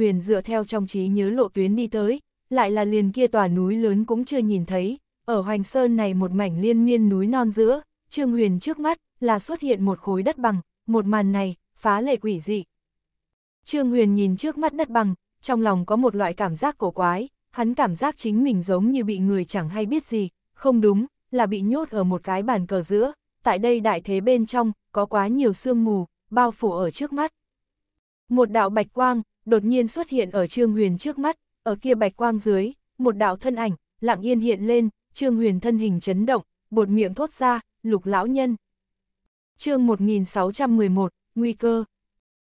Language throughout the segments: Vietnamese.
huyền dựa theo trong trí nhớ lộ tuyến đi tới, lại là liền kia tòa núi lớn cũng chưa nhìn thấy, ở Hoành Sơn này một mảnh liên miên núi non giữa, Trương Huyền trước mắt là xuất hiện một khối đất bằng, một màn này, phá lệ quỷ dị. Trương Huyền nhìn trước mắt đất bằng, trong lòng có một loại cảm giác cổ quái, hắn cảm giác chính mình giống như bị người chẳng hay biết gì, không đúng, là bị nhốt ở một cái bàn cờ giữa, tại đây đại thế bên trong, có quá nhiều sương mù, bao phủ ở trước mắt. Một đạo bạch quang, đột nhiên xuất hiện ở Trương Huyền trước mắt, ở kia bạch quang dưới, một đạo thân ảnh, lặng yên hiện lên, Trương Huyền thân hình chấn động, bột miệng thốt ra, lục lão nhân. chương 1611, Nguy cơ.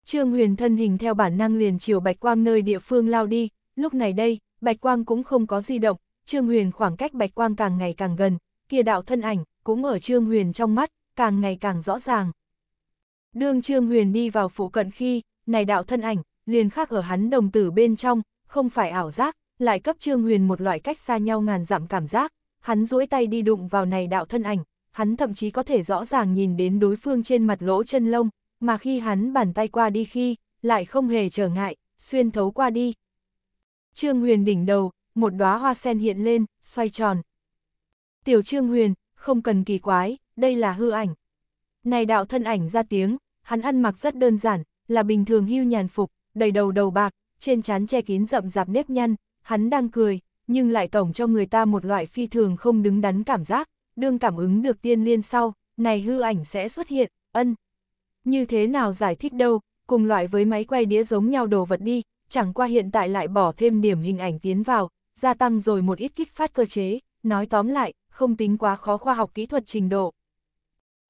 Trương Huyền thân hình theo bản năng liền chiều bạch quang nơi địa phương lao đi, lúc này đây, bạch quang cũng không có di động, Trương Huyền khoảng cách bạch quang càng ngày càng gần, kia đạo thân ảnh, cũng ở Trương Huyền trong mắt, càng ngày càng rõ ràng. Đương Trương Huyền đi vào phụ cận khi, này đạo thân ảnh, liền khác ở hắn đồng tử bên trong, không phải ảo giác, lại cấp Trương Huyền một loại cách xa nhau ngàn dặm cảm giác, hắn duỗi tay đi đụng vào này đạo thân ảnh, hắn thậm chí có thể rõ ràng nhìn đến đối phương trên mặt lỗ chân lông, mà khi hắn bàn tay qua đi khi, lại không hề trở ngại, xuyên thấu qua đi. Trương Huyền đỉnh đầu, một đóa hoa sen hiện lên, xoay tròn. Tiểu Trương Huyền, không cần kỳ quái, đây là hư ảnh. Này đạo thân ảnh ra tiếng, hắn ăn mặc rất đơn giản, là bình thường hưu nhàn phục, đầy đầu đầu bạc, trên trán che kín rậm rạp nếp nhăn, hắn đang cười, nhưng lại tổng cho người ta một loại phi thường không đứng đắn cảm giác, đương cảm ứng được tiên liên sau, này hư ảnh sẽ xuất hiện, ân. Như thế nào giải thích đâu, cùng loại với máy quay đĩa giống nhau đồ vật đi, chẳng qua hiện tại lại bỏ thêm điểm hình ảnh tiến vào, gia tăng rồi một ít kích phát cơ chế, nói tóm lại, không tính quá khó khoa học kỹ thuật trình độ.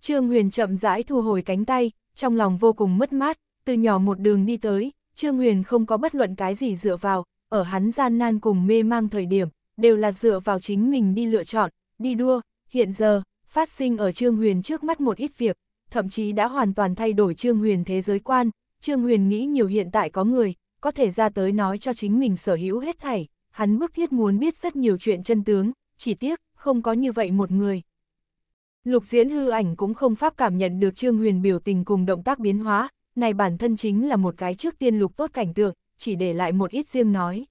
Trương Huyền chậm rãi thu hồi cánh tay, trong lòng vô cùng mất mát, từ nhỏ một đường đi tới, Trương Huyền không có bất luận cái gì dựa vào, ở hắn gian nan cùng mê mang thời điểm, đều là dựa vào chính mình đi lựa chọn, đi đua, hiện giờ, phát sinh ở Trương Huyền trước mắt một ít việc, thậm chí đã hoàn toàn thay đổi Trương Huyền thế giới quan, Trương Huyền nghĩ nhiều hiện tại có người, có thể ra tới nói cho chính mình sở hữu hết thảy, hắn bức thiết muốn biết rất nhiều chuyện chân tướng, chỉ tiếc, không có như vậy một người. Lục diễn hư ảnh cũng không pháp cảm nhận được Trương Huyền biểu tình cùng động tác biến hóa, này bản thân chính là một cái trước tiên lục tốt cảnh tượng, chỉ để lại một ít riêng nói.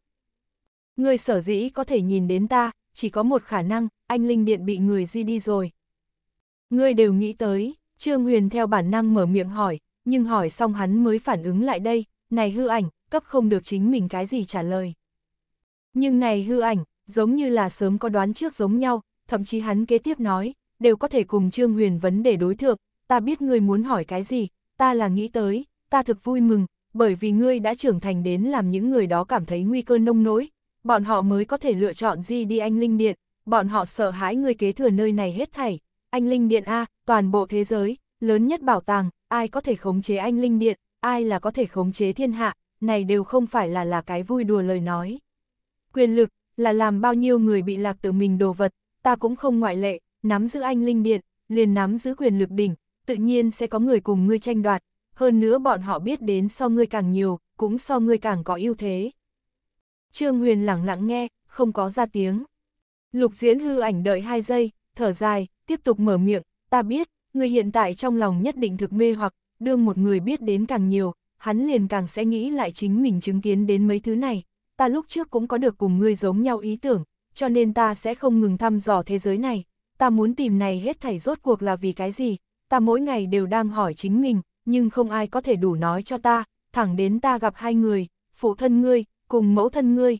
Người sở dĩ có thể nhìn đến ta, chỉ có một khả năng, anh Linh Điện bị người di đi rồi. Người đều nghĩ tới, Trương Huyền theo bản năng mở miệng hỏi, nhưng hỏi xong hắn mới phản ứng lại đây, này hư ảnh, cấp không được chính mình cái gì trả lời. Nhưng này hư ảnh, giống như là sớm có đoán trước giống nhau, thậm chí hắn kế tiếp nói, đều có thể cùng Trương Huyền vấn đề đối thượng, ta biết người muốn hỏi cái gì, ta là nghĩ tới, ta thực vui mừng, bởi vì ngươi đã trưởng thành đến làm những người đó cảm thấy nguy cơ nông nỗi, bọn họ mới có thể lựa chọn gì đi anh Linh Điện, bọn họ sợ hãi ngươi kế thừa nơi này hết thảy. Anh Linh Điện A, toàn bộ thế giới, lớn nhất bảo tàng, ai có thể khống chế anh Linh Điện, ai là có thể khống chế thiên hạ, này đều không phải là là cái vui đùa lời nói. Quyền lực, là làm bao nhiêu người bị lạc tự mình đồ vật, ta cũng không ngoại lệ, nắm giữ anh Linh Điện, liền nắm giữ quyền lực đỉnh, tự nhiên sẽ có người cùng ngươi tranh đoạt, hơn nữa bọn họ biết đến so ngươi càng nhiều, cũng so ngươi càng có ưu thế. Trương Huyền lặng lặng nghe, không có ra tiếng. Lục diễn hư ảnh đợi hai giây, thở dài, tiếp tục mở miệng, ta biết, ngươi hiện tại trong lòng nhất định thực mê hoặc, đương một người biết đến càng nhiều, hắn liền càng sẽ nghĩ lại chính mình chứng kiến đến mấy thứ này. Ta lúc trước cũng có được cùng ngươi giống nhau ý tưởng, cho nên ta sẽ không ngừng thăm dò thế giới này. Ta muốn tìm này hết thảy rốt cuộc là vì cái gì, ta mỗi ngày đều đang hỏi chính mình, nhưng không ai có thể đủ nói cho ta, thẳng đến ta gặp hai người, phụ thân ngươi, cùng mẫu thân ngươi.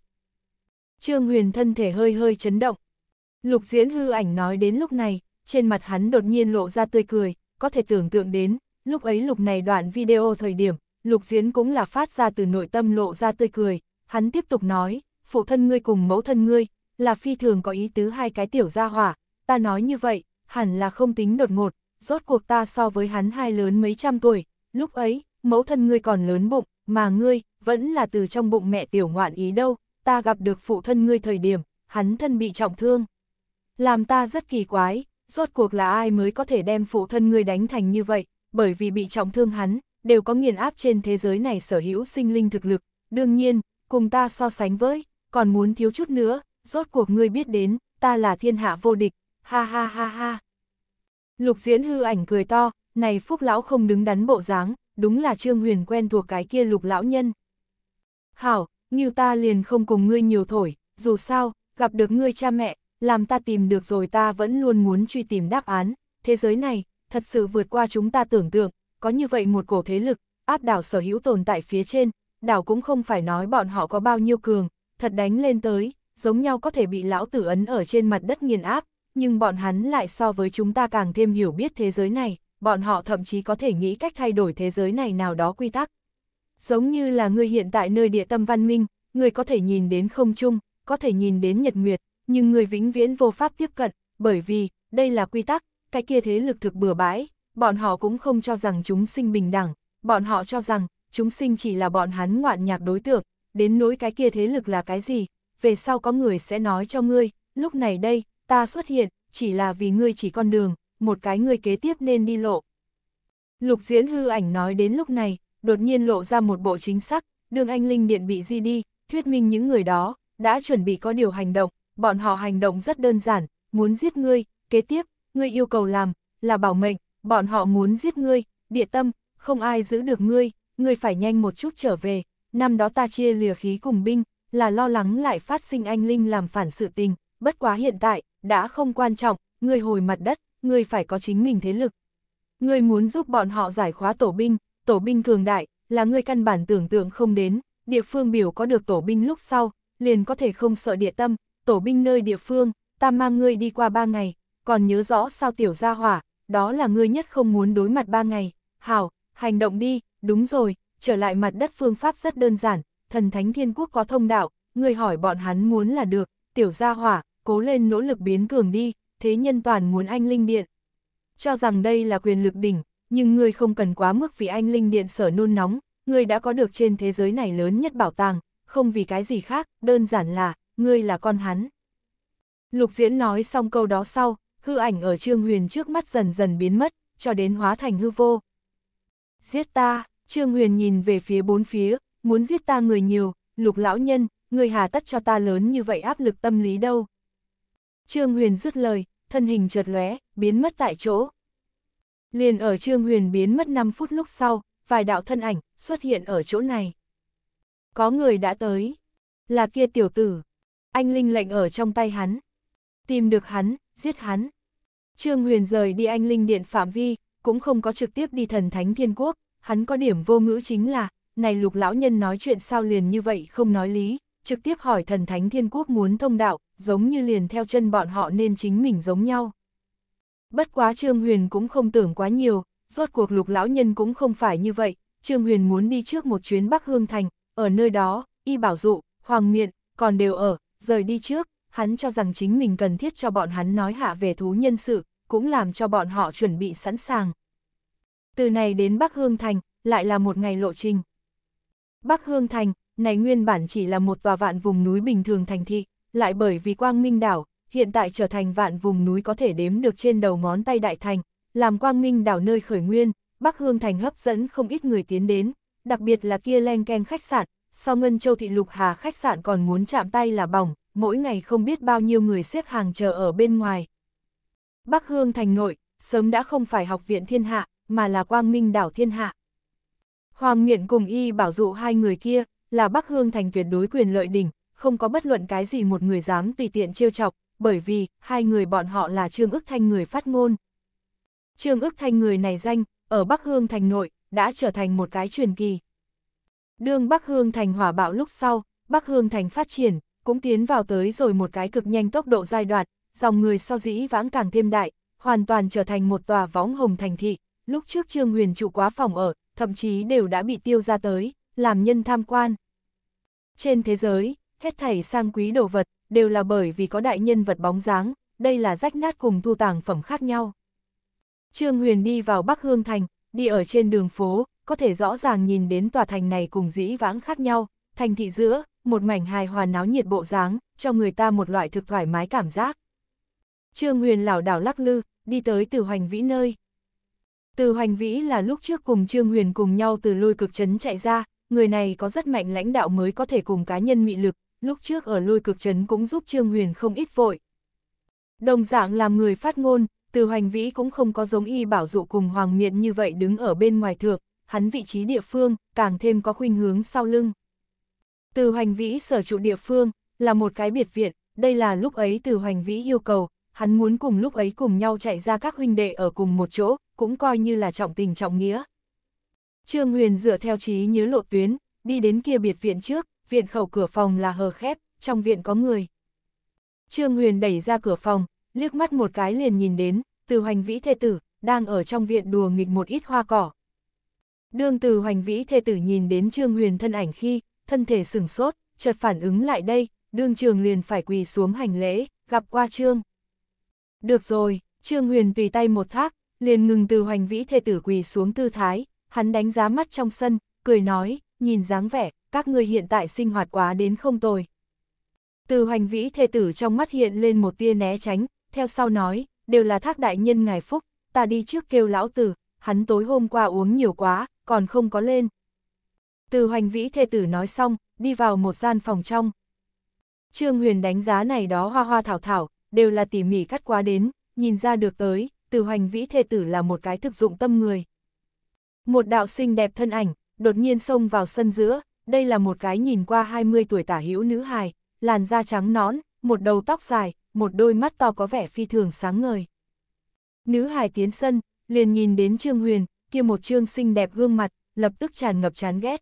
Trương Huyền thân thể hơi hơi chấn động. Lục diễn hư ảnh nói đến lúc này, trên mặt hắn đột nhiên lộ ra tươi cười, có thể tưởng tượng đến, lúc ấy lục này đoạn video thời điểm, lục diễn cũng là phát ra từ nội tâm lộ ra tươi cười, hắn tiếp tục nói, phụ thân ngươi cùng mẫu thân ngươi, là phi thường có ý tứ hai cái tiểu gia hỏa, ta nói như vậy, hẳn là không tính đột ngột, rốt cuộc ta so với hắn hai lớn mấy trăm tuổi, lúc ấy, mẫu thân ngươi còn lớn bụng, mà ngươi, vẫn là từ trong bụng mẹ tiểu ngoạn ý đâu, ta gặp được phụ thân ngươi thời điểm, hắn thân bị trọng thương. Làm ta rất kỳ quái, rốt cuộc là ai mới có thể đem phụ thân ngươi đánh thành như vậy, bởi vì bị trọng thương hắn, đều có nghiền áp trên thế giới này sở hữu sinh linh thực lực, đương nhiên, cùng ta so sánh với, còn muốn thiếu chút nữa, rốt cuộc ngươi biết đến, ta là thiên hạ vô địch, ha ha ha ha. Lục diễn hư ảnh cười to, này phúc lão không đứng đắn bộ dáng, đúng là trương huyền quen thuộc cái kia lục lão nhân. Hảo, như ta liền không cùng ngươi nhiều thổi, dù sao, gặp được ngươi cha mẹ, làm ta tìm được rồi ta vẫn luôn muốn truy tìm đáp án, thế giới này, thật sự vượt qua chúng ta tưởng tượng, có như vậy một cổ thế lực, áp đảo sở hữu tồn tại phía trên, đảo cũng không phải nói bọn họ có bao nhiêu cường, thật đánh lên tới, giống nhau có thể bị lão tử ấn ở trên mặt đất nghiền áp, nhưng bọn hắn lại so với chúng ta càng thêm hiểu biết thế giới này, bọn họ thậm chí có thể nghĩ cách thay đổi thế giới này nào đó quy tắc. Giống như là người hiện tại nơi địa tâm văn minh, người có thể nhìn đến không trung, có thể nhìn đến nhật nguyệt, nhưng người vĩnh viễn vô pháp tiếp cận, bởi vì, đây là quy tắc, cái kia thế lực thực bừa bãi, bọn họ cũng không cho rằng chúng sinh bình đẳng, bọn họ cho rằng, chúng sinh chỉ là bọn hắn ngoạn nhạc đối tượng, đến nỗi cái kia thế lực là cái gì, về sau có người sẽ nói cho ngươi, lúc này đây, ta xuất hiện, chỉ là vì ngươi chỉ con đường, một cái ngươi kế tiếp nên đi lộ. Lục diễn hư ảnh nói đến lúc này, đột nhiên lộ ra một bộ chính xác, đường anh linh điện bị di đi, thuyết minh những người đó, đã chuẩn bị có điều hành động, bọn họ hành động rất đơn giản, muốn giết ngươi, kế tiếp, ngươi yêu cầu làm, là bảo mệnh, bọn họ muốn giết ngươi, địa tâm, không ai giữ được ngươi, ngươi phải nhanh một chút trở về, năm đó ta chia lìa khí cùng binh, là lo lắng lại phát sinh anh Linh làm phản sự tình, bất quá hiện tại, đã không quan trọng, người hồi mặt đất, người phải có chính mình thế lực. người muốn giúp bọn họ giải khóa tổ binh, tổ binh cường đại, là người căn bản tưởng tượng không đến, địa phương biểu có được tổ binh lúc sau, liền có thể không sợ địa tâm, tổ binh nơi địa phương, ta mang ngươi đi qua ba ngày, còn nhớ rõ sao tiểu gia hỏa, đó là ngươi nhất không muốn đối mặt ba ngày, hảo, hành động đi, đúng rồi, trở lại mặt đất phương pháp rất đơn giản, thần thánh thiên quốc có thông đạo, người hỏi bọn hắn muốn là được, tiểu gia hỏa, cố lên nỗ lực biến cường đi, thế nhân toàn muốn anh Linh Điện. Cho rằng đây là quyền lực đỉnh, nhưng ngươi không cần quá mức vì anh Linh Điện sở nôn nóng, ngươi đã có được trên thế giới này lớn nhất bảo tàng, không vì cái gì khác, đơn giản là, ngươi là con hắn. Lục diễn nói xong câu đó sau, hư ảnh ở Trương Huyền trước mắt dần dần biến mất, cho đến hóa thành hư vô. Giết ta, Trương Huyền nhìn về phía bốn phía, muốn giết ta người nhiều, lục lão nhân, người hà tất cho ta lớn như vậy áp lực tâm lý đâu. Trương Huyền dứt lời, thân hình chợt lóe, biến mất tại chỗ. Liền ở Trương Huyền biến mất 5 phút lúc sau, vài đạo thân ảnh xuất hiện ở chỗ này. Có người đã tới, là kia tiểu tử. Anh Linh lệnh ở trong tay hắn. Tìm được hắn, giết hắn. Trương Huyền rời đi anh Linh điện phạm vi, cũng không có trực tiếp đi thần thánh thiên quốc. Hắn có điểm vô ngữ chính là, này lục lão nhân nói chuyện sao liền như vậy không nói lý, trực tiếp hỏi thần thánh thiên quốc muốn thông đạo, giống như liền theo chân bọn họ nên chính mình giống nhau. Bất quá Trương Huyền cũng không tưởng quá nhiều, rốt cuộc lục lão nhân cũng không phải như vậy, Trương Huyền muốn đi trước một chuyến Bắc Hương Thành, ở nơi đó, y bảo dụ, hoàng miện, còn đều ở, rời đi trước, hắn cho rằng chính mình cần thiết cho bọn hắn nói hạ về thú nhân sự, cũng làm cho bọn họ chuẩn bị sẵn sàng. Từ này đến Bắc Hương Thành, lại là một ngày lộ trình. Bắc Hương Thành, này nguyên bản chỉ là một tòa vạn vùng núi bình thường thành thị, lại bởi vì quang minh đảo, hiện tại trở thành vạn vùng núi có thể đếm được trên đầu ngón tay đại thành, làm quang minh đảo nơi khởi nguyên, Bắc Hương Thành hấp dẫn không ít người tiến đến, đặc biệt là kia len keng khách sạn, so Ngân Châu Thị Lục Hà khách sạn còn muốn chạm tay là bỏng, mỗi ngày không biết bao nhiêu người xếp hàng chờ ở bên ngoài. Bắc Hương Thành nội, sớm đã không phải học viện thiên hạ, mà là quang minh đảo thiên hạ. Hoàng Nguyện cùng y bảo dụ hai người kia, là Bắc Hương Thành tuyệt đối quyền lợi đỉnh, không có bất luận cái gì một người dám tùy tiện trêu chọc, bởi vì hai người bọn họ là Trương Ước Thanh người phát ngôn. Trương Ước Thanh người này danh, ở Bắc Hương Thành nội, đã trở thành một cái truyền kỳ. Đường Bắc Hương Thành hỏa bạo lúc sau, Bắc Hương Thành phát triển, cũng tiến vào tới rồi một cái cực nhanh tốc độ giai đoạn, dòng người sau dĩ vãng càng thêm đại, hoàn toàn trở thành một tòa võng hồng thành thị, lúc trước Trương Huyền trụ quá phòng ở, thậm chí đều đã bị tiêu ra tới, làm nhân tham quan. Trên thế giới, hết thảy sang quý đồ vật, đều là bởi vì có đại nhân vật bóng dáng, đây là rách nát cùng thu tàng phẩm khác nhau. Trương Huyền đi vào Bắc Hương Thành, đi ở trên đường phố, có thể rõ ràng nhìn đến tòa thành này cùng dĩ vãng khác nhau, thành thị giữa, một mảnh hài hòa náo nhiệt bộ dáng, cho người ta một loại thực thoải mái cảm giác. Trương Huyền lảo đảo lắc lư, đi tới từ hoành vĩ nơi. Từ hoành vĩ là lúc trước cùng Trương Huyền cùng nhau từ lôi cực trấn chạy ra, người này có rất mạnh lãnh đạo mới có thể cùng cá nhân mị lực, lúc trước ở lôi cực trấn cũng giúp Trương Huyền không ít vội. Đồng dạng làm người phát ngôn, từ hoành vĩ cũng không có giống y bảo dụ cùng hoàng miện như vậy đứng ở bên ngoài thượng hắn vị trí địa phương, càng thêm có khuynh hướng sau lưng. Từ hoành vĩ sở trụ địa phương, là một cái biệt viện, đây là lúc ấy từ hoành vĩ yêu cầu, hắn muốn cùng lúc ấy cùng nhau chạy ra các huynh đệ ở cùng một chỗ, cũng coi như là trọng tình trọng nghĩa. Trương Huyền dựa theo trí nhớ lộ tuyến, đi đến kia biệt viện trước, viện khẩu cửa phòng là hờ khép, trong viện có người. Trương Huyền đẩy ra cửa phòng, liếc mắt một cái liền nhìn đến, từ hoành vĩ thê tử, đang ở trong viện đùa nghịch một ít hoa cỏ. Đương từ hoành vĩ thê tử nhìn đến Trương Huyền thân ảnh khi, thân thể sửng sốt, chợt phản ứng lại đây, đương trường liền phải quỳ xuống hành lễ, gặp qua Trương. Được rồi, Trương Huyền tùy tay một thác, liền ngừng từ hoành vĩ thê tử quỳ xuống tư thái, Hắn đánh giá mắt trong sân, cười nói, nhìn dáng vẻ, các ngươi hiện tại sinh hoạt quá đến không tồi. Từ hoành vĩ thê tử trong mắt hiện lên một tia né tránh, theo sau nói, đều là thác đại nhân ngài phúc, ta đi trước kêu lão tử, hắn tối hôm qua uống nhiều quá, còn không có lên. Từ hoành vĩ thê tử nói xong, đi vào một gian phòng trong. Trương Huyền đánh giá này đó hoa hoa thảo thảo, đều là tỉ mỉ cắt quá đến, nhìn ra được tới, từ hoành vĩ thê tử là một cái thực dụng tâm người. Một đạo sinh đẹp thân ảnh, đột nhiên xông vào sân giữa, đây là một cái nhìn qua 20 tuổi tả hữu nữ hài, làn da trắng nón, một đầu tóc dài, một đôi mắt to có vẻ phi thường sáng ngời. Nữ hài tiến sân, liền nhìn đến Trương Huyền, kia một trương xinh đẹp gương mặt, lập tức tràn ngập chán ghét.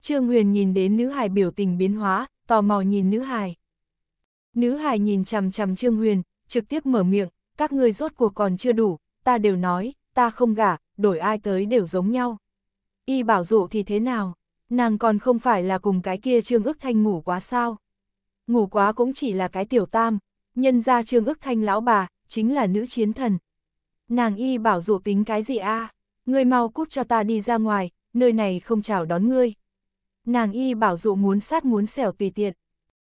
Trương Huyền nhìn đến nữ hài biểu tình biến hóa, tò mò nhìn nữ hài. Nữ hài nhìn chằm chằm Trương Huyền, trực tiếp mở miệng, các ngươi rốt cuộc còn chưa đủ, ta đều nói, ta không gả, đổi ai tới đều giống nhau. Y bảo dụ thì thế nào, nàng còn không phải là cùng cái kia Trương ức thanh ngủ quá sao. Ngủ quá cũng chỉ là cái tiểu tam, nhân ra Trương ức thanh lão bà, chính là nữ chiến thần. Nàng y bảo dụ tính cái gì a ngươi mau cút cho ta đi ra ngoài, nơi này không chào đón ngươi. Nàng y bảo dụ muốn sát muốn xẻo tùy tiện.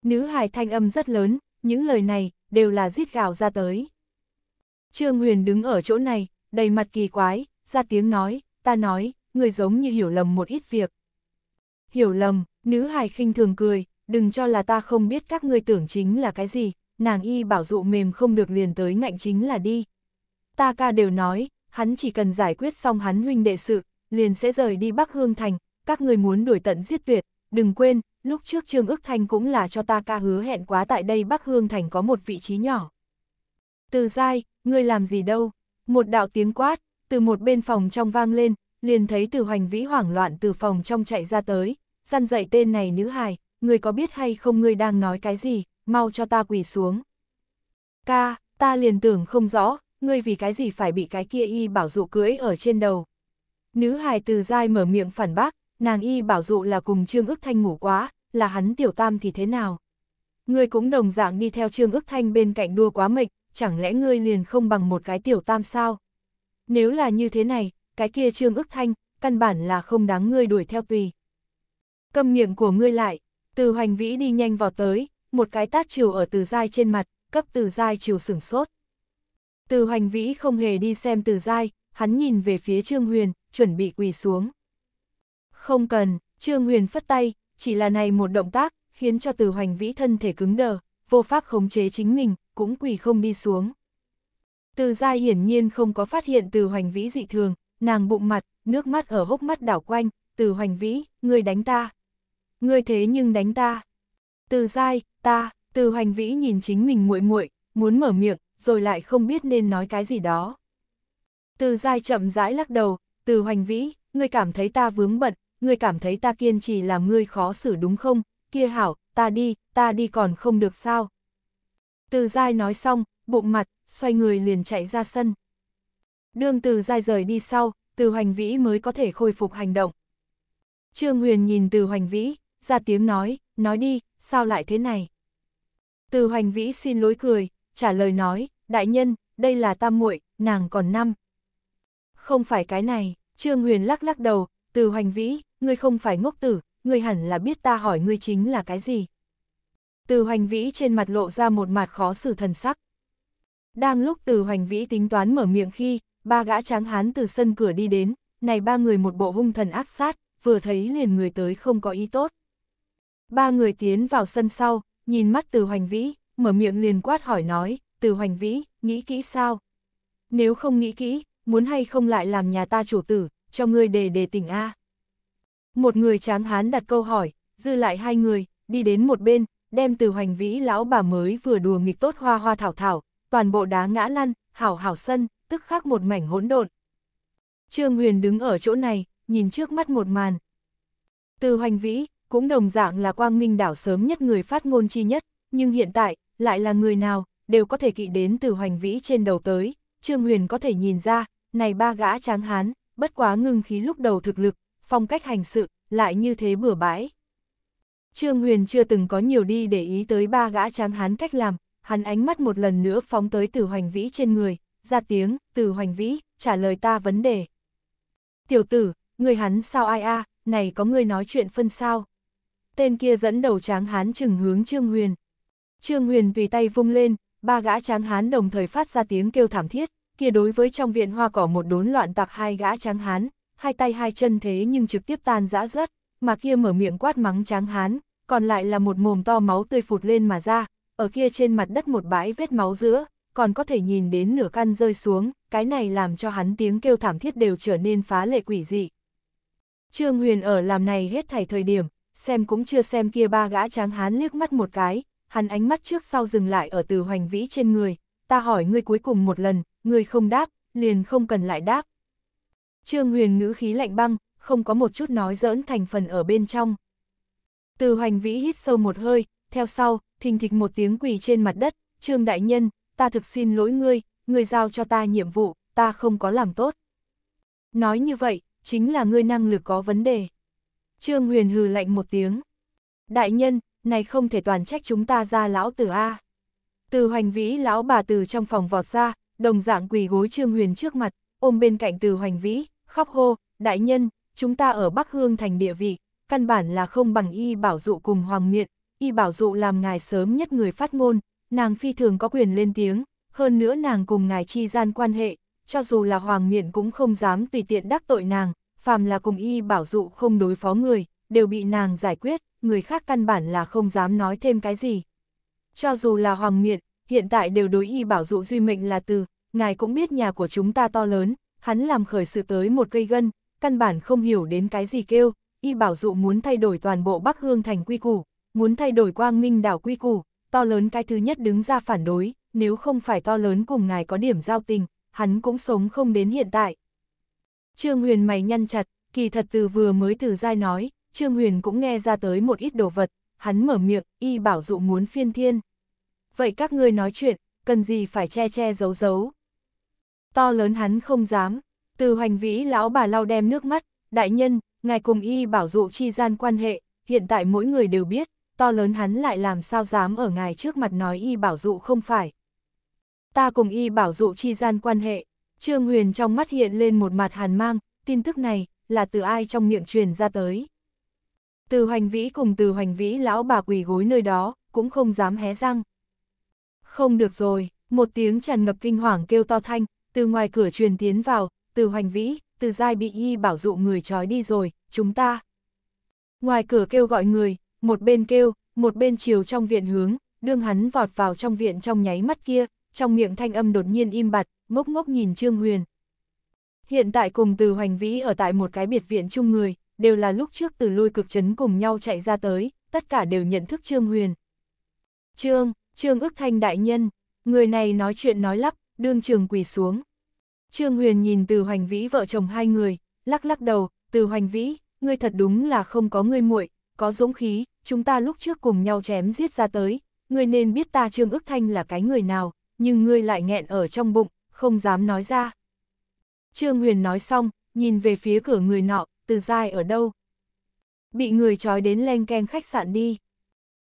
Nữ hài thanh âm rất lớn, những lời này, đều là giết gào ra tới. Trương Huyền đứng ở chỗ này, đầy mặt kỳ quái, ra tiếng nói, ta nói, người giống như hiểu lầm một ít việc. Hiểu lầm, nữ hài khinh thường cười, đừng cho là ta không biết các ngươi tưởng chính là cái gì, nàng y bảo dụ mềm không được liền tới ngạnh chính là đi. Ta ca đều nói, hắn chỉ cần giải quyết xong hắn huynh đệ sự, liền sẽ rời đi Bắc Hương Thành, các người muốn đuổi tận giết tuyệt, đừng quên, lúc trước Trương Ước Thanh cũng là cho ta ca hứa hẹn quá tại đây Bắc Hương Thành có một vị trí nhỏ. Từ dai, ngươi làm gì đâu? Một đạo tiếng quát, từ một bên phòng trong vang lên, liền thấy từ hoành vĩ hoảng loạn từ phòng trong chạy ra tới, săn dậy tên này nữ hài, người có biết hay không người đang nói cái gì, mau cho ta quỳ xuống. Ca, ta liền tưởng không rõ, ngươi vì cái gì phải bị cái kia y bảo dụ cưỡi ở trên đầu. Nữ hài từ dai mở miệng phản bác, nàng y bảo dụ là cùng Trương ức thanh ngủ quá, là hắn tiểu tam thì thế nào. Ngươi cũng đồng dạng đi theo Trương ức thanh bên cạnh đua quá mệnh, chẳng lẽ ngươi liền không bằng một cái tiểu tam sao? Nếu là như thế này, cái kia trương ức thanh, căn bản là không đáng ngươi đuổi theo tùy. Cầm miệng của ngươi lại, từ hoành vĩ đi nhanh vào tới, một cái tát chiều ở từ dai trên mặt, cấp từ dai chiều sửng sốt. Từ hoành vĩ không hề đi xem từ dai, hắn nhìn về phía Trương Huyền, chuẩn bị quỳ xuống. Không cần, Trương Huyền phất tay, chỉ là này một động tác, khiến cho từ hoành vĩ thân thể cứng đờ, vô pháp khống chế chính mình, cũng quỳ không đi xuống. Từ gia hiển nhiên không có phát hiện từ hoành vĩ dị thường, nàng bụng mặt, nước mắt ở hốc mắt đảo quanh, từ hoành vĩ, ngươi đánh ta. Ngươi thế nhưng đánh ta. Từ dai, ta, từ hoành vĩ nhìn chính mình muội muội muốn mở miệng, rồi lại không biết nên nói cái gì đó. Từ dai chậm rãi lắc đầu, từ hoành vĩ, ngươi cảm thấy ta vướng bận, ngươi cảm thấy ta kiên trì làm ngươi khó xử đúng không, kia hảo, ta đi, ta đi còn không được sao. Từ dai nói xong, bụng mặt, xoay người liền chạy ra sân. Đương từ dai rời đi sau, từ hoành vĩ mới có thể khôi phục hành động. Trương Huyền nhìn từ hoành vĩ, ra tiếng nói, nói đi, sao lại thế này? Từ hoành vĩ xin lỗi cười, trả lời nói, đại nhân, đây là tam muội, nàng còn năm. Không phải cái này, Trương Huyền lắc lắc đầu, từ hoành vĩ, ngươi không phải ngốc tử, ngươi hẳn là biết ta hỏi ngươi chính là cái gì. Từ hoành vĩ trên mặt lộ ra một mặt khó xử thần sắc. Đang lúc từ hoành vĩ tính toán mở miệng khi, ba gã tráng hán từ sân cửa đi đến, này ba người một bộ hung thần ác sát, vừa thấy liền người tới không có ý tốt. Ba người tiến vào sân sau, nhìn mắt từ hoành vĩ, mở miệng liền quát hỏi nói, từ hoành vĩ, nghĩ kỹ sao? Nếu không nghĩ kỹ, muốn hay không lại làm nhà ta chủ tử, cho ngươi đề đề tỉnh A. Một người tráng hán đặt câu hỏi, dư lại hai người, đi đến một bên, đem từ hoành vĩ lão bà mới vừa đùa nghịch tốt hoa hoa thảo thảo, toàn bộ đá ngã lăn, hảo hảo sân, tức khắc một mảnh hỗn độn. Trương Huyền đứng ở chỗ này, nhìn trước mắt một màn. Từ hoành vĩ, cũng đồng dạng là quang minh đảo sớm nhất người phát ngôn chi nhất, nhưng hiện tại, lại là người nào, đều có thể kỵ đến từ hoành vĩ trên đầu tới. Trương Huyền có thể nhìn ra, này ba gã tráng hán, bất quá ngưng khí lúc đầu thực lực, phong cách hành sự, lại như thế bừa bãi. Trương Huyền chưa từng có nhiều đi để ý tới ba gã tráng hán cách làm, hắn ánh mắt một lần nữa phóng tới từ hoành vĩ trên người, ra tiếng, từ hoành vĩ, trả lời ta vấn đề. Tiểu tử, người hắn sao ai a à, này có người nói chuyện phân sao. Tên kia dẫn đầu tráng hán chừng hướng Trương Huyền. Trương Huyền tùy tay vung lên, ba gã tráng hán đồng thời phát ra tiếng kêu thảm thiết, kia đối với trong viện hoa cỏ một đốn loạn tạp hai gã tráng hán, hai tay hai chân thế nhưng trực tiếp tan rã rớt, mà kia mở miệng quát mắng tráng hán, còn lại là một mồm to máu tươi phụt lên mà ra, ở kia trên mặt đất một bãi vết máu giữa, còn có thể nhìn đến nửa căn rơi xuống, cái này làm cho hắn tiếng kêu thảm thiết đều trở nên phá lệ quỷ dị. Trương Huyền ở làm này hết thảy thời điểm, xem cũng chưa xem kia ba gã tráng hán liếc mắt một cái, hắn ánh mắt trước sau dừng lại ở từ hoành vĩ trên người, ta hỏi ngươi cuối cùng một lần, ngươi không đáp, liền không cần lại đáp. Trương Huyền ngữ khí lạnh băng, không có một chút nói giỡn thành phần ở bên trong. Từ hoành vĩ hít sâu một hơi, theo sau, thình thịch một tiếng quỳ trên mặt đất, Trương Đại Nhân, ta thực xin lỗi ngươi, ngươi giao cho ta nhiệm vụ, ta không có làm tốt. Nói như vậy, chính là ngươi năng lực có vấn đề. Trương Huyền hừ lạnh một tiếng. Đại nhân, này không thể toàn trách chúng ta ra lão tử A. Từ hoành vĩ lão bà từ trong phòng vọt ra, đồng dạng quỳ gối Trương Huyền trước mặt, ôm bên cạnh từ hoành vĩ, khóc hô, đại nhân, chúng ta ở Bắc Hương thành địa vị, căn bản là không bằng y bảo dụ cùng hoàng miện, y bảo dụ làm ngài sớm nhất người phát ngôn, nàng phi thường có quyền lên tiếng, hơn nữa nàng cùng ngài chi gian quan hệ, cho dù là hoàng miện cũng không dám tùy tiện đắc tội nàng, phàm là cùng y bảo dụ không đối phó người, đều bị nàng giải quyết, người khác căn bản là không dám nói thêm cái gì. Cho dù là hoàng miện, hiện tại đều đối y bảo dụ duy mệnh là từ, ngài cũng biết nhà của chúng ta to lớn, hắn làm khởi sự tới một cây gân, căn bản không hiểu đến cái gì kêu, y bảo dụ muốn thay đổi toàn bộ Bắc Hương thành quy củ, muốn thay đổi quang minh đảo quy củ, to lớn cái thứ nhất đứng ra phản đối, nếu không phải to lớn cùng ngài có điểm giao tình, hắn cũng sống không đến hiện tại. Trương Huyền mày nhăn chặt, kỳ thật từ vừa mới từ dai nói, Trương Huyền cũng nghe ra tới một ít đồ vật, hắn mở miệng, y bảo dụ muốn phiên thiên. Vậy các ngươi nói chuyện, cần gì phải che che giấu giấu. To lớn hắn không dám, từ hoành vĩ lão bà lau đem nước mắt, đại nhân, ngài cùng y bảo dụ chi gian quan hệ, hiện tại mỗi người đều biết, to lớn hắn lại làm sao dám ở ngài trước mặt nói y bảo dụ không phải. Ta cùng y bảo dụ chi gian quan hệ, Trương Huyền trong mắt hiện lên một mặt hàn mang, tin tức này là từ ai trong miệng truyền ra tới. Từ hoành vĩ cùng từ hoành vĩ lão bà quỳ gối nơi đó, cũng không dám hé răng. Không được rồi, một tiếng tràn ngập kinh hoàng kêu to thanh, từ ngoài cửa truyền tiến vào, từ hoành vĩ, từ giai bị y bảo dụ người trói đi rồi, chúng ta. Ngoài cửa kêu gọi người, một bên kêu, một bên chiều trong viện hướng, đương hắn vọt vào trong viện trong nháy mắt kia, trong miệng thanh âm đột nhiên im bặt, ngốc ngốc nhìn Trương Huyền. Hiện tại cùng từ hoành vĩ ở tại một cái biệt viện chung người, đều là lúc trước từ lôi cực chấn cùng nhau chạy ra tới, tất cả đều nhận thức Trương Huyền. Trương, Trương ức thanh đại nhân, người này nói chuyện nói lắp, đương trường quỳ xuống. Trương Huyền nhìn từ hoành vĩ vợ chồng hai người, lắc lắc đầu, từ hoành vĩ, ngươi thật đúng là không có ngươi muội có dũng khí, chúng ta lúc trước cùng nhau chém giết ra tới, ngươi nên biết ta Trương Ước Thanh là cái người nào, nhưng ngươi lại nghẹn ở trong bụng, không dám nói ra. Trương Huyền nói xong, nhìn về phía cửa người nọ, từ dai ở đâu. Bị người trói đến len ken khách sạn đi.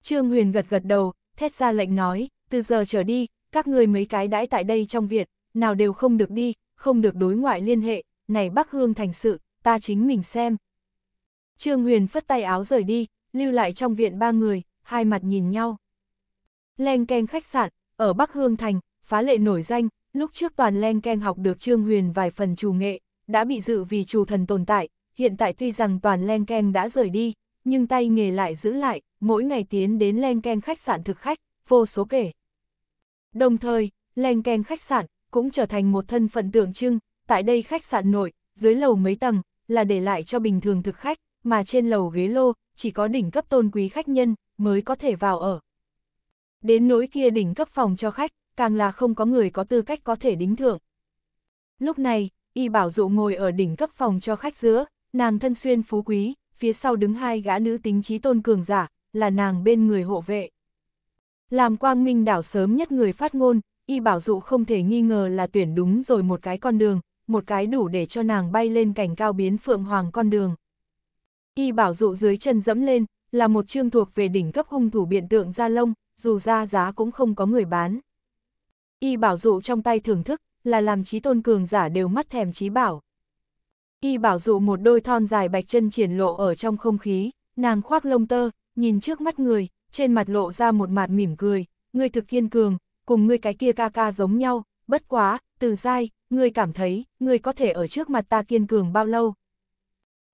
Trương Huyền gật gật đầu, thét ra lệnh nói, từ giờ trở đi, các người mấy cái đãi tại đây trong viện, nào đều không được đi, không được đối ngoại liên hệ, này Bắc Hương thành sự, ta chính mình xem. Trương Huyền phất tay áo rời đi, lưu lại trong viện ba người, hai mặt nhìn nhau. Len Keng khách sạn, ở Bắc Hương Thành, phá lệ nổi danh, lúc trước toàn Len Keng học được Trương Huyền vài phần chủ nghệ, đã bị dự vì chủ thần tồn tại, hiện tại tuy rằng toàn Len Keng đã rời đi, nhưng tay nghề lại giữ lại, mỗi ngày tiến đến Len Keng khách sạn thực khách, vô số kể. Đồng thời, Len Keng khách sạn cũng trở thành một thân phận tượng trưng, tại đây khách sạn nội, dưới lầu mấy tầng, là để lại cho bình thường thực khách, mà trên lầu ghế lô, chỉ có đỉnh cấp tôn quý khách nhân mới có thể vào ở. Đến nỗi kia đỉnh cấp phòng cho khách, càng là không có người có tư cách có thể đính thượng. Lúc này, y bảo dụ ngồi ở đỉnh cấp phòng cho khách giữa, nàng thân xuyên phú quý, phía sau đứng hai gã nữ tính trí tôn cường giả, là nàng bên người hộ vệ. Làm quang minh đảo sớm nhất người phát ngôn, y bảo dụ không thể nghi ngờ là tuyển đúng rồi một cái con đường, một cái đủ để cho nàng bay lên cảnh cao biến phượng hoàng con đường. Y bảo dụ dưới chân dẫm lên, là một chương thuộc về đỉnh cấp hung thủ biện tượng gia lông, dù ra giá cũng không có người bán. Y bảo dụ trong tay thưởng thức, là làm trí tôn cường giả đều mắt thèm trí bảo. Y bảo dụ một đôi thon dài bạch chân triển lộ ở trong không khí, nàng khoác lông tơ, nhìn trước mắt người, trên mặt lộ ra một mặt mỉm cười, người thực kiên cường, cùng ngươi cái kia ca ca giống nhau, bất quá, từ dai, người cảm thấy, người có thể ở trước mặt ta kiên cường bao lâu.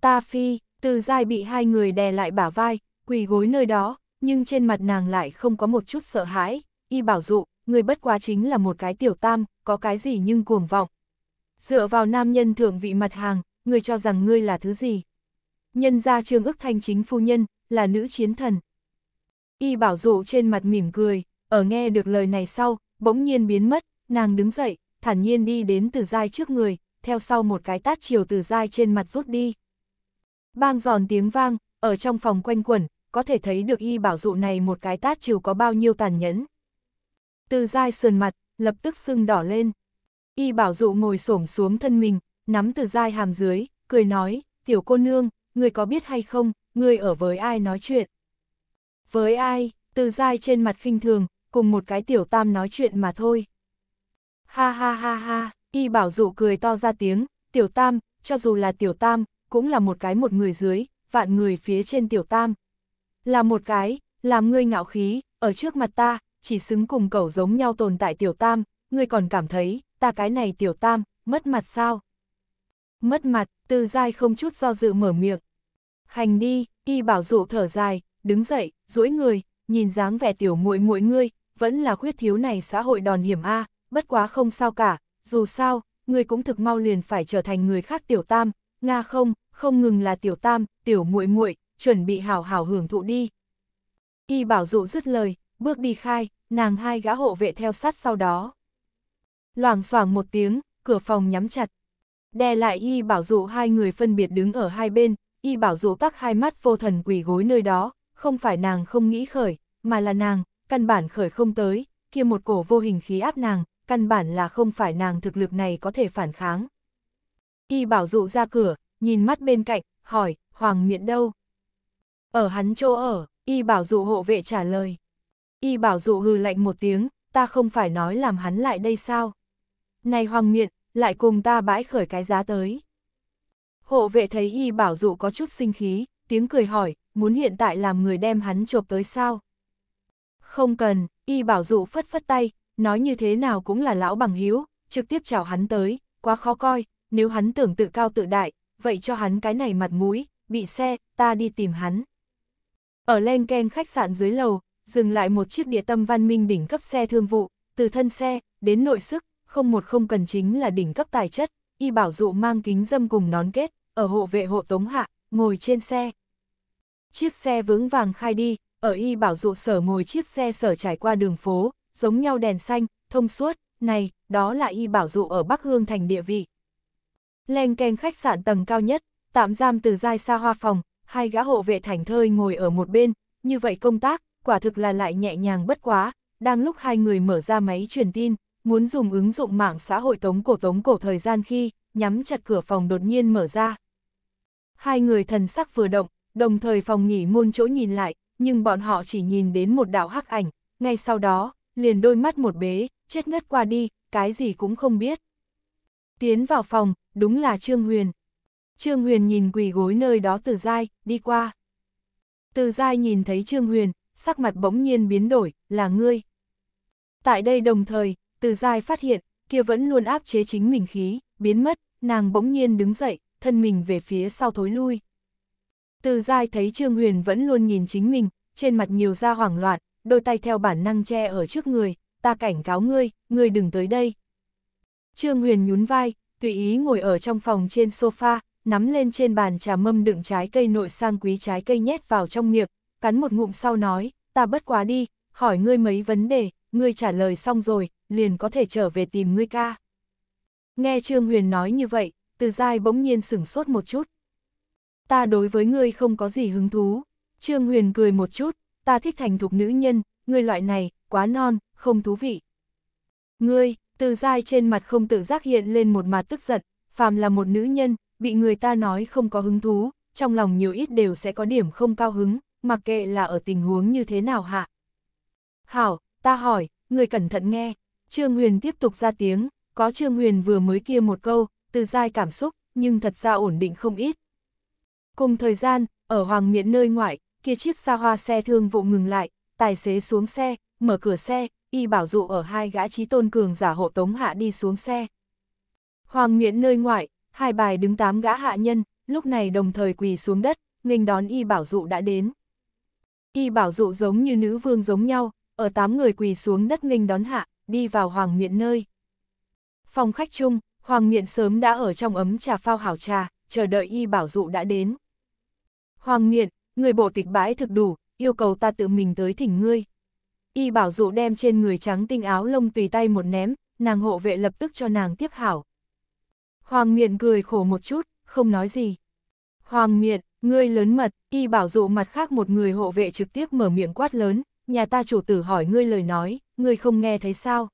Ta phi, từ dai bị hai người đè lại bả vai, quỳ gối nơi đó, nhưng trên mặt nàng lại không có một chút sợ hãi, y bảo dụ, người bất quá chính là một cái tiểu tam, có cái gì nhưng cuồng vọng. Dựa vào nam nhân thượng vị mặt hàng, người cho rằng ngươi là thứ gì. Nhân ra trương ức thanh chính phu nhân, là nữ chiến thần. Y bảo dụ trên mặt mỉm cười, ở nghe được lời này sau, bỗng nhiên biến mất, nàng đứng dậy, thản nhiên đi đến từ dai trước người, theo sau một cái tát chiều từ dai trên mặt rút đi. Bang giòn tiếng vang, ở trong phòng quanh quẩn, có thể thấy được y bảo dụ này một cái tát trừ có bao nhiêu tàn nhẫn. Từ dai sườn mặt, lập tức sưng đỏ lên. Y bảo dụ ngồi xổm xuống thân mình, nắm từ dai hàm dưới, cười nói, tiểu cô nương, người có biết hay không, người ở với ai nói chuyện. Với ai, từ dai trên mặt khinh thường, cùng một cái tiểu tam nói chuyện mà thôi. Ha ha ha ha, y bảo dụ cười to ra tiếng, tiểu tam, cho dù là tiểu tam, cũng là một cái một người dưới, vạn người phía trên tiểu tam. Là một cái, làm ngươi ngạo khí, ở trước mặt ta, chỉ xứng cùng cẩu giống nhau tồn tại tiểu tam, ngươi còn cảm thấy, ta cái này tiểu tam, mất mặt sao? Mất mặt, từ dai không chút do dự mở miệng. Hành đi, y bảo dụ thở dài, đứng dậy, duỗi người, nhìn dáng vẻ tiểu muội muội ngươi, vẫn là khuyết thiếu này xã hội đòn hiểm A, bất quá không sao cả, dù sao, ngươi cũng thực mau liền phải trở thành người khác tiểu tam, Nga không, không ngừng là tiểu tam, tiểu muội muội, chuẩn bị hảo hảo hưởng thụ đi. Y bảo dụ dứt lời, bước đi khai, nàng hai gã hộ vệ theo sát sau đó. Loảng xoảng một tiếng, cửa phòng nhắm chặt. Đè lại y bảo dụ hai người phân biệt đứng ở hai bên, y bảo dụ tắc hai mắt vô thần quỳ gối nơi đó, không phải nàng không nghĩ khởi, mà là nàng, căn bản khởi không tới, kia một cổ vô hình khí áp nàng, căn bản là không phải nàng thực lực này có thể phản kháng. Y bảo dụ ra cửa, nhìn mắt bên cạnh, hỏi, Hoàng miện đâu? Ở hắn chỗ ở, y bảo dụ hộ vệ trả lời. Y bảo dụ hừ lạnh một tiếng, ta không phải nói làm hắn lại đây sao? Này Hoàng miện, lại cùng ta bãi khởi cái giá tới. Hộ vệ thấy y bảo dụ có chút sinh khí, tiếng cười hỏi, muốn hiện tại làm người đem hắn chộp tới sao? Không cần, y bảo dụ phất phất tay, nói như thế nào cũng là lão bằng hiếu, trực tiếp chào hắn tới, quá khó coi, nếu hắn tưởng tự cao tự đại, vậy cho hắn cái này mặt mũi, bị xe, ta đi tìm hắn. Ở len ken khách sạn dưới lầu, dừng lại một chiếc địa tâm văn minh đỉnh cấp xe thương vụ, từ thân xe, đến nội sức, không một không cần chính là đỉnh cấp tài chất, y bảo dụ mang kính dâm cùng nón kết, ở hộ vệ hộ tống hạ, ngồi trên xe. Chiếc xe vững vàng khai đi, ở y bảo dụ sở ngồi chiếc xe sở trải qua đường phố, giống nhau đèn xanh, thông suốt, này, đó là y bảo dụ ở Bắc Hương thành địa vị. Lên kênh khách sạn tầng cao nhất, tạm giam từ giai xa hoa phòng, hai gã hộ vệ thành thơi ngồi ở một bên, như vậy công tác, quả thực là lại nhẹ nhàng bất quá, đang lúc hai người mở ra máy truyền tin, muốn dùng ứng dụng mạng xã hội tống cổ tống cổ thời gian khi, nhắm chặt cửa phòng đột nhiên mở ra. Hai người thần sắc vừa động, đồng thời phòng nghỉ môn chỗ nhìn lại, nhưng bọn họ chỉ nhìn đến một đạo hắc ảnh, ngay sau đó, liền đôi mắt một bế, chết ngất qua đi, cái gì cũng không biết. Tiến vào phòng, đúng là Trương Huyền. Trương Huyền nhìn quỳ gối nơi đó Từ Giai, đi qua. Từ Giai nhìn thấy Trương Huyền, sắc mặt bỗng nhiên biến đổi, là ngươi. Tại đây đồng thời, Từ Giai phát hiện, kia vẫn luôn áp chế chính mình khí, biến mất, nàng bỗng nhiên đứng dậy, thân mình về phía sau thối lui. Từ Giai thấy Trương Huyền vẫn luôn nhìn chính mình, trên mặt nhiều da hoảng loạn, đôi tay theo bản năng che ở trước người, ta cảnh cáo ngươi, ngươi đừng tới đây. Trương Huyền nhún vai, tùy ý ngồi ở trong phòng trên sofa, nắm lên trên bàn trà mâm đựng trái cây nội sang quý trái cây nhét vào trong miệng, cắn một ngụm sau nói, ta bất quá đi, hỏi ngươi mấy vấn đề, ngươi trả lời xong rồi, liền có thể trở về tìm ngươi ca. Nghe Trương Huyền nói như vậy, từ dai bỗng nhiên sửng sốt một chút. Ta đối với ngươi không có gì hứng thú. Trương Huyền cười một chút, ta thích thành thục nữ nhân, ngươi loại này, quá non, không thú vị. Ngươi, từ dai trên mặt không tự giác hiện lên một mặt tức giận, phàm là một nữ nhân, bị người ta nói không có hứng thú, trong lòng nhiều ít đều sẽ có điểm không cao hứng, mặc kệ là ở tình huống như thế nào hạ. Hảo, ta hỏi, người cẩn thận nghe, Trương Huyền tiếp tục ra tiếng, có Trương Huyền vừa mới kia một câu, từ dai cảm xúc, nhưng thật ra ổn định không ít. Cùng thời gian, ở Hoàng Miễn nơi ngoại, kia chiếc xa hoa xe thương vụ ngừng lại, tài xế xuống xe, mở cửa xe, y bảo dụ ở hai gã trí tôn cường giả hộ tống hạ đi xuống xe. Hoàng miễn nơi ngoại, hai bài đứng tám gã hạ nhân, lúc này đồng thời quỳ xuống đất, nghênh đón y bảo dụ đã đến. Y bảo dụ giống như nữ vương giống nhau, ở tám người quỳ xuống đất nghênh đón hạ, đi vào hoàng miện nơi. Phòng khách chung, hoàng miện sớm đã ở trong ấm trà phao hảo trà, chờ đợi y bảo dụ đã đến. Hoàng miện, người bộ tịch bãi thực đủ, yêu cầu ta tự mình tới thỉnh ngươi y bảo dụ đem trên người trắng tinh áo lông tùy tay một ném, nàng hộ vệ lập tức cho nàng tiếp hảo. Hoàng miện cười khổ một chút, không nói gì. Hoàng miện, ngươi lớn mật, y bảo dụ mặt khác một người hộ vệ trực tiếp mở miệng quát lớn, nhà ta chủ tử hỏi ngươi lời nói, ngươi không nghe thấy sao.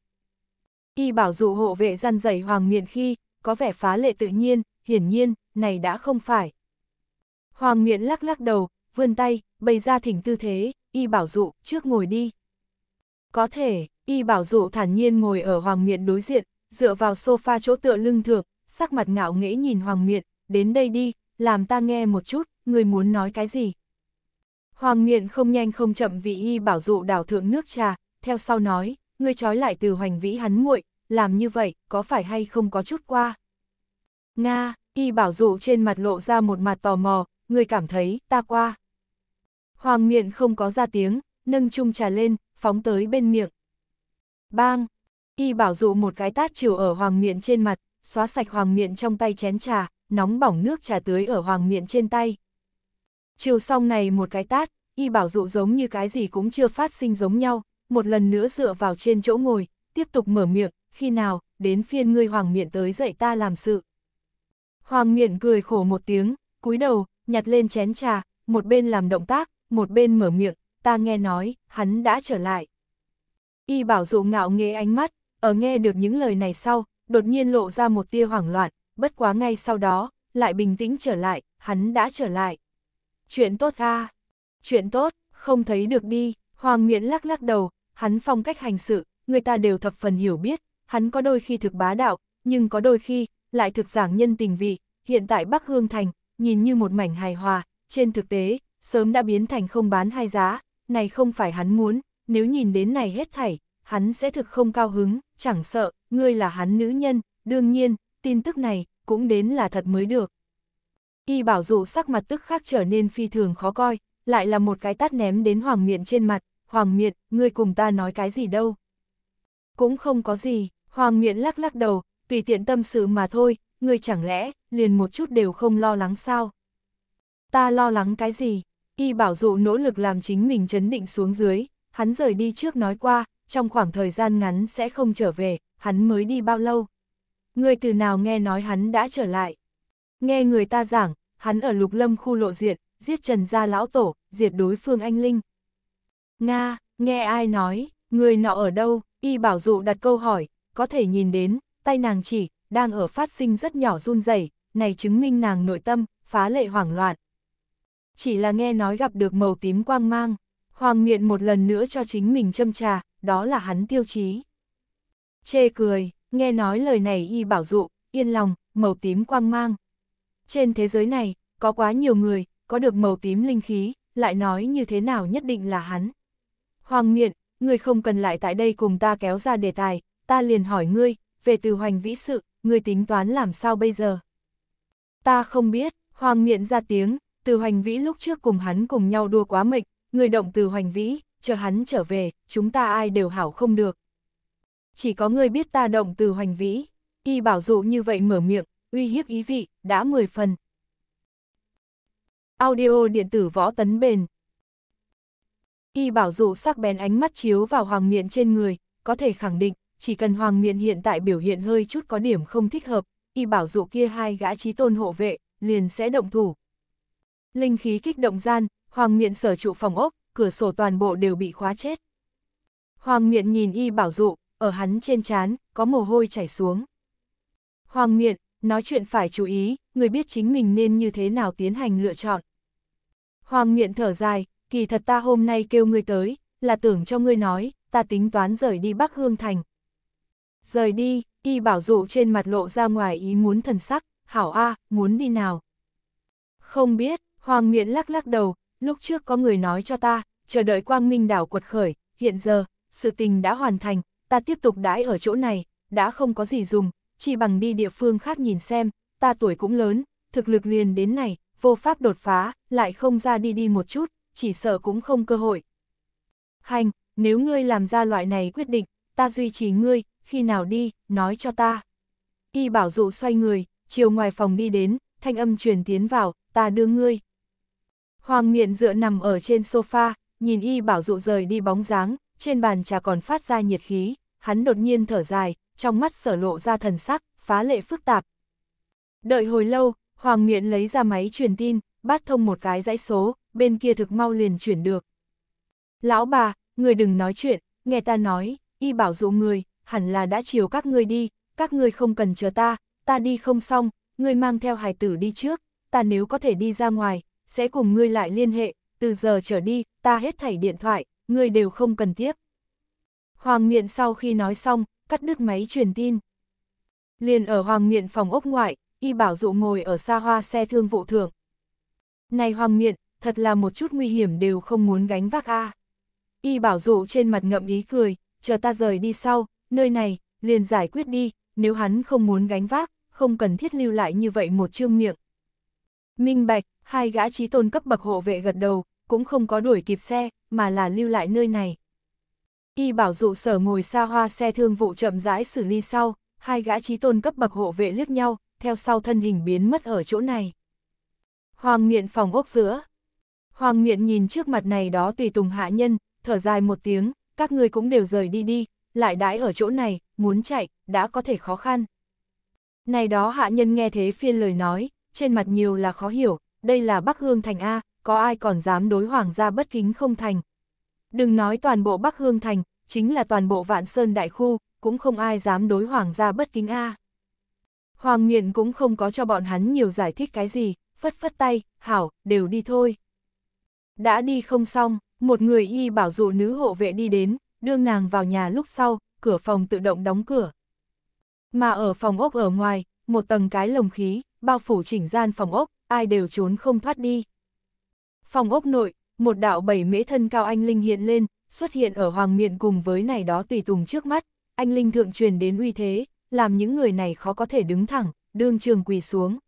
Y bảo dụ hộ vệ răn dậy hoàng miện khi, có vẻ phá lệ tự nhiên, hiển nhiên, này đã không phải. Hoàng miện lắc lắc đầu, vươn tay, bày ra thỉnh tư thế, y bảo dụ, trước ngồi đi. Có thể, y bảo dụ thản nhiên ngồi ở Hoàng Miện đối diện, dựa vào sofa chỗ tựa lưng thượng, sắc mặt ngạo nghễ nhìn Hoàng Miện, đến đây đi, làm ta nghe một chút, người muốn nói cái gì. Hoàng Miện không nhanh không chậm vì y bảo dụ đảo thượng nước trà, theo sau nói, người trói lại từ hoành vĩ hắn nguội, làm như vậy, có phải hay không có chút qua. Nga, y bảo dụ trên mặt lộ ra một mặt tò mò, người cảm thấy, ta qua. Hoàng Miện không có ra tiếng, nâng chung trà lên, phóng tới bên miệng. Bang! Y bảo dụ một cái tát chiều ở hoàng miệng trên mặt, xóa sạch hoàng miệng trong tay chén trà, nóng bỏng nước trà tưới ở hoàng miệng trên tay. Chiều xong này một cái tát, y bảo dụ giống như cái gì cũng chưa phát sinh giống nhau, một lần nữa dựa vào trên chỗ ngồi, tiếp tục mở miệng, khi nào, đến phiên ngươi hoàng miệng tới dạy ta làm sự. Hoàng miệng cười khổ một tiếng, cúi đầu, nhặt lên chén trà, một bên làm động tác, một bên mở miệng, ta nghe nói, hắn đã trở lại. Y bảo dụ ngạo nghễ ánh mắt, ở nghe được những lời này sau, đột nhiên lộ ra một tia hoảng loạn, bất quá ngay sau đó, lại bình tĩnh trở lại, hắn đã trở lại. Chuyện tốt a à? Chuyện tốt, không thấy được đi, Hoàng Miễn lắc lắc đầu, hắn phong cách hành sự, người ta đều thập phần hiểu biết, hắn có đôi khi thực bá đạo, nhưng có đôi khi, lại thực giảng nhân tình vị, hiện tại Bắc Hương Thành, nhìn như một mảnh hài hòa, trên thực tế, sớm đã biến thành không bán hai giá, này không phải hắn muốn, nếu nhìn đến này hết thảy, hắn sẽ thực không cao hứng, chẳng sợ, ngươi là hắn nữ nhân, đương nhiên, tin tức này, cũng đến là thật mới được. Y bảo dụ sắc mặt tức khác trở nên phi thường khó coi, lại là một cái tát ném đến hoàng miện trên mặt, hoàng miện, ngươi cùng ta nói cái gì đâu. Cũng không có gì, hoàng miện lắc lắc đầu, tùy tiện tâm sự mà thôi, ngươi chẳng lẽ, liền một chút đều không lo lắng sao. Ta lo lắng cái gì, Y bảo dụ nỗ lực làm chính mình chấn định xuống dưới, hắn rời đi trước nói qua, trong khoảng thời gian ngắn sẽ không trở về, hắn mới đi bao lâu. Người từ nào nghe nói hắn đã trở lại. Nghe người ta giảng, hắn ở lục lâm khu lộ diện, giết trần gia lão tổ, diệt đối phương anh linh. Nga, nghe ai nói, người nọ ở đâu, y bảo dụ đặt câu hỏi, có thể nhìn đến, tay nàng chỉ, đang ở phát sinh rất nhỏ run rẩy này chứng minh nàng nội tâm, phá lệ hoảng loạn chỉ là nghe nói gặp được màu tím quang mang, hoàng miện một lần nữa cho chính mình châm trà, đó là hắn tiêu chí. Chê cười, nghe nói lời này y bảo dụ, yên lòng, màu tím quang mang. Trên thế giới này, có quá nhiều người, có được màu tím linh khí, lại nói như thế nào nhất định là hắn. Hoàng miện, ngươi không cần lại tại đây cùng ta kéo ra đề tài, ta liền hỏi ngươi, về từ hoành vĩ sự, ngươi tính toán làm sao bây giờ? Ta không biết, hoàng miện ra tiếng, từ hoành vĩ lúc trước cùng hắn cùng nhau đua quá mịch, người động từ hoành vĩ, chờ hắn trở về, chúng ta ai đều hảo không được. Chỉ có người biết ta động từ hoành vĩ, y bảo dụ như vậy mở miệng, uy hiếp ý vị, đã 10 phần. Audio điện tử võ tấn bền. Y bảo dụ sắc bén ánh mắt chiếu vào hoàng miện trên người, có thể khẳng định, chỉ cần hoàng miện hiện tại biểu hiện hơi chút có điểm không thích hợp, y bảo dụ kia hai gã trí tôn hộ vệ, liền sẽ động thủ, Linh khí kích động gian, Hoàng Miện sở trụ phòng ốc, cửa sổ toàn bộ đều bị khóa chết. Hoàng Miện nhìn y bảo dụ, ở hắn trên trán có mồ hôi chảy xuống. Hoàng Miện, nói chuyện phải chú ý, người biết chính mình nên như thế nào tiến hành lựa chọn. Hoàng Miện thở dài, kỳ thật ta hôm nay kêu ngươi tới, là tưởng cho ngươi nói, ta tính toán rời đi Bắc Hương Thành. Rời đi, y bảo dụ trên mặt lộ ra ngoài ý muốn thần sắc, hảo a muốn đi nào. Không biết, Hoàng Miễn lắc lắc đầu, lúc trước có người nói cho ta, chờ đợi quang minh đảo quật khởi, hiện giờ, sự tình đã hoàn thành, ta tiếp tục đãi ở chỗ này, đã không có gì dùng, chỉ bằng đi địa phương khác nhìn xem, ta tuổi cũng lớn, thực lực liền đến này, vô pháp đột phá, lại không ra đi đi một chút, chỉ sợ cũng không cơ hội. Hành, nếu ngươi làm ra loại này quyết định, ta duy trì ngươi, khi nào đi, nói cho ta. Y bảo dụ xoay người, chiều ngoài phòng đi đến, thanh âm truyền tiến vào, ta đưa ngươi. Hoàng Miện dựa nằm ở trên sofa, nhìn y bảo dụ rời đi bóng dáng, trên bàn trà còn phát ra nhiệt khí, hắn đột nhiên thở dài, trong mắt sở lộ ra thần sắc, phá lệ phức tạp. Đợi hồi lâu, Hoàng Miện lấy ra máy truyền tin, bắt thông một cái dãy số, bên kia thực mau liền chuyển được. Lão bà, người đừng nói chuyện, nghe ta nói, y bảo dụ người, hẳn là đã chiều các ngươi đi, các ngươi không cần chờ ta, ta đi không xong, ngươi mang theo Hải tử đi trước, ta nếu có thể đi ra ngoài, sẽ cùng ngươi lại liên hệ, từ giờ trở đi, ta hết thảy điện thoại, ngươi đều không cần tiếp. Hoàng Miện sau khi nói xong, cắt đứt máy truyền tin. Liền ở Hoàng Miện phòng ốc ngoại, y bảo dụ ngồi ở xa hoa xe thương vụ thường Này Hoàng Miện, thật là một chút nguy hiểm đều không muốn gánh vác a. Y bảo dụ trên mặt ngậm ý cười, chờ ta rời đi sau, nơi này, liền giải quyết đi, nếu hắn không muốn gánh vác, không cần thiết lưu lại như vậy một chương miệng. Minh Bạch, Hai gã trí tôn cấp bậc hộ vệ gật đầu, cũng không có đuổi kịp xe, mà là lưu lại nơi này. Y bảo dụ sở ngồi xa hoa xe thương vụ chậm rãi xử lý sau, hai gã trí tôn cấp bậc hộ vệ liếc nhau, theo sau thân hình biến mất ở chỗ này. Hoàng miện phòng ốc giữa. Hoàng miện nhìn trước mặt này đó tùy tùng hạ nhân, thở dài một tiếng, các ngươi cũng đều rời đi đi, lại đãi ở chỗ này, muốn chạy, đã có thể khó khăn. Này đó hạ nhân nghe thế phiên lời nói, trên mặt nhiều là khó hiểu, đây là Bắc Hương Thành A, có ai còn dám đối hoàng gia bất kính không thành. Đừng nói toàn bộ Bắc Hương Thành, chính là toàn bộ Vạn Sơn Đại Khu, cũng không ai dám đối hoàng gia bất kính A. Hoàng miện cũng không có cho bọn hắn nhiều giải thích cái gì, phất phất tay, hảo, đều đi thôi. Đã đi không xong, một người y bảo dụ nữ hộ vệ đi đến, đưa nàng vào nhà lúc sau, cửa phòng tự động đóng cửa. Mà ở phòng ốc ở ngoài, một tầng cái lồng khí, bao phủ chỉnh gian phòng ốc, ai đều trốn không thoát đi. Phòng ốc nội, một đạo bảy mễ thân cao anh Linh hiện lên, xuất hiện ở hoàng miện cùng với này đó tùy tùng trước mắt, anh Linh thượng truyền đến uy thế, làm những người này khó có thể đứng thẳng, đương trường quỳ xuống.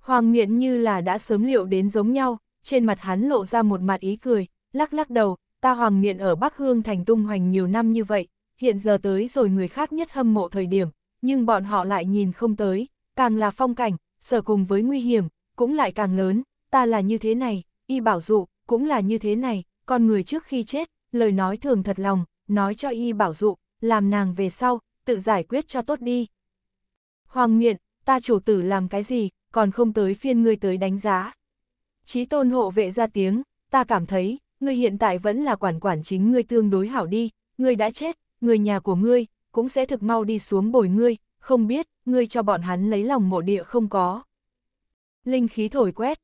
Hoàng miện như là đã sớm liệu đến giống nhau, trên mặt hắn lộ ra một mặt ý cười, lắc lắc đầu, ta hoàng miện ở Bắc Hương thành tung hoành nhiều năm như vậy, hiện giờ tới rồi người khác nhất hâm mộ thời điểm, nhưng bọn họ lại nhìn không tới, càng là phong cảnh, sở cùng với nguy hiểm, cũng lại càng lớn, ta là như thế này, y bảo dụ, cũng là như thế này, con người trước khi chết, lời nói thường thật lòng, nói cho y bảo dụ, làm nàng về sau, tự giải quyết cho tốt đi. Hoàng nguyện, ta chủ tử làm cái gì, còn không tới phiên ngươi tới đánh giá. Chí tôn hộ vệ ra tiếng, ta cảm thấy, ngươi hiện tại vẫn là quản quản chính ngươi tương đối hảo đi, ngươi đã chết, người nhà của ngươi, cũng sẽ thực mau đi xuống bồi ngươi, không biết, ngươi cho bọn hắn lấy lòng mộ địa không có linh khí thổi quét.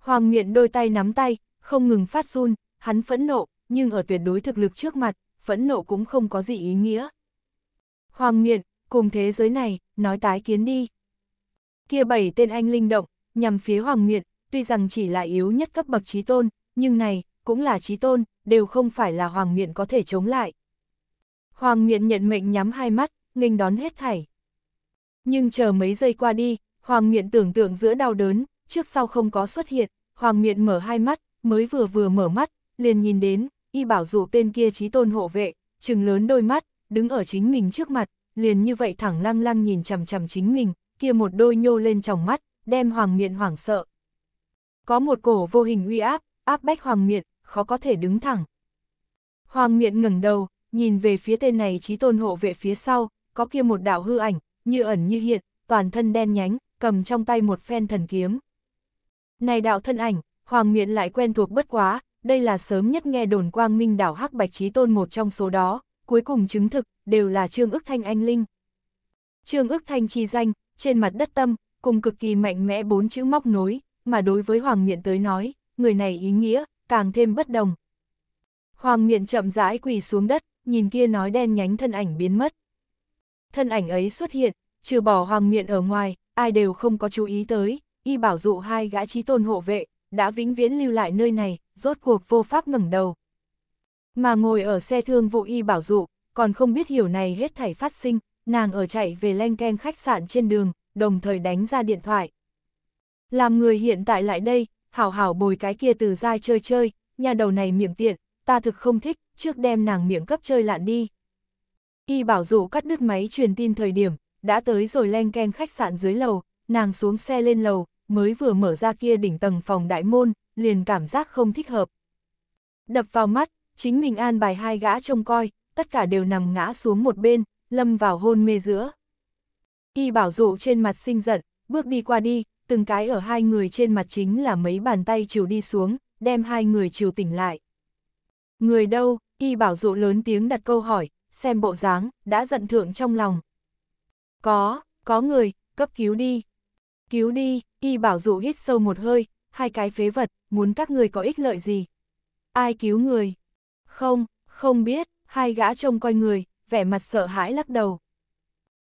Hoàng Nguyện đôi tay nắm tay, không ngừng phát run, hắn phẫn nộ, nhưng ở tuyệt đối thực lực trước mặt, phẫn nộ cũng không có gì ý nghĩa. Hoàng Nguyện, cùng thế giới này, nói tái kiến đi. Kia bảy tên anh linh động, nhằm phía Hoàng Nguyện, tuy rằng chỉ là yếu nhất cấp bậc trí tôn, nhưng này, cũng là trí tôn, đều không phải là Hoàng Nguyện có thể chống lại. Hoàng Nguyện nhận mệnh nhắm hai mắt, nghênh đón hết thảy. Nhưng chờ mấy giây qua đi, Hoàng Nguyện tưởng tượng giữa đau đớn, trước sau không có xuất hiện, Hoàng Miện mở hai mắt, mới vừa vừa mở mắt, liền nhìn đến, y bảo dụ tên kia trí tôn hộ vệ, trừng lớn đôi mắt, đứng ở chính mình trước mặt, liền như vậy thẳng lăng lăng nhìn chằm chằm chính mình, kia một đôi nhô lên trong mắt, đem Hoàng Miện hoảng sợ. Có một cổ vô hình uy áp, áp bách Hoàng Miện, khó có thể đứng thẳng. Hoàng Miện ngẩng đầu, nhìn về phía tên này trí tôn hộ vệ phía sau, có kia một đạo hư ảnh, như ẩn như hiện, toàn thân đen nhánh, cầm trong tay một phen thần kiếm. Này đạo thân ảnh, Hoàng Miện lại quen thuộc bất quá, đây là sớm nhất nghe đồn quang minh đảo hắc bạch trí tôn một trong số đó, cuối cùng chứng thực, đều là Trương ức thanh anh linh. Trương ức thanh chi danh, trên mặt đất tâm, cùng cực kỳ mạnh mẽ bốn chữ móc nối, mà đối với Hoàng Miện tới nói, người này ý nghĩa, càng thêm bất đồng. Hoàng Miện chậm rãi quỳ xuống đất, nhìn kia nói đen nhánh thân ảnh biến mất. Thân ảnh ấy xuất hiện, trừ bỏ Hoàng Miện ở ngoài, ai đều không có chú ý tới, y bảo dụ hai gã trí tôn hộ vệ, đã vĩnh viễn lưu lại nơi này, rốt cuộc vô pháp ngẩng đầu. Mà ngồi ở xe thương vụ y bảo dụ, còn không biết hiểu này hết thảy phát sinh, nàng ở chạy về len ken khách sạn trên đường, đồng thời đánh ra điện thoại. Làm người hiện tại lại đây, hảo hảo bồi cái kia từ dai chơi chơi, nhà đầu này miệng tiện, ta thực không thích, trước đem nàng miệng cấp chơi lạn đi. Y bảo dụ cắt đứt máy truyền tin thời điểm, đã tới rồi len ken khách sạn dưới lầu, nàng xuống xe lên lầu, mới vừa mở ra kia đỉnh tầng phòng đại môn, liền cảm giác không thích hợp. Đập vào mắt, chính mình an bài hai gã trông coi, tất cả đều nằm ngã xuống một bên, lâm vào hôn mê giữa. Y bảo dụ trên mặt sinh giận, bước đi qua đi, từng cái ở hai người trên mặt chính là mấy bàn tay chiều đi xuống, đem hai người chiều tỉnh lại. Người đâu, y bảo dụ lớn tiếng đặt câu hỏi, xem bộ dáng, đã giận thượng trong lòng. Có, có người, cấp cứu đi. Cứu đi, Y bảo dụ hít sâu một hơi, hai cái phế vật, muốn các người có ích lợi gì? Ai cứu người? Không, không biết, hai gã trông coi người, vẻ mặt sợ hãi lắc đầu.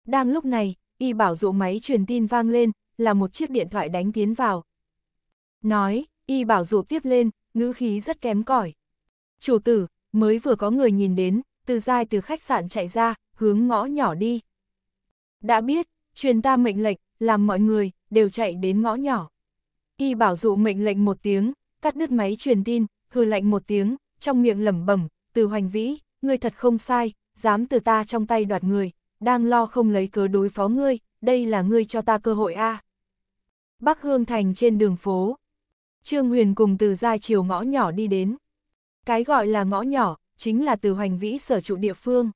Đang lúc này, y bảo dụ máy truyền tin vang lên, là một chiếc điện thoại đánh tiến vào. Nói, y bảo dụ tiếp lên, ngữ khí rất kém cỏi. Chủ tử, mới vừa có người nhìn đến, từ dai từ khách sạn chạy ra, hướng ngõ nhỏ đi. Đã biết, truyền ta mệnh lệnh, làm mọi người, đều chạy đến ngõ nhỏ. Y bảo dụ mệnh lệnh một tiếng, cắt đứt máy truyền tin, hư lệnh một tiếng, trong miệng lẩm bẩm, từ hoành vĩ, ngươi thật không sai, dám từ ta trong tay đoạt người, đang lo không lấy cớ đối phó ngươi, đây là ngươi cho ta cơ hội a. Bắc Hương Thành trên đường phố. Trương Huyền cùng từ ra chiều ngõ nhỏ đi đến. Cái gọi là ngõ nhỏ, chính là từ hoành vĩ sở trụ địa phương.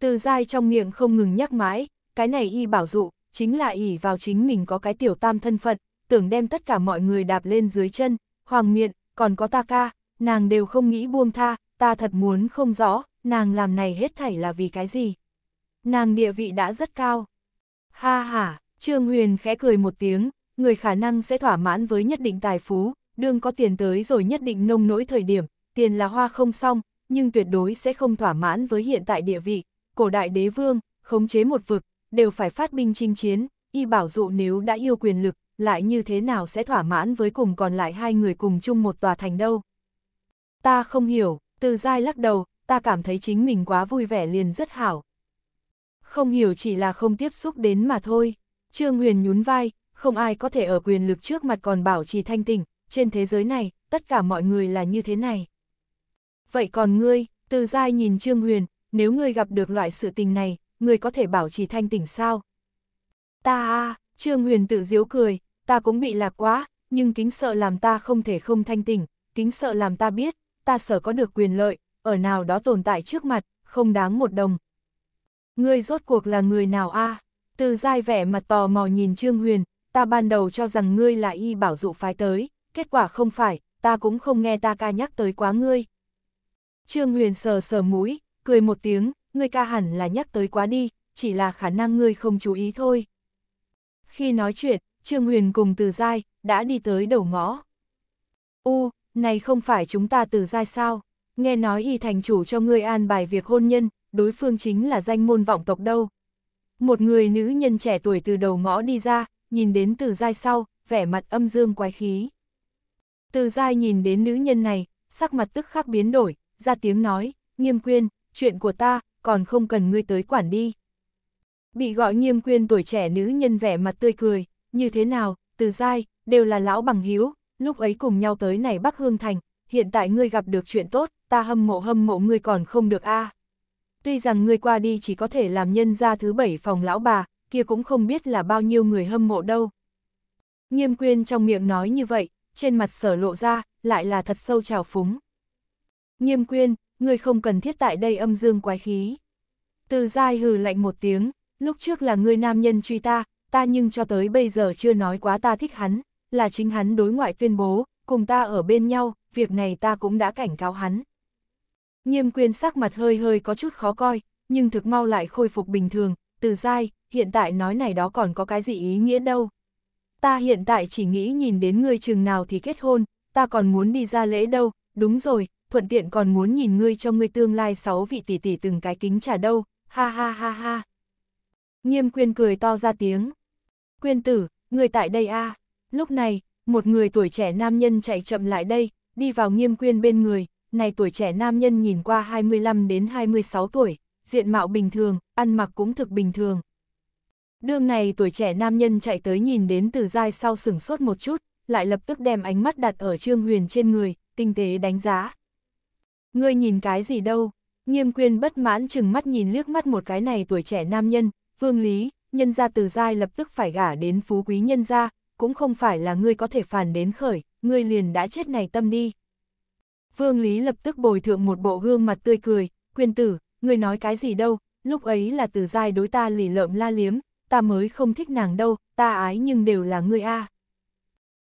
Từ dai trong miệng không ngừng nhắc mãi, cái này y bảo dụ, chính là ỷ vào chính mình có cái tiểu tam thân phận, tưởng đem tất cả mọi người đạp lên dưới chân, hoàng miện, còn có ta ca, nàng đều không nghĩ buông tha, ta thật muốn không rõ, nàng làm này hết thảy là vì cái gì. Nàng địa vị đã rất cao. Ha ha, Trương Huyền khẽ cười một tiếng, người khả năng sẽ thỏa mãn với nhất định tài phú, đương có tiền tới rồi nhất định nông nỗi thời điểm, tiền là hoa không xong, nhưng tuyệt đối sẽ không thỏa mãn với hiện tại địa vị. Cổ đại đế vương, khống chế một vực, đều phải phát binh chinh chiến, y bảo dụ nếu đã yêu quyền lực, lại như thế nào sẽ thỏa mãn với cùng còn lại hai người cùng chung một tòa thành đâu. Ta không hiểu, từ dai lắc đầu, ta cảm thấy chính mình quá vui vẻ liền rất hảo. Không hiểu chỉ là không tiếp xúc đến mà thôi. Trương Huyền nhún vai, không ai có thể ở quyền lực trước mặt còn bảo trì thanh tịnh trên thế giới này, tất cả mọi người là như thế này. Vậy còn ngươi, từ dai nhìn Trương Huyền, nếu ngươi gặp được loại sự tình này, người có thể bảo trì thanh tỉnh sao? Ta Trương Huyền tự diếu cười, ta cũng bị lạc quá, nhưng kính sợ làm ta không thể không thanh tỉnh, kính sợ làm ta biết, ta sợ có được quyền lợi, ở nào đó tồn tại trước mặt, không đáng một đồng. Ngươi rốt cuộc là người nào a? Từ dai vẻ mặt tò mò nhìn Trương Huyền, ta ban đầu cho rằng ngươi là y bảo dụ phái tới, kết quả không phải, ta cũng không nghe ta ca nhắc tới quá ngươi. Trương Huyền sờ sờ mũi, cười một tiếng, ngươi ca hẳn là nhắc tới quá đi, chỉ là khả năng ngươi không chú ý thôi. Khi nói chuyện, Trương Huyền cùng Từ Giai đã đi tới đầu ngõ. U, này không phải chúng ta Từ Giai sao? Nghe nói y thành chủ cho ngươi an bài việc hôn nhân, đối phương chính là danh môn vọng tộc đâu. Một người nữ nhân trẻ tuổi từ đầu ngõ đi ra, nhìn đến Từ Giai sau, vẻ mặt âm dương quái khí. Từ Giai nhìn đến nữ nhân này, sắc mặt tức khắc biến đổi, ra tiếng nói, nghiêm quyên, chuyện của ta, còn không cần ngươi tới quản đi. Bị gọi nghiêm quyên tuổi trẻ nữ nhân vẻ mặt tươi cười, như thế nào, từ dai, đều là lão bằng hiếu, lúc ấy cùng nhau tới này Bắc Hương Thành, hiện tại ngươi gặp được chuyện tốt, ta hâm mộ hâm mộ ngươi còn không được a. Tuy rằng ngươi qua đi chỉ có thể làm nhân ra thứ bảy phòng lão bà, kia cũng không biết là bao nhiêu người hâm mộ đâu. Nghiêm quyên trong miệng nói như vậy, trên mặt sở lộ ra, lại là thật sâu trào phúng. Nghiêm quyên, ngươi không cần thiết tại đây âm dương quái khí. Từ dai hừ lạnh một tiếng, lúc trước là ngươi nam nhân truy ta, ta nhưng cho tới bây giờ chưa nói quá ta thích hắn, là chính hắn đối ngoại tuyên bố, cùng ta ở bên nhau, việc này ta cũng đã cảnh cáo hắn. Nhiêm quyên sắc mặt hơi hơi có chút khó coi, nhưng thực mau lại khôi phục bình thường, từ dai, hiện tại nói này đó còn có cái gì ý nghĩa đâu. Ta hiện tại chỉ nghĩ nhìn đến ngươi chừng nào thì kết hôn, ta còn muốn đi ra lễ đâu, đúng rồi, thuận tiện còn muốn nhìn ngươi cho ngươi tương lai sáu vị tỷ tỷ từng cái kính trả đâu, ha ha ha ha. Nghiêm quyên cười to ra tiếng. Quyên tử, người tại đây a à. Lúc này, một người tuổi trẻ nam nhân chạy chậm lại đây, đi vào nghiêm quyên bên người, này tuổi trẻ nam nhân nhìn qua 25 đến 26 tuổi, diện mạo bình thường, ăn mặc cũng thực bình thường. Đường này tuổi trẻ nam nhân chạy tới nhìn đến từ dai sau sửng sốt một chút, lại lập tức đem ánh mắt đặt ở Trương Huyền trên người, tinh tế đánh giá, Ngươi nhìn cái gì đâu? Nghiêm quyên bất mãn chừng mắt nhìn liếc mắt một cái này tuổi trẻ nam nhân, vương lý, nhân gia từ giai lập tức phải gả đến phú quý nhân gia, cũng không phải là ngươi có thể phản đến khởi, ngươi liền đã chết này tâm đi. Vương Lý lập tức bồi thượng một bộ gương mặt tươi cười, quyền tử, ngươi nói cái gì đâu, lúc ấy là từ giai đối ta lì lợm la liếm, ta mới không thích nàng đâu, ta ái nhưng đều là ngươi a.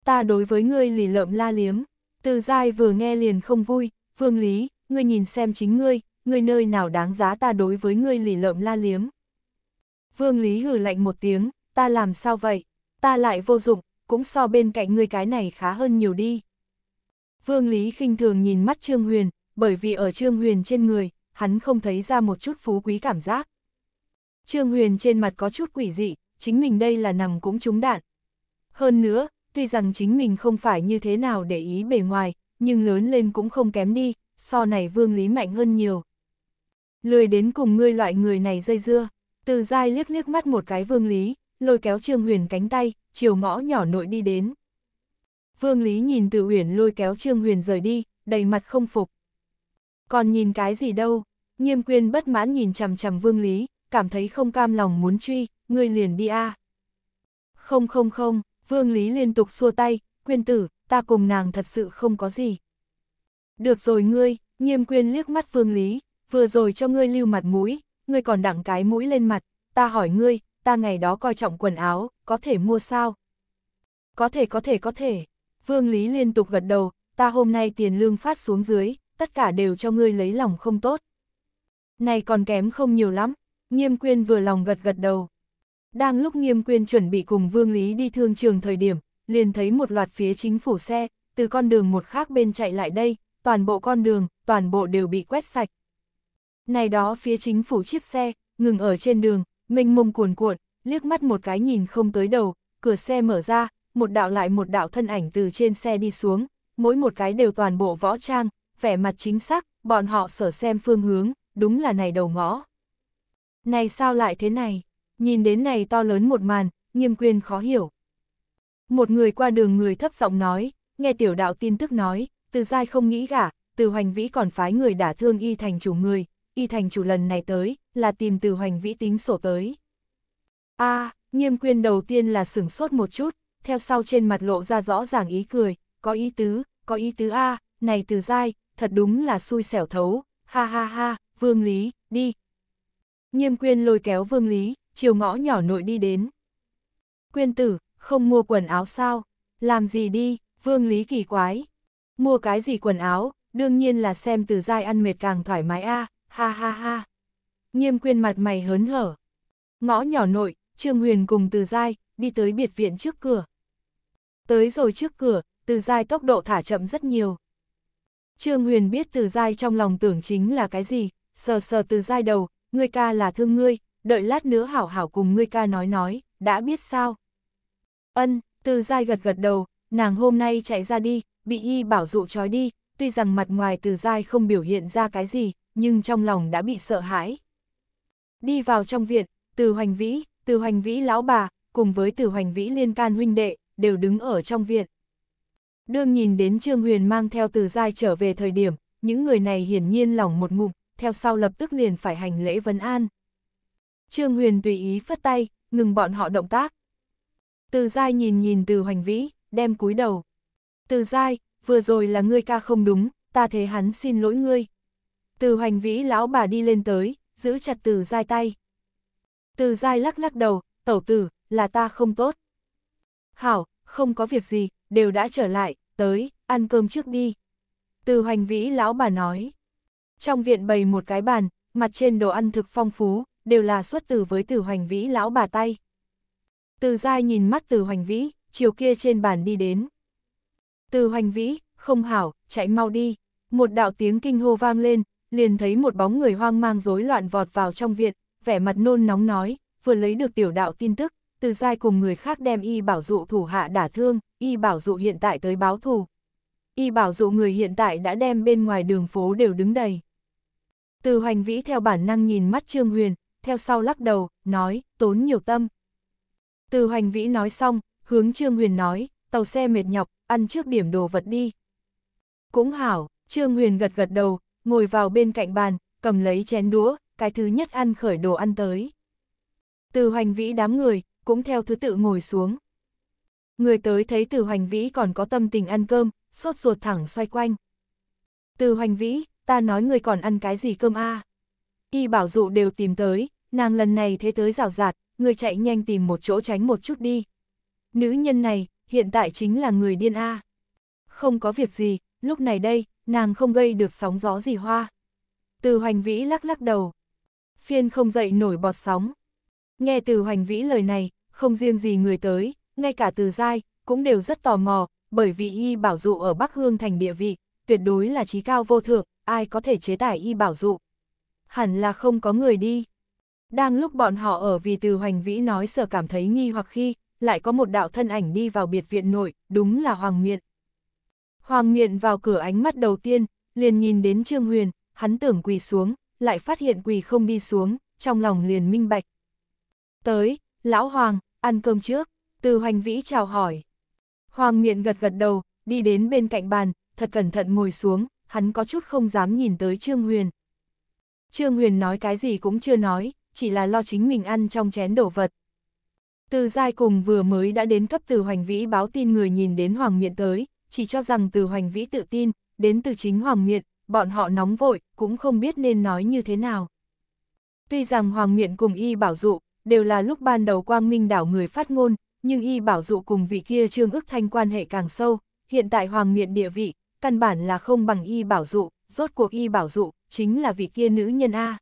Ta đối với ngươi lì lợm la liếm, từ giai vừa nghe liền không vui, Vương Lý, ngươi nhìn xem chính ngươi, ngươi nơi nào đáng giá ta đối với ngươi lì lợm la liếm. Vương Lý hừ lạnh một tiếng, ta làm sao vậy, ta lại vô dụng, cũng so bên cạnh ngươi cái này khá hơn nhiều đi. Vương Lý khinh thường nhìn mắt Trương Huyền, bởi vì ở Trương Huyền trên người, hắn không thấy ra một chút phú quý cảm giác. Trương Huyền trên mặt có chút quỷ dị, chính mình đây là nằm cũng trúng đạn. Hơn nữa, tuy rằng chính mình không phải như thế nào để ý bề ngoài, nhưng lớn lên cũng không kém đi, so này vương lý mạnh hơn nhiều. Lười đến cùng ngươi loại người này dây dưa, từ dai liếc liếc mắt một cái vương lý, lôi kéo Trương Huyền cánh tay, chiều ngõ nhỏ nội đi đến. Vương Lý nhìn Từ huyền lôi kéo Trương Huyền rời đi, đầy mặt không phục. Còn nhìn cái gì đâu? Nghiêm Quyên bất mãn nhìn chằm chằm Vương Lý, cảm thấy không cam lòng muốn truy, ngươi liền đi a. À. Không không không, Vương Lý liên tục xua tay, "Quyên tử, ta cùng nàng thật sự không có gì, được rồi ngươi, nghiêm quyên liếc mắt Phương Lý, vừa rồi cho ngươi lưu mặt mũi, ngươi còn đặng cái mũi lên mặt, ta hỏi ngươi, ta ngày đó coi trọng quần áo, có thể mua sao? Có thể có thể có thể, Vương Lý liên tục gật đầu, ta hôm nay tiền lương phát xuống dưới, tất cả đều cho ngươi lấy lòng không tốt. Này còn kém không nhiều lắm, nghiêm quyên vừa lòng gật gật đầu. Đang lúc nghiêm quyên chuẩn bị cùng Vương Lý đi thương trường thời điểm, liền thấy một loạt phía chính phủ xe, từ con đường một khác bên chạy lại đây, toàn bộ con đường, toàn bộ đều bị quét sạch. Này đó phía chính phủ chiếc xe, ngừng ở trên đường, mình mông cuồn cuộn, liếc mắt một cái nhìn không tới đầu, cửa xe mở ra, một đạo lại một đạo thân ảnh từ trên xe đi xuống, mỗi một cái đều toàn bộ võ trang, vẻ mặt chính xác, bọn họ sở xem phương hướng, đúng là này đầu ngõ. Này sao lại thế này? Nhìn đến này to lớn một màn, nghiêm quyên khó hiểu. Một người qua đường người thấp giọng nói, nghe tiểu đạo tin tức nói, từ dai không nghĩ gả, từ hoành vĩ còn phái người đả thương y thành chủ người, y thành chủ lần này tới, là tìm từ hoành vĩ tính sổ tới. a à, nghiêm quyên đầu tiên là sửng sốt một chút, theo sau trên mặt lộ ra rõ ràng ý cười, có ý tứ, có ý tứ a à, này từ dai, thật đúng là xui xẻo thấu, ha ha ha, vương lý, đi. Nghiêm quyên lôi kéo vương lý, chiều ngõ nhỏ nội đi đến. Quyên tử, không mua quần áo sao, làm gì đi, vương lý kỳ quái. Mua cái gì quần áo, đương nhiên là xem từ dai ăn mệt càng thoải mái a à, ha ha ha. Nghiêm quyên mặt mày hớn hở. Ngõ nhỏ nội, Trương Huyền cùng từ dai, đi tới biệt viện trước cửa. Tới rồi trước cửa, từ dai tốc độ thả chậm rất nhiều. Trương Huyền biết từ dai trong lòng tưởng chính là cái gì, sờ sờ từ dai đầu, ngươi ca là thương ngươi, đợi lát nữa hảo hảo cùng ngươi ca nói nói, đã biết sao. Ân, từ dai gật gật đầu, Nàng hôm nay chạy ra đi, bị y bảo dụ trói đi, tuy rằng mặt ngoài từ dai không biểu hiện ra cái gì, nhưng trong lòng đã bị sợ hãi. Đi vào trong viện, từ hoành vĩ, từ hoành vĩ lão bà, cùng với từ hoành vĩ liên can huynh đệ, đều đứng ở trong viện. Đương nhìn đến Trương Huyền mang theo từ dai trở về thời điểm, những người này hiển nhiên lòng một ngụm, theo sau lập tức liền phải hành lễ vấn an. Trương Huyền tùy ý phất tay, ngừng bọn họ động tác. Từ dai nhìn nhìn từ hoành vĩ, đem cúi đầu. Từ dai, vừa rồi là ngươi ca không đúng, ta thế hắn xin lỗi ngươi. Từ hoành vĩ lão bà đi lên tới, giữ chặt từ dai tay. Từ dai lắc lắc đầu, tẩu tử, là ta không tốt. Hảo, không có việc gì, đều đã trở lại, tới, ăn cơm trước đi. Từ hoành vĩ lão bà nói. Trong viện bày một cái bàn, mặt trên đồ ăn thực phong phú, đều là xuất từ với từ hoành vĩ lão bà tay. Từ dai nhìn mắt từ hoành vĩ, chiều kia trên bàn đi đến. Từ hoành vĩ, không hảo, chạy mau đi. Một đạo tiếng kinh hô vang lên, liền thấy một bóng người hoang mang rối loạn vọt vào trong viện, vẻ mặt nôn nóng nói, vừa lấy được tiểu đạo tin tức, từ giai cùng người khác đem y bảo dụ thủ hạ đả thương, y bảo dụ hiện tại tới báo thù. Y bảo dụ người hiện tại đã đem bên ngoài đường phố đều đứng đầy. Từ hoành vĩ theo bản năng nhìn mắt Trương Huyền, theo sau lắc đầu, nói, tốn nhiều tâm. Từ hoành vĩ nói xong, hướng Trương Huyền nói, tàu xe mệt nhọc, ăn trước điểm đồ vật đi. Cũng hảo, Trương Huyền gật gật đầu, ngồi vào bên cạnh bàn, cầm lấy chén đũa, cái thứ nhất ăn khởi đồ ăn tới. Từ hoành vĩ đám người, cũng theo thứ tự ngồi xuống. Người tới thấy từ hoành vĩ còn có tâm tình ăn cơm, sốt ruột thẳng xoay quanh. Từ hoành vĩ, ta nói người còn ăn cái gì cơm a à? Y bảo dụ đều tìm tới, nàng lần này thế tới rào rạt, người chạy nhanh tìm một chỗ tránh một chút đi. Nữ nhân này, hiện tại chính là người điên A. Không có việc gì, lúc này đây, nàng không gây được sóng gió gì hoa. Từ hoành vĩ lắc lắc đầu. Phiên không dậy nổi bọt sóng. Nghe từ hoành vĩ lời này, không riêng gì người tới, ngay cả từ dai, cũng đều rất tò mò, bởi vì y bảo dụ ở Bắc Hương thành địa vị, tuyệt đối là trí cao vô thượng, ai có thể chế tải y bảo dụ. Hẳn là không có người đi. Đang lúc bọn họ ở vì từ hoành vĩ nói sở cảm thấy nghi hoặc khi, lại có một đạo thân ảnh đi vào biệt viện nội, đúng là Hoàng Nguyện. Hoàng Nguyện vào cửa ánh mắt đầu tiên, liền nhìn đến Trương Huyền, hắn tưởng quỳ xuống, lại phát hiện quỳ không đi xuống, trong lòng liền minh bạch. Tới, Lão Hoàng, ăn cơm trước, từ hoành vĩ chào hỏi. Hoàng Nguyện gật gật đầu, đi đến bên cạnh bàn, thật cẩn thận ngồi xuống, hắn có chút không dám nhìn tới Trương Huyền. Trương Huyền nói cái gì cũng chưa nói, chỉ là lo chính mình ăn trong chén đổ vật, từ Giai cùng vừa mới đã đến cấp từ Hoành Vĩ báo tin người nhìn đến Hoàng Miện tới, chỉ cho rằng từ Hoành Vĩ tự tin, đến từ chính Hoàng Miện, bọn họ nóng vội, cũng không biết nên nói như thế nào. Tuy rằng Hoàng Miện cùng Y Bảo Dụ, đều là lúc ban đầu Quang Minh đảo người phát ngôn, nhưng Y Bảo Dụ cùng vị kia Trương ức thanh quan hệ càng sâu, hiện tại Hoàng Miện địa vị, căn bản là không bằng Y Bảo Dụ, rốt cuộc Y Bảo Dụ, chính là vị kia nữ nhân A.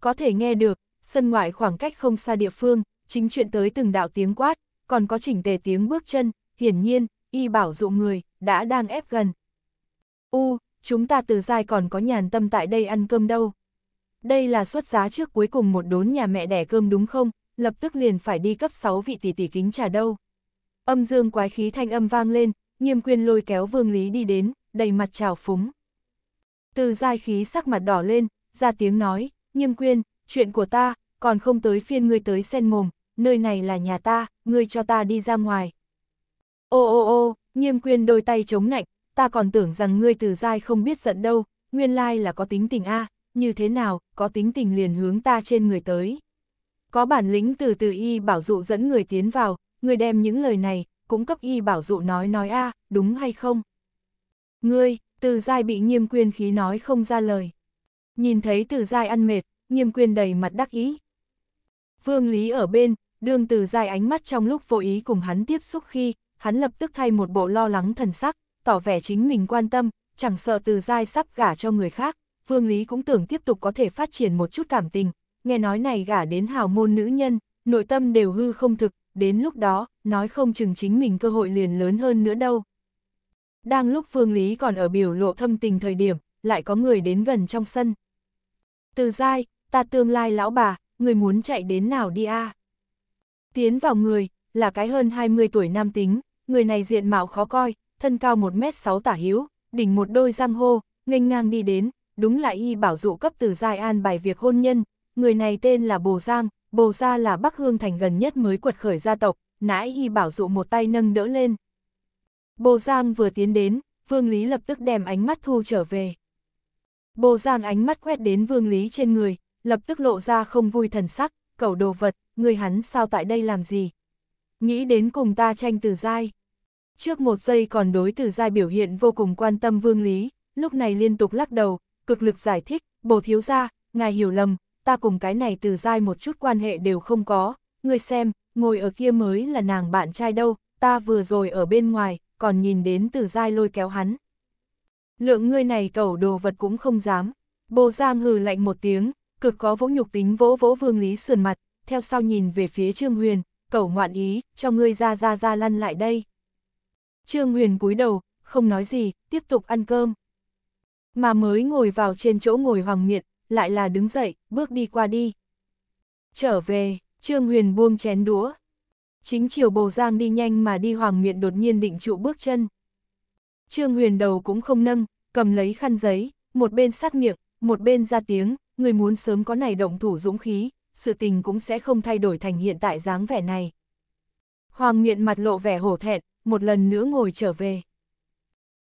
Có thể nghe được, sân ngoại khoảng cách không xa địa phương, chính chuyện tới từng đạo tiếng quát, còn có chỉnh tề tiếng bước chân, hiển nhiên, y bảo dụ người, đã đang ép gần. U, chúng ta từ dài còn có nhàn tâm tại đây ăn cơm đâu. Đây là xuất giá trước cuối cùng một đốn nhà mẹ đẻ cơm đúng không, lập tức liền phải đi cấp 6 vị tỷ tỷ kính trà đâu. Âm dương quái khí thanh âm vang lên, nghiêm quyên lôi kéo vương lý đi đến, đầy mặt trào phúng. Từ giai khí sắc mặt đỏ lên, ra tiếng nói, nghiêm quyên, chuyện của ta, còn không tới phiên ngươi tới sen mồm, nơi này là nhà ta, ngươi cho ta đi ra ngoài. Ô ô ô, nghiêm quyên đôi tay chống nạnh, ta còn tưởng rằng ngươi từ dai không biết giận đâu, nguyên lai là có tính tình a như thế nào, có tính tình liền hướng ta trên người tới. Có bản lĩnh từ từ y bảo dụ dẫn người tiến vào, người đem những lời này, cũng cấp y bảo dụ nói nói a đúng hay không? Ngươi, từ dai bị nghiêm quyên khí nói không ra lời. Nhìn thấy từ dai ăn mệt, nghiêm quyên đầy mặt đắc ý, Vương Lý ở bên, đường từ dài ánh mắt trong lúc vô ý cùng hắn tiếp xúc khi, hắn lập tức thay một bộ lo lắng thần sắc, tỏ vẻ chính mình quan tâm, chẳng sợ từ dai sắp gả cho người khác, Vương Lý cũng tưởng tiếp tục có thể phát triển một chút cảm tình, nghe nói này gả đến hào môn nữ nhân, nội tâm đều hư không thực, đến lúc đó, nói không chừng chính mình cơ hội liền lớn hơn nữa đâu. Đang lúc Vương Lý còn ở biểu lộ thâm tình thời điểm, lại có người đến gần trong sân. Từ dai, ta tương lai lão bà, người muốn chạy đến nào đi a à? Tiến vào người, là cái hơn 20 tuổi nam tính, người này diện mạo khó coi, thân cao 1m6 tả hữu đỉnh một đôi răng hô, nghênh ngang đi đến, đúng là y bảo dụ cấp từ Giai An bài việc hôn nhân, người này tên là Bồ Giang, Bồ Gia là Bắc Hương Thành gần nhất mới quật khởi gia tộc, nãy y bảo dụ một tay nâng đỡ lên. Bồ Giang vừa tiến đến, Vương Lý lập tức đem ánh mắt thu trở về. Bồ Giang ánh mắt quét đến Vương Lý trên người, lập tức lộ ra không vui thần sắc, cẩu đồ vật, người hắn sao tại đây làm gì? Nghĩ đến cùng ta tranh từ dai. Trước một giây còn đối từ dai biểu hiện vô cùng quan tâm vương lý, lúc này liên tục lắc đầu, cực lực giải thích, bổ thiếu ra, ngài hiểu lầm, ta cùng cái này từ dai một chút quan hệ đều không có, người xem, ngồi ở kia mới là nàng bạn trai đâu, ta vừa rồi ở bên ngoài, còn nhìn đến từ dai lôi kéo hắn. Lượng ngươi này cẩu đồ vật cũng không dám, bồ giang hừ lạnh một tiếng, cực có vỗ nhục tính vỗ vỗ vương lý sườn mặt, theo sau nhìn về phía Trương Huyền, cẩu ngoạn ý, cho ngươi ra ra ra lăn lại đây. Trương Huyền cúi đầu, không nói gì, tiếp tục ăn cơm. Mà mới ngồi vào trên chỗ ngồi hoàng miện, lại là đứng dậy, bước đi qua đi. Trở về, Trương Huyền buông chén đũa. Chính chiều bồ giang đi nhanh mà đi hoàng miện đột nhiên định trụ bước chân. Trương Huyền đầu cũng không nâng, cầm lấy khăn giấy, một bên sát miệng, một bên ra tiếng, người muốn sớm có này động thủ dũng khí, sự tình cũng sẽ không thay đổi thành hiện tại dáng vẻ này. Hoàng Nguyện mặt lộ vẻ hổ thẹn, một lần nữa ngồi trở về.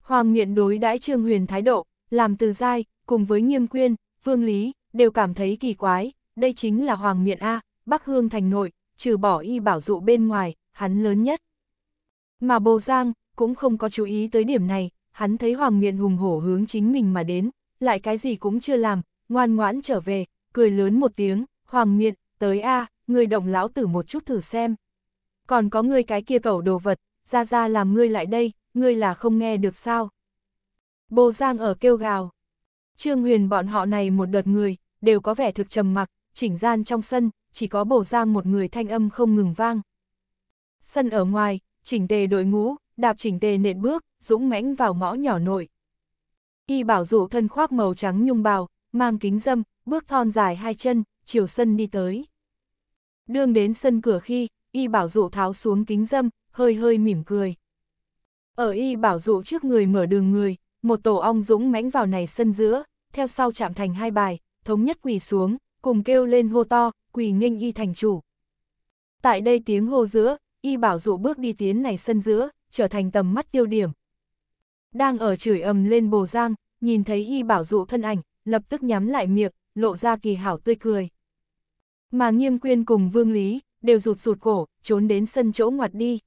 Hoàng Nguyện đối đãi Trương Huyền thái độ, làm từ dai, cùng với nghiêm quyên, vương lý, đều cảm thấy kỳ quái, đây chính là Hoàng Nguyện A, Bắc Hương thành nội, trừ bỏ y bảo dụ bên ngoài, hắn lớn nhất. Mà Bồ Giang, cũng không có chú ý tới điểm này, hắn thấy Hoàng Nguyện hùng hổ hướng chính mình mà đến, lại cái gì cũng chưa làm, ngoan ngoãn trở về, cười lớn một tiếng, hoàng miện, tới a người động lão tử một chút thử xem. Còn có người cái kia cẩu đồ vật, ra ra làm ngươi lại đây, ngươi là không nghe được sao. Bồ Giang ở kêu gào. Trương Huyền bọn họ này một đợt người, đều có vẻ thực trầm mặc, chỉnh gian trong sân, chỉ có Bồ Giang một người thanh âm không ngừng vang. Sân ở ngoài, chỉnh tề đội ngũ, đạp chỉnh tề nện bước, dũng mãnh vào ngõ nhỏ nội. Y bảo dụ thân khoác màu trắng nhung bào, mang kính dâm, bước thon dài hai chân, chiều sân đi tới. Đương đến sân cửa khi, y bảo dụ tháo xuống kính dâm, hơi hơi mỉm cười. Ở y bảo dụ trước người mở đường người, một tổ ong dũng mãnh vào này sân giữa, theo sau chạm thành hai bài, thống nhất quỳ xuống, cùng kêu lên hô to, quỳ nghênh y thành chủ. Tại đây tiếng hô giữa, y bảo dụ bước đi tiến này sân giữa, trở thành tầm mắt tiêu điểm. Đang ở chửi ầm lên bồ giang, nhìn thấy y bảo dụ thân ảnh, lập tức nhắm lại miệng, lộ ra kỳ hảo tươi cười. Mà nghiêm quyên cùng vương lý, đều rụt rụt cổ, trốn đến sân chỗ ngoặt đi.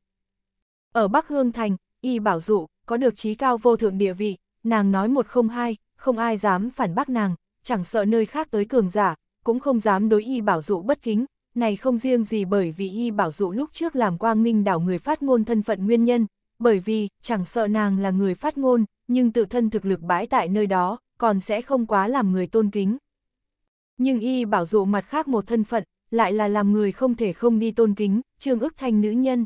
Ở Bắc Hương Thành, y bảo dụ, có được trí cao vô thượng địa vị, nàng nói một không hai, không ai dám phản bác nàng, chẳng sợ nơi khác tới cường giả, cũng không dám đối y bảo dụ bất kính, này không riêng gì bởi vì y bảo dụ lúc trước làm quang minh đảo người phát ngôn thân phận nguyên nhân, bởi vì chẳng sợ nàng là người phát ngôn, nhưng tự thân thực lực bãi tại nơi đó, còn sẽ không quá làm người tôn kính. Nhưng y bảo dụ mặt khác một thân phận, lại là làm người không thể không đi tôn kính, Trương ức thanh nữ nhân.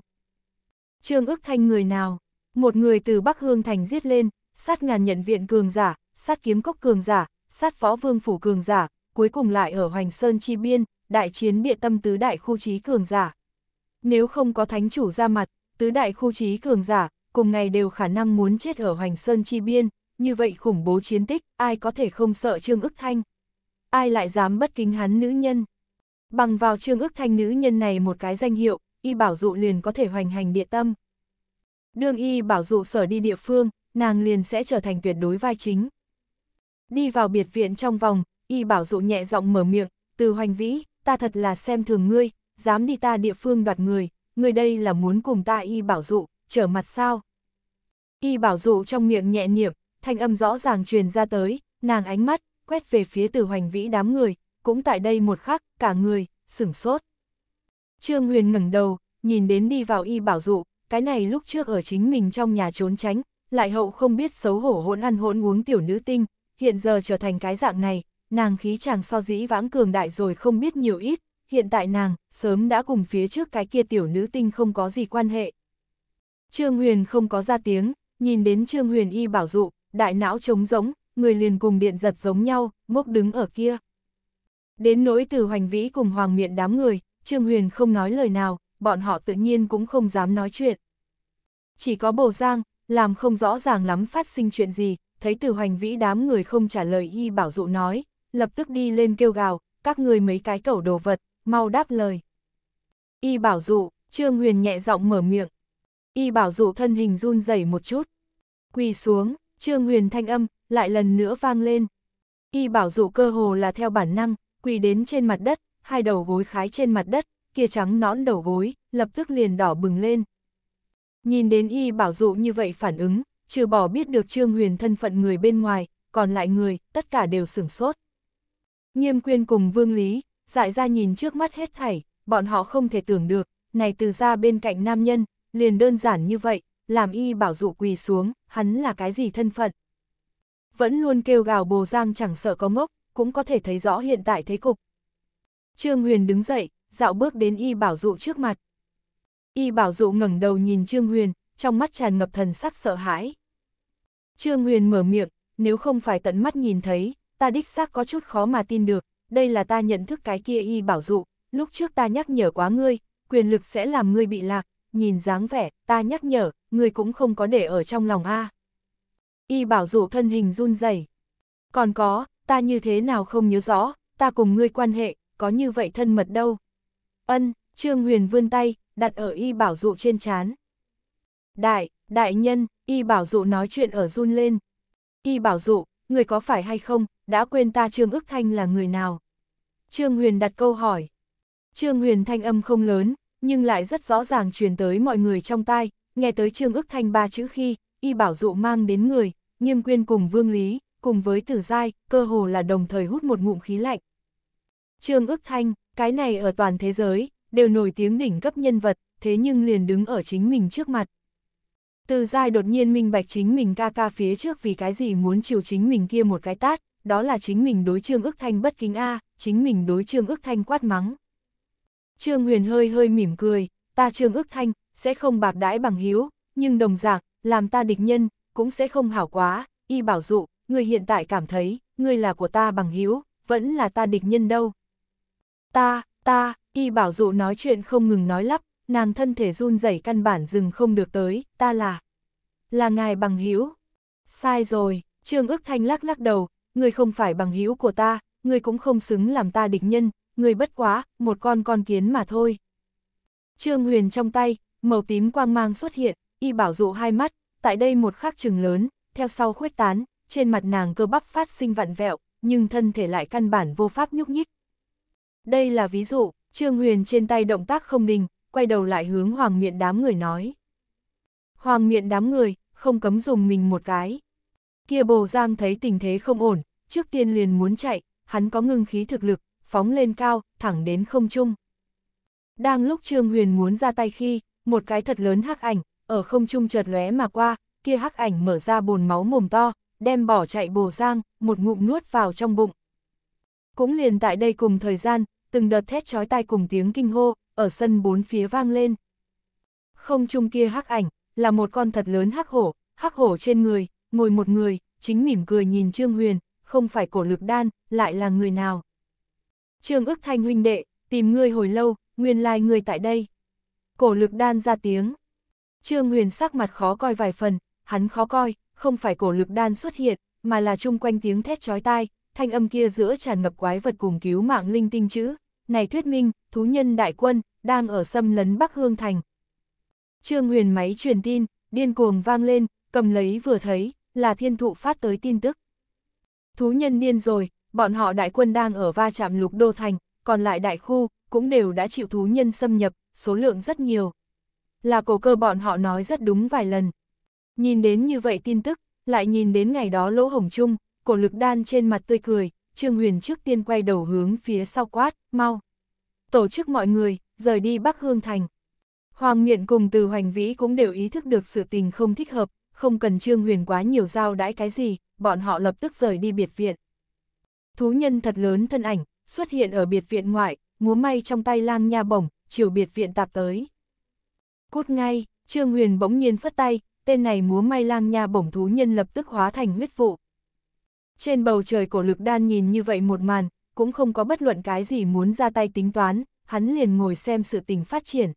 Trương ức thanh người nào? Một người từ Bắc Hương Thành giết lên, sát ngàn nhận viện cường giả, sát kiếm cốc cường giả, sát phó vương phủ cường giả, cuối cùng lại ở Hoành Sơn Chi Biên, đại chiến địa tâm tứ đại khu trí cường giả. Nếu không có thánh chủ ra mặt, tứ đại khu trí cường giả, cùng ngày đều khả năng muốn chết ở Hoành Sơn Chi Biên, như vậy khủng bố chiến tích, ai có thể không sợ Trương ức thanh? Ai lại dám bất kính hắn nữ nhân? Bằng vào Trương ức thanh nữ nhân này một cái danh hiệu, y bảo dụ liền có thể hoành hành địa tâm. Đương y bảo dụ sở đi địa phương, nàng liền sẽ trở thành tuyệt đối vai chính. Đi vào biệt viện trong vòng, y bảo dụ nhẹ giọng mở miệng, từ hoành vĩ, ta thật là xem thường ngươi, dám đi ta địa phương đoạt người, người đây là muốn cùng ta y bảo dụ, trở mặt sao? Y bảo dụ trong miệng nhẹ niệm, thanh âm rõ ràng truyền ra tới, nàng ánh mắt, quét về phía từ hoành vĩ đám người, cũng tại đây một khắc, cả người, sửng sốt. Trương Huyền ngẩng đầu, nhìn đến đi vào y bảo dụ, cái này lúc trước ở chính mình trong nhà trốn tránh, lại hậu không biết xấu hổ hỗn ăn hỗn uống tiểu nữ tinh, hiện giờ trở thành cái dạng này, nàng khí chàng so dĩ vãng cường đại rồi không biết nhiều ít, hiện tại nàng, sớm đã cùng phía trước cái kia tiểu nữ tinh không có gì quan hệ. Trương Huyền không có ra tiếng, nhìn đến Trương Huyền y bảo dụ, đại não trống rỗng, người liền cùng điện giật giống nhau, ngốc đứng ở kia. Đến nỗi từ hoành vĩ cùng hoàng miện đám người, Trương Huyền không nói lời nào, bọn họ tự nhiên cũng không dám nói chuyện. Chỉ có bồ giang, làm không rõ ràng lắm phát sinh chuyện gì, thấy từ hoành vĩ đám người không trả lời y bảo dụ nói, lập tức đi lên kêu gào, các người mấy cái cẩu đồ vật, mau đáp lời. Y bảo dụ, Trương Huyền nhẹ giọng mở miệng. Y bảo dụ thân hình run rẩy một chút, quỳ xuống, Trương Huyền thanh âm, lại lần nữa vang lên. Y bảo dụ cơ hồ là theo bản năng, quỳ đến trên mặt đất, hai đầu gối khái trên mặt đất, kia trắng nõn đầu gối, lập tức liền đỏ bừng lên. Nhìn đến y bảo dụ như vậy phản ứng, trừ bỏ biết được Trương Huyền thân phận người bên ngoài, còn lại người, tất cả đều sửng sốt. Nghiêm quyên cùng vương lý, dại ra nhìn trước mắt hết thảy, bọn họ không thể tưởng được, này từ ra bên cạnh nam nhân, liền đơn giản như vậy, làm y bảo dụ quỳ xuống, hắn là cái gì thân phận. Vẫn luôn kêu gào bồ giang chẳng sợ có mốc, cũng có thể thấy rõ hiện tại thế cục. Trương Huyền đứng dậy, dạo bước đến y bảo dụ trước mặt. Y bảo dụ ngẩng đầu nhìn Trương Huyền, trong mắt tràn ngập thần sắc sợ hãi. Trương Huyền mở miệng, nếu không phải tận mắt nhìn thấy, ta đích xác có chút khó mà tin được, đây là ta nhận thức cái kia y bảo dụ, lúc trước ta nhắc nhở quá ngươi, quyền lực sẽ làm ngươi bị lạc, nhìn dáng vẻ, ta nhắc nhở, ngươi cũng không có để ở trong lòng a. Y bảo dụ thân hình run rẩy. Còn có, ta như thế nào không nhớ rõ, ta cùng ngươi quan hệ, có như vậy thân mật đâu. Ân, Trương Huyền vươn tay, đặt ở y bảo dụ trên chán. Đại, đại nhân, y bảo dụ nói chuyện ở run lên. Y bảo dụ, người có phải hay không, đã quên ta Trương ức thanh là người nào? Trương Huyền đặt câu hỏi. Trương Huyền thanh âm không lớn, nhưng lại rất rõ ràng truyền tới mọi người trong tai, Nghe tới Trương Ước Thanh ba chữ khi, y bảo dụ mang đến người, nghiêm quyên cùng Vương Lý, cùng với Tử Giai, cơ hồ là đồng thời hút một ngụm khí lạnh. Trương Ước Thanh, cái này ở toàn thế giới, đều nổi tiếng đỉnh cấp nhân vật, thế nhưng liền đứng ở chính mình trước mặt. Từ giai đột nhiên minh bạch chính mình ca ca phía trước vì cái gì muốn chiều chính mình kia một cái tát, đó là chính mình đối trương ức thanh bất kính A, chính mình đối trương ức thanh quát mắng. Trương huyền hơi hơi mỉm cười, ta trương ức thanh, sẽ không bạc đãi bằng hiếu, nhưng đồng dạng, làm ta địch nhân, cũng sẽ không hảo quá, y bảo dụ, người hiện tại cảm thấy, người là của ta bằng hiếu, vẫn là ta địch nhân đâu. Ta, ta, y bảo dụ nói chuyện không ngừng nói lắp, nàng thân thể run rẩy căn bản dừng không được tới, ta là, là ngài bằng hiếu. Sai rồi, Trương ức thanh lắc lắc đầu, người không phải bằng hiếu của ta, người cũng không xứng làm ta địch nhân, người bất quá, một con con kiến mà thôi. Trương Huyền trong tay, màu tím quang mang xuất hiện, y bảo dụ hai mắt, tại đây một khắc trừng lớn, theo sau khuếch tán, trên mặt nàng cơ bắp phát sinh vặn vẹo, nhưng thân thể lại căn bản vô pháp nhúc nhích. Đây là ví dụ, Trương Huyền trên tay động tác không đình, quay đầu lại hướng hoàng miện đám người nói. Hoàng miện đám người, không cấm dùng mình một cái. Kia bồ giang thấy tình thế không ổn, trước tiên liền muốn chạy, hắn có ngưng khí thực lực, phóng lên cao, thẳng đến không trung. Đang lúc Trương Huyền muốn ra tay khi, một cái thật lớn hắc ảnh, ở không trung chợt lóe mà qua, kia hắc ảnh mở ra bồn máu mồm to, đem bỏ chạy bồ giang, một ngụm nuốt vào trong bụng. Cũng liền tại đây cùng thời gian, từng đợt thét chói tai cùng tiếng kinh hô, ở sân bốn phía vang lên. Không trung kia hắc ảnh, là một con thật lớn hắc hổ, hắc hổ trên người, ngồi một người, chính mỉm cười nhìn Trương Huyền, không phải cổ lực đan, lại là người nào. Trương ức thanh huynh đệ, tìm ngươi hồi lâu, nguyên lai like ngươi tại đây cổ lực đan ra tiếng. Trương Huyền sắc mặt khó coi vài phần, hắn khó coi, không phải cổ lực đan xuất hiện, mà là chung quanh tiếng thét chói tai, thanh âm kia giữa tràn ngập quái vật cùng cứu mạng linh tinh chữ. Này thuyết minh, thú nhân đại quân, đang ở xâm lấn Bắc Hương Thành. Trương Huyền máy truyền tin, điên cuồng vang lên, cầm lấy vừa thấy, là thiên thụ phát tới tin tức. Thú nhân điên rồi, bọn họ đại quân đang ở va chạm lục đô thành, còn lại đại khu, cũng đều đã chịu thú nhân xâm nhập, số lượng rất nhiều. Là cổ cơ bọn họ nói rất đúng vài lần. Nhìn đến như vậy tin tức, lại nhìn đến ngày đó lỗ hồng chung, cổ lực đan trên mặt tươi cười, Trương Huyền trước tiên quay đầu hướng phía sau quát, mau. Tổ chức mọi người, rời đi Bắc Hương Thành. Hoàng nguyện cùng từ Hoành Vĩ cũng đều ý thức được sự tình không thích hợp, không cần Trương Huyền quá nhiều giao đãi cái gì, bọn họ lập tức rời đi biệt viện. Thú nhân thật lớn thân ảnh, xuất hiện ở biệt viện ngoại, múa may trong tay lang nha bổng, chiều biệt viện tạp tới. Cút ngay, Trương Huyền bỗng nhiên phất tay, tên này múa may lang nha bổng thú nhân lập tức hóa thành huyết vụ. Trên bầu trời cổ lực đan nhìn như vậy một màn, cũng không có bất luận cái gì muốn ra tay tính toán, hắn liền ngồi xem sự tình phát triển.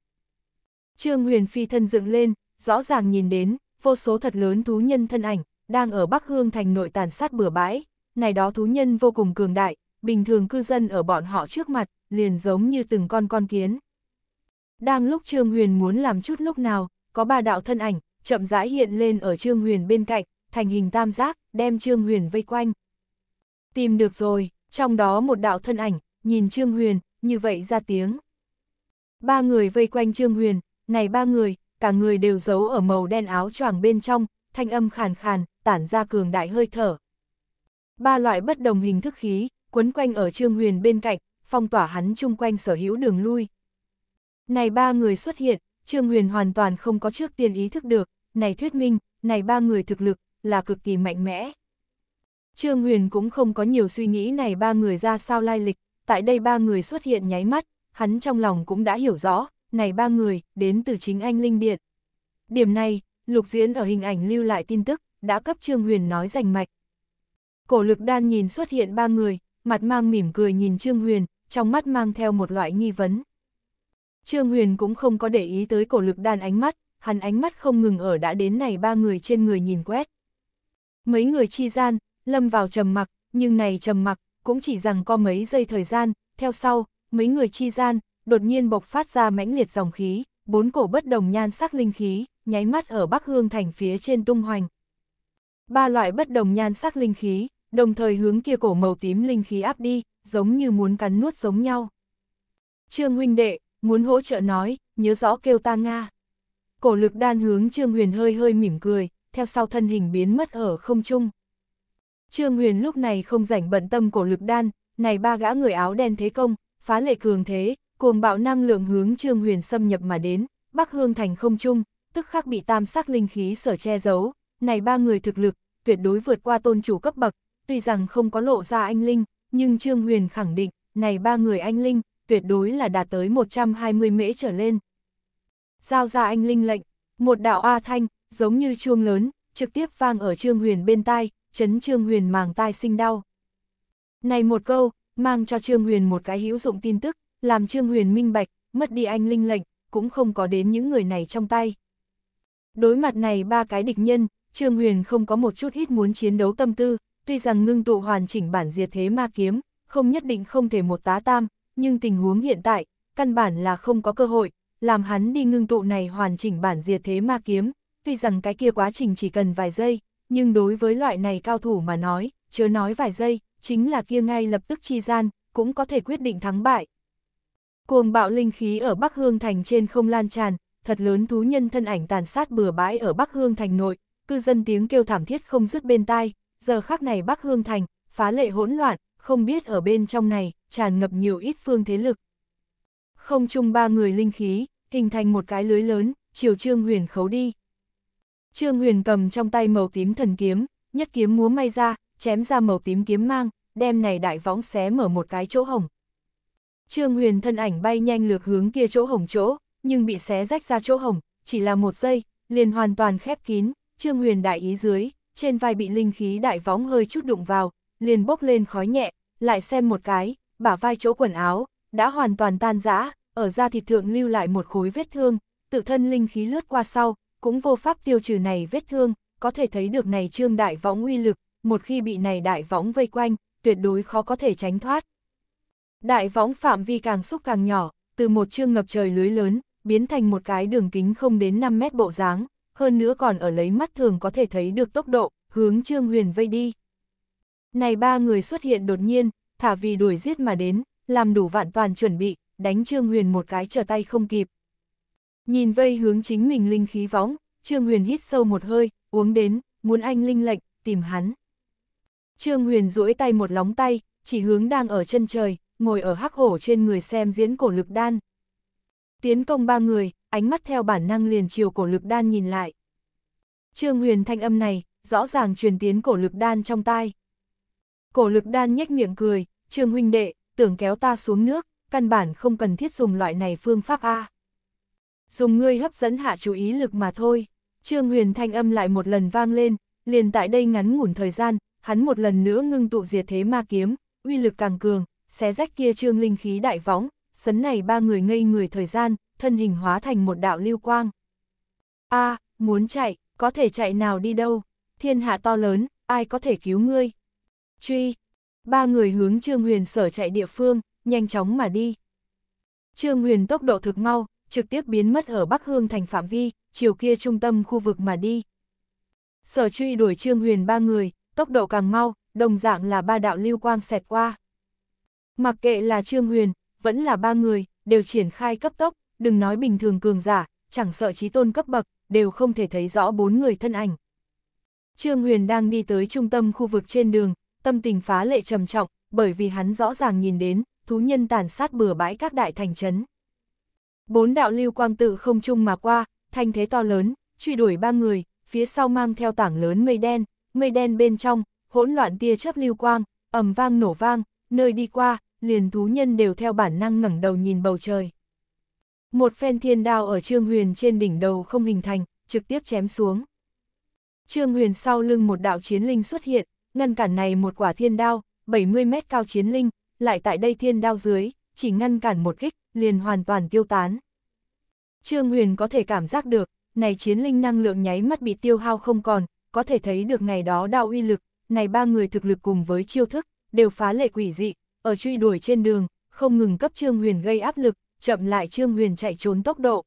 Trương Huyền phi thân dựng lên, rõ ràng nhìn đến, vô số thật lớn thú nhân thân ảnh, đang ở Bắc Hương thành nội tàn sát bừa bãi, này đó thú nhân vô cùng cường đại, bình thường cư dân ở bọn họ trước mặt, liền giống như từng con con kiến. Đang lúc Trương Huyền muốn làm chút lúc nào, có ba đạo thân ảnh, chậm rãi hiện lên ở Trương Huyền bên cạnh, thành hình tam giác, đem Trương Huyền vây quanh. Tìm được rồi, trong đó một đạo thân ảnh, nhìn Trương Huyền, như vậy ra tiếng. Ba người vây quanh Trương Huyền, này ba người, cả người đều giấu ở màu đen áo choàng bên trong, thanh âm khàn khàn, tản ra cường đại hơi thở. Ba loại bất đồng hình thức khí, quấn quanh ở Trương Huyền bên cạnh, phong tỏa hắn chung quanh sở hữu đường lui. Này ba người xuất hiện, Trương Huyền hoàn toàn không có trước tiên ý thức được, này thuyết minh, này ba người thực lực, là cực kỳ mạnh mẽ. Trương Huyền cũng không có nhiều suy nghĩ này ba người ra sao lai lịch, tại đây ba người xuất hiện nháy mắt, hắn trong lòng cũng đã hiểu rõ, này ba người, đến từ chính anh Linh Điện. Điểm này, Lục Diễn ở hình ảnh lưu lại tin tức, đã cấp Trương Huyền nói rành mạch. Cổ lực đan nhìn xuất hiện ba người, mặt mang mỉm cười nhìn Trương Huyền, trong mắt mang theo một loại nghi vấn. Trương Huyền cũng không có để ý tới cổ lực đan ánh mắt, hắn ánh mắt không ngừng ở đã đến này ba người trên người nhìn quét. Mấy người chi gian, lâm vào trầm mặc, nhưng này trầm mặc, cũng chỉ rằng có mấy giây thời gian, theo sau, mấy người chi gian, đột nhiên bộc phát ra mãnh liệt dòng khí, bốn cổ bất đồng nhan sắc linh khí, nháy mắt ở Bắc Hương thành phía trên tung hoành. Ba loại bất đồng nhan sắc linh khí, đồng thời hướng kia cổ màu tím linh khí áp đi, giống như muốn cắn nuốt giống nhau. Trương huynh đệ, muốn hỗ trợ nói, nhớ rõ kêu ta Nga. Cổ lực đan hướng Trương Huyền hơi hơi mỉm cười, theo sau thân hình biến mất ở không trung. Trương Huyền lúc này không rảnh bận tâm cổ lực đan, này ba gã người áo đen thế công, phá lệ cường thế, cuồng bạo năng lượng hướng Trương Huyền xâm nhập mà đến, Bắc Hương thành không trung, tức khắc bị tam sắc linh khí sở che giấu, này ba người thực lực, tuyệt đối vượt qua tôn chủ cấp bậc, tuy rằng không có lộ ra anh linh, nhưng Trương Huyền khẳng định, này ba người anh Linh, tuyệt đối là đạt tới 120 mễ trở lên. Giao ra anh Linh lệnh, một đạo A thanh, giống như chuông lớn, trực tiếp vang ở Trương Huyền bên tai, chấn Trương Huyền màng tai sinh đau. Này một câu, mang cho Trương Huyền một cái hữu dụng tin tức, làm Trương Huyền minh bạch, mất đi anh Linh lệnh, cũng không có đến những người này trong tay. Đối mặt này ba cái địch nhân, Trương Huyền không có một chút ít muốn chiến đấu tâm tư, tuy rằng ngưng tụ hoàn chỉnh bản diệt thế ma kiếm, không nhất định không thể một tá tam, nhưng tình huống hiện tại, căn bản là không có cơ hội, làm hắn đi ngưng tụ này hoàn chỉnh bản diệt thế ma kiếm, tuy rằng cái kia quá trình chỉ cần vài giây, nhưng đối với loại này cao thủ mà nói, chớ nói vài giây, chính là kia ngay lập tức chi gian, cũng có thể quyết định thắng bại. Cuồng bạo linh khí ở Bắc Hương Thành trên không lan tràn, thật lớn thú nhân thân ảnh tàn sát bừa bãi ở Bắc Hương Thành nội, cư dân tiếng kêu thảm thiết không dứt bên tai, giờ khác này Bắc Hương Thành, phá lệ hỗn loạn, không biết ở bên trong này, tràn ngập nhiều ít phương thế lực. Không chung ba người linh khí, hình thành một cái lưới lớn, chiều Trương Huyền khấu đi. Trương Huyền cầm trong tay màu tím thần kiếm, nhất kiếm múa may ra, chém ra màu tím kiếm mang, đem này đại võng xé mở một cái chỗ hồng. Trương Huyền thân ảnh bay nhanh lược hướng kia chỗ hồng chỗ, nhưng bị xé rách ra chỗ hồng, chỉ là một giây, liền hoàn toàn khép kín, Trương Huyền đại ý dưới, trên vai bị linh khí đại võng hơi chút đụng vào, liền bốc lên khói nhẹ, lại xem một cái, bả vai chỗ quần áo, đã hoàn toàn tan rã, ở da thịt thượng lưu lại một khối vết thương, tự thân linh khí lướt qua sau, cũng vô pháp tiêu trừ này vết thương, có thể thấy được này trương đại võng uy lực, một khi bị này đại võng vây quanh, tuyệt đối khó có thể tránh thoát. Đại võng phạm vi càng xúc càng nhỏ, từ một trương ngập trời lưới lớn, biến thành một cái đường kính không đến 5 mét bộ dáng, hơn nữa còn ở lấy mắt thường có thể thấy được tốc độ, hướng Trương Huyền vây đi. Này ba người xuất hiện đột nhiên, thả vì đuổi giết mà đến, làm đủ vạn toàn chuẩn bị, đánh Trương Huyền một cái trở tay không kịp. Nhìn vây hướng chính mình linh khí võng, Trương Huyền hít sâu một hơi, uống đến, muốn anh linh lệnh, tìm hắn. Trương Huyền duỗi tay một lóng tay, chỉ hướng đang ở chân trời, ngồi ở hắc hổ trên người xem diễn cổ lực đan. Tiến công ba người, ánh mắt theo bản năng liền chiều cổ lực đan nhìn lại. Trương Huyền thanh âm này, rõ ràng truyền tiến cổ lực đan trong tai. Cổ lực đan nhếch miệng cười, Trương huynh đệ, tưởng kéo ta xuống nước, căn bản không cần thiết dùng loại này phương pháp A. Dùng ngươi hấp dẫn hạ chú ý lực mà thôi. Trương Huyền thanh âm lại một lần vang lên, liền tại đây ngắn ngủn thời gian, hắn một lần nữa ngưng tụ diệt thế ma kiếm, uy lực càng cường, xé rách kia trương linh khí đại võng, sấn này ba người ngây người thời gian, thân hình hóa thành một đạo lưu quang. a à, muốn chạy, có thể chạy nào đi đâu, thiên hạ to lớn, ai có thể cứu ngươi. Truy, ba người hướng Trương Huyền sở chạy địa phương, nhanh chóng mà đi. Trương Huyền tốc độ thực mau, trực tiếp biến mất ở Bắc Hương thành phạm vi, chiều kia trung tâm khu vực mà đi. Sở truy đuổi Trương Huyền ba người, tốc độ càng mau, đồng dạng là ba đạo lưu quang xẹt qua. Mặc kệ là Trương Huyền, vẫn là ba người, đều triển khai cấp tốc, đừng nói bình thường cường giả, chẳng sợ trí tôn cấp bậc, đều không thể thấy rõ bốn người thân ảnh. Trương Huyền đang đi tới trung tâm khu vực trên đường, tâm tình phá lệ trầm trọng, bởi vì hắn rõ ràng nhìn đến, thú nhân tàn sát bừa bãi các đại thành trấn. Bốn đạo lưu quang tự không chung mà qua, thanh thế to lớn, truy đuổi ba người, phía sau mang theo tảng lớn mây đen, mây đen bên trong, hỗn loạn tia chớp lưu quang, ầm vang nổ vang, nơi đi qua, liền thú nhân đều theo bản năng ngẩng đầu nhìn bầu trời. Một phen thiên đao ở Trương Huyền trên đỉnh đầu không hình thành, trực tiếp chém xuống. Trương Huyền sau lưng một đạo chiến linh xuất hiện, ngăn cản này một quả thiên đao, 70 mét cao chiến linh, lại tại đây thiên đao dưới, chỉ ngăn cản một kích, liền hoàn toàn tiêu tán. Trương Huyền có thể cảm giác được, này chiến linh năng lượng nháy mắt bị tiêu hao không còn, có thể thấy được ngày đó đạo uy lực, này ba người thực lực cùng với chiêu thức, đều phá lệ quỷ dị, ở truy đuổi trên đường, không ngừng cấp Trương Huyền gây áp lực, chậm lại Trương Huyền chạy trốn tốc độ.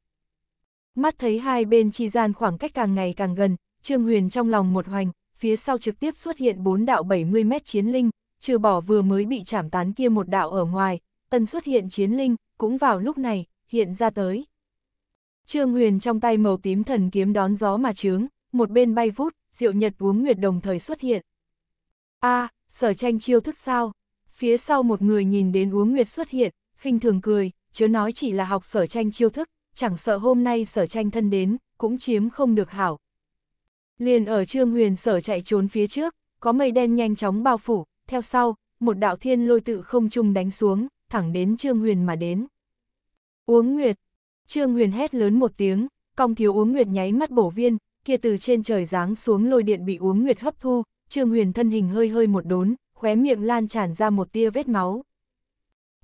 Mắt thấy hai bên chi gian khoảng cách càng ngày càng gần, Trương Huyền trong lòng một hoành, phía sau trực tiếp xuất hiện bốn đạo 70 mét chiến linh, trừ bỏ vừa mới bị chảm tán kia một đạo ở ngoài, tân xuất hiện chiến linh, cũng vào lúc này, hiện ra tới. Trương Huyền trong tay màu tím thần kiếm đón gió mà trướng, một bên bay vút, Diệu Nhật uống nguyệt đồng thời xuất hiện. a à, sở tranh chiêu thức sao? Phía sau một người nhìn đến uống nguyệt xuất hiện, khinh thường cười, chớ nói chỉ là học sở tranh chiêu thức, chẳng sợ hôm nay sở tranh thân đến, cũng chiếm không được hảo. Liền ở Trương Huyền sở chạy trốn phía trước, có mây đen nhanh chóng bao phủ, theo sau, một đạo thiên lôi tự không trung đánh xuống, thẳng đến Trương Huyền mà đến. Uống Nguyệt! Trương Huyền hét lớn một tiếng, cong thiếu uống Nguyệt nháy mắt bổ viên, kia từ trên trời giáng xuống lôi điện bị uống Nguyệt hấp thu, Trương Huyền thân hình hơi hơi một đốn, khóe miệng lan tràn ra một tia vết máu.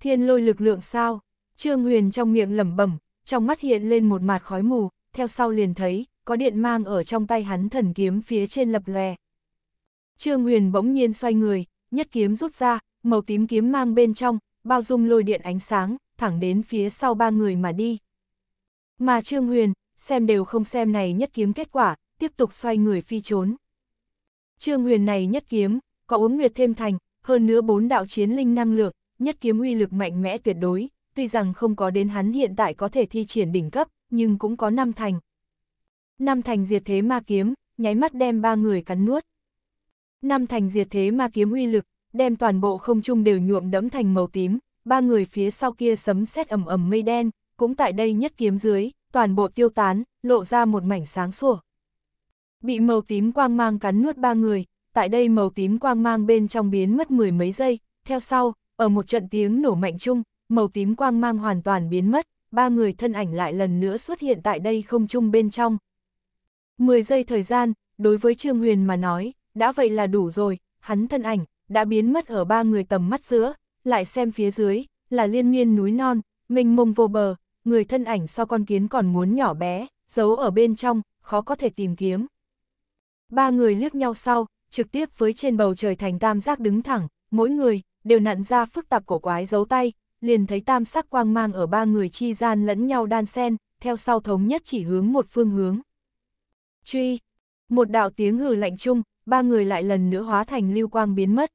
Thiên lôi lực lượng sao? Trương Huyền trong miệng lẩm bẩm, trong mắt hiện lên một mạt khói mù, theo sau liền thấy, có điện mang ở trong tay hắn thần kiếm phía trên lập lòe. Trương Huyền bỗng nhiên xoay người, nhất kiếm rút ra, màu tím kiếm mang bên trong, bao dung lôi điện ánh sáng, thẳng đến phía sau ba người mà đi. Mà Trương Huyền, xem đều không xem này nhất kiếm kết quả, tiếp tục xoay người phi trốn. Trương Huyền này nhất kiếm, có uống nguyệt thêm thành, hơn nữa bốn đạo chiến linh năng lượng, nhất kiếm uy lực mạnh mẽ tuyệt đối, tuy rằng không có đến hắn hiện tại có thể thi triển đỉnh cấp, nhưng cũng có năm thành. Năm thành diệt thế ma kiếm, nháy mắt đem ba người cắn nuốt. Năm thành diệt thế ma kiếm uy lực, đem toàn bộ không trung đều nhuộm đẫm thành màu tím, ba người phía sau kia sấm sét ầm ầm mây đen, cũng tại đây nhất kiếm dưới, toàn bộ tiêu tán, lộ ra một mảnh sáng sủa. Bị màu tím quang mang cắn nuốt ba người, tại đây màu tím quang mang bên trong biến mất mười mấy giây, theo sau, ở một trận tiếng nổ mạnh chung, màu tím quang mang hoàn toàn biến mất, ba người thân ảnh lại lần nữa xuất hiện tại đây không chung bên trong. 10 giây thời gian, đối với Trương Huyền mà nói, đã vậy là đủ rồi, hắn thân ảnh, đã biến mất ở ba người tầm mắt giữa, lại xem phía dưới, là liên nguyên núi non, mênh mông vô bờ, người thân ảnh so con kiến còn muốn nhỏ bé, giấu ở bên trong, khó có thể tìm kiếm. Ba người liếc nhau sau, trực tiếp với trên bầu trời thành tam giác đứng thẳng, mỗi người, đều nặn ra phức tạp cổ quái giấu tay, liền thấy tam sắc quang mang ở ba người chi gian lẫn nhau đan sen, theo sau thống nhất chỉ hướng một phương hướng. Truy, một đạo tiếng hừ lạnh chung, ba người lại lần nữa hóa thành lưu quang biến mất.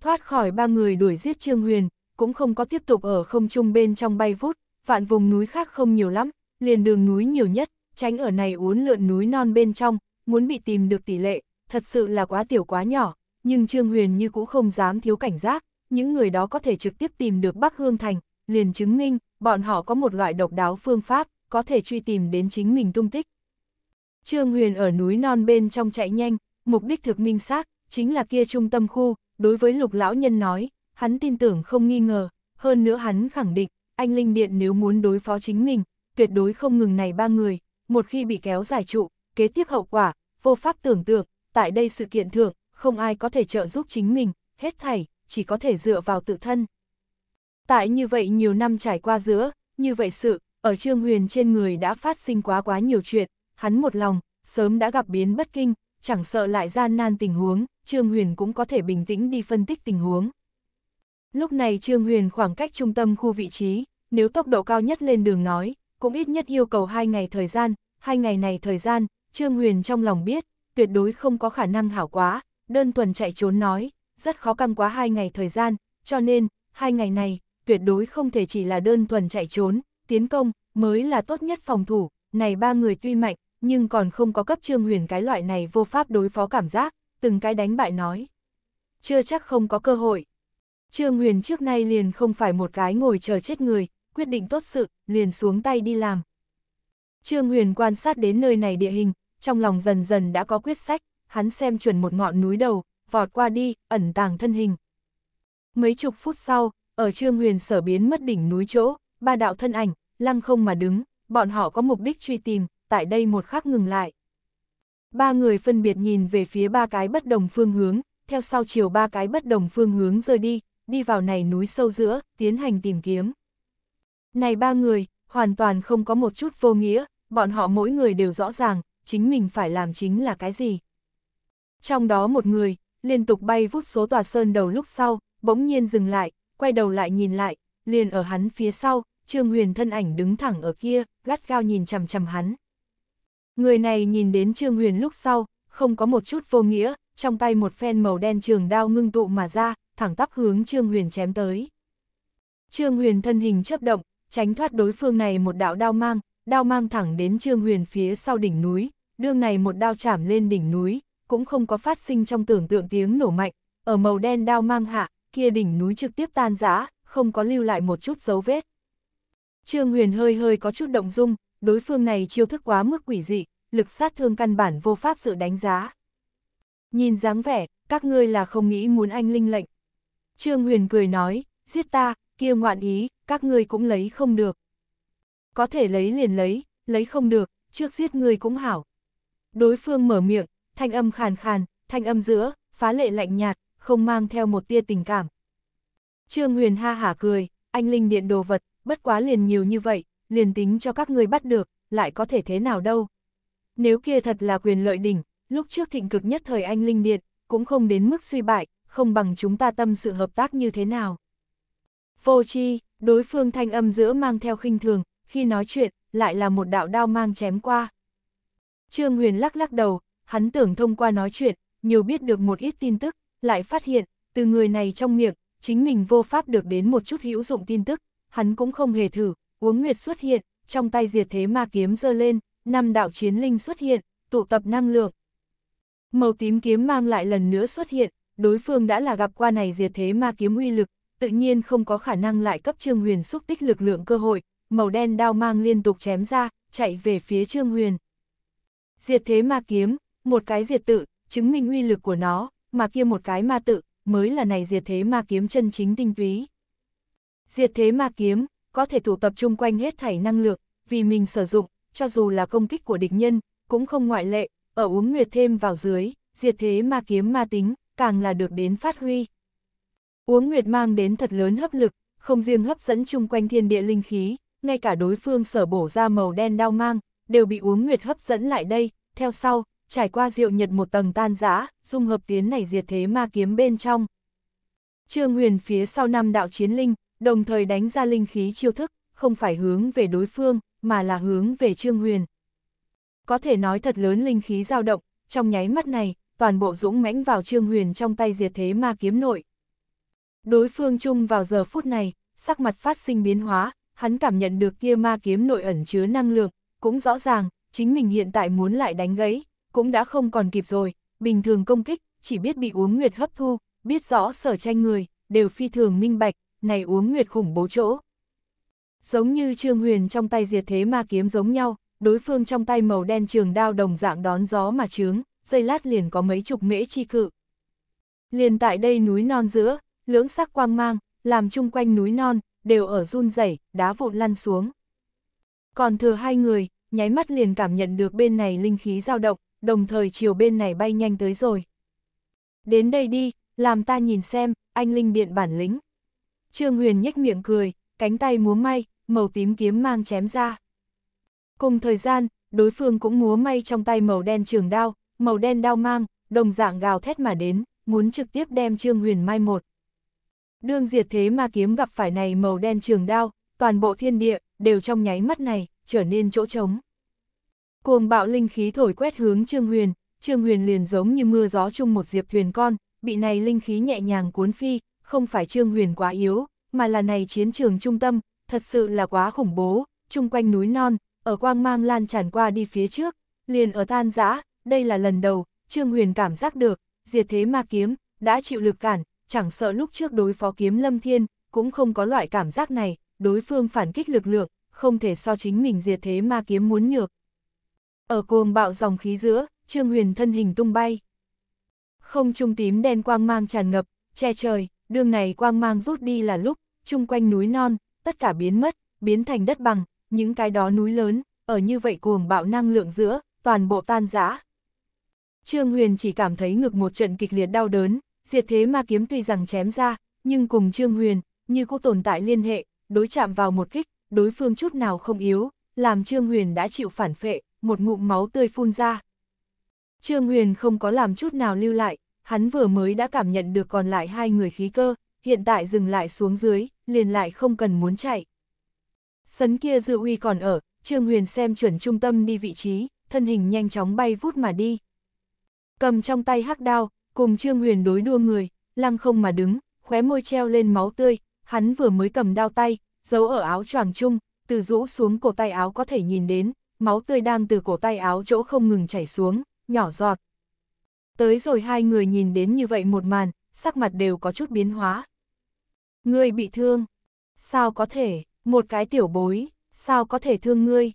Thoát khỏi ba người đuổi giết Trương Huyền, cũng không có tiếp tục ở không trung bên trong bay vút, vạn vùng núi khác không nhiều lắm, liền đường núi nhiều nhất, tránh ở này uốn lượn núi non bên trong, muốn bị tìm được tỷ lệ, thật sự là quá tiểu quá nhỏ, nhưng Trương Huyền như cũng không dám thiếu cảnh giác, những người đó có thể trực tiếp tìm được Bắc Hương Thành, liền chứng minh, bọn họ có một loại độc đáo phương pháp, có thể truy tìm đến chính mình tung tích. Trương Huyền ở núi non bên trong chạy nhanh, mục đích thực minh xác, chính là kia trung tâm khu, đối với lục lão nhân nói, hắn tin tưởng không nghi ngờ, hơn nữa hắn khẳng định, anh Linh Điện nếu muốn đối phó chính mình, tuyệt đối không ngừng này ba người, một khi bị kéo giải trụ, kế tiếp hậu quả, vô pháp tưởng tượng, tại đây sự kiện thượng, không ai có thể trợ giúp chính mình, hết thảy, chỉ có thể dựa vào tự thân. Tại như vậy nhiều năm trải qua giữa, như vậy sự, ở Trương Huyền trên người đã phát sinh quá quá nhiều chuyện, hắn một lòng, sớm đã gặp biến bất kinh, chẳng sợ lại gian nan tình huống, Trương Huyền cũng có thể bình tĩnh đi phân tích tình huống. Lúc này Trương Huyền khoảng cách trung tâm khu vị trí, nếu tốc độ cao nhất lên đường nói, cũng ít nhất yêu cầu hai ngày thời gian, hai ngày này thời gian, Trương Huyền trong lòng biết, tuyệt đối không có khả năng hảo quá, đơn thuần chạy trốn nói, rất khó căng quá hai ngày thời gian, cho nên, hai ngày này, tuyệt đối không thể chỉ là đơn thuần chạy trốn, tiến công, mới là tốt nhất phòng thủ, này ba người tuy mạnh, nhưng còn không có cấp trương huyền cái loại này vô pháp đối phó cảm giác, từng cái đánh bại nói. Chưa chắc không có cơ hội. Trương huyền trước nay liền không phải một cái ngồi chờ chết người, quyết định tốt sự, liền xuống tay đi làm. Trương huyền quan sát đến nơi này địa hình, trong lòng dần dần đã có quyết sách, hắn xem chuẩn một ngọn núi đầu, vọt qua đi, ẩn tàng thân hình. Mấy chục phút sau, ở Trương Huyền sở biến mất đỉnh núi chỗ, ba đạo thân ảnh, lăng không mà đứng, bọn họ có mục đích truy tìm, tại đây một khắc ngừng lại. Ba người phân biệt nhìn về phía ba cái bất đồng phương hướng, theo sau chiều ba cái bất đồng phương hướng rời đi, đi vào này núi sâu giữa, tiến hành tìm kiếm. Này ba người, hoàn toàn không có một chút vô nghĩa, bọn họ mỗi người đều rõ ràng, chính mình phải làm chính là cái gì. Trong đó một người, liên tục bay vút số tòa sơn đầu lúc sau, bỗng nhiên dừng lại, quay đầu lại nhìn lại, liền ở hắn phía sau, Trương Huyền thân ảnh đứng thẳng ở kia, gắt gao nhìn chằm chằm hắn. Người này nhìn đến Trương Huyền lúc sau, không có một chút vô nghĩa, trong tay một phen màu đen trường đao ngưng tụ mà ra, thẳng tắp hướng Trương Huyền chém tới. Trương Huyền thân hình chấp động, tránh thoát đối phương này một đạo đao mang, đao mang thẳng đến Trương Huyền phía sau đỉnh núi, đương này một đao chạm lên đỉnh núi, cũng không có phát sinh trong tưởng tượng tiếng nổ mạnh, ở màu đen đao mang hạ, kia đỉnh núi trực tiếp tan rã, không có lưu lại một chút dấu vết. Trương Huyền hơi hơi có chút động dung, đối phương này chiêu thức quá mức quỷ dị, lực sát thương căn bản vô pháp dự đánh giá. Nhìn dáng vẻ, các ngươi là không nghĩ muốn anh linh lệnh. Trương Huyền cười nói, giết ta, kia ngoạn ý, các ngươi cũng lấy không được. Có thể lấy liền lấy, lấy không được, trước giết ngươi cũng hảo. Đối phương mở miệng, thanh âm khàn khàn, thanh âm giữa, phá lệ lạnh nhạt, không mang theo một tia tình cảm. Trương Huyền ha hả cười, anh Linh điện đồ vật, bất quá liền nhiều như vậy, liền tính cho các người bắt được, lại có thể thế nào đâu. Nếu kia thật là quyền lợi đỉnh, lúc trước thịnh cực nhất thời anh Linh điện, cũng không đến mức suy bại, không bằng chúng ta tâm sự hợp tác như thế nào. Vô chi, đối phương thanh âm giữa mang theo khinh thường, khi nói chuyện, lại là một đạo đao mang chém qua. Trương Huyền lắc lắc đầu, hắn tưởng thông qua nói chuyện, nhiều biết được một ít tin tức, lại phát hiện, từ người này trong miệng, chính mình vô pháp được đến một chút hữu dụng tin tức, hắn cũng không hề thử, uống nguyệt xuất hiện, trong tay diệt thế ma kiếm giơ lên, năm đạo chiến linh xuất hiện, tụ tập năng lượng. Màu tím kiếm mang lại lần nữa xuất hiện, đối phương đã là gặp qua này diệt thế ma kiếm uy lực, tự nhiên không có khả năng lại cấp Trương Huyền xúc tích lực lượng cơ hội, màu đen đao mang liên tục chém ra, chạy về phía Trương Huyền. Diệt thế ma kiếm, một cái diệt tự, chứng minh uy lực của nó, mà kia một cái ma tự, mới là này diệt thế ma kiếm chân chính tinh túy. Diệt thế ma kiếm, có thể tụ tập chung quanh hết thảy năng lượng, vì mình sử dụng, cho dù là công kích của địch nhân, cũng không ngoại lệ, ở uống nguyệt thêm vào dưới, diệt thế ma kiếm ma tính, càng là được đến phát huy. Uống nguyệt mang đến thật lớn hấp lực, không riêng hấp dẫn chung quanh thiên địa linh khí, ngay cả đối phương sở bổ ra màu đen đao mang, đều bị uống nguyệt hấp dẫn lại đây, theo sau, trải qua diệu nhật một tầng tan giã, dung hợp tiến này diệt thế ma kiếm bên trong. Trương Huyền phía sau năm đạo chiến linh, đồng thời đánh ra linh khí chiêu thức, không phải hướng về đối phương, mà là hướng về Trương Huyền. Có thể nói thật lớn linh khí dao động, trong nháy mắt này, toàn bộ dũng mãnh vào Trương Huyền trong tay diệt thế ma kiếm nội. Đối phương chung vào giờ phút này, sắc mặt phát sinh biến hóa, hắn cảm nhận được kia ma kiếm nội ẩn chứa năng lượng, cũng rõ ràng, chính mình hiện tại muốn lại đánh gãy, cũng đã không còn kịp rồi, bình thường công kích, chỉ biết bị uống nguyệt hấp thu, biết rõ sở tranh người, đều phi thường minh bạch, này uống nguyệt khủng bố chỗ. Giống như Trương Huyền trong tay diệt thế ma kiếm giống nhau, đối phương trong tay màu đen trường đao đồng dạng đón gió mà trướng, dây lát liền có mấy chục mễ chi cự. Liền tại đây núi non giữa, lưỡng sắc quang mang, làm chung quanh núi non, đều ở run rẩy đá vụn lăn xuống. Còn thừa hai người, nháy mắt liền cảm nhận được bên này linh khí dao động, đồng thời chiều bên này bay nhanh tới rồi. Đến đây đi, làm ta nhìn xem, anh Linh Điện bản lĩnh. Trương Huyền nhếch miệng cười, cánh tay múa may, màu tím kiếm mang chém ra. Cùng thời gian, đối phương cũng múa may trong tay màu đen trường đao, màu đen đao mang, đồng dạng gào thét mà đến, muốn trực tiếp đem Trương Huyền mai một. Đương diệt thế mà kiếm gặp phải này màu đen trường đao, toàn bộ thiên địa, đều trong nháy mắt này, trở nên chỗ trống. Cuồng bạo linh khí thổi quét hướng Trương Huyền, Trương Huyền liền giống như mưa gió chung một diệp thuyền con, bị này linh khí nhẹ nhàng cuốn phi, không phải Trương Huyền quá yếu, mà là này chiến trường trung tâm, thật sự là quá khủng bố, chung quanh núi non, ở quang mang lan tràn qua đi phía trước, liền ở tan giã, đây là lần đầu, Trương Huyền cảm giác được, diệt thế ma kiếm, đã chịu lực cản, chẳng sợ lúc trước đối phó kiếm lâm thiên, cũng không có loại cảm giác này, đối phương phản kích lực lượng, không thể so chính mình diệt thế ma kiếm muốn nhược, ở cuồng bạo dòng khí giữa, Trương Huyền thân hình tung bay. Không trung tím đen quang mang tràn ngập, che trời, đường này quang mang rút đi là lúc, chung quanh núi non, tất cả biến mất, biến thành đất bằng, những cái đó núi lớn, ở như vậy cuồng bạo năng lượng giữa, toàn bộ tan rã. Trương Huyền chỉ cảm thấy ngực một trận kịch liệt đau đớn, diệt thế ma kiếm tuy rằng chém ra, nhưng cùng Trương Huyền, như cũng tồn tại liên hệ, đối chạm vào một kích, đối phương chút nào không yếu, làm Trương Huyền đã chịu phản phệ, một ngụm máu tươi phun ra. Trương Huyền không có làm chút nào lưu lại, hắn vừa mới đã cảm nhận được còn lại hai người khí cơ, hiện tại dừng lại xuống dưới, liền lại không cần muốn chạy. Sấn kia dự uy còn ở, Trương Huyền xem chuẩn trung tâm đi vị trí, thân hình nhanh chóng bay vút mà đi. Cầm trong tay hắc đao, cùng Trương Huyền đối đua người, lăng không mà đứng, khóe môi treo lên máu tươi, hắn vừa mới cầm đao tay, giấu ở áo choàng chung, từ rũ xuống cổ tay áo có thể nhìn đến, máu tươi đang từ cổ tay áo chỗ không ngừng chảy xuống, nhỏ giọt. Tới rồi hai người nhìn đến như vậy một màn, sắc mặt đều có chút biến hóa. Ngươi bị thương. Sao có thể, một cái tiểu bối, sao có thể thương ngươi?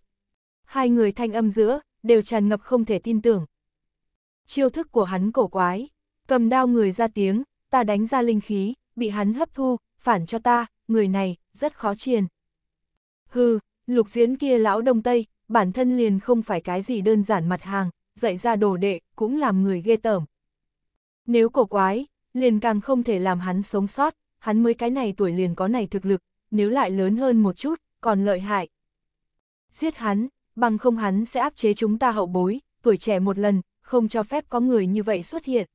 Hai người thanh âm giữa, đều tràn ngập không thể tin tưởng. Chiêu thức của hắn cổ quái, cầm đao người ra tiếng, ta đánh ra linh khí, bị hắn hấp thu, phản cho ta, người này, rất khó triền. Hừ, lục diễn kia lão đông tây, bản thân liền không phải cái gì đơn giản mặt hàng, dạy ra đồ đệ, cũng làm người ghê tởm. Nếu cổ quái, liền càng không thể làm hắn sống sót, hắn mới cái này tuổi liền có này thực lực, nếu lại lớn hơn một chút, còn lợi hại. Giết hắn, bằng không hắn sẽ áp chế chúng ta hậu bối, tuổi trẻ một lần, không cho phép có người như vậy xuất hiện.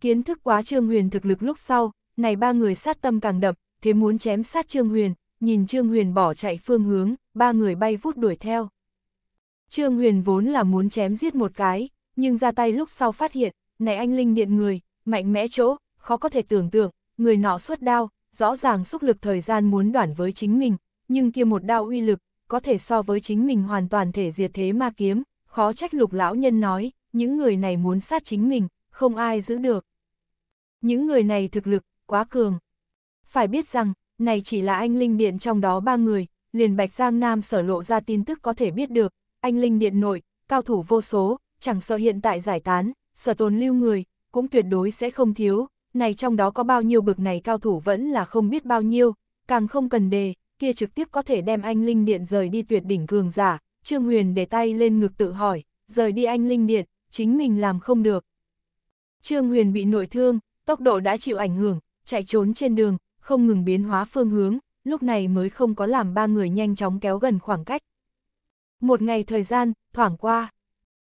Kiến thức quá Trương Huyền thực lực lúc sau, này ba người sát tâm càng đậm, thế muốn chém sát Trương Huyền, nhìn Trương Huyền bỏ chạy phương hướng, ba người bay vút đuổi theo. Trương Huyền vốn là muốn chém giết một cái, nhưng ra tay lúc sau phát hiện, này anh linh điện người, mạnh mẽ chỗ, khó có thể tưởng tượng, người nọ xuất đao, rõ ràng xúc lực thời gian muốn đoản với chính mình, nhưng kia một đao uy lực, có thể so với chính mình hoàn toàn thể diệt thế ma kiếm, khó trách lục lão nhân nói, những người này muốn sát chính mình, không ai giữ được. Những người này thực lực, quá cường. Phải biết rằng, này chỉ là anh Linh Điện trong đó ba người, liền Bạch Giang Nam sở lộ ra tin tức có thể biết được, anh linh điện nội, cao thủ vô số, chẳng sợ hiện tại giải tán, sở tồn lưu người, cũng tuyệt đối sẽ không thiếu, này trong đó có bao nhiêu bực này cao thủ vẫn là không biết bao nhiêu, càng không cần đề, kia trực tiếp có thể đem anh linh điện rời đi tuyệt đỉnh cường giả, Trương Huyền để tay lên ngực tự hỏi, rời đi anh linh điện, chính mình làm không được. Trương Huyền bị nội thương, tốc độ đã chịu ảnh hưởng, chạy trốn trên đường, không ngừng biến hóa phương hướng, lúc này mới không có làm ba người nhanh chóng kéo gần khoảng cách, một ngày thời gian, thoảng qua.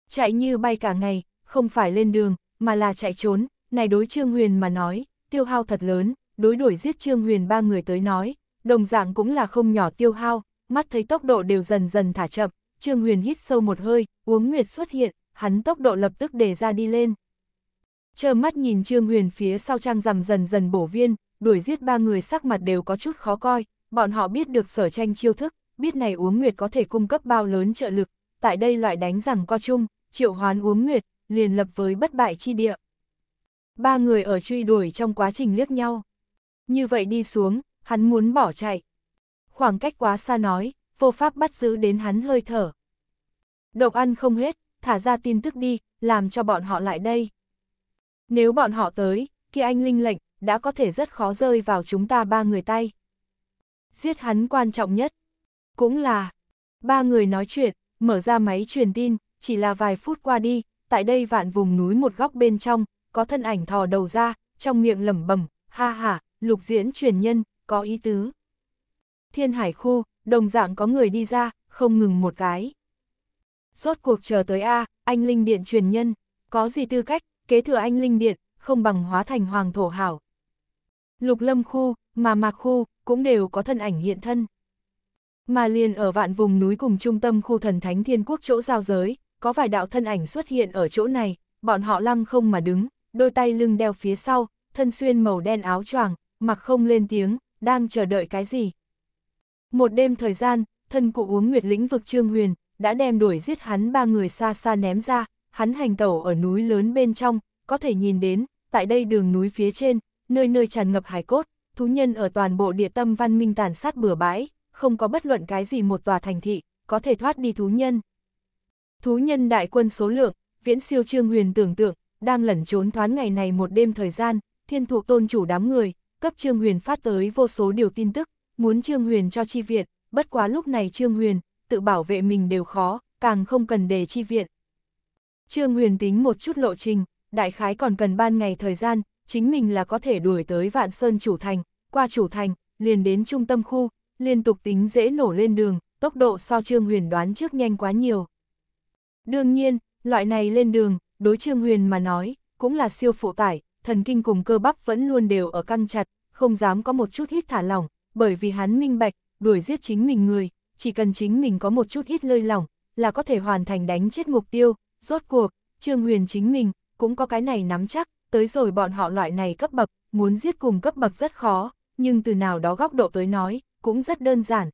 Chạy như bay cả ngày, không phải lên đường, mà là chạy trốn, này đối Trương Huyền mà nói, tiêu hao thật lớn, đối đuổi giết Trương Huyền ba người tới nói, đồng dạng cũng là không nhỏ tiêu hao, mắt thấy tốc độ đều dần dần thả chậm, Trương Huyền hít sâu một hơi, uống nguyệt xuất hiện, hắn tốc độ lập tức đề ra đi lên. Chờ mắt nhìn Trương Huyền phía sau trang rằm dần dần bổ viên, đuổi giết ba người sắc mặt đều có chút khó coi, bọn họ biết được sở tranh chiêu thức, biết này uống nguyệt có thể cung cấp bao lớn trợ lực, tại đây loại đánh rằng co chung, triệu hoán uống nguyệt, liền lập với bất bại chi địa. Ba người ở truy đuổi trong quá trình liếc nhau. Như vậy đi xuống, hắn muốn bỏ chạy. Khoảng cách quá xa nói, vô pháp bắt giữ đến hắn hơi thở. Độc ăn không hết, thả ra tin tức đi, làm cho bọn họ lại đây. Nếu bọn họ tới, kia anh linh lệnh, đã có thể rất khó rơi vào chúng ta ba người tay. Giết hắn quan trọng nhất. Cũng là, ba người nói chuyện, mở ra máy truyền tin, chỉ là vài phút qua đi, tại đây vạn vùng núi một góc bên trong, có thân ảnh thò đầu ra, trong miệng lẩm bẩm, ha ha, lục diễn truyền nhân, có ý tứ. Thiên hải khu, đồng dạng có người đi ra, không ngừng một cái. Rốt cuộc chờ tới A, anh Linh Điện truyền nhân, có gì tư cách, kế thừa anh Linh Điện, không bằng hóa thành hoàng thổ hảo. Lục lâm khu, mà mạc khu, cũng đều có thân ảnh hiện thân. Mà liền ở vạn vùng núi cùng trung tâm khu thần thánh thiên quốc chỗ giao giới, có vài đạo thân ảnh xuất hiện ở chỗ này, bọn họ lăng không mà đứng, đôi tay lưng đeo phía sau, thân xuyên màu đen áo choàng, mặc không lên tiếng, đang chờ đợi cái gì. Một đêm thời gian, thân cụ uống nguyệt lĩnh vực Trương Huyền, đã đem đuổi giết hắn ba người xa xa ném ra, hắn hành tẩu ở núi lớn bên trong, có thể nhìn đến, tại đây đường núi phía trên, nơi nơi tràn ngập hải cốt, thú nhân ở toàn bộ địa tâm văn minh tàn sát bừa bãi, không có bất luận cái gì một tòa thành thị, có thể thoát đi thú nhân. Thú nhân đại quân số lượng, viễn siêu trương huyền tưởng tượng, đang lẩn trốn thoán ngày này một đêm thời gian, thiên thuộc tôn chủ đám người, cấp trương huyền phát tới vô số điều tin tức, muốn trương huyền cho chi viện, bất quá lúc này trương huyền, tự bảo vệ mình đều khó, càng không cần để chi viện. Trương huyền tính một chút lộ trình, đại khái còn cần ban ngày thời gian, chính mình là có thể đuổi tới vạn sơn chủ thành, qua chủ thành, liền đến trung tâm khu, liên tục tính dễ nổ lên đường, tốc độ so Trương Huyền đoán trước nhanh quá nhiều. Đương nhiên, loại này lên đường, đối Trương Huyền mà nói, cũng là siêu phụ tải, thần kinh cùng cơ bắp vẫn luôn đều ở căng chặt, không dám có một chút hít thả lỏng, bởi vì hắn minh bạch, đuổi giết chính mình người, chỉ cần chính mình có một chút hít lơi lỏng, là có thể hoàn thành đánh chết mục tiêu, rốt cuộc, Trương Huyền chính mình, cũng có cái này nắm chắc, tới rồi bọn họ loại này cấp bậc, muốn giết cùng cấp bậc rất khó, nhưng từ nào đó góc độ tới nói, cũng rất đơn giản.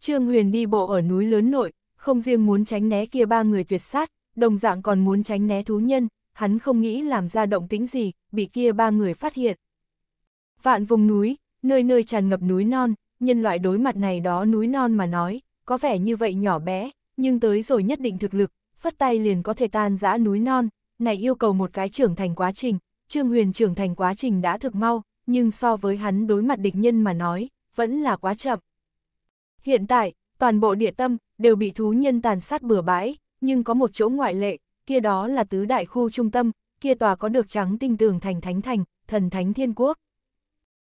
Trương Huyền đi bộ ở núi lớn nội, không riêng muốn tránh né kia ba người tuyệt sát, đồng dạng còn muốn tránh né thú nhân, hắn không nghĩ làm ra động tĩnh gì, bị kia ba người phát hiện. Vạn vùng núi, nơi nơi tràn ngập núi non, nhân loại đối mặt này đó núi non mà nói, có vẻ như vậy nhỏ bé, nhưng tới rồi nhất định thực lực, phất tay liền có thể tan giã núi non, này yêu cầu một cái trưởng thành quá trình, Trương Huyền trưởng thành quá trình đã thực mau, nhưng so với hắn đối mặt địch nhân mà nói, vẫn là quá chậm. Hiện tại, toàn bộ địa tâm đều bị thú nhân tàn sát bừa bãi, nhưng có một chỗ ngoại lệ, kia đó là tứ đại khu trung tâm, kia tòa có được trắng tinh tường thành thánh thành, thần thánh thiên quốc.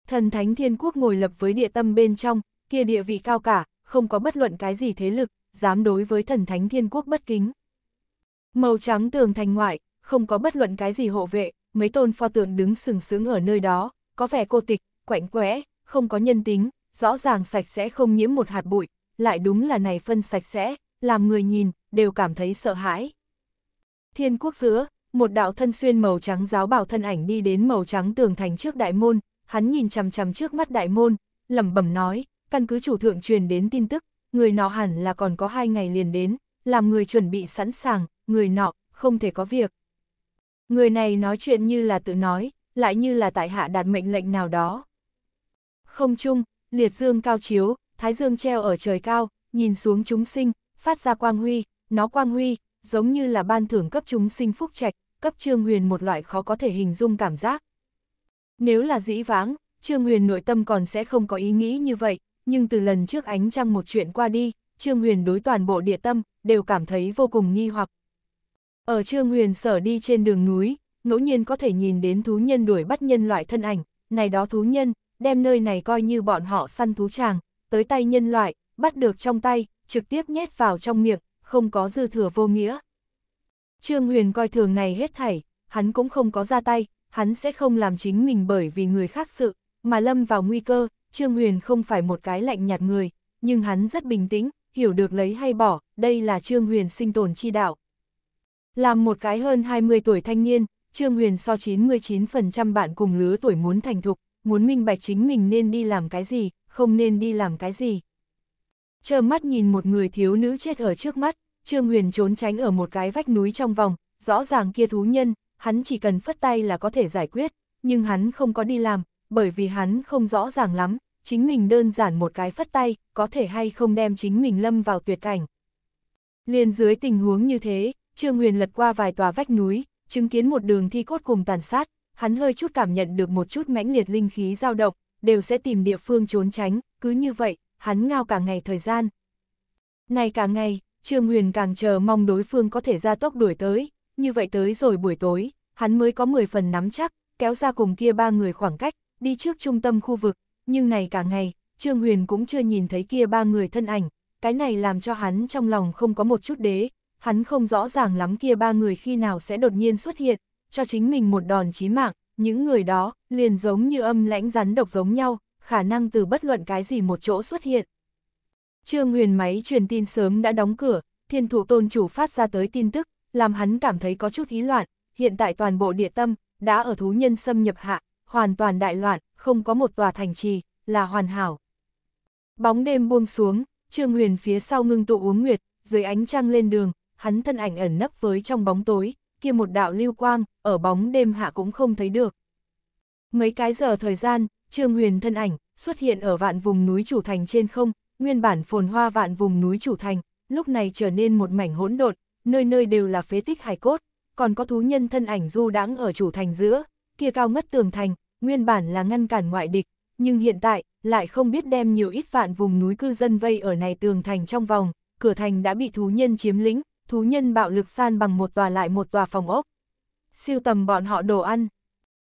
Thần thánh thiên quốc ngồi lập với địa tâm bên trong, kia địa vị cao cả, không có bất luận cái gì thế lực, dám đối với thần thánh thiên quốc bất kính. Màu trắng tường thành ngoại, không có bất luận cái gì hộ vệ, mấy tôn pho tượng đứng sừng sững ở nơi đó, có vẻ cô tịch, quạnh quẽ, không có nhân tính, rõ ràng sạch sẽ không nhiễm một hạt bụi, lại đúng là này phân sạch sẽ, làm người nhìn, đều cảm thấy sợ hãi. Thiên quốc giữa, một đạo thân xuyên màu trắng giáo bảo thân ảnh đi đến màu trắng tường thành trước đại môn, hắn nhìn chằm chằm trước mắt đại môn, lẩm bẩm nói, căn cứ chủ thượng truyền đến tin tức, người nọ hẳn là còn có hai ngày liền đến, làm người chuẩn bị sẵn sàng, người nọ, không thể có việc. Người này nói chuyện như là tự nói, lại như là tại hạ đạt mệnh lệnh nào đó. Không chung, liệt dương cao chiếu, thái dương treo ở trời cao, nhìn xuống chúng sinh, phát ra quang huy, nó quang huy, giống như là ban thưởng cấp chúng sinh phúc trạch, cấp Trương Huyền một loại khó có thể hình dung cảm giác. Nếu là dĩ vãng, Trương Huyền nội tâm còn sẽ không có ý nghĩ như vậy, nhưng từ lần trước ánh trăng một chuyện qua đi, Trương Huyền đối toàn bộ địa tâm, đều cảm thấy vô cùng nghi hoặc. Ở Trương Huyền sở đi trên đường núi, ngẫu nhiên có thể nhìn đến thú nhân đuổi bắt nhân loại thân ảnh, này đó thú nhân, đem nơi này coi như bọn họ săn thú tràng, tới tay nhân loại, bắt được trong tay, trực tiếp nhét vào trong miệng, không có dư thừa vô nghĩa. Trương Huyền coi thường này hết thảy, hắn cũng không có ra tay, hắn sẽ không làm chính mình bởi vì người khác sự, mà lâm vào nguy cơ, Trương Huyền không phải một cái lạnh nhạt người, nhưng hắn rất bình tĩnh, hiểu được lấy hay bỏ, đây là Trương Huyền sinh tồn chi đạo. Làm một cái hơn 20 tuổi thanh niên, Trương Huyền so 99% bạn cùng lứa tuổi muốn thành thục, muốn minh bạch chính mình nên đi làm cái gì, không nên đi làm cái gì. Chờ mắt nhìn một người thiếu nữ chết ở trước mắt, Trương Huyền trốn tránh ở một cái vách núi trong vòng, rõ ràng kia thú nhân, hắn chỉ cần phất tay là có thể giải quyết, nhưng hắn không có đi làm, bởi vì hắn không rõ ràng lắm, chính mình đơn giản một cái phất tay, có thể hay không đem chính mình lâm vào tuyệt cảnh. Liên dưới tình huống như thế, Trương Huyền lật qua vài tòa vách núi, chứng kiến một đường thi cốt cùng tàn sát, hắn hơi chút cảm nhận được một chút mãnh liệt linh khí dao động, đều sẽ tìm địa phương trốn tránh, cứ như vậy, hắn ngao cả ngày thời gian. Này cả ngày, Trương Huyền càng chờ mong đối phương có thể ra tốc đuổi tới, như vậy tới rồi buổi tối, hắn mới có 10 phần nắm chắc, kéo ra cùng kia ba người khoảng cách, đi trước trung tâm khu vực, nhưng này cả ngày, Trương Huyền cũng chưa nhìn thấy kia ba người thân ảnh, cái này làm cho hắn trong lòng không có một chút đế, hắn không rõ ràng lắm kia ba người khi nào sẽ đột nhiên xuất hiện, cho chính mình một đòn chí mạng, những người đó, liền giống như âm lãnh rắn độc giống nhau, khả năng từ bất luận cái gì một chỗ xuất hiện. Trương huyền máy truyền tin sớm đã đóng cửa, thiên thủ tôn chủ phát ra tới tin tức, làm hắn cảm thấy có chút ý loạn, hiện tại toàn bộ địa tâm, đã ở thú nhân xâm nhập hạ, hoàn toàn đại loạn, không có một tòa thành trì, là hoàn hảo. Bóng đêm buông xuống, Trương Huyền phía sau ngưng tụ uống nguyệt, dưới ánh trăng lên đường, hắn thân ảnh ẩn nấp với trong bóng tối, kia một đạo lưu quang, ở bóng đêm hạ cũng không thấy được. Mấy cái giờ thời gian, Trương Huyền thân ảnh xuất hiện ở vạn vùng núi chủ thành trên không, nguyên bản phồn hoa vạn vùng núi chủ thành, lúc này trở nên một mảnh hỗn độn, nơi nơi đều là phế tích hài cốt, còn có thú nhân thân ảnh du đãng ở chủ thành giữa, kia cao ngất tường thành, nguyên bản là ngăn cản ngoại địch, nhưng hiện tại lại không biết đem nhiều ít vạn vùng núi cư dân vây ở này tường thành trong vòng, cửa thành đã bị thú nhân chiếm lĩnh, thú nhân bạo lực san bằng một tòa lại một tòa phòng ốc. Siêu tầm bọn họ đồ ăn.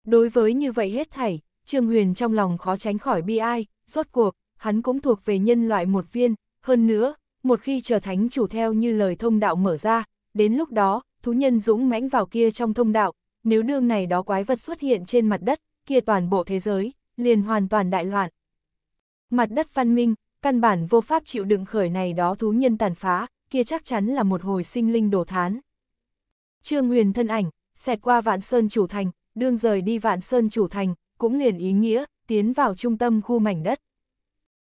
Đối với như vậy hết thảy, Trương Huyền trong lòng khó tránh khỏi bi ai, rốt cuộc, hắn cũng thuộc về nhân loại một viên, hơn nữa, một khi trở thành chủ theo như lời thông đạo mở ra, đến lúc đó, thú nhân dũng mãnh vào kia trong thông đạo, nếu đương này đó quái vật xuất hiện trên mặt đất, kia toàn bộ thế giới, liền hoàn toàn đại loạn. Mặt đất văn minh, căn bản vô pháp chịu đựng khởi này đó thú nhân tàn phá, kia chắc chắn là một hồi sinh linh đổ thán. Trương Huyền thân ảnh, xẹt qua Vạn Sơn Chủ Thành, đương rời đi Vạn Sơn Chủ Thành, cũng liền ý nghĩa, tiến vào trung tâm khu mảnh đất.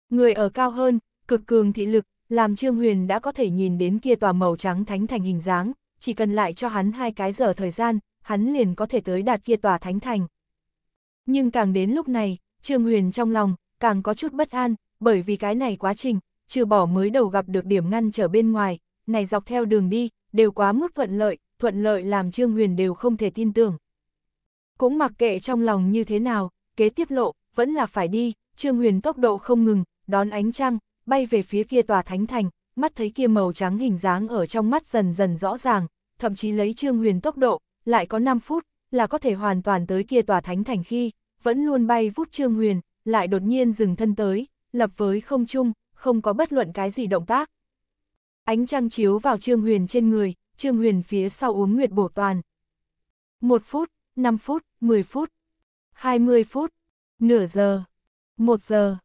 Người ở cao hơn, cực cường thị lực, làm Trương Huyền đã có thể nhìn đến kia tòa màu trắng thánh thành hình dáng, chỉ cần lại cho hắn hai cái giờ thời gian, hắn liền có thể tới đạt kia tòa thánh thành. Nhưng càng đến lúc này, Trương Huyền trong lòng, càng có chút bất an, bởi vì cái này quá trình, trừ bỏ mới đầu gặp được điểm ngăn trở bên ngoài, này dọc theo đường đi, đều quá mức thuận lợi, thuận lợi làm Trương Huyền đều không thể tin tưởng. Cũng mặc kệ trong lòng như thế nào, kế tiếp lộ, vẫn là phải đi, Trương Huyền tốc độ không ngừng, đón ánh trăng, bay về phía kia tòa thánh thành, mắt thấy kia màu trắng hình dáng ở trong mắt dần dần rõ ràng, thậm chí lấy Trương Huyền tốc độ, lại có 5 phút, là có thể hoàn toàn tới kia tòa thánh thành khi, vẫn luôn bay vút Trương Huyền, lại đột nhiên dừng thân tới, lập với không trung, không có bất luận cái gì động tác. Ánh trăng chiếu vào Trương Huyền trên người, Trương Huyền phía sau uống nguyệt bổ toàn. Một phút, năm phút, mười phút, hai mươi phút, nửa giờ, một giờ.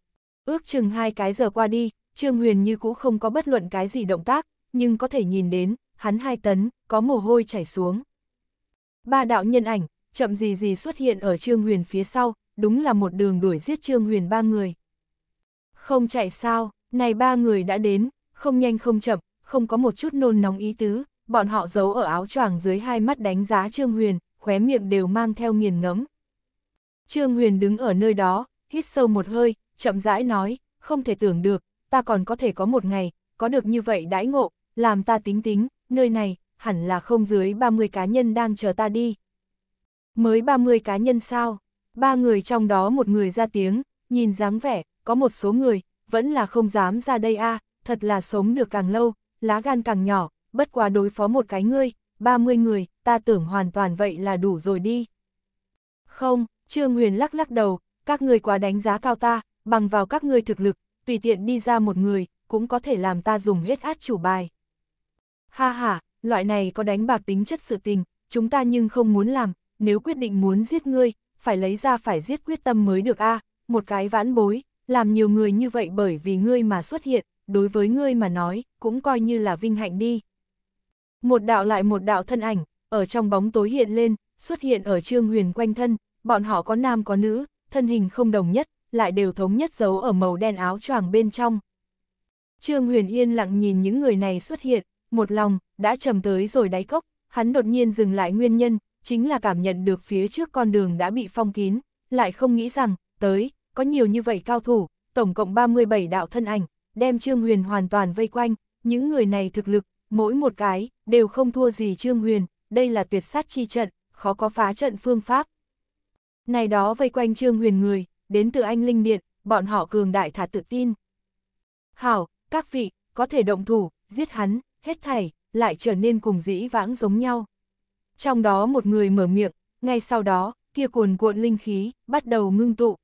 Ước chừng hai cái giờ qua đi, Trương Huyền như cũ không có bất luận cái gì động tác, nhưng có thể nhìn đến, hắn hai tấn, có mồ hôi chảy xuống. Ba đạo nhân ảnh, chậm gì gì xuất hiện ở Trương Huyền phía sau, đúng là một đường đuổi giết Trương Huyền ba người. Không chạy sao, này ba người đã đến, không nhanh không chậm, không có một chút nôn nóng ý tứ, bọn họ giấu ở áo choàng dưới hai mắt đánh giá Trương Huyền, khóe miệng đều mang theo nghiền ngẫm. Trương Huyền đứng ở nơi đó, hít sâu một hơi, chậm rãi nói, không thể tưởng được, ta còn có thể có một ngày, có được như vậy đãi ngộ, làm ta tính tính, nơi này, hẳn là không dưới 30 cá nhân đang chờ ta đi. Mới 30 cá nhân sao? Ba người trong đó một người ra tiếng, nhìn dáng vẻ, có một số người, vẫn là không dám ra đây a à, thật là sống được càng lâu, lá gan càng nhỏ, bất quá đối phó một cái ngươi, 30 người, ta tưởng hoàn toàn vậy là đủ rồi đi. Không, Trương Huyền lắc lắc đầu, các ngươi quá đánh giá cao ta, bằng vào các ngươi thực lực, tùy tiện đi ra một người, cũng có thể làm ta dùng hết át chủ bài. Ha ha, loại này có đánh bạc tính chất sự tình, chúng ta nhưng không muốn làm, nếu quyết định muốn giết ngươi, phải lấy ra phải giết quyết tâm mới được a à, một cái vãn bối, làm nhiều người như vậy bởi vì ngươi mà xuất hiện, đối với ngươi mà nói, cũng coi như là vinh hạnh đi. Một đạo lại một đạo thân ảnh, ở trong bóng tối hiện lên, xuất hiện ở trương huyền quanh thân, bọn họ có nam có nữ, thân hình không đồng nhất, lại đều thống nhất giấu ở màu đen áo choàng bên trong. Trương huyền yên lặng nhìn những người này xuất hiện, một lòng, đã trầm tới rồi đáy cốc, hắn đột nhiên dừng lại nguyên nhân, chính là cảm nhận được phía trước con đường đã bị phong kín, lại không nghĩ rằng, tới, có nhiều như vậy cao thủ, tổng cộng 37 đạo thân ảnh, đem Trương Huyền hoàn toàn vây quanh, những người này thực lực, mỗi một cái, đều không thua gì Trương Huyền, đây là tuyệt sát chi trận, khó có phá trận phương pháp. Này đó vây quanh Trương Huyền người, đến từ anh Linh Điện, bọn họ cường đại thả tự tin. Hảo, các vị, có thể động thủ, giết hắn, hết thảy, lại trở nên cùng dĩ vãng giống nhau. Trong đó một người mở miệng, ngay sau đó, kia cuồn cuộn linh khí, bắt đầu ngưng tụ.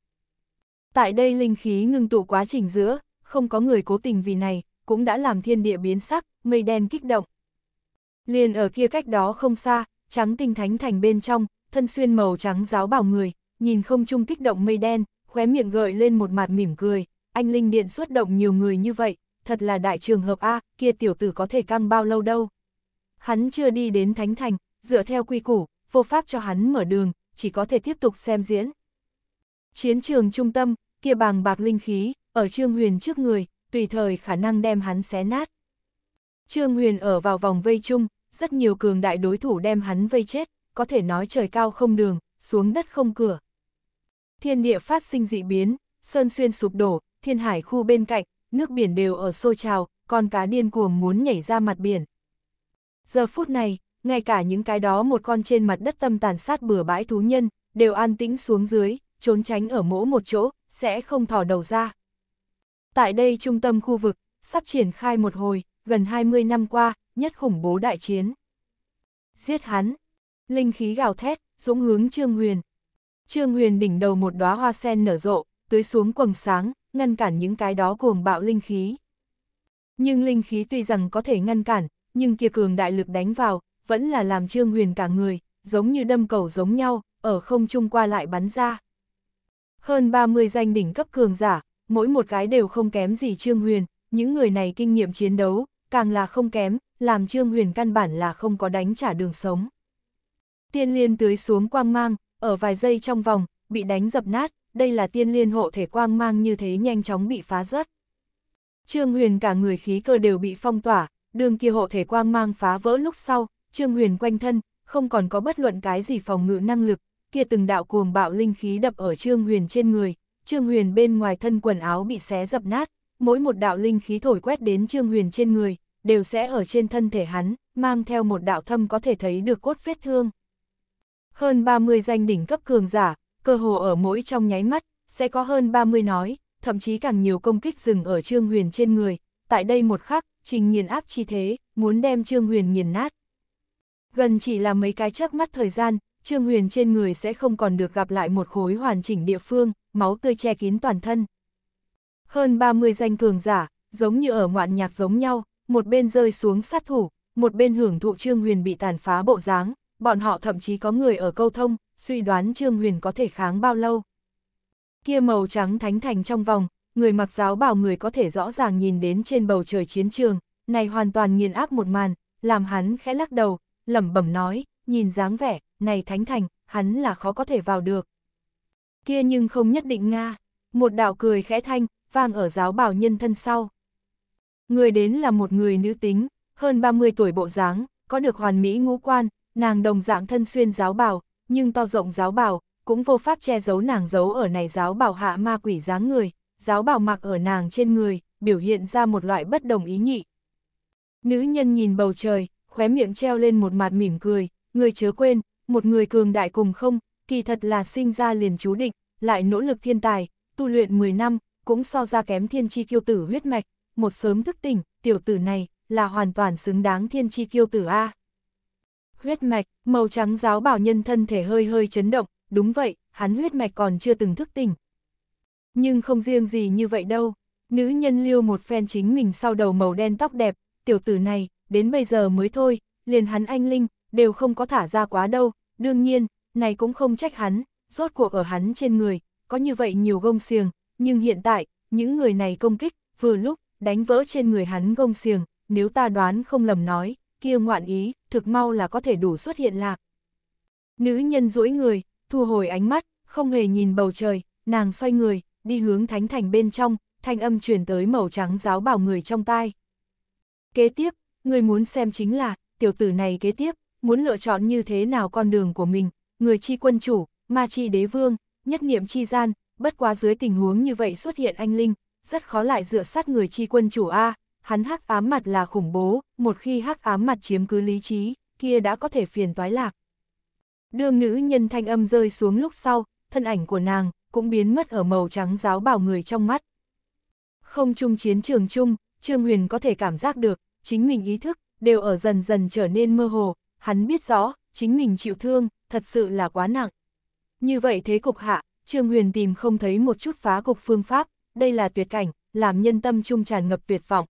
Tại đây linh khí ngưng tụ quá trình giữa, không có người cố tình vì này, cũng đã làm thiên địa biến sắc, mây đen kích động. Liền ở kia cách đó không xa, trắng tinh thánh thành bên trong, thân xuyên màu trắng giáo bảo người, nhìn không chung kích động mây đen, khóe miệng gợi lên một mặt mỉm cười, anh linh điện xuất động nhiều người như vậy, thật là đại trường hợp A, kia tiểu tử có thể căng bao lâu đâu. Hắn chưa đi đến thánh thành, dựa theo quy củ, vô pháp cho hắn mở đường, chỉ có thể tiếp tục xem diễn. Chiến trường trung tâm, kia bàng bạc linh khí, ở Trương Huyền trước người, tùy thời khả năng đem hắn xé nát. Trương Huyền ở vào vòng vây chung, rất nhiều cường đại đối thủ đem hắn vây chết, có thể nói trời cao không đường, xuống đất không cửa. Thiên địa phát sinh dị biến, sơn xuyên sụp đổ, thiên hải khu bên cạnh, nước biển đều ở sôi trào, con cá điên cuồng muốn nhảy ra mặt biển. Giờ phút này, ngay cả những cái đó một con trên mặt đất tâm tàn sát bừa bãi thú nhân, đều an tĩnh xuống dưới, trốn tránh ở mỗ một chỗ, sẽ không thò đầu ra. Tại đây trung tâm khu vực, sắp triển khai một hồi, gần 20 năm qua, nhất khủng bố đại chiến. Giết hắn, linh khí gào thét, dũng hướng Trương Huyền. Trương Huyền đỉnh đầu một đóa hoa sen nở rộ, tưới xuống quầng sáng, ngăn cản những cái đó cuồng bạo linh khí. Nhưng linh khí tuy rằng có thể ngăn cản, nhưng kia cường đại lực đánh vào, vẫn là làm Trương Huyền cả người, giống như đâm cầu giống nhau, ở không trung qua lại bắn ra. Hơn 30 danh đỉnh cấp cường giả, mỗi một cái đều không kém gì Trương Huyền, những người này kinh nghiệm chiến đấu, càng là không kém, làm Trương Huyền căn bản là không có đánh trả đường sống. Tiên liên tưới xuống quang mang, ở vài giây trong vòng, bị đánh dập nát, đây là tiên liên hộ thể quang mang như thế nhanh chóng bị phá rớt. Trương Huyền cả người khí cơ đều bị phong tỏa, đường kia hộ thể quang mang phá vỡ lúc sau, Trương Huyền quanh thân, không còn có bất luận cái gì phòng ngự năng lực, kia từng đạo cuồng bạo linh khí đập ở Trương Huyền trên người, Trương Huyền bên ngoài thân quần áo bị xé dập nát, mỗi một đạo linh khí thổi quét đến Trương Huyền trên người, đều sẽ ở trên thân thể hắn, mang theo một đạo thâm có thể thấy được cốt vết thương. Hơn 30 danh đỉnh cấp cường giả, cơ hồ ở mỗi trong nháy mắt, sẽ có hơn 30 nói, thậm chí càng nhiều công kích dừng ở Trương Huyền trên người, tại đây một khắc, trình nghiền áp chi thế, muốn đem Trương Huyền nghiền nát. Gần chỉ là mấy cái chớp mắt thời gian, Trương Huyền trên người sẽ không còn được gặp lại một khối hoàn chỉnh địa phương, máu tươi che kín toàn thân. Hơn 30 danh cường giả, giống như ở ngoạn nhạc giống nhau, một bên rơi xuống sát thủ, một bên hưởng thụ Trương Huyền bị tàn phá bộ dáng, bọn họ thậm chí có người ở câu thông, suy đoán Trương Huyền có thể kháng bao lâu. Kia màu trắng thánh thành trong vòng, người mặc giáo bảo người có thể rõ ràng nhìn đến trên bầu trời chiến trường, này hoàn toàn nghiền áp một màn, làm hắn khẽ lắc đầu, lẩm bẩm nói, nhìn dáng vẻ, này thánh thành, hắn là khó có thể vào được. Kia nhưng không nhất định Nga, một đạo cười khẽ thanh, vang ở giáo bào nhân thân sau. Người đến là một người nữ tính, hơn 30 tuổi bộ dáng, có được hoàn mỹ ngũ quan, nàng đồng dạng thân xuyên giáo bào, nhưng to rộng giáo bào, cũng vô pháp che giấu nàng giấu ở này giáo bào hạ ma quỷ dáng người, giáo bào mặc ở nàng trên người, biểu hiện ra một loại bất đồng ý nhị. Nữ nhân nhìn bầu trời, khóe miệng treo lên một mặt mỉm cười, người chớ quên, một người cường đại cùng không, kỳ thật là sinh ra liền chú định, lại nỗ lực thiên tài, tu luyện 10 năm, cũng so ra kém thiên chi kiêu tử huyết mạch, một sớm thức tỉnh, tiểu tử này, là hoàn toàn xứng đáng thiên chi kiêu tử A. Huyết mạch, màu trắng giáo bảo nhân thân thể hơi hơi chấn động, đúng vậy, hắn huyết mạch còn chưa từng thức tỉnh. Nhưng không riêng gì như vậy đâu, nữ nhân liêu một phen chính mình sau đầu màu đen tóc đẹp, tiểu tử này, đến bây giờ mới thôi, liền hắn anh Linh, đều không có thả ra quá đâu, đương nhiên, này cũng không trách hắn, rốt cuộc ở hắn trên người, có như vậy nhiều gông xiềng, nhưng hiện tại, những người này công kích, vừa lúc, đánh vỡ trên người hắn gông xiềng, nếu ta đoán không lầm nói, kia ngoạn ý, thực mau là có thể đủ xuất hiện lạc. Nữ nhân rũi người, thu hồi ánh mắt, không hề nhìn bầu trời, nàng xoay người, đi hướng thánh thành bên trong, thanh âm truyền tới màu trắng giáo bảo người trong tai. Kế tiếp, người muốn xem chính là, tiểu tử này kế tiếp, muốn lựa chọn như thế nào con đường của mình, người chi quân chủ, ma chi đế vương, nhất niệm chi gian, bất quá dưới tình huống như vậy xuất hiện anh Linh, rất khó lại dựa sát người chi quân chủ A, hắn hắc ám mặt là khủng bố, một khi hắc ám mặt chiếm cứ lý trí, kia đã có thể phiền toái lạc. Đường nữ nhân thanh âm rơi xuống lúc sau, thân ảnh của nàng cũng biến mất ở màu trắng giáo bảo người trong mắt. Không chung chiến trường chung, Trương Huyền có thể cảm giác được, chính mình ý thức đều ở dần dần trở nên mơ hồ, hắn biết rõ, chính mình chịu thương, thật sự là quá nặng. Như vậy thế cục hạ, Trương Huyền tìm không thấy một chút phá cục phương pháp, đây là tuyệt cảnh, làm nhân tâm trung tràn ngập tuyệt vọng.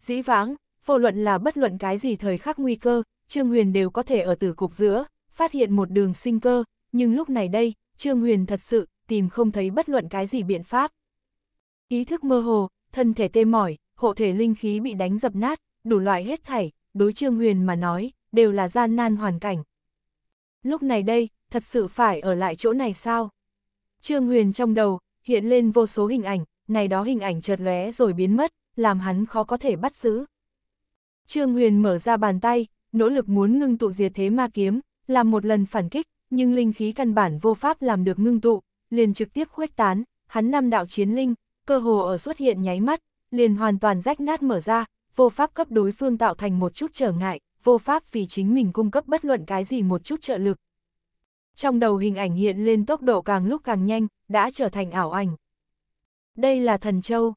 Dĩ vãng, vô luận là bất luận cái gì thời khắc nguy cơ, Trương Huyền đều có thể ở từ cục giữa, phát hiện một đường sinh cơ, nhưng lúc này đây, Trương Huyền thật sự tìm không thấy bất luận cái gì biện pháp. Ý thức mơ hồ, thân thể tê mỏi, hộ thể linh khí bị đánh dập nát, đủ loại hết thảy, đối Trương Huyền mà nói, đều là gian nan hoàn cảnh. Lúc này đây, thật sự phải ở lại chỗ này sao? Trương Huyền trong đầu, hiện lên vô số hình ảnh, này đó hình ảnh chợt lóe rồi biến mất, làm hắn khó có thể bắt giữ. Trương Huyền mở ra bàn tay, nỗ lực muốn ngưng tụ diệt thế ma kiếm, làm một lần phản kích, nhưng linh khí căn bản vô pháp làm được ngưng tụ, liền trực tiếp khuếch tán, hắn năm đạo chiến linh, cơ hồ ở xuất hiện nháy mắt, liền hoàn toàn rách nát mở ra, vô pháp cấp đối phương tạo thành một chút trở ngại vô pháp vì chính mình cung cấp bất luận cái gì một chút trợ lực. Trong đầu hình ảnh hiện lên tốc độ càng lúc càng nhanh, đã trở thành ảo ảnh. Đây là thần châu.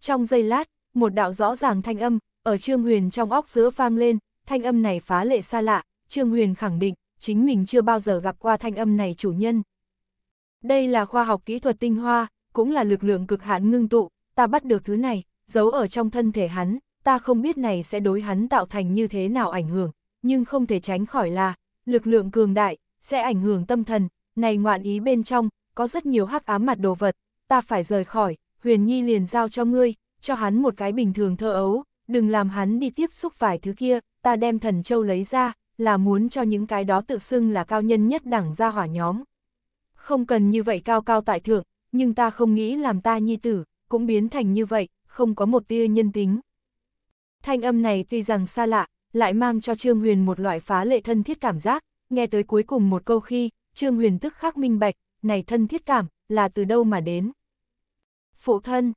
Trong giây lát, một đạo rõ ràng thanh âm, ở Trương Huyền trong óc giữa vang lên, thanh âm này phá lệ xa lạ, Trương Huyền khẳng định, chính mình chưa bao giờ gặp qua thanh âm này chủ nhân. Đây là khoa học kỹ thuật tinh hoa, cũng là lực lượng cực hạn ngưng tụ, ta bắt được thứ này, giấu ở trong thân thể hắn, ta không biết này sẽ đối hắn tạo thành như thế nào ảnh hưởng, nhưng không thể tránh khỏi là, lực lượng cường đại, sẽ ảnh hưởng tâm thần, này ngoạn ý bên trong, có rất nhiều hắc ám mặt đồ vật, ta phải rời khỏi, huyền nhi liền giao cho ngươi, cho hắn một cái bình thường thơ ấu, đừng làm hắn đi tiếp xúc vài thứ kia, ta đem thần châu lấy ra, là muốn cho những cái đó tự xưng là cao nhân nhất đẳng gia hỏa nhóm. Không cần như vậy cao cao tại thượng, nhưng ta không nghĩ làm ta nhi tử, cũng biến thành như vậy, không có một tia nhân tính. Thanh âm này tuy rằng xa lạ, lại mang cho Trương Huyền một loại phá lệ thân thiết cảm giác, nghe tới cuối cùng một câu khi, Trương Huyền tức khắc minh bạch, này thân thiết cảm, là từ đâu mà đến. Phụ thân,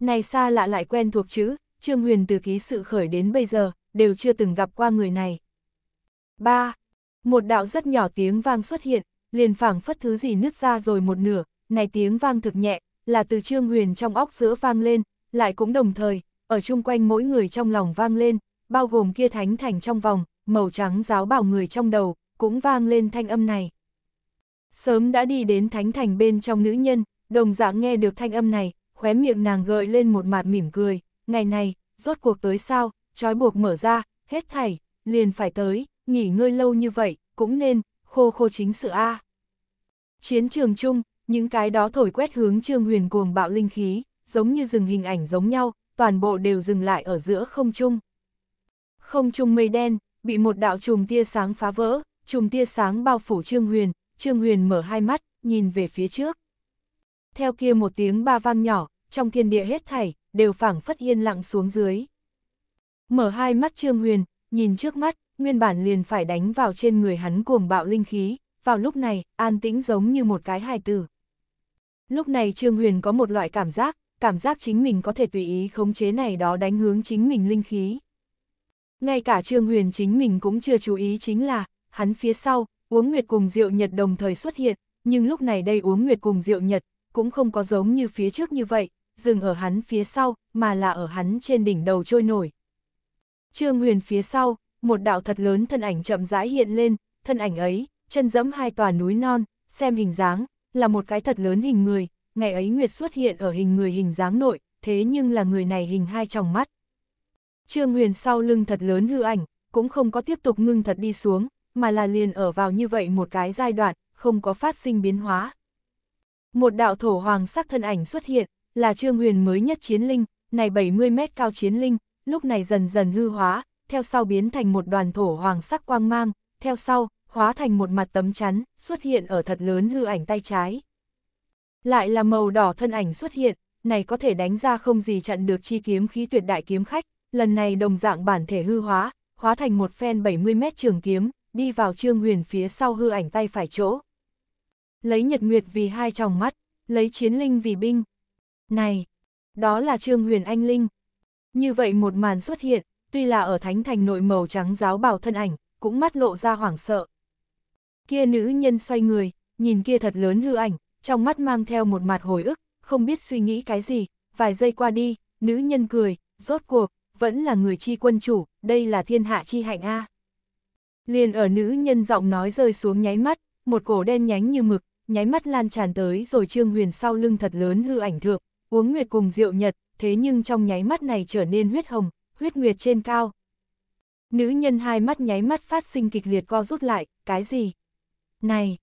này xa lạ lại quen thuộc chữ, Trương Huyền từ ký sự khởi đến bây giờ, đều chưa từng gặp qua người này. 3. Một đạo rất nhỏ tiếng vang xuất hiện, liền phảng phất thứ gì nứt ra rồi một nửa, này tiếng vang thực nhẹ, là từ Trương Huyền trong óc giữa vang lên, lại cũng đồng thời, ở chung quanh mỗi người trong lòng vang lên, bao gồm kia thánh thành trong vòng, màu trắng giáo bảo người trong đầu, cũng vang lên thanh âm này. Sớm đã đi đến thánh thành bên trong nữ nhân, đồng dạng nghe được thanh âm này, khóe miệng nàng gợi lên một mặt mỉm cười, ngày này, rốt cuộc tới sao, trói buộc mở ra, hết thảy, liền phải tới, nghỉ ngơi lâu như vậy, cũng nên, khô khô chính sự A. Chiến trường chung, những cái đó thổi quét hướng trương huyền cuồng bạo linh khí, giống như rừng hình ảnh giống nhau, toàn bộ đều dừng lại ở giữa không trung. Không trung mây đen, bị một đạo chùm tia sáng phá vỡ, chùm tia sáng bao phủ Trương Huyền, Trương Huyền mở hai mắt, nhìn về phía trước. Theo kia một tiếng ba vang nhỏ, trong thiên địa hết thảy, đều phảng phất yên lặng xuống dưới. Mở hai mắt Trương Huyền, nhìn trước mắt, nguyên bản liền phải đánh vào trên người hắn cuồng bạo linh khí, vào lúc này, an tĩnh giống như một cái hài tử. Lúc này Trương Huyền có một loại cảm giác, cảm giác chính mình có thể tùy ý khống chế này đó đánh hướng chính mình linh khí. Ngay cả Trương Huyền chính mình cũng chưa chú ý chính là, hắn phía sau, uống nguyệt cùng rượu nhật đồng thời xuất hiện, nhưng lúc này đây uống nguyệt cùng rượu nhật, cũng không có giống như phía trước như vậy, dừng ở hắn phía sau, mà là ở hắn trên đỉnh đầu trôi nổi. Trương Huyền phía sau, một đạo thật lớn thân ảnh chậm rãi hiện lên, thân ảnh ấy, chân dẫm hai tòa núi non, xem hình dáng, là một cái thật lớn hình người, ngày ấy Nguyệt xuất hiện ở hình người hình dáng nội, thế nhưng là người này hình hai tròng mắt. Trương Huyền sau lưng thật lớn hư ảnh, cũng không có tiếp tục ngưng thật đi xuống, mà là liền ở vào như vậy một cái giai đoạn, không có phát sinh biến hóa. Một đạo thổ hoàng sắc thân ảnh xuất hiện, là Trương Huyền mới nhất chiến linh, này 70 mét cao chiến linh, lúc này dần dần hư hóa, theo sau biến thành một đoàn thổ hoàng sắc quang mang, theo sau, hóa thành một mặt tấm chắn, xuất hiện ở thật lớn hư ảnh tay trái. Lại là màu đỏ thân ảnh xuất hiện, này có thể đánh ra không gì chặn được chi kiếm khí tuyệt đại kiếm khách, lần này đồng dạng bản thể hư hóa, hóa thành một phen 70 mét trường kiếm, đi vào Trương Huyền phía sau hư ảnh tay phải chỗ. Lấy Nhật Nguyệt vì hai tròng mắt, lấy chiến linh vì binh. Này, đó là Trương Huyền Anh Linh. Như vậy một màn xuất hiện, tuy là ở thánh thành nội màu trắng giáo bào thân ảnh, cũng mắt lộ ra hoảng sợ. Kia nữ nhân xoay người, nhìn kia thật lớn hư ảnh, trong mắt mang theo một mặt hồi ức, không biết suy nghĩ cái gì, vài giây qua đi, nữ nhân cười, rốt cuộc, vẫn là người chi quân chủ, đây là thiên hạ chi hạnh A. Liền ở nữ nhân giọng nói rơi xuống nháy mắt, một cổ đen nhánh như mực, nháy mắt lan tràn tới rồi Trương Huyền sau lưng thật lớn hư ảnh thượng, uống nguyệt cùng rượu nhật, thế nhưng trong nháy mắt này trở nên huyết hồng, huyết nguyệt trên cao. Nữ nhân hai mắt nháy mắt phát sinh kịch liệt co rút lại, cái gì? Này!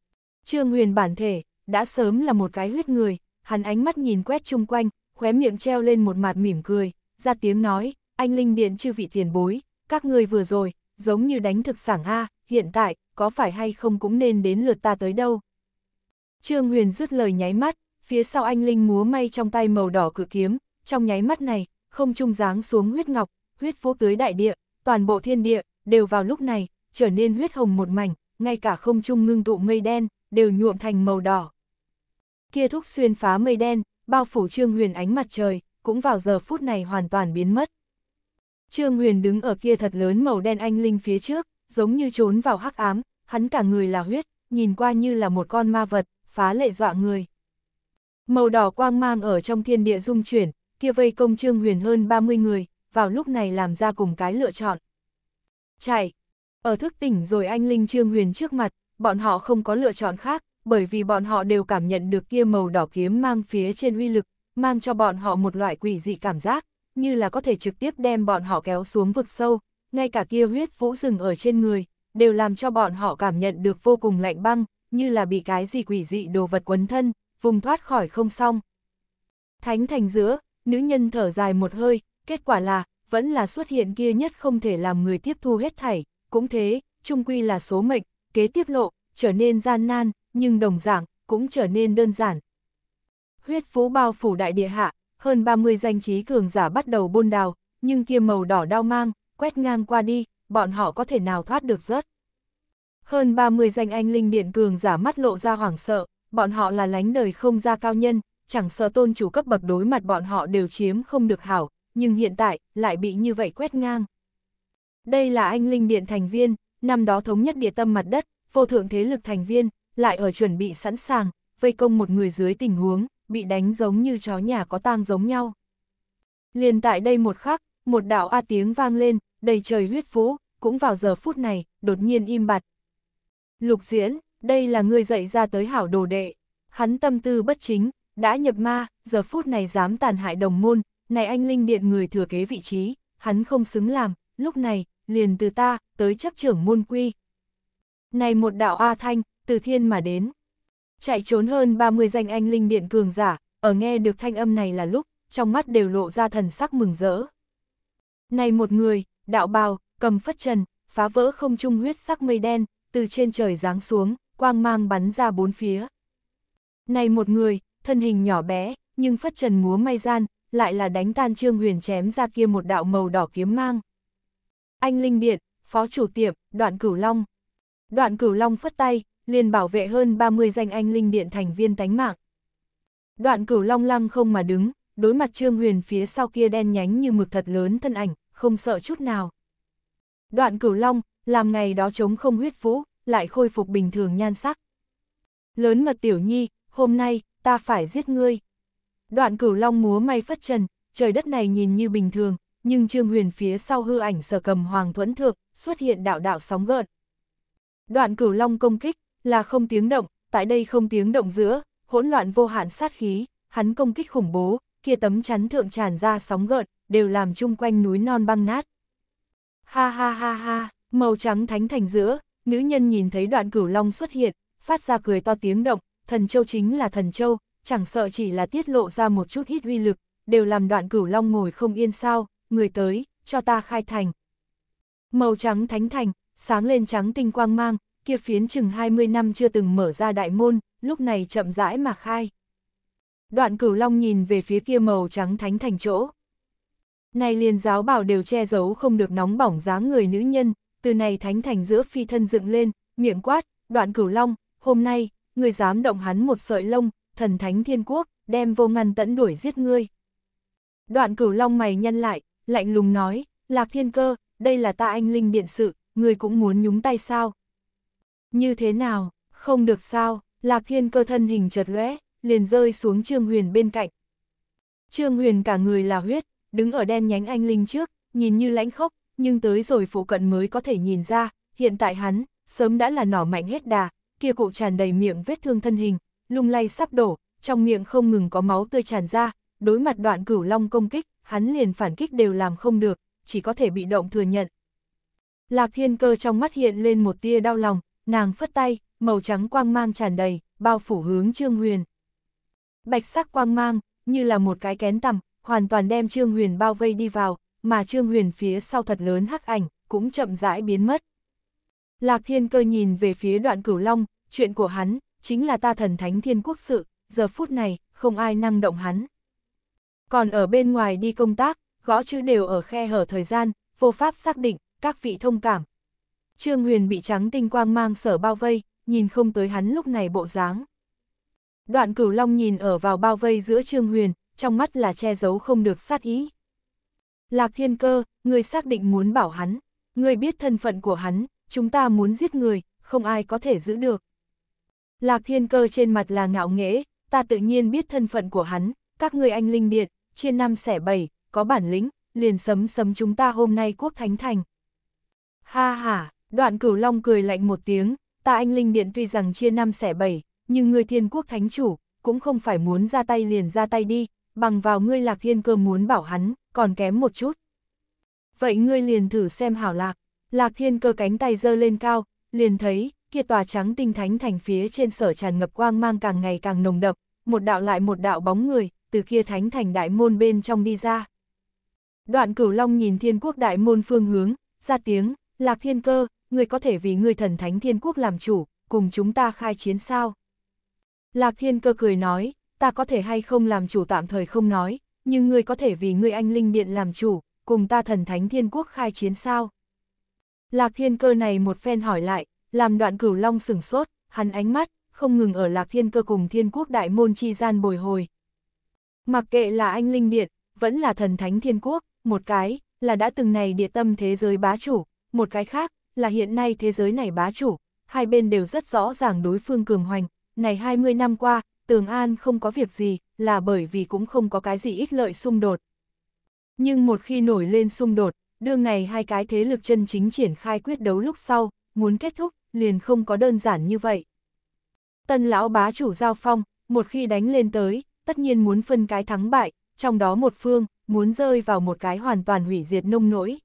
Trương Huyền bản thể, đã sớm là một cái huyết người, hắn ánh mắt nhìn quét chung quanh, khóe miệng treo lên một mặt mỉm cười, ra tiếng nói, anh Linh Điện chư vị tiền bối, các người vừa rồi, giống như đánh thực sảng A, hiện tại, có phải hay không cũng nên đến lượt ta tới đâu. Trương Huyền dứt lời nháy mắt, phía sau anh Linh múa may trong tay màu đỏ cử kiếm, trong nháy mắt này, không trung dáng xuống huyết ngọc, huyết vũ tưới đại địa, toàn bộ thiên địa, đều vào lúc này, trở nên huyết hồng một mảnh, ngay cả không trung ngưng tụ mây đen, đều nhuộm thành màu đỏ kia thúc xuyên phá mây đen, bao phủ Trương Huyền ánh mặt trời, cũng vào giờ phút này hoàn toàn biến mất. Trương Huyền đứng ở kia thật lớn màu đen anh linh phía trước, giống như trốn vào hắc ám, hắn cả người là huyết, nhìn qua như là một con ma vật, phá lệ dọa người. Màu đỏ quang mang ở trong thiên địa dung chuyển, kia vây công Trương Huyền hơn 30 người, vào lúc này làm ra cùng cái lựa chọn. Chạy! Ở thức tỉnh rồi anh Linh Trương Huyền trước mặt, bọn họ không có lựa chọn khác, bởi vì bọn họ đều cảm nhận được kia màu đỏ kiếm mang phía trên uy lực, mang cho bọn họ một loại quỷ dị cảm giác, như là có thể trực tiếp đem bọn họ kéo xuống vực sâu, ngay cả kia huyết vũ rừng ở trên người, đều làm cho bọn họ cảm nhận được vô cùng lạnh băng, như là bị cái gì quỷ dị đồ vật quấn thân, vùng thoát khỏi không xong. Thánh thành giữa, nữ nhân thở dài một hơi, kết quả là, vẫn là xuất hiện kia nhất không thể làm người tiếp thu hết thảy, cũng thế, trung quy là số mệnh, kế tiếp lộ, trở nên gian nan, nhưng đồng dạng, cũng trở nên đơn giản. Huyết Phú bao phủ đại địa hạ, hơn 30 danh trí cường giả bắt đầu buôn đào, nhưng kia màu đỏ đau mang, quét ngang qua đi, bọn họ có thể nào thoát được rớt. Hơn 30 danh anh linh điện cường giả mắt lộ ra hoảng sợ, bọn họ là lánh đời không ra cao nhân, chẳng sợ tôn chủ cấp bậc đối mặt bọn họ đều chiếm không được hảo, nhưng hiện tại, lại bị như vậy quét ngang. Đây là anh linh điện thành viên, năm đó thống nhất địa tâm mặt đất, vô thượng thế lực thành viên, lại ở chuẩn bị sẵn sàng, vây công một người dưới tình huống, bị đánh giống như chó nhà có tang giống nhau. Liền tại đây một khắc, một đạo a tiếng vang lên, đầy trời huyết vũ, cũng vào giờ phút này, đột nhiên im bặt. Lục diễn, đây là người dạy ra tới hảo đồ đệ, hắn tâm tư bất chính, đã nhập ma, giờ phút này dám tàn hại đồng môn, này anh linh điện người thừa kế vị trí, hắn không xứng làm, lúc này, liền từ ta, tới chấp trưởng môn quy. Này một đạo A Thanh, từ thiên mà đến. Chạy trốn hơn 30 danh anh linh điện cường giả, ở nghe được thanh âm này là lúc, trong mắt đều lộ ra thần sắc mừng rỡ. Này một người, đạo bào, cầm phất trần, phá vỡ không trung huyết sắc mây đen, từ trên trời giáng xuống, quang mang bắn ra bốn phía. Này một người, thân hình nhỏ bé, nhưng phất trần múa may gian, lại là đánh tan trương huyền chém ra kia một đạo màu đỏ kiếm mang. Anh Linh Điện, Phó Chủ tiệm Đoạn Cửu Long. Đoạn Cửu Long phất tay, liền bảo vệ hơn 30 danh anh linh điện thành viên tánh mạng. Đoạn cửu long lăng không mà đứng, đối mặt Trương Huyền phía sau kia đen nhánh như mực thật lớn thân ảnh, không sợ chút nào. Đoạn cửu long, làm ngày đó chống không huyết vũ, lại khôi phục bình thường nhan sắc. Lớn mật tiểu nhi, hôm nay, ta phải giết ngươi. Đoạn cửu long múa may phất trần, trời đất này nhìn như bình thường, nhưng Trương Huyền phía sau hư ảnh sở cầm hoàng thuẫn thượng, xuất hiện đạo đạo sóng gợn. Đoạn cửu long công kích, là không tiếng động, tại đây không tiếng động giữa, hỗn loạn vô hạn sát khí, hắn công kích khủng bố, kia tấm chắn thượng tràn ra sóng gợn, đều làm chung quanh núi non băng nát. Ha ha ha ha, màu trắng thánh thành giữa, nữ nhân nhìn thấy đoạn cửu long xuất hiện, phát ra cười to tiếng động, thần châu chính là thần châu, chẳng sợ chỉ là tiết lộ ra một chút ít uy lực, đều làm đoạn cửu long ngồi không yên sao, người tới, cho ta khai thành. Màu trắng thánh thành, sáng lên trắng tinh quang mang, kia phiến chừng 20 năm chưa từng mở ra đại môn, lúc này chậm rãi mà khai. Đoạn cửu long nhìn về phía kia màu trắng thánh thành chỗ. Này liền giáo bảo đều che giấu không được nóng bỏng dáng người nữ nhân, từ này thánh thành giữa phi thân dựng lên, miệng quát, đoạn cửu long, hôm nay, người dám động hắn một sợi lông, thần thánh thiên quốc, đem vô ngăn tẫn đuổi giết ngươi. Đoạn cửu long mày nhăn lại, lạnh lùng nói, lạc thiên cơ, đây là ta anh linh điện sự, người cũng muốn nhúng tay sao? Như thế nào, không được sao, Lạc Thiên cơ thân hình chật lóe, liền rơi xuống Trương Huyền bên cạnh. Trương Huyền cả người là huyết, đứng ở đen nhánh anh linh trước, nhìn như lãnh khốc, nhưng tới rồi phụ cận mới có thể nhìn ra, hiện tại hắn, sớm đã là nỏ mạnh hết đà, kia cụ tràn đầy miệng vết thương thân hình, lung lay sắp đổ, trong miệng không ngừng có máu tươi tràn ra, đối mặt đoạn cửu long công kích, hắn liền phản kích đều làm không được, chỉ có thể bị động thừa nhận. Lạc thiên cơ trong mắt hiện lên một tia đau lòng, nàng phất tay, màu trắng quang mang tràn đầy, bao phủ hướng Trương Huyền. Bạch sắc quang mang, như là một cái kén tầm, hoàn toàn đem Trương Huyền bao vây đi vào, mà Trương Huyền phía sau thật lớn hắc ảnh, cũng chậm rãi biến mất. Lạc Thiên Cơ nhìn về phía đoạn cửu long, chuyện của hắn, chính là ta thần thánh thiên quốc sự, giờ phút này, không ai năng động hắn. Còn ở bên ngoài đi công tác, gõ chữ đều ở khe hở thời gian, vô pháp xác định, các vị thông cảm, Trương Huyền bị trắng tinh quang mang sở bao vây, nhìn không tới hắn lúc này bộ dáng. Đoạn cửu long nhìn ở vào bao vây giữa Trương Huyền, trong mắt là che giấu không được sát ý. Lạc thiên cơ, người xác định muốn bảo hắn, người biết thân phận của hắn, chúng ta muốn giết người, không ai có thể giữ được. Lạc thiên cơ trên mặt là ngạo nghễ, ta tự nhiên biết thân phận của hắn, các người anh linh điện, chia năm xẻ bảy, có bản lĩnh, liền sấm sấm chúng ta hôm nay quốc thánh thành. Ha ha, Đoạn cửu long cười lạnh một tiếng, ta anh linh điện tuy rằng chia năm xẻ bảy, nhưng ngươi thiên quốc thánh chủ, cũng không phải muốn ra tay liền ra tay đi, bằng vào ngươi lạc thiên cơ muốn bảo hắn, còn kém một chút. Vậy ngươi liền thử xem hảo lạc, lạc thiên cơ cánh tay giơ lên cao, liền thấy, kia tòa trắng tinh thánh thành phía trên sở tràn ngập quang mang càng ngày càng nồng đậm, một đạo lại một đạo bóng người, từ kia thánh thành đại môn bên trong đi ra. Đoạn cửu long nhìn thiên quốc đại môn phương hướng, ra tiếng, lạc thiên cơ, ngươi có thể vì ngươi thần thánh thiên quốc làm chủ, cùng chúng ta khai chiến sao? Lạc thiên cơ cười nói, ta có thể hay không làm chủ tạm thời không nói, nhưng ngươi có thể vì ngươi anh linh điện làm chủ, cùng ta thần thánh thiên quốc khai chiến sao? Lạc thiên cơ này một phen hỏi lại, làm đoạn cửu long sửng sốt, hắn ánh mắt, không ngừng ở lạc thiên cơ cùng thiên quốc đại môn chi gian bồi hồi. Mặc kệ là anh linh điện, vẫn là thần thánh thiên quốc, một cái, là đã từng này địa tâm thế giới bá chủ, một cái khác, là hiện nay thế giới này bá chủ, hai bên đều rất rõ ràng đối phương cường hoành, này 20 năm qua, Tường An không có việc gì, là bởi vì cũng không có cái gì ích lợi xung đột. Nhưng một khi nổi lên xung đột, đương này hai cái thế lực chân chính triển khai quyết đấu lúc sau, muốn kết thúc, liền không có đơn giản như vậy. Tân lão bá chủ giao phong, một khi đánh lên tới, tất nhiên muốn phân cái thắng bại, trong đó một phương, muốn rơi vào một cái hoàn toàn hủy diệt nông nỗi.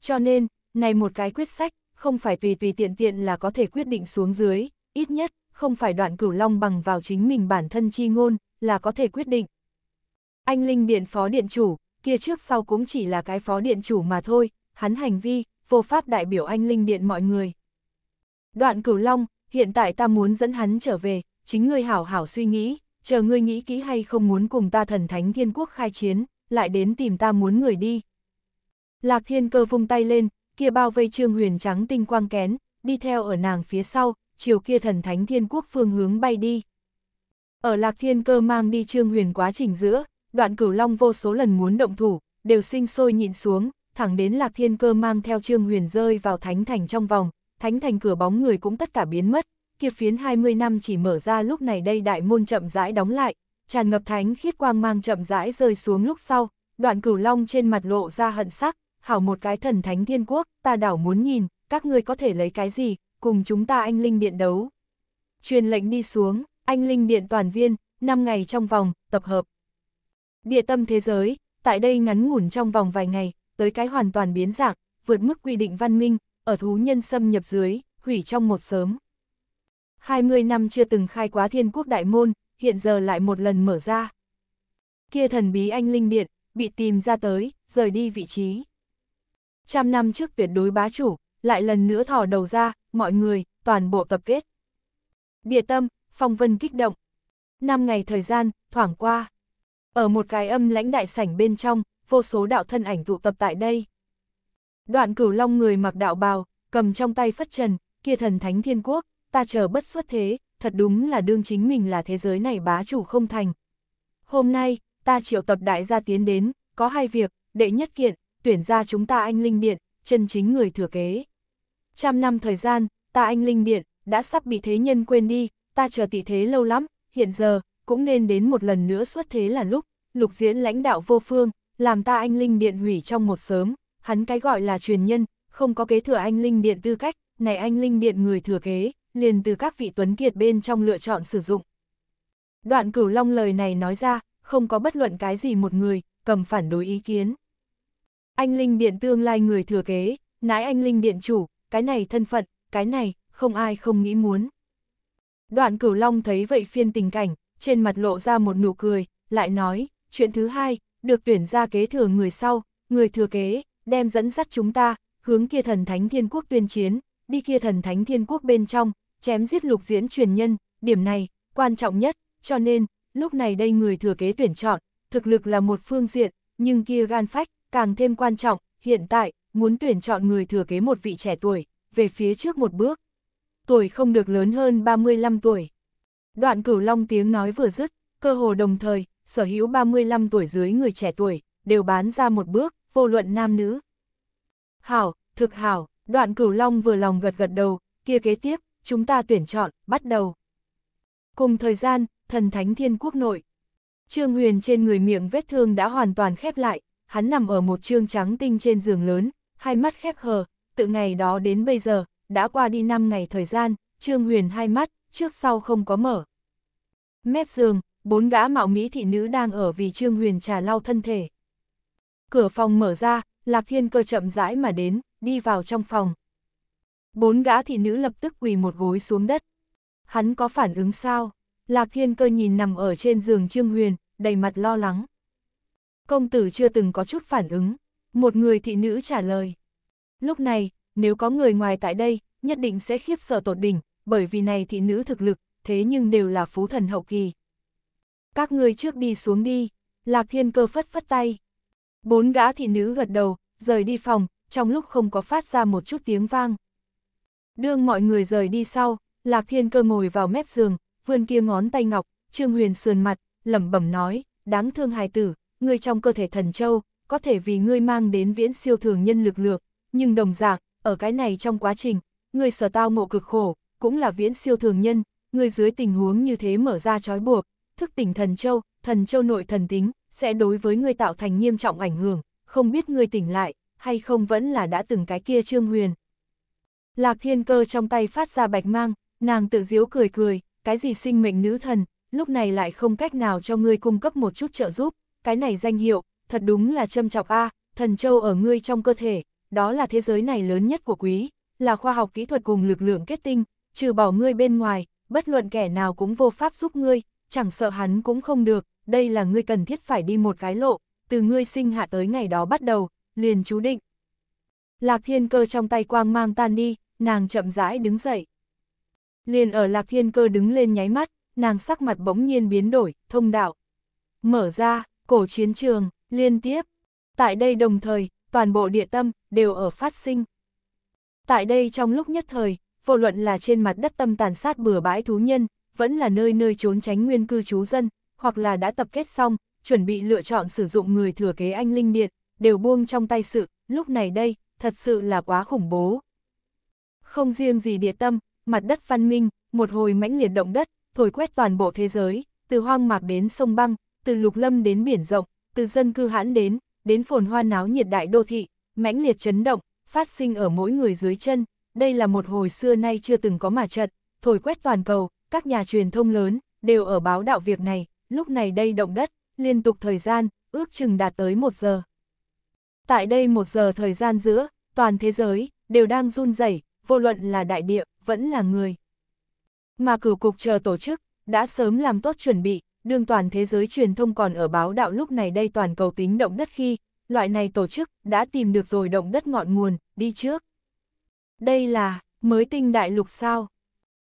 Cho nên, này một cái quyết sách, không phải tùy tùy tiện tiện là có thể quyết định xuống dưới, ít nhất, không phải đoạn cửu long bằng vào chính mình bản thân chi ngôn, là có thể quyết định. Anh Linh Điện Phó Điện Chủ, kia trước sau cũng chỉ là cái Phó Điện Chủ mà thôi, hắn hành vi, vô pháp đại biểu anh Linh Điện mọi người. Đoạn cửu long, hiện tại ta muốn dẫn hắn trở về, chính ngươi hảo hảo suy nghĩ, chờ ngươi nghĩ kỹ hay không muốn cùng ta thần thánh thiên quốc khai chiến, lại đến tìm ta muốn người đi. Lạc thiên cơ vung tay lên, kia bao vây trương huyền trắng tinh quang kén, đi theo ở nàng phía sau, chiều kia thần thánh thiên quốc phương hướng bay đi. Ở lạc thiên cơ mang đi trương huyền quá trình giữa, đoạn cửu long vô số lần muốn động thủ, đều sinh sôi nhịn xuống, thẳng đến lạc thiên cơ mang theo trương huyền rơi vào thánh thành trong vòng, thánh thành cửa bóng người cũng tất cả biến mất, kia phiến 20 năm chỉ mở ra lúc này đây đại môn chậm rãi đóng lại, tràn ngập thánh khiết quang mang chậm rãi rơi xuống lúc sau, đoạn cửu long trên mặt lộ ra hận sắc, hảo một cái thần thánh thiên quốc, ta đảo muốn nhìn, các ngươi có thể lấy cái gì, cùng chúng ta anh Linh Điện đấu. Truyền lệnh đi xuống, anh Linh Điện toàn viên, 5 ngày trong vòng, tập hợp. Địa tâm thế giới, tại đây ngắn ngủn trong vòng vài ngày, tới cái hoàn toàn biến dạng, vượt mức quy định văn minh, ở thú nhân xâm nhập dưới, hủy trong một sớm. 20 năm chưa từng khai quá thiên quốc đại môn, hiện giờ lại một lần mở ra. Kia thần bí anh Linh Điện, bị tìm ra tới, rời đi vị trí trăm năm trước tuyệt đối bá chủ, lại lần nữa thò đầu ra, mọi người, toàn bộ tập kết. Địa tâm, phong vân kích động. Năm ngày thời gian, thoảng qua. Ở một cái âm lãnh đại sảnh bên trong, vô số đạo thân ảnh tụ tập tại đây. Đoạn cửu long người mặc đạo bào, cầm trong tay phất trần, kia thần thánh thiên quốc, ta chờ bất xuất thế, thật đúng là đương chính mình là thế giới này bá chủ không thành. Hôm nay, ta triệu tập đại gia tiến đến, có hai việc, đệ nhất kiện, tuyển ra chúng ta anh Linh Điện, chân chính người thừa kế. Trăm năm thời gian, ta anh Linh Điện, đã sắp bị thế nhân quên đi, ta chờ tỷ thế lâu lắm, hiện giờ, cũng nên đến một lần nữa xuất thế là lúc, lục diễn lãnh đạo vô phương, làm ta anh Linh Điện hủy trong một sớm, hắn cái gọi là truyền nhân, không có kế thừa anh Linh Điện tư cách, này anh Linh Điện người thừa kế, liền từ các vị tuấn kiệt bên trong lựa chọn sử dụng. Đoạn cửu long lời này nói ra, không có bất luận cái gì một người, cầm phản đối ý kiến. Anh Linh Điện tương lai người thừa kế, nãi anh Linh Điện chủ, cái này thân phận, cái này, không ai không nghĩ muốn. Đoạn cửu long thấy vậy phiên tình cảnh, trên mặt lộ ra một nụ cười, lại nói, chuyện thứ hai, được tuyển ra kế thừa người sau, người thừa kế, đem dẫn dắt chúng ta, hướng kia thần thánh thiên quốc tuyên chiến, đi kia thần thánh thiên quốc bên trong, chém giết lục diễn truyền nhân, điểm này, quan trọng nhất, cho nên, lúc này đây người thừa kế tuyển chọn, thực lực là một phương diện, nhưng kia gan phách, Càng thêm quan trọng, hiện tại, muốn tuyển chọn người thừa kế một vị trẻ tuổi, về phía trước một bước. Tuổi không được lớn hơn 35 tuổi. Đoạn cửu long tiếng nói vừa dứt, cơ hồ đồng thời, sở hữu 35 tuổi dưới người trẻ tuổi, đều bán ra một bước, vô luận nam nữ. Hảo, thực hảo, đoạn cửu long vừa lòng gật gật đầu, kia kế tiếp, chúng ta tuyển chọn, bắt đầu. Cùng thời gian, thần thánh thiên quốc nội. Trương Huyền trên người miệng vết thương đã hoàn toàn khép lại, hắn nằm ở một trương trắng tinh trên giường lớn, hai mắt khép hờ, từ ngày đó đến bây giờ, đã qua đi 5 ngày thời gian, trương huyền hai mắt, trước sau không có mở. Mép giường, bốn gã mạo mỹ thị nữ đang ở vì trương huyền trà lau thân thể. Cửa phòng mở ra, Lạc Thiên Cơ chậm rãi mà đến, đi vào trong phòng. Bốn gã thị nữ lập tức quỳ một gối xuống đất. Hắn có phản ứng sao? Lạc Thiên Cơ nhìn nằm ở trên giường Trương Huyền, đầy mặt lo lắng. Công tử chưa từng có chút phản ứng, một người thị nữ trả lời. Lúc này, nếu có người ngoài tại đây, nhất định sẽ khiếp sợ tột đỉnh, bởi vì này thị nữ thực lực, thế nhưng đều là phú thần hậu kỳ. Các người trước đi xuống đi, Lạc Thiên Cơ phất phất tay. Bốn gã thị nữ gật đầu, rời đi phòng, trong lúc không có phát ra một chút tiếng vang. Đương mọi người rời đi sau, Lạc Thiên Cơ ngồi vào mép giường, vươn kia ngón tay ngọc, Trương Huyền sườn mặt, lẩm bẩm nói, đáng thương hài tử, ngươi trong cơ thể thần châu, có thể vì ngươi mang đến viễn siêu thường nhân lực lượng, nhưng đồng dạng, ở cái này trong quá trình, ngươi sở tao ngộ cực khổ, cũng là viễn siêu thường nhân, ngươi dưới tình huống như thế mở ra trói buộc, thức tỉnh thần châu, thần châu nội thần tính, sẽ đối với ngươi tạo thành nghiêm trọng ảnh hưởng, không biết ngươi tỉnh lại, hay không vẫn là đã từng cái kia trương huyền. Lạc thiên cơ trong tay phát ra bạch mang, nàng tự diếu cười cười, cái gì sinh mệnh nữ thần, lúc này lại không cách nào cho ngươi cung cấp một chút trợ giúp, cái này danh hiệu, thật đúng là châm chọc a, thần châu ở ngươi trong cơ thể, đó là thế giới này lớn nhất của quý, là khoa học kỹ thuật cùng lực lượng kết tinh, trừ bỏ ngươi bên ngoài, bất luận kẻ nào cũng vô pháp giúp ngươi, chẳng sợ hắn cũng không được, đây là ngươi cần thiết phải đi một cái lộ, từ ngươi sinh hạ tới ngày đó bắt đầu, liền chú định. Lạc thiên cơ trong tay quang mang tan đi, nàng chậm rãi đứng dậy. Liền ở lạc thiên cơ đứng lên nháy mắt, nàng sắc mặt bỗng nhiên biến đổi, thông đạo. Mở ra, cổ chiến trường, liên tiếp. Tại đây đồng thời, toàn bộ địa tâm, đều ở phát sinh. Tại đây trong lúc nhất thời, vô luận là trên mặt đất tâm tàn sát bừa bãi thú nhân, vẫn là nơi nơi trốn tránh nguyên cư trú dân, hoặc là đã tập kết xong, chuẩn bị lựa chọn sử dụng người thừa kế anh linh điện, đều buông trong tay sự, lúc này đây, thật sự là quá khủng bố. Không riêng gì địa tâm, mặt đất văn minh, một hồi mãnh liệt động đất, thổi quét toàn bộ thế giới, từ hoang mạc đến sông băng, từ lục lâm đến biển rộng, từ dân cư hãn đến, đến phồn hoa náo nhiệt đại đô thị, mãnh liệt chấn động, phát sinh ở mỗi người dưới chân, đây là một hồi xưa nay chưa từng có mà trận, thổi quét toàn cầu, các nhà truyền thông lớn, đều ở báo đạo việc này, lúc này đây động đất, liên tục thời gian, ước chừng đạt tới một giờ. Tại đây một giờ thời gian giữa, toàn thế giới, đều đang run rẩy vô luận là đại địa, vẫn là người. Mà cửu cục chờ tổ chức, đã sớm làm tốt chuẩn bị, đương toàn thế giới truyền thông còn ở báo đạo lúc này đây toàn cầu tính động đất khi, loại này tổ chức đã tìm được rồi động đất ngọn nguồn, đi trước. Đây là mới tinh đại lục sao.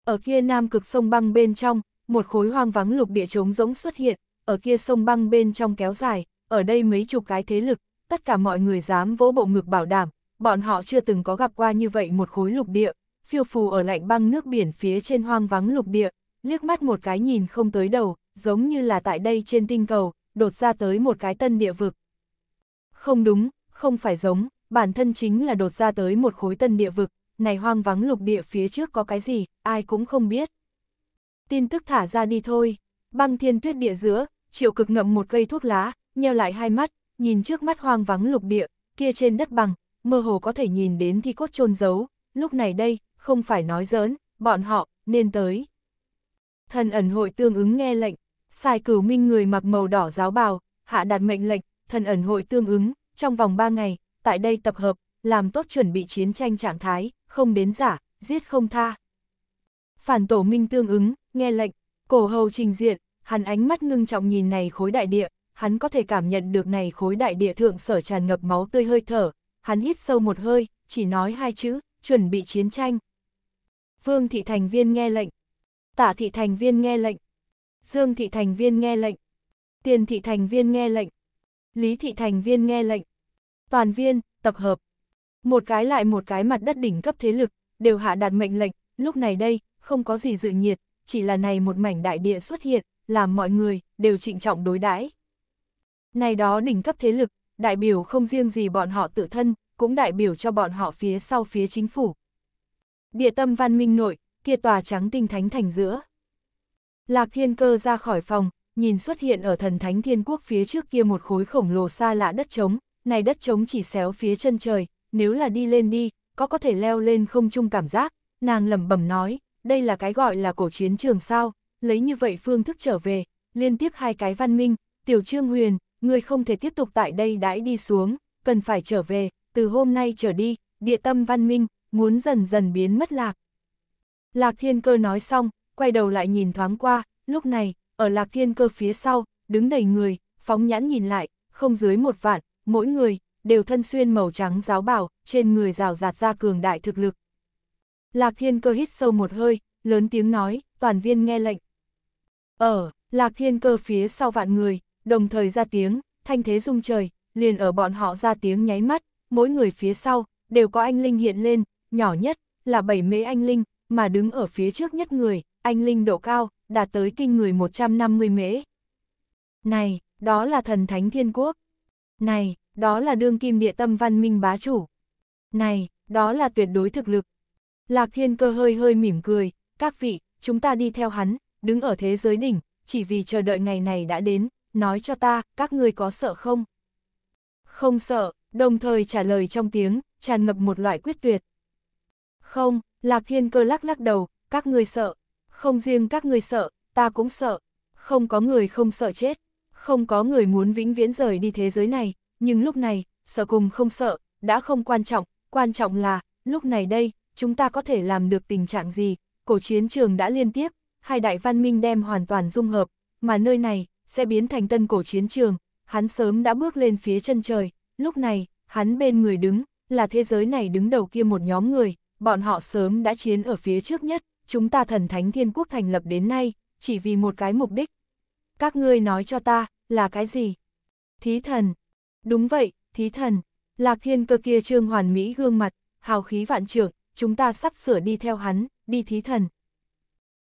Ở kia nam cực sông băng bên trong, một khối hoang vắng lục địa trống rỗng xuất hiện, ở kia sông băng bên trong kéo dài, ở đây mấy chục cái thế lực, tất cả mọi người dám vỗ bộ ngực bảo đảm, bọn họ chưa từng có gặp qua như vậy một khối lục địa, phiêu phù ở lạnh băng nước biển phía trên hoang vắng lục địa, liếc mắt một cái nhìn không tới đầu, giống như là tại đây trên tinh cầu, đột ra tới một cái tân địa vực. Không đúng, không phải giống, bản thân chính là đột ra tới một khối tân địa vực, này hoang vắng lục địa phía trước có cái gì, ai cũng không biết. Tin tức thả ra đi thôi, băng thiên tuyết địa giữa, triệu cực ngậm một cây thuốc lá, nheo lại hai mắt, nhìn trước mắt hoang vắng lục địa, kia trên đất bằng, mơ hồ có thể nhìn đến thi cốt chôn giấu, lúc này đây, không phải nói giỡn, bọn họ, nên tới. Thần ẩn hội tương ứng nghe lệnh, xài cửu minh người mặc màu đỏ giáo bào, hạ đạt mệnh lệnh, thần ẩn hội tương ứng, trong vòng 3 ngày, tại đây tập hợp, làm tốt chuẩn bị chiến tranh trạng thái, không đến giả, giết không tha. Phản tổ minh tương ứng, nghe lệnh, cổ hầu trình diện, hắn ánh mắt ngưng trọng nhìn này khối đại địa, hắn có thể cảm nhận được này khối đại địa thượng sở tràn ngập máu tươi hơi thở, hắn hít sâu một hơi, chỉ nói hai chữ, chuẩn bị chiến tranh. Vương thị thành viên nghe lệnh, Tả thị thành viên nghe lệnh. Dương thị thành viên nghe lệnh. Tiền thị thành viên nghe lệnh. Lý thị thành viên nghe lệnh. Toàn viên, tập hợp. Một cái lại một cái mặt đất đỉnh cấp thế lực, đều hạ đạt mệnh lệnh, lúc này đây, không có gì dự nhiệt, chỉ là này một mảnh đại địa xuất hiện, làm mọi người, đều trịnh trọng đối đãi Này đó đỉnh cấp thế lực, đại biểu không riêng gì bọn họ tự thân, cũng đại biểu cho bọn họ phía sau phía chính phủ. Địa tâm văn minh nội, kia tòa trắng tinh thánh thành giữa. Lạc thiên cơ ra khỏi phòng, nhìn xuất hiện ở thần thánh thiên quốc phía trước kia một khối khổng lồ xa lạ đất trống, này đất trống chỉ xéo phía chân trời, nếu là đi lên đi, có có thể leo lên không chung cảm giác, nàng lẩm bẩm nói, đây là cái gọi là cổ chiến trường sao, lấy như vậy phương thức trở về, liên tiếp hai cái văn minh, tiểu trương huyền, người không thể tiếp tục tại đây đãi đi xuống, cần phải trở về, từ hôm nay trở đi, địa tâm văn minh, muốn dần dần biến mất lạc, Lạc Thiên Cơ nói xong, quay đầu lại nhìn thoáng qua, lúc này, ở Lạc Thiên Cơ phía sau, đứng đầy người, phóng nhãn nhìn lại, không dưới một vạn, mỗi người, đều thân xuyên màu trắng giáo bảo, trên người rào rạt ra cường đại thực lực. Lạc Thiên Cơ hít sâu một hơi, lớn tiếng nói, toàn viên nghe lệnh. Ở, Lạc Thiên Cơ phía sau vạn người, đồng thời ra tiếng, thanh thế rung trời, liền ở bọn họ ra tiếng nháy mắt, mỗi người phía sau, đều có anh Linh hiện lên, nhỏ nhất, là bảy mế anh Linh, mà đứng ở phía trước nhất người, anh linh độ cao, đạt tới kinh người 150 mễ. Này, đó là thần thánh thiên quốc. Này, đó là đương kim địa tâm văn minh bá chủ. Này, đó là tuyệt đối thực lực. Lạc thiên cơ hơi hơi mỉm cười, các vị, chúng ta đi theo hắn, đứng ở thế giới đỉnh, chỉ vì chờ đợi ngày này đã đến, nói cho ta, các ngươi có sợ không? Không sợ, đồng thời trả lời trong tiếng, tràn ngập một loại quyết tuyệt. Không, Lạc Thiên Cơ lắc lắc đầu, các người sợ, không riêng các người sợ, ta cũng sợ, không có người không sợ chết, không có người muốn vĩnh viễn rời đi thế giới này, nhưng lúc này, sợ cùng không sợ, đã không quan trọng, quan trọng là, lúc này đây, chúng ta có thể làm được tình trạng gì, cổ chiến trường đã liên tiếp, hai đại văn minh đem hoàn toàn dung hợp, mà nơi này, sẽ biến thành tân cổ chiến trường, hắn sớm đã bước lên phía chân trời, lúc này, hắn bên người đứng, là thế giới này đứng đầu kia một nhóm người, bọn họ sớm đã chiến ở phía trước nhất, chúng ta thần thánh thiên quốc thành lập đến nay, chỉ vì một cái mục đích. Các ngươi nói cho ta, là cái gì? Thí thần. Đúng vậy, thí thần. Lạc thiên cơ kia trương hoàn mỹ gương mặt, hào khí vạn trưởng, chúng ta sắp sửa đi theo hắn, đi thí thần.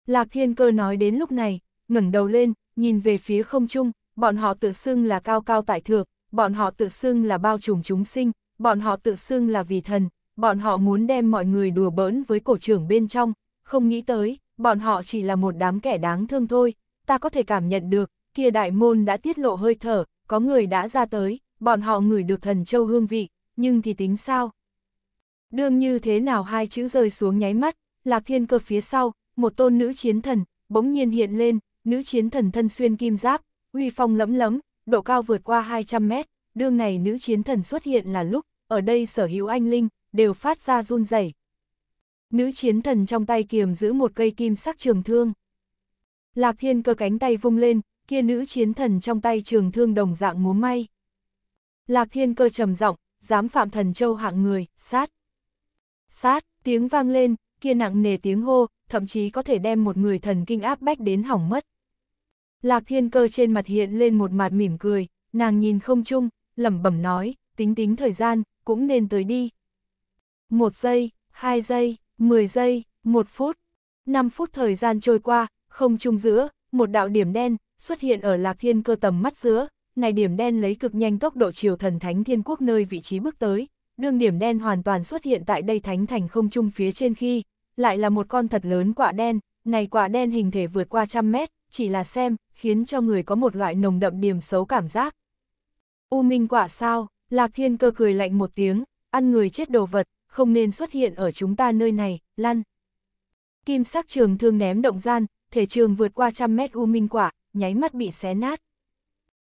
Lạc thiên cơ nói đến lúc này, ngẩng đầu lên, nhìn về phía không trung, bọn họ tự xưng là cao cao tại thượng, bọn họ tự xưng là bao trùm chúng sinh, bọn họ tự xưng là vì thần, bọn họ muốn đem mọi người đùa bỡn với cổ trưởng bên trong, không nghĩ tới, bọn họ chỉ là một đám kẻ đáng thương thôi, ta có thể cảm nhận được, kia đại môn đã tiết lộ hơi thở, có người đã ra tới, bọn họ ngửi được thần châu hương vị, nhưng thì tính sao? Đương như thế nào hai chữ rơi xuống nháy mắt, lạc thiên cơ phía sau, một tôn nữ chiến thần, bỗng nhiên hiện lên, nữ chiến thần thân xuyên kim giáp, uy phong lẫm lẫm, độ cao vượt qua 200 mét, đương này nữ chiến thần xuất hiện là lúc, ở đây sở hữu anh linh, đều phát ra run rẩy. Nữ chiến thần trong tay kiềm giữ một cây kim sắc trường thương. Lạc Thiên cơ cánh tay vung lên, kia nữ chiến thần trong tay trường thương đồng dạng múa may. Lạc Thiên cơ trầm giọng, dám phạm thần châu hạng người, sát. Sát, tiếng vang lên, kia nặng nề tiếng hô, thậm chí có thể đem một người thần kinh áp bách đến hỏng mất. Lạc Thiên cơ trên mặt hiện lên một mặt mỉm cười, nàng nhìn không chung, lẩm bẩm nói, tính tính thời gian, cũng nên tới đi một giây, 2 giây, 10 giây, 1 phút. 5 phút thời gian trôi qua, không trung giữa, một đạo điểm đen xuất hiện ở Lạc Thiên Cơ tầm mắt giữa, này điểm đen lấy cực nhanh tốc độ chiều thần thánh thiên quốc nơi vị trí bước tới, đương điểm đen hoàn toàn xuất hiện tại đây thánh thành không trung phía trên khi, lại là một con thật lớn quả đen, này quả đen hình thể vượt qua trăm mét, chỉ là xem, khiến cho người có một loại nồng đậm điểm xấu cảm giác. U minh quả sao, Lạc Thiên Cơ cười lạnh một tiếng, ăn người chết đồ vật, không nên xuất hiện ở chúng ta nơi này, lăn. Kim sắc trường thương ném động gian, thể trường vượt qua trăm mét u minh quả, nháy mắt bị xé nát.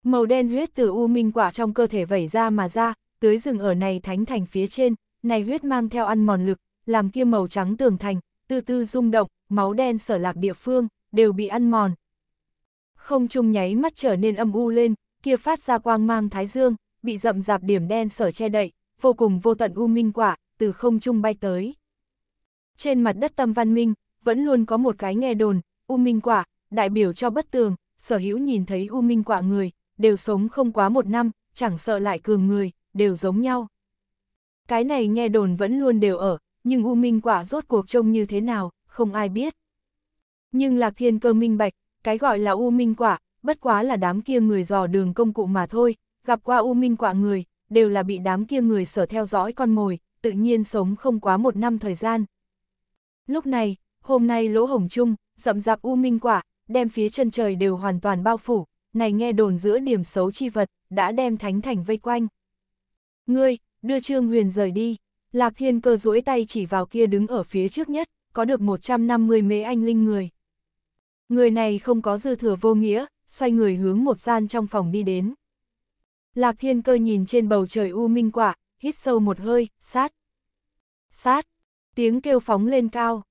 Màu đen huyết từ u minh quả trong cơ thể vẩy ra mà ra, tưới rừng ở này thánh thành phía trên, này huyết mang theo ăn mòn lực, làm kia màu trắng tường thành, từ từ rung động, máu đen sở lạc địa phương, đều bị ăn mòn. Không trung nháy mắt trở nên âm u lên, kia phát ra quang mang thái dương, bị rậm rạp điểm đen sở che đậy, vô cùng vô tận u minh quả, từ không trung bay tới. Trên mặt đất tâm văn minh, vẫn luôn có một cái nghe đồn, U Minh Quả, đại biểu cho bất tường, sở hữu nhìn thấy U Minh Quả người, đều sống không quá một năm, chẳng sợ lại cường người, đều giống nhau. Cái này nghe đồn vẫn luôn đều ở, nhưng U Minh Quả rốt cuộc trông như thế nào, không ai biết. Nhưng Lạc Thiên Cơ minh bạch, cái gọi là U Minh Quả, bất quá là đám kia người dò đường công cụ mà thôi, gặp qua U Minh Quả người, đều là bị đám kia người sở theo dõi con mồi, tự nhiên sống không quá một năm thời gian. Lúc này, hôm nay lỗ hồng chung, rậm rạp u minh quả, đem phía chân trời đều hoàn toàn bao phủ, này nghe đồn giữa điểm xấu chi vật, đã đem thánh thành vây quanh. Ngươi, đưa Trương Huyền rời đi, Lạc Thiên cơ duỗi tay chỉ vào kia đứng ở phía trước nhất, có được 150 mế anh linh người. Người này không có dư thừa vô nghĩa, xoay người hướng một gian trong phòng đi đến. Lạc Thiên cơ nhìn trên bầu trời u minh quả, hít sâu một hơi, sát. Sát, tiếng kêu phóng lên cao.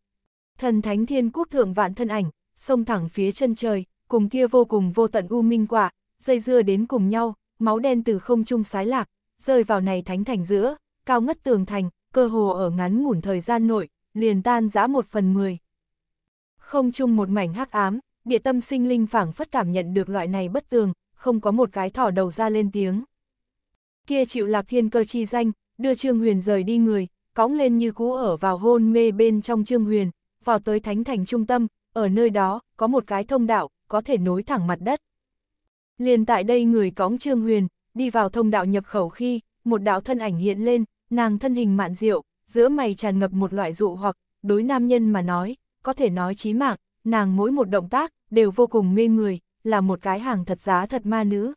Thần thánh thiên quốc thượng vạn thân ảnh, sông thẳng phía chân trời, cùng kia vô cùng vô tận u minh quả, dây dưa đến cùng nhau, máu đen từ không trung sái lạc, rơi vào này thánh thành giữa, cao ngất tường thành, cơ hồ ở ngắn ngủn thời gian nội, liền tan giã một phần mười. Không chung một mảnh hắc ám, địa tâm sinh linh phảng phất cảm nhận được loại này bất tường, không có một cái thỏ đầu ra lên tiếng kia chịu lạc thiên cơ chi danh, đưa Trương Huyền rời đi người, cõng lên như cũ ở vào hôn mê bên trong Trương Huyền, vào tới thánh thành trung tâm, ở nơi đó, có một cái thông đạo, có thể nối thẳng mặt đất. Liền tại đây người cõng Trương Huyền, đi vào thông đạo nhập khẩu khi, một đạo thân ảnh hiện lên, nàng thân hình mạn diệu, giữa mày tràn ngập một loại dụ hoặc, đối nam nhân mà nói, có thể nói chí mạng, nàng mỗi một động tác, đều vô cùng mê người, là một cái hàng thật giá thật ma nữ.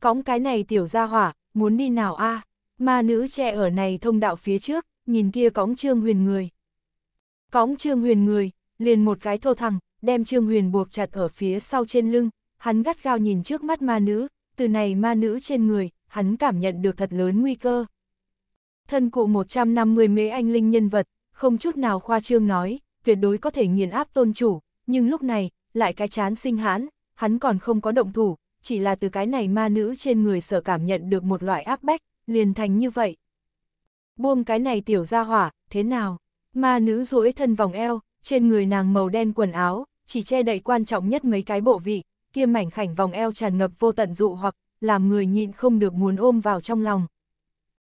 Cõng cái này tiểu ra hỏa, muốn đi nào a à? Ma nữ trẻ ở này thông đạo phía trước, nhìn kia cõng trương huyền người. Cõng trương huyền người, liền một cái thô thẳng, đem trương huyền buộc chặt ở phía sau trên lưng, hắn gắt gao nhìn trước mắt ma nữ, từ này ma nữ trên người, hắn cảm nhận được thật lớn nguy cơ. Thân cụ 150 mế anh linh nhân vật, không chút nào khoa trương nói, tuyệt đối có thể nghiền áp tôn chủ, nhưng lúc này, lại cái chán sinh hãn, hắn còn không có động thủ, chỉ là từ cái này ma nữ trên người sở cảm nhận được một loại áp bách, liền thành như vậy. Buông cái này tiểu ra hỏa, thế nào? Ma nữ duỗi thân vòng eo, trên người nàng màu đen quần áo, chỉ che đậy quan trọng nhất mấy cái bộ vị, kia mảnh khảnh vòng eo tràn ngập vô tận dụ hoặc, làm người nhịn không được muốn ôm vào trong lòng.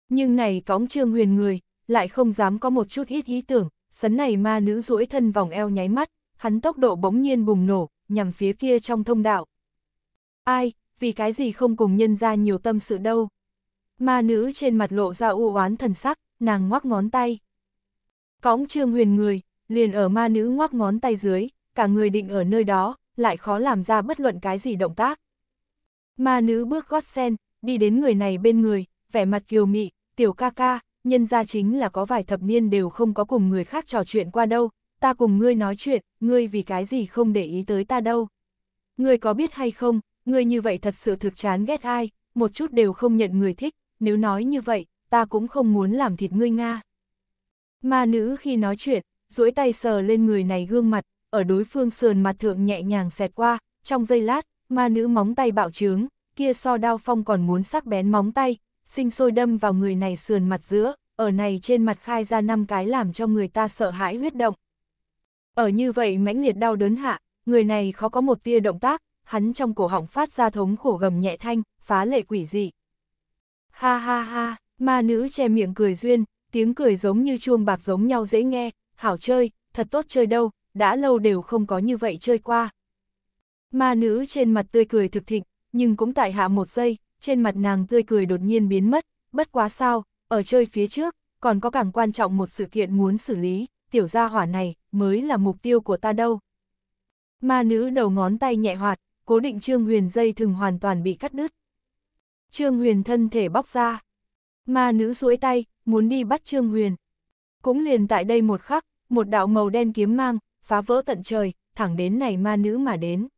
Nhưng này cõng trương huyền người, lại không dám có một chút ít ý tưởng, sấn này ma nữ duỗi thân vòng eo nháy mắt, hắn tốc độ bỗng nhiên bùng nổ, nhằm phía kia trong thông đạo, Ai, vì cái gì không cùng nhân ra nhiều tâm sự đâu. Ma nữ trên mặt lộ ra u oán thần sắc, nàng ngoắc ngón tay. Cõng trương huyền người, liền ở ma nữ ngoắc ngón tay dưới, cả người định ở nơi đó, lại khó làm ra bất luận cái gì động tác. Ma nữ bước gót sen, đi đến người này bên người, vẻ mặt kiều mị, tiểu ca ca, nhân ra chính là có vài thập niên đều không có cùng người khác trò chuyện qua đâu, ta cùng ngươi nói chuyện, ngươi vì cái gì không để ý tới ta đâu. Ngươi có biết hay không, Người như vậy thật sự thực chán ghét ai, một chút đều không nhận người thích, nếu nói như vậy, ta cũng không muốn làm thịt ngươi Nga. Ma nữ khi nói chuyện, duỗi tay sờ lên người này gương mặt, ở đối phương sườn mặt thượng nhẹ nhàng xẹt qua, trong giây lát, ma nữ móng tay bạo trướng, kia so đao phong còn muốn sắc bén móng tay, sinh sôi đâm vào người này sườn mặt giữa, ở này trên mặt khai ra năm cái làm cho người ta sợ hãi huyết động. Ở như vậy mãnh liệt đau đớn hạ, người này khó có một tia động tác, hắn trong cổ họng phát ra thống khổ gầm nhẹ thanh, phá lệ quỷ dị. Ha ha ha, ma nữ che miệng cười duyên, tiếng cười giống như chuông bạc giống nhau dễ nghe, hảo chơi, thật tốt chơi đâu, đã lâu đều không có như vậy chơi qua. Ma nữ trên mặt tươi cười thực thịnh, nhưng cũng tại hạ một giây, trên mặt nàng tươi cười đột nhiên biến mất, bất quá sao, ở chơi phía trước, còn có càng quan trọng một sự kiện muốn xử lý, tiểu gia hỏa này mới là mục tiêu của ta đâu. Ma nữ đầu ngón tay nhẹ hoạt, cố định Trương Huyền dây thừng hoàn toàn bị cắt đứt. Trương Huyền thân thể bóc ra. Ma nữ duỗi tay, muốn đi bắt Trương Huyền. Cũng liền tại đây một khắc, một đạo màu đen kiếm mang, phá vỡ tận trời, thẳng đến này ma nữ mà đến.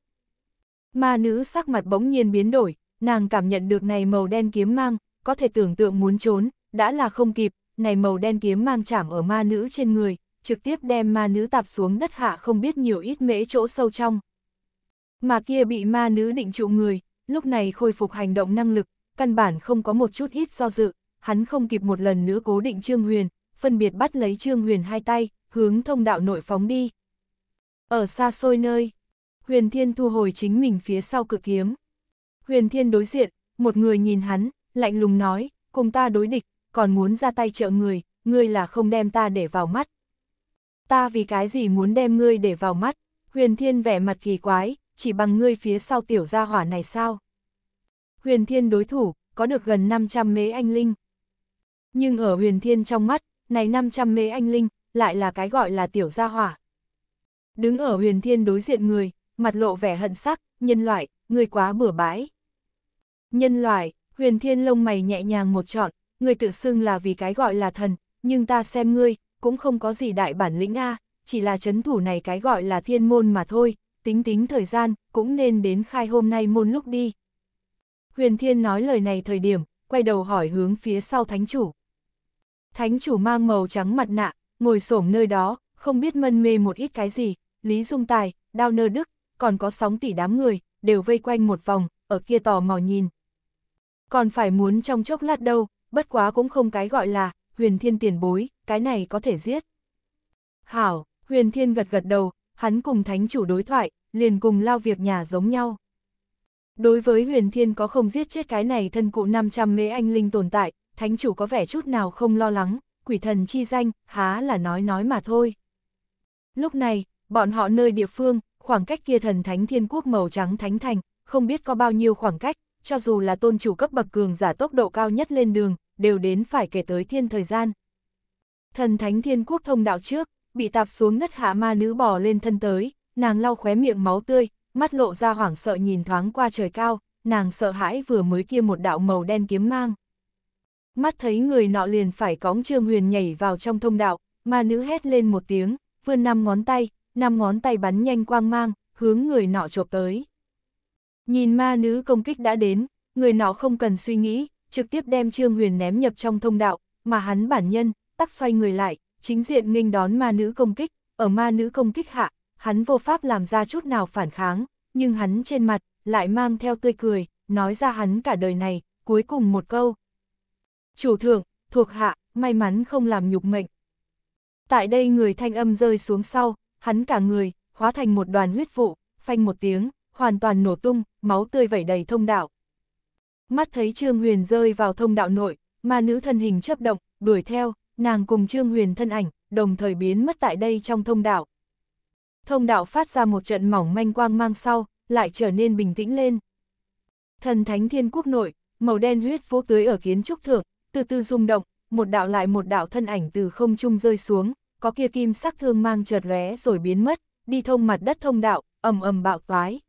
Ma nữ sắc mặt bỗng nhiên biến đổi, nàng cảm nhận được này màu đen kiếm mang, có thể tưởng tượng muốn trốn, đã là không kịp, này màu đen kiếm mang chạm ở ma nữ trên người, trực tiếp đem ma nữ tạp xuống đất hạ không biết nhiều ít mễ chỗ sâu trong, mà kia bị ma nữ định trụ người, lúc này khôi phục hành động năng lực, căn bản không có một chút ít do dự, hắn không kịp một lần nữa cố định Trương Huyền, phân biệt bắt lấy Trương Huyền hai tay, hướng thông đạo nội phóng đi. Ở xa xôi nơi, Huyền Thiên thu hồi chính mình phía sau cự kiếm. Huyền Thiên đối diện, một người nhìn hắn, lạnh lùng nói, cùng ta đối địch, còn muốn ra tay trợ người, ngươi là không đem ta để vào mắt. Ta vì cái gì muốn đem ngươi để vào mắt? Huyền Thiên vẻ mặt kỳ quái, chỉ bằng ngươi phía sau tiểu gia hỏa này sao? Huyền Thiên đối thủ, có được gần 500 mế anh linh. Nhưng ở Huyền Thiên trong mắt, này 500 mế anh linh, lại là cái gọi là tiểu gia hỏa. Đứng ở Huyền Thiên đối diện người, mặt lộ vẻ hận sắc, nhân loại, người quá bừa bãi. Nhân loại, Huyền Thiên lông mày nhẹ nhàng một trọn, người tự xưng là vì cái gọi là thần, nhưng ta xem ngươi, cũng không có gì đại bản lĩnh A, chỉ là chấn thủ này cái gọi là thiên môn mà thôi, tính tính thời gian, cũng nên đến khai hôm nay môn lúc đi. Huyền Thiên nói lời này thời điểm, quay đầu hỏi hướng phía sau thánh chủ. Thánh chủ mang màu trắng mặt nạ, ngồi xổm nơi đó, không biết mân mê một ít cái gì, Lý Dung Tài, Đao Nơ Đức, còn có sóng tỷ đám người, đều vây quanh một vòng, ở kia tò mò nhìn. Còn phải muốn trong chốc lát đâu, bất quá cũng không cái gọi là, huyền thiên tiền bối, cái này có thể giết. Hảo, huyền thiên gật gật đầu, hắn cùng thánh chủ đối thoại, liền cùng lao việc nhà giống nhau. Đối với huyền thiên có không giết chết cái này thân cụ 500 mê anh linh tồn tại, thánh chủ có vẻ chút nào không lo lắng, quỷ thần chi danh, há là nói nói mà thôi. Lúc này, bọn họ nơi địa phương, khoảng cách kia thần thánh thiên quốc màu trắng thánh thành, không biết có bao nhiêu khoảng cách, cho dù là tôn chủ cấp bậc cường giả tốc độ cao nhất lên đường, đều đến phải kể tới thiên thời gian. Thần thánh thiên quốc thông đạo trước, bị tạp xuống đất hạ ma nữ bò lên thân tới, nàng lau khóe miệng máu tươi, mắt lộ ra hoảng sợ nhìn thoáng qua trời cao, nàng sợ hãi vừa mới kia một đạo màu đen kiếm mang. Mắt thấy người nọ liền phải cõng Trương Huyền nhảy vào trong thông đạo, ma nữ hét lên một tiếng, vươn năm ngón tay, năm ngón tay bắn nhanh quang mang, hướng người nọ chộp tới. Nhìn ma nữ công kích đã đến, người nọ không cần suy nghĩ, trực tiếp đem Trương Huyền ném nhập trong thông đạo, mà hắn bản nhân, tắc xoay người lại, chính diện nghênh đón ma nữ công kích, ở ma nữ công kích hạ, hắn vô pháp làm ra chút nào phản kháng, nhưng hắn trên mặt lại mang theo tươi cười, nói ra hắn cả đời này, cuối cùng một câu. Chủ thượng, thuộc hạ, may mắn không làm nhục mệnh. Tại đây người thanh âm rơi xuống sau, hắn cả người, hóa thành một đoàn huyết vụ, phanh một tiếng, hoàn toàn nổ tung, máu tươi vẩy đầy thông đạo. Mắt thấy Trương Huyền rơi vào thông đạo nội, ma nữ thân hình chấp động, đuổi theo, nàng cùng Trương Huyền thân ảnh, đồng thời biến mất tại đây trong thông đạo. Thông đạo phát ra một trận mỏng manh quang mang sau, lại trở nên bình tĩnh lên. Thần thánh thiên quốc nội, màu đen huyết vô tưới ở kiến trúc thượng, từ từ rung động, một đạo lại một đạo thân ảnh từ không trung rơi xuống, có kia kim sắc thương mang chợt lóe rồi biến mất, đi thông mặt đất thông đạo, ầm ầm bạo toái.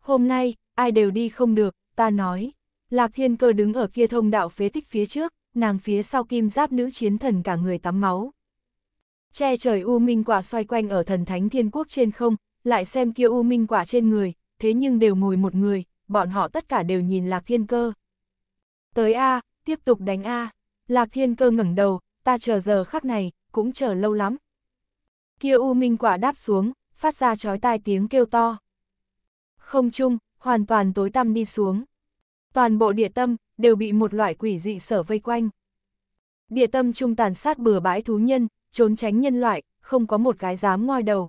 Hôm nay, ai đều đi không được, ta nói. Lạc Thiên Cơ đứng ở kia thông đạo phế tích phía trước, nàng phía sau kim giáp nữ chiến thần cả người tắm máu. Che trời U Minh Quả xoay quanh ở thần thánh thiên quốc trên không, lại xem kia U Minh Quả trên người, thế nhưng đều ngồi một người, bọn họ tất cả đều nhìn Lạc Thiên Cơ. Tới A, tiếp tục đánh A. Lạc Thiên Cơ ngẩng đầu, ta chờ giờ khắc này, cũng chờ lâu lắm. Kia U Minh Quả đáp xuống, phát ra chói tai tiếng kêu to. Không chung, hoàn toàn tối tăm đi xuống. Toàn bộ địa tâm, đều bị một loại quỷ dị sở vây quanh. Địa tâm trung tàn sát bừa bãi thú nhân, trốn tránh nhân loại, không có một cái dám ngoi đầu.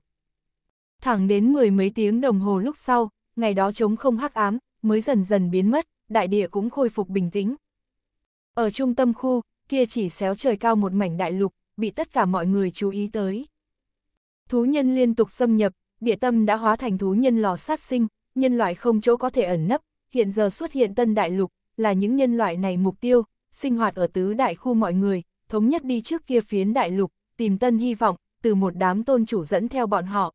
Thẳng đến mười mấy tiếng đồng hồ lúc sau, ngày đó trống không hắc ám, mới dần dần biến mất, đại địa cũng khôi phục bình tĩnh. Ở trung tâm khu, kia chỉ xéo trời cao một mảnh đại lục, bị tất cả mọi người chú ý tới. Thú nhân liên tục xâm nhập, địa tâm đã hóa thành thú nhân lò sát sinh, nhân loại không chỗ có thể ẩn nấp, hiện giờ xuất hiện tân đại lục, là những nhân loại này mục tiêu, sinh hoạt ở tứ đại khu mọi người, thống nhất đi trước kia phiến đại lục, tìm tân hy vọng, từ một đám tôn chủ dẫn theo bọn họ.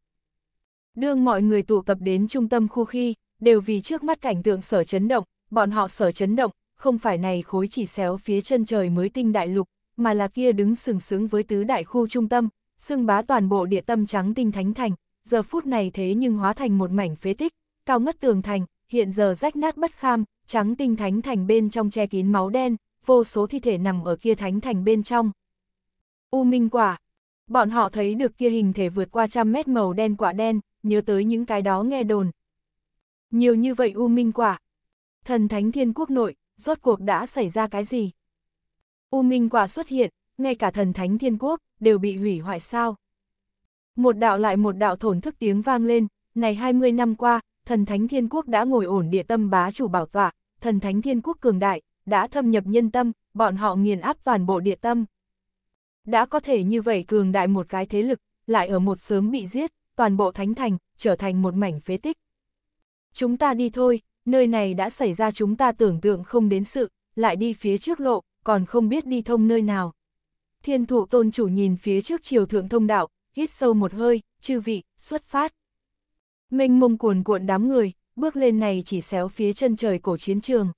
Đương mọi người tụ tập đến trung tâm khu khi, đều vì trước mắt cảnh tượng sở chấn động, bọn họ sở chấn động, không phải này khối chỉ xéo phía chân trời mới tinh đại lục, mà là kia đứng sừng sững với tứ đại khu trung tâm, xưng bá toàn bộ địa tâm trắng tinh thánh thành, giờ phút này thế nhưng hóa thành một mảnh phế tích, cao ngất tường thành, hiện giờ rách nát bất kham, trắng tinh thánh thành bên trong che kín máu đen, vô số thi thể nằm ở kia thánh thành bên trong. U minh quả. Bọn họ thấy được kia hình thể vượt qua trăm mét màu đen quả đen, nhớ tới những cái đó nghe đồn. Nhiều như vậy u minh quả. Thần thánh thiên quốc nội, rốt cuộc đã xảy ra cái gì? U minh quả xuất hiện, ngay cả thần thánh thiên quốc, đều bị hủy hoại sao. Một đạo lại một đạo thổn thức tiếng vang lên, này 20 năm qua, thần thánh thiên quốc đã ngồi ổn địa tâm bá chủ bảo tọa, thần thánh thiên quốc cường đại, đã thâm nhập nhân tâm, bọn họ nghiền áp toàn bộ địa tâm. Đã có thể như vậy cường đại một cái thế lực, lại ở một sớm bị giết, toàn bộ thánh thành, trở thành một mảnh phế tích. Chúng ta đi thôi, nơi này đã xảy ra chúng ta tưởng tượng không đến sự, lại đi phía trước lộ, còn không biết đi thông nơi nào. Thiên thụ tôn chủ nhìn phía trước chiều thượng thông đạo, hít sâu một hơi, chư vị, xuất phát. Mênh mông cuồn cuộn đám người, bước lên này chỉ xéo phía chân trời cổ chiến trường.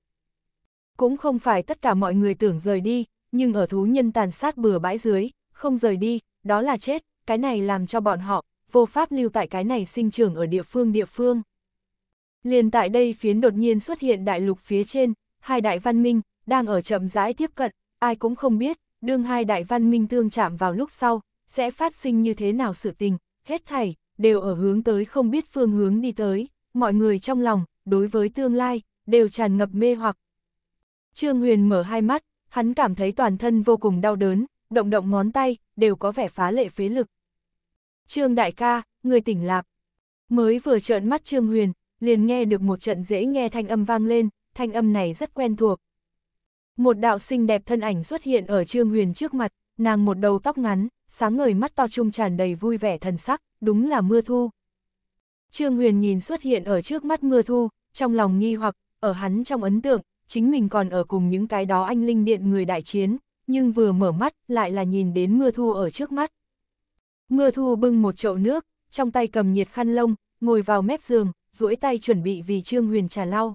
Cũng không phải tất cả mọi người tưởng rời đi, nhưng ở thú nhân tàn sát bừa bãi dưới, không rời đi, đó là chết, cái này làm cho bọn họ, vô pháp lưu tại cái này sinh trưởng ở địa phương địa phương. Liền tại đây phiến đột nhiên xuất hiện đại lục phía trên, hai đại văn minh, đang ở chậm rãi tiếp cận, ai cũng không biết, đương hai đại văn minh tương chạm vào lúc sau, sẽ phát sinh như thế nào sự tình, hết thảy, đều ở hướng tới không biết phương hướng đi tới, mọi người trong lòng, đối với tương lai, đều tràn ngập mê hoặc. Trương Huyền mở hai mắt, hắn cảm thấy toàn thân vô cùng đau đớn, động động ngón tay, đều có vẻ phá lệ phế lực. Trương Đại ca, người tỉnh lạp. Mới vừa trợn mắt Trương Huyền, liền nghe được một trận dễ nghe thanh âm vang lên, thanh âm này rất quen thuộc. Một đạo sinh đẹp thân ảnh xuất hiện ở Trương Huyền trước mặt, nàng một đầu tóc ngắn, sáng ngời mắt to trung tràn đầy vui vẻ thần sắc, đúng là mưa thu. Trương Huyền nhìn xuất hiện ở trước mắt mưa thu, trong lòng nghi hoặc, ở hắn trong ấn tượng, chính mình còn ở cùng những cái đó anh linh điện người đại chiến, nhưng vừa mở mắt lại là nhìn đến mưa thu ở trước mắt. Mưa thu bưng một chậu nước, trong tay cầm nhiệt khăn lông, ngồi vào mép giường, duỗi tay chuẩn bị vì Trương Huyền trà lau.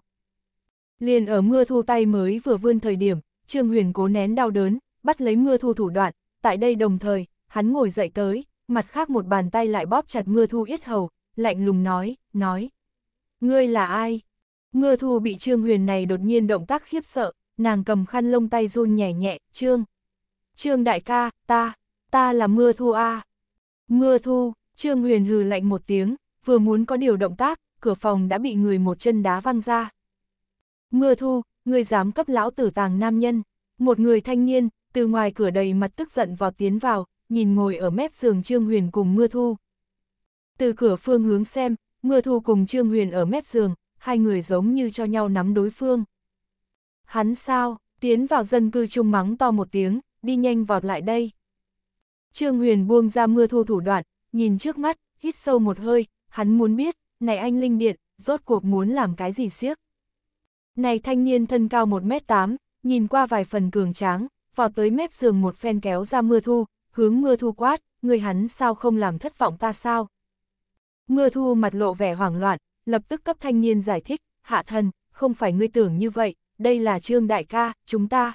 Liền ở mưa thu tay mới vừa vươn thời điểm, Trương Huyền cố nén đau đớn, bắt lấy mưa thu thủ đoạn, tại đây đồng thời, hắn ngồi dậy tới, mặt khác một bàn tay lại bóp chặt mưa thu yết hầu, lạnh lùng nói, nói. Ngươi là ai? Mưa thu bị Trương Huyền này đột nhiên động tác khiếp sợ, nàng cầm khăn lông tay run nhẹ nhẹ, Trương. Trương đại ca, ta, ta là mưa thu a Mưa thu, Trương Huyền hừ lạnh một tiếng, vừa muốn có điều động tác, cửa phòng đã bị người một chân đá văng ra. Mưa thu, ngươi dám cấp lão tử tàng nam nhân, một người thanh niên, từ ngoài cửa đầy mặt tức giận vọt tiến vào, nhìn ngồi ở mép giường Trương Huyền cùng Mưa Thu. Từ cửa phương hướng xem, Mưa Thu cùng Trương Huyền ở mép giường, hai người giống như cho nhau nắm đối phương. Hắn sao, tiến vào dân cư trung mắng to một tiếng, đi nhanh vọt lại đây. Trương Huyền buông ra Mưa Thu thủ đoạn, nhìn trước mắt, hít sâu một hơi, hắn muốn biết, này anh Linh Điện, rốt cuộc muốn làm cái gì siếc. Này thanh niên thân cao 1m8, nhìn qua vài phần cường tráng, vào tới mép giường một phen kéo ra mưa thu, hướng mưa thu quát, người hắn sao không làm thất vọng ta sao? Mưa thu mặt lộ vẻ hoảng loạn, lập tức cấp thanh niên giải thích, hạ thần, không phải ngươi tưởng như vậy, đây là trương đại ca, chúng ta.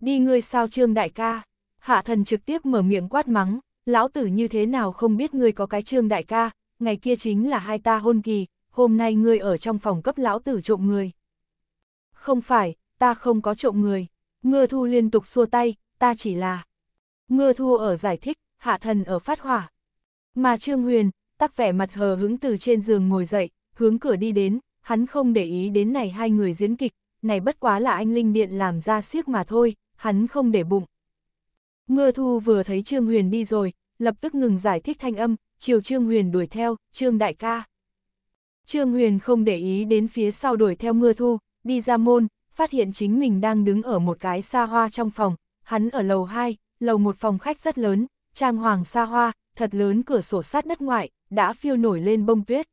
Đi ngươi sao trương đại ca, hạ thần trực tiếp mở miệng quát mắng, lão tử như thế nào không biết ngươi có cái trương đại ca, ngày kia chính là hai ta hôn kỳ, hôm nay ngươi ở trong phòng cấp lão tử trộm người. Không phải, ta không có trộm người, mưa thu liên tục xua tay, ta chỉ là... Ngưa Thu ở giải thích, hạ thần ở phát hỏa. Mà Trương Huyền, tắc vẻ mặt hờ hứng từ trên giường ngồi dậy, hướng cửa đi đến, hắn không để ý đến này hai người diễn kịch, này bất quá là anh Linh Điện làm ra siếc mà thôi, hắn không để bụng. Ngưa thu vừa thấy Trương Huyền đi rồi, lập tức ngừng giải thích thanh âm, chiều Trương Huyền đuổi theo, Trương Đại ca. Trương Huyền không để ý đến phía sau đuổi theo mưa thu, đi ra môn, phát hiện chính mình đang đứng ở một cái xa hoa trong phòng, hắn ở lầu 2, lầu một phòng khách rất lớn, trang hoàng xa hoa, thật lớn cửa sổ sát đất ngoại, đã phiêu nổi lên bông tuyết.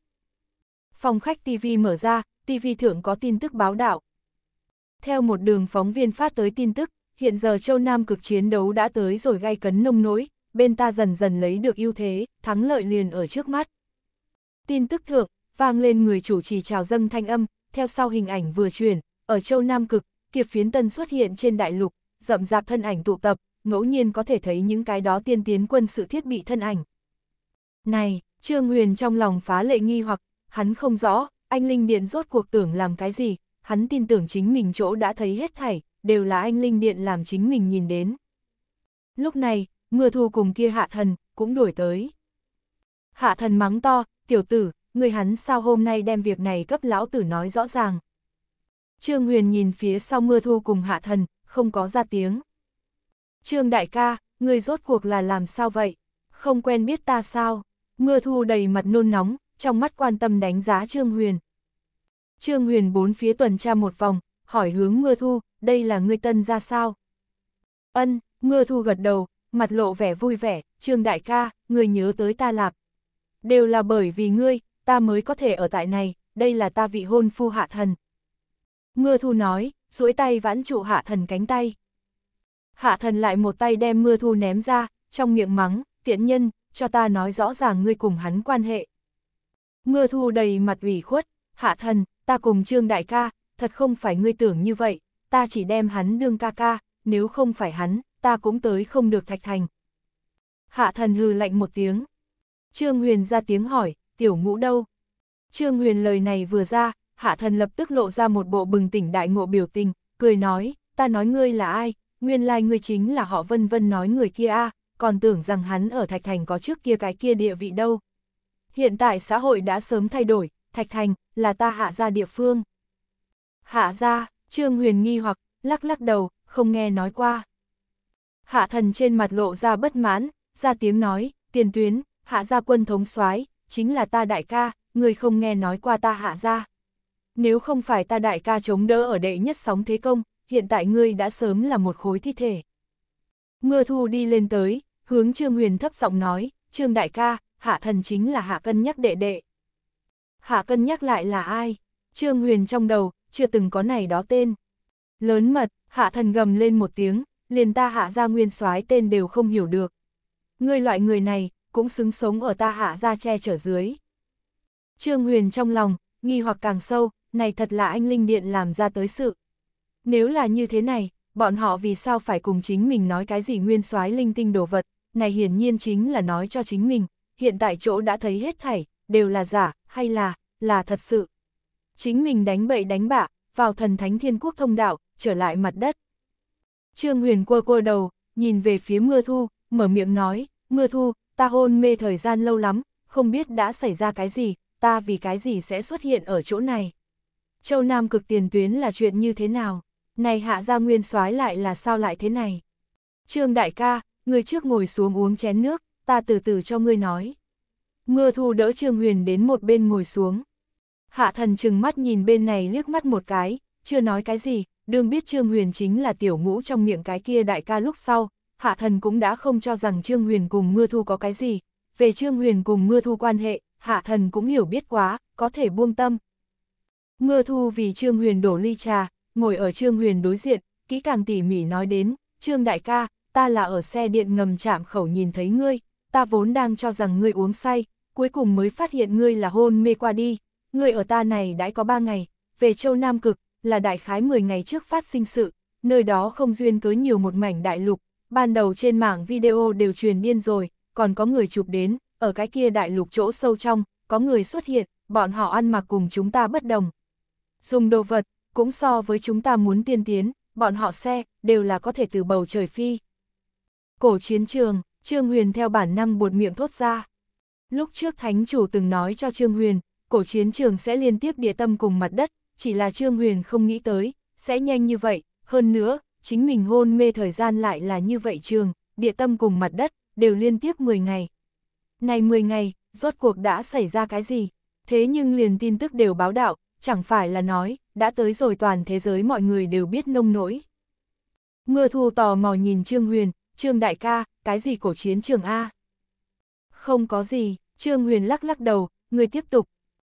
Phòng khách TV mở ra, TV thượng có tin tức báo đạo. Theo một đường phóng viên phát tới tin tức, hiện giờ châu Nam cực chiến đấu đã tới rồi gai cấn nông nỗi, bên ta dần dần lấy được ưu thế, thắng lợi liền ở trước mắt. Tin tức thượng, vang lên người chủ trì chào dâng thanh âm, theo sau hình ảnh vừa truyền, ở châu Nam cực, kiệp phiến tân xuất hiện trên đại lục, rậm rạp thân ảnh tụ tập, ngẫu nhiên có thể thấy những cái đó tiên tiến quân sự thiết bị thân ảnh. Này, Trương Huyền trong lòng phá lệ nghi hoặc, hắn không rõ, anh Linh Điện rốt cuộc tưởng làm cái gì, hắn tin tưởng chính mình chỗ đã thấy hết thảy, đều là anh Linh Điện làm chính mình nhìn đến. Lúc này, mưa thu cùng kia hạ thần, cũng đuổi tới. Hạ thần mắng to, tiểu tử, người hắn sao hôm nay đem việc này cấp lão tử nói rõ ràng. Trương Huyền nhìn phía sau mưa thu cùng hạ thần, không có ra tiếng. Trương đại ca, người rốt cuộc là làm sao vậy? Không quen biết ta sao? Mưa thu đầy mặt nôn nóng, trong mắt quan tâm đánh giá Trương Huyền. Trương Huyền bốn phía tuần tra một vòng, hỏi hướng mưa thu, đây là người tân ra sao? Ân, mưa thu gật đầu, mặt lộ vẻ vui vẻ, Trương đại ca, người nhớ tới ta lạp. Đều là bởi vì ngươi, ta mới có thể ở tại này, đây là ta vị hôn phu hạ thần. Mưa thu nói, duỗi tay vãn trụ hạ thần cánh tay. Hạ thần lại một tay đem mưa thu ném ra, trong miệng mắng, tiện nhân, cho ta nói rõ ràng ngươi cùng hắn quan hệ. Mưa thu đầy mặt ủy khuất, hạ thần, ta cùng trương đại ca, thật không phải ngươi tưởng như vậy, ta chỉ đem hắn đương ca ca, nếu không phải hắn, ta cũng tới không được thạch thành. Hạ thần hừ lạnh một tiếng. Trương Huyền ra tiếng hỏi, tiểu ngũ đâu? Trương Huyền lời này vừa ra, hạ thần lập tức lộ ra một bộ bừng tỉnh đại ngộ biểu tình, cười nói, ta nói ngươi là ai, nguyên lai like ngươi chính là họ vân vân nói người kia a à, còn tưởng rằng hắn ở Thạch Thành có trước kia cái kia địa vị đâu. Hiện tại xã hội đã sớm thay đổi, Thạch Thành là ta hạ ra địa phương. Hạ ra, Trương Huyền nghi hoặc, lắc lắc đầu, không nghe nói qua. Hạ thần trên mặt lộ ra bất mãn, ra tiếng nói, tiền tuyến, hạ gia quân thống soái chính là ta đại ca, người không nghe nói qua ta hạ gia. Nếu không phải ta đại ca chống đỡ ở đệ nhất sóng thế công, hiện tại ngươi đã sớm là một khối thi thể. Mưa thu đi lên tới, hướng Trương Huyền thấp giọng nói, Trương Đại ca, Hạ Thần chính là Hạ Cân Nhắc đệ đệ. Hạ Cân Nhắc lại là ai? Trương Huyền trong đầu, chưa từng có này đó tên. Lớn mật, Hạ Thần gầm lên một tiếng, liền ta Hạ ra nguyên soái tên đều không hiểu được. Ngươi loại người này, cũng xứng sống ở ta Hạ ra che chở dưới. Trương Huyền trong lòng, nghi hoặc càng sâu, này thật là anh Linh Điện làm ra tới sự. Nếu là như thế này, bọn họ vì sao phải cùng chính mình nói cái gì nguyên soái linh tinh đồ vật, này hiển nhiên chính là nói cho chính mình, hiện tại chỗ đã thấy hết thảy, đều là giả, hay là, là thật sự. Chính mình đánh bậy đánh bạ, vào thần thánh thiên quốc thông đạo, trở lại mặt đất. Trương Huyền quơ quơ đầu, nhìn về phía mưa thu, mở miệng nói, mưa thu, ta hôn mê thời gian lâu lắm, không biết đã xảy ra cái gì, ta vì cái gì sẽ xuất hiện ở chỗ này. Châu Nam cực tiền tuyến là chuyện như thế nào? này hạ gia nguyên soái lại là sao lại thế này? Trương đại ca, người trước ngồi xuống uống chén nước, ta từ từ cho ngươi nói. Mưa thu đỡ Trương Huyền đến một bên ngồi xuống. Hạ thần chừng mắt nhìn bên này liếc mắt một cái, chưa nói cái gì, đương biết Trương Huyền chính là tiểu ngũ trong miệng cái kia đại ca lúc sau, hạ thần cũng đã không cho rằng Trương Huyền cùng mưa thu có cái gì. Về Trương Huyền cùng mưa thu quan hệ, hạ thần cũng hiểu biết quá, có thể buông tâm. Mưa thu vì Trương Huyền đổ ly trà, ngồi ở Trương Huyền đối diện, kỹ càng tỉ mỉ nói đến, Trương Đại ca, ta là ở xe điện ngầm chạm khẩu nhìn thấy ngươi, ta vốn đang cho rằng ngươi uống say, cuối cùng mới phát hiện ngươi là hôn mê qua đi, ngươi ở ta này đã có 3 ngày, về châu Nam Cực, là đại khái 10 ngày trước phát sinh sự, nơi đó không duyên cớ nhiều một mảnh đại lục, ban đầu trên mạng video đều truyền điên rồi, còn có người chụp đến, ở cái kia đại lục chỗ sâu trong, có người xuất hiện, bọn họ ăn mặc cùng chúng ta bất đồng. Dùng đồ vật, cũng so với chúng ta muốn tiên tiến, bọn họ xe, đều là có thể từ bầu trời phi. Cổ chiến trường, Trương Huyền theo bản năng buột miệng thốt ra. Lúc trước Thánh Chủ từng nói cho Trương Huyền, cổ chiến trường sẽ liên tiếp địa tâm cùng mặt đất, chỉ là Trương Huyền không nghĩ tới, sẽ nhanh như vậy, hơn nữa, chính mình hôn mê thời gian lại là như vậy trường, địa tâm cùng mặt đất, đều liên tiếp 10 ngày. Này 10 ngày, rốt cuộc đã xảy ra cái gì? Thế nhưng liền tin tức đều báo đạo, chẳng phải là nói, đã tới rồi toàn thế giới mọi người đều biết nông nỗi. mưa thu tò mò nhìn Trương Huyền, Trương Đại ca, cái gì cổ chiến trường A? Không có gì, Trương Huyền lắc lắc đầu, người tiếp tục.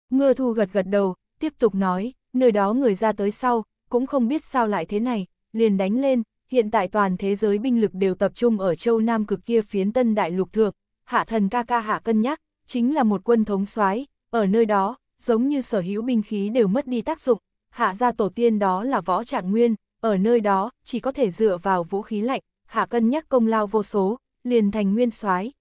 mưa thu gật gật đầu, tiếp tục nói, nơi đó người ra tới sau, cũng không biết sao lại thế này, liền đánh lên, hiện tại toàn thế giới binh lực đều tập trung ở châu Nam cực kia phiến tân đại lục thượng, hạ thần ca ca hạ cân nhắc, chính là một quân thống soái ở nơi đó, giống như sở hữu binh khí đều mất đi tác dụng, hạ gia tổ tiên đó là võ trạng nguyên, ở nơi đó chỉ có thể dựa vào vũ khí lạnh, hạ cân nhắc công lao vô số, liền thành nguyên soái.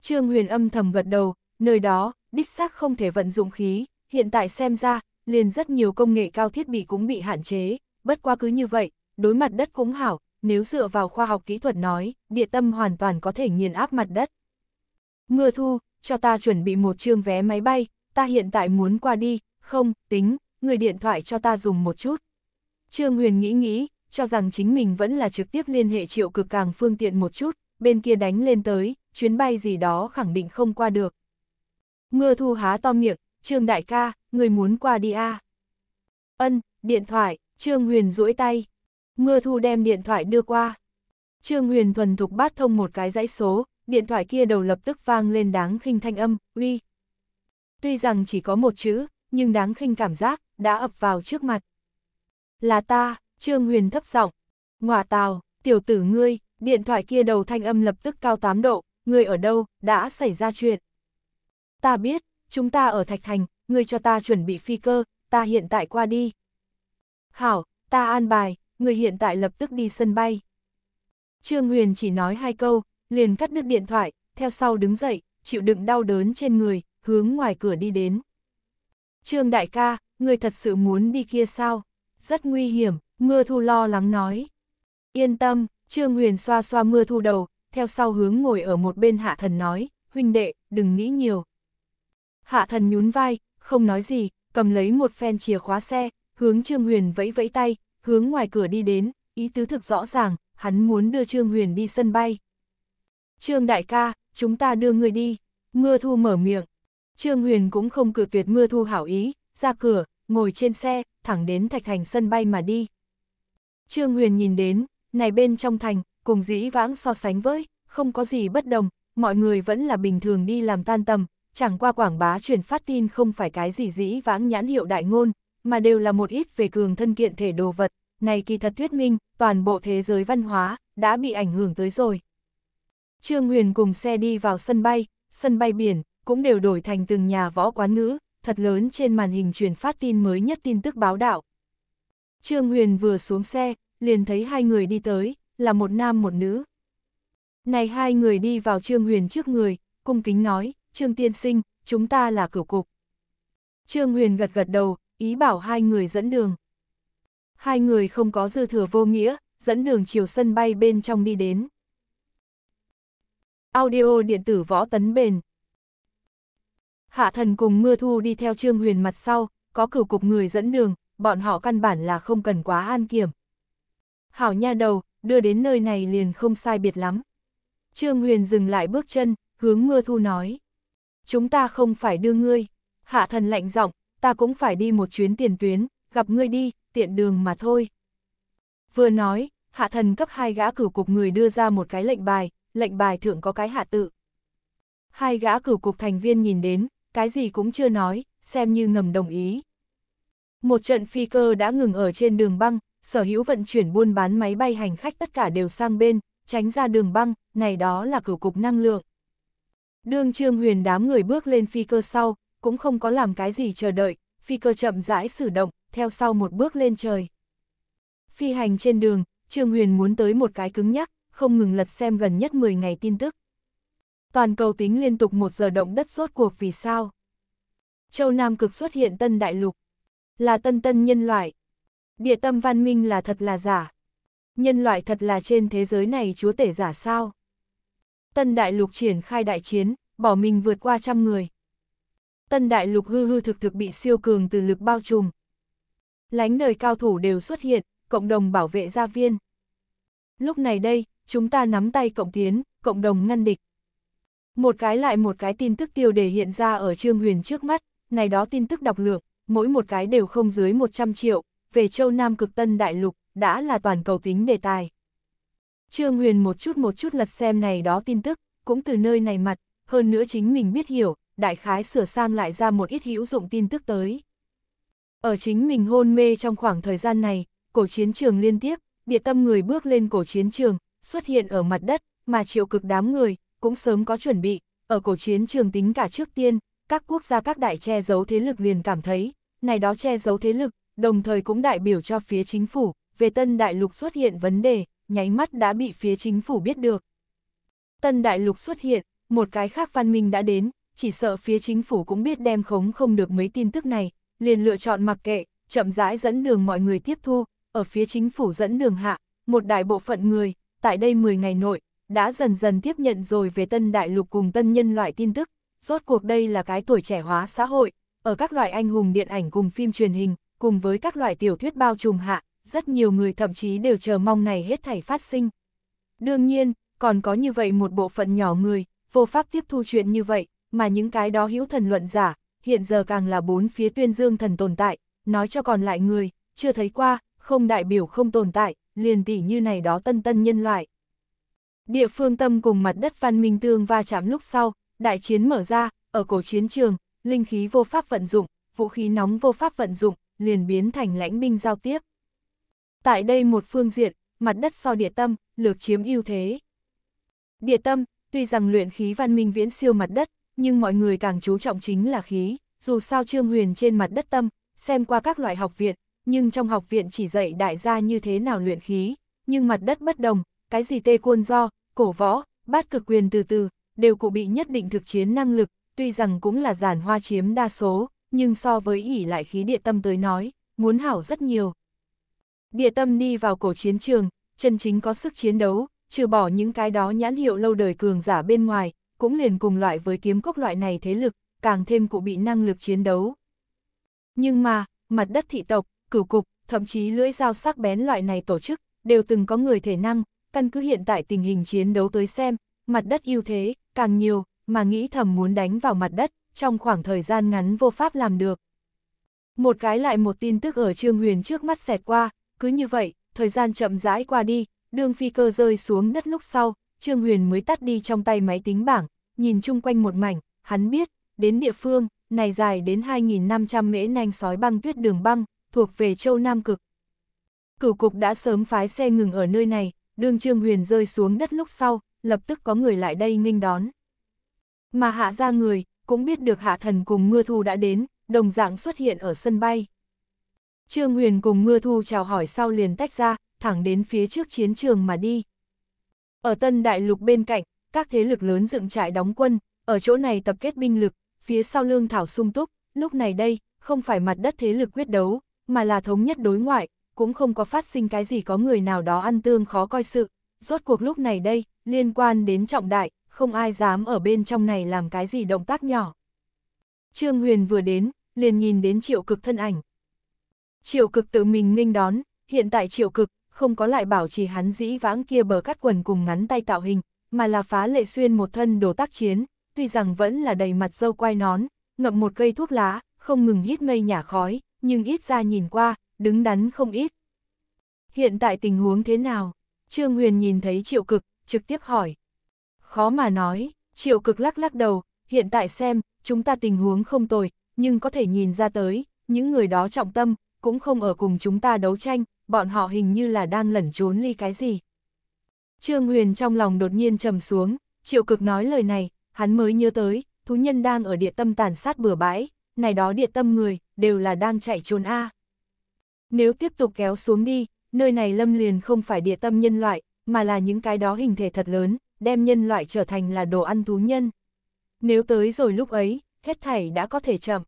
Trương Huyền âm thầm gật đầu, nơi đó đích xác không thể vận dụng khí, hiện tại xem ra, liền rất nhiều công nghệ cao thiết bị cũng bị hạn chế, bất quá cứ như vậy, đối mặt đất cũng hảo, nếu dựa vào khoa học kỹ thuật nói, địa tâm hoàn toàn có thể nghiền áp mặt đất. Mưa thu, cho ta chuẩn bị một chương vé máy bay, ta hiện tại muốn qua đi, không, tính, người điện thoại cho ta dùng một chút. Trương Huyền nghĩ nghĩ, cho rằng chính mình vẫn là trực tiếp liên hệ triệu cực càng phương tiện một chút, bên kia đánh lên tới, chuyến bay gì đó khẳng định không qua được. Mưa thu há to miệng, Trương đại ca, người muốn qua đi a? À? Ân, điện thoại, Trương Huyền duỗi tay. Mưa thu đem điện thoại đưa qua. Trương Huyền thuần thục bát thông một cái dãy số, điện thoại kia đầu lập tức vang lên đáng khinh thanh âm, uy, tuy rằng chỉ có một chữ, nhưng đáng khinh cảm giác, đã ập vào trước mặt. Là ta, Trương Huyền thấp giọng ngọa tào, tiểu tử ngươi, điện thoại kia đầu thanh âm lập tức cao 8 độ, ngươi ở đâu, đã xảy ra chuyện. Ta biết, chúng ta ở Thạch Thành, ngươi cho ta chuẩn bị phi cơ, ta hiện tại qua đi. Hảo, ta an bài, ngươi hiện tại lập tức đi sân bay. Trương Huyền chỉ nói hai câu, liền cắt đứt điện thoại, theo sau đứng dậy, chịu đựng đau đớn trên người, hướng ngoài cửa đi đến. Trương đại ca, người thật sự muốn đi kia sao? Rất nguy hiểm, mưa thu lo lắng nói. Yên tâm, Trương Huyền xoa xoa mưa thu đầu, theo sau hướng ngồi ở một bên hạ thần nói, huynh đệ, đừng nghĩ nhiều. Hạ thần nhún vai, không nói gì, cầm lấy một phen chìa khóa xe, hướng Trương Huyền vẫy vẫy tay, hướng ngoài cửa đi đến, ý tứ thực rõ ràng, hắn muốn đưa Trương Huyền đi sân bay. Trương đại ca, chúng ta đưa người đi, mưa thu mở miệng, Trương Huyền cũng không cự tuyệt mưa thu hảo ý, ra cửa, ngồi trên xe, thẳng đến thạch thành sân bay mà đi. Trương Huyền nhìn đến, này bên trong thành, cùng dĩ vãng so sánh với, không có gì bất đồng, mọi người vẫn là bình thường đi làm tan tầm, chẳng qua quảng bá truyền phát tin không phải cái gì dĩ vãng nhãn hiệu đại ngôn, mà đều là một ít về cường thân kiện thể đồ vật, này kỳ thật thuyết minh, toàn bộ thế giới văn hóa, đã bị ảnh hưởng tới rồi. Trương Huyền cùng xe đi vào sân bay, sân bay biển, cũng đều đổi thành từng nhà võ quán nữ, thật lớn trên màn hình truyền phát tin mới nhất tin tức báo đạo. Trương Huyền vừa xuống xe, liền thấy hai người đi tới, là một nam một nữ. Này hai người đi vào Trương Huyền trước người, cung kính nói, Trương Tiên Sinh, chúng ta là cửu cục. Trương Huyền gật gật đầu, ý bảo hai người dẫn đường. Hai người không có dư thừa vô nghĩa, dẫn đường chiều sân bay bên trong đi đến. Audio điện tử võ tấn bền Hạ thần cùng mưa thu đi theo Trương Huyền mặt sau, có cửu cục người dẫn đường, bọn họ căn bản là không cần quá an kiểm. Hảo nha đầu, đưa đến nơi này liền không sai biệt lắm. Trương Huyền dừng lại bước chân, hướng mưa thu nói. Chúng ta không phải đưa ngươi. Hạ thần lạnh giọng, ta cũng phải đi một chuyến tiền tuyến, gặp ngươi đi, tiện đường mà thôi. Vừa nói, hạ thần cấp hai gã cửu cục người đưa ra một cái lệnh bài, lệnh bài thượng có cái hạ tự. Hai gã cửu cục thành viên nhìn đến, cái gì cũng chưa nói, xem như ngầm đồng ý. Một trận phi cơ đã ngừng ở trên đường băng, sở hữu vận chuyển buôn bán máy bay hành khách tất cả đều sang bên, tránh ra đường băng, này đó là cửu cục năng lượng. Đương Trương Huyền đám người bước lên phi cơ sau, cũng không có làm cái gì chờ đợi, phi cơ chậm rãi sử động, theo sau một bước lên trời. Phi hành trên đường, Trương Huyền muốn tới một cái cứng nhắc, không ngừng lật xem gần nhất 10 ngày tin tức. Toàn cầu tính liên tục một giờ động đất rốt cuộc vì sao? Châu Nam cực xuất hiện tân đại lục. Là tân tân nhân loại. Địa tâm văn minh là thật là giả. Nhân loại thật là trên thế giới này chúa tể giả sao? Tân đại lục triển khai đại chiến, bỏ mình vượt qua trăm người. Tân đại lục hư hư thực thực bị siêu cường từ lực bao trùm. Lánh nơi cao thủ đều xuất hiện, cộng đồng bảo vệ gia viên. Lúc này đây, chúng ta nắm tay cộng tiến, cộng đồng ngăn địch. Một cái lại một cái tin tức tiêu đề hiện ra ở Trương Huyền trước mắt, này đó tin tức đọc lược, mỗi một cái đều không dưới 100 triệu, về châu Nam cực tân đại lục, đã là toàn cầu tính đề tài. Trương Huyền một chút một chút lật xem này đó tin tức, cũng từ nơi này mặt, hơn nữa chính mình biết hiểu, đại khái sửa sang lại ra một ít hữu dụng tin tức tới. Ở chính mình hôn mê trong khoảng thời gian này, cổ chiến trường liên tiếp, địa tâm người bước lên cổ chiến trường, xuất hiện ở mặt đất, mà triệu cực đám người, cũng sớm có chuẩn bị, ở cổ chiến trường tính cả trước tiên, các quốc gia các đại che giấu thế lực liền cảm thấy, này đó che giấu thế lực, đồng thời cũng đại biểu cho phía chính phủ, về tân đại lục xuất hiện vấn đề, nháy mắt đã bị phía chính phủ biết được. Tân đại lục xuất hiện, một cái khác văn minh đã đến, chỉ sợ phía chính phủ cũng biết đem khống không được mấy tin tức này, liền lựa chọn mặc kệ, chậm rãi dẫn đường mọi người tiếp thu, ở phía chính phủ dẫn đường hạ, một đại bộ phận người, tại đây 10 ngày nội, đã dần dần tiếp nhận rồi về tân đại lục cùng tân nhân loại tin tức, rốt cuộc đây là cái tuổi trẻ hóa xã hội, ở các loại anh hùng điện ảnh cùng phim truyền hình, cùng với các loại tiểu thuyết bao trùm hạ, rất nhiều người thậm chí đều chờ mong này hết thảy phát sinh. Đương nhiên, còn có như vậy một bộ phận nhỏ người, vô pháp tiếp thu chuyện như vậy, mà những cái đó hữu thần luận giả, hiện giờ càng là bốn phía tuyên dương thần tồn tại, nói cho còn lại người, chưa thấy qua, không đại biểu không tồn tại, liền tỷ như này đó tân tân nhân loại. Địa phương tâm cùng mặt đất văn minh tương va chạm lúc sau, đại chiến mở ra, ở cổ chiến trường, linh khí vô pháp vận dụng, vũ khí nóng vô pháp vận dụng, liền biến thành lãnh binh giao tiếp. Tại đây một phương diện, mặt đất so địa tâm, lược chiếm ưu thế. Địa tâm, tuy rằng luyện khí văn minh viễn siêu mặt đất, nhưng mọi người càng chú trọng chính là khí, dù sao Trương Huyền trên mặt đất tâm, xem qua các loại học viện, nhưng trong học viện chỉ dạy đại gia như thế nào luyện khí, nhưng mặt đất bất đồng, cái gì tê quân do, cổ võ, bát cực quyền từ từ, đều cụ bị nhất định thực chiến năng lực, tuy rằng cũng là giản hoa chiếm đa số, nhưng so với ỉ lại khí địa tâm tới nói, muốn hảo rất nhiều. Địa tâm đi vào cổ chiến trường, chân chính có sức chiến đấu, trừ bỏ những cái đó nhãn hiệu lâu đời cường giả bên ngoài, cũng liền cùng loại với kiếm cốc loại này thế lực, càng thêm cụ bị năng lực chiến đấu. Nhưng mà, mặt đất thị tộc, cửu cục, thậm chí lưỡi dao sắc bén loại này tổ chức, đều từng có người thể năng, căn cứ hiện tại tình hình chiến đấu tới xem, mặt đất ưu thế, càng nhiều, mà nghĩ thầm muốn đánh vào mặt đất, trong khoảng thời gian ngắn vô pháp làm được. Một cái lại một tin tức ở Trương Huyền trước mắt xẹt qua, cứ như vậy, thời gian chậm rãi qua đi, đường phi cơ rơi xuống đất lúc sau, Trương Huyền mới tắt đi trong tay máy tính bảng, nhìn chung quanh một mảnh, hắn biết, đến địa phương, này dài đến 2.500 mễ nanh sói băng tuyết đường băng, thuộc về châu Nam Cực. Cửu cục đã sớm phái xe ngừng ở nơi này, đương Trương Huyền rơi xuống đất lúc sau, lập tức có người lại đây nghênh đón. Mà hạ ra người, cũng biết được hạ thần cùng mưa thu đã đến, đồng dạng xuất hiện ở sân bay. Trương Huyền cùng mưa thu chào hỏi sau liền tách ra, thẳng đến phía trước chiến trường mà đi. Ở Tân Đại Lục bên cạnh, các thế lực lớn dựng trại đóng quân, ở chỗ này tập kết binh lực, phía sau lương thảo sung túc, lúc này đây, không phải mặt đất thế lực quyết đấu, mà là thống nhất đối ngoại, cũng không có phát sinh cái gì có người nào đó ăn tương khó coi sự. Rốt cuộc lúc này đây, liên quan đến trọng đại, không ai dám ở bên trong này làm cái gì động tác nhỏ. Trương Huyền vừa đến, liền nhìn đến triệu cực thân ảnh. Triệu cực tự mình ninh đón, hiện tại triệu cực, không có lại bảo trì hắn dĩ vãng kia bờ cắt quần cùng ngắn tay tạo hình, mà là phá lệ xuyên một thân đồ tác chiến, tuy rằng vẫn là đầy mặt dâu quai nón, ngậm một cây thuốc lá, không ngừng hít mây nhả khói, nhưng ít ra nhìn qua, đứng đắn không ít. Hiện tại tình huống thế nào? Trương Huyền nhìn thấy triệu cực, trực tiếp hỏi. Khó mà nói, triệu cực lắc lắc đầu, hiện tại xem, chúng ta tình huống không tồi, nhưng có thể nhìn ra tới, những người đó trọng tâm, cũng không ở cùng chúng ta đấu tranh, bọn họ hình như là đang lẩn trốn ly cái gì. Trương Huyền trong lòng đột nhiên trầm xuống, triệu cực nói lời này, hắn mới nhớ tới, thú nhân đang ở địa tâm tàn sát bừa bãi, này đó địa tâm người, đều là đang chạy trốn A. Nếu tiếp tục kéo xuống đi, nơi này lâm liền không phải địa tâm nhân loại, mà là những cái đó hình thể thật lớn, đem nhân loại trở thành là đồ ăn thú nhân. Nếu tới rồi lúc ấy, hết thảy đã có thể chậm.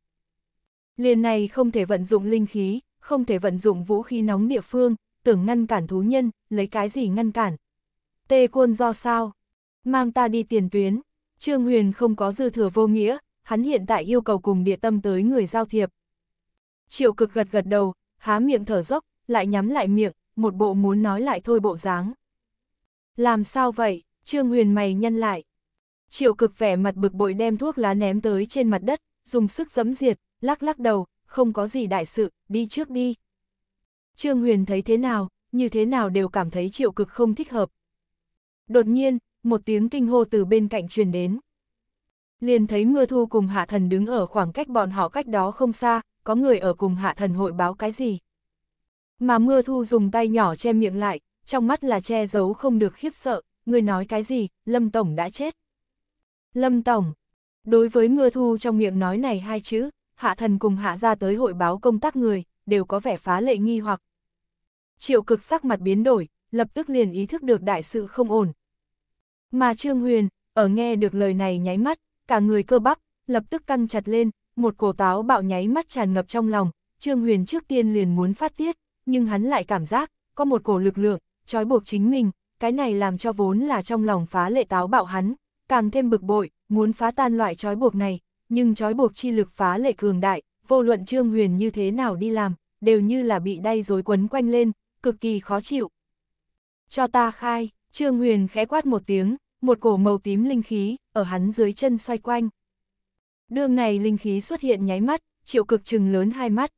Liền này không thể vận dụng linh khí, không thể vận dụng vũ khí nóng địa phương, tưởng ngăn cản thú nhân, lấy cái gì ngăn cản. Tê quân do sao? Mang ta đi tiền tuyến. Trương Huyền không có dư thừa vô nghĩa, hắn hiện tại yêu cầu cùng địa tâm tới người giao thiệp. Triệu cực gật gật đầu, há miệng thở dốc, lại nhắm lại miệng, một bộ muốn nói lại thôi bộ dáng. Làm sao vậy, Trương Huyền mày nhân lại. Triệu cực vẻ mặt bực bội đem thuốc lá ném tới trên mặt đất, dùng sức giấm diệt, lắc lắc đầu, không có gì đại sự, đi trước đi. Trương Huyền thấy thế nào, như thế nào đều cảm thấy triệu cực không thích hợp. Đột nhiên, một tiếng kinh hô từ bên cạnh truyền đến. Liền thấy mưa thu cùng hạ thần đứng ở khoảng cách bọn họ cách đó không xa, có người ở cùng hạ thần hội báo cái gì. Mà mưa thu dùng tay nhỏ che miệng lại, trong mắt là che giấu không được khiếp sợ, người nói cái gì, Lâm Tổng đã chết. Lâm Tổng, đối với mưa thu trong miệng nói này hai chữ, hạ thần cùng hạ ra tới hội báo công tác người, đều có vẻ phá lệ nghi hoặc. Triệu cực sắc mặt biến đổi, lập tức liền ý thức được đại sự không ổn. Mà Trương Huyền, ở nghe được lời này nháy mắt, cả người cơ bắp, lập tức căng chặt lên, một cổ táo bạo nháy mắt tràn ngập trong lòng, Trương Huyền trước tiên liền muốn phát tiết, nhưng hắn lại cảm giác, có một cổ lực lượng, trói buộc chính mình, cái này làm cho vốn là trong lòng phá lệ táo bạo hắn, càng thêm bực bội, muốn phá tan loại trói buộc này, nhưng trói buộc chi lực phá lệ cường đại, vô luận Trương Huyền như thế nào đi làm, đều như là bị đay rối quấn quanh lên, cực kỳ khó chịu. Cho ta khai, Trương Huyền khẽ quát một tiếng, một cổ màu tím linh khí, ở hắn dưới chân xoay quanh. Đường này linh khí xuất hiện nháy mắt, triệu cực trừng lớn hai mắt.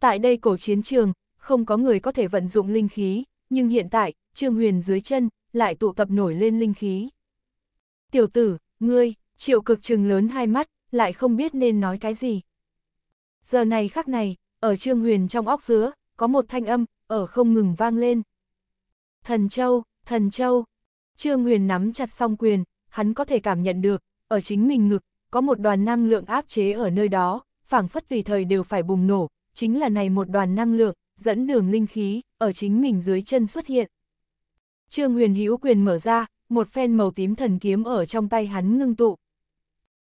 Tại đây cổ chiến trường, không có người có thể vận dụng linh khí, nhưng hiện tại, Trương Huyền dưới chân, lại tụ tập nổi lên linh khí. Tiểu tử, ngươi, triệu cực trừng lớn hai mắt, lại không biết nên nói cái gì. Giờ này khắc này, ở Trương Huyền trong óc giữa, có một thanh âm, ở không ngừng vang lên. Thần Châu, Thần Châu, Trương Huyền nắm chặt song quyền, hắn có thể cảm nhận được, ở chính mình ngực, có một đoàn năng lượng áp chế ở nơi đó, phảng phất tùy thời đều phải bùng nổ, chính là này một đoàn năng lượng, dẫn đường linh khí, ở chính mình dưới chân xuất hiện. Trương huyền hữu quyền mở ra, một phen màu tím thần kiếm ở trong tay hắn ngưng tụ.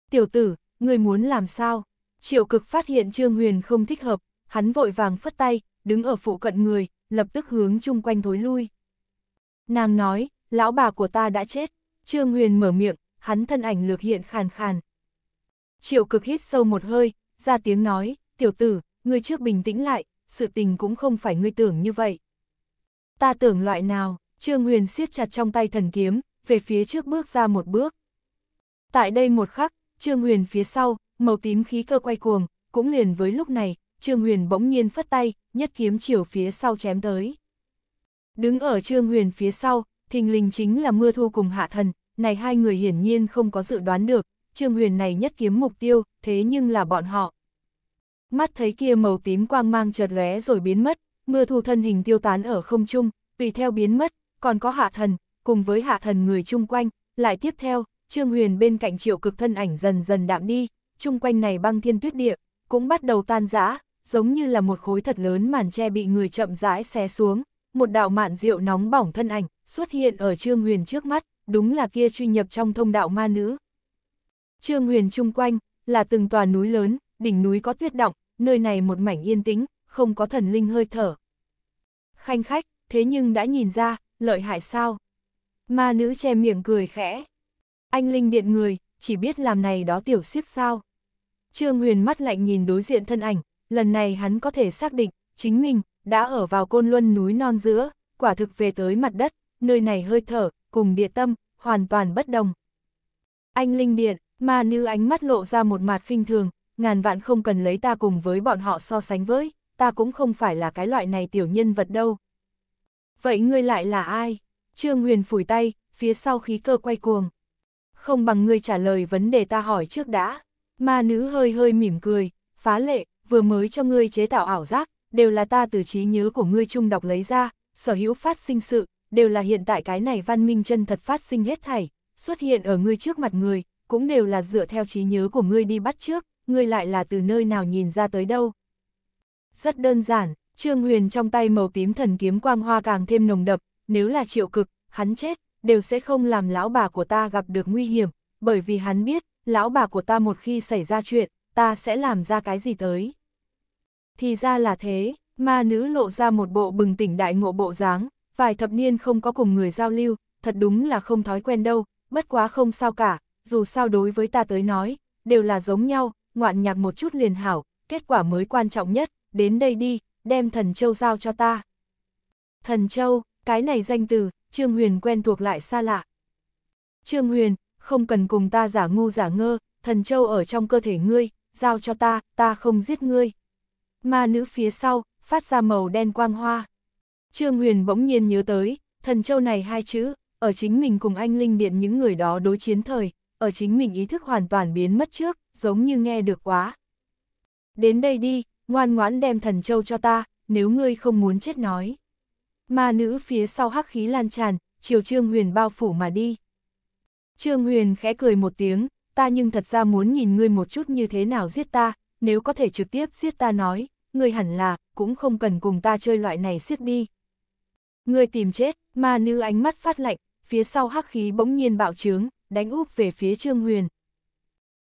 Tiểu tử, người muốn làm sao? Triệu cực phát hiện Trương huyền không thích hợp, hắn vội vàng phất tay, đứng ở phụ cận người, lập tức hướng chung quanh thối lui. Nàng nói, lão bà của ta đã chết, Trương huyền mở miệng, hắn thân ảnh lược hiện khàn khàn, Triệu cực hít sâu một hơi, ra tiếng nói, tiểu tử, ngươi trước bình tĩnh lại, sự tình cũng không phải ngươi tưởng như vậy. Ta tưởng loại nào, Trương Huyền siết chặt trong tay thần kiếm, về phía trước bước ra một bước. Tại đây một khắc, Trương Huyền phía sau, màu tím khí cơ quay cuồng, cũng liền với lúc này, Trương Huyền bỗng nhiên phất tay, nhất kiếm chiều phía sau chém tới. Đứng ở Trương Huyền phía sau, thình lình chính là mưa thu cùng hạ thần, này hai người hiển nhiên không có dự đoán được, Trương Huyền này nhất kiếm mục tiêu, thế nhưng là bọn họ. Mắt thấy kia màu tím quang mang chợt lóe rồi biến mất, mưa thu thân hình tiêu tán ở không trung, tùy theo biến mất, còn có hạ thần, cùng với hạ thần người chung quanh, lại tiếp theo, Trương Huyền bên cạnh triệu cực thân ảnh dần dần đạm đi, chung quanh này băng thiên tuyết địa, cũng bắt đầu tan rã, giống như là một khối thật lớn màn che bị người chậm rãi xé xuống, một đạo mạn rượu nóng bỏng thân ảnh xuất hiện ở Trương Huyền trước mắt, đúng là kia truy nhập trong thông đạo ma nữ. Trương huyền chung quanh, là từng tòa núi lớn, đỉnh núi có tuyết động, nơi này một mảnh yên tĩnh, không có thần linh hơi thở. Khanh khách, thế nhưng đã nhìn ra, lợi hại sao? Ma nữ che miệng cười khẽ. Anh linh điện người, chỉ biết làm này đó tiểu siếc sao. Trương huyền mắt lạnh nhìn đối diện thân ảnh, lần này hắn có thể xác định, chính mình, đã ở vào côn luân núi non giữa, quả thực về tới mặt đất, nơi này hơi thở, cùng địa tâm, hoàn toàn bất đồng. Anh linh điện, Ma nữ ánh mắt lộ ra một mặt khinh thường, ngàn vạn không cần lấy ta cùng với bọn họ so sánh với, ta cũng không phải là cái loại này tiểu nhân vật đâu. Vậy ngươi lại là ai? Trương Huyền phủi tay, phía sau khí cơ quay cuồng. Không bằng ngươi trả lời vấn đề ta hỏi trước đã. Ma nữ hơi hơi mỉm cười, phá lệ, vừa mới cho ngươi chế tạo ảo giác, đều là ta từ trí nhớ của ngươi trung đọc lấy ra, sở hữu phát sinh sự, đều là hiện tại cái này văn minh chân thật phát sinh hết thảy, xuất hiện ở ngươi trước mặt người, cũng đều là dựa theo trí nhớ của ngươi đi bắt trước, ngươi lại là từ nơi nào nhìn ra tới đâu. Rất đơn giản, Trương Huyền trong tay màu tím thần kiếm quang hoa càng thêm nồng đậm, nếu là triệu cực, hắn chết, đều sẽ không làm lão bà của ta gặp được nguy hiểm, bởi vì hắn biết, lão bà của ta một khi xảy ra chuyện, ta sẽ làm ra cái gì tới. Thì ra là thế, ma nữ lộ ra một bộ bừng tỉnh đại ngộ bộ dáng, vài thập niên không có cùng người giao lưu, thật đúng là không thói quen đâu, bất quá không sao cả, dù sao đối với ta tới nói, đều là giống nhau, ngoạn nhạc một chút liền hảo, kết quả mới quan trọng nhất, đến đây đi, đem thần châu giao cho ta. Thần châu, cái này danh từ, Trương Huyền quen thuộc lại xa lạ. Trương Huyền, không cần cùng ta giả ngu giả ngơ, thần châu ở trong cơ thể ngươi, giao cho ta, ta không giết ngươi. Ma nữ phía sau, phát ra màu đen quang hoa. Trương Huyền bỗng nhiên nhớ tới, thần châu này hai chữ, ở chính mình cùng anh Linh Điện những người đó đối chiến thời, ở chính mình ý thức hoàn toàn biến mất trước, giống như nghe được quá. Đến đây đi, ngoan ngoãn đem thần châu cho ta, nếu ngươi không muốn chết nói. Ma nữ phía sau hắc khí lan tràn, chiều Trương Huyền bao phủ mà đi. Trương Huyền khẽ cười một tiếng, ta nhưng thật ra muốn nhìn ngươi một chút như thế nào giết ta, nếu có thể trực tiếp giết ta nói, ngươi hẳn là, cũng không cần cùng ta chơi loại này siết đi. Ngươi tìm chết, ma nữ ánh mắt phát lạnh, phía sau hắc khí bỗng nhiên bạo trướng, đánh úp về phía Trương Huyền.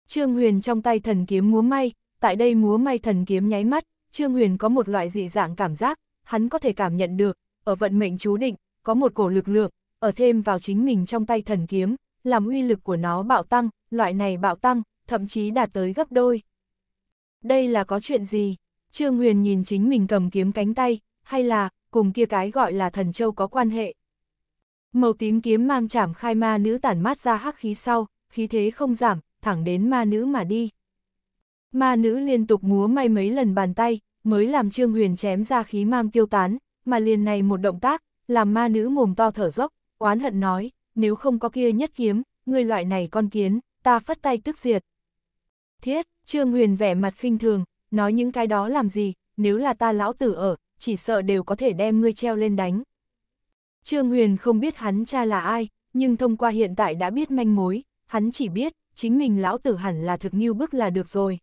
Trương Huyền trong tay thần kiếm múa may, tại đây múa may thần kiếm nháy mắt, Trương Huyền có một loại dị dạng cảm giác, hắn có thể cảm nhận được, ở vận mệnh chú định, có một cổ lực lượng, ở thêm vào chính mình trong tay thần kiếm, làm uy lực của nó bạo tăng, loại này bạo tăng, thậm chí đạt tới gấp đôi. Đây là có chuyện gì? Trương Huyền nhìn chính mình cầm kiếm cánh tay, hay là, cùng kia cái gọi là thần châu có quan hệ? Màu tím kiếm mang chảm khai ma nữ tản mát ra hắc khí sau, khí thế không giảm, thẳng đến ma nữ mà đi. Ma nữ liên tục múa may mấy lần bàn tay, mới làm Trương Huyền chém ra khí mang tiêu tán, mà liền này một động tác, làm ma nữ mồm to thở dốc, oán hận nói, nếu không có kia nhất kiếm, người loại này con kiến, ta phất tay tức diệt. Thiết, Trương Huyền vẻ mặt khinh thường, nói những cái đó làm gì, nếu là ta lão tử ở, chỉ sợ đều có thể đem ngươi treo lên đánh. Trương Huyền không biết hắn cha là ai, nhưng thông qua hiện tại đã biết manh mối, hắn chỉ biết, chính mình lão tử hẳn là thực như bức là được rồi.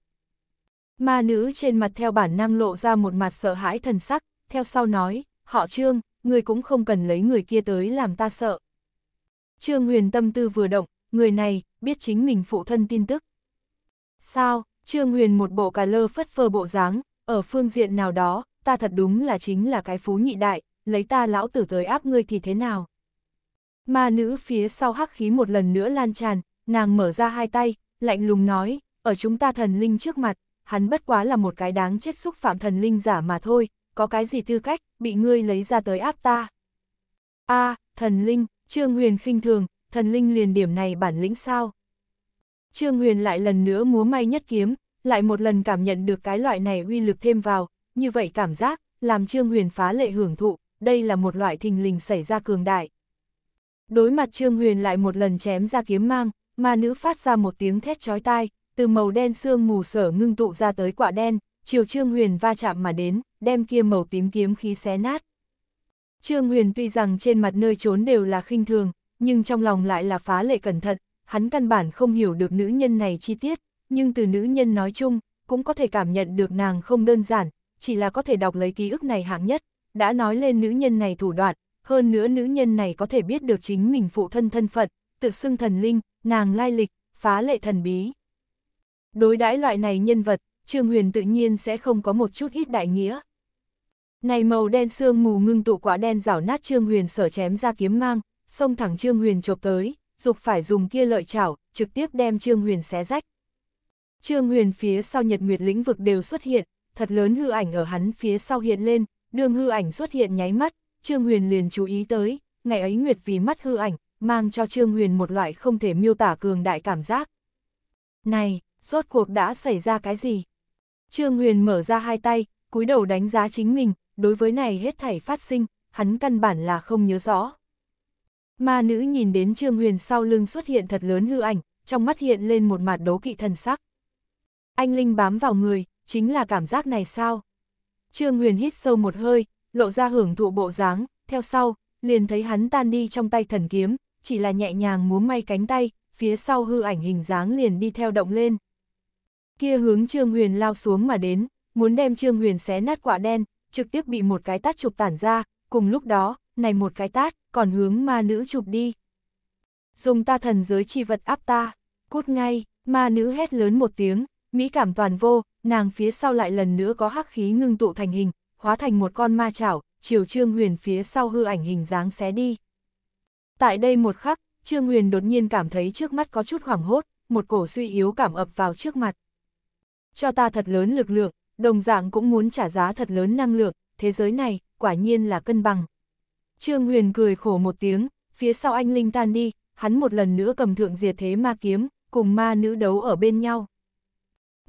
Ma nữ trên mặt theo bản năng lộ ra một mặt sợ hãi thần sắc, theo sau nói, họ Trương, người cũng không cần lấy người kia tới làm ta sợ. Trương Huyền tâm tư vừa động, người này, biết chính mình phụ thân tin tức. Sao, Trương Huyền một bộ cà lơ phất phơ bộ dáng, ở phương diện nào đó, ta thật đúng là chính là cái phú nhị đại, lấy ta lão tử tới áp ngươi thì thế nào? Ma nữ phía sau hắc khí một lần nữa lan tràn, nàng mở ra hai tay, lạnh lùng nói, ở chúng ta thần linh trước mặt, hắn bất quá là một cái đáng chết xúc phạm thần linh giả mà thôi, có cái gì tư cách, bị ngươi lấy ra tới áp ta. a thần linh, Trương Huyền khinh thường, thần linh liền điểm này bản lĩnh sao? Trương Huyền lại lần nữa múa may nhất kiếm, lại một lần cảm nhận được cái loại này uy lực thêm vào, như vậy cảm giác, làm Trương Huyền phá lệ hưởng thụ, đây là một loại thình lình xảy ra cường đại. Đối mặt Trương Huyền lại một lần chém ra kiếm mang, mà nữ phát ra một tiếng thét chói tai, từ màu đen xương mù sở ngưng tụ ra tới quả đen, chiều Trương Huyền va chạm mà đến, đem kia màu tím kiếm khí xé nát. Trương Huyền tuy rằng trên mặt nơi trốn đều là khinh thường, nhưng trong lòng lại là phá lệ cẩn thận, hắn căn bản không hiểu được nữ nhân này chi tiết, nhưng từ nữ nhân nói chung, cũng có thể cảm nhận được nàng không đơn giản, chỉ là có thể đọc lấy ký ức này hạng nhất, đã nói lên nữ nhân này thủ đoạn, hơn nữa nữ nhân này có thể biết được chính mình phụ thân thân phận, tự xưng thần linh, nàng lai lịch, phá lệ thần bí. Đối đãi loại này nhân vật, Trương Huyền tự nhiên sẽ không có một chút ít đại nghĩa. Này màu đen xương mù ngưng tụ quả đen rảo nát Trương Huyền sở chém ra kiếm mang, xông thẳng Trương Huyền chộp tới, dục phải dùng kia lợi chảo, trực tiếp đem Trương Huyền xé rách. Trương Huyền phía sau Nhật Nguyệt lĩnh vực đều xuất hiện, thật lớn hư ảnh ở hắn phía sau hiện lên, đường hư ảnh xuất hiện nháy mắt, Trương Huyền liền chú ý tới, ngày ấy Nguyệt vì mắt hư ảnh, mang cho Trương Huyền một loại không thể miêu tả cường đại cảm giác. Này, rốt cuộc đã xảy ra cái gì? Trương Huyền mở ra hai tay, cúi đầu đánh giá chính mình, đối với này hết thảy phát sinh, hắn căn bản là không nhớ rõ. Ma nữ nhìn đến Trương Huyền sau lưng xuất hiện thật lớn hư ảnh, trong mắt hiện lên một mặt đố kỵ thần sắc. Anh Linh bám vào người, chính là cảm giác này sao? Trương Huyền hít sâu một hơi, lộ ra hưởng thụ bộ dáng, theo sau, liền thấy hắn tan đi trong tay thần kiếm, chỉ là nhẹ nhàng múa may cánh tay, phía sau hư ảnh hình dáng liền đi theo động lên. Kia hướng Trương Huyền lao xuống mà đến, muốn đem Trương Huyền xé nát quả đen, trực tiếp bị một cái tát chụp tản ra, cùng lúc đó, này một cái tát, còn hướng ma nữ chụp đi. Dùng ta thần giới chi vật áp ta, cút ngay, ma nữ hét lớn một tiếng, mỹ cảm toàn vô, nàng phía sau lại lần nữa có hắc khí ngưng tụ thành hình, hóa thành một con ma chảo, chiều Trương Huyền phía sau hư ảnh hình dáng xé đi. Tại đây một khắc, Trương Huyền đột nhiên cảm thấy trước mắt có chút hoảng hốt, một cổ suy yếu cảm ập vào trước mặt. Cho ta thật lớn lực lượng, đồng dạng cũng muốn trả giá thật lớn năng lượng, thế giới này, quả nhiên là cân bằng. Trương Huyền cười khổ một tiếng, phía sau anh Linh tan đi, hắn một lần nữa cầm thượng diệt thế ma kiếm, cùng ma nữ đấu ở bên nhau.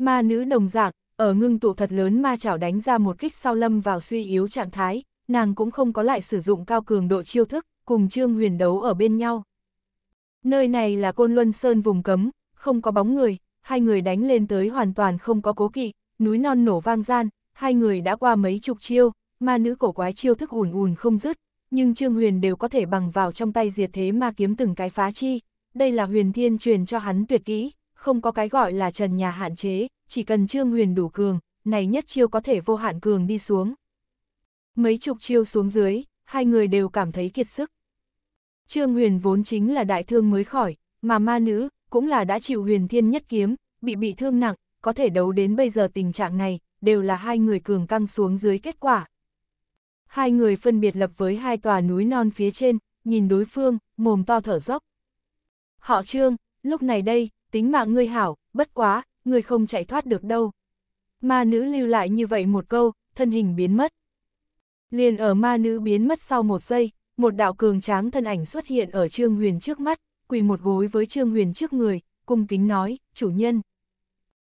Ma nữ đồng dạng, ở ngưng tụ thật lớn ma chảo đánh ra một kích sau lâm vào suy yếu trạng thái, nàng cũng không có lại sử dụng cao cường độ chiêu thức, cùng Trương Huyền đấu ở bên nhau. Nơi này là Côn Luân Sơn vùng cấm, không có bóng người, hai người đánh lên tới hoàn toàn không có cố kỵ, núi non nổ vang gian, hai người đã qua mấy chục chiêu, ma nữ cổ quái chiêu thức ùn ùn không dứt, nhưng Trương Huyền đều có thể bằng vào trong tay diệt thế ma kiếm từng cái phá chi, đây là huyền thiên truyền cho hắn tuyệt kỹ không có cái gọi là trần nhà hạn chế, chỉ cần Trương Huyền đủ cường, này nhất chiêu có thể vô hạn cường đi xuống. Mấy chục chiêu xuống dưới, hai người đều cảm thấy kiệt sức. Trương Huyền vốn chính là đại thương mới khỏi, mà ma nữ cũng là đã chịu huyền thiên nhất kiếm, bị bị thương nặng, có thể đấu đến bây giờ tình trạng này, đều là hai người cường căng xuống dưới kết quả. Hai người phân biệt lập với hai tòa núi non phía trên, nhìn đối phương, mồm to thở dốc. Họ Trương, lúc này đây, tính mạng ngươi hảo, bất quá, ngươi không chạy thoát được đâu. Ma nữ lưu lại như vậy một câu, thân hình biến mất. Liền ở ma nữ biến mất sau một giây, một đạo cường tráng thân ảnh xuất hiện ở Trương Huyền trước mắt, quỳ một gối với Trương Huyền trước người, cung kính nói, chủ nhân.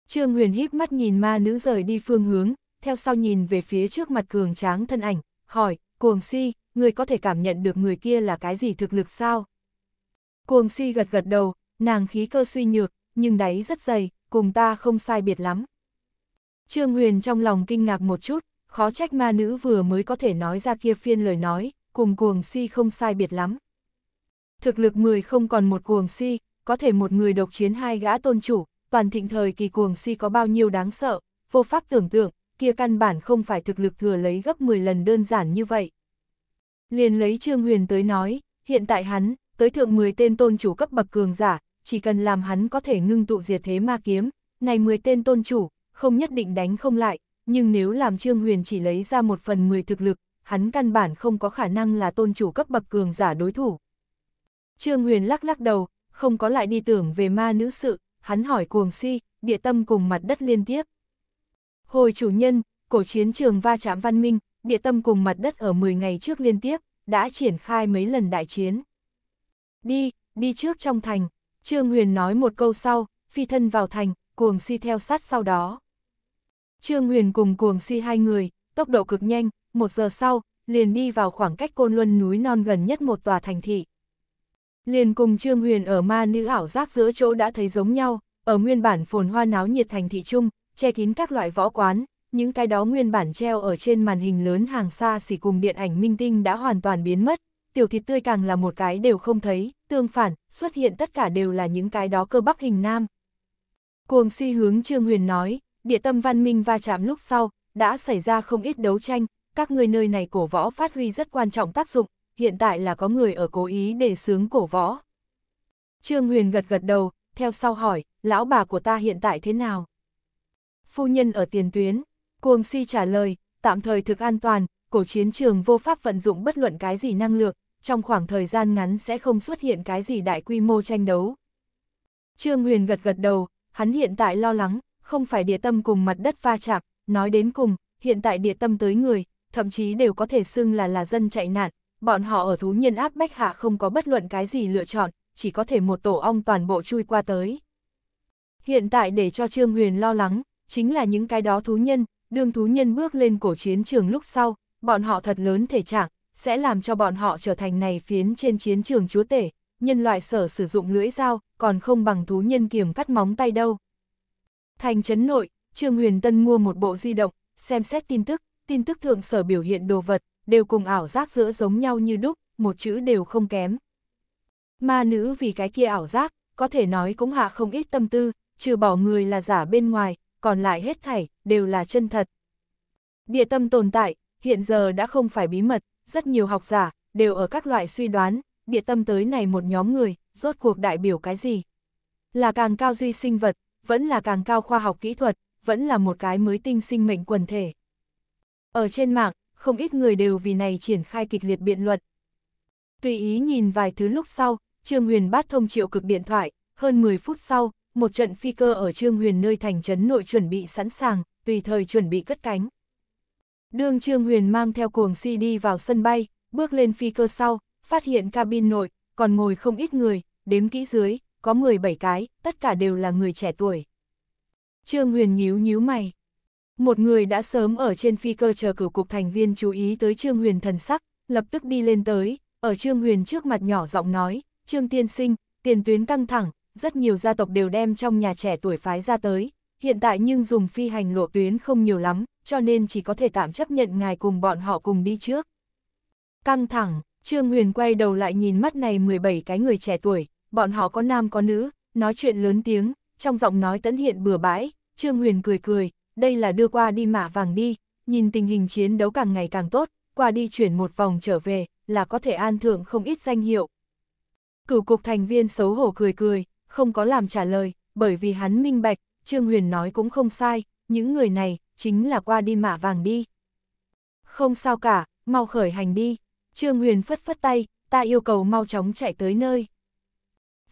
Trương Huyền híp mắt nhìn ma nữ rời đi phương hướng, theo sau nhìn về phía trước mặt cường tráng thân ảnh, hỏi, cuồng si, người có thể cảm nhận được người kia là cái gì thực lực sao? Cuồng si gật gật đầu, nàng khí cơ suy nhược, nhưng đáy rất dày, cùng ta không sai biệt lắm. Trương Huyền trong lòng kinh ngạc một chút, khó trách ma nữ vừa mới có thể nói ra kia phiên lời nói, cùng cuồng si không sai biệt lắm. Thực lực 10 không còn một cuồng si, có thể một người độc chiến hai gã tôn chủ, toàn thịnh thời kỳ cuồng si có bao nhiêu đáng sợ, vô pháp tưởng tượng, kia căn bản không phải thực lực thừa lấy gấp 10 lần đơn giản như vậy. Liền lấy Trương Huyền tới nói, hiện tại hắn, tới thượng 10 tên tôn chủ cấp bậc cường giả, chỉ cần làm hắn có thể ngưng tụ diệt thế ma kiếm, này 10 tên tôn chủ, không nhất định đánh không lại, nhưng nếu làm Trương Huyền chỉ lấy ra một phần 10 thực lực, hắn căn bản không có khả năng là tôn chủ cấp bậc cường giả đối thủ. Trương Huyền lắc lắc đầu, không có lại đi tưởng về ma nữ sự, hắn hỏi cuồng si, địa tâm cùng mặt đất liên tiếp. Hồi chủ nhân, cổ chiến trường va chạm văn minh, địa tâm cùng mặt đất ở 10 ngày trước liên tiếp, đã triển khai mấy lần đại chiến đi, đi trước trong thành. Trương Huyền nói một câu sau, phi thân vào thành, cuồng si theo sát sau đó. Trương Huyền cùng cuồng si hai người, tốc độ cực nhanh, một giờ sau, liền đi vào khoảng cách côn luân núi non gần nhất một tòa thành thị. Liền cùng Trương Huyền ở ma nữ ảo giác giữa chỗ đã thấy giống nhau, ở nguyên bản phồn hoa náo nhiệt thành thị trung, che kín các loại võ quán, những cái đó nguyên bản treo ở trên màn hình lớn hàng xa xỉ cùng điện ảnh minh tinh đã hoàn toàn biến mất, tiểu thịt tươi càng là một cái đều không thấy, tương phản, xuất hiện tất cả đều là những cái đó cơ bắp hình nam. Cuồng si hướng Trương Huyền nói, địa tâm văn minh va chạm lúc sau, đã xảy ra không ít đấu tranh, các người nơi này cổ võ phát huy rất quan trọng tác dụng, hiện tại là có người ở cố ý để sướng cổ võ. Trương Huyền gật gật đầu, theo sau hỏi, lão bà của ta hiện tại thế nào? Phu nhân ở tiền tuyến, cuồng si trả lời, tạm thời thực an toàn, cổ chiến trường vô pháp vận dụng bất luận cái gì năng lượng, trong khoảng thời gian ngắn sẽ không xuất hiện cái gì đại quy mô tranh đấu. Trương Huyền gật gật đầu, hắn hiện tại lo lắng, không phải địa tâm cùng mặt đất va chạm, nói đến cùng, hiện tại địa tâm tới người, thậm chí đều có thể xưng là là dân chạy nạn, bọn họ ở thú nhân áp bách hạ không có bất luận cái gì lựa chọn, chỉ có thể một tổ ong toàn bộ chui qua tới. Hiện tại để cho Trương Huyền lo lắng, chính là những cái đó thú nhân, đương thú nhân bước lên cổ chiến trường lúc sau, bọn họ thật lớn thể trạng, sẽ làm cho bọn họ trở thành này phiến trên chiến trường chúa tể, nhân loại sở sử dụng lưỡi dao, còn không bằng thú nhân kiềm cắt móng tay đâu. Thành trấn nội, Trương Huyền Tân mua một bộ di động, xem xét tin tức, tin tức thượng sở biểu hiện đồ vật, đều cùng ảo giác giữa giống nhau như đúc, một chữ đều không kém. Ma nữ vì cái kia ảo giác, có thể nói cũng hạ không ít tâm tư, trừ bỏ người là giả bên ngoài, còn lại hết thảy, đều là chân thật. Địa tâm tồn tại, hiện giờ đã không phải bí mật, rất nhiều học giả, đều ở các loại suy đoán, địa tâm tới này một nhóm người, rốt cuộc đại biểu cái gì. Là càng cao duy sinh vật, vẫn là càng cao khoa học kỹ thuật, vẫn là một cái mới tinh sinh mệnh quần thể. Ở trên mạng, không ít người đều vì này triển khai kịch liệt biện luận. Tùy ý nhìn vài thứ lúc sau, Trương Huyền bát thông triệu cực điện thoại, hơn 10 phút sau, một trận phi cơ ở Trương Huyền nơi thành trấn nội chuẩn bị sẵn sàng, tùy thời chuẩn bị cất cánh. Đương Trương Huyền mang theo cuồng si đi vào sân bay, bước lên phi cơ sau, phát hiện cabin nội, còn ngồi không ít người, đếm kỹ dưới, có 17 cái, tất cả đều là người trẻ tuổi. Trương Huyền nhíu nhíu mày. Một người đã sớm ở trên phi cơ chờ cửu cục thành viên chú ý tới Trương Huyền thần sắc, lập tức đi lên tới, ở Trương Huyền trước mặt nhỏ giọng nói, Trương Tiên Sinh, tiền tuyến căng thẳng, rất nhiều gia tộc đều đem trong nhà trẻ tuổi phái ra tới, hiện tại nhưng dùng phi hành lộ tuyến không nhiều lắm, cho nên chỉ có thể tạm chấp nhận ngài cùng bọn họ cùng đi trước. Căng thẳng, Trương Huyền quay đầu lại nhìn mắt này 17 cái người trẻ tuổi, bọn họ có nam có nữ, nói chuyện lớn tiếng, trong giọng nói tẫn hiện bừa bãi, Trương Huyền cười cười, đây là đưa qua đi mạ vàng đi, nhìn tình hình chiến đấu càng ngày càng tốt, qua đi chuyển một vòng trở về, là có thể an thượng không ít danh hiệu. Cửu cục thành viên xấu hổ cười cười, không có làm trả lời, bởi vì hắn minh bạch, Trương Huyền nói cũng không sai, những người này, chính là qua đi mạ vàng đi. Không sao cả, mau khởi hành đi. Trương Huyền phất phất tay, ta yêu cầu mau chóng chạy tới nơi.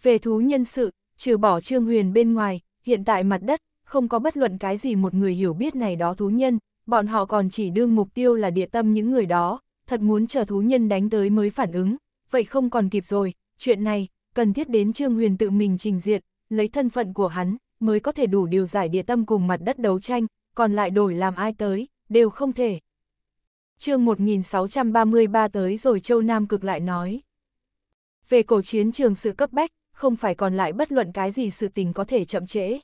Về thú nhân sự, trừ bỏ Trương Huyền bên ngoài, hiện tại mặt đất, không có bất luận cái gì một người hiểu biết này đó thú nhân, bọn họ còn chỉ đương mục tiêu là địa tâm những người đó, thật muốn chờ thú nhân đánh tới mới phản ứng, vậy không còn kịp rồi, chuyện này, cần thiết đến Trương Huyền tự mình trình diện, lấy thân phận của hắn, mới có thể đủ điều giải địa tâm cùng mặt đất đấu tranh, còn lại đổi làm ai tới, đều không thể. chương 1633 tới rồi Châu Nam cực lại nói. Về cổ chiến trường sự cấp bách, không phải còn lại bất luận cái gì sự tình có thể chậm trễ.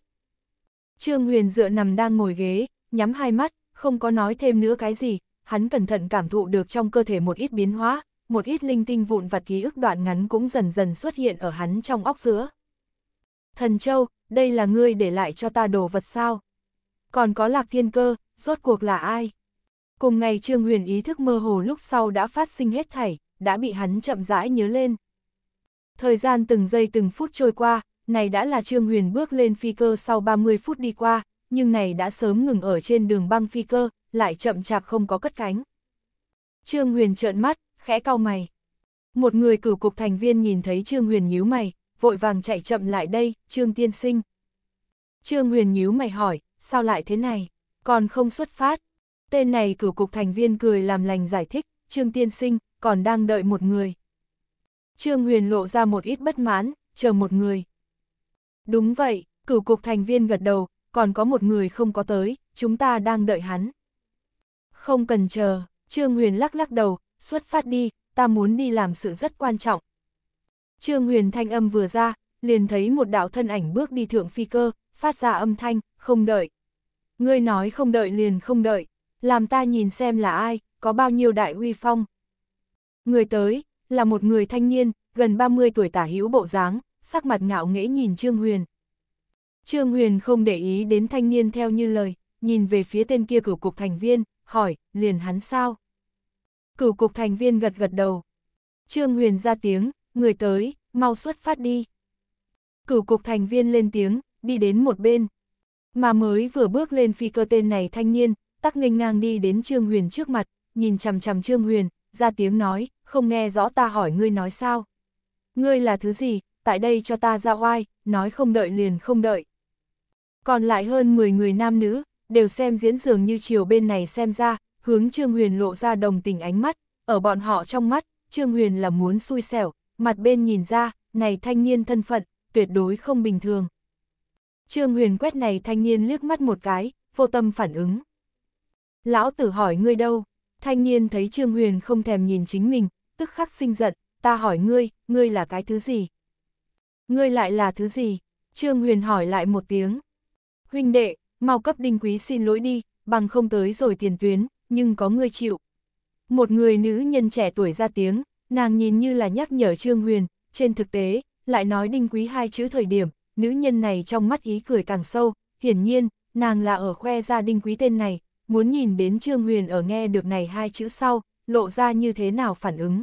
Trương Huyền dựa nằm đang ngồi ghế, nhắm hai mắt, không có nói thêm nữa cái gì, hắn cẩn thận cảm thụ được trong cơ thể một ít biến hóa, một ít linh tinh vụn vặt ký ức đoạn ngắn cũng dần dần xuất hiện ở hắn trong óc giữa. Thần Châu, đây là ngươi để lại cho ta đồ vật sao? Còn có lạc thiên cơ, rốt cuộc là ai? Cùng ngày Trương Huyền ý thức mơ hồ lúc sau đã phát sinh hết thảy, đã bị hắn chậm rãi nhớ lên. Thời gian từng giây từng phút trôi qua, này đã là Trương Huyền bước lên phi cơ sau 30 phút đi qua, nhưng này đã sớm ngừng ở trên đường băng phi cơ, lại chậm chạp không có cất cánh. Trương Huyền trợn mắt, khẽ cau mày. Một người cửu cục thành viên nhìn thấy Trương Huyền nhíu mày, vội vàng chạy chậm lại đây, Trương Tiên Sinh. Trương Huyền nhíu mày hỏi, sao lại thế này, còn không xuất phát. Tên này cử cục thành viên cười làm lành giải thích, Trương Tiên Sinh, còn đang đợi một người. Trương Huyền lộ ra một ít bất mãn, chờ một người. Đúng vậy, cử cục thành viên gật đầu, còn có một người không có tới, chúng ta đang đợi hắn. Không cần chờ, Trương Huyền lắc lắc đầu, xuất phát đi, ta muốn đi làm sự rất quan trọng, Trương Huyền thanh âm vừa ra, liền thấy một đạo thân ảnh bước đi thượng phi cơ, phát ra âm thanh, không đợi. Ngươi nói không đợi liền không đợi, làm ta nhìn xem là ai, có bao nhiêu đại uy phong. Người tới, là một người thanh niên, gần 30 tuổi tả hữu bộ dáng, sắc mặt ngạo nghễ nhìn Trương Huyền. Trương Huyền không để ý đến thanh niên theo như lời, nhìn về phía tên kia cửu cục thành viên, hỏi, liền hắn sao? Cửu cục thành viên gật gật đầu. Trương Huyền ra tiếng, người tới, mau xuất phát đi. Cửu cục thành viên lên tiếng, đi đến một bên. Mà mới vừa bước lên phi cơ tên này thanh niên, tắc nghênh ngang đi đến Trương Huyền trước mặt, nhìn chằm chằm Trương Huyền, ra tiếng nói, không nghe rõ ta hỏi ngươi nói sao. Ngươi là thứ gì, tại đây cho ta ra oai, nói không đợi liền không đợi. Còn lại hơn 10 người nam nữ, đều xem diễn dường như chiều bên này xem ra, hướng Trương Huyền lộ ra đồng tình ánh mắt, ở bọn họ trong mắt, Trương Huyền là muốn xui xẻo, mặt bên nhìn ra, này thanh niên thân phận, tuyệt đối không bình thường. Trương Huyền quét này thanh niên liếc mắt một cái, vô tâm phản ứng. Lão tử hỏi ngươi đâu? Thanh niên thấy Trương Huyền không thèm nhìn chính mình, tức khắc sinh giận, ta hỏi ngươi, ngươi là cái thứ gì? Ngươi lại là thứ gì? Trương Huyền hỏi lại một tiếng. Huynh đệ, mau cấp đinh quý xin lỗi đi, bằng không tới rồi tiền tuyến, nhưng có ngươi chịu. Một người nữ nhân trẻ tuổi ra tiếng, Nàng nhìn như là nhắc nhở Trương Huyền, trên thực tế, lại nói đinh quý hai chữ thời điểm, nữ nhân này trong mắt ý cười càng sâu, hiển nhiên, nàng là ở khoe ra đinh quý tên này, muốn nhìn đến Trương Huyền ở nghe được này hai chữ sau, lộ ra như thế nào phản ứng.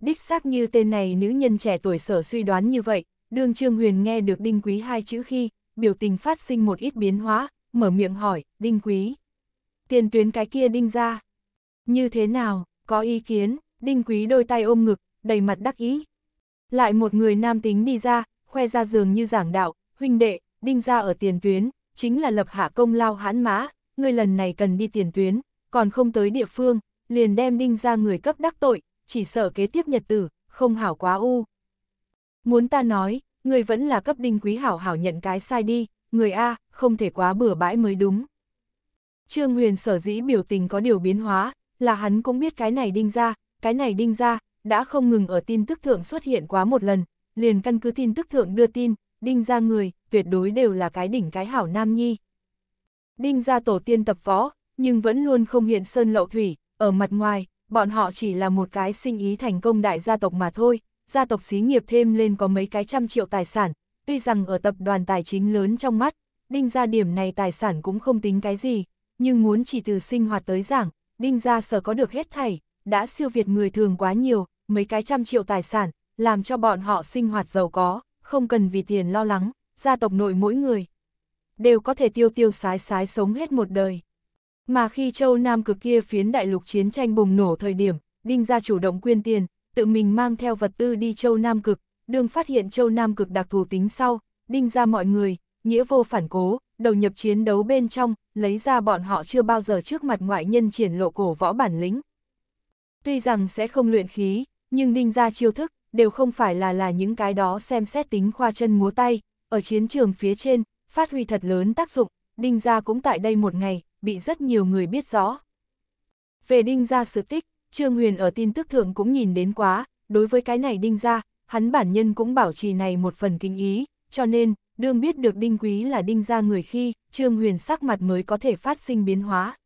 Đích xác như tên này nữ nhân trẻ tuổi sở suy đoán như vậy, đương Trương Huyền nghe được đinh quý hai chữ khi, biểu tình phát sinh một ít biến hóa, mở miệng hỏi, đinh quý. Tiền tuyến cái kia đinh ra. Như thế nào, có ý kiến, Đinh Quý đôi tay ôm ngực, đầy mặt đắc ý. Lại một người nam tính đi ra, khoe ra giường như giảng đạo, huynh đệ, đinh ra ở tiền tuyến, chính là lập hạ công lao hãn mã, người lần này cần đi tiền tuyến, còn không tới địa phương, liền đem đinh ra người cấp đắc tội, chỉ sợ kế tiếp nhật tử, không hảo quá u. Muốn ta nói, người vẫn là cấp đinh quý hảo hảo nhận cái sai đi, người A, không thể quá bừa bãi mới đúng. Trương Huyền sở dĩ biểu tình có điều biến hóa, là hắn cũng biết cái này đinh ra, cái này đinh ra, đã không ngừng ở tin tức thượng xuất hiện quá một lần, liền căn cứ tin tức thượng đưa tin, đinh ra người, tuyệt đối đều là cái đỉnh cái hảo nam nhi. Đinh ra tổ tiên tập võ, nhưng vẫn luôn không hiện sơn lậu thủy, ở mặt ngoài, bọn họ chỉ là một cái sinh ý thành công đại gia tộc mà thôi, gia tộc xí nghiệp thêm lên có mấy cái trăm triệu tài sản, tuy rằng ở tập đoàn tài chính lớn trong mắt, đinh ra điểm này tài sản cũng không tính cái gì, nhưng muốn chỉ từ sinh hoạt tới giảng, đinh ra sở có được hết thảy, đã siêu việt người thường quá nhiều, mấy cái trăm triệu tài sản, làm cho bọn họ sinh hoạt giàu có, không cần vì tiền lo lắng, gia tộc nội mỗi người đều có thể tiêu tiêu sái sái sống hết một đời. Mà khi châu Nam cực kia phiến đại lục chiến tranh bùng nổ thời điểm, Đinh gia chủ động quyên tiền, tự mình mang theo vật tư đi châu Nam cực, đường phát hiện châu Nam cực đặc thù tính sau, Đinh gia mọi người, nghĩa vô phản cố, đầu nhập chiến đấu bên trong, lấy ra bọn họ chưa bao giờ trước mặt ngoại nhân triển lộ cổ võ bản lĩnh. Tuy rằng sẽ không luyện khí, nhưng đinh ra chiêu thức, đều không phải là là những cái đó xem xét tính khoa chân múa tay, ở chiến trường phía trên, phát huy thật lớn tác dụng, đinh ra cũng tại đây một ngày, bị rất nhiều người biết rõ. Về đinh ra sự tích, Trương Huyền ở tin tức thượng cũng nhìn đến quá, đối với cái này đinh ra, hắn bản nhân cũng bảo trì này một phần kinh ý, cho nên, đương biết được đinh quý là đinh ra người khi, Trương Huyền sắc mặt mới có thể phát sinh biến hóa.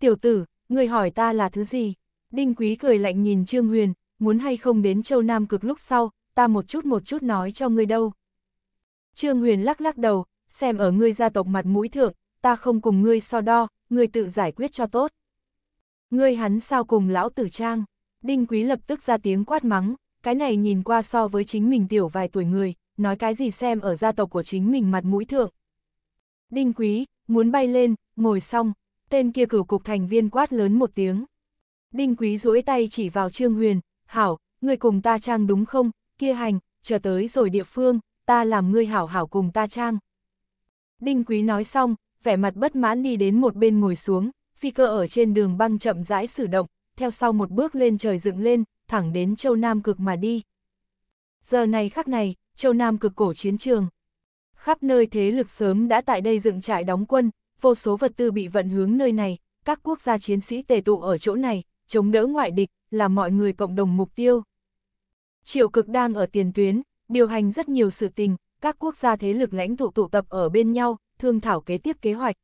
Tiểu tử, người hỏi ta là thứ gì? Đinh Quý cười lạnh nhìn Trương Huyền, muốn hay không đến châu Nam cực lúc sau, ta một chút một chút nói cho ngươi đâu. Trương Huyền lắc lắc đầu, xem ở ngươi gia tộc mặt mũi thượng, ta không cùng ngươi so đo, ngươi tự giải quyết cho tốt. Ngươi hắn sao cùng lão tử trang, Đinh Quý lập tức ra tiếng quát mắng, cái này nhìn qua so với chính mình tiểu vài tuổi người, nói cái gì xem ở gia tộc của chính mình mặt mũi thượng. Đinh Quý, muốn bay lên, ngồi xong, tên kia cửu cục thành viên quát lớn một tiếng. Đinh Quý duỗi tay chỉ vào Trương Huyền, hảo, người cùng ta trang đúng không, kia hành, chờ tới rồi địa phương, ta làm ngươi hảo hảo cùng ta trang. Đinh Quý nói xong, vẻ mặt bất mãn đi đến một bên ngồi xuống, phi cơ ở trên đường băng chậm rãi sử động, theo sau một bước lên trời dựng lên, thẳng đến châu Nam cực mà đi. Giờ này khắc này, châu Nam cực cổ chiến trường. Khắp nơi thế lực sớm đã tại đây dựng trại đóng quân, vô số vật tư bị vận hướng nơi này, các quốc gia chiến sĩ tề tụ ở chỗ này, chống đỡ ngoại địch, là mọi người cộng đồng mục tiêu. Triệu cực đang ở tiền tuyến, điều hành rất nhiều sự tình, các quốc gia thế lực lãnh tụ tụ tập ở bên nhau, thương thảo kế tiếp kế hoạch.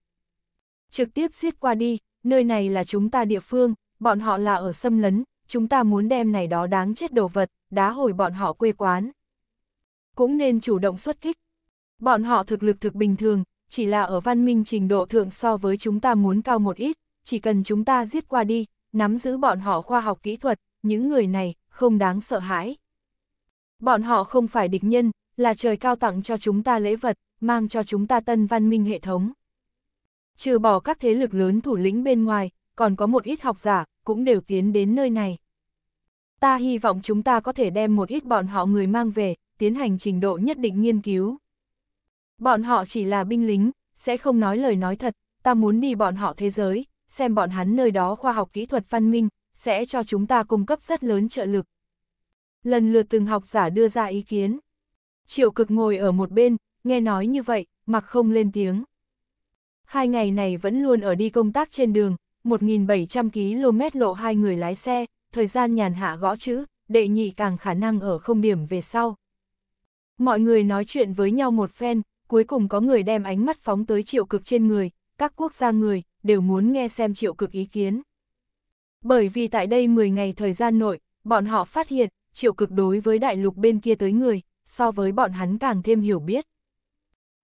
Trực tiếp xiết qua đi, nơi này là chúng ta địa phương, bọn họ là ở xâm lấn, chúng ta muốn đem này đó đáng chết đồ vật, đá hồi bọn họ quê quán. Cũng nên chủ động xuất kích. Bọn họ thực lực thực bình thường, chỉ là ở văn minh trình độ thượng so với chúng ta muốn cao một ít, chỉ cần chúng ta giết qua đi, nắm giữ bọn họ khoa học kỹ thuật, những người này không đáng sợ hãi. Bọn họ không phải địch nhân, là trời cao tặng cho chúng ta lễ vật, mang cho chúng ta tân văn minh hệ thống. Trừ bỏ các thế lực lớn thủ lĩnh bên ngoài, còn có một ít học giả, cũng đều tiến đến nơi này. Ta hy vọng chúng ta có thể đem một ít bọn họ người mang về, tiến hành trình độ nhất định nghiên cứu. Bọn họ chỉ là binh lính, sẽ không nói lời nói thật, ta muốn đi bọn họ thế giới, xem bọn hắn nơi đó khoa học kỹ thuật văn minh, sẽ cho chúng ta cung cấp rất lớn trợ lực. Lần lượt từng học giả đưa ra ý kiến. Triệu cực ngồi ở một bên, nghe nói như vậy, mặc không lên tiếng. Hai ngày này vẫn luôn ở đi công tác trên đường, 1.700 km lộ hai người lái xe, thời gian nhàn hạ gõ chữ, đệ nhị càng khả năng ở không điểm về sau. Mọi người nói chuyện với nhau một phen, cuối cùng có người đem ánh mắt phóng tới triệu cực trên người, các quốc gia người, đều muốn nghe xem triệu cực ý kiến. Bởi vì tại đây 10 ngày thời gian nội, bọn họ phát hiện, triệu cực đối với đại lục bên kia tới người, so với bọn hắn càng thêm hiểu biết.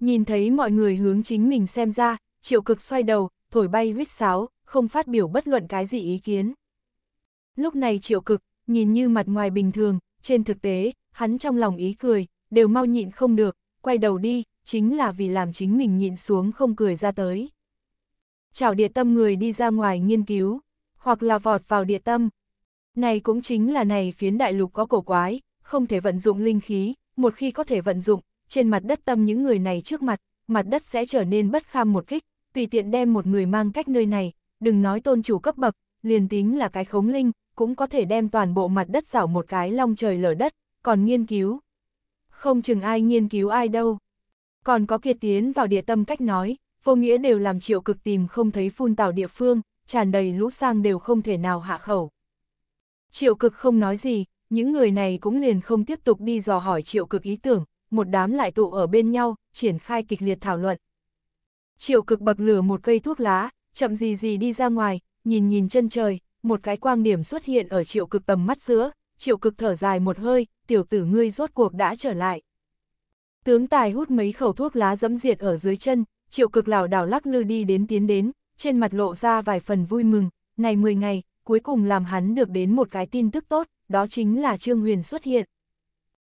Nhìn thấy mọi người hướng chính mình xem ra, triệu cực xoay đầu, thổi bay huyết sáo, không phát biểu bất luận cái gì ý kiến. Lúc này triệu cực, nhìn như mặt ngoài bình thường, trên thực tế, hắn trong lòng ý cười, đều mau nhịn không được, quay đầu đi, chính là vì làm chính mình nhịn xuống không cười ra tới chảo địa tâm người đi ra ngoài nghiên cứu, hoặc là vọt vào địa tâm. Này cũng chính là này phiến đại lục có cổ quái, không thể vận dụng linh khí, một khi có thể vận dụng, trên mặt đất tâm những người này trước mặt, mặt đất sẽ trở nên bất kham một kích, tùy tiện đem một người mang cách nơi này, đừng nói tôn chủ cấp bậc, liền tính là cái khống linh, cũng có thể đem toàn bộ mặt đất xảo một cái long trời lở đất, còn nghiên cứu. Không chừng ai nghiên cứu ai đâu. Còn có kia tiến vào địa tâm cách nói, vô nghĩa đều làm triệu cực tìm không thấy phun tảo địa phương, tràn đầy lũ sang đều không thể nào hạ khẩu. Triệu cực không nói gì, những người này cũng liền không tiếp tục đi dò hỏi triệu cực ý tưởng, một đám lại tụ ở bên nhau, triển khai kịch liệt thảo luận. Triệu cực bậc lửa một cây thuốc lá, chậm gì gì đi ra ngoài, nhìn nhìn chân trời, một cái quang điểm xuất hiện ở triệu cực tầm mắt giữa, triệu cực thở dài một hơi, tiểu tử ngươi rốt cuộc đã trở lại. Tướng tài hút mấy khẩu thuốc lá dẫm diệt ở dưới chân, triệu cực lảo đảo lắc lư đi đến tiến đến, trên mặt lộ ra vài phần vui mừng, này 10 ngày, cuối cùng làm hắn được đến một cái tin tức tốt, đó chính là Trương Huyền xuất hiện.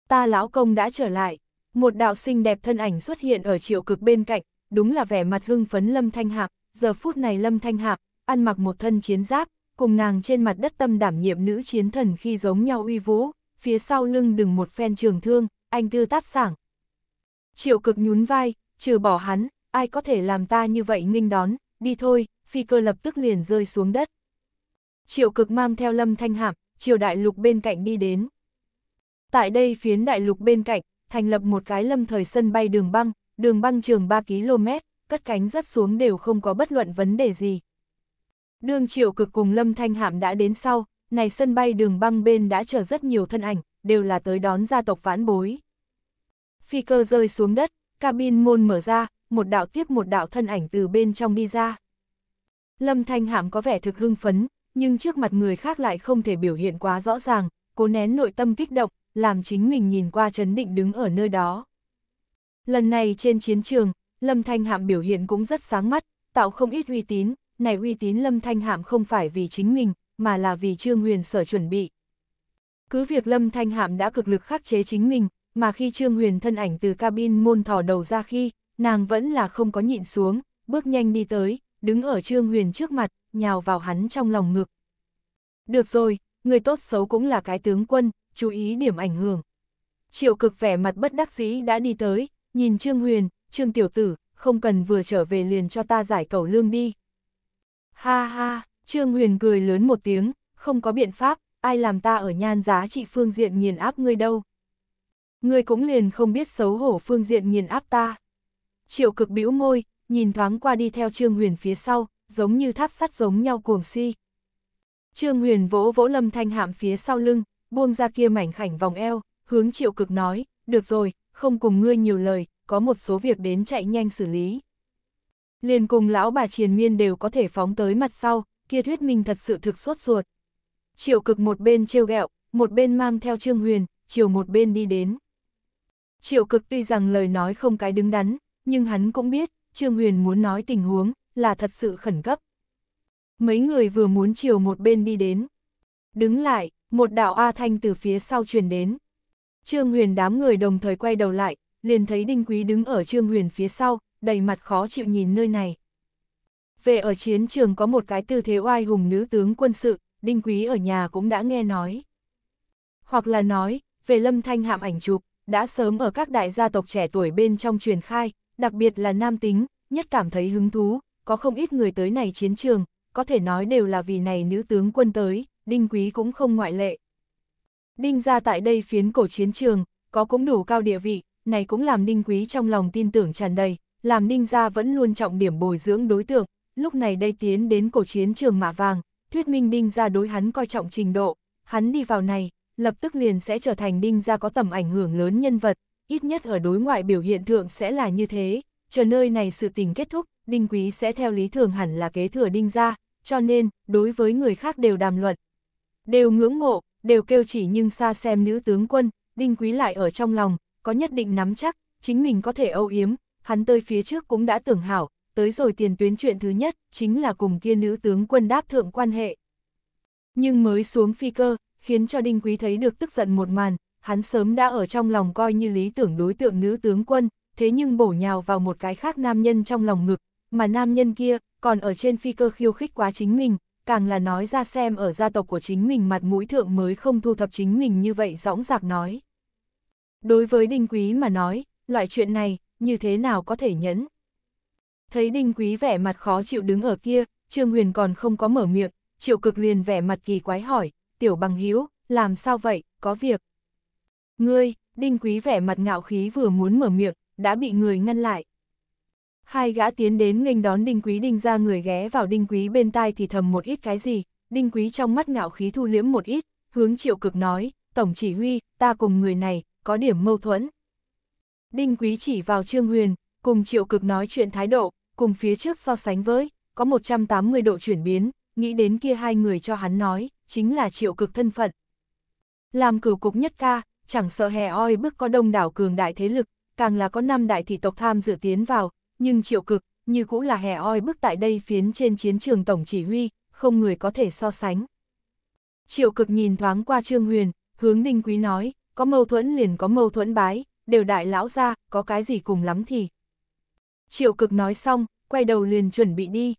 Ta lão công đã trở lại, một đạo sinh đẹp thân ảnh xuất hiện ở triệu cực bên cạnh, đúng là vẻ mặt hưng phấn Lâm Thanh Hạp, giờ phút này Lâm Thanh Hạp, ăn mặc một thân chiến giáp, cùng nàng trên mặt đất tâm đảm nhiệm nữ chiến thần khi giống nhau uy vũ, phía sau lưng đừng một phen trường thương, anh tư tát sảng. Triệu cực nhún vai, trừ bỏ hắn, ai có thể làm ta như vậy nghênh đón, đi thôi, phi cơ lập tức liền rơi xuống đất. Triệu cực mang theo lâm thanh hạm, triều đại lục bên cạnh đi đến. Tại đây phiến đại lục bên cạnh, thành lập một cái lâm thời sân bay đường băng, đường băng trường 3 km, cất cánh rất xuống đều không có bất luận vấn đề gì. Đường triệu cực cùng lâm thanh hạm đã đến sau, này sân bay đường băng bên đã chờ rất nhiều thân ảnh, đều là tới đón gia tộc vãn bối. Phi cơ rơi xuống đất, cabin môn mở ra, một đạo tiếp một đạo thân ảnh từ bên trong đi ra. Lâm Thanh Hạm có vẻ thực hưng phấn, nhưng trước mặt người khác lại không thể biểu hiện quá rõ ràng, cố nén nội tâm kích động, làm chính mình nhìn qua chấn định đứng ở nơi đó. Lần này trên chiến trường, Lâm Thanh Hạm biểu hiện cũng rất sáng mắt, tạo không ít uy tín, này uy tín Lâm Thanh Hạm không phải vì chính mình, mà là vì Trương Huyền sở chuẩn bị. Cứ việc Lâm Thanh Hạm đã cực lực khắc chế chính mình, mà khi Trương Huyền thân ảnh từ cabin môn thỏ đầu ra khi, nàng vẫn là không có nhịn xuống, bước nhanh đi tới, đứng ở Trương Huyền trước mặt, nhào vào hắn trong lòng ngực. Được rồi, người tốt xấu cũng là cái tướng quân, chú ý điểm ảnh hưởng. Triệu cực vẻ mặt bất đắc dĩ đã đi tới, nhìn Trương Huyền, Trương Tiểu Tử, không cần vừa trở về liền cho ta giải cầu lương đi. Ha ha, Trương Huyền cười lớn một tiếng, không có biện pháp, ai làm ta ở nhan giá trị phương diện nghiền áp ngươi đâu. Ngươi cũng liền không biết xấu hổ phương diện nghiền áp ta. Triệu cực bĩu môi, nhìn thoáng qua đi theo Trương Huyền phía sau, giống như tháp sắt giống nhau cuồng si. Trương Huyền vỗ vỗ lâm thanh hạm phía sau lưng, buông ra kia mảnh khảnh vòng eo, hướng triệu cực nói, được rồi, không cùng ngươi nhiều lời, có một số việc đến chạy nhanh xử lý. Liền cùng lão bà triền miên đều có thể phóng tới mặt sau, kia thuyết minh thật sự thực sốt ruột. Triệu cực một bên trêu ghẹo, một bên mang theo Trương Huyền, chiều một bên đi đến. Triệu cực tuy rằng lời nói không cái đứng đắn, nhưng hắn cũng biết, Trương Huyền muốn nói tình huống là thật sự khẩn cấp. Mấy người vừa muốn chiều một bên đi đến. Đứng lại, một đạo A Thanh từ phía sau truyền đến. Trương Huyền đám người đồng thời quay đầu lại, liền thấy Đinh Quý đứng ở Trương Huyền phía sau, đầy mặt khó chịu nhìn nơi này. Về ở chiến trường có một cái tư thế oai hùng nữ tướng quân sự, Đinh Quý ở nhà cũng đã nghe nói. Hoặc là nói, về lâm thanh hạm ảnh chụp, đã sớm ở các đại gia tộc trẻ tuổi bên trong truyền khai, đặc biệt là nam tính, nhất cảm thấy hứng thú, có không ít người tới này chiến trường, có thể nói đều là vì này nữ tướng quân tới, Đinh Quý cũng không ngoại lệ. Đinh ra tại đây phiến cổ chiến trường, có cũng đủ cao địa vị, này cũng làm Đinh Quý trong lòng tin tưởng tràn đầy, làm Đinh ra vẫn luôn trọng điểm bồi dưỡng đối tượng, lúc này đây tiến đến cổ chiến trường mạ vàng, thuyết minh Đinh ra đối hắn coi trọng trình độ, hắn đi vào này, lập tức liền sẽ trở thành Đinh ra có tầm ảnh hưởng lớn nhân vật, ít nhất ở đối ngoại biểu hiện thượng sẽ là như thế, chờ nơi này sự tình kết thúc, Đinh Quý sẽ theo lý thường hẳn là kế thừa Đinh ra, cho nên, đối với người khác đều đàm luận. Đều ngưỡng mộ, đều kêu chỉ nhưng xa xem nữ tướng quân, Đinh Quý lại ở trong lòng, có nhất định nắm chắc, chính mình có thể âu yếm, hắn tới phía trước cũng đã tưởng hảo, tới rồi tiền tuyến chuyện thứ nhất, chính là cùng kia nữ tướng quân đáp thượng quan hệ. Nhưng mới xuống phi cơ, khiến cho Đinh Quý thấy được tức giận một màn, hắn sớm đã ở trong lòng coi như lý tưởng đối tượng nữ tướng quân, thế nhưng bổ nhào vào một cái khác nam nhân trong lòng ngực, mà nam nhân kia còn ở trên phi cơ khiêu khích quá chính mình, càng là nói ra xem ở gia tộc của chính mình mặt mũi thượng mới không thu thập chính mình như vậy dõng dạc nói. Đối với Đinh Quý mà nói, loại chuyện này, như thế nào có thể nhẫn? Thấy Đinh Quý vẻ mặt khó chịu đứng ở kia, Trương Huyền còn không có mở miệng, Triệu Cực liền vẻ mặt kỳ quái hỏi, "Tiểu Bằng hiếu làm sao vậy, có việc?" Ngươi, đinh quý vẻ mặt ngạo khí vừa muốn mở miệng, đã bị người ngăn lại. Hai gã tiến đến nghênh đón đinh quý đinh ra người ghé vào đinh quý bên tai thì thầm một ít cái gì, đinh quý trong mắt ngạo khí thu liễm một ít, hướng triệu cực nói, tổng chỉ huy, ta cùng người này, có điểm mâu thuẫn. Đinh quý chỉ vào trương huyền, cùng triệu cực nói chuyện thái độ, cùng phía trước so sánh với, có 180 độ chuyển biến, nghĩ đến kia hai người cho hắn nói, chính là triệu cực thân phận. Làm cửu cục nhất ca, chẳng sợ hè oi bức có đông đảo cường đại thế lực, càng là có năm đại thị tộc tham dự tiến vào, nhưng triệu cực, như cũng là hè oi bức tại đây phiến trên chiến trường tổng chỉ huy, không người có thể so sánh. Triệu cực nhìn thoáng qua Trương Huyền, hướng Ninh Quý nói, có mâu thuẫn liền có mâu thuẫn bái, đều đại lão ra, có cái gì cùng lắm thì. Triệu cực nói xong, quay đầu liền chuẩn bị đi.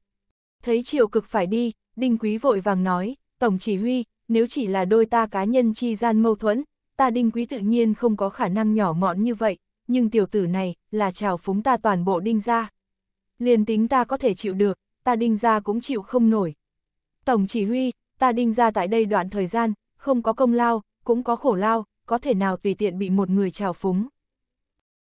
Thấy triệu cực phải đi, Đinh Quý vội vàng nói, Tổng chỉ huy, nếu chỉ là đôi ta cá nhân chi gian mâu thuẫn, ta đinh quý tự nhiên không có khả năng nhỏ mọn như vậy, nhưng tiểu tử này là trào phúng ta toàn bộ đinh ra. Liền tính ta có thể chịu được, ta đinh ra cũng chịu không nổi. Tổng chỉ huy, ta đinh ra tại đây đoạn thời gian, không có công lao, cũng có khổ lao, có thể nào tùy tiện bị một người trào phúng.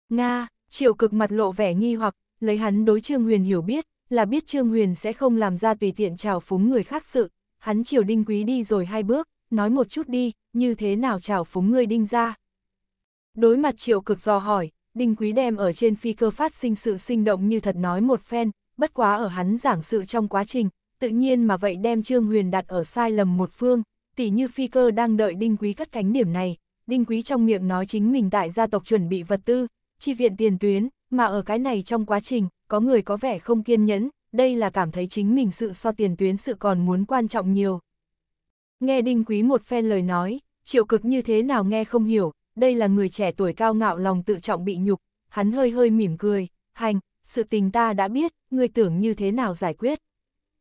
Nga, triệu cực mặt lộ vẻ nghi hoặc, lấy hắn đối Trương Huyền hiểu biết, là biết Trương Huyền sẽ không làm ra tùy tiện trào phúng người khác sự, hắn chiều đinh quý đi rồi hai bước, nói một chút đi, như thế nào chào phúng ngươi đinh ra. Đối mặt triệu cực do hỏi, đinh quý đem ở trên phi cơ phát sinh sự sinh động như thật nói một phen, bất quá ở hắn giảng sự trong quá trình, tự nhiên mà vậy đem Trương Huyền đặt ở sai lầm một phương, tỉ như phi cơ đang đợi đinh quý cất cánh điểm này, đinh quý trong miệng nói chính mình tại gia tộc chuẩn bị vật tư, chi viện tiền tuyến, mà ở cái này trong quá trình, có người có vẻ không kiên nhẫn, đây là cảm thấy chính mình sự so tiền tuyến sự còn muốn quan trọng nhiều, Nghe Đinh Quý một phen lời nói, triệu cực như thế nào nghe không hiểu, đây là người trẻ tuổi cao ngạo lòng tự trọng bị nhục, hắn hơi hơi mỉm cười, hành, sự tình ta đã biết, ngươi tưởng như thế nào giải quyết.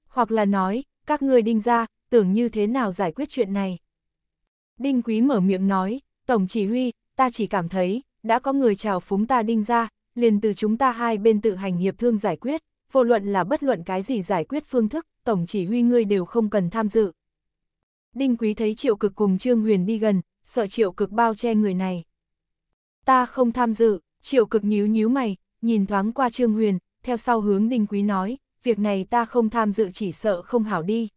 Hoặc là nói, các ngươi đinh ra, tưởng như thế nào giải quyết chuyện này. Đinh Quý mở miệng nói, Tổng chỉ huy, ta chỉ cảm thấy, đã có người chào phúng ta đinh ra, liền từ chúng ta hai bên tự hành hiệp thương giải quyết, vô luận là bất luận cái gì giải quyết phương thức, Tổng chỉ huy ngươi đều không cần tham dự, Đinh Quý thấy Triệu Cực cùng Trương Huyền đi gần, sợ Triệu Cực bao che người này. Ta không tham dự, Triệu Cực nhíu nhíu mày, nhìn thoáng qua Trương Huyền, theo sau hướng Đinh Quý nói, việc này ta không tham dự chỉ sợ không hảo đi.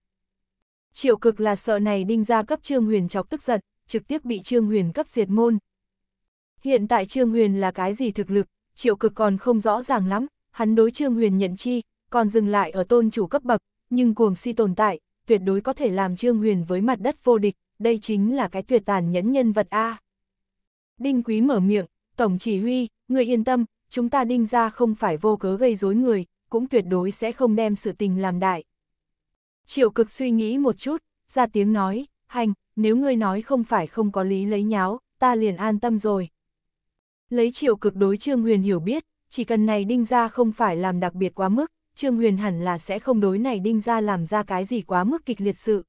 Triệu Cực là sợ này Đinh gia cấp Trương Huyền chọc tức giận, trực tiếp bị Trương Huyền cấp diệt môn. Hiện tại Trương Huyền là cái gì thực lực, Triệu Cực còn không rõ ràng lắm, hắn đối Trương Huyền nhận chi, còn dừng lại ở tôn chủ cấp bậc, nhưng cuồng si tồn tại, tuyệt đối có thể làm Trương Huyền với mặt đất vô địch, đây chính là cái tuyệt tàn nhẫn nhân vật A. Đinh Quý mở miệng, Tổng chỉ huy, người yên tâm, chúng ta đinh ra không phải vô cớ gây rối người, cũng tuyệt đối sẽ không đem sự tình làm đại. Triệu cực suy nghĩ một chút, ra tiếng nói, hành, nếu ngươi nói không phải không có lý lấy nháo, ta liền an tâm rồi. Lấy triệu cực đối Trương Huyền hiểu biết, chỉ cần này đinh ra không phải làm đặc biệt quá mức, Trương Huyền hẳn là sẽ không đối này đinh ra làm ra cái gì quá mức kịch liệt sự.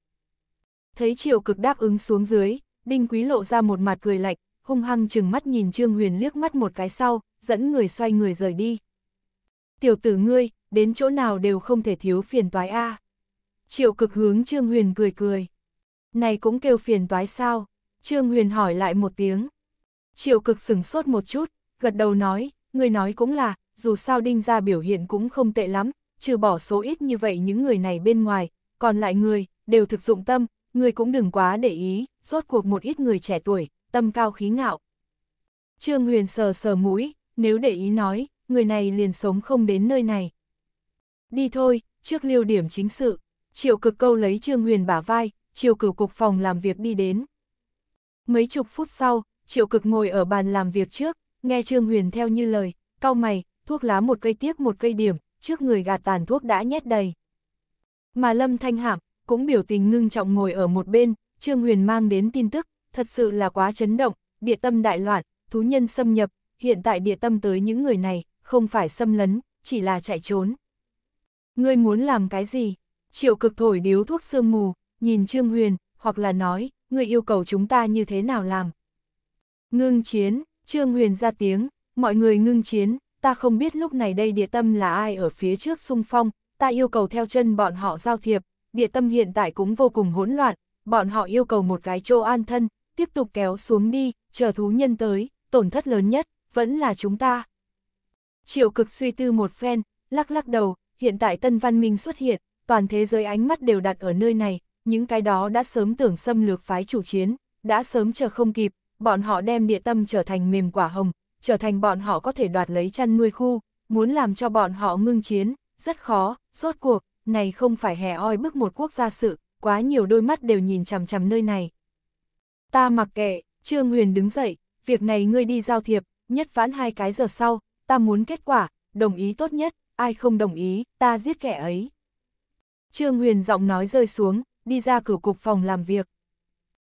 Thấy triệu cực đáp ứng xuống dưới, đinh quý lộ ra một mặt cười lạnh, hung hăng chừng mắt nhìn Trương Huyền liếc mắt một cái sau, dẫn người xoay người rời đi. Tiểu tử ngươi, đến chỗ nào đều không thể thiếu phiền toái a. Triệu cực hướng Trương Huyền cười cười. Này cũng kêu phiền toái sao? Trương Huyền hỏi lại một tiếng. Triệu cực sững sốt một chút, gật đầu nói, người nói cũng là, dù sao đinh ra biểu hiện cũng không tệ lắm, trừ bỏ số ít như vậy những người này bên ngoài, còn lại người, đều thực dụng tâm, người cũng đừng quá để ý, rốt cuộc một ít người trẻ tuổi, tâm cao khí ngạo. Trương Huyền sờ sờ mũi, nếu để ý nói, người này liền sống không đến nơi này. Đi thôi, trước liêu điểm chính sự, triệu cực câu lấy Trương Huyền bả vai, triệu cửu cục phòng làm việc đi đến. Mấy chục phút sau, triệu cực ngồi ở bàn làm việc trước, nghe Trương Huyền theo như lời, cau mày, thuốc lá một cây tiếp một cây điểm, trước người gạt tàn thuốc đã nhét đầy. Mà Lâm Thanh Hạm cũng biểu tình ngưng trọng ngồi ở một bên, Trương Huyền mang đến tin tức, thật sự là quá chấn động, địa tâm đại loạn, thú nhân xâm nhập, hiện tại địa tâm tới những người này, không phải xâm lấn, chỉ là chạy trốn. Ngươi muốn làm cái gì? Triệu cực thổi điếu thuốc sương mù, nhìn Trương Huyền, hoặc là nói, ngươi yêu cầu chúng ta như thế nào làm? Ngưng chiến, Trương Huyền ra tiếng, mọi người ngưng chiến, ta không biết lúc này đây địa tâm là ai ở phía trước sung phong, ta yêu cầu theo chân bọn họ giao thiệp, địa tâm hiện tại cũng vô cùng hỗn loạn, bọn họ yêu cầu một cái chỗ an thân, tiếp tục kéo xuống đi, chờ thú nhân tới, tổn thất lớn nhất, vẫn là chúng ta. Triệu cực suy tư một phen, lắc lắc đầu, hiện tại tân văn minh xuất hiện, toàn thế giới ánh mắt đều đặt ở nơi này, những cái đó đã sớm tưởng xâm lược phái chủ chiến, đã sớm chờ không kịp, bọn họ đem địa tâm trở thành mềm quả hồng, trở thành bọn họ có thể đoạt lấy chăn nuôi khu, muốn làm cho bọn họ ngưng chiến, rất khó, rốt cuộc, này không phải hè oi bức một quốc gia sự, quá nhiều đôi mắt đều nhìn chằm chằm nơi này. Ta mặc kệ, Trương Huyền đứng dậy, việc này ngươi đi giao thiệp, nhất vãn hai cái giờ sau, ta muốn kết quả, đồng ý tốt nhất, ai không đồng ý, ta giết kẻ ấy. Trương Huyền giọng nói rơi xuống, đi ra cửa cục phòng làm việc.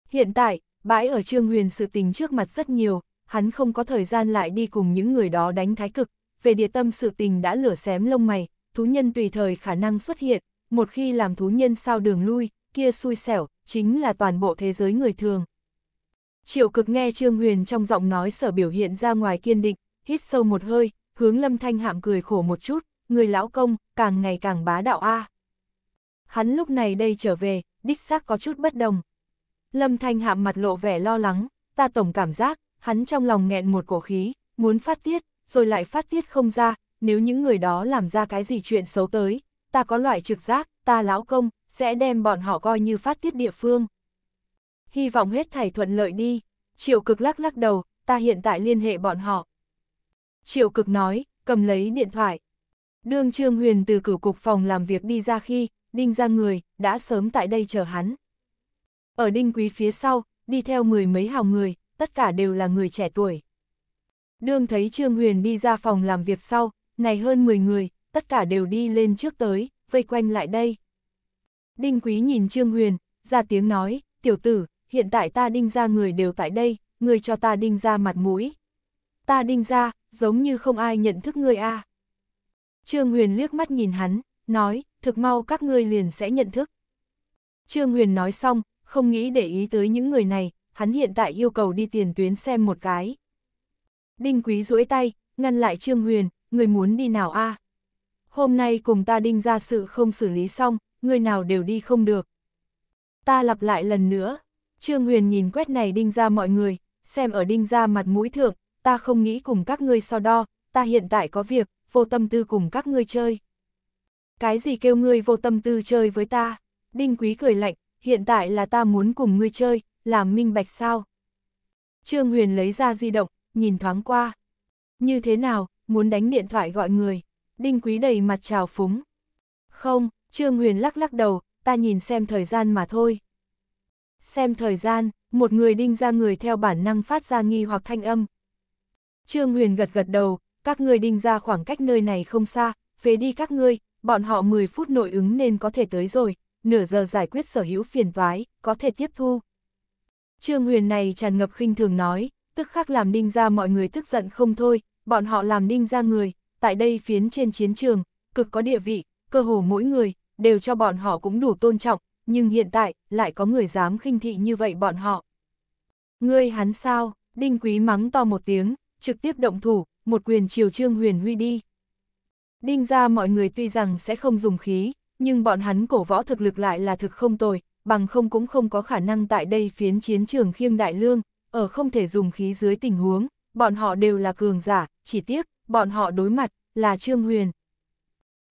Hiện tại, bãi ở Trương Huyền sự tình trước mặt rất nhiều, hắn không có thời gian lại đi cùng những người đó đánh thái cực, về địa tâm sự tình đã lửa xém lông mày, thú nhân tùy thời khả năng xuất hiện, một khi làm thú nhân sao đường lui, kia xui xẻo, chính là toàn bộ thế giới người thường. Triệu cực nghe Trương Huyền trong giọng nói sở biểu hiện ra ngoài kiên định, hít sâu một hơi, hướng lâm thanh hạm cười khổ một chút, người lão công, càng ngày càng bá đạo a. À. Hắn lúc này đây trở về, đích xác có chút bất đồng. Lâm thanh hạm mặt lộ vẻ lo lắng, ta tổng cảm giác, hắn trong lòng nghẹn một cổ khí, muốn phát tiết, rồi lại phát tiết không ra, nếu những người đó làm ra cái gì chuyện xấu tới, ta có loại trực giác, ta lão công, sẽ đem bọn họ coi như phát tiết địa phương. Hy vọng hết thảy thuận lợi đi, triệu cực lắc lắc đầu, ta hiện tại liên hệ bọn họ. Triệu cực nói, cầm lấy điện thoại. Đương Trương Huyền từ cửu cục phòng làm việc đi ra khi, đinh ra người, đã sớm tại đây chờ hắn. Ở đinh quý phía sau, đi theo mười mấy hào người, tất cả đều là người trẻ tuổi. Đương thấy Trương Huyền đi ra phòng làm việc sau, này hơn 10 người, tất cả đều đi lên trước tới, vây quanh lại đây. Đinh Quý nhìn Trương Huyền, ra tiếng nói, tiểu tử, hiện tại ta đinh ra người đều tại đây, người cho ta đinh ra mặt mũi. Ta đinh ra, giống như không ai nhận thức ngươi a. À. Trương Huyền liếc mắt nhìn hắn, nói, thực mau các ngươi liền sẽ nhận thức. Trương Huyền nói xong, không nghĩ để ý tới những người này, hắn hiện tại yêu cầu đi tiền tuyến xem một cái. Đinh Quý duỗi tay, ngăn lại Trương Huyền, người muốn đi nào a? À? Hôm nay cùng ta đinh ra sự không xử lý xong, người nào đều đi không được. Ta lặp lại lần nữa, Trương Huyền nhìn quét này đinh ra mọi người, xem ở đinh ra mặt mũi thượng, ta không nghĩ cùng các ngươi so đo, ta hiện tại có việc, vô tâm tư cùng các ngươi chơi. Cái gì kêu ngươi vô tâm tư chơi với ta? Đinh Quý cười lạnh, hiện tại là ta muốn cùng ngươi chơi, làm minh bạch sao? Trương Huyền lấy ra di động, nhìn thoáng qua. Như thế nào, muốn đánh điện thoại gọi người? Đinh Quý đầy mặt trào phúng. Không, Trương Huyền lắc lắc đầu, ta nhìn xem thời gian mà thôi. Xem thời gian, một người đinh ra người theo bản năng phát ra nghi hoặc thanh âm. Trương Huyền gật gật đầu, các người đinh ra khoảng cách nơi này không xa, phế đi các ngươi, bọn họ 10 phút nội ứng nên có thể tới rồi, nửa giờ giải quyết sở hữu phiền toái, có thể tiếp thu. Trương Huyền này tràn ngập khinh thường nói, tức khắc làm đinh ra mọi người tức giận không thôi, bọn họ làm đinh ra người, tại đây phiến trên chiến trường, cực có địa vị, cơ hồ mỗi người, đều cho bọn họ cũng đủ tôn trọng, nhưng hiện tại, lại có người dám khinh thị như vậy bọn họ. Ngươi hắn sao, đinh quý mắng to một tiếng, trực tiếp động thủ, một quyền chiều Trương Huyền huy đi. Đinh ra mọi người tuy rằng sẽ không dùng khí, nhưng bọn hắn cổ võ thực lực lại là thực không tồi, bằng không cũng không có khả năng tại đây phiến chiến trường khiêng đại lương, ở không thể dùng khí dưới tình huống, bọn họ đều là cường giả, chỉ tiếc, bọn họ đối mặt, là Trương Huyền.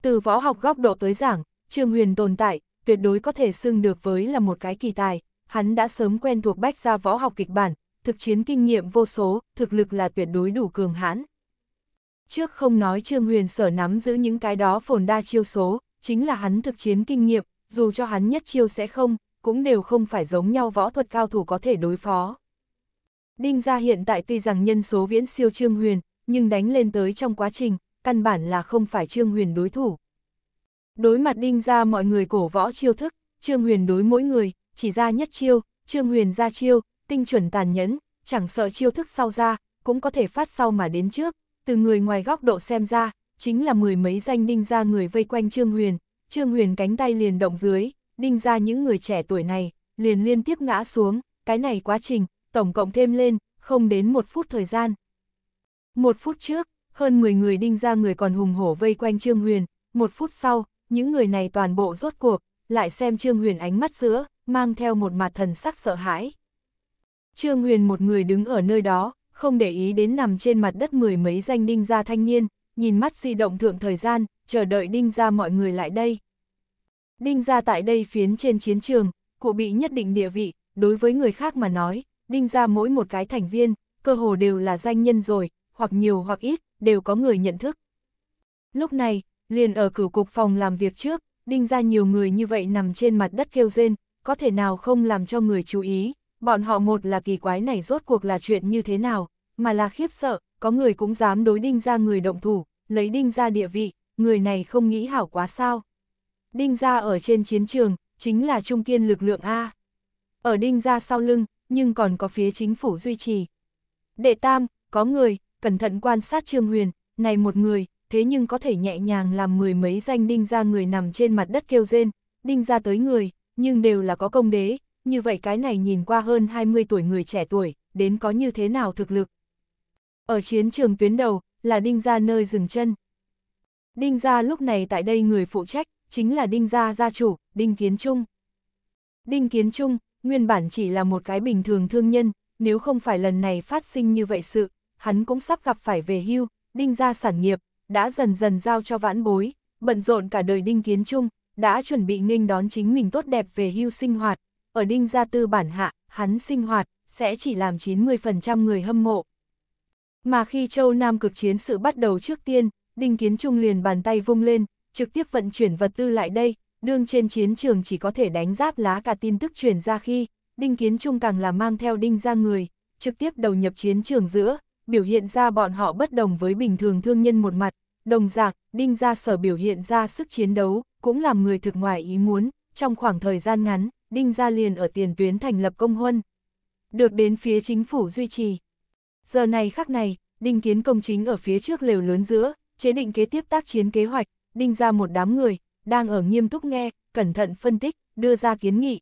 Từ võ học góc độ tới giảng, Trương Huyền tồn tại, tuyệt đối có thể xưng được với là một cái kỳ tài, hắn đã sớm quen thuộc bách ra võ học kịch bản, thực chiến kinh nghiệm vô số, thực lực là tuyệt đối đủ cường hãn. Trước không nói Trương Huyền sở nắm giữ những cái đó phồn đa chiêu số, chính là hắn thực chiến kinh nghiệm, dù cho hắn nhất chiêu sẽ không, cũng đều không phải giống nhau võ thuật cao thủ có thể đối phó. Đinh gia hiện tại tuy rằng nhân số viễn siêu Trương Huyền, nhưng đánh lên tới trong quá trình, căn bản là không phải Trương Huyền đối thủ. Đối mặt Đinh gia mọi người cổ võ chiêu thức, Trương Huyền đối mỗi người, chỉ ra nhất chiêu, Trương Huyền ra chiêu, tinh chuẩn tàn nhẫn, chẳng sợ chiêu thức sau ra, cũng có thể phát sau mà đến trước, từ người ngoài góc độ xem ra, chính là mười mấy danh Đinh gia người vây quanh Trương Huyền, Trương Huyền cánh tay liền động dưới, đinh ra những người trẻ tuổi này, liền liên tiếp ngã xuống, cái này quá trình, tổng cộng thêm lên, không đến một phút thời gian. Một phút trước, hơn 10 người đinh ra người còn hùng hổ vây quanh Trương Huyền, một phút sau, những người này toàn bộ rốt cuộc, lại xem Trương Huyền ánh mắt giữa, mang theo một mặt thần sắc sợ hãi. Trương Huyền một người đứng ở nơi đó, không để ý đến nằm trên mặt đất mười mấy danh đinh ra thanh niên, nhìn mắt di động thượng thời gian, chờ đợi đinh gia mọi người lại đây. Đinh gia tại đây phiến trên chiến trường, cụ bị nhất định địa vị, đối với người khác mà nói, đinh gia mỗi một cái thành viên, cơ hồ đều là danh nhân rồi, hoặc nhiều hoặc ít, đều có người nhận thức. Lúc này, liền ở cửu cục phòng làm việc trước, đinh gia nhiều người như vậy nằm trên mặt đất kêu rên, có thể nào không làm cho người chú ý, bọn họ một là kỳ quái này rốt cuộc là chuyện như thế nào, mà là khiếp sợ, có người cũng dám đối đinh ra người động thủ, lấy đinh ra địa vị, người này không nghĩ hảo quá sao. Đinh ra ở trên chiến trường, chính là trung kiên lực lượng A. Ở đinh ra sau lưng, nhưng còn có phía chính phủ duy trì. Đệ tam, có người, cẩn thận quan sát Trương Huyền, này một người, thế nhưng có thể nhẹ nhàng làm mười mấy danh đinh ra người nằm trên mặt đất kêu rên, đinh ra tới người, nhưng đều là có công đế, như vậy cái này nhìn qua hơn 20 tuổi người trẻ tuổi, đến có như thế nào thực lực, ở chiến trường tuyến đầu, là Đinh Gia nơi dừng chân. Đinh Gia lúc này tại đây người phụ trách, chính là Đinh Gia gia chủ, Đinh Kiến Trung. Đinh Kiến Trung, nguyên bản chỉ là một cái bình thường thương nhân, nếu không phải lần này phát sinh như vậy sự, hắn cũng sắp gặp phải về hưu, Đinh Gia sản nghiệp, đã dần dần giao cho vãn bối, bận rộn cả đời Đinh Kiến Trung, đã chuẩn bị nghênh đón chính mình tốt đẹp về hưu sinh hoạt, ở Đinh Gia Tư bản hạ, hắn sinh hoạt, sẽ chỉ làm 90% người hâm mộ. Mà khi Châu Nam cực chiến sự bắt đầu trước tiên, Đinh Kiến Trung liền bàn tay vung lên, trực tiếp vận chuyển vật tư lại đây, đương trên chiến trường chỉ có thể đánh giáp lá cả tin tức truyền ra khi, Đinh Kiến Trung càng là mang theo Đinh ra người, trực tiếp đầu nhập chiến trường giữa, biểu hiện ra bọn họ bất đồng với bình thường thương nhân một mặt, đồng dạng, Đinh ra sở biểu hiện ra sức chiến đấu, cũng làm người thực ngoài ý muốn, trong khoảng thời gian ngắn, Đinh ra liền ở tiền tuyến thành lập công huân. Được đến phía chính phủ duy trì, Giờ này khắc này, Đinh Kiến Công chính ở phía trước lều lớn giữa, chế định kế tiếp tác chiến kế hoạch, đinh ra một đám người, đang ở nghiêm túc nghe, cẩn thận phân tích, đưa ra kiến nghị.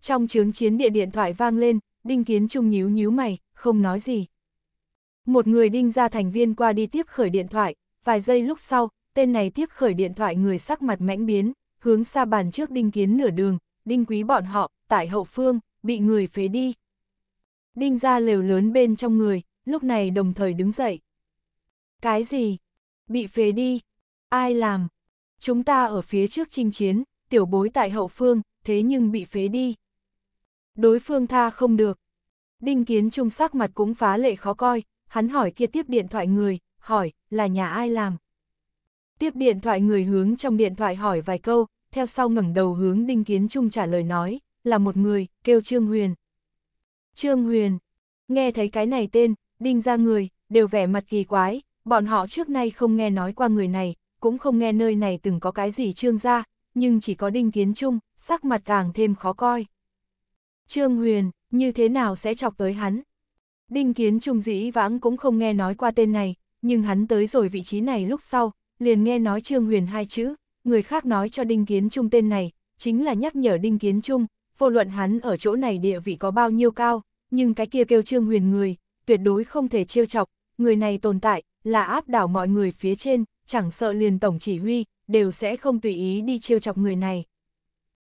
Trong chướng chiến địa điện thoại vang lên, Đinh Kiến Trung nhíu nhíu mày, không nói gì. Một người đinh ra thành viên qua đi tiếp khởi điện thoại, vài giây lúc sau, tên này tiếp khởi điện thoại người sắc mặt mãnh biến, hướng xa bàn trước Đinh Kiến nửa đường, Đinh Quý bọn họ, tại hậu phương, bị người phế đi. Đinh ra lều lớn bên trong người, lúc này đồng thời đứng dậy. Cái gì? Bị phế đi? Ai làm? Chúng ta ở phía trước chinh chiến, tiểu bối tại hậu phương, thế nhưng bị phế đi. Đối phương tha không được. Đinh kiến trung sắc mặt cũng phá lệ khó coi, hắn hỏi kia tiếp điện thoại người, hỏi, là nhà ai làm? Tiếp điện thoại người hướng trong điện thoại hỏi vài câu, theo sau ngẩng đầu hướng Đinh Kiến Trung trả lời nói, là một người, kêu Trương Huyền. Trương Huyền. Nghe thấy cái này tên, đinh ra người, đều vẻ mặt kỳ quái, bọn họ trước nay không nghe nói qua người này, cũng không nghe nơi này từng có cái gì trương ra, nhưng chỉ có đinh kiến chung, sắc mặt càng thêm khó coi. Trương Huyền, như thế nào sẽ chọc tới hắn? Đinh kiến trung dĩ vãng cũng không nghe nói qua tên này, nhưng hắn tới rồi vị trí này lúc sau, liền nghe nói Trương Huyền hai chữ, người khác nói cho Đinh Kiến Trung tên này, chính là nhắc nhở Đinh Kiến Trung, vô luận hắn ở chỗ này địa vị có bao nhiêu cao, nhưng cái kia kêu trương huyền người, tuyệt đối không thể trêu chọc, người này tồn tại, là áp đảo mọi người phía trên, chẳng sợ liền tổng chỉ huy, đều sẽ không tùy ý đi trêu chọc người này.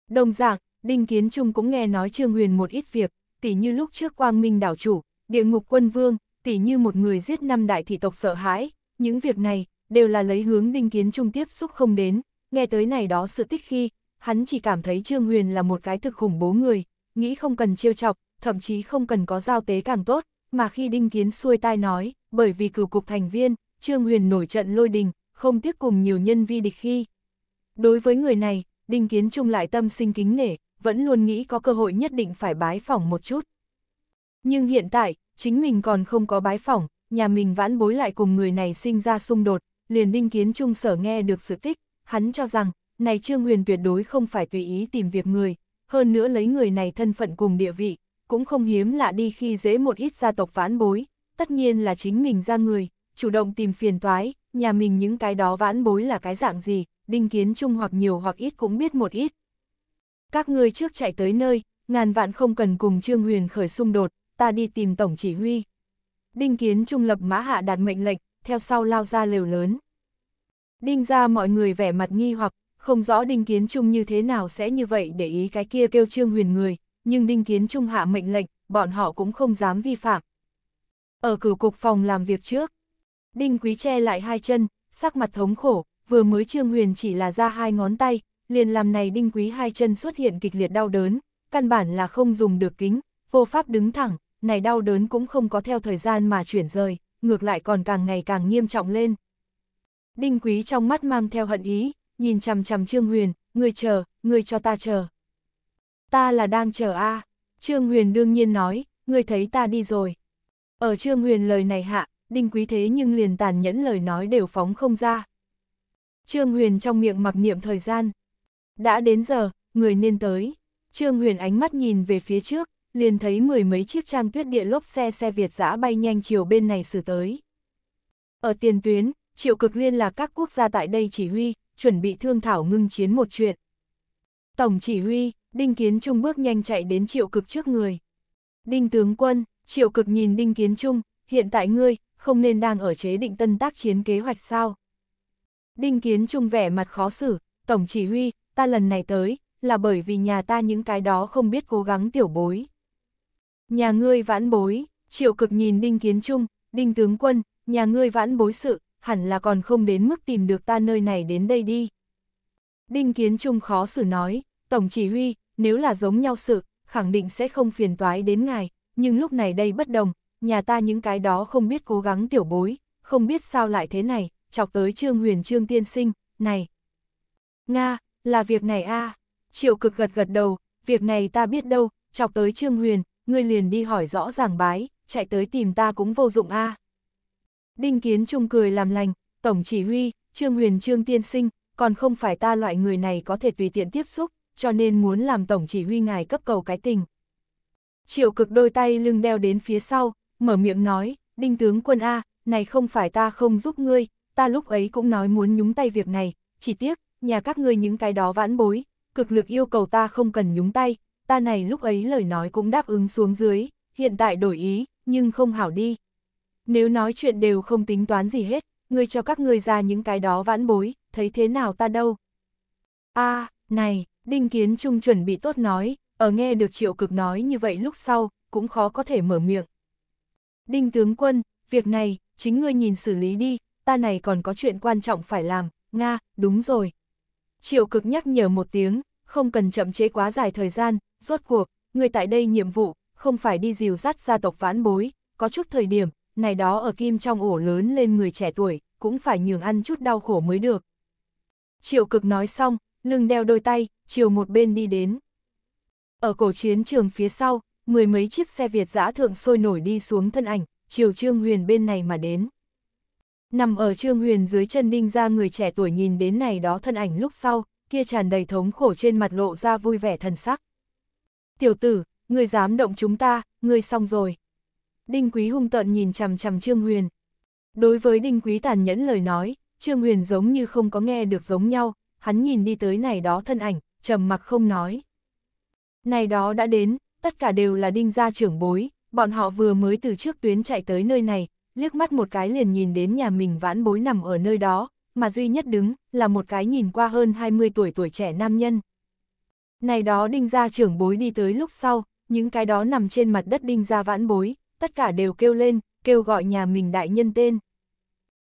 Đồng dạng, Đinh Kiến Trung cũng nghe nói Trương Huyền một ít việc, tỉ như lúc trước Quang Minh đảo chủ, địa ngục quân vương, tỉ như một người giết năm đại thị tộc sợ hãi, những việc này, đều là lấy hướng Đinh Kiến Trung tiếp xúc không đến, nghe tới này đó sự tích khi, hắn chỉ cảm thấy Trương Huyền là một cái thực khủng bố người, nghĩ không cần chiêu chọc, thậm chí không cần có giao tế càng tốt, mà khi Đinh Kiến xuôi tai nói, bởi vì cửu cục thành viên, Trương Huyền nổi trận lôi đình, không tiếc cùng nhiều nhân vi địch khi. Đối với người này, Đinh Kiến Trung lại tâm sinh kính nể, vẫn luôn nghĩ có cơ hội nhất định phải bái phỏng một chút. Nhưng hiện tại, chính mình còn không có bái phỏng, nhà mình vãn bối lại cùng người này sinh ra xung đột, liền Đinh Kiến Trung sở nghe được sự tích, hắn cho rằng, này Trương Huyền tuyệt đối không phải tùy ý tìm việc người, hơn nữa lấy người này thân phận cùng địa vị, cũng không hiếm lạ đi khi dễ một ít gia tộc vãn bối, tất nhiên là chính mình ra người, chủ động tìm phiền toái, nhà mình những cái đó vãn bối là cái dạng gì, đinh kiến chung hoặc nhiều hoặc ít cũng biết một ít. Các ngươi trước chạy tới nơi, ngàn vạn không cần cùng Trương Huyền khởi xung đột, ta đi tìm tổng chỉ huy. Đinh kiến trung lập mã hạ đạt mệnh lệnh, theo sau lao ra lều lớn. Đinh ra mọi người vẻ mặt nghi hoặc không rõ Đinh Kiến Trung như thế nào sẽ như vậy để ý cái kia kêu Trương Huyền người, nhưng Đinh Kiến Trung hạ mệnh lệnh, bọn họ cũng không dám vi phạm. Ở cửa cục phòng làm việc trước, Đinh Quý che lại hai chân, sắc mặt thống khổ, vừa mới Trương Huyền chỉ là ra hai ngón tay, liền làm này Đinh Quý hai chân xuất hiện kịch liệt đau đớn, căn bản là không dùng được kính, vô pháp đứng thẳng, này đau đớn cũng không có theo thời gian mà chuyển rời, ngược lại còn càng ngày càng nghiêm trọng lên. Đinh Quý trong mắt mang theo hận ý, nhìn chằm chằm Trương Huyền, người chờ, người cho ta chờ. Ta là đang chờ a à. Trương Huyền đương nhiên nói, người thấy ta đi rồi. Ở Trương Huyền lời này hạ, đinh quý thế nhưng liền tàn nhẫn lời nói đều phóng không ra. Trương Huyền trong miệng mặc niệm thời gian. Đã đến giờ, người nên tới. Trương Huyền ánh mắt nhìn về phía trước, liền thấy mười mấy chiếc trang tuyết địa lốp xe xe Việt giã bay nhanh chiều bên này xử tới. Ở tiền tuyến, triệu cực liên là các quốc gia tại đây chỉ huy, chuẩn bị thương thảo ngưng chiến một chuyện. Tổng chỉ huy, Đinh Kiến Trung bước nhanh chạy đến triệu cực trước người. Đinh tướng quân, triệu cực nhìn Đinh Kiến Trung, hiện tại ngươi, không nên đang ở chế định tân tác chiến kế hoạch sao. Đinh Kiến Trung vẻ mặt khó xử, Tổng chỉ huy, ta lần này tới, là bởi vì nhà ta những cái đó không biết cố gắng tiểu bối. Nhà ngươi vãn bối, triệu cực nhìn Đinh Kiến Trung, Đinh tướng quân, nhà ngươi vãn bối sự, hẳn là còn không đến mức tìm được ta nơi này đến đây đi. Đinh Kiến Trung khó xử nói, Tổng Chỉ huy, nếu là giống nhau sự, khẳng định sẽ không phiền toái đến ngài, nhưng lúc này đây bất đồng, nhà ta những cái đó không biết cố gắng tiểu bối, không biết sao lại thế này, chọc tới Trương Huyền Trương Tiên Sinh, này. Nga, là việc này a Triệu cực gật gật đầu, việc này ta biết đâu, chọc tới Trương Huyền, ngươi liền đi hỏi rõ ràng bái, chạy tới tìm ta cũng vô dụng a Đinh Kiến Trung cười làm lành, tổng chỉ huy, Trương Huyền Trương tiên sinh, còn không phải ta loại người này có thể tùy tiện tiếp xúc, cho nên muốn làm tổng chỉ huy ngài cấp cầu cái tình. Triệu cực đôi tay lưng đeo đến phía sau, mở miệng nói, Đinh tướng quân A, này không phải ta không giúp ngươi, ta lúc ấy cũng nói muốn nhúng tay việc này, chỉ tiếc, nhà các ngươi những cái đó vãn bối, cực lực yêu cầu ta không cần nhúng tay, ta này lúc ấy lời nói cũng đáp ứng xuống dưới, hiện tại đổi ý, nhưng không hảo đi. Nếu nói chuyện đều không tính toán gì hết, ngươi cho các ngươi ra những cái đó vãn bối, thấy thế nào ta đâu. a à, này, Đinh Kiến Trung chuẩn bị tốt nói, ở nghe được triệu cực nói như vậy lúc sau, cũng khó có thể mở miệng. Đinh tướng quân, việc này, chính ngươi nhìn xử lý đi, ta này còn có chuyện quan trọng phải làm, Nga, đúng rồi. Triệu cực nhắc nhở một tiếng, không cần chậm chế quá dài thời gian, rốt cuộc, người tại đây nhiệm vụ, không phải đi dìu dắt gia tộc vãn bối, có chút thời điểm, này đó ở kim trong ổ lớn lên người trẻ tuổi, cũng phải nhường ăn chút đau khổ mới được. Triệu cực nói xong, lưng đeo đôi tay, chiều một bên đi đến. Ở cổ chiến trường phía sau, mười mấy chiếc xe Việt giã thượng sôi nổi đi xuống thân ảnh, chiều Trương Huyền bên này mà đến. Nằm ở Trương Huyền dưới chân đinh ra người trẻ tuổi nhìn đến này đó thân ảnh lúc sau, kia tràn đầy thống khổ trên mặt lộ ra vui vẻ thần sắc. Tiểu tử, người dám động chúng ta, người xong rồi. Đinh Quý hung tợn nhìn chằm chằm Trương Huyền. Đối với Đinh Quý tàn nhẫn lời nói, Trương Huyền giống như không có nghe được giống nhau, hắn nhìn đi tới này đó thân ảnh, trầm mặc không nói. Này đó đã đến, tất cả đều là Đinh gia trưởng bối, bọn họ vừa mới từ trước tuyến chạy tới nơi này, liếc mắt một cái liền nhìn đến nhà mình vãn bối nằm ở nơi đó, mà duy nhất đứng là một cái nhìn qua hơn 20 tuổi tuổi trẻ nam nhân. Này đó Đinh gia trưởng bối đi tới lúc sau, những cái đó nằm trên mặt đất Đinh gia vãn bối, tất cả đều kêu lên, kêu gọi nhà mình đại nhân tên.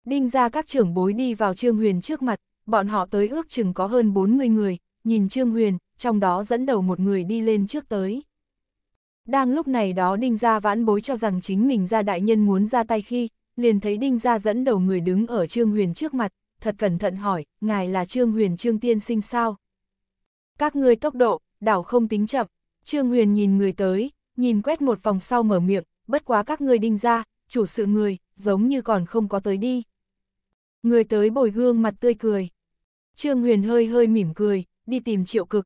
Đinh ra các trưởng bối đi vào Trương Huyền trước mặt, bọn họ tới ước chừng có hơn 40 người, nhìn Trương Huyền, trong đó dẫn đầu một người đi lên trước tới. Đang lúc này đó Đinh Gia vãn bối cho rằng chính mình ra đại nhân muốn ra tay khi, liền thấy Đinh Gia dẫn đầu người đứng ở Trương Huyền trước mặt, thật cẩn thận hỏi, ngài là Trương Huyền Trương Tiên sinh sao? Các người tốc độ, đảo không tính chậm, Trương Huyền nhìn người tới, nhìn quét một vòng sau mở miệng, bất quá các người đinh ra, chủ sự người, giống như còn không có tới đi. Người tới bồi gương mặt tươi cười. Trương Huyền hơi hơi mỉm cười, đi tìm triệu cực.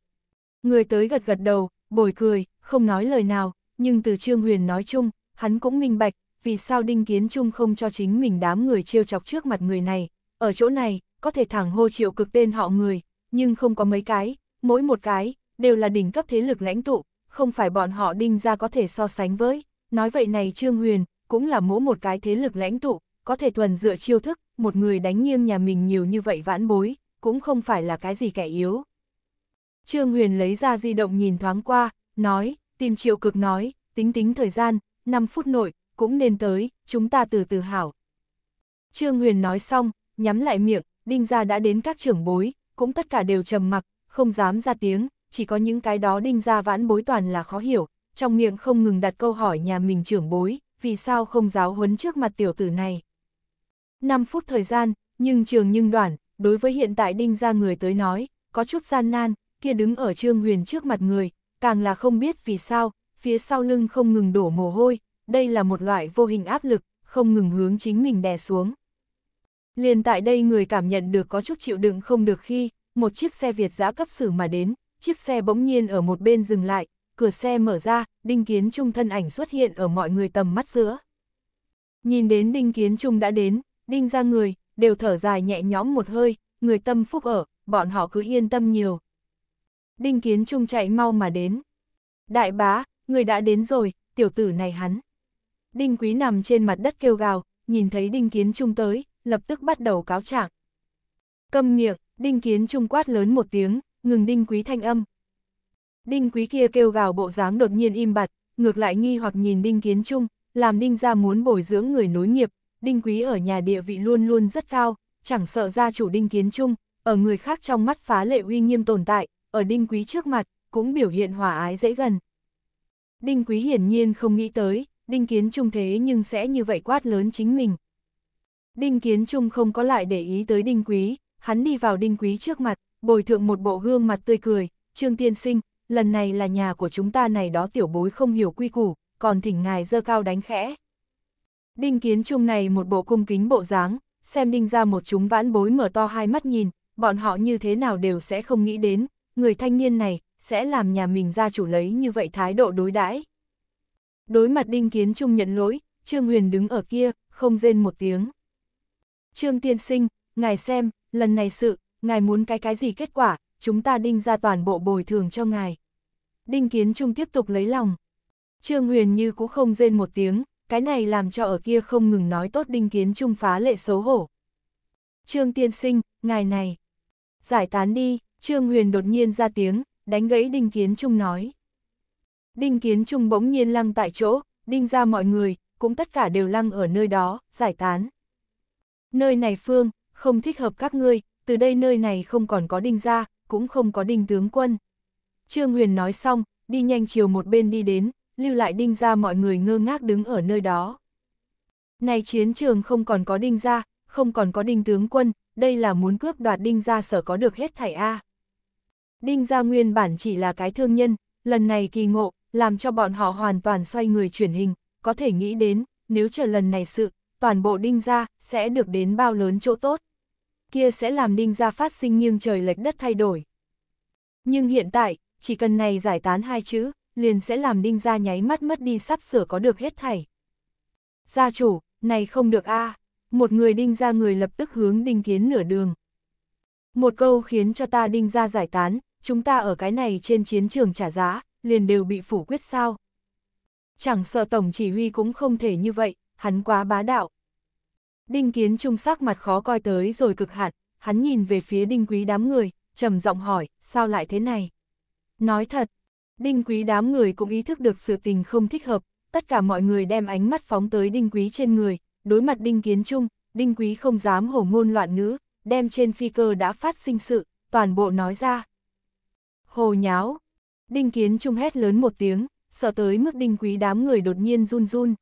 Người tới gật gật đầu, bồi cười, không nói lời nào, nhưng từ Trương Huyền nói chung, hắn cũng minh bạch, vì sao Đinh Kiến Trung không cho chính mình đám người trêu chọc trước mặt người này. Ở chỗ này, có thể thẳng hô triệu cực tên họ người, nhưng không có mấy cái, mỗi một cái, đều là đỉnh cấp thế lực lãnh tụ, không phải bọn họ Đinh ra có thể so sánh với. Nói vậy này Trương Huyền, cũng là mỗ một cái thế lực lãnh tụ, có thể thuần dựa chiêu thức, một người đánh nghiêng nhà mình nhiều như vậy vãn bối, cũng không phải là cái gì kẻ yếu. Trương Huyền lấy ra di động nhìn thoáng qua, nói, tìm triệu cực nói, tính tính thời gian, 5 phút nội, cũng nên tới, chúng ta từ từ hảo. Trương Huyền nói xong, nhắm lại miệng, đinh ra đã đến các trưởng bối, cũng tất cả đều trầm mặc, không dám ra tiếng, chỉ có những cái đó đinh ra vãn bối toàn là khó hiểu, trong miệng không ngừng đặt câu hỏi nhà mình trưởng bối, vì sao không giáo huấn trước mặt tiểu tử này. 5 phút thời gian, nhưng trường nhưng đoạn, đối với hiện tại đinh ra người tới nói, có chút gian nan, kia đứng ở trương huyền trước mặt người, càng là không biết vì sao, phía sau lưng không ngừng đổ mồ hôi, đây là một loại vô hình áp lực, không ngừng hướng chính mình đè xuống. Liền tại đây người cảm nhận được có chút chịu đựng không được khi, một chiếc xe Việt giã cấp xử mà đến, chiếc xe bỗng nhiên ở một bên dừng lại, cửa xe mở ra, Đinh Kiến Trung thân ảnh xuất hiện ở mọi người tầm mắt giữa. Nhìn đến Đinh Kiến Trung đã đến, Đinh ra người, đều thở dài nhẹ nhõm một hơi, người tâm phúc ở, bọn họ cứ yên tâm nhiều. Đinh Kiến Trung chạy mau mà đến. Đại bá, người đã đến rồi, tiểu tử này hắn. Đinh Quý nằm trên mặt đất kêu gào, nhìn thấy Đinh Kiến Trung tới, lập tức bắt đầu cáo trạng. Câm miệng, Đinh Kiến Trung quát lớn một tiếng, ngừng Đinh Quý thanh âm, Đinh quý kia kêu gào bộ dáng đột nhiên im bặt, ngược lại nghi hoặc nhìn đinh kiến trung, làm đinh ra muốn bồi dưỡng người nối nghiệp, đinh quý ở nhà địa vị luôn luôn rất cao, chẳng sợ gia chủ đinh kiến trung, ở người khác trong mắt phá lệ uy nghiêm tồn tại, ở đinh quý trước mặt, cũng biểu hiện hòa ái dễ gần. Đinh quý hiển nhiên không nghĩ tới, đinh kiến trung thế nhưng sẽ như vậy quát lớn chính mình. Đinh kiến trung không có lại để ý tới đinh quý, hắn đi vào đinh quý trước mặt, bồi thượng một bộ gương mặt tươi cười, trương tiên sinh, lần này là nhà của chúng ta này đó tiểu bối không hiểu quy củ, còn thỉnh ngài dơ cao đánh khẽ. Đinh kiến trung này một bộ cung kính bộ dáng, xem đinh ra một chúng vãn bối mở to hai mắt nhìn, bọn họ như thế nào đều sẽ không nghĩ đến, người thanh niên này, sẽ làm nhà mình ra chủ lấy như vậy thái độ đối đãi. Đối mặt đinh kiến trung nhận lỗi, Trương Huyền đứng ở kia, không rên một tiếng. Trương tiên sinh, ngài xem, lần này sự, ngài muốn cái cái gì kết quả, chúng ta đinh ra toàn bộ bồi thường cho ngài. Đinh Kiến Trung tiếp tục lấy lòng. Trương Huyền như cũng không rên một tiếng, cái này làm cho ở kia không ngừng nói tốt Đinh Kiến Trung phá lệ xấu hổ. Trương Tiên Sinh, ngài này, giải tán đi, Trương Huyền đột nhiên ra tiếng, đánh gãy Đinh Kiến Trung nói. Đinh Kiến Trung bỗng nhiên lăng tại chỗ, đinh ra mọi người, cũng tất cả đều lăng ở nơi đó, giải tán. Nơi này Phương, không thích hợp các ngươi, từ đây nơi này không còn có đinh ra, cũng không có đinh tướng quân. Trương Huyền nói xong, đi nhanh chiều một bên đi đến, lưu lại đinh ra mọi người ngơ ngác đứng ở nơi đó. Này chiến trường không còn có đinh ra, không còn có đinh tướng quân, đây là muốn cướp đoạt đinh ra sở có được hết thảy A. Đinh ra nguyên bản chỉ là cái thương nhân, lần này kỳ ngộ, làm cho bọn họ hoàn toàn xoay người chuyển hình, có thể nghĩ đến, nếu chờ lần này sự, toàn bộ đinh ra, sẽ được đến bao lớn chỗ tốt kia sẽ làm ninh gia phát sinh nghiêng trời lệch đất thay đổi. Nhưng hiện tại, chỉ cần này giải tán hai chữ, liền sẽ làm đinh gia nháy mắt mất đi sắp sửa có được hết thảy. Gia chủ, này không được a à. một người đinh gia người lập tức hướng đinh kiến nửa đường. Một câu khiến cho ta đinh gia giải tán, chúng ta ở cái này trên chiến trường trả giá, liền đều bị phủ quyết sao. Chẳng sợ tổng chỉ huy cũng không thể như vậy, hắn quá bá đạo. Đinh Kiến Trung sắc mặt khó coi tới rồi cực hạn, hắn nhìn về phía Đinh Quý đám người, trầm giọng hỏi, sao lại thế này? Nói thật, Đinh Quý đám người cũng ý thức được sự tình không thích hợp, tất cả mọi người đem ánh mắt phóng tới Đinh Quý trên người, đối mặt Đinh Kiến Trung, Đinh Quý không dám hổ ngôn loạn ngữ, đem trên phi cơ đã phát sinh sự, toàn bộ nói ra. Hồ nháo, Đinh Kiến Trung hét lớn một tiếng, sợ tới mức Đinh Quý đám người đột nhiên run run.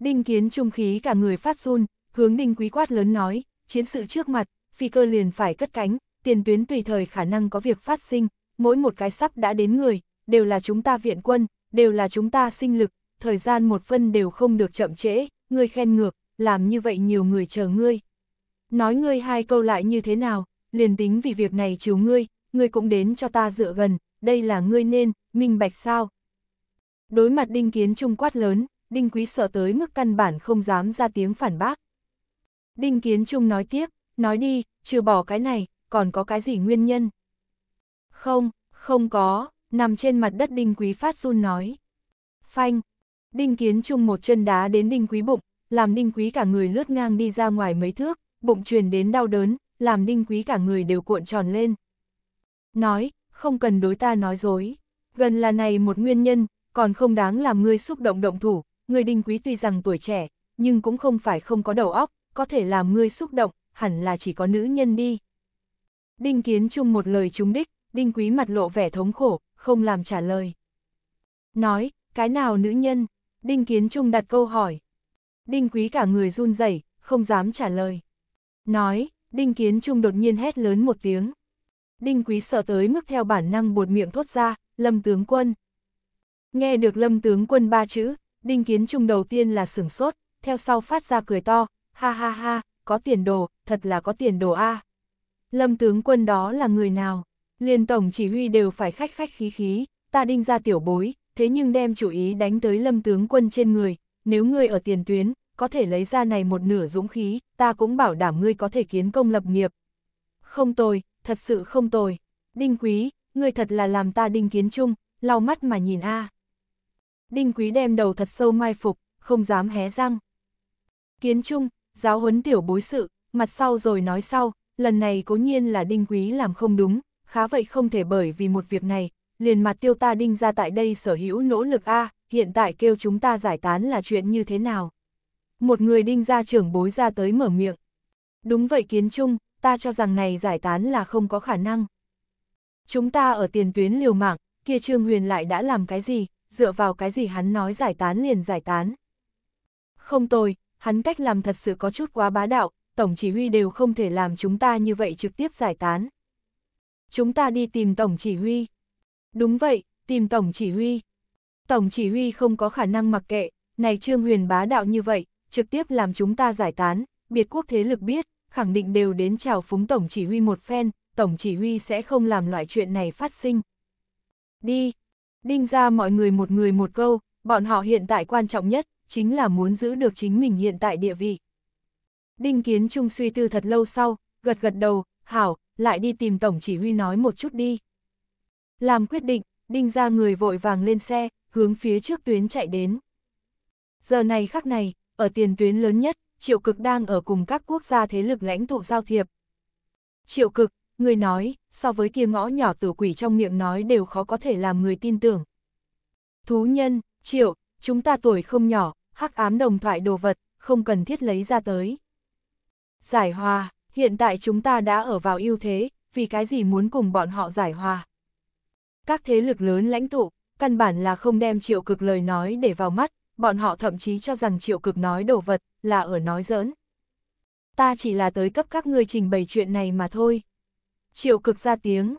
Đinh Kiến Trung khí cả người phát run, Hướng ninh quý quát lớn nói, chiến sự trước mặt, phi cơ liền phải cất cánh, tiền tuyến tùy thời khả năng có việc phát sinh, mỗi một cái sắp đã đến người, đều là chúng ta viện quân, đều là chúng ta sinh lực, thời gian một phân đều không được chậm trễ, ngươi khen ngược, làm như vậy nhiều người chờ ngươi. Nói ngươi hai câu lại như thế nào, liền tính vì việc này chiều ngươi, ngươi cũng đến cho ta dựa gần, đây là ngươi nên, minh bạch sao. Đối mặt đinh kiến trung quát lớn, đinh quý sợ tới mức căn bản không dám ra tiếng phản bác. Đinh Kiến Trung nói tiếp, nói đi, trừ bỏ cái này, còn có cái gì nguyên nhân? Không, không có, nằm trên mặt đất Đinh Quý Phát run nói. Phanh, Đinh Kiến Trung một chân đá đến Đinh Quý bụng, làm Đinh Quý cả người lướt ngang đi ra ngoài mấy thước, bụng truyền đến đau đớn, làm Đinh Quý cả người đều cuộn tròn lên. Nói, không cần đối ta nói dối, gần là này một nguyên nhân, còn không đáng làm ngươi xúc động động thủ, người Đinh Quý tuy rằng tuổi trẻ, nhưng cũng không phải không có đầu óc, có thể làm ngươi xúc động, hẳn là chỉ có nữ nhân đi. Đinh Kiến Trung một lời trúng đích, Đinh Quý mặt lộ vẻ thống khổ, không làm trả lời. Nói, cái nào nữ nhân? Đinh Kiến Trung đặt câu hỏi. Đinh Quý cả người run rẩy, không dám trả lời. Nói, Đinh Kiến Trung đột nhiên hét lớn một tiếng. Đinh Quý sợ tới mức theo bản năng buột miệng thốt ra, Lâm Tướng Quân. Nghe được Lâm Tướng Quân ba chữ, Đinh Kiến Trung đầu tiên là sửng sốt, theo sau phát ra cười to, ha ha ha, có tiền đồ, thật là có tiền đồ a. Lâm tướng quân đó là người nào? Liên tổng chỉ huy đều phải khách khách khí khí, ta đinh ra tiểu bối, thế nhưng đem chủ ý đánh tới lâm tướng quân trên người, nếu ngươi ở tiền tuyến, có thể lấy ra này một nửa dũng khí, ta cũng bảo đảm ngươi có thể kiến công lập nghiệp. Không tồi, thật sự không tồi. Đinh quý, ngươi thật là làm ta đinh kiến chung, lau mắt mà nhìn a. Đinh quý đem đầu thật sâu mai phục, không dám hé răng. Kiến chung, giáo huấn tiểu bối sự, mặt sau rồi nói sau, lần này cố nhiên là đinh quý làm không đúng, khá vậy không thể bởi vì một việc này, liền mặt tiêu ta đinh ra tại đây sở hữu nỗ lực A, hiện tại kêu chúng ta giải tán là chuyện như thế nào. Một người đinh ra trưởng bối ra tới mở miệng. Đúng vậy kiến trung, ta cho rằng này giải tán là không có khả năng. Chúng ta ở tiền tuyến liều mạng, kia Trương Huyền lại đã làm cái gì, dựa vào cái gì hắn nói giải tán liền giải tán. Không tồi, hắn cách làm thật sự có chút quá bá đạo, tổng chỉ huy đều không thể làm chúng ta như vậy trực tiếp giải tán. Chúng ta đi tìm tổng chỉ huy. Đúng vậy, tìm tổng chỉ huy. Tổng chỉ huy không có khả năng mặc kệ, này trương huyền bá đạo như vậy, trực tiếp làm chúng ta giải tán, biệt quốc thế lực biết, khẳng định đều đến chào phúng tổng chỉ huy một phen, tổng chỉ huy sẽ không làm loại chuyện này phát sinh. Đi, đinh ra mọi người một người một câu, bọn họ hiện tại quan trọng nhất chính là muốn giữ được chính mình hiện tại địa vị. Đinh Kiến Trung suy tư thật lâu sau, gật gật đầu, hảo, lại đi tìm Tổng Chỉ huy nói một chút đi. Làm quyết định, Đinh ra người vội vàng lên xe, hướng phía trước tuyến chạy đến. Giờ này khắc này, ở tiền tuyến lớn nhất, Triệu Cực đang ở cùng các quốc gia thế lực lãnh tụ giao thiệp. Triệu Cực, người nói, so với kia ngõ nhỏ tử quỷ trong miệng nói đều khó có thể làm người tin tưởng. Thú nhân, Triệu, chúng ta tuổi không nhỏ, hắc ám đồng thoại đồ vật, không cần thiết lấy ra tới. Giải hòa, hiện tại chúng ta đã ở vào ưu thế, vì cái gì muốn cùng bọn họ giải hòa. Các thế lực lớn lãnh tụ, căn bản là không đem triệu cực lời nói để vào mắt, bọn họ thậm chí cho rằng triệu cực nói đồ vật, là ở nói giỡn. Ta chỉ là tới cấp các ngươi trình bày chuyện này mà thôi. Triệu cực ra tiếng.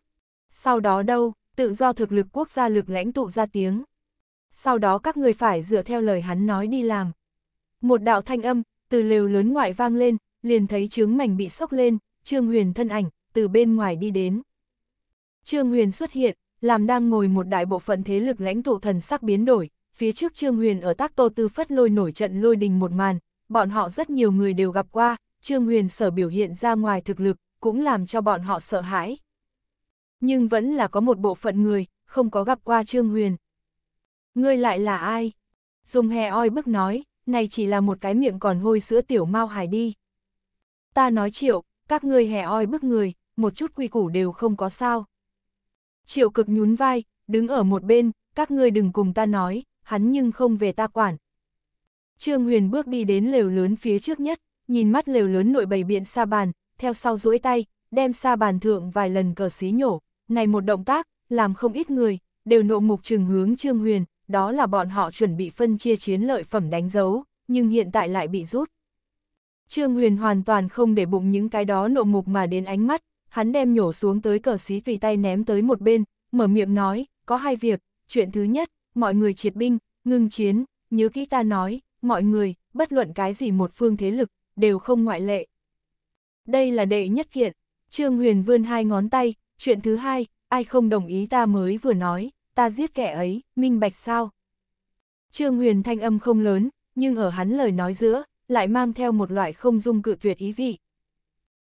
Sau đó đâu, tự do thực lực quốc gia lực lãnh tụ ra tiếng sau đó các người phải dựa theo lời hắn nói đi làm. Một đạo thanh âm, từ lều lớn ngoại vang lên, liền thấy trướng mảnh bị sốc lên, Trương Huyền thân ảnh, từ bên ngoài đi đến. Trương Huyền xuất hiện, làm đang ngồi một đại bộ phận thế lực lãnh tụ thần sắc biến đổi, phía trước Trương Huyền ở tác tô tư phất lôi nổi trận lôi đình một màn, bọn họ rất nhiều người đều gặp qua, Trương Huyền sở biểu hiện ra ngoài thực lực, cũng làm cho bọn họ sợ hãi. Nhưng vẫn là có một bộ phận người, không có gặp qua Trương Huyền. Ngươi lại là ai? Dùng hè oi bức nói, này chỉ là một cái miệng còn hôi sữa tiểu mau hài đi. Ta nói triệu, các ngươi hè oi bức người, một chút quy củ đều không có sao. Triệu cực nhún vai, đứng ở một bên, các ngươi đừng cùng ta nói, hắn nhưng không về ta quản. Trương Huyền bước đi đến lều lớn phía trước nhất, nhìn mắt lều lớn nội bầy biện sa bàn, theo sau duỗi tay, đem sa bàn thượng vài lần cờ xí nhổ. Này một động tác, làm không ít người, đều nộ mục trừng hướng Trương Huyền, đó là bọn họ chuẩn bị phân chia chiến lợi phẩm đánh dấu, nhưng hiện tại lại bị rút. Trương Huyền hoàn toàn không để bụng những cái đó nộ mục mà đến ánh mắt, hắn đem nhổ xuống tới cờ xí tùy tay ném tới một bên, mở miệng nói, có hai việc, chuyện thứ nhất, mọi người triệt binh, ngưng chiến, nhớ kỹ ta nói, mọi người, bất luận cái gì một phương thế lực, đều không ngoại lệ. Đây là đệ nhất kiện, Trương Huyền vươn hai ngón tay, chuyện thứ hai, ai không đồng ý ta mới vừa nói ta giết kẻ ấy, minh bạch sao? Trương Huyền thanh âm không lớn, nhưng ở hắn lời nói giữa, lại mang theo một loại không dung cự tuyệt ý vị.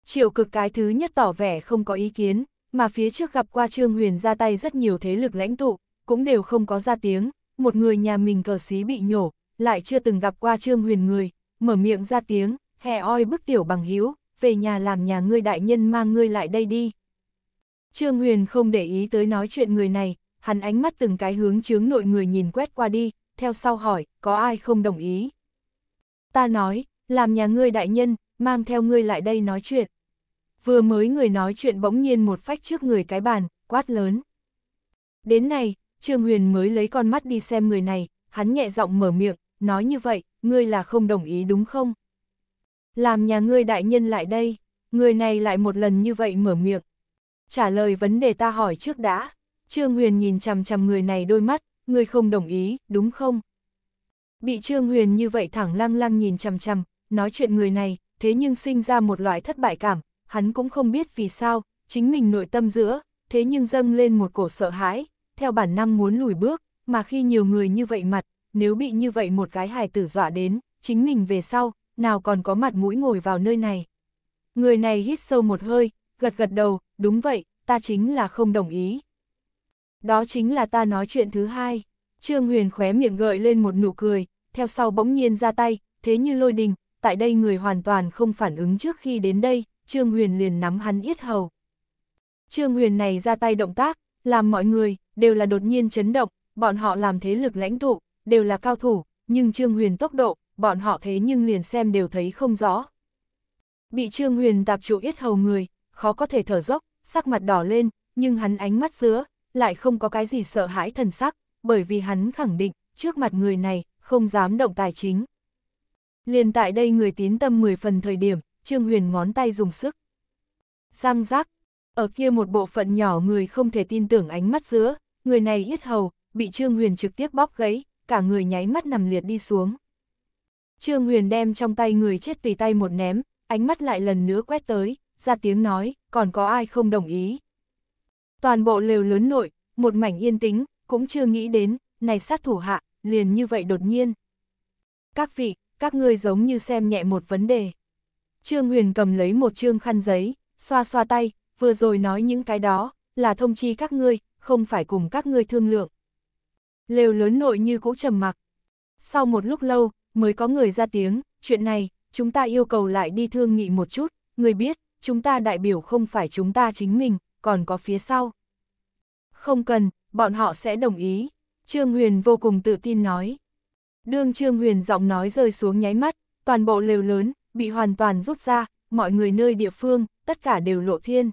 Triệu cực cái thứ nhất tỏ vẻ không có ý kiến, mà phía trước gặp qua Trương Huyền ra tay rất nhiều thế lực lãnh tụ, cũng đều không có ra tiếng, một người nhà mình cờ xí bị nhổ, lại chưa từng gặp qua Trương Huyền người, mở miệng ra tiếng, hè oi bức tiểu bằng hữu về nhà làm nhà ngươi đại nhân mang ngươi lại đây đi. Trương Huyền không để ý tới nói chuyện người này, hắn ánh mắt từng cái hướng chướng nội người nhìn quét qua đi, theo sau hỏi, có ai không đồng ý? Ta nói, làm nhà ngươi đại nhân, mang theo ngươi lại đây nói chuyện. Vừa mới người nói chuyện bỗng nhiên một phách trước người cái bàn, quát lớn. Đến này, Trương Huyền mới lấy con mắt đi xem người này, hắn nhẹ giọng mở miệng, nói như vậy, ngươi là không đồng ý đúng không? Làm nhà ngươi đại nhân lại đây, người này lại một lần như vậy mở miệng. Trả lời vấn đề ta hỏi trước đã. Trương Huyền nhìn chằm chằm người này đôi mắt, người không đồng ý, đúng không? Bị Trương Huyền như vậy thẳng lăng lăng nhìn chằm chằm, nói chuyện người này, thế nhưng sinh ra một loại thất bại cảm, hắn cũng không biết vì sao, chính mình nội tâm giữa, thế nhưng dâng lên một cổ sợ hãi, theo bản năng muốn lùi bước, mà khi nhiều người như vậy mặt, nếu bị như vậy một gái hài tử dọa đến, chính mình về sau, nào còn có mặt mũi ngồi vào nơi này. Người này hít sâu một hơi, gật gật đầu, đúng vậy, ta chính là không đồng ý. Đó chính là ta nói chuyện thứ hai. Trương Huyền khóe miệng gợi lên một nụ cười, theo sau bỗng nhiên ra tay, thế như lôi đình, tại đây người hoàn toàn không phản ứng trước khi đến đây, Trương Huyền liền nắm hắn yết hầu. Trương Huyền này ra tay động tác, làm mọi người, đều là đột nhiên chấn động, bọn họ làm thế lực lãnh tụ, đều là cao thủ, nhưng Trương Huyền tốc độ, bọn họ thế nhưng liền xem đều thấy không rõ. Bị Trương Huyền tạp trụ yết hầu người, khó có thể thở dốc, sắc mặt đỏ lên, nhưng hắn ánh mắt giữa, lại không có cái gì sợ hãi thần sắc, bởi vì hắn khẳng định, trước mặt người này, không dám động tài chính. Liền tại đây người tín tâm 10 phần thời điểm, Trương Huyền ngón tay dùng sức. Giang giác, ở kia một bộ phận nhỏ người không thể tin tưởng ánh mắt giữa, người này yết hầu, bị Trương Huyền trực tiếp bóp gãy, cả người nháy mắt nằm liệt đi xuống. Trương Huyền đem trong tay người chết tùy tay một ném, ánh mắt lại lần nữa quét tới, ra tiếng nói, còn có ai không đồng ý. Toàn bộ lều lớn nội, một mảnh yên tĩnh, cũng chưa nghĩ đến, này sát thủ hạ, liền như vậy đột nhiên. Các vị, các ngươi giống như xem nhẹ một vấn đề. Trương Huyền cầm lấy một trương khăn giấy, xoa xoa tay, vừa rồi nói những cái đó, là thông chi các ngươi, không phải cùng các ngươi thương lượng. Lều lớn nội như cũ trầm mặc. Sau một lúc lâu, mới có người ra tiếng, chuyện này, chúng ta yêu cầu lại đi thương nghị một chút, người biết, chúng ta đại biểu không phải chúng ta chính mình, còn có phía sau. Không cần, bọn họ sẽ đồng ý. Trương Huyền vô cùng tự tin nói. Đương Trương Huyền giọng nói rơi xuống nháy mắt, toàn bộ lều lớn, bị hoàn toàn rút ra, mọi người nơi địa phương, tất cả đều lộ thiên.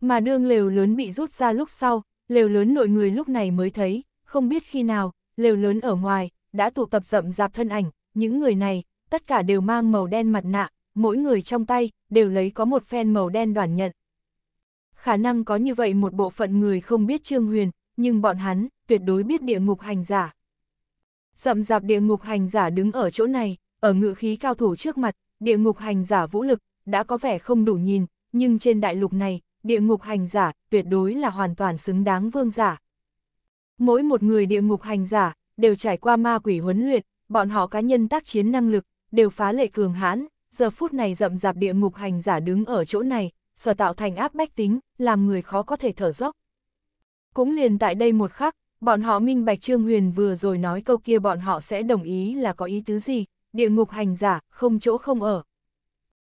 Mà đương lều lớn bị rút ra lúc sau, lều lớn nội người lúc này mới thấy, không biết khi nào, lều lớn ở ngoài, đã tụ tập rậm rạp thân ảnh, những người này, tất cả đều mang màu đen mặt nạ, mỗi người trong tay, đều lấy có một phen màu đen đoàn nhận khả năng có như vậy một bộ phận người không biết Trương Huyền, nhưng bọn hắn tuyệt đối biết địa ngục hành giả. Dậm dạp địa ngục hành giả đứng ở chỗ này, ở ngự khí cao thủ trước mặt, địa ngục hành giả vũ lực đã có vẻ không đủ nhìn, nhưng trên đại lục này, địa ngục hành giả tuyệt đối là hoàn toàn xứng đáng vương giả. Mỗi một người địa ngục hành giả đều trải qua ma quỷ huấn luyện, bọn họ cá nhân tác chiến năng lực đều phá lệ cường hãn, giờ phút này dậm dạp địa ngục hành giả đứng ở chỗ này, sở tạo thành áp bách tính, làm người khó có thể thở dốc. Cũng liền tại đây một khắc, bọn họ minh bạch Trương Huyền vừa rồi nói câu kia bọn họ sẽ đồng ý là có ý tứ gì, địa ngục hành giả, không chỗ không ở.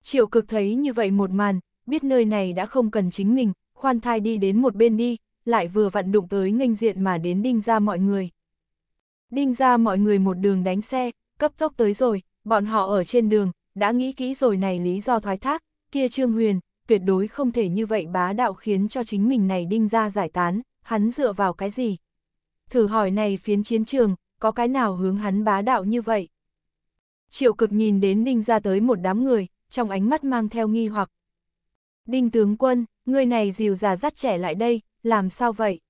Triệu cực thấy như vậy một màn, biết nơi này đã không cần chính mình, khoan thai đi đến một bên đi, lại vừa vặn đụng tới nghênh diện mà đến đinh ra mọi người. Đinh ra mọi người một đường đánh xe, cấp tốc tới rồi, bọn họ ở trên đường, đã nghĩ kỹ rồi này lý do thoái thác, kia Trương Huyền, tuyệt đối không thể như vậy bá đạo khiến cho chính mình này đinh ra giải tán, hắn dựa vào cái gì? Thử hỏi này phiến chiến trường, có cái nào hướng hắn bá đạo như vậy? Triệu cực nhìn đến đinh ra tới một đám người, trong ánh mắt mang theo nghi hoặc. Đinh tướng quân, người này dìu già dắt trẻ lại đây, làm sao vậy?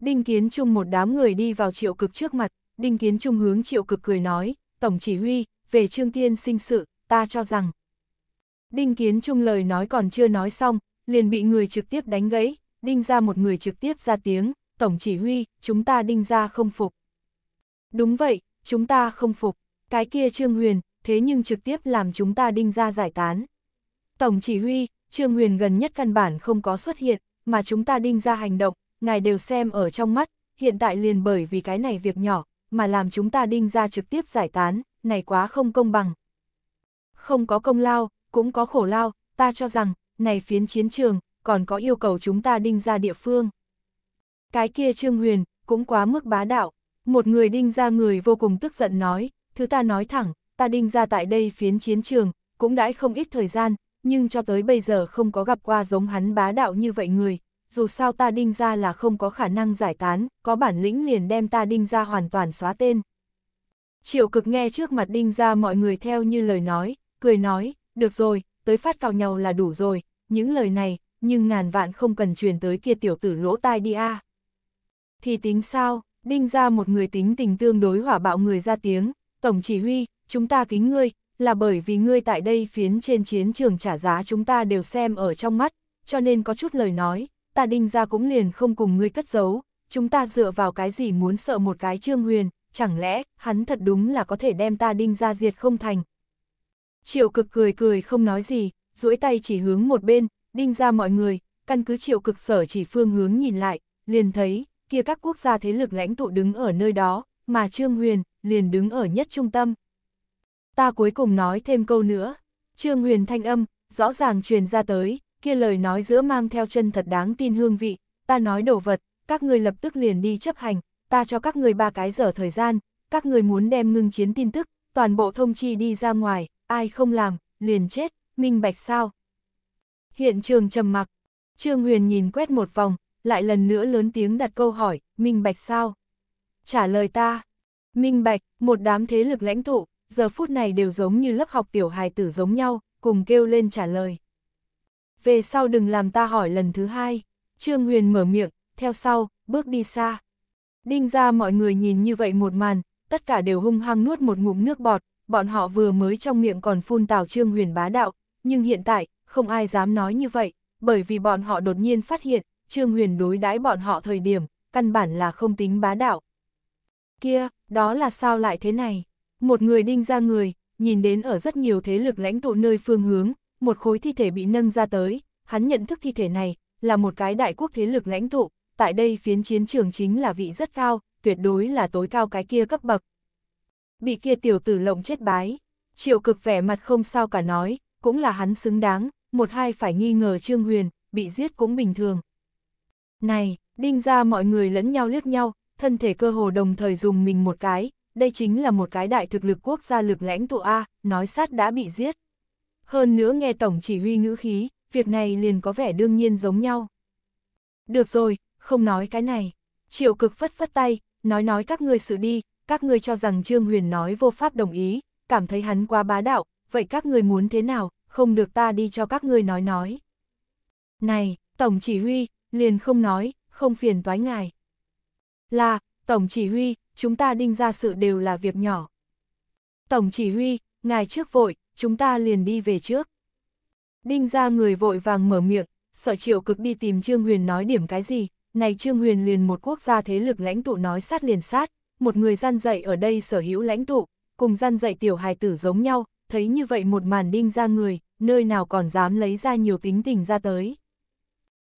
Đinh kiến chung một đám người đi vào triệu cực trước mặt, đinh kiến chung hướng triệu cực cười nói, tổng chỉ huy, về trương tiên sinh sự, ta cho rằng, Đinh Kiến Trung lời nói còn chưa nói xong, liền bị người trực tiếp đánh gãy, đinh ra một người trực tiếp ra tiếng, tổng chỉ huy, chúng ta đinh ra không phục. Đúng vậy, chúng ta không phục, cái kia Trương Huyền, thế nhưng trực tiếp làm chúng ta đinh ra giải tán. Tổng chỉ huy, Trương Huyền gần nhất căn bản không có xuất hiện, mà chúng ta đinh ra hành động, ngài đều xem ở trong mắt, hiện tại liền bởi vì cái này việc nhỏ, mà làm chúng ta đinh ra trực tiếp giải tán, này quá không công bằng. Không có công lao, cũng có khổ lao, ta cho rằng, này phiến chiến trường, còn có yêu cầu chúng ta đinh ra địa phương. Cái kia Trương Huyền, cũng quá mức bá đạo, một người đinh ra người vô cùng tức giận nói, thứ ta nói thẳng, ta đinh ra tại đây phiến chiến trường, cũng đãi không ít thời gian, nhưng cho tới bây giờ không có gặp qua giống hắn bá đạo như vậy người, dù sao ta đinh ra là không có khả năng giải tán, có bản lĩnh liền đem ta đinh ra hoàn toàn xóa tên. Triệu cực nghe trước mặt đinh ra mọi người theo như lời nói, cười nói, được rồi, tới phát cào nhau là đủ rồi, những lời này, nhưng ngàn vạn không cần truyền tới kia tiểu tử lỗ tai đi a. Thì tính sao, đinh ra một người tính tình tương đối hỏa bạo người ra tiếng, tổng chỉ huy, chúng ta kính ngươi, là bởi vì ngươi tại đây phiến trên chiến trường trả giá chúng ta đều xem ở trong mắt, cho nên có chút lời nói, ta đinh ra cũng liền không cùng ngươi cất giấu, chúng ta dựa vào cái gì muốn sợ một cái trương huyền, chẳng lẽ hắn thật đúng là có thể đem ta đinh ra diệt không thành, Triệu cực cười cười không nói gì, duỗi tay chỉ hướng một bên, đinh ra mọi người, căn cứ triệu cực sở chỉ phương hướng nhìn lại, liền thấy, kia các quốc gia thế lực lãnh tụ đứng ở nơi đó, mà Trương Huyền, liền đứng ở nhất trung tâm. Ta cuối cùng nói thêm câu nữa, Trương Huyền thanh âm, rõ ràng truyền ra tới, kia lời nói giữa mang theo chân thật đáng tin hương vị, ta nói đồ vật, các người lập tức liền đi chấp hành, ta cho các người ba cái giờ thời gian, các người muốn đem ngưng chiến tin tức, toàn bộ thông chi đi ra ngoài, ai không làm, liền chết, minh bạch sao. Hiện trường trầm mặc, Trương Huyền nhìn quét một vòng, lại lần nữa lớn tiếng đặt câu hỏi, minh bạch sao? Trả lời ta, minh bạch, một đám thế lực lãnh tụ, giờ phút này đều giống như lớp học tiểu hài tử giống nhau, cùng kêu lên trả lời. Về sau đừng làm ta hỏi lần thứ hai, Trương Huyền mở miệng, theo sau, bước đi xa. Đinh ra mọi người nhìn như vậy một màn, tất cả đều hung hăng nuốt một ngụm nước bọt, bọn họ vừa mới trong miệng còn phun Tào Trương Huyền bá đạo, nhưng hiện tại, không ai dám nói như vậy, bởi vì bọn họ đột nhiên phát hiện, Trương Huyền đối đãi bọn họ thời điểm, căn bản là không tính bá đạo. Kia, đó là sao lại thế này? Một người đinh ra người, nhìn đến ở rất nhiều thế lực lãnh tụ nơi phương hướng, một khối thi thể bị nâng ra tới, hắn nhận thức thi thể này, là một cái đại quốc thế lực lãnh tụ, tại đây phiến chiến trường chính là vị rất cao, tuyệt đối là tối cao cái kia cấp bậc bị kia tiểu tử lộng chết bái. Triệu cực vẻ mặt không sao cả nói, cũng là hắn xứng đáng, một hai phải nghi ngờ Trương Huyền, bị giết cũng bình thường. Này, đinh ra mọi người lẫn nhau liếc nhau, thân thể cơ hồ đồng thời dùng mình một cái, đây chính là một cái đại thực lực quốc gia lực lãnh tụ A, nói sát đã bị giết. Hơn nữa nghe tổng chỉ huy ngữ khí, việc này liền có vẻ đương nhiên giống nhau. Được rồi, không nói cái này. Triệu cực phất phất tay, nói nói các người xử đi, các ngươi cho rằng Trương Huyền nói vô pháp đồng ý, cảm thấy hắn quá bá đạo, vậy các ngươi muốn thế nào, không được ta đi cho các ngươi nói nói. Này, Tổng Chỉ huy, liền không nói, không phiền toái ngài. Là, Tổng Chỉ huy, chúng ta đinh ra sự đều là việc nhỏ. Tổng Chỉ huy, ngài trước vội, chúng ta liền đi về trước. Đinh ra người vội vàng mở miệng, sợ triệu cực đi tìm Trương Huyền nói điểm cái gì, này Trương Huyền liền một quốc gia thế lực lãnh tụ nói sát liền sát, một người gian dạy ở đây sở hữu lãnh tụ, cùng gian dạy tiểu hài tử giống nhau, thấy như vậy một màn đinh ra người, nơi nào còn dám lấy ra nhiều tính tình ra tới.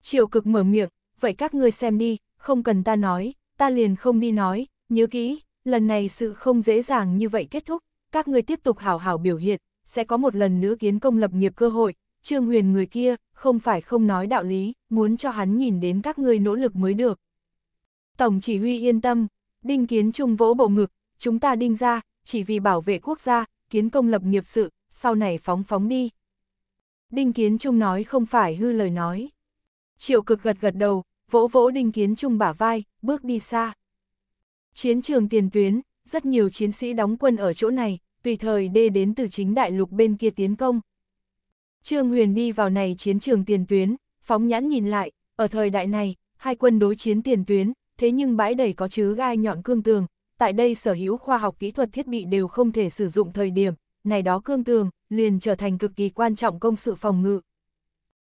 Triệu cực mở miệng, vậy các ngươi xem đi, không cần ta nói, ta liền không đi nói, nhớ kỹ, lần này sự không dễ dàng như vậy kết thúc, các ngươi tiếp tục hảo hảo biểu hiện, sẽ có một lần nữa kiến công lập nghiệp cơ hội, Trương Huyền người kia, không phải không nói đạo lý, muốn cho hắn nhìn đến các ngươi nỗ lực mới được. Tổng chỉ huy yên tâm, Đinh Kiến Trung vỗ bộ ngực, chúng ta đinh ra, chỉ vì bảo vệ quốc gia, kiến công lập nghiệp sự, sau này phóng phóng đi. Đinh Kiến Trung nói không phải hư lời nói. Triệu cực gật gật đầu, vỗ vỗ Đinh Kiến Trung bả vai, bước đi xa. Chiến trường tiền tuyến, rất nhiều chiến sĩ đóng quân ở chỗ này, tùy thời đê đến từ chính đại lục bên kia tiến công. Trương Huyền đi vào này chiến trường tiền tuyến, phóng nhãn nhìn lại, ở thời đại này, hai quân đối chiến tiền tuyến, thế nhưng bãi đầy có chứa gai nhọn cương tường, tại đây sở hữu khoa học kỹ thuật thiết bị đều không thể sử dụng thời điểm, này đó cương tường, liền trở thành cực kỳ quan trọng công sự phòng ngự.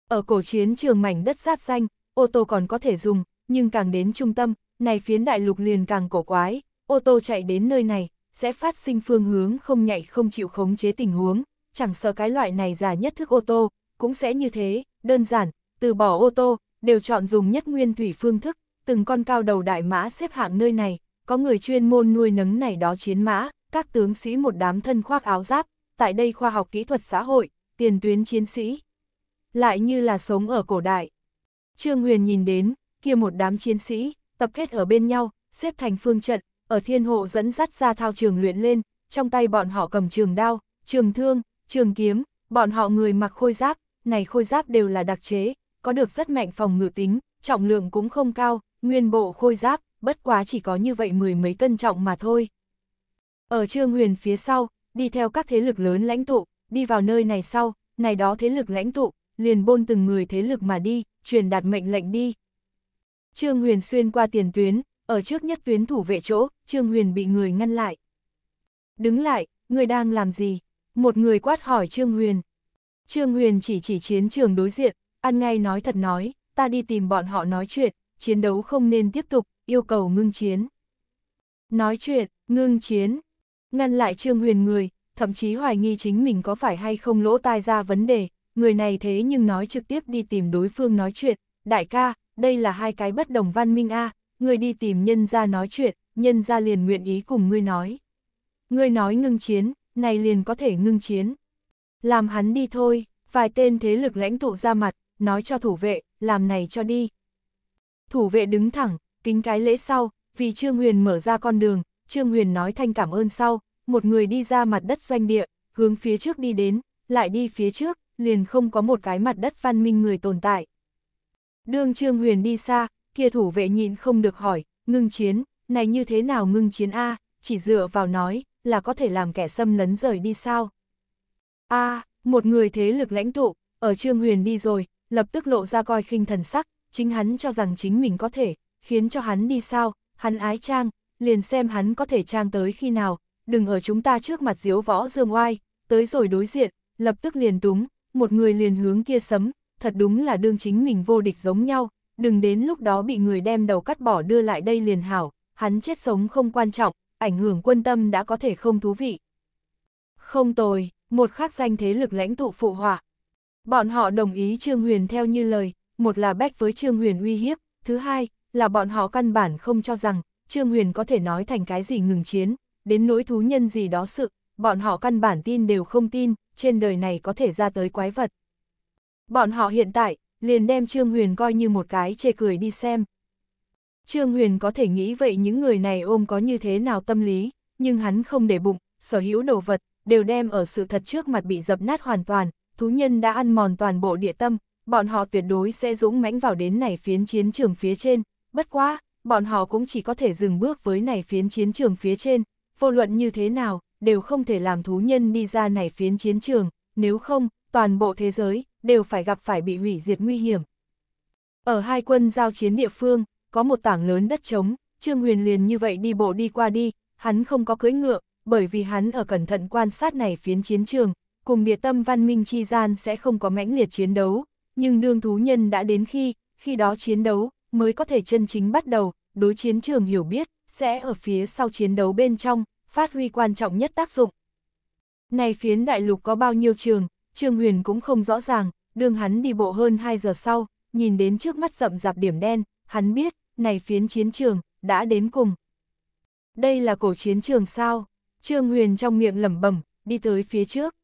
Ở cổ chiến trường mảnh đất sát xanh, ô tô còn có thể dùng, nhưng càng đến trung tâm, này phiến đại lục liền càng cổ quái, ô tô chạy đến nơi này, sẽ phát sinh phương hướng không nhạy không chịu khống chế tình huống, chẳng sợ cái loại này giả nhất thức ô tô, cũng sẽ như thế, đơn giản, từ bỏ ô tô, đều chọn dùng nhất nguyên thủy phương thức, từng con cao đầu đại mã xếp hạng nơi này, có người chuyên môn nuôi nấng này đó chiến mã, các tướng sĩ một đám thân khoác áo giáp, tại đây khoa học kỹ thuật xã hội, tiền tuyến chiến sĩ. Lại như là sống ở cổ đại. Trương Huyền nhìn đến, kia một đám chiến sĩ, tập kết ở bên nhau, xếp thành phương trận, ở thiên hộ dẫn dắt ra thao trường luyện lên, trong tay bọn họ cầm trường đao, trường thương, trường kiếm, bọn họ người mặc khôi giáp, này khôi giáp đều là đặc chế, có được rất mạnh phòng ngự tính, trọng lượng cũng không cao, Nguyên bộ khôi giáp, bất quá chỉ có như vậy mười mấy cân trọng mà thôi. Ở Trương Huyền phía sau, đi theo các thế lực lớn lãnh tụ, đi vào nơi này sau, này đó thế lực lãnh tụ, liền bôn từng người thế lực mà đi, truyền đạt mệnh lệnh đi. Trương Huyền xuyên qua tiền tuyến, ở trước nhất tuyến thủ vệ chỗ, Trương Huyền bị người ngăn lại. Đứng lại, người đang làm gì? Một người quát hỏi Trương Huyền. Trương Huyền chỉ chỉ chiến trường đối diện, ăn ngay nói thật nói, ta đi tìm bọn họ nói chuyện chiến đấu không nên tiếp tục, yêu cầu ngưng chiến. Nói chuyện, ngưng chiến, ngăn lại Trương Huyền người, thậm chí hoài nghi chính mình có phải hay không lỗ tai ra vấn đề, người này thế nhưng nói trực tiếp đi tìm đối phương nói chuyện, đại ca, đây là hai cái bất đồng văn minh a người đi tìm nhân ra nói chuyện, nhân ra liền nguyện ý cùng ngươi nói. Ngươi nói ngưng chiến, này liền có thể ngưng chiến. Làm hắn đi thôi, vài tên thế lực lãnh tụ ra mặt, nói cho thủ vệ, làm này cho đi, thủ vệ đứng thẳng, kính cái lễ sau, vì Trương Huyền mở ra con đường, Trương Huyền nói thanh cảm ơn sau, một người đi ra mặt đất doanh địa, hướng phía trước đi đến, lại đi phía trước, liền không có một cái mặt đất văn minh người tồn tại. Đương Trương Huyền đi xa, kia thủ vệ nhịn không được hỏi, ngưng chiến, này như thế nào ngưng chiến A, chỉ dựa vào nói, là có thể làm kẻ xâm lấn rời đi sao? A, một người thế lực lãnh tụ, ở Trương Huyền đi rồi, lập tức lộ ra coi khinh thần sắc, chính hắn cho rằng chính mình có thể, khiến cho hắn đi sao, hắn ái trang, liền xem hắn có thể trang tới khi nào, đừng ở chúng ta trước mặt diếu võ dương oai, tới rồi đối diện, lập tức liền túng, một người liền hướng kia sấm, thật đúng là đương chính mình vô địch giống nhau, đừng đến lúc đó bị người đem đầu cắt bỏ đưa lại đây liền hảo, hắn chết sống không quan trọng, ảnh hưởng quân tâm đã có thể không thú vị. Không tồi, một khắc danh thế lực lãnh tụ phụ họa. Bọn họ đồng ý Trương Huyền theo như lời, một là Bách với Trương Huyền uy hiếp, thứ hai là bọn họ căn bản không cho rằng Trương Huyền có thể nói thành cái gì ngừng chiến, đến nỗi thú nhân gì đó sự, bọn họ căn bản tin đều không tin, trên đời này có thể ra tới quái vật. Bọn họ hiện tại, liền đem Trương Huyền coi như một cái chê cười đi xem. Trương Huyền có thể nghĩ vậy những người này ôm có như thế nào tâm lý, nhưng hắn không để bụng, sở hữu đồ vật, đều đem ở sự thật trước mặt bị dập nát hoàn toàn, thú nhân đã ăn mòn toàn bộ địa tâm, bọn họ tuyệt đối sẽ dũng mãnh vào đến này phiến chiến trường phía trên, bất quá, bọn họ cũng chỉ có thể dừng bước với này phiến chiến trường phía trên, vô luận như thế nào, đều không thể làm thú nhân đi ra này phiến chiến trường, nếu không, toàn bộ thế giới, đều phải gặp phải bị hủy diệt nguy hiểm. Ở hai quân giao chiến địa phương, có một tảng lớn đất trống, Trương Huyền liền như vậy đi bộ đi qua đi, hắn không có cưỡi ngựa, bởi vì hắn ở cẩn thận quan sát này phiến chiến trường, cùng địa tâm văn minh chi gian sẽ không có mãnh liệt chiến đấu, nhưng đương thú nhân đã đến khi, khi đó chiến đấu mới có thể chân chính bắt đầu, đối chiến trường hiểu biết, sẽ ở phía sau chiến đấu bên trong, phát huy quan trọng nhất tác dụng. Này phiến đại lục có bao nhiêu trường, Trương Huyền cũng không rõ ràng, đường hắn đi bộ hơn 2 giờ sau, nhìn đến trước mắt rậm rạp điểm đen, hắn biết, này phiến chiến trường, đã đến cùng. Đây là cổ chiến trường sao? Trương Huyền trong miệng lẩm bẩm, đi tới phía trước.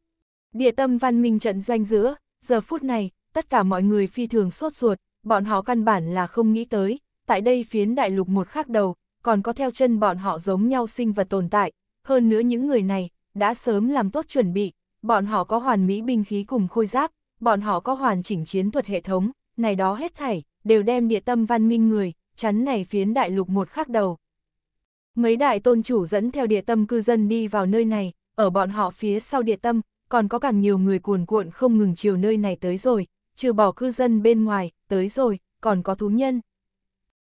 Địa tâm văn minh trận doanh giữa, giờ phút này, tất cả mọi người phi thường sốt ruột, bọn họ căn bản là không nghĩ tới, tại đây phiến đại lục một khác đầu, còn có theo chân bọn họ giống nhau sinh vật tồn tại, hơn nữa những người này, đã sớm làm tốt chuẩn bị, bọn họ có hoàn mỹ binh khí cùng khôi giáp, bọn họ có hoàn chỉnh chiến thuật hệ thống, này đó hết thảy, đều đem địa tâm văn minh người, chắn này phiến đại lục một khác đầu. Mấy đại tôn chủ dẫn theo địa tâm cư dân đi vào nơi này, ở bọn họ phía sau địa tâm, còn có càng nhiều người cuồn cuộn không ngừng chiều nơi này tới rồi, trừ bỏ cư dân bên ngoài, tới rồi, còn có thú nhân.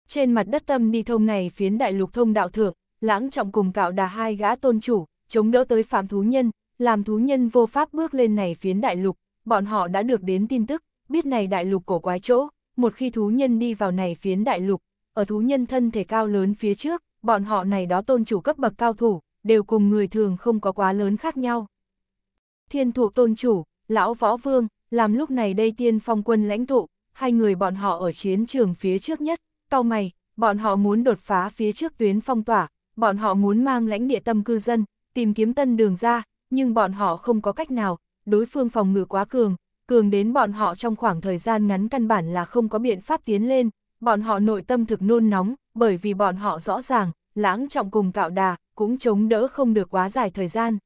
Trên mặt đất tâm đi thông này phiến đại lục thông đạo thượng, lãng trọng cùng cạo đà hai gã tôn chủ, chống đỡ tới phạm thú nhân, làm thú nhân vô pháp bước lên này phiến đại lục, bọn họ đã được đến tin tức, biết này đại lục cổ quái chỗ, một khi thú nhân đi vào này phiến đại lục, ở thú nhân thân thể cao lớn phía trước, bọn họ này đó tôn chủ cấp bậc cao thủ, đều cùng người thường không có quá lớn khác nhau. Thiên thuộc tôn chủ, lão võ vương, làm lúc này đây tiên phong quân lãnh tụ, hai người bọn họ ở chiến trường phía trước nhất, cao mày, bọn họ muốn đột phá phía trước tuyến phong tỏa, bọn họ muốn mang lãnh địa tâm cư dân, tìm kiếm tân đường ra, nhưng bọn họ không có cách nào, đối phương phòng ngự quá cường, cường đến bọn họ trong khoảng thời gian ngắn căn bản là không có biện pháp tiến lên, bọn họ nội tâm thực nôn nóng, bởi vì bọn họ rõ ràng, lãng trọng cùng cạo đà, cũng chống đỡ không được quá dài thời gian.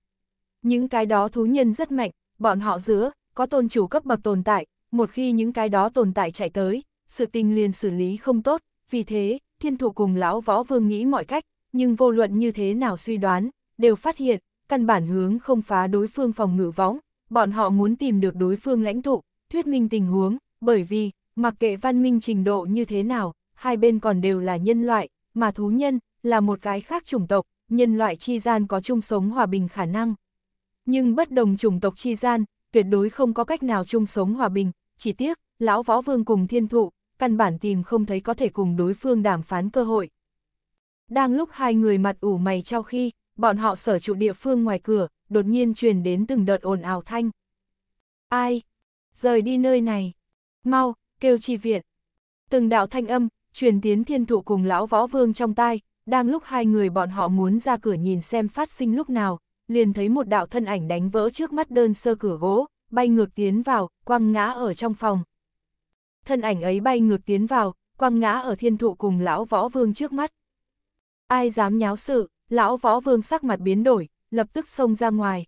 Những cái đó thú nhân rất mạnh, bọn họ giữa, có tôn chủ cấp bậc tồn tại, một khi những cái đó tồn tại chạy tới, sự tình liền xử lý không tốt, vì thế, thiên thủ cùng lão võ vương nghĩ mọi cách, nhưng vô luận như thế nào suy đoán, đều phát hiện, căn bản hướng không phá đối phương phòng ngự võng, bọn họ muốn tìm được đối phương lãnh thụ, thuyết minh tình huống, bởi vì, mặc kệ văn minh trình độ như thế nào, hai bên còn đều là nhân loại, mà thú nhân, là một cái khác chủng tộc, nhân loại chi gian có chung sống hòa bình khả năng. Nhưng bất đồng chủng tộc chi gian, tuyệt đối không có cách nào chung sống hòa bình, chỉ tiếc, lão võ vương cùng thiên thụ, căn bản tìm không thấy có thể cùng đối phương đàm phán cơ hội. Đang lúc hai người mặt ủ mày trao khi, bọn họ sở trụ địa phương ngoài cửa, đột nhiên truyền đến từng đợt ồn ào thanh. Ai? Rời đi nơi này. Mau, kêu chi viện. Từng đạo thanh âm, truyền tiến thiên thụ cùng lão võ vương trong tai, đang lúc hai người bọn họ muốn ra cửa nhìn xem phát sinh lúc nào, liền thấy một đạo thân ảnh đánh vỡ trước mắt đơn sơ cửa gỗ, bay ngược tiến vào, quăng ngã ở trong phòng. Thân ảnh ấy bay ngược tiến vào, quăng ngã ở thiên thụ cùng lão võ vương trước mắt. Ai dám nháo sự, lão võ vương sắc mặt biến đổi, lập tức xông ra ngoài.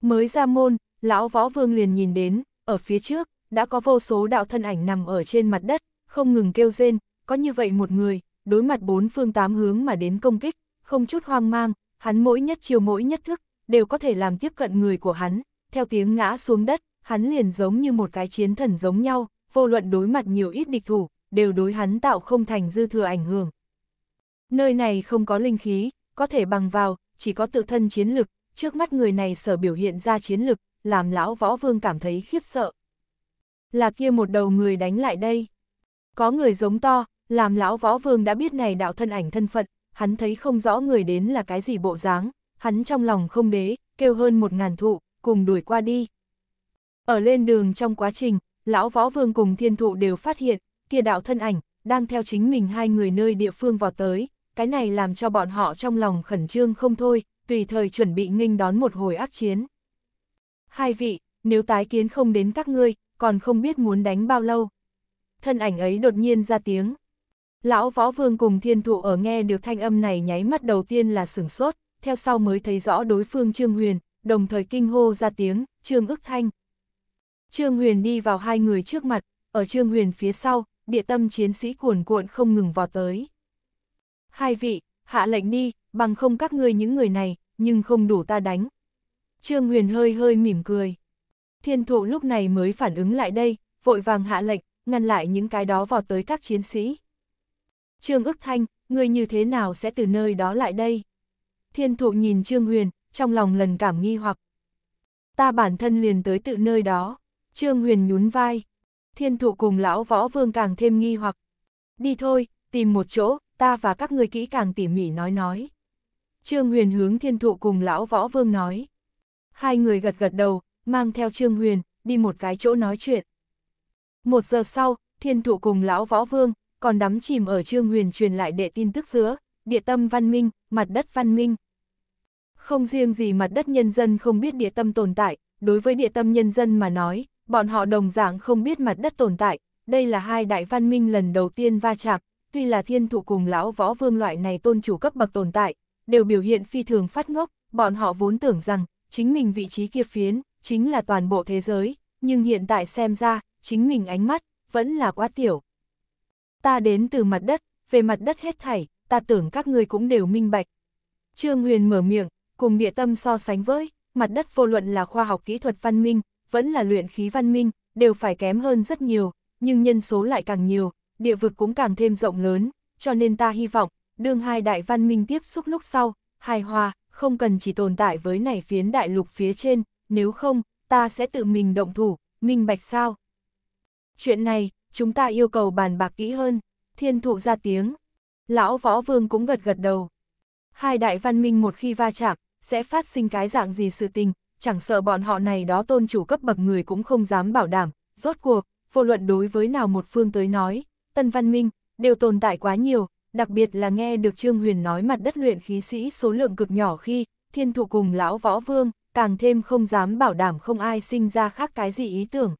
Mới ra môn, lão võ vương liền nhìn đến, ở phía trước, đã có vô số đạo thân ảnh nằm ở trên mặt đất, không ngừng kêu rên, có như vậy một người, đối mặt bốn phương tám hướng mà đến công kích, không chút hoang mang, hắn mỗi nhất chiều mỗi nhất thức, đều có thể làm tiếp cận người của hắn, theo tiếng ngã xuống đất, hắn liền giống như một cái chiến thần giống nhau, vô luận đối mặt nhiều ít địch thủ, đều đối hắn tạo không thành dư thừa ảnh hưởng. Nơi này không có linh khí, có thể bằng vào, chỉ có tự thân chiến lực, trước mắt người này sở biểu hiện ra chiến lực, làm lão võ vương cảm thấy khiếp sợ. Là kia một đầu người đánh lại đây. Có người giống to, làm lão võ vương đã biết này đạo thân ảnh thân phận, hắn thấy không rõ người đến là cái gì bộ dáng, hắn trong lòng không đế, kêu hơn một ngàn thụ, cùng đuổi qua đi. Ở lên đường trong quá trình, lão võ vương cùng thiên thụ đều phát hiện, kia đạo thân ảnh, đang theo chính mình hai người nơi địa phương vào tới, cái này làm cho bọn họ trong lòng khẩn trương không thôi, tùy thời chuẩn bị nghênh đón một hồi ác chiến. Hai vị, nếu tái kiến không đến các ngươi, còn không biết muốn đánh bao lâu. Thân ảnh ấy đột nhiên ra tiếng. Lão võ vương cùng thiên thụ ở nghe được thanh âm này nháy mắt đầu tiên là sửng sốt, theo sau mới thấy rõ đối phương Trương Huyền, đồng thời kinh hô ra tiếng, Trương ức thanh. Trương Huyền đi vào hai người trước mặt, ở Trương Huyền phía sau, địa tâm chiến sĩ cuồn cuộn không ngừng vọt tới. Hai vị, hạ lệnh đi, bằng không các ngươi những người này, nhưng không đủ ta đánh. Trương Huyền hơi hơi mỉm cười. Thiên thụ lúc này mới phản ứng lại đây, vội vàng hạ lệnh, ngăn lại những cái đó vọt tới các chiến sĩ. Trương ức thanh, người như thế nào sẽ từ nơi đó lại đây? Thiên thụ nhìn Trương Huyền, trong lòng lần cảm nghi hoặc. Ta bản thân liền tới tự nơi đó. Trương Huyền nhún vai. Thiên thụ cùng lão võ vương càng thêm nghi hoặc. Đi thôi, tìm một chỗ, ta và các người kỹ càng tỉ mỉ nói nói. Trương Huyền hướng thiên thụ cùng lão võ vương nói. Hai người gật gật đầu, mang theo Trương Huyền, đi một cái chỗ nói chuyện. Một giờ sau, thiên thụ cùng lão võ vương, còn đắm chìm ở Trương Huyền truyền lại đệ tin tức giữa, địa tâm văn minh, mặt đất văn minh. Không riêng gì mặt đất nhân dân không biết địa tâm tồn tại, đối với địa tâm nhân dân mà nói, bọn họ đồng dạng không biết mặt đất tồn tại, đây là hai đại văn minh lần đầu tiên va chạm, tuy là thiên thụ cùng lão võ vương loại này tôn chủ cấp bậc tồn tại, đều biểu hiện phi thường phát ngốc, bọn họ vốn tưởng rằng, chính mình vị trí kia phiến, chính là toàn bộ thế giới, nhưng hiện tại xem ra, chính mình ánh mắt, vẫn là quá tiểu ta đến từ mặt đất, về mặt đất hết thảy, ta tưởng các người cũng đều minh bạch. Trương Huyền mở miệng, cùng địa tâm so sánh với, mặt đất vô luận là khoa học kỹ thuật văn minh, vẫn là luyện khí văn minh, đều phải kém hơn rất nhiều, nhưng nhân số lại càng nhiều, địa vực cũng càng thêm rộng lớn, cho nên ta hy vọng, đương hai đại văn minh tiếp xúc lúc sau, hài hòa, không cần chỉ tồn tại với nảy phiến đại lục phía trên, nếu không, ta sẽ tự mình động thủ, minh bạch sao. Chuyện này, chúng ta yêu cầu bàn bạc kỹ hơn, thiên thụ ra tiếng. Lão võ vương cũng gật gật đầu. Hai đại văn minh một khi va chạm, sẽ phát sinh cái dạng gì sự tình, chẳng sợ bọn họ này đó tôn chủ cấp bậc người cũng không dám bảo đảm, rốt cuộc, vô luận đối với nào một phương tới nói, tân văn minh, đều tồn tại quá nhiều, đặc biệt là nghe được Trương Huyền nói mặt đất luyện khí sĩ số lượng cực nhỏ khi, thiên thụ cùng lão võ vương, càng thêm không dám bảo đảm không ai sinh ra khác cái gì ý tưởng.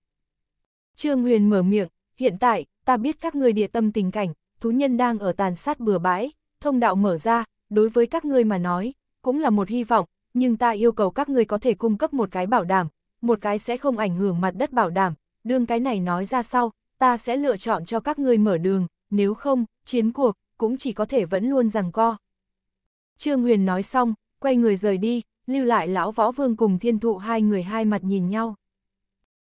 Trương Huyền mở miệng, hiện tại, ta biết các người địa tâm tình cảnh, thú nhân đang ở tàn sát bừa bãi, thông đạo mở ra, đối với các ngươi mà nói, cũng là một hy vọng, nhưng ta yêu cầu các ngươi có thể cung cấp một cái bảo đảm, một cái sẽ không ảnh hưởng mặt đất bảo đảm, đương cái này nói ra sau, ta sẽ lựa chọn cho các ngươi mở đường, nếu không, chiến cuộc, cũng chỉ có thể vẫn luôn rằng co. Trương Huyền nói xong, quay người rời đi, lưu lại lão võ vương cùng thiên thụ hai người hai mặt nhìn nhau.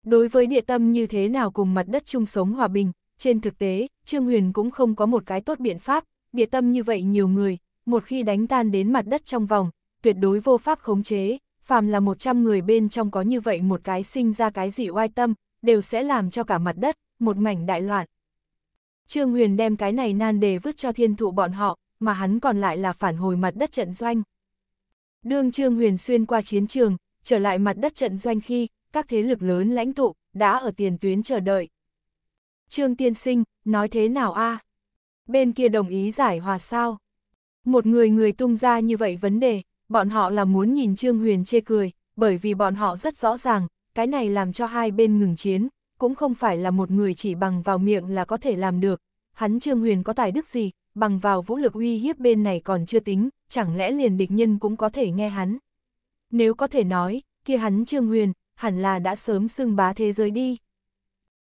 Đối với địa tâm như thế nào cùng mặt đất chung sống hòa bình, trên thực tế, Trương Huyền cũng không có một cái tốt biện pháp, địa tâm như vậy nhiều người, một khi đánh tan đến mặt đất trong vòng, tuyệt đối vô pháp khống chế, phàm là 100 người bên trong có như vậy một cái sinh ra cái gì oai tâm, đều sẽ làm cho cả mặt đất, một mảnh đại loạn. Trương Huyền đem cái này nan đề vứt cho thiên thụ bọn họ, mà hắn còn lại là phản hồi mặt đất trận doanh. Đương Trương Huyền xuyên qua chiến trường, trở lại mặt đất trận doanh khi, các thế lực lớn lãnh tụ đã ở tiền tuyến chờ đợi. Trương Tiên Sinh, nói thế nào a? À? Bên kia đồng ý giải hòa sao? Một người người tung ra như vậy vấn đề, bọn họ là muốn nhìn Trương Huyền chê cười, bởi vì bọn họ rất rõ ràng, cái này làm cho hai bên ngừng chiến, cũng không phải là một người chỉ bằng vào miệng là có thể làm được. Hắn Trương Huyền có tài đức gì, bằng vào vũ lực uy hiếp bên này còn chưa tính, chẳng lẽ liền địch nhân cũng có thể nghe hắn. Nếu có thể nói, kia hắn Trương Huyền, hẳn là đã sớm xưng bá thế giới đi.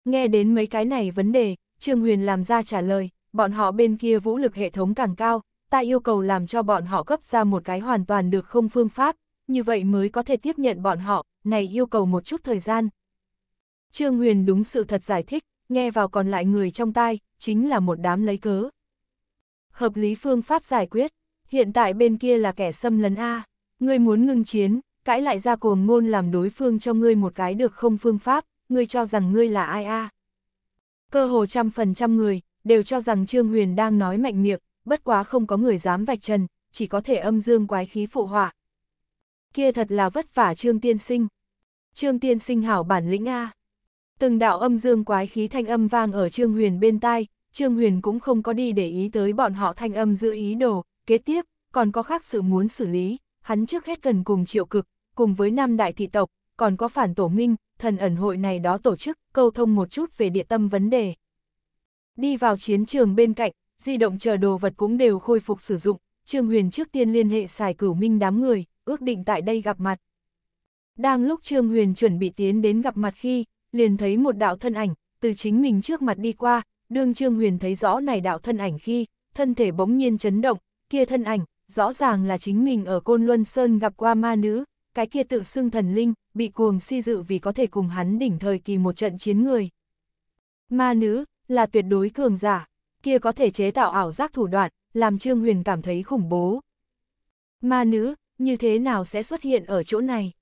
Nghe đến mấy cái này vấn đề, Trương Huyền làm ra trả lời, bọn họ bên kia vũ lực hệ thống càng cao, ta yêu cầu làm cho bọn họ gấp ra một cái hoàn toàn được không phương pháp, như vậy mới có thể tiếp nhận bọn họ, này yêu cầu một chút thời gian. Trương Huyền đúng sự thật giải thích, nghe vào còn lại người trong tai, chính là một đám lấy cớ. Hợp lý phương pháp giải quyết, hiện tại bên kia là kẻ xâm lấn A, ngươi muốn ngưng chiến, cãi lại ra cuồng ngôn làm đối phương cho ngươi một cái được không phương pháp, ngươi cho rằng ngươi là ai a? Cơ hồ trăm phần trăm người, đều cho rằng Trương Huyền đang nói mạnh miệng, bất quá không có người dám vạch trần, chỉ có thể âm dương quái khí phụ họa. Kia thật là vất vả Trương Tiên Sinh. Trương Tiên Sinh hảo bản lĩnh A. Từng đạo âm dương quái khí thanh âm vang ở Trương Huyền bên tai, Trương Huyền cũng không có đi để ý tới bọn họ thanh âm giữ ý đồ, kế tiếp, còn có khác sự muốn xử lý, hắn trước hết cần cùng triệu cực, cùng với năm đại thị tộc, còn có phản tổ minh, thần ẩn hội này đó tổ chức, câu thông một chút về địa tâm vấn đề. Đi vào chiến trường bên cạnh, di động chờ đồ vật cũng đều khôi phục sử dụng, Trương Huyền trước tiên liên hệ xài cửu minh đám người, ước định tại đây gặp mặt. Đang lúc Trương Huyền chuẩn bị tiến đến gặp mặt khi, liền thấy một đạo thân ảnh, từ chính mình trước mặt đi qua, đương Trương Huyền thấy rõ này đạo thân ảnh khi, thân thể bỗng nhiên chấn động, kia thân ảnh, rõ ràng là chính mình ở Côn Luân Sơn gặp qua ma nữ, cái kia tự xưng thần linh, bị cuồng si dự vì có thể cùng hắn đỉnh thời kỳ một trận chiến người. Ma nữ, là tuyệt đối cường giả, kia có thể chế tạo ảo giác thủ đoạn, làm Trương Huyền cảm thấy khủng bố. Ma nữ, như thế nào sẽ xuất hiện ở chỗ này?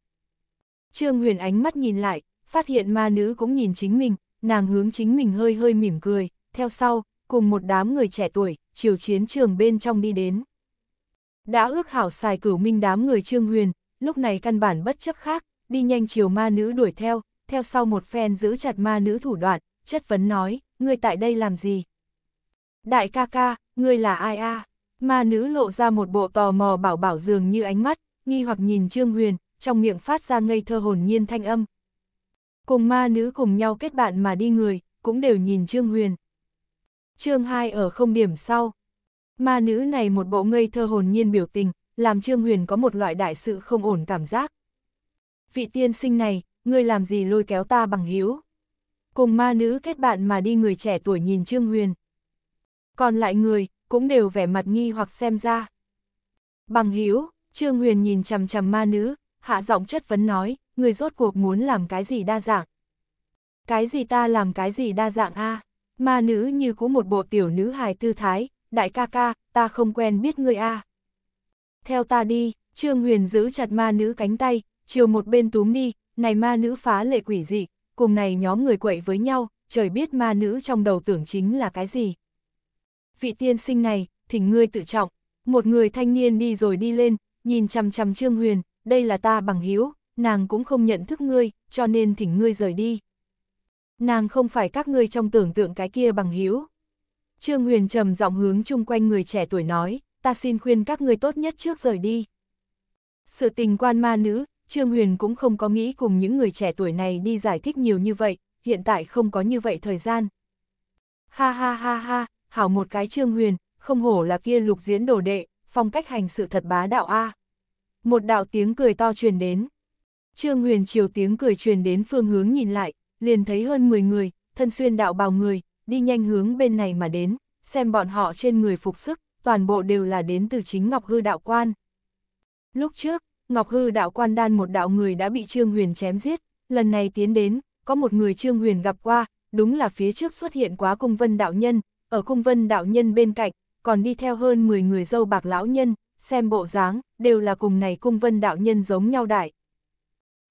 Trương Huyền ánh mắt nhìn lại, phát hiện ma nữ cũng nhìn chính mình, nàng hướng chính mình hơi hơi mỉm cười, theo sau, cùng một đám người trẻ tuổi, chiều chiến trường bên trong đi đến đã ước hảo xài cửu minh đám người trương huyền, lúc này căn bản bất chấp khác, đi nhanh chiều ma nữ đuổi theo, theo sau một phen giữ chặt ma nữ thủ đoạn, chất vấn nói, ngươi tại đây làm gì? Đại ca ca, ngươi là ai a? Ma nữ lộ ra một bộ tò mò bảo bảo dường như ánh mắt, nghi hoặc nhìn Trương Huyền, trong miệng phát ra ngây thơ hồn nhiên thanh âm. Cùng ma nữ cùng nhau kết bạn mà đi người, cũng đều nhìn Trương Huyền. Trương 2 ở không điểm sau, Ma nữ này một bộ ngây thơ hồn nhiên biểu tình, làm Trương Huyền có một loại đại sự không ổn cảm giác. Vị tiên sinh này, ngươi làm gì lôi kéo ta bằng hiếu? Cùng ma nữ kết bạn mà đi người trẻ tuổi nhìn Trương Huyền. Còn lại người, cũng đều vẻ mặt nghi hoặc xem ra. Bằng hiếu, Trương Huyền nhìn chằm chằm ma nữ, hạ giọng chất vấn nói, người rốt cuộc muốn làm cái gì đa dạng. Cái gì ta làm cái gì đa dạng a à? Ma nữ như cũ một bộ tiểu nữ hài tư thái, đại ca ca, ta không quen biết người a. À. Theo ta đi, Trương Huyền giữ chặt ma nữ cánh tay, chiều một bên túm đi, này ma nữ phá lệ quỷ dị, cùng này nhóm người quậy với nhau, trời biết ma nữ trong đầu tưởng chính là cái gì. Vị tiên sinh này, thỉnh ngươi tự trọng, một người thanh niên đi rồi đi lên, nhìn chằm chằm Trương Huyền, đây là ta bằng hiếu, nàng cũng không nhận thức ngươi, cho nên thỉnh ngươi rời đi. Nàng không phải các ngươi trong tưởng tượng cái kia bằng hiếu. Trương Huyền trầm giọng hướng chung quanh người trẻ tuổi nói, ta xin khuyên các người tốt nhất trước rời đi. Sự tình quan ma nữ, Trương Huyền cũng không có nghĩ cùng những người trẻ tuổi này đi giải thích nhiều như vậy, hiện tại không có như vậy thời gian. Ha ha ha ha, hảo một cái Trương Huyền, không hổ là kia lục diễn đồ đệ, phong cách hành sự thật bá đạo A. Một đạo tiếng cười to truyền đến. Trương Huyền chiều tiếng cười truyền đến phương hướng nhìn lại, liền thấy hơn 10 người, thân xuyên đạo bào người, đi nhanh hướng bên này mà đến, xem bọn họ trên người phục sức, toàn bộ đều là đến từ chính Ngọc Hư Đạo Quan. Lúc trước, Ngọc Hư Đạo Quan đan một đạo người đã bị Trương Huyền chém giết, lần này tiến đến, có một người Trương Huyền gặp qua, đúng là phía trước xuất hiện quá cung vân đạo nhân, ở cung vân đạo nhân bên cạnh, còn đi theo hơn 10 người dâu bạc lão nhân, xem bộ dáng, đều là cùng này cung vân đạo nhân giống nhau đại.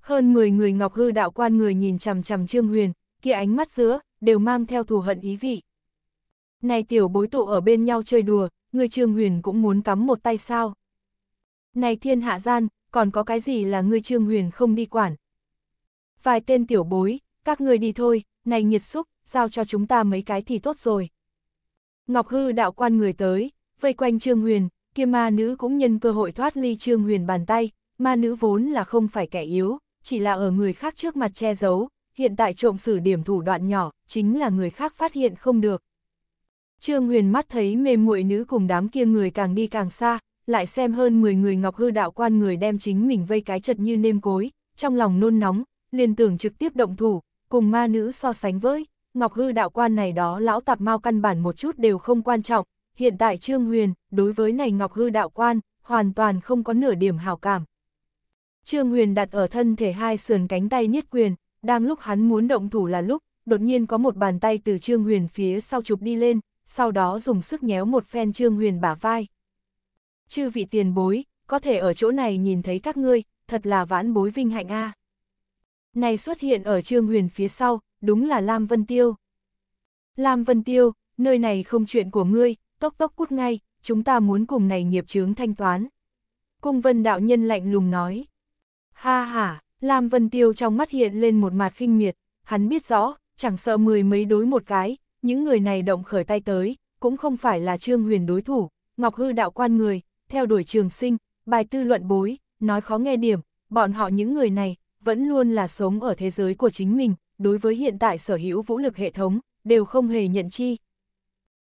Hơn 10 người Ngọc Hư Đạo Quan người nhìn chằm chằm Trương Huyền, kia ánh mắt giữa, đều mang theo thù hận ý vị. Này tiểu bối tụ ở bên nhau chơi đùa, người Trương Huyền cũng muốn cắm một tay sao. Này thiên hạ gian, còn có cái gì là người Trương Huyền không đi quản. Vài tên tiểu bối, các người đi thôi, này nhiệt xúc, giao cho chúng ta mấy cái thì tốt rồi. Ngọc Hư đạo quan người tới, vây quanh Trương Huyền, kia ma nữ cũng nhân cơ hội thoát ly Trương Huyền bàn tay, ma nữ vốn là không phải kẻ yếu, chỉ là ở người khác trước mặt che giấu, hiện tại trộm sử điểm thủ đoạn nhỏ, chính là người khác phát hiện không được. Trương Huyền mắt thấy mê muội nữ cùng đám kia người càng đi càng xa, lại xem hơn 10 người ngọc hư đạo quan người đem chính mình vây cái chật như nêm cối, trong lòng nôn nóng, liền tưởng trực tiếp động thủ, cùng ma nữ so sánh với, ngọc hư đạo quan này đó lão tạp mau căn bản một chút đều không quan trọng, hiện tại Trương Huyền, đối với này ngọc hư đạo quan, hoàn toàn không có nửa điểm hào cảm. Trương Huyền đặt ở thân thể hai sườn cánh tay niết quyền, đang lúc hắn muốn động thủ là lúc, đột nhiên có một bàn tay từ Trương Huyền phía sau chụp đi lên, sau đó dùng sức nhéo một phen Trương Huyền bả vai. Chư vị tiền bối, có thể ở chỗ này nhìn thấy các ngươi, thật là vãn bối vinh hạnh a. À. Này xuất hiện ở Trương Huyền phía sau, đúng là Lam Vân Tiêu. Lam Vân Tiêu, nơi này không chuyện của ngươi, tốc tốc cút ngay, chúng ta muốn cùng này nghiệp chướng thanh toán. Cung Vân Đạo Nhân lạnh lùng nói. Ha ha, Lam Vân Tiêu trong mắt hiện lên một mặt khinh miệt, hắn biết rõ, chẳng sợ mười mấy đối một cái, những người này động khởi tay tới, cũng không phải là Trương Huyền đối thủ, Ngọc Hư đạo quan người, theo đuổi trường sinh, bài tư luận bối, nói khó nghe điểm, bọn họ những người này, vẫn luôn là sống ở thế giới của chính mình, đối với hiện tại sở hữu vũ lực hệ thống, đều không hề nhận chi.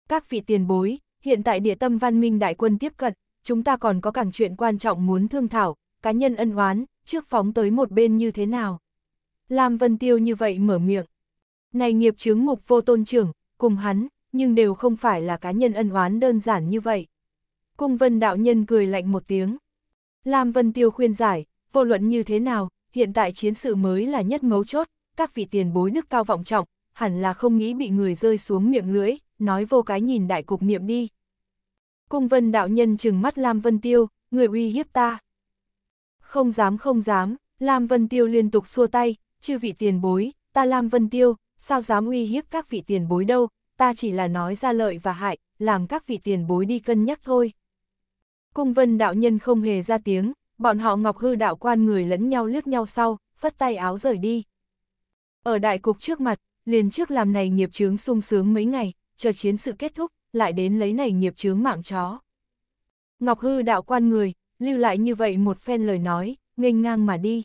Các vị tiền bối, hiện tại địa tâm văn minh đại quân tiếp cận, chúng ta còn có càng chuyện quan trọng muốn thương thảo, cá nhân ân oán, trước phóng tới một bên như thế nào. Lam Vân Tiêu như vậy mở miệng. Này nghiệp chướng mục vô tôn trưởng, cùng hắn, nhưng đều không phải là cá nhân ân oán đơn giản như vậy. Cung Vân Đạo Nhân cười lạnh một tiếng. Lam Vân Tiêu khuyên giải, vô luận như thế nào, hiện tại chiến sự mới là nhất mấu chốt, các vị tiền bối đức cao vọng trọng, hẳn là không nghĩ bị người rơi xuống miệng lưỡi, nói vô cái nhìn đại cục niệm đi. Cung Vân Đạo Nhân trừng mắt Lam Vân Tiêu, người uy hiếp ta. Không dám không dám, Lam Vân Tiêu liên tục xua tay, chư vị tiền bối, ta Lam Vân Tiêu, sao dám uy hiếp các vị tiền bối đâu, ta chỉ là nói ra lợi và hại, làm các vị tiền bối đi cân nhắc thôi. Cung vân đạo nhân không hề ra tiếng, bọn họ ngọc hư đạo quan người lẫn nhau liếc nhau sau, phất tay áo rời đi. Ở đại cục trước mặt, liền trước làm này nghiệp chướng sung sướng mấy ngày, chờ chiến sự kết thúc, lại đến lấy này nghiệp chướng mạng chó. Ngọc hư đạo quan người, lưu lại như vậy một phen lời nói, nghênh ngang mà đi.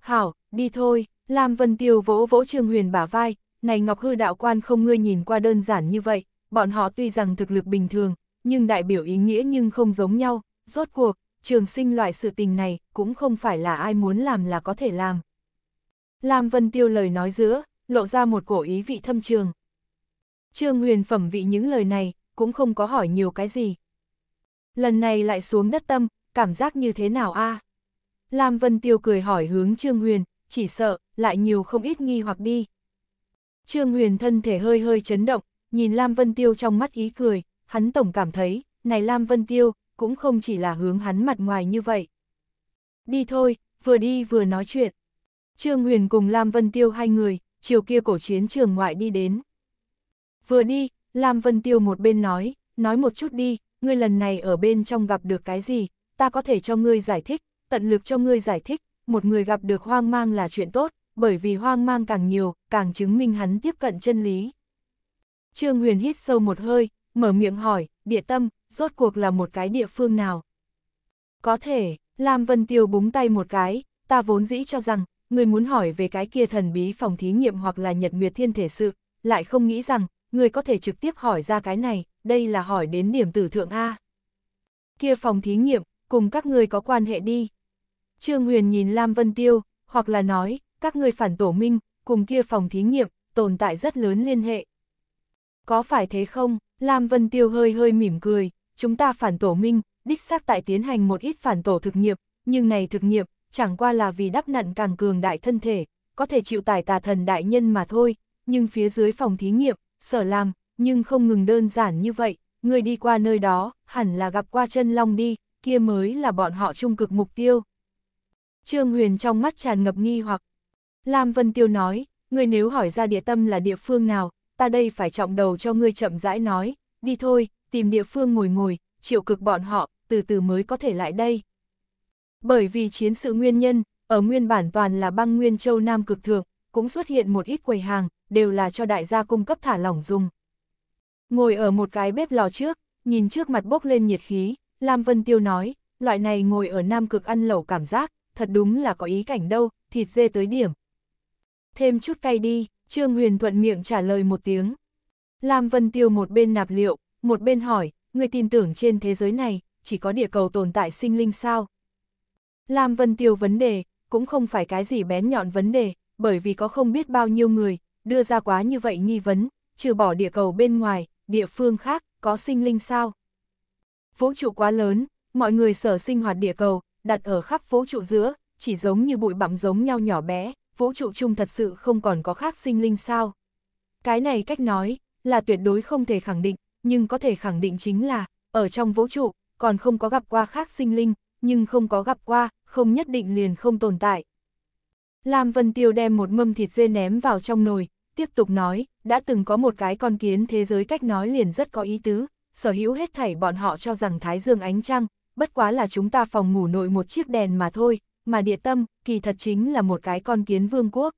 Hảo, đi thôi, Lam Vân Tiêu vỗ vỗ Trương Huyền bả vai, này Ngọc Hư đạo quan không ngươi nhìn qua đơn giản như vậy, bọn họ tuy rằng thực lực bình thường, nhưng đại biểu ý nghĩa nhưng không giống nhau, rốt cuộc, trường sinh loại sự tình này cũng không phải là ai muốn làm là có thể làm. Lam Vân Tiêu lời nói giữa, lộ ra một cổ ý vị thâm trường. Trương Huyền phẩm vị những lời này, cũng không có hỏi nhiều cái gì, Lần này lại xuống đất tâm, cảm giác như thế nào a? Lam Vân Tiêu cười hỏi hướng Trương Huyền, chỉ sợ, lại nhiều không ít nghi hoặc đi. Trương Huyền thân thể hơi hơi chấn động, nhìn Lam Vân Tiêu trong mắt ý cười, hắn tổng cảm thấy, này Lam Vân Tiêu, cũng không chỉ là hướng hắn mặt ngoài như vậy. Đi thôi, vừa đi vừa nói chuyện. Trương Huyền cùng Lam Vân Tiêu hai người, chiều kia cổ chiến trường ngoại đi đến. Vừa đi, Lam Vân Tiêu một bên nói, nói một chút đi, ngươi lần này ở bên trong gặp được cái gì, ta có thể cho ngươi giải thích, tận lực cho ngươi giải thích, một người gặp được hoang mang là chuyện tốt, bởi vì hoang mang càng nhiều, càng chứng minh hắn tiếp cận chân lý. Trương Huyền hít sâu một hơi, mở miệng hỏi, địa tâm, rốt cuộc là một cái địa phương nào? Có thể, Lam Vân Tiêu búng tay một cái, ta vốn dĩ cho rằng, người muốn hỏi về cái kia thần bí phòng thí nghiệm hoặc là nhật nguyệt thiên thể sự, lại không nghĩ rằng, người có thể trực tiếp hỏi ra cái này, đây là hỏi đến điểm tử thượng A. Kia phòng thí nghiệm, cùng các người có quan hệ đi. Trương Huyền nhìn Lam Vân Tiêu, hoặc là nói, các người phản tổ minh, cùng kia phòng thí nghiệm, tồn tại rất lớn liên hệ. Có phải thế không? Lam Vân Tiêu hơi hơi mỉm cười, chúng ta phản tổ minh, đích xác tại tiến hành một ít phản tổ thực nghiệm, nhưng này thực nghiệm, chẳng qua là vì đắp nặn càng cường đại thân thể, có thể chịu tải tà thần đại nhân mà thôi, nhưng phía dưới phòng thí nghiệm, sở làm, nhưng không ngừng đơn giản như vậy, người đi qua nơi đó, hẳn là gặp qua chân long đi, kia mới là bọn họ trung cực mục tiêu. Trương Huyền trong mắt tràn ngập nghi hoặc. Lam Vân Tiêu nói, người nếu hỏi ra địa tâm là địa phương nào, ta đây phải trọng đầu cho ngươi chậm rãi nói, đi thôi, tìm địa phương ngồi ngồi, chịu cực bọn họ, từ từ mới có thể lại đây. Bởi vì chiến sự nguyên nhân, ở nguyên bản toàn là băng nguyên châu Nam cực thượng, cũng xuất hiện một ít quầy hàng, đều là cho đại gia cung cấp thả lỏng dùng. Ngồi ở một cái bếp lò trước, nhìn trước mặt bốc lên nhiệt khí, Lam Vân Tiêu nói, loại này ngồi ở Nam Cực ăn lẩu cảm giác, thật đúng là có ý cảnh đâu, thịt dê tới điểm. Thêm chút cay đi, Trương Huyền thuận miệng trả lời một tiếng. Lam Vân Tiêu một bên nạp liệu, một bên hỏi, người tin tưởng trên thế giới này, chỉ có địa cầu tồn tại sinh linh sao? Lam Vân Tiêu vấn đề, cũng không phải cái gì bén nhọn vấn đề, bởi vì có không biết bao nhiêu người, đưa ra quá như vậy nghi vấn, trừ bỏ địa cầu bên ngoài, địa phương khác, có sinh linh sao? Vũ trụ quá lớn, mọi người sở sinh hoạt địa cầu, đặt ở khắp vũ trụ giữa, chỉ giống như bụi bặm giống nhau nhỏ bé, vũ trụ chung thật sự không còn có khác sinh linh sao? Cái này cách nói, là tuyệt đối không thể khẳng định, nhưng có thể khẳng định chính là, ở trong vũ trụ, còn không có gặp qua khác sinh linh, nhưng không có gặp qua, không nhất định liền không tồn tại. Lam Vân Tiêu đem một mâm thịt dê ném vào trong nồi, tiếp tục nói, đã từng có một cái con kiến thế giới cách nói liền rất có ý tứ, sở hữu hết thảy bọn họ cho rằng Thái Dương ánh trăng, bất quá là chúng ta phòng ngủ nội một chiếc đèn mà thôi, mà địa tâm, kỳ thật chính là một cái con kiến vương quốc.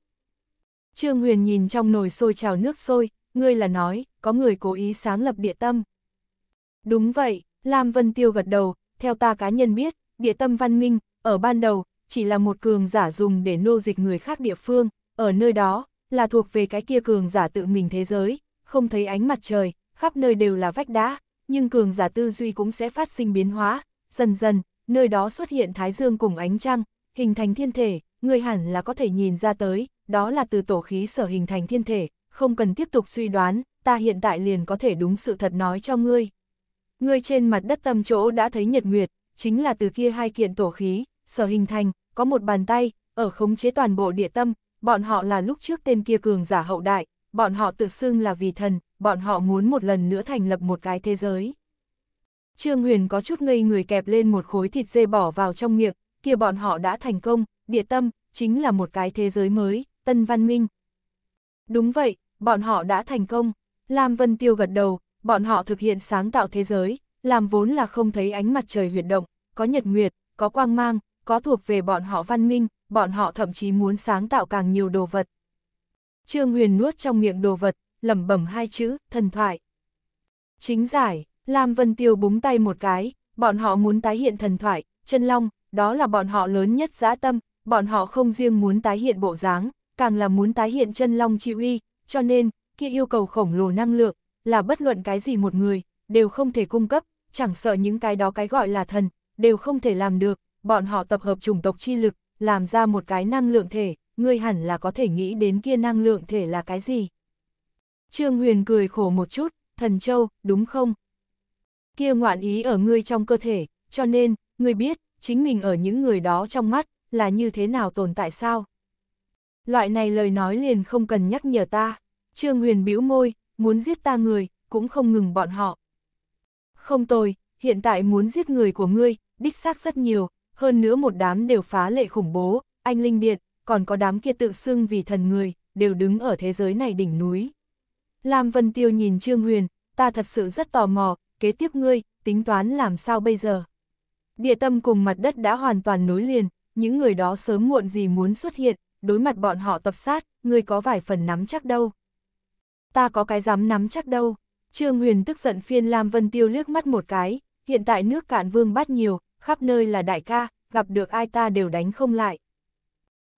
Trương Huyền nhìn trong nồi sôi trào nước sôi, ngươi là nói, có người cố ý sáng lập địa tâm. Đúng vậy, Lam Vân Tiêu gật đầu, theo ta cá nhân biết, địa tâm văn minh, ở ban đầu, chỉ là một cường giả dùng để nô dịch người khác địa phương, ở nơi đó, là thuộc về cái kia cường giả tự mình thế giới, không thấy ánh mặt trời, khắp nơi đều là vách đá, nhưng cường giả tư duy cũng sẽ phát sinh biến hóa, dần dần, nơi đó xuất hiện thái dương cùng ánh trăng, hình thành thiên thể, người hẳn là có thể nhìn ra tới, đó là từ tổ khí sở hình thành thiên thể, không cần tiếp tục suy đoán, ta hiện tại liền có thể đúng sự thật nói cho ngươi. Ngươi trên mặt đất tâm chỗ đã thấy nhật nguyệt, chính là từ kia hai kiện tổ khí, sở hình thành, có một bàn tay, ở khống chế toàn bộ địa tâm, bọn họ là lúc trước tên kia cường giả hậu đại, bọn họ tự xưng là vì thần, bọn họ muốn một lần nữa thành lập một cái thế giới. Trương Huyền có chút ngây người kẹp lên một khối thịt dê bỏ vào trong miệng, kia bọn họ đã thành công, địa tâm, chính là một cái thế giới mới, tân văn minh. Đúng vậy, bọn họ đã thành công, Lam Vân Tiêu gật đầu, bọn họ thực hiện sáng tạo thế giới, làm vốn là không thấy ánh mặt trời huyệt động, có nhật nguyệt, có quang mang, có thuộc về bọn họ văn minh, bọn họ thậm chí muốn sáng tạo càng nhiều đồ vật. Trương Huyền nuốt trong miệng đồ vật, lẩm bẩm hai chữ, thần thoại. Chính giải, Lam Vân Tiêu búng tay một cái, bọn họ muốn tái hiện thần thoại, chân long, đó là bọn họ lớn nhất dã tâm, bọn họ không riêng muốn tái hiện bộ dáng, càng là muốn tái hiện chân long chi uy, cho nên, kia yêu cầu khổng lồ năng lượng, là bất luận cái gì một người, đều không thể cung cấp, chẳng sợ những cái đó cái gọi là thần, đều không thể làm được, bọn họ tập hợp chủng tộc chi lực, làm ra một cái năng lượng thể, ngươi hẳn là có thể nghĩ đến kia năng lượng thể là cái gì. Trương Huyền cười khổ một chút, thần châu, đúng không? Kia ngoạn ý ở ngươi trong cơ thể, cho nên, ngươi biết, chính mình ở những người đó trong mắt, là như thế nào tồn tại sao? Loại này lời nói liền không cần nhắc nhở ta, Trương Huyền bĩu môi, muốn giết ta người, cũng không ngừng bọn họ. Không tồi, hiện tại muốn giết người của ngươi, đích xác rất nhiều, hơn nữa một đám đều phá lệ khủng bố, anh linh điện, còn có đám kia tự xưng vì thần người, đều đứng ở thế giới này đỉnh núi. Lam Vân Tiêu nhìn Trương Huyền, ta thật sự rất tò mò, kế tiếp ngươi, tính toán làm sao bây giờ. Địa tâm cùng mặt đất đã hoàn toàn nối liền, những người đó sớm muộn gì muốn xuất hiện, đối mặt bọn họ tập sát, ngươi có vài phần nắm chắc đâu. Ta có cái dám nắm chắc đâu. Trương Huyền tức giận phiên Lam Vân Tiêu liếc mắt một cái, hiện tại nước cạn vương bát nhiều, khắp nơi là đại ca, gặp được ai ta đều đánh không lại.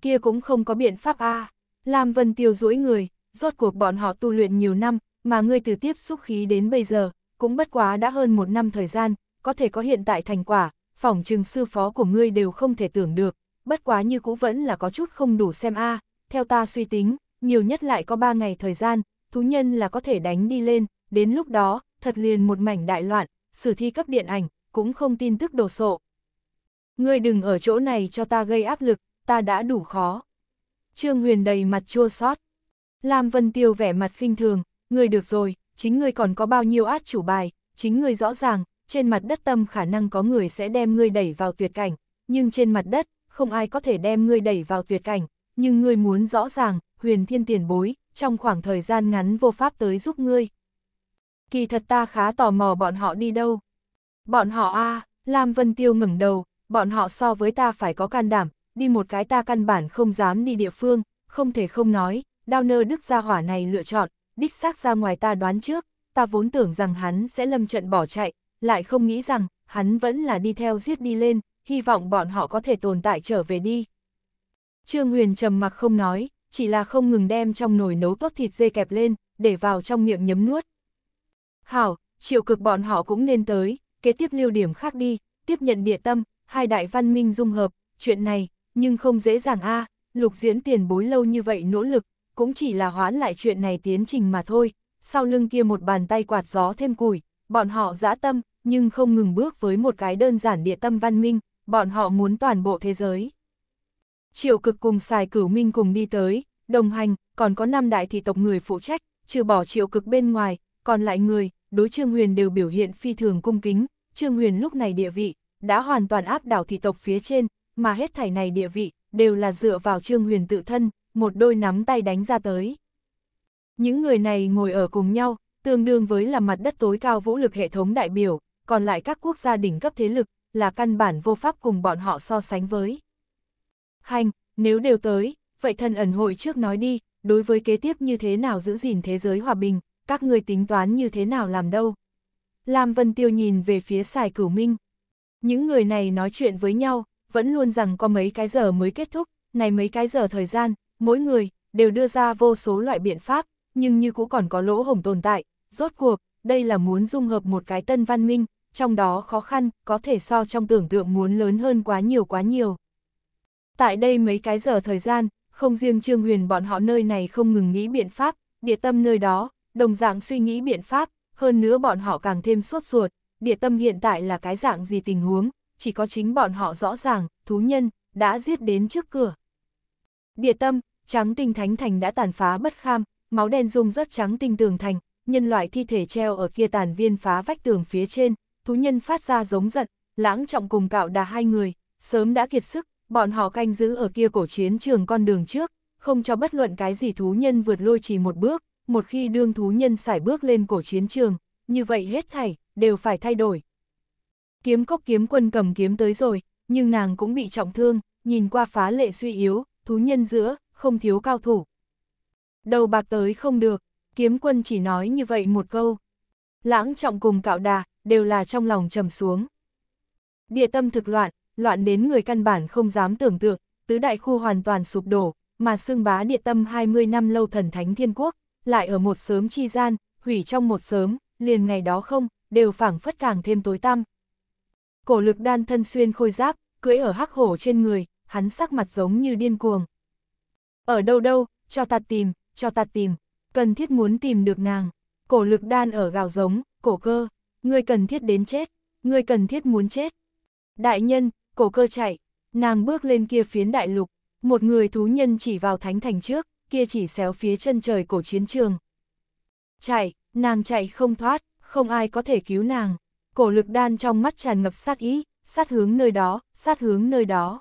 Kia cũng không có biện pháp a à. Lam Vân Tiêu duỗi người, rốt cuộc bọn họ tu luyện nhiều năm, mà ngươi từ tiếp xúc khí đến bây giờ, cũng bất quá đã hơn một năm thời gian, có thể có hiện tại thành quả, phỏng trừng sư phó của ngươi đều không thể tưởng được, bất quá như cũ vẫn là có chút không đủ xem a à. theo ta suy tính, nhiều nhất lại có ba ngày thời gian, thú nhân là có thể đánh đi lên, đến lúc đó, thật liền một mảnh đại loạn, sử thi cấp điện ảnh, cũng không tin tức đồ sộ. Ngươi đừng ở chỗ này cho ta gây áp lực, ta đã đủ khó. Trương Huyền đầy mặt chua xót. Lam Vân Tiêu vẻ mặt khinh thường, ngươi được rồi, chính ngươi còn có bao nhiêu át chủ bài, chính ngươi rõ ràng, trên mặt đất tâm khả năng có người sẽ đem ngươi đẩy vào tuyệt cảnh, nhưng trên mặt đất, không ai có thể đem ngươi đẩy vào tuyệt cảnh, nhưng ngươi muốn rõ ràng, huyền thiên tiền bối, trong khoảng thời gian ngắn vô pháp tới giúp ngươi. Kỳ thật ta khá tò mò bọn họ đi đâu. Bọn họ a Lam Vân Tiêu ngẩng đầu, bọn họ so với ta phải có can đảm, đi một cái ta căn bản không dám đi địa phương, không thể không nói, đao nơ đức gia hỏa này lựa chọn, đích xác ra ngoài ta đoán trước, ta vốn tưởng rằng hắn sẽ lâm trận bỏ chạy, lại không nghĩ rằng, hắn vẫn là đi theo giết đi lên, hy vọng bọn họ có thể tồn tại trở về đi. Trương Huyền trầm mặc không nói, chỉ là không ngừng đem trong nồi nấu tốt thịt dê kẹp lên, để vào trong miệng nhấm nuốt. Hảo, triệu cực bọn họ cũng nên tới, kế tiếp lưu điểm khác đi, tiếp nhận địa tâm, hai đại văn minh dung hợp, chuyện này, nhưng không dễ dàng a lục diễn tiền bối lâu như vậy nỗ lực, cũng chỉ là hoãn lại chuyện này tiến trình mà thôi, sau lưng kia một bàn tay quạt gió thêm củi, bọn họ dã tâm, nhưng không ngừng bước với một cái đơn giản địa tâm văn minh, bọn họ muốn toàn bộ thế giới. Triệu cực cùng xài cửu minh cùng đi tới, đồng hành, còn có năm đại thị tộc người phụ trách, trừ bỏ triệu cực bên ngoài, còn lại người, đối Trương Huyền đều biểu hiện phi thường cung kính, Trương Huyền lúc này địa vị, đã hoàn toàn áp đảo thị tộc phía trên, mà hết thảy này địa vị, đều là dựa vào Trương Huyền tự thân, một đôi nắm tay đánh ra tới. Những người này ngồi ở cùng nhau, tương đương với là mặt đất tối cao vũ lực hệ thống đại biểu, còn lại các quốc gia đỉnh cấp thế lực, là căn bản vô pháp cùng bọn họ so sánh với. Hành, nếu đều tới, vậy thân ẩn hội trước nói đi, đối với kế tiếp như thế nào giữ gìn thế giới hòa bình, các người tính toán như thế nào làm đâu. Lam Vân Tiêu nhìn về phía xài cửu minh. Những người này nói chuyện với nhau, vẫn luôn rằng có mấy cái giờ mới kết thúc, này mấy cái giờ thời gian, mỗi người, đều đưa ra vô số loại biện pháp, nhưng như cũng còn có lỗ hổng tồn tại, rốt cuộc, đây là muốn dung hợp một cái tân văn minh, trong đó khó khăn, có thể so trong tưởng tượng muốn lớn hơn quá nhiều quá nhiều. Tại đây mấy cái giờ thời gian, không riêng Trương Huyền bọn họ nơi này không ngừng nghĩ biện pháp, địa tâm nơi đó, đồng dạng suy nghĩ biện pháp, hơn nữa bọn họ càng thêm suốt ruột, địa tâm hiện tại là cái dạng gì tình huống, chỉ có chính bọn họ rõ ràng, thú nhân, đã giết đến trước cửa. Địa tâm, trắng tinh thánh thành đã tàn phá bất kham, máu đen dung rất trắng tinh tường thành, nhân loại thi thể treo ở kia tàn viên phá vách tường phía trên, thú nhân phát ra giống giận, lãng trọng cùng cạo đà hai người, sớm đã kiệt sức, bọn họ canh giữ ở kia cổ chiến trường con đường trước, không cho bất luận cái gì thú nhân vượt lôi chỉ một bước, một khi đương thú nhân sải bước lên cổ chiến trường, như vậy hết thảy, đều phải thay đổi. Kiếm cốc kiếm quân cầm kiếm tới rồi, nhưng nàng cũng bị trọng thương, nhìn qua phá lệ suy yếu, thú nhân giữa, không thiếu cao thủ. Đầu bạc tới không được, kiếm quân chỉ nói như vậy một câu. Lãng trọng cùng cạo đà, đều là trong lòng trầm xuống. Địa tâm thực loạn, loạn đến người căn bản không dám tưởng tượng, tứ đại khu hoàn toàn sụp đổ, mà xương bá địa tâm 20 năm lâu thần thánh thiên quốc, lại ở một sớm chi gian, hủy trong một sớm, liền ngày đó không, đều phảng phất càng thêm tối tăm. Cổ lực đan thân xuyên khôi giáp, cưỡi ở hắc hổ trên người, hắn sắc mặt giống như điên cuồng. Ở đâu đâu, cho ta tìm, cho ta tìm, cần thiết muốn tìm được nàng. Cổ lực đan ở gào giống, cổ cơ, ngươi cần thiết đến chết, ngươi cần thiết muốn chết. Đại nhân, cổ cơ chạy, nàng bước lên kia phiến đại lục, một người thú nhân chỉ vào thánh thành trước, kia chỉ xéo phía chân trời cổ chiến trường. Chạy, nàng chạy không thoát, không ai có thể cứu nàng. Cổ lực đan trong mắt tràn ngập sát ý, sát hướng nơi đó, sát hướng nơi đó.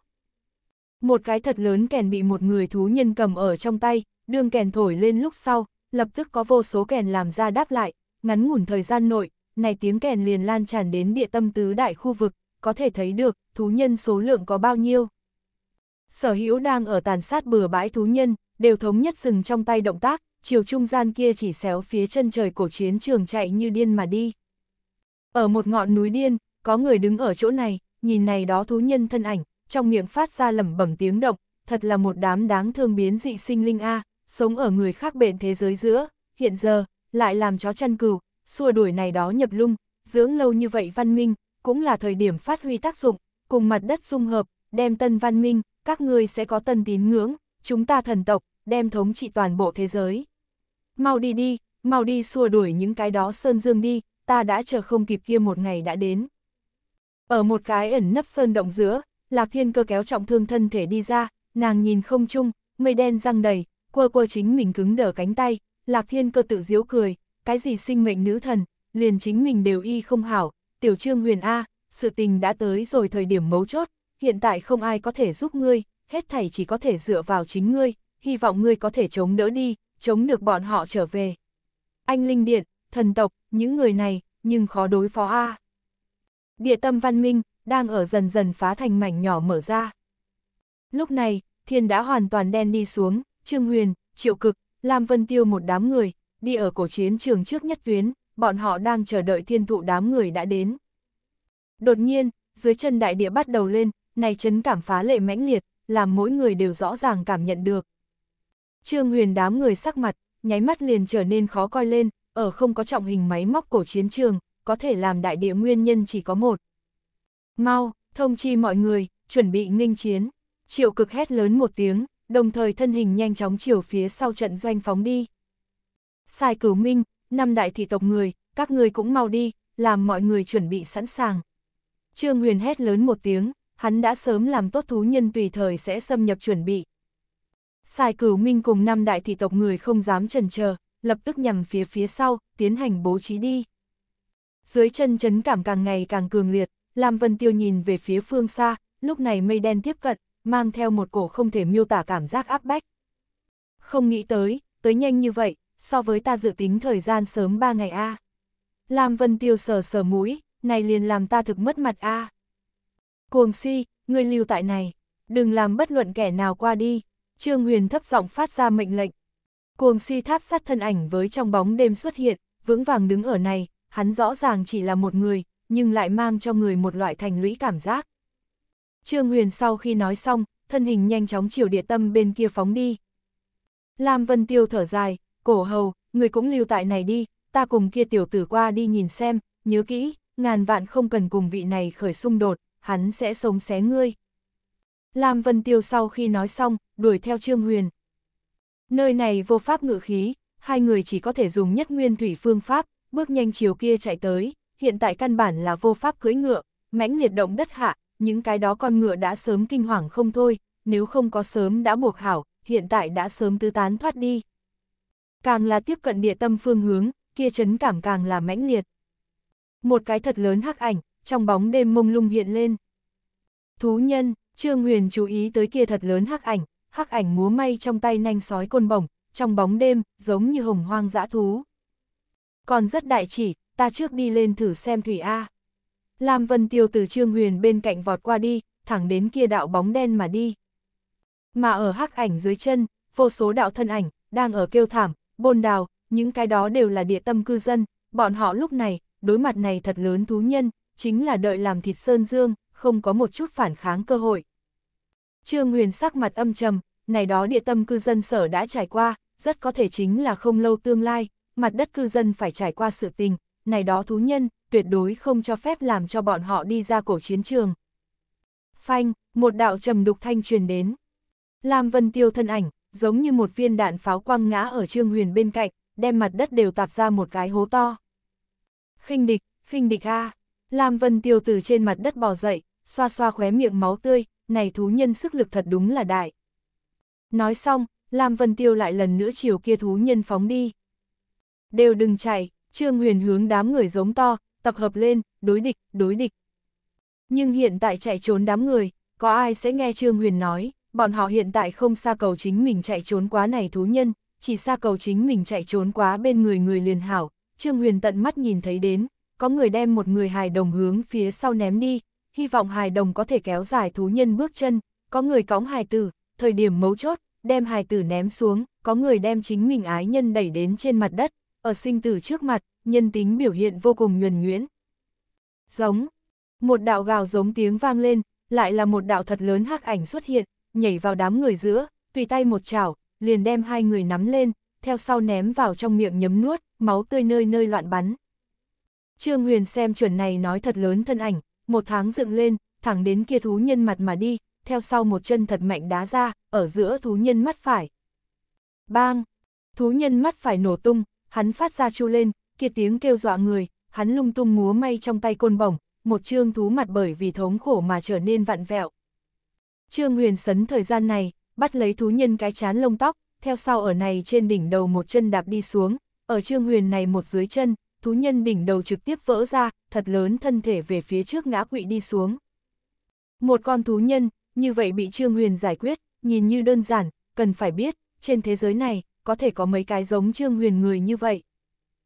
Một cái thật lớn kèn bị một người thú nhân cầm ở trong tay, đường kèn thổi lên lúc sau, lập tức có vô số kèn làm ra đáp lại, ngắn ngủn thời gian nội, này tiếng kèn liền lan tràn đến địa tâm tứ đại khu vực, có thể thấy được thú nhân số lượng có bao nhiêu. Sở hữu đang ở tàn sát bừa bãi thú nhân, đều thống nhất dừng trong tay động tác, chiều trung gian kia chỉ xéo phía chân trời cổ chiến trường chạy như điên mà đi. Ở một ngọn núi điên, có người đứng ở chỗ này, nhìn này đó thú nhân thân ảnh, trong miệng phát ra lẩm bẩm tiếng động, thật là một đám đáng thương biến dị sinh linh A, sống ở người khác bệnh thế giới giữa, hiện giờ, lại làm chó chăn cừu, xua đuổi này đó nhập lung, dưỡng lâu như vậy văn minh, cũng là thời điểm phát huy tác dụng, cùng mặt đất dung hợp, đem tân văn minh, các ngươi sẽ có tân tín ngưỡng, chúng ta thần tộc, đem thống trị toàn bộ thế giới. Mau đi đi, mau đi xua đuổi những cái đó sơn dương đi, ta đã chờ không kịp kia một ngày đã đến. Ở một cái ẩn nấp sơn động giữa, Lạc Thiên cơ kéo trọng thương thân thể đi ra, nàng nhìn không chung, mây đen răng đầy, quơ quơ chính mình cứng đờ cánh tay, Lạc Thiên cơ tự diếu cười, cái gì sinh mệnh nữ thần, liền chính mình đều y không hảo, tiểu trương huyền A, sự tình đã tới rồi thời điểm mấu chốt, hiện tại không ai có thể giúp ngươi, hết thảy chỉ có thể dựa vào chính ngươi, hy vọng ngươi có thể chống đỡ đi, chống được bọn họ trở về. Anh Linh Điện, thần tộc, những người này, nhưng khó đối phó A. Địa tâm văn minh, đang ở dần dần phá thành mảnh nhỏ mở ra. Lúc này, thiên đã hoàn toàn đen đi xuống, Trương Huyền, Triệu Cực, Lam Vân Tiêu một đám người, đi ở cổ chiến trường trước nhất tuyến, bọn họ đang chờ đợi thiên thụ đám người đã đến. Đột nhiên, dưới chân đại địa bắt đầu lên, này chấn cảm phá lệ mãnh liệt, làm mỗi người đều rõ ràng cảm nhận được. Trương Huyền đám người sắc mặt, nháy mắt liền trở nên khó coi lên, ở không có trọng hình máy móc cổ chiến trường, có thể làm đại địa nguyên nhân chỉ có một. Mau, thông chi mọi người, chuẩn bị nghênh chiến. Triệu cực hét lớn một tiếng, đồng thời thân hình nhanh chóng chiều phía sau trận doanh phóng đi. Sai cửu minh, năm đại thị tộc người, các người cũng mau đi, làm mọi người chuẩn bị sẵn sàng. Trương Huyền hét lớn một tiếng, hắn đã sớm làm tốt thú nhân tùy thời sẽ xâm nhập chuẩn bị. Sai cửu minh cùng năm đại thị tộc người không dám trần chờ, lập tức nhằm phía phía sau, tiến hành bố trí đi. Dưới chân chấn cảm càng ngày càng cường liệt, làm Vân Tiêu nhìn về phía phương xa, lúc này mây đen tiếp cận, mang theo một cổ không thể miêu tả cảm giác áp bách. Không nghĩ tới, tới nhanh như vậy, so với ta dự tính thời gian sớm 3 ngày a. À. Lam Vân Tiêu sờ sờ mũi, này liền làm ta thực mất mặt a. Cuồng si, ngươi lưu tại này, đừng làm bất luận kẻ nào qua đi, Trương Huyền thấp giọng phát ra mệnh lệnh. Cuồng si tháp sát thân ảnh với trong bóng đêm xuất hiện, vững vàng đứng ở này, hắn rõ ràng chỉ là một người, nhưng lại mang cho người một loại thành lũy cảm giác. Trương Huyền sau khi nói xong, thân hình nhanh chóng chiều địa tâm bên kia phóng đi. Lam Vân Tiêu thở dài, cổ hầu, người cũng lưu tại này đi, ta cùng kia tiểu tử qua đi nhìn xem, nhớ kỹ, ngàn vạn không cần cùng vị này khởi xung đột, hắn sẽ sống xé ngươi. Lam Vân Tiêu sau khi nói xong, đuổi theo Trương Huyền. Nơi này vô pháp ngự khí, hai người chỉ có thể dùng nhất nguyên thủy phương pháp, bước nhanh chiều kia chạy tới, hiện tại căn bản là vô pháp cưỡi ngựa, mãnh liệt động đất hạ, những cái đó con ngựa đã sớm kinh hoàng không thôi, nếu không có sớm đã buộc hảo, hiện tại đã sớm tứ tán thoát đi. Càng là tiếp cận địa tâm phương hướng, kia chấn cảm càng là mãnh liệt. Một cái thật lớn hắc ảnh, trong bóng đêm mông lung hiện lên. Thú nhân, Trương Huyền chú ý tới kia thật lớn hắc ảnh, hắc ảnh múa may trong tay nanh sói côn bổng, trong bóng đêm, giống như hồng hoang dã thú. Còn rất đại chỉ, ta trước đi lên thử xem thủy A. Lam Vân Tiêu từ Trương Huyền bên cạnh vọt qua đi, thẳng đến kia đạo bóng đen mà đi. Mà ở hắc ảnh dưới chân, vô số đạo thân ảnh, đang ở kêu thảm, bôn đào, những cái đó đều là địa tâm cư dân, bọn họ lúc này, đối mặt này thật lớn thú nhân, chính là đợi làm thịt Sơn Dương, không có một chút phản kháng cơ hội. Trương Huyền sắc mặt âm trầm, này đó địa tâm cư dân sở đã trải qua, rất có thể chính là không lâu tương lai, mặt đất cư dân phải trải qua sự tình, này đó thú nhân, tuyệt đối không cho phép làm cho bọn họ đi ra cổ chiến trường. Phanh, một đạo trầm đục thanh truyền đến. Lam Vân Tiêu thân ảnh, giống như một viên đạn pháo quăng ngã ở Trương Huyền bên cạnh, đem mặt đất đều tạp ra một cái hố to. Khinh địch, khinh địch a. À. Lam Vân Tiêu từ trên mặt đất bò dậy, xoa xoa khóe miệng máu tươi, này thú nhân sức lực thật đúng là đại. Nói xong, Lam Vân Tiêu lại lần nữa chiều kia thú nhân phóng đi. Đều đừng chạy, Trương Huyền hướng đám người giống to, tập hợp lên, đối địch, đối địch. Nhưng hiện tại chạy trốn đám người, có ai sẽ nghe Trương Huyền nói, bọn họ hiện tại không xa cầu chính mình chạy trốn quá này thú nhân, chỉ xa cầu chính mình chạy trốn quá bên người người liền hảo. Trương Huyền tận mắt nhìn thấy đến, có người đem một người hài đồng hướng phía sau ném đi, hy vọng hài đồng có thể kéo dài thú nhân bước chân, có người cõng hài tử, thời điểm mấu chốt, đem hài tử ném xuống, có người đem chính mình ái nhân đẩy đến trên mặt đất, ở sinh tử trước mặt, nhân tính biểu hiện vô cùng nhuần nhuyễn. Giống, một đạo gào giống tiếng vang lên, lại là một đạo thật lớn hắc ảnh xuất hiện, nhảy vào đám người giữa, tùy tay một chảo, liền đem hai người nắm lên, theo sau ném vào trong miệng nhấm nuốt, máu tươi nơi nơi loạn bắn. Trương Huyền xem chuẩn này nói thật lớn thân ảnh, một tháng dựng lên, thẳng đến kia thú nhân mặt mà đi, theo sau một chân thật mạnh đá ra, ở giữa thú nhân mắt phải. Bang! Thú nhân mắt phải nổ tung, hắn phát ra chu lên, kia tiếng kêu dọa người, hắn lung tung múa may trong tay côn bổng, một trương thú mặt bởi vì thống khổ mà trở nên vặn vẹo. Trương Huyền sấn thời gian này, bắt lấy thú nhân cái chán lông tóc, theo sau ở này trên đỉnh đầu một chân đạp đi xuống, ở Trương Huyền này một dưới chân, thú nhân đỉnh đầu trực tiếp vỡ ra, thật lớn thân thể về phía trước ngã quỵ đi xuống. Một con thú nhân, như vậy bị Trương Huyền giải quyết, nhìn như đơn giản, cần phải biết, trên thế giới này, có thể có mấy cái giống Trương Huyền người như vậy.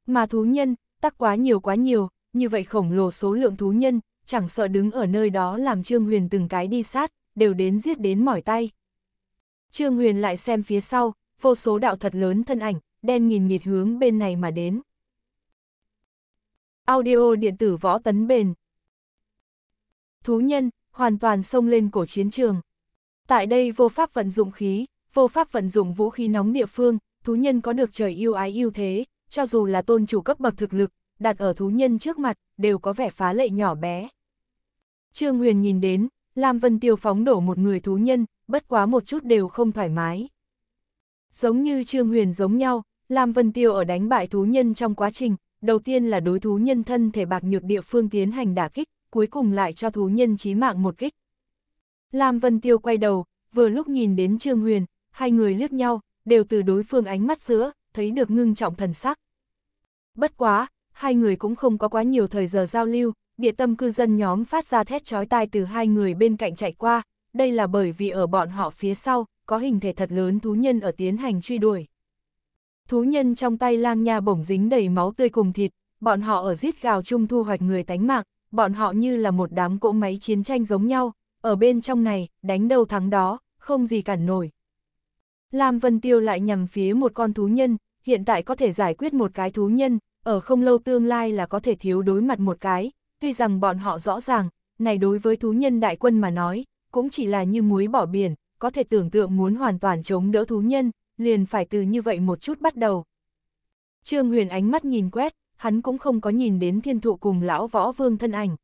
Mà thú nhân, tắc quá nhiều quá nhiều, như vậy khổng lồ số lượng thú nhân, chẳng sợ đứng ở nơi đó làm Trương Huyền từng cái đi sát, đều đến giết đến mỏi tay. Trương Huyền lại xem phía sau, vô số đạo thật lớn thân ảnh, đen nghìn nghịt hướng bên này mà đến. Audio điện tử võ tấn bền. Thú nhân, hoàn toàn xông lên cổ chiến trường. Tại đây vô pháp vận dụng khí, vô pháp vận dụng vũ khí nóng địa phương, thú nhân có được trời yêu ái ưu thế, cho dù là tôn chủ cấp bậc thực lực, đặt ở thú nhân trước mặt, đều có vẻ phá lệ nhỏ bé. Trương Huyền nhìn đến, Lam Vân Tiêu phóng đổ một người thú nhân, bất quá một chút đều không thoải mái. Giống như Trương Huyền giống nhau, Lam Vân Tiêu ở đánh bại thú nhân trong quá trình, đầu tiên là đối thú nhân thân thể bạc nhược địa phương tiến hành đả kích, cuối cùng lại cho thú nhân chí mạng một kích. Lam Vân Tiêu quay đầu, vừa lúc nhìn đến Trương Huyền, hai người liếc nhau, đều từ đối phương ánh mắt giữa, thấy được ngưng trọng thần sắc. Bất quá, hai người cũng không có quá nhiều thời giờ giao lưu, địa tâm cư dân nhóm phát ra thét chói tai từ hai người bên cạnh chạy qua, đây là bởi vì ở bọn họ phía sau, có hình thể thật lớn thú nhân ở tiến hành truy đuổi thú nhân trong tay lang nha bổng dính đầy máu tươi cùng thịt, bọn họ ở giết gào chung thu hoạch người tánh mạng, bọn họ như là một đám cỗ máy chiến tranh giống nhau, ở bên trong này, đánh đầu thắng đó, không gì cản nổi. Lam Vân Tiêu lại nhằm phía một con thú nhân, hiện tại có thể giải quyết một cái thú nhân, ở không lâu tương lai là có thể thiếu đối mặt một cái, tuy rằng bọn họ rõ ràng, này đối với thú nhân đại quân mà nói, cũng chỉ là như muối bỏ biển, có thể tưởng tượng muốn hoàn toàn chống đỡ thú nhân, liền phải từ như vậy một chút bắt đầu. Trương Huyền ánh mắt nhìn quét, hắn cũng không có nhìn đến thiên thụ cùng lão võ vương thân ảnh.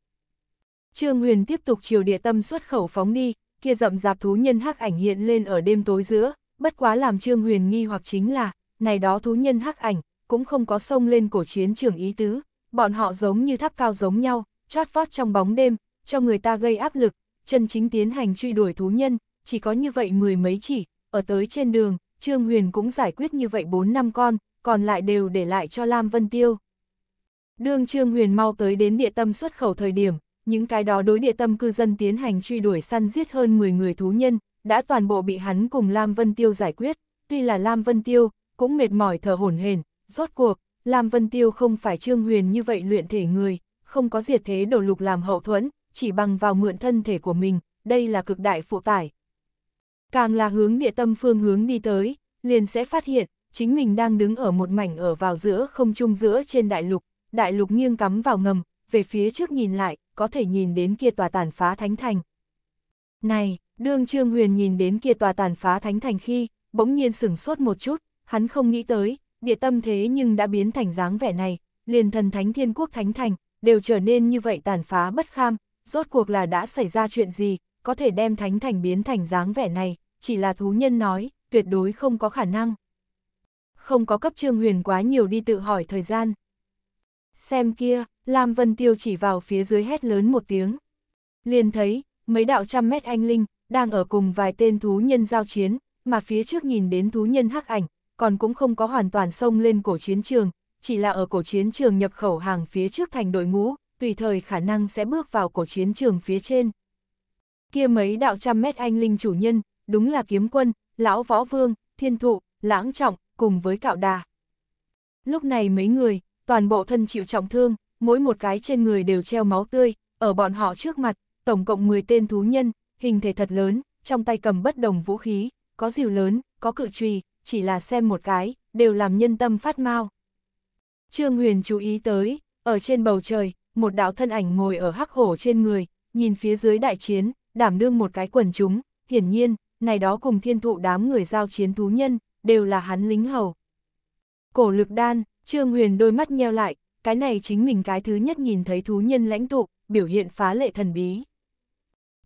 Trương Huyền tiếp tục chiều địa tâm xuất khẩu phóng đi, kia rậm rạp thú nhân hắc ảnh hiện lên ở đêm tối giữa, bất quá làm Trương Huyền nghi hoặc chính là, này đó thú nhân hắc ảnh, cũng không có sông lên cổ chiến trường ý tứ, bọn họ giống như tháp cao giống nhau, chót vót trong bóng đêm, cho người ta gây áp lực, chân chính tiến hành truy đuổi thú nhân, chỉ có như vậy mười mấy chỉ, ở tới trên đường, Trương Huyền cũng giải quyết như vậy 4 năm con, còn lại đều để lại cho Lam Vân Tiêu. Đường Trương Huyền mau tới đến địa tâm xuất khẩu thời điểm, những cái đó đối địa tâm cư dân tiến hành truy đuổi săn giết hơn 10 người thú nhân, đã toàn bộ bị hắn cùng Lam Vân Tiêu giải quyết, tuy là Lam Vân Tiêu, cũng mệt mỏi thở hổn hển, rốt cuộc, Lam Vân Tiêu không phải Trương Huyền như vậy luyện thể người, không có diệt thế đổ lục làm hậu thuẫn, chỉ bằng vào mượn thân thể của mình, đây là cực đại phụ tải, Càng là hướng địa tâm phương hướng đi tới, liền sẽ phát hiện, chính mình đang đứng ở một mảnh ở vào giữa không trung giữa trên đại lục, đại lục nghiêng cắm vào ngầm, về phía trước nhìn lại, có thể nhìn đến kia tòa tàn phá thánh thành. Này, đương Trương Huyền nhìn đến kia tòa tàn phá thánh thành khi, bỗng nhiên sửng sốt một chút, hắn không nghĩ tới, địa tâm thế nhưng đã biến thành dáng vẻ này, liền thần thánh thiên quốc thánh thành, đều trở nên như vậy tàn phá bất kham, rốt cuộc là đã xảy ra chuyện gì, có thể đem thánh thành biến thành dáng vẻ này, chỉ là thú nhân nói, tuyệt đối không có khả năng. Không có cấp Trương Huyền quá nhiều đi tự hỏi thời gian. Xem kia, Lam Vân Tiêu chỉ vào phía dưới hét lớn một tiếng. Liền thấy, mấy đạo trăm mét anh linh, đang ở cùng vài tên thú nhân giao chiến, mà phía trước nhìn đến thú nhân hắc ảnh, còn cũng không có hoàn toàn xông lên cổ chiến trường, chỉ là ở cổ chiến trường nhập khẩu hàng phía trước thành đội ngũ, tùy thời khả năng sẽ bước vào cổ chiến trường phía trên. Kia mấy đạo trăm mét anh linh chủ nhân, đúng là kiếm quân, lão võ vương, thiên thụ, lãng trọng, cùng với cạo đà. Lúc này mấy người, toàn bộ thân chịu trọng thương, mỗi một cái trên người đều treo máu tươi, ở bọn họ trước mặt, tổng cộng 10 tên thú nhân, hình thể thật lớn, trong tay cầm bất đồng vũ khí, có rìu lớn, có cự trùy, chỉ là xem một cái, đều làm nhân tâm phát mau. Trương Huyền chú ý tới, ở trên bầu trời, một đạo thân ảnh ngồi ở hắc hổ trên người, nhìn phía dưới đại chiến, đảm đương một cái quần chúng, hiển nhiên, này đó cùng thiên thụ đám người giao chiến thú nhân, đều là hắn lính hầu. Cổ lực đan, Trương Huyền đôi mắt nheo lại, cái này chính mình cái thứ nhất nhìn thấy thú nhân lãnh tụ, biểu hiện phá lệ thần bí.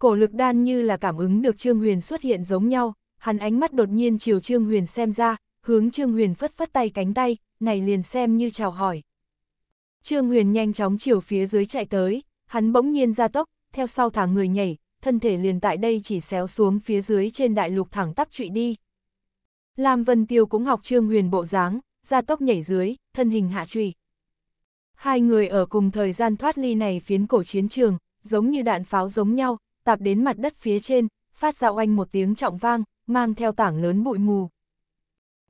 Cổ lực đan như là cảm ứng được Trương Huyền xuất hiện giống nhau, hắn ánh mắt đột nhiên chiều Trương Huyền xem ra, hướng Trương Huyền phất phất tay cánh tay, này liền xem như chào hỏi. Trương Huyền nhanh chóng chiều phía dưới chạy tới, hắn bỗng nhiên ra tốc, theo sau thả người nhảy, thân thể liền tại đây chỉ xéo xuống phía dưới trên đại lục thẳng tắp trụy đi. Lam Vân Tiêu cũng học Trương Huyền bộ dáng, ra tốc nhảy dưới, thân hình hạ trụy. Hai người ở cùng thời gian thoát ly này phiến cổ chiến trường, giống như đạn pháo giống nhau, tạp đến mặt đất phía trên, phát ra oanh một tiếng trọng vang, mang theo tảng lớn bụi mù.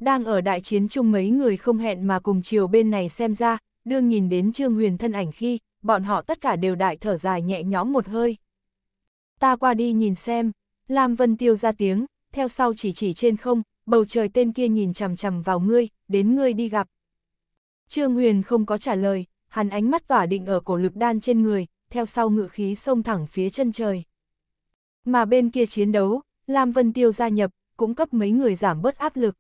Đang ở đại chiến chung mấy người không hẹn mà cùng chiều bên này xem ra, đương nhìn đến Trương Huyền thân ảnh khi, bọn họ tất cả đều đại thở dài nhẹ nhõm một hơi ta qua đi nhìn xem, Lam Vân Tiêu ra tiếng, theo sau chỉ chỉ trên không, bầu trời tên kia nhìn chằm chằm vào ngươi, đến ngươi đi gặp. Trương Huyền không có trả lời, hắn ánh mắt tỏa định ở cổ lực đan trên người, theo sau ngự khí xông thẳng phía chân trời. Mà bên kia chiến đấu, Lam Vân Tiêu gia nhập, cũng cấp mấy người giảm bớt áp lực.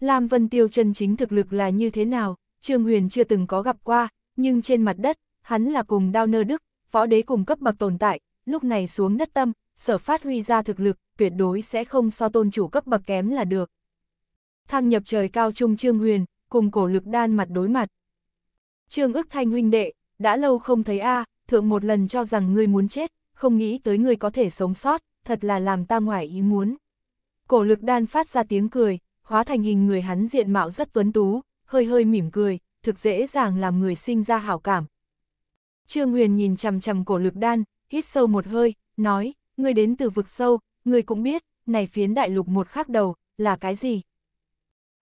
Lam Vân Tiêu chân chính thực lực là như thế nào, Trương Huyền chưa từng có gặp qua, nhưng trên mặt đất, hắn là cùng Đao Nơ Đức, võ đế cùng cấp bậc tồn tại, lúc này xuống đất tâm, sở phát huy ra thực lực, tuyệt đối sẽ không so tôn chủ cấp bậc kém là được. Thăng nhập trời cao trung Trương Huyền, cùng cổ lực đan mặt đối mặt. Trương ức thanh huynh đệ, đã lâu không thấy a thượng một lần cho rằng ngươi muốn chết, không nghĩ tới ngươi có thể sống sót, thật là làm ta ngoài ý muốn. Cổ lực đan phát ra tiếng cười, hóa thành hình người hắn diện mạo rất tuấn tú, hơi hơi mỉm cười, thực dễ dàng làm người sinh ra hảo cảm. Trương Huyền nhìn chằm chằm cổ lực đan, hít sâu một hơi, nói, ngươi đến từ vực sâu, ngươi cũng biết, này phiến đại lục một khác đầu, là cái gì?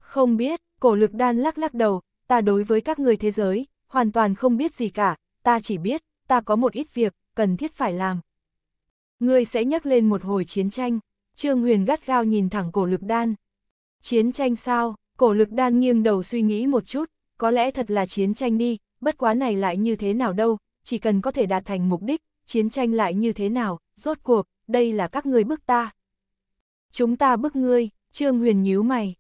Không biết, cổ lực đan lắc lắc đầu, ta đối với các người thế giới, hoàn toàn không biết gì cả, ta chỉ biết, ta có một ít việc, cần thiết phải làm. Ngươi sẽ nhắc lên một hồi chiến tranh, Trương Huyền gắt gao nhìn thẳng cổ lực đan. Chiến tranh sao, cổ lực đan nghiêng đầu suy nghĩ một chút, có lẽ thật là chiến tranh đi, bất quá này lại như thế nào đâu, chỉ cần có thể đạt thành mục đích, chiến tranh lại như thế nào, rốt cuộc, đây là các ngươi bức ta. Chúng ta bức ngươi, Trương Huyền nhíu mày.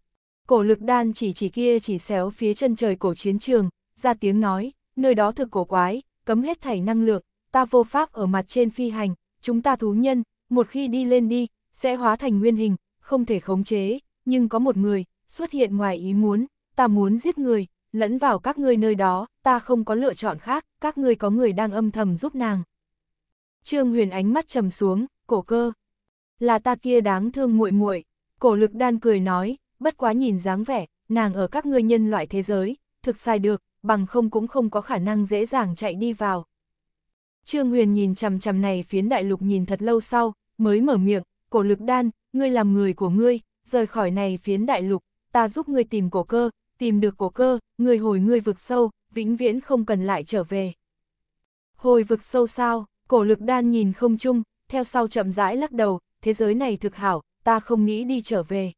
Cổ lực đan chỉ chỉ kia chỉ xéo phía chân trời cổ chiến trường, ra tiếng nói, nơi đó thực cổ quái, cấm hết thảy năng lượng, ta vô pháp ở mặt trên phi hành, chúng ta thú nhân, một khi đi lên đi, sẽ hóa thành nguyên hình, không thể khống chế, nhưng có một người, xuất hiện ngoài ý muốn, ta muốn giết người, lẫn vào các ngươi nơi đó, ta không có lựa chọn khác, các ngươi có người đang âm thầm giúp nàng, Trương Huyền ánh mắt trầm xuống, cổ cơ. Là ta kia đáng thương muội muội. Cổ lực đan cười nói, bất quá nhìn dáng vẻ, nàng ở các ngươi nhân loại thế giới, thực sai được, bằng không cũng không có khả năng dễ dàng chạy đi vào. Trương Huyền nhìn chằm chằm này phiến đại lục nhìn thật lâu sau, mới mở miệng, cổ lực đan, ngươi làm người của ngươi, rời khỏi này phiến đại lục, ta giúp ngươi tìm cổ cơ, tìm được cổ cơ, ngươi hồi ngươi vực sâu, vĩnh viễn không cần lại trở về. Hồi vực sâu sao? Cổ lực đan nhìn không chung, theo sau chậm rãi lắc đầu, thế giới này thực hảo, ta không nghĩ đi trở về.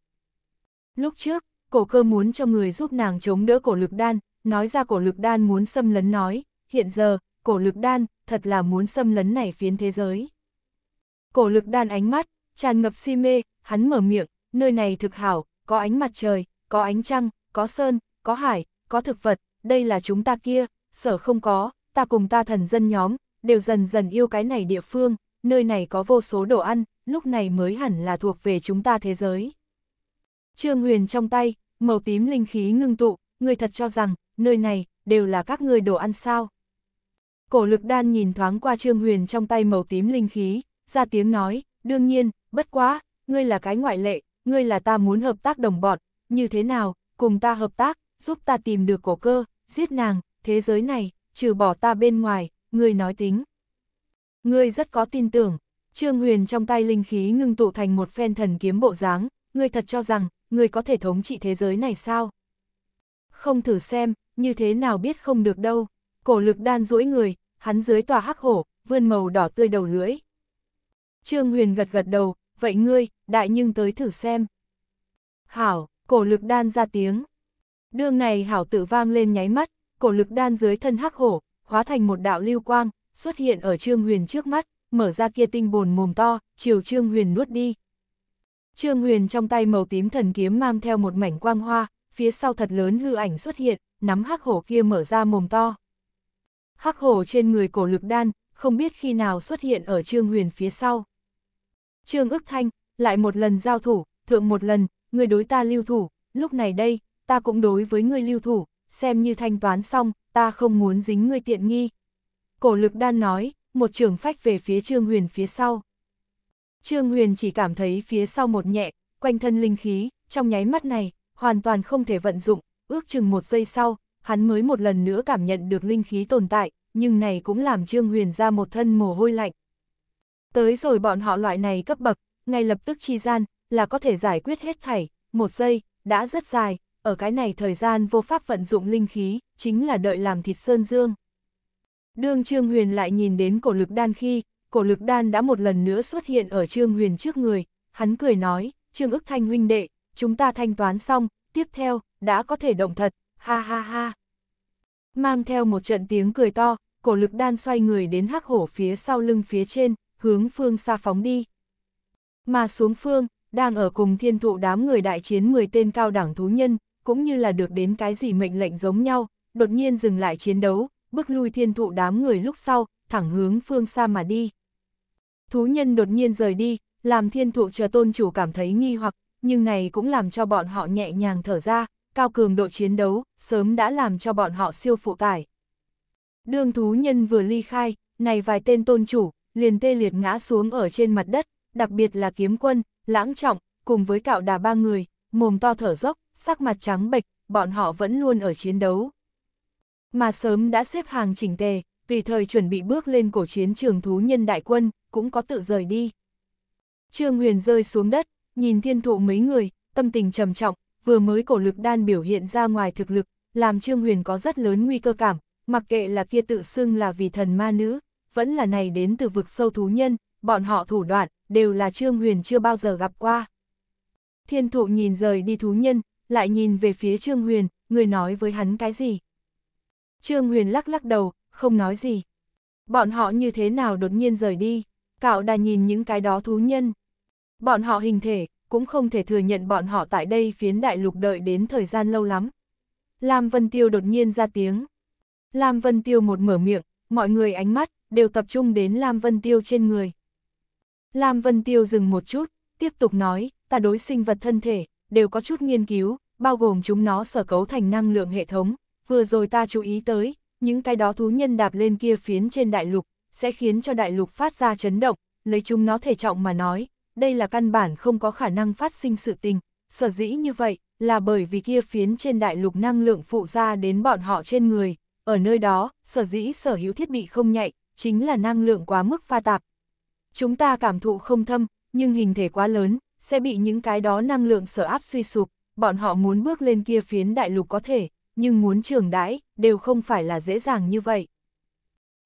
Lúc trước, cổ cơ muốn cho người giúp nàng chống đỡ cổ lực đan, nói ra cổ lực đan muốn xâm lấn nói, hiện giờ, cổ lực đan, thật là muốn xâm lấn này phiến thế giới. Cổ lực đan ánh mắt, tràn ngập si mê, hắn mở miệng, nơi này thực hảo, có ánh mặt trời, có ánh trăng, có sơn, có hải, có thực vật, đây là chúng ta kia, sở không có, ta cùng ta thần dân nhóm, đều dần dần yêu cái này địa phương, nơi này có vô số đồ ăn, lúc này mới hẳn là thuộc về chúng ta thế giới. Trương Huyền trong tay, màu tím linh khí ngưng tụ, người thật cho rằng, nơi này, đều là các người đồ ăn sao. Cổ lực đan nhìn thoáng qua Trương Huyền trong tay màu tím linh khí, ra tiếng nói, đương nhiên, bất quá, ngươi là cái ngoại lệ, ngươi là ta muốn hợp tác đồng bọn, như thế nào, cùng ta hợp tác, giúp ta tìm được cổ cơ, giết nàng, thế giới này, trừ bỏ ta bên ngoài, ngươi nói tính. Ngươi rất có tin tưởng, Trương Huyền trong tay linh khí ngưng tụ thành một phen thần kiếm bộ dáng, ngươi thật cho rằng, ngươi có thể thống trị thế giới này sao? Không thử xem, như thế nào biết không được đâu, cổ lực đan duỗi người, hắn dưới tòa hắc hổ, vươn màu đỏ tươi đầu lưỡi. Trương Huyền gật gật đầu, vậy ngươi, đại nhưng tới thử xem. Hảo, cổ lực đan ra tiếng. Đường này hảo tự vang lên nháy mắt, cổ lực đan dưới thân hắc hổ, hóa thành một đạo lưu quang, xuất hiện ở Trương Huyền trước mắt, mở ra kia tinh bồn mồm to, chiều Trương Huyền nuốt đi. Trương Huyền trong tay màu tím thần kiếm mang theo một mảnh quang hoa, phía sau thật lớn hư ảnh xuất hiện, nắm hắc hổ kia mở ra mồm to. Hắc hổ trên người cổ lực đan, không biết khi nào xuất hiện ở Trương Huyền phía sau. Trương ức thanh, lại một lần giao thủ, thượng một lần, người đối ta lưu thủ, lúc này đây, ta cũng đối với người lưu thủ, xem như thanh toán xong, ta không muốn dính ngươi tiện nghi. Cổ lực đan nói, một trường phách về phía Trương Huyền phía sau. Trương Huyền chỉ cảm thấy phía sau một nhẹ, quanh thân linh khí, trong nháy mắt này, hoàn toàn không thể vận dụng, ước chừng một giây sau, hắn mới một lần nữa cảm nhận được linh khí tồn tại, nhưng này cũng làm Trương Huyền ra một thân mồ hôi lạnh. Tới rồi bọn họ loại này cấp bậc, ngay lập tức chi gian, là có thể giải quyết hết thảy, một giây, đã rất dài, ở cái này thời gian vô pháp vận dụng linh khí, chính là đợi làm thịt Sơn Dương. Đương Trương Huyền lại nhìn đến cổ lực đan khi, cổ lực đan đã một lần nữa xuất hiện ở Trương Huyền trước người, hắn cười nói, Trương ức thanh huynh đệ, chúng ta thanh toán xong, tiếp theo, đã có thể động thật, ha ha ha. Mang theo một trận tiếng cười to, cổ lực đan xoay người đến hắc hổ phía sau lưng phía trên, hướng phương xa phóng đi. Mà xuống phương, đang ở cùng thiên thụ đám người đại chiến 10 tên cao đẳng thú nhân, cũng như là được đến cái gì mệnh lệnh giống nhau, đột nhiên dừng lại chiến đấu, bước lui thiên thụ đám người lúc sau, thẳng hướng phương xa mà đi. Thú nhân đột nhiên rời đi, làm thiên thụ chờ tôn chủ cảm thấy nghi hoặc, nhưng này cũng làm cho bọn họ nhẹ nhàng thở ra, cao cường độ chiến đấu, sớm đã làm cho bọn họ siêu phụ tải. Đường thú nhân vừa ly khai, này vài tên tôn chủ, liền tê liệt ngã xuống ở trên mặt đất, đặc biệt là kiếm quân, lãng trọng, cùng với cạo đà ba người, mồm to thở dốc, sắc mặt trắng bệch, bọn họ vẫn luôn ở chiến đấu. Mà sớm đã xếp hàng chỉnh tề, tùy thời chuẩn bị bước lên cổ chiến trường thú nhân đại quân, cũng có tự rời đi. Trương Huyền rơi xuống đất, nhìn thiên thụ mấy người, tâm tình trầm trọng, vừa mới cổ lực đan biểu hiện ra ngoài thực lực, làm Trương Huyền có rất lớn nguy cơ cảm, mặc kệ là kia tự xưng là vì thần ma nữ, vẫn là này đến từ vực sâu thú nhân, bọn họ thủ đoạn, đều là Trương Huyền chưa bao giờ gặp qua. Thiên thụ nhìn rời đi thú nhân, lại nhìn về phía Trương Huyền, người nói với hắn cái gì? Trương Huyền lắc lắc đầu, không nói gì. Bọn họ như thế nào đột nhiên rời đi, cạo đà nhìn những cái đó thú nhân. Bọn họ hình thể, cũng không thể thừa nhận bọn họ tại đây phiến đại lục đợi đến thời gian lâu lắm. Lam Vân Tiêu đột nhiên ra tiếng. Lam Vân Tiêu một mở miệng, mọi người ánh mắt, đều tập trung đến Lam Vân Tiêu trên người. Lam Vân Tiêu dừng một chút, tiếp tục nói, ta đối sinh vật thân thể, đều có chút nghiên cứu, bao gồm chúng nó sở cấu thành năng lượng hệ thống, vừa rồi ta chú ý tới, những cái đó thú nhân đạp lên kia phiến trên đại lục, sẽ khiến cho đại lục phát ra chấn động, lấy chúng nó thể trọng mà nói, đây là căn bản không có khả năng phát sinh sự tình, sở dĩ như vậy, là bởi vì kia phiến trên đại lục năng lượng phụ ra đến bọn họ trên người, ở nơi đó, sở dĩ sở hữu thiết bị không nhạy, chính là năng lượng quá mức pha tạp. Chúng ta cảm thụ không thâm, nhưng hình thể quá lớn, sẽ bị những cái đó năng lượng sở áp suy sụp, bọn họ muốn bước lên kia phiến đại lục có thể, nhưng muốn trường đãi, đều không phải là dễ dàng như vậy.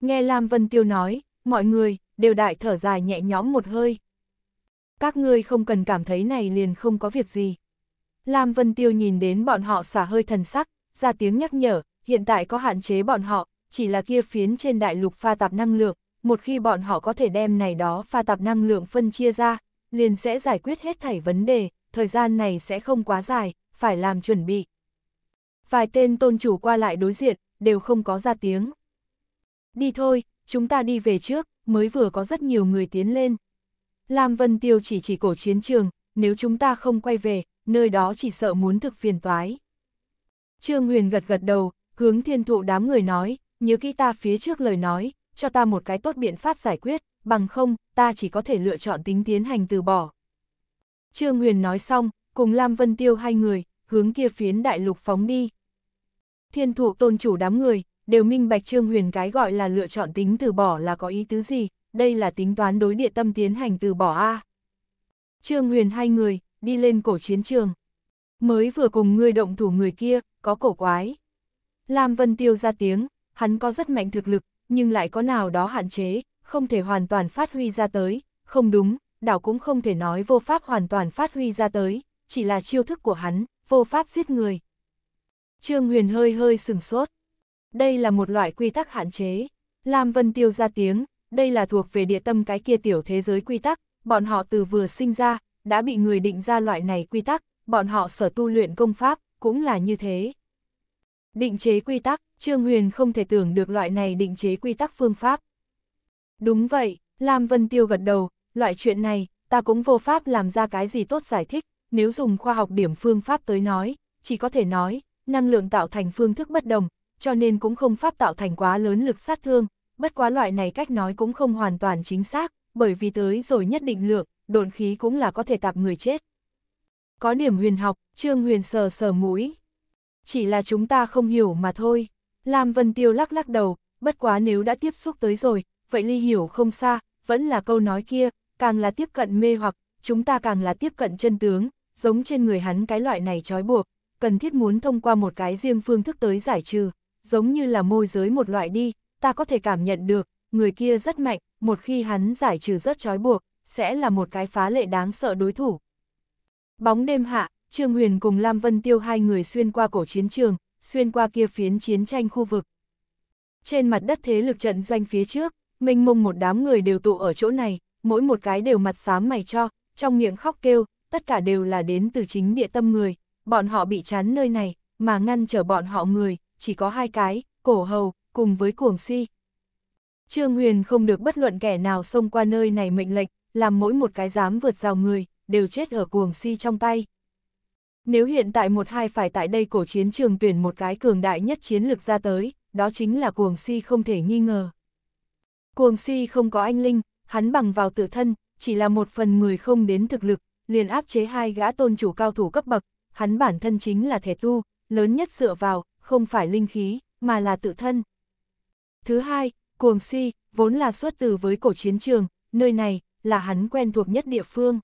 Nghe Lam Vân Tiêu nói, mọi người, đều đại thở dài nhẹ nhõm một hơi. Các ngươi không cần cảm thấy này liền không có việc gì. Lam Vân Tiêu nhìn đến bọn họ xả hơi thần sắc, ra tiếng nhắc nhở, hiện tại có hạn chế bọn họ, chỉ là kia phiến trên đại lục pha tạp năng lượng, một khi bọn họ có thể đem này đó pha tạp năng lượng phân chia ra, liền sẽ giải quyết hết thảy vấn đề, thời gian này sẽ không quá dài, phải làm chuẩn bị. Vài tên tôn chủ qua lại đối diện, đều không có ra tiếng. Đi thôi, chúng ta đi về trước, mới vừa có rất nhiều người tiến lên. Lam Vân Tiêu chỉ chỉ cổ chiến trường, nếu chúng ta không quay về, nơi đó chỉ sợ muốn thực phiền toái. Trương Huyền gật gật đầu, hướng thiên thụ đám người nói, nhớ kỹ ta phía trước lời nói, cho ta một cái tốt biện pháp giải quyết, bằng không, ta chỉ có thể lựa chọn tính tiến hành từ bỏ. Trương Huyền nói xong, cùng Lam Vân Tiêu hai người, hướng kia phiến đại lục phóng đi. Thiên thụ tôn chủ đám người, đều minh bạch Trương Huyền cái gọi là lựa chọn tính từ bỏ là có ý tứ gì, đây là tính toán đối địa tâm tiến hành từ bỏ A. Trương Huyền hai người, đi lên cổ chiến trường. Mới vừa cùng người động thủ người kia, có cổ quái. Lam Vân Tiêu ra tiếng, hắn có rất mạnh thực lực, nhưng lại có nào đó hạn chế, không thể hoàn toàn phát huy ra tới, không đúng, đảo cũng không thể nói vô pháp hoàn toàn phát huy ra tới, chỉ là chiêu thức của hắn, vô pháp giết người. Trương Huyền hơi hơi sừng sốt. Đây là một loại quy tắc hạn chế. Lam Vân Tiêu ra tiếng, đây là thuộc về địa tâm cái kia tiểu thế giới quy tắc, bọn họ từ vừa sinh ra, đã bị người định ra loại này quy tắc, bọn họ sở tu luyện công pháp, cũng là như thế. Định chế quy tắc, Trương Huyền không thể tưởng được loại này định chế quy tắc phương pháp. Đúng vậy, Lam Vân Tiêu gật đầu, loại chuyện này, ta cũng vô pháp làm ra cái gì tốt giải thích, nếu dùng khoa học điểm phương pháp tới nói, chỉ có thể nói, năng lượng tạo thành phương thức bất đồng, cho nên cũng không pháp tạo thành quá lớn lực sát thương, bất quá loại này cách nói cũng không hoàn toàn chính xác, bởi vì tới rồi nhất định lượng, độn khí cũng là có thể tạp người chết. Có điểm huyền học, Trương Huyền sờ sờ mũi, chỉ là chúng ta không hiểu mà thôi. Lam Vân Tiêu lắc lắc đầu, bất quá nếu đã tiếp xúc tới rồi, vậy ly hiểu không xa, vẫn là câu nói kia, càng là tiếp cận mê hoặc, chúng ta càng là tiếp cận chân tướng, giống trên người hắn cái loại này trói buộc, cần thiết muốn thông qua một cái riêng phương thức tới giải trừ, giống như là môi giới một loại đi, ta có thể cảm nhận được, người kia rất mạnh, một khi hắn giải trừ rất trói buộc, sẽ là một cái phá lệ đáng sợ đối thủ. Bóng đêm hạ, Trương Huyền cùng Lam Vân Tiêu hai người xuyên qua cổ chiến trường, xuyên qua kia phiến chiến tranh khu vực. Trên mặt đất thế lực trận doanh phía trước, mênh mông một đám người đều tụ ở chỗ này, mỗi một cái đều mặt xám mày cho, trong miệng khóc kêu, tất cả đều là đến từ chính địa tâm người, bọn họ bị chán nơi này, mà ngăn trở bọn họ người, chỉ có hai cái, cổ hầu, cùng với cuồng si. Trương Huyền không được bất luận kẻ nào xông qua nơi này mệnh lệnh, làm mỗi một cái dám vượt rào người, đều chết ở cuồng si trong tay. Nếu hiện tại một hai phải tại đây cổ chiến trường tuyển một cái cường đại nhất chiến lược ra tới, đó chính là cuồng si không thể nghi ngờ. Cuồng si không có anh linh, hắn bằng vào tự thân, chỉ là một phần mười không đến thực lực, liền áp chế hai gã tôn chủ cao thủ cấp bậc, hắn bản thân chính là thể tu, lớn nhất dựa vào, không phải linh khí, mà là tự thân. Thứ hai, cuồng si, vốn là xuất từ với cổ chiến trường, nơi này, là hắn quen thuộc nhất địa phương.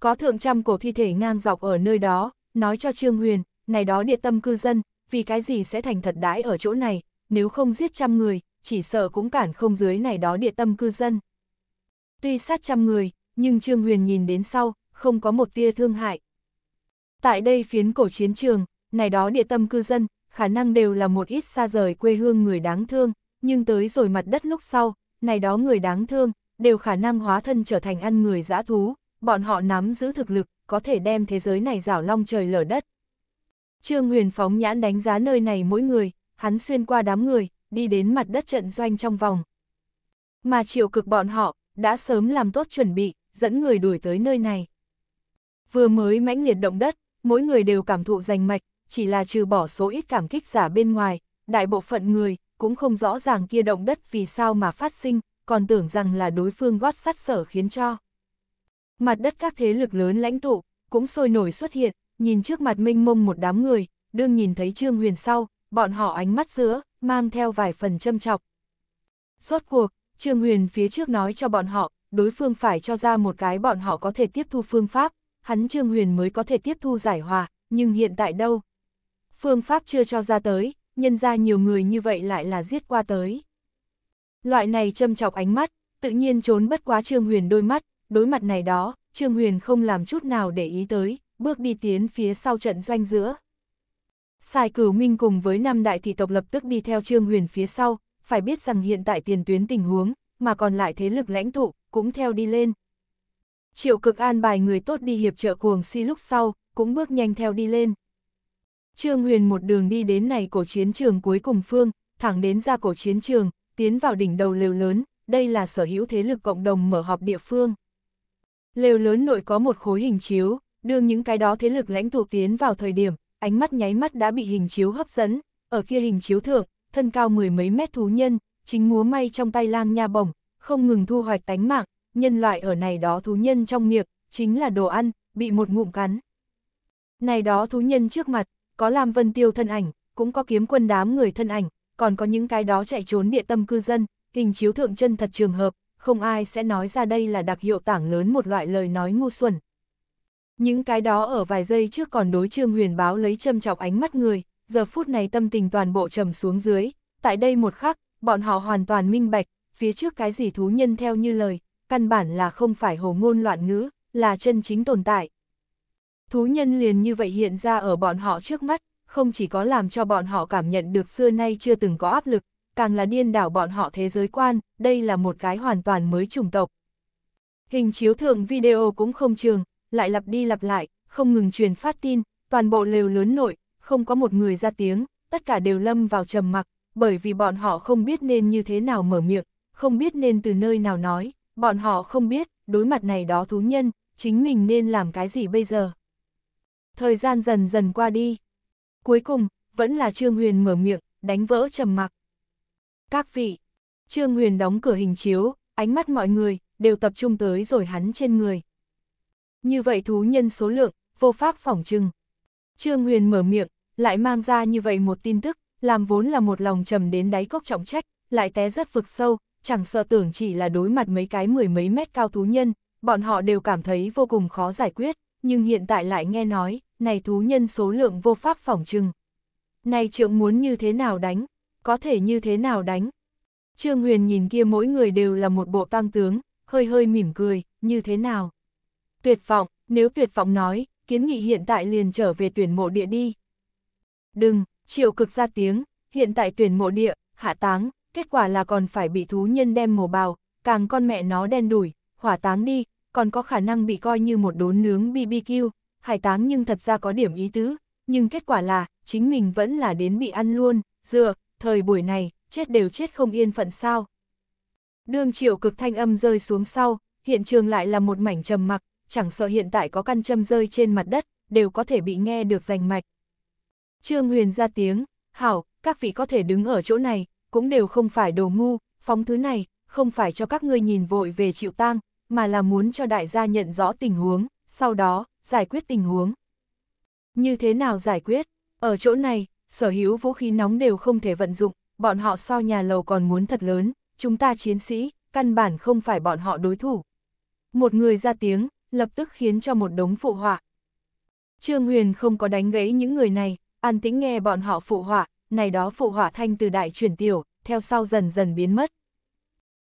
Có thượng trăm cổ thi thể ngang dọc ở nơi đó, nói cho Trương Huyền, này đó địa tâm cư dân, vì cái gì sẽ thành thật đãi ở chỗ này, nếu không giết trăm người, chỉ sợ cũng cản không dưới này đó địa tâm cư dân. Tuy sát trăm người, nhưng Trương Huyền nhìn đến sau, không có một tia thương hại. Tại đây phiến cổ chiến trường, này đó địa tâm cư dân, khả năng đều là một ít xa rời quê hương người đáng thương, nhưng tới rồi mặt đất lúc sau, này đó người đáng thương, đều khả năng hóa thân trở thành ăn người dã thú, bọn họ nắm giữ thực lực, có thể đem thế giới này rảo long trời lở đất. Trương Huyền phóng nhãn đánh giá nơi này mỗi người, hắn xuyên qua đám người, đi đến mặt đất trận doanh trong vòng. Mà triệu cực bọn họ, đã sớm làm tốt chuẩn bị, dẫn người đuổi tới nơi này. Vừa mới mãnh liệt động đất, mỗi người đều cảm thụ rành mạch, chỉ là trừ bỏ số ít cảm kích giả bên ngoài, đại bộ phận người cũng không rõ ràng kia động đất vì sao mà phát sinh, còn tưởng rằng là đối phương gót sắt sở khiến cho mặt đất các thế lực lớn lãnh tụ cũng sôi nổi xuất hiện, nhìn trước mặt minh mông một đám người, đương nhìn thấy Trương Huyền sau, bọn họ ánh mắt giữa, mang theo vài phần châm chọc. Rốt cuộc, Trương Huyền phía trước nói cho bọn họ, đối phương phải cho ra một cái bọn họ có thể tiếp thu phương pháp, hắn Trương Huyền mới có thể tiếp thu giải hòa, nhưng hiện tại đâu? Phương pháp chưa cho ra tới, nhân ra nhiều người như vậy lại là giết qua tới. Loại này châm chọc ánh mắt, tự nhiên trốn bất quá Trương Huyền đôi mắt, đối mặt này đó, Trương Huyền không làm chút nào để ý tới, bước đi tiến phía sau trận doanh giữa. Sai cửu minh cùng với năm đại thị tộc lập tức đi theo Trương Huyền phía sau, phải biết rằng hiện tại tiền tuyến tình huống, mà còn lại thế lực lãnh tụ, cũng theo đi lên. Triệu cực an bài người tốt đi hiệp trợ cuồng si lúc sau, cũng bước nhanh theo đi lên. Trương Huyền một đường đi đến này cổ chiến trường cuối cùng phương, thẳng đến ra cổ chiến trường, tiến vào đỉnh đầu lều lớn, đây là sở hữu thế lực cộng đồng mở họp địa phương. Lều lớn nội có một khối hình chiếu, đưa những cái đó thế lực lãnh tụ tiến vào thời điểm, ánh mắt nháy mắt đã bị hình chiếu hấp dẫn, ở kia hình chiếu thượng, thân cao mười mấy mét thú nhân, chính múa may trong tay lang nha bổng, không ngừng thu hoạch tánh mạng, nhân loại ở này đó thú nhân trong miệng, chính là đồ ăn, bị một ngụm cắn. Này đó thú nhân trước mặt, có làm vân tiêu thân ảnh, cũng có kiếm quân đám người thân ảnh, còn có những cái đó chạy trốn địa tâm cư dân, hình chiếu thượng chân thật trường hợp, không ai sẽ nói ra đây là đặc hiệu tảng lớn một loại lời nói ngu xuẩn. Những cái đó ở vài giây trước còn đối Trương Huyền báo lấy châm chọc ánh mắt người, giờ phút này tâm tình toàn bộ trầm xuống dưới, tại đây một khắc, bọn họ hoàn toàn minh bạch, phía trước cái gì thú nhân theo như lời, căn bản là không phải hồ ngôn loạn ngữ, là chân chính tồn tại. Thú nhân liền như vậy hiện ra ở bọn họ trước mắt, không chỉ có làm cho bọn họ cảm nhận được xưa nay chưa từng có áp lực, càng là điên đảo bọn họ thế giới quan, đây là một cái hoàn toàn mới chủng tộc. Hình chiếu thượng video cũng không trường, lại lặp đi lặp lại, không ngừng truyền phát tin, toàn bộ lều lớn nội, không có một người ra tiếng, tất cả đều lâm vào trầm mặc, bởi vì bọn họ không biết nên như thế nào mở miệng, không biết nên từ nơi nào nói, bọn họ không biết, đối mặt này đó thú nhân, chính mình nên làm cái gì bây giờ. Thời gian dần dần qua đi. Cuối cùng, vẫn là Trương Huyền mở miệng, đánh vỡ trầm mặc các vị. Trương Huyền đóng cửa hình chiếu, ánh mắt mọi người, đều tập trung tới rồi hắn trên người. Như vậy thú nhân số lượng, vô pháp phỏng trưng. Trương Huyền mở miệng, lại mang ra như vậy một tin tức, làm vốn là một lòng trầm đến đáy cốc trọng trách, lại té rất vực sâu, chẳng sợ tưởng chỉ là đối mặt mấy cái mười mấy mét cao thú nhân, bọn họ đều cảm thấy vô cùng khó giải quyết, nhưng hiện tại lại nghe nói, này thú nhân số lượng vô pháp phỏng trừng. Này trượng muốn như thế nào đánh, có thể như thế nào đánh. Trương Huyền nhìn kia mỗi người đều là một bộ tăng tướng, hơi hơi mỉm cười, như thế nào. Tuyệt vọng, nếu tuyệt vọng nói, kiến nghị hiện tại liền trở về tuyển mộ địa đi. Đừng, triệu cực ra tiếng, hiện tại tuyển mộ địa, hạ táng, kết quả là còn phải bị thú nhân đem mổ bào, càng con mẹ nó đen đuổi, hỏa táng đi, còn có khả năng bị coi như một đốn nướng BBQ, hải táng nhưng thật ra có điểm ý tứ, nhưng kết quả là, chính mình vẫn là đến bị ăn luôn, dừa thời buổi này, chết đều chết không yên phận sao. Đương triệu cực thanh âm rơi xuống sau, hiện trường lại là một mảnh trầm mặc, chẳng sợ hiện tại có căn châm rơi trên mặt đất, đều có thể bị nghe được rành mạch. Trương Huyền ra tiếng, hảo, các vị có thể đứng ở chỗ này, cũng đều không phải đồ ngu, phóng thứ này, không phải cho các ngươi nhìn vội về chịu tang, mà là muốn cho đại gia nhận rõ tình huống, sau đó, giải quyết tình huống. Như thế nào giải quyết? Ở chỗ này, sở hữu vũ khí nóng đều không thể vận dụng, bọn họ so nhà lầu còn muốn thật lớn, chúng ta chiến sĩ, căn bản không phải bọn họ đối thủ. Một người ra tiếng, lập tức khiến cho một đống phụ họa. Trương Huyền không có đánh gãy những người này, an tĩnh nghe bọn họ phụ họa, này đó phụ họa thanh từ đại chuyển tiểu, theo sau dần dần biến mất.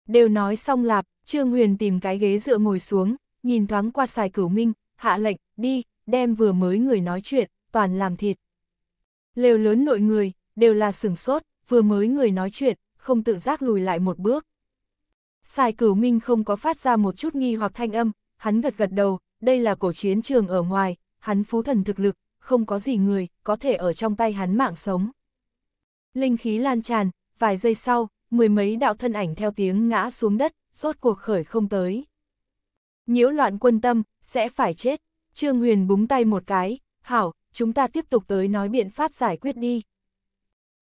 Đều nói xong lạp, Trương Huyền tìm cái ghế dựa ngồi xuống, nhìn thoáng qua xài cửu minh, hạ lệnh, đi, đem vừa mới người nói chuyện, toàn làm thịt. Lều lớn nội người, đều là sửng sốt, vừa mới người nói chuyện, không tự giác lùi lại một bước. Sai cửu minh không có phát ra một chút nghi hoặc thanh âm, hắn gật gật đầu, đây là cổ chiến trường ở ngoài, hắn phú thần thực lực, không có gì người, có thể ở trong tay hắn mạng sống. Linh khí lan tràn, vài giây sau, mười mấy đạo thân ảnh theo tiếng ngã xuống đất, rốt cuộc khởi không tới. Nhiễu loạn quân tâm, sẽ phải chết. Trương Huyền búng tay một cái, hảo, chúng ta tiếp tục tới nói biện pháp giải quyết đi.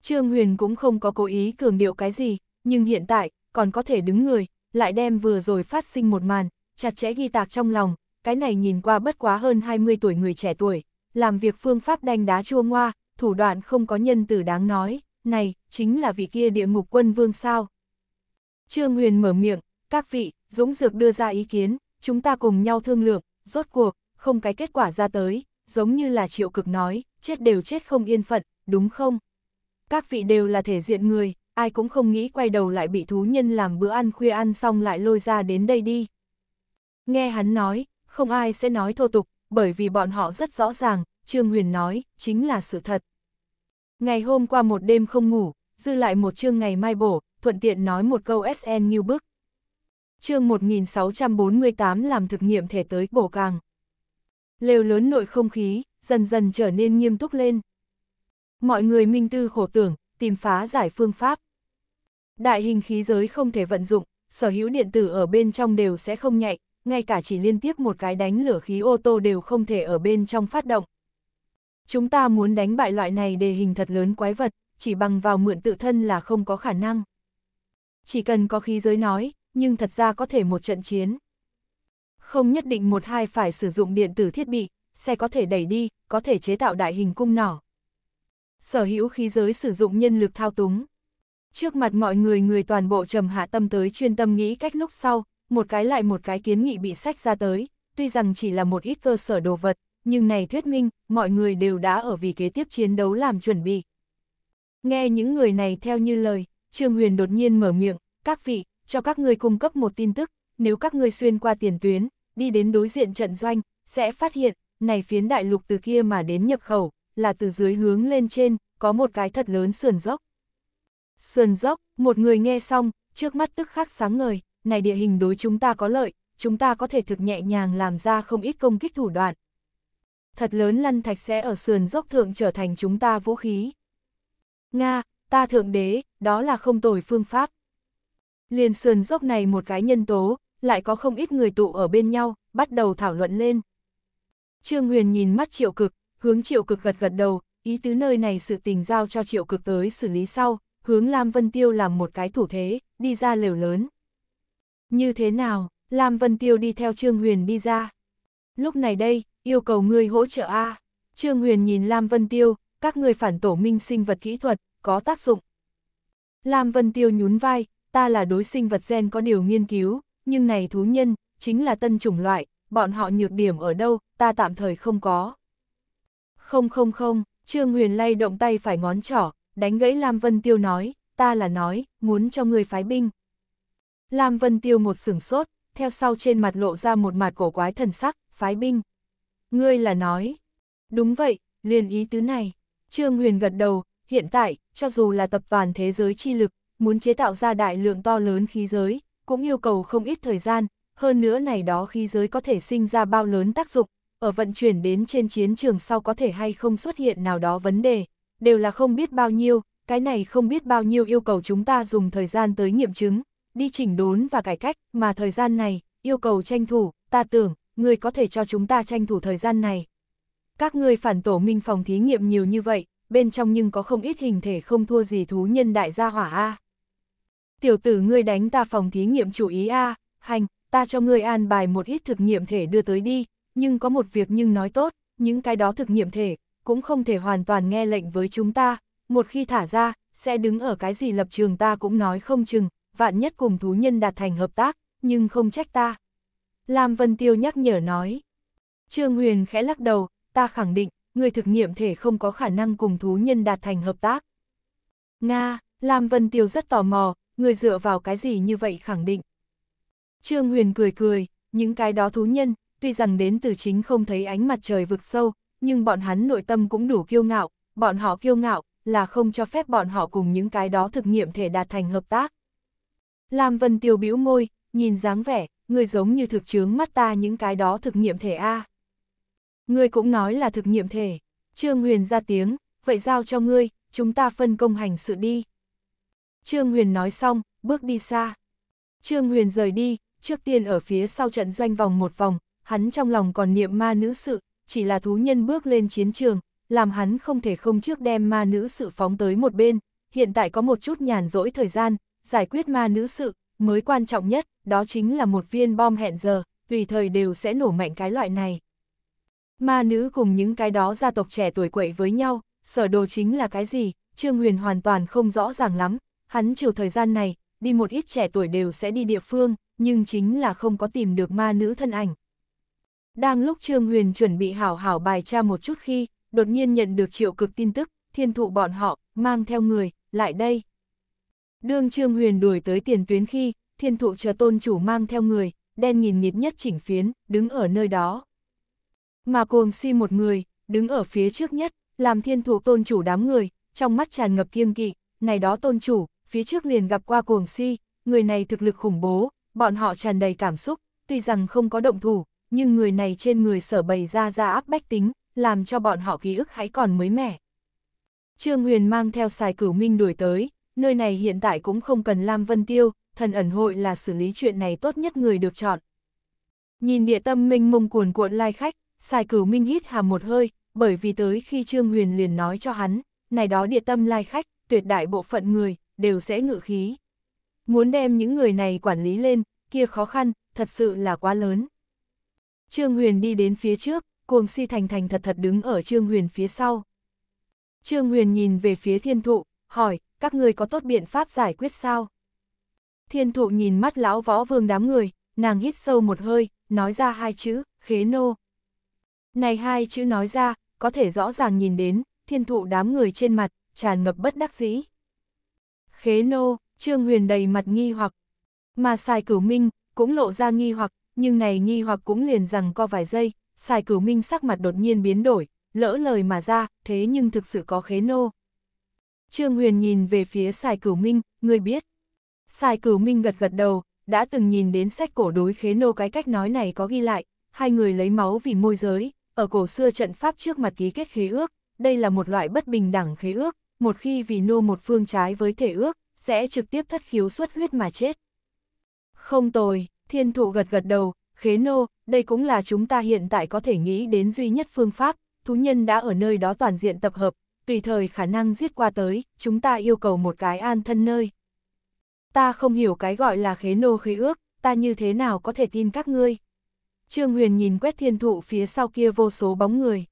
Trương Huyền cũng không có cố ý cường điệu cái gì, nhưng hiện tại, còn có thể đứng người, lại đem vừa rồi phát sinh một màn, chặt chẽ ghi tạc trong lòng, cái này nhìn qua bất quá hơn 20 tuổi người trẻ tuổi, làm việc phương pháp đanh đá chua ngoa, thủ đoạn không có nhân từ đáng nói, này, chính là vị kia địa ngục quân vương sao. Trương Huyền mở miệng, các vị, Dũng Dược đưa ra ý kiến, chúng ta cùng nhau thương lượng, rốt cuộc, không cái kết quả ra tới, giống như là triệu cực nói, chết đều chết không yên phận, đúng không? Các vị đều là thể diện người, ai cũng không nghĩ quay đầu lại bị thú nhân làm bữa ăn khuya ăn xong lại lôi ra đến đây đi. Nghe hắn nói, không ai sẽ nói thô tục, bởi vì bọn họ rất rõ ràng, Trương Huyền nói, chính là sự thật. Ngày hôm qua một đêm không ngủ, dư lại một chương ngày mai bổ, thuận tiện nói một câu SN như bức. Chương 1648 làm thực nghiệm thể tới bổ càng lều lớn nội không khí, dần dần trở nên nghiêm túc lên. Mọi người minh tư khổ tưởng, tìm phá giải phương pháp. Đại hình khí giới không thể vận dụng, sở hữu điện tử ở bên trong đều sẽ không nhạy, ngay cả chỉ liên tiếp một cái đánh lửa khí ô tô đều không thể ở bên trong phát động. Chúng ta muốn đánh bại loại này đề hình thật lớn quái vật, chỉ bằng vào mượn tự thân là không có khả năng. Chỉ cần có khí giới nói, nhưng thật ra có thể một trận chiến. Không nhất định một hai phải sử dụng điện tử thiết bị, xe có thể đẩy đi, có thể chế tạo đại hình cung nỏ. Sở hữu khí giới sử dụng nhân lực thao túng. Trước mặt mọi người người toàn bộ trầm hạ tâm tới chuyên tâm nghĩ cách lúc sau, một cái lại một cái kiến nghị bị sách ra tới, tuy rằng chỉ là một ít cơ sở đồ vật, nhưng này thuyết minh, mọi người đều đã ở vì kế tiếp chiến đấu làm chuẩn bị. Nghe những người này theo như lời, Trương Huyền đột nhiên mở miệng, các vị, cho các ngươi cung cấp một tin tức, nếu các ngươi xuyên qua tiền tuyến, đi đến đối diện trận doanh, sẽ phát hiện, này phiến đại lục từ kia mà đến nhập khẩu, là từ dưới hướng lên trên, có một cái thật lớn sườn dốc. Sườn dốc, một người nghe xong, trước mắt tức khắc sáng ngời, này địa hình đối chúng ta có lợi, chúng ta có thể thực nhẹ nhàng làm ra không ít công kích thủ đoạn. Thật lớn lăn thạch sẽ ở sườn dốc thượng trở thành chúng ta vũ khí. Nga, ta thượng đế, đó là không tồi phương pháp. Liền sườn dốc này một cái nhân tố, lại có không ít người tụ ở bên nhau, bắt đầu thảo luận lên. Trương Huyền nhìn mắt triệu cực, hướng triệu cực gật gật đầu, ý tứ nơi này sự tình giao cho triệu cực tới xử lý sau, hướng Lam Vân Tiêu làm một cái thủ thế, đi ra lều lớn. Như thế nào, Lam Vân Tiêu đi theo Trương Huyền đi ra. Lúc này đây, yêu cầu người hỗ trợ A. Trương Huyền nhìn Lam Vân Tiêu, các người phản tổ minh sinh vật kỹ thuật, có tác dụng. Lam Vân Tiêu nhún vai, ta là đối sinh vật gen có điều nghiên cứu, nhưng này thú nhân, chính là tân chủng loại, bọn họ nhược điểm ở đâu, ta tạm thời không có. Không không không, Trương Huyền lay động tay phải ngón trỏ, đánh gãy Lam Vân Tiêu nói, ta là nói, muốn cho người phái binh. Lam Vân Tiêu một sửng sốt, theo sau trên mặt lộ ra một mặt cổ quái thần sắc, phái binh. Ngươi là nói, đúng vậy, liền ý tứ này. Trương Huyền gật đầu, hiện tại, cho dù là tập toàn thế giới chi lực, muốn chế tạo ra đại lượng to lớn khí giới, cũng yêu cầu không ít thời gian, hơn nữa này đó khí giới có thể sinh ra bao lớn tác dụng, ở vận chuyển đến trên chiến trường sau có thể hay không xuất hiện nào đó vấn đề, đều là không biết bao nhiêu, cái này không biết bao nhiêu yêu cầu chúng ta dùng thời gian tới nghiệm chứng, đi chỉnh đốn và cải cách, mà thời gian này, yêu cầu tranh thủ, ta tưởng, người có thể cho chúng ta tranh thủ thời gian này. Các người phản tổ minh phòng thí nghiệm nhiều như vậy, bên trong nhưng có không ít hình thể không thua gì thú nhân đại gia hỏa A. Tiểu tử ngươi đánh ta phòng thí nghiệm chủ ý a, hành, ta cho ngươi an bài một ít thực nghiệm thể đưa tới đi, nhưng có một việc nhưng nói tốt, những cái đó thực nghiệm thể, cũng không thể hoàn toàn nghe lệnh với chúng ta, một khi thả ra, sẽ đứng ở cái gì lập trường ta cũng nói không chừng, vạn nhất cùng thú nhân đạt thành hợp tác, nhưng không trách ta. Lam Vân Tiêu nhắc nhở nói. Trương Huyền khẽ lắc đầu, ta khẳng định, người thực nghiệm thể không có khả năng cùng thú nhân đạt thành hợp tác. Nga, Lam Vân Tiêu rất tò mò, người dựa vào cái gì như vậy khẳng định. Trương Huyền cười cười, những cái đó thú nhân, tuy rằng đến từ chính không thấy ánh mặt trời vực sâu, nhưng bọn hắn nội tâm cũng đủ kiêu ngạo, bọn họ kiêu ngạo là không cho phép bọn họ cùng những cái đó thực nghiệm thể đạt thành hợp tác. Lam Vân Tiêu bĩu môi, nhìn dáng vẻ, người giống như thực chướng mắt ta những cái đó thực nghiệm thể A. Người cũng nói là thực nghiệm thể, Trương Huyền ra tiếng, vậy giao cho ngươi, chúng ta phân công hành sự đi. Trương Huyền nói xong, bước đi xa. Trương Huyền rời đi, trước tiên ở phía sau trận doanh vòng một vòng, hắn trong lòng còn niệm ma nữ sự, chỉ là thú nhân bước lên chiến trường, làm hắn không thể không trước đem ma nữ sự phóng tới một bên, hiện tại có một chút nhàn rỗi thời gian, giải quyết ma nữ sự, mới quan trọng nhất, đó chính là một viên bom hẹn giờ, tùy thời đều sẽ nổ mạnh cái loại này. Ma nữ cùng những cái đó gia tộc trẻ tuổi quậy với nhau, sở đồ chính là cái gì, Trương Huyền hoàn toàn không rõ ràng lắm, hắn chiều thời gian này, đi một ít trẻ tuổi đều sẽ đi địa phương, nhưng chính là không có tìm được ma nữ thân ảnh. Đang lúc Trương Huyền chuẩn bị hảo hảo bài tra một chút khi, đột nhiên nhận được triệu cực tin tức, thiên thụ bọn họ, mang theo người, lại đây. Đương Trương Huyền đuổi tới tiền tuyến khi, thiên thụ chờ tôn chủ mang theo người, đen nghìn nghịt nhất chỉnh phiến, đứng ở nơi đó. Mà cồm si một người, đứng ở phía trước nhất, làm thiên thụ tôn chủ đám người, trong mắt tràn ngập kiêng kỵ, này đó tôn chủ, phía trước liền gặp qua cuồng si, người này thực lực khủng bố, bọn họ tràn đầy cảm xúc, tuy rằng không có động thủ, nhưng người này trên người sở bày ra ra áp bách tính, làm cho bọn họ ký ức hãy còn mới mẻ. Trương Huyền mang theo xài cửu minh đuổi tới, nơi này hiện tại cũng không cần Lam Vân Tiêu, thần ẩn hội là xử lý chuyện này tốt nhất người được chọn. Nhìn địa tâm minh mông cuồn cuộn lai khách, xài cửu minh hít hà một hơi, bởi vì tới khi Trương Huyền liền nói cho hắn, này đó địa tâm lai khách, tuyệt đại bộ phận người, đều sẽ ngự khí. Muốn đem những người này quản lý lên, kia khó khăn, thật sự là quá lớn. Trương Huyền đi đến phía trước, cuồng si thành thành thật thật đứng ở Trương Huyền phía sau. Trương Huyền nhìn về phía thiên thụ, hỏi, các người có tốt biện pháp giải quyết sao? Thiên thụ nhìn mắt lão võ vương đám người, nàng hít sâu một hơi, nói ra hai chữ, khế nô. Này hai chữ nói ra, có thể rõ ràng nhìn đến, thiên thụ đám người trên mặt, tràn ngập bất đắc dĩ khế nô, Trương Huyền đầy mặt nghi hoặc. Mà Sài Cửu Minh cũng lộ ra nghi hoặc, nhưng này nghi hoặc cũng liền rằng co vài giây, Sài Cửu Minh sắc mặt đột nhiên biến đổi, lỡ lời mà ra, thế nhưng thực sự có khế nô. Trương Huyền nhìn về phía Sài Cửu Minh, người biết. Sài Cửu Minh gật gật đầu, đã từng nhìn đến sách cổ đối khế nô cái cách nói này có ghi lại, hai người lấy máu vì môi giới, ở cổ xưa trận pháp trước mặt ký kết khế ước, đây là một loại bất bình đẳng khế ước, một khi vì nô một phương trái với thể ước, sẽ trực tiếp thất khiếu xuất huyết mà chết. Không tồi, thiên thụ gật gật đầu, khế nô, đây cũng là chúng ta hiện tại có thể nghĩ đến duy nhất phương pháp, thú nhân đã ở nơi đó toàn diện tập hợp, tùy thời khả năng giết qua tới, chúng ta yêu cầu một cái an thân nơi. Ta không hiểu cái gọi là khế nô khế ước, ta như thế nào có thể tin các ngươi. Trương Huyền nhìn quét thiên thụ phía sau kia vô số bóng người.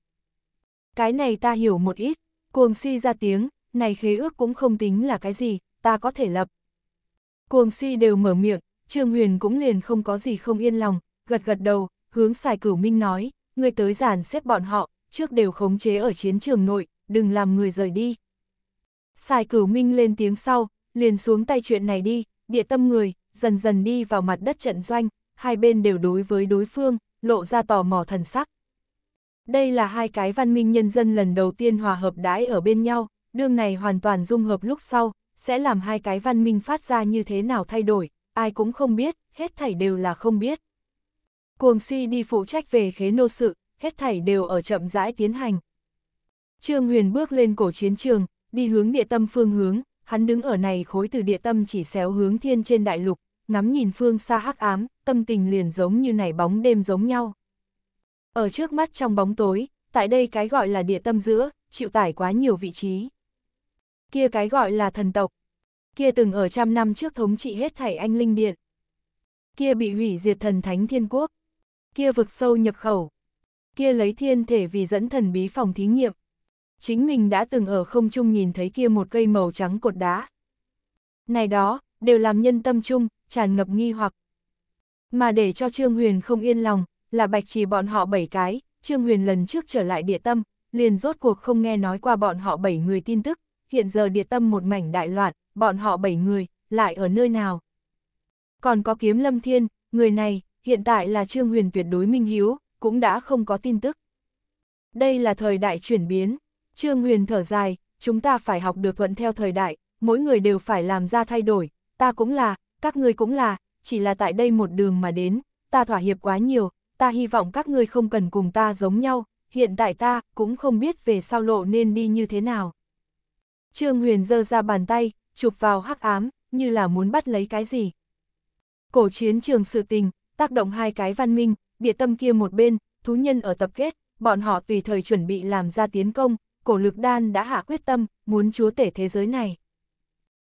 Cái này ta hiểu một ít, cuồng si ra tiếng, này khế ước cũng không tính là cái gì, ta có thể lập. Cuồng si đều mở miệng, Trương Huyền cũng liền không có gì không yên lòng, gật gật đầu, hướng xài cửu minh nói, người tới giản xếp bọn họ, trước đều khống chế ở chiến trường nội, đừng làm người rời đi. Xài cửu minh lên tiếng sau, liền xuống tay chuyện này đi, địa tâm người, dần dần đi vào mặt đất trận doanh, hai bên đều đối với đối phương, lộ ra tò mò thần sắc. Đây là hai cái văn minh nhân dân lần đầu tiên hòa hợp đái ở bên nhau, đương này hoàn toàn dung hợp lúc sau, sẽ làm hai cái văn minh phát ra như thế nào thay đổi, ai cũng không biết, hết thảy đều là không biết. Cuồng si đi phụ trách về khế nô sự, hết thảy đều ở chậm rãi tiến hành. Trương Huyền bước lên cổ chiến trường, đi hướng địa tâm phương hướng, hắn đứng ở này khối từ địa tâm chỉ xéo hướng thiên trên đại lục, ngắm nhìn phương xa hắc ám, tâm tình liền giống như nảy bóng đêm giống nhau. Ở trước mắt trong bóng tối, tại đây cái gọi là địa tâm giữa, chịu tải quá nhiều vị trí kia cái gọi là thần tộc, kia từng ở trăm năm trước thống trị hết thảy anh linh điện, kia bị hủy diệt thần thánh thiên quốc, kia vực sâu nhập khẩu, kia lấy thiên thể vì dẫn thần bí phòng thí nghiệm. Chính mình đã từng ở không trung nhìn thấy kia một cây màu trắng cột đá. Này đó, đều làm nhân tâm chung, tràn ngập nghi hoặc. Mà để cho Trương Huyền không yên lòng, là bạch trì bọn họ bảy cái, Trương Huyền lần trước trở lại địa tâm, liền rốt cuộc không nghe nói qua bọn họ bảy người tin tức, hiện giờ địa tâm một mảnh đại loạn, bọn họ bảy người, lại ở nơi nào? Còn có kiếm lâm thiên, người này, hiện tại là Trương Huyền tuyệt đối minh hiếu, cũng đã không có tin tức. Đây là thời đại chuyển biến, Trương Huyền thở dài, chúng ta phải học được thuận theo thời đại, mỗi người đều phải làm ra thay đổi, ta cũng là, các ngươi cũng là, chỉ là tại đây một đường mà đến, ta thỏa hiệp quá nhiều, ta hy vọng các ngươi không cần cùng ta giống nhau, hiện tại ta cũng không biết về sau lộ nên đi như thế nào. Trương Huyền giơ ra bàn tay, chụp vào hắc ám, như là muốn bắt lấy cái gì. Cổ chiến trường sự tình, tác động hai cái văn minh, địa tâm kia một bên, thú nhân ở tập kết, bọn họ tùy thời chuẩn bị làm ra tiến công, cổ lực đan đã hạ quyết tâm, muốn chúa tể thế giới này.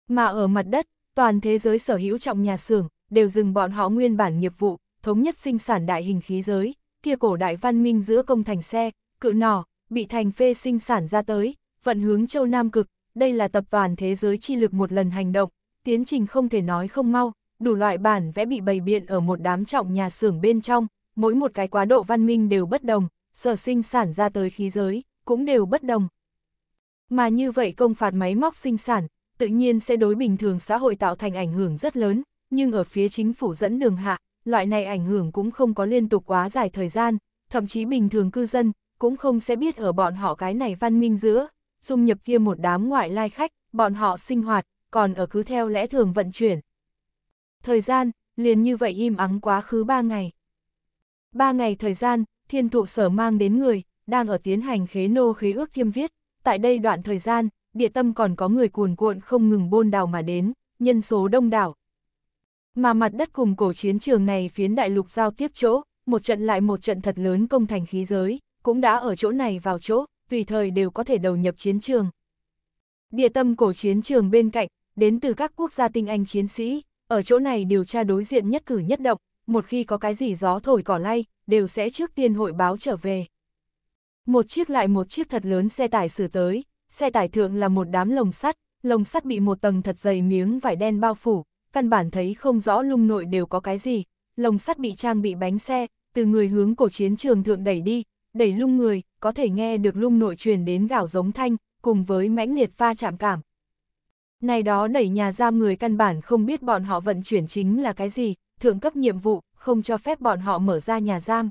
Mà ở mặt đất, toàn thế giới sở hữu trọng nhà xưởng, đều dừng bọn họ nguyên bản nghiệp vụ, thống nhất sinh sản đại hình khí giới, kia cổ đại văn minh giữa công thành xe, cự nỏ, bị thành phê sinh sản ra tới, vận hướng châu Nam Cực, đây là tập toàn thế giới chi lực một lần hành động, tiến trình không thể nói không mau, đủ loại bản vẽ bị bày biện ở một đám trọng nhà xưởng bên trong, mỗi một cái quá độ văn minh đều bất đồng, sở sinh sản ra tới khí giới, cũng đều bất đồng. Mà như vậy công phạt máy móc sinh sản, tự nhiên sẽ đối bình thường xã hội tạo thành ảnh hưởng rất lớn, nhưng ở phía chính phủ dẫn đường hạ, loại này ảnh hưởng cũng không có liên tục quá dài thời gian, thậm chí bình thường cư dân, cũng không sẽ biết ở bọn họ cái này văn minh giữa, dung nhập kia một đám ngoại lai khách, bọn họ sinh hoạt, còn ở cứ theo lẽ thường vận chuyển. Thời gian, liền như vậy im ắng quá khứ ba ngày. Ba ngày thời gian, thiên thụ sở mang đến người, đang ở tiến hành khế nô khế ước thiêm viết, tại đây đoạn thời gian, địa tâm còn có người cuồn cuộn không ngừng bôn đào mà đến, nhân số đông đảo. Mà mặt đất cùng cổ chiến trường này phiến đại lục giao tiếp chỗ, một trận lại một trận thật lớn công thành khí giới, cũng đã ở chỗ này vào chỗ, tùy thời đều có thể đầu nhập chiến trường. Địa tâm cổ chiến trường bên cạnh, đến từ các quốc gia tinh anh chiến sĩ, ở chỗ này điều tra đối diện nhất cử nhất động, một khi có cái gì gió thổi cỏ lay, đều sẽ trước tiên hội báo trở về. Một chiếc lại một chiếc thật lớn xe tải sửa tới, xe tải thượng là một đám lồng sắt, lồng sắt bị một tầng thật dày miếng vải đen bao phủ, căn bản thấy không rõ lung nội đều có cái gì, lồng sắt bị trang bị bánh xe, từ người hướng cổ chiến trường thượng đẩy đi, đẩy lung người, có thể nghe được lung nội truyền đến gạo giống thanh, cùng với mãnh liệt pha chạm cảm. Này đó đẩy nhà giam người căn bản không biết bọn họ vận chuyển chính là cái gì, thượng cấp nhiệm vụ, không cho phép bọn họ mở ra nhà giam.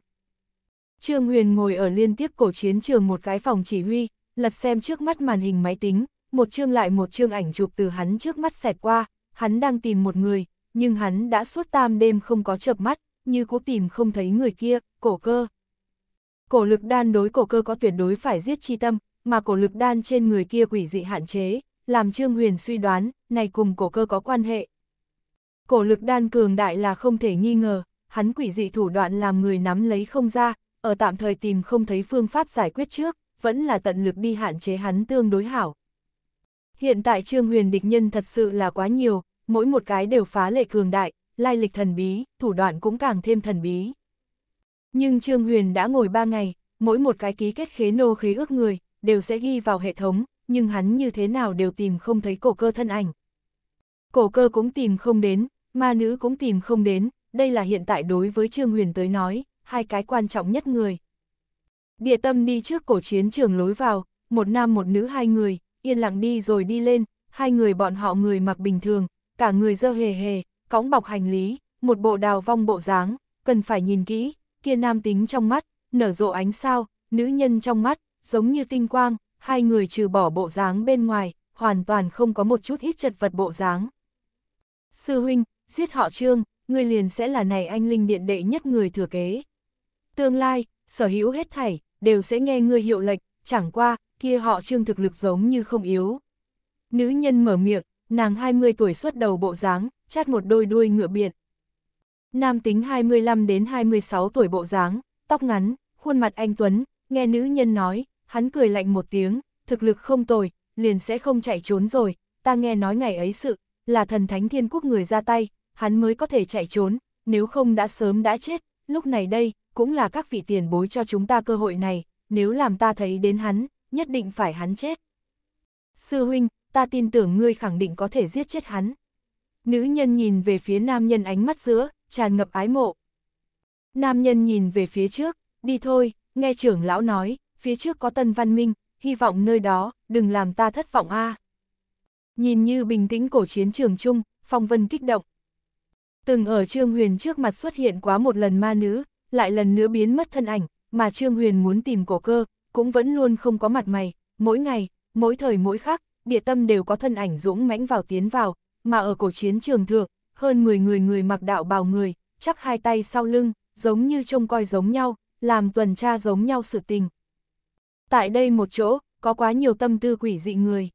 Trương Huyền ngồi ở liên tiếp cổ chiến trường một cái phòng chỉ huy, lật xem trước mắt màn hình máy tính, một chương lại một chương ảnh chụp từ hắn trước mắt xẹt qua, hắn đang tìm một người, nhưng hắn đã suốt tam đêm không có chợp mắt, như cố tìm không thấy người kia, cổ cơ cổ lực đan đối cổ cơ có tuyệt đối phải giết chi tâm, mà cổ lực đan trên người kia quỷ dị hạn chế, làm Trương Huyền suy đoán, này cùng cổ cơ có quan hệ. Cổ lực đan cường đại là không thể nghi ngờ, hắn quỷ dị thủ đoạn làm người nắm lấy không ra, ở tạm thời tìm không thấy phương pháp giải quyết trước, vẫn là tận lực đi hạn chế hắn tương đối hảo. Hiện tại Trương Huyền địch nhân thật sự là quá nhiều, mỗi một cái đều phá lệ cường đại, lai lịch thần bí, thủ đoạn cũng càng thêm thần bí. Nhưng Trương Huyền đã ngồi 3 ngày, mỗi một cái ký kết khế nô khế ước người, đều sẽ ghi vào hệ thống, nhưng hắn như thế nào đều tìm không thấy cổ cơ thân ảnh. Cổ cơ cũng tìm không đến, ma nữ cũng tìm không đến, đây là hiện tại đối với Trương Huyền tới nói, hai cái quan trọng nhất người. Địa tâm đi trước cổ chiến trường lối vào, một nam một nữ hai người, yên lặng đi rồi đi lên, hai người bọn họ người mặc bình thường, cả người dơ hề hề, cõng bọc hành lý, một bộ đào vong bộ dáng, cần phải nhìn kỹ, kia nam tính trong mắt, nở rộ ánh sao, nữ nhân trong mắt, giống như tinh quang, hai người trừ bỏ bộ dáng bên ngoài, hoàn toàn không có một chút hít chật vật bộ dáng. Sư huynh, giết họ trương, người liền sẽ là này anh linh điện đệ nhất người thừa kế. Tương lai, sở hữu hết thảy, đều sẽ nghe người hiệu lệnh, chẳng qua, kia họ trương thực lực giống như không yếu. Nữ nhân mở miệng, nàng 20 tuổi xuất đầu bộ dáng, chát một đôi đuôi ngựa biển, Nam tính 25 đến 26 tuổi bộ dáng, tóc ngắn, khuôn mặt anh Tuấn, nghe nữ nhân nói, hắn cười lạnh một tiếng, thực lực không tồi, liền sẽ không chạy trốn rồi, ta nghe nói ngày ấy sự, là thần thánh thiên quốc người ra tay, hắn mới có thể chạy trốn, nếu không đã sớm đã chết, lúc này đây, cũng là các vị tiền bối cho chúng ta cơ hội này, nếu làm ta thấy đến hắn, nhất định phải hắn chết. Sư huynh, ta tin tưởng ngươi khẳng định có thể giết chết hắn. Nữ nhân nhìn về phía nam nhân ánh mắt giữa, tràn ngập ái mộ. Nam nhân nhìn về phía trước, đi thôi, nghe trưởng lão nói, phía trước có tân văn minh, hy vọng nơi đó, đừng làm ta thất vọng a. À. Nhìn như bình tĩnh cổ chiến trường chung, phong vân kích động. Từng ở Trương Huyền trước mặt xuất hiện quá một lần ma nữ, lại lần nữa biến mất thân ảnh, mà Trương Huyền muốn tìm cổ cơ, cũng vẫn luôn không có mặt mày, mỗi ngày, mỗi thời mỗi khắc, địa tâm đều có thân ảnh dũng mãnh vào tiến vào, mà ở cổ chiến trường thượng, hơn 10 người người mặc đạo bào người, chắp hai tay sau lưng, giống như trông coi giống nhau, làm tuần tra giống nhau sự tình. Tại đây một chỗ, có quá nhiều tâm tư quỷ dị người.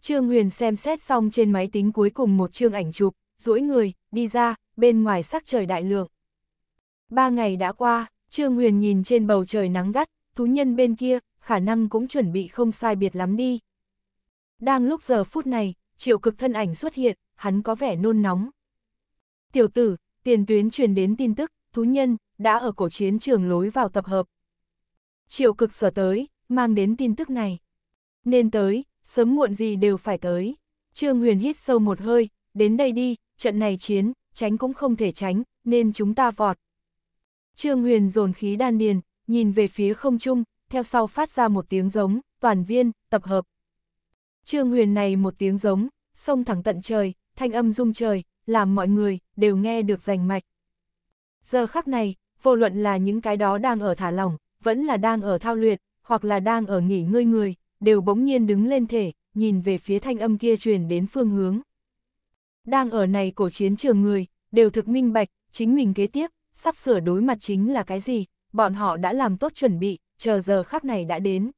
Trương Huyền xem xét xong trên máy tính cuối cùng một chương ảnh chụp, rũi người, đi ra, bên ngoài sắc trời đại lượng. Ba ngày đã qua, Trương Huyền nhìn trên bầu trời nắng gắt, thú nhân bên kia, khả năng cũng chuẩn bị không sai biệt lắm đi. Đang lúc giờ phút này, triệu cực thân ảnh xuất hiện, hắn có vẻ nôn nóng. Tiểu tử, tiền tuyến truyền đến tin tức, thú nhân, đã ở cổ chiến trường lối vào tập hợp. Triệu cực sở tới, mang đến tin tức này. Nên tới, sớm muộn gì đều phải tới. Trương Huyền hít sâu một hơi, đến đây đi, trận này chiến, tránh cũng không thể tránh, nên chúng ta vọt. Trương Huyền dồn khí đan điền, nhìn về phía không trung, theo sau phát ra một tiếng giống, toàn viên, tập hợp. Trương Huyền này một tiếng giống, sông thẳng tận trời, thanh âm rung trời, làm mọi người đều nghe được rành mạch. Giờ khắc này, vô luận là những cái đó đang ở thả lỏng, vẫn là đang ở thao luyện, hoặc là đang ở nghỉ ngơi người, đều bỗng nhiên đứng lên thể, nhìn về phía thanh âm kia truyền đến phương hướng. Đang ở này cổ chiến trường người, đều thực minh bạch, chính mình kế tiếp, sắp sửa đối mặt chính là cái gì, bọn họ đã làm tốt chuẩn bị, chờ giờ khắc này đã đến.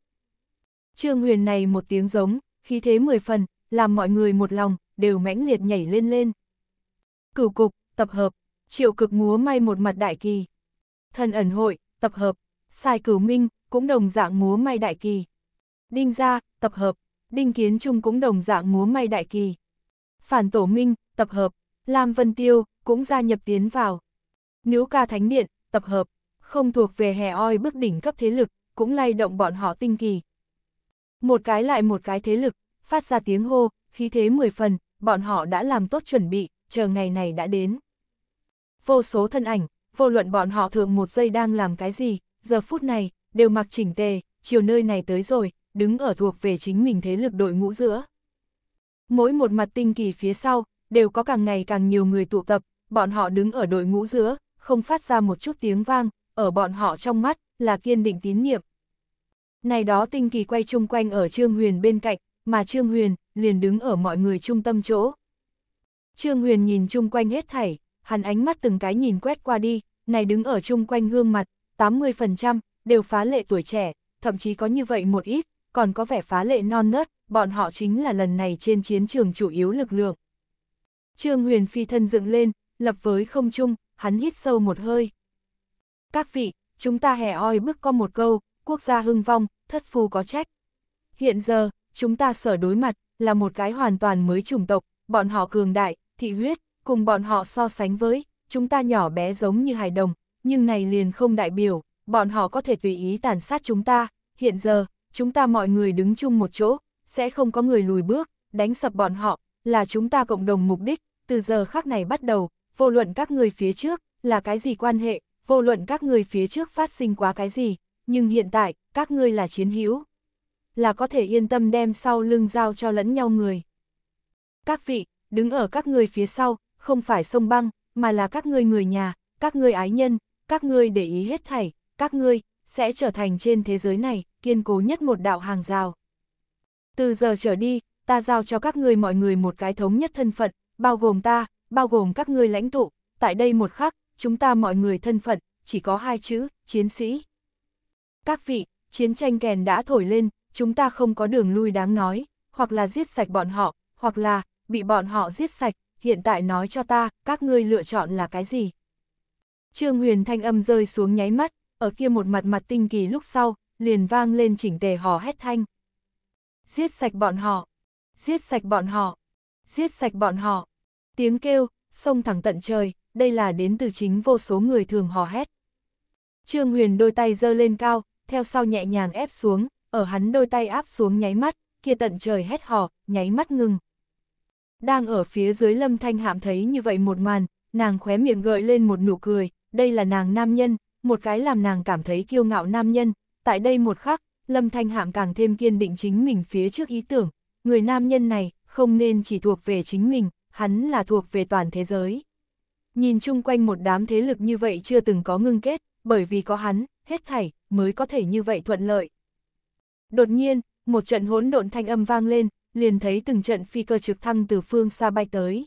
Trương Huyền này một tiếng giống, khí thế mười phần, làm mọi người một lòng, đều mãnh liệt nhảy lên lên. Cửu cục, tập hợp, triệu cực múa may một mặt đại kỳ. Thần ẩn hội, tập hợp, sai cửu minh, cũng đồng dạng múa may đại kỳ. Đinh gia, tập hợp, đinh kiến trung cũng đồng dạng múa may đại kỳ. Phản tổ minh, tập hợp, Lam Vân Tiêu, cũng gia nhập tiến vào. Nữ ca thánh điện, tập hợp, không thuộc về hè oi bước đỉnh cấp thế lực, cũng lay động bọn họ tinh kỳ, một cái lại một cái thế lực, phát ra tiếng hô, khí thế mười phần, bọn họ đã làm tốt chuẩn bị, chờ ngày này đã đến. Vô số thân ảnh, vô luận bọn họ thường một giây đang làm cái gì, giờ phút này, đều mặc chỉnh tề, chiều nơi này tới rồi, đứng ở thuộc về chính mình thế lực đội ngũ giữa. Mỗi một mặt tinh kỳ phía sau, đều có càng ngày càng nhiều người tụ tập, bọn họ đứng ở đội ngũ giữa, không phát ra một chút tiếng vang, ở bọn họ trong mắt, là kiên định tín nhiệm, này đó tinh kỳ quay chung quanh ở Trương Huyền bên cạnh, mà Trương Huyền liền đứng ở mọi người trung tâm chỗ. Trương Huyền nhìn chung quanh hết thảy, hắn ánh mắt từng cái nhìn quét qua đi, này đứng ở chung quanh gương mặt, 80% đều phá lệ tuổi trẻ, thậm chí có như vậy một ít, còn có vẻ phá lệ non nớt, bọn họ chính là lần này trên chiến trường chủ yếu lực lượng. Trương Huyền phi thân dựng lên, lập với không trung, hắn hít sâu một hơi. Các vị, chúng ta hè oi bức có một câu, quốc gia hưng vong, thất phu có trách. Hiện giờ, chúng ta sở đối mặt, là một cái hoàn toàn mới chủng tộc, bọn họ cường đại, thị huyết, cùng bọn họ so sánh với, chúng ta nhỏ bé giống như hài đồng, nhưng này liền không đại biểu, bọn họ có thể tùy ý tàn sát chúng ta, hiện giờ, chúng ta mọi người đứng chung một chỗ, sẽ không có người lùi bước, đánh sập bọn họ, là chúng ta cộng đồng mục đích, từ giờ khác này bắt đầu, vô luận các người phía trước, là cái gì quan hệ, vô luận các người phía trước phát sinh quá cái gì, nhưng hiện tại, các ngươi là chiến hữu. Là có thể yên tâm đem sau lưng giao cho lẫn nhau người. Các vị, đứng ở các ngươi phía sau, không phải sông băng, mà là các ngươi người nhà, các ngươi ái nhân, các ngươi để ý hết thảy, các ngươi sẽ trở thành trên thế giới này kiên cố nhất một đạo hàng rào. Từ giờ trở đi, ta giao cho các ngươi mọi người một cái thống nhất thân phận, bao gồm ta, bao gồm các ngươi lãnh tụ, tại đây một khắc, chúng ta mọi người thân phận chỉ có hai chữ, chiến sĩ. Các vị, chiến tranh kèn đã thổi lên, chúng ta không có đường lui đáng nói, hoặc là giết sạch bọn họ, hoặc là bị bọn họ giết sạch, hiện tại nói cho ta, các ngươi lựa chọn là cái gì? Trương Huyền thanh âm rơi xuống nháy mắt, ở kia một mặt mặt tinh kỳ lúc sau, liền vang lên chỉnh tề hò hét thanh. Giết sạch bọn họ, giết sạch bọn họ, giết sạch bọn họ. Tiếng kêu, sông thẳng tận trời, đây là đến từ chính vô số người thường hò hét. Trương Huyền đôi tay giơ lên cao, theo sau nhẹ nhàng ép xuống, ở hắn đôi tay áp xuống nháy mắt, kia tận trời hét hò, nháy mắt ngừng. Đang ở phía dưới lâm thanh hạm thấy như vậy một màn, nàng khóe miệng gợi lên một nụ cười, đây là nàng nam nhân, một cái làm nàng cảm thấy kiêu ngạo nam nhân, tại đây một khắc, lâm thanh hạm càng thêm kiên định chính mình phía trước ý tưởng, người nam nhân này không nên chỉ thuộc về chính mình, hắn là thuộc về toàn thế giới. Nhìn chung quanh một đám thế lực như vậy chưa từng có ngưng kết, bởi vì có hắn, hết thảy, mới có thể như vậy thuận lợi. Đột nhiên, một trận hỗn độn thanh âm vang lên, liền thấy từng trận phi cơ trực thăng từ phương xa bay tới.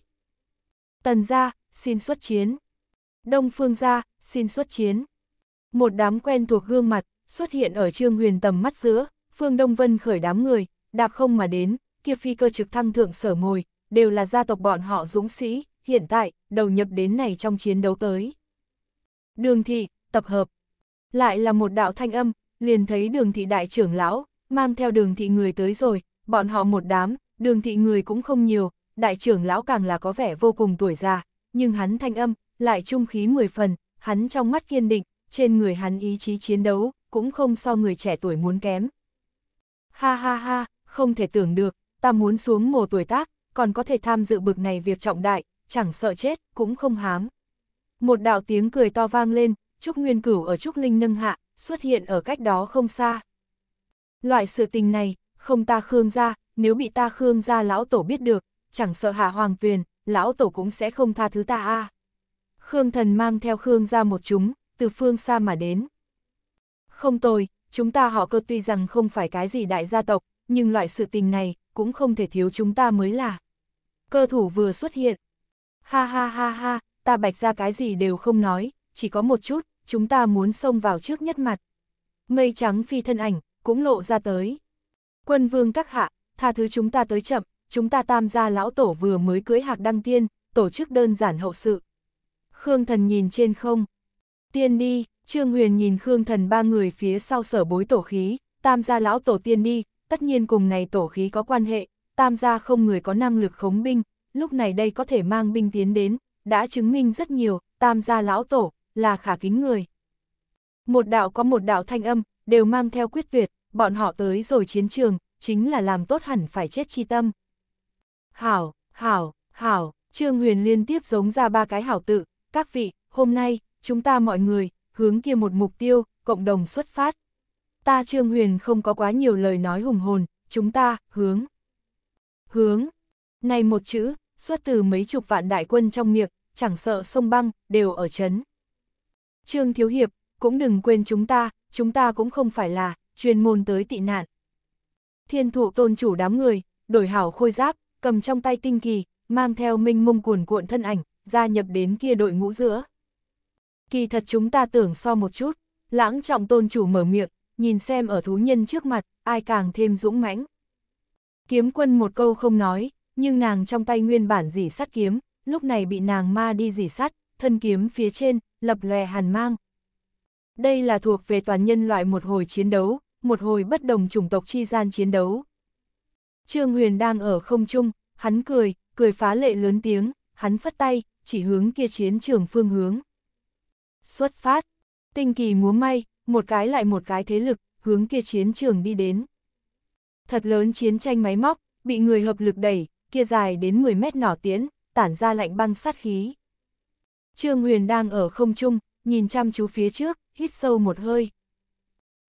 Tần gia, xin xuất chiến. Đông phương gia, xin xuất chiến. Một đám quen thuộc gương mặt, xuất hiện ở trương huyền tầm mắt giữa, phương Đông Vân khởi đám người, đạp không mà đến, kia phi cơ trực thăng thượng sở ngồi, đều là gia tộc bọn họ dũng sĩ, hiện tại, đầu nhập đến này trong chiến đấu tới. Đường thị, tập hợp. Lại là một đạo thanh âm, liền thấy đường thị đại trưởng lão, mang theo đường thị người tới rồi, bọn họ một đám, đường thị người cũng không nhiều, đại trưởng lão càng là có vẻ vô cùng tuổi già, nhưng hắn thanh âm, lại trung khí mười phần, hắn trong mắt kiên định, trên người hắn ý chí chiến đấu, cũng không so người trẻ tuổi muốn kém. Ha ha ha, không thể tưởng được, ta muốn xuống mồ tuổi tác, còn có thể tham dự bực này việc trọng đại, chẳng sợ chết, cũng không hám. Một đạo tiếng cười to vang lên, Trúc Nguyên Cửu ở Trúc Linh nâng hạ, xuất hiện ở cách đó không xa. Loại sự tình này, không ta Khương ra, nếu bị ta Khương ra lão tổ biết được, chẳng sợ hạ hoàng tuyền, lão tổ cũng sẽ không tha thứ ta a. Khương thần mang theo Khương ra một chúng, từ phương xa mà đến. Không tồi, chúng ta họ cơ tuy rằng không phải cái gì đại gia tộc, nhưng loại sự tình này cũng không thể thiếu chúng ta mới là. Cơ thủ vừa xuất hiện. Ha ha ha ha, ta bạch ra cái gì đều không nói, chỉ có một chút, chúng ta muốn xông vào trước nhất mặt. Mây trắng phi thân ảnh, cũng lộ ra tới. Quân vương các hạ, tha thứ chúng ta tới chậm, chúng ta tam gia lão tổ vừa mới cưới hạc đăng tiên, tổ chức đơn giản hậu sự. Khương thần nhìn trên không. Tiên đi, Trương Huyền nhìn Khương thần ba người phía sau sở bối tổ khí, tam gia lão tổ tiên đi, tất nhiên cùng này tổ khí có quan hệ, tam gia không người có năng lực khống binh, lúc này đây có thể mang binh tiến đến, đã chứng minh rất nhiều, tam gia lão tổ, là khả kính người. Một đạo có một đạo thanh âm, đều mang theo quyết tuyệt, bọn họ tới rồi chiến trường, chính là làm tốt hẳn phải chết chi tâm. Hảo, hảo, hảo, Trương Huyền liên tiếp giống ra ba cái hảo tự, các vị, hôm nay, chúng ta mọi người, hướng kia một mục tiêu, cộng đồng xuất phát. Ta Trương Huyền không có quá nhiều lời nói hùng hồn, chúng ta, hướng. Hướng, này một chữ, xuất từ mấy chục vạn đại quân trong miệng, chẳng sợ sông băng, đều ở chấn. Trương Thiếu Hiệp, cũng đừng quên chúng ta, chúng ta cũng không phải là, chuyên môn tới tị nạn. Thiên thụ tôn chủ đám người, đổi hảo khôi giáp, cầm trong tay tinh kỳ, mang theo minh mông cuồn cuộn thân ảnh, gia nhập đến kia đội ngũ giữa. Kỳ thật chúng ta tưởng so một chút, lãng trọng tôn chủ mở miệng, nhìn xem ở thú nhân trước mặt, ai càng thêm dũng mãnh. Kiếm quân một câu không nói, nhưng nàng trong tay nguyên bản dỉ sắt kiếm, lúc này bị nàng ma đi dỉ sắt, thân kiếm phía trên, lập lòe hàn mang. Đây là thuộc về toàn nhân loại một hồi chiến đấu, một hồi bất đồng chủng tộc chi gian chiến đấu. Trương Huyền đang ở không trung, hắn cười, cười phá lệ lớn tiếng, hắn phất tay, chỉ hướng kia chiến trường phương hướng. Xuất phát, tinh kỳ múa may, một cái lại một cái thế lực, hướng kia chiến trường đi đến. Thật lớn chiến tranh máy móc, bị người hợp lực đẩy, kia dài đến 10 mét nỏ tiến, tản ra lạnh băng sát khí. Trương Huyền đang ở không trung, nhìn chăm chú phía trước, hít sâu một hơi.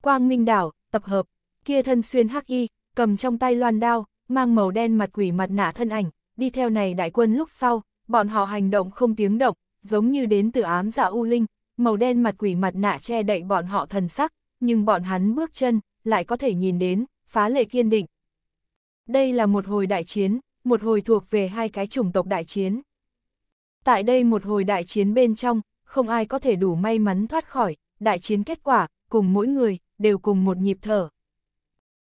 Quang Minh Đảo, tập hợp, kia thân xuyên hắc y, cầm trong tay loan đao, mang màu đen mặt quỷ mặt nạ thân ảnh, đi theo này đại quân lúc sau, bọn họ hành động không tiếng động, giống như đến từ ám dạ u linh, màu đen mặt quỷ mặt nạ che đậy bọn họ thần sắc, nhưng bọn hắn bước chân, lại có thể nhìn đến, phá lệ kiên định. Đây là một hồi đại chiến, một hồi thuộc về hai cái chủng tộc đại chiến. Tại đây một hồi đại chiến bên trong, không ai có thể đủ may mắn thoát khỏi, đại chiến kết quả, cùng mỗi người, đều cùng một nhịp thở.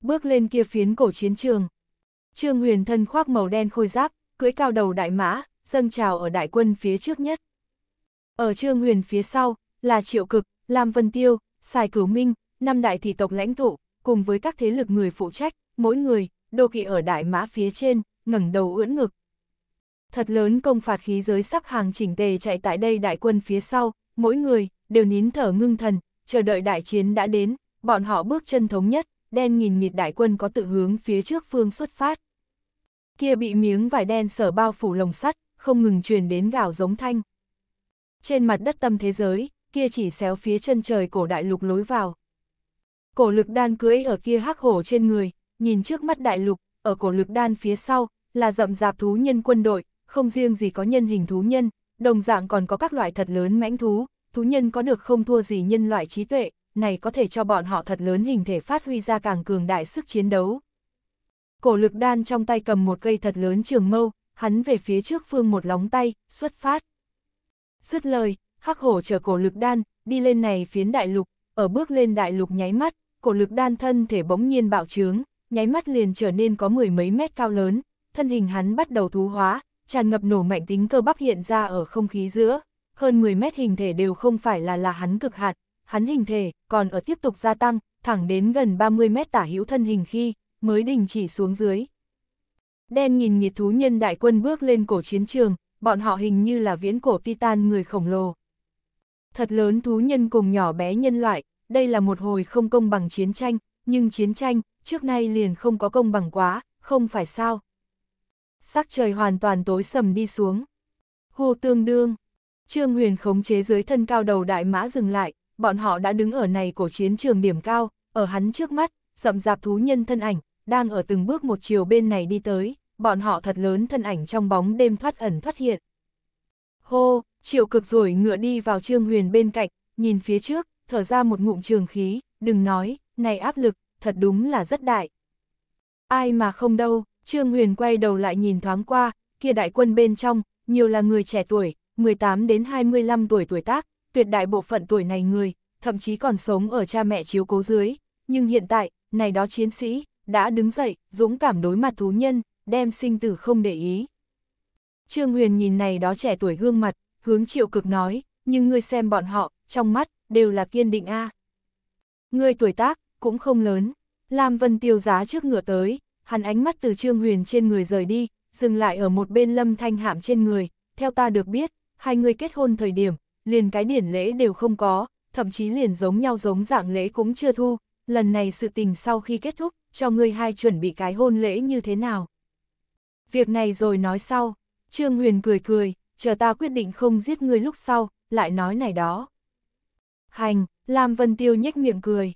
Bước lên kia phiến cổ chiến trường. Trương Huyền thân khoác màu đen khôi giáp, cưỡi cao đầu đại mã, dâng trào ở đại quân phía trước nhất. Ở Trương Huyền phía sau, là Triệu Cực, Lam Vân Tiêu, Sài Cửu Minh, năm đại thị tộc lãnh tụ, cùng với các thế lực người phụ trách, mỗi người, đô kỵ ở đại mã phía trên, ngẩng đầu ưỡn ngực, thật lớn công phạt khí giới sắp hàng chỉnh tề chạy tại đây đại quân phía sau, mỗi người, đều nín thở ngưng thần, chờ đợi đại chiến đã đến, bọn họ bước chân thống nhất, đen nghìn nghịt đại quân có tự hướng phía trước phương xuất phát. Kia bị miếng vải đen sở bao phủ lồng sắt, không ngừng truyền đến gào giống thanh. Trên mặt đất tâm thế giới, kia chỉ xéo phía chân trời cổ đại lục lối vào. Cổ lực đan cưỡi ở kia hắc hổ trên người, nhìn trước mắt đại lục, ở cổ lực đan phía sau, là rậm rạp thú nhân quân đội, không riêng gì có nhân hình thú nhân, đồng dạng còn có các loại thật lớn mãnh thú, thú nhân có được không thua gì nhân loại trí tuệ, này có thể cho bọn họ thật lớn hình thể phát huy ra càng cường đại sức chiến đấu. Cổ lực đan trong tay cầm một cây thật lớn trường mâu, hắn về phía trước phương một lóng tay, xuất phát. Dứt lời, hắc hổ chở cổ lực đan, đi lên này phiến đại lục, ở bước lên đại lục nháy mắt, cổ lực đan thân thể bỗng nhiên bạo trướng, nháy mắt liền trở nên có mười mấy mét cao lớn, thân hình hắn bắt đầu thú hóa, tràn ngập nổ mạnh tính cơ bắp hiện ra ở không khí giữa, hơn 10 mét hình thể đều không phải là là hắn cực hạn, hắn hình thể còn ở tiếp tục gia tăng, thẳng đến gần 30 mét tả hữu thân hình khi, mới đình chỉ xuống dưới. Đen nhìn nhiệt thú nhân đại quân bước lên cổ chiến trường, bọn họ hình như là viễn cổ titan người khổng lồ. Thật lớn thú nhân cùng nhỏ bé nhân loại, đây là một hồi không công bằng chiến tranh, nhưng chiến tranh, trước nay liền không có công bằng quá, không phải sao sắc trời hoàn toàn tối sầm đi xuống. Hô tương đương, Trương Huyền khống chế dưới thân cao đầu đại mã dừng lại, bọn họ đã đứng ở này cổ chiến trường điểm cao, ở hắn trước mắt, rậm rạp thú nhân thân ảnh, đang ở từng bước một chiều bên này đi tới, bọn họ thật lớn thân ảnh trong bóng đêm thoát ẩn thoát hiện. Hô, triệu cực rồi ngựa đi vào Trương Huyền bên cạnh, nhìn phía trước, thở ra một ngụm trường khí, đừng nói, này áp lực, thật đúng là rất đại. Ai mà không đâu, Trương Huyền quay đầu lại nhìn thoáng qua, kia đại quân bên trong, nhiều là người trẻ tuổi, 18 đến 25 tuổi tuổi tác, tuyệt đại bộ phận tuổi này người, thậm chí còn sống ở cha mẹ chiếu cố dưới. Nhưng hiện tại, này đó chiến sĩ, đã đứng dậy, dũng cảm đối mặt thú nhân, đem sinh tử không để ý. Trương Huyền nhìn này đó trẻ tuổi gương mặt, hướng triệu cực nói, nhưng ngươi xem bọn họ, trong mắt, đều là kiên định a. À. Ngươi tuổi tác, cũng không lớn, Lam Vân tiêu giá trước ngựa tới, hắn ánh mắt từ Trương Huyền trên người rời đi, dừng lại ở một bên Lâm Thanh Hạm trên người, theo ta được biết, hai người kết hôn thời điểm, liền cái điển lễ đều không có, thậm chí liền giống nhau giống dạng lễ cũng chưa thu, lần này sự tình sau khi kết thúc, cho ngươi hai chuẩn bị cái hôn lễ như thế nào. Việc này rồi nói sau, Trương Huyền cười cười, chờ ta quyết định không giết ngươi lúc sau, lại nói này đó. Hành, Lam Vân Tiêu nhếch miệng cười.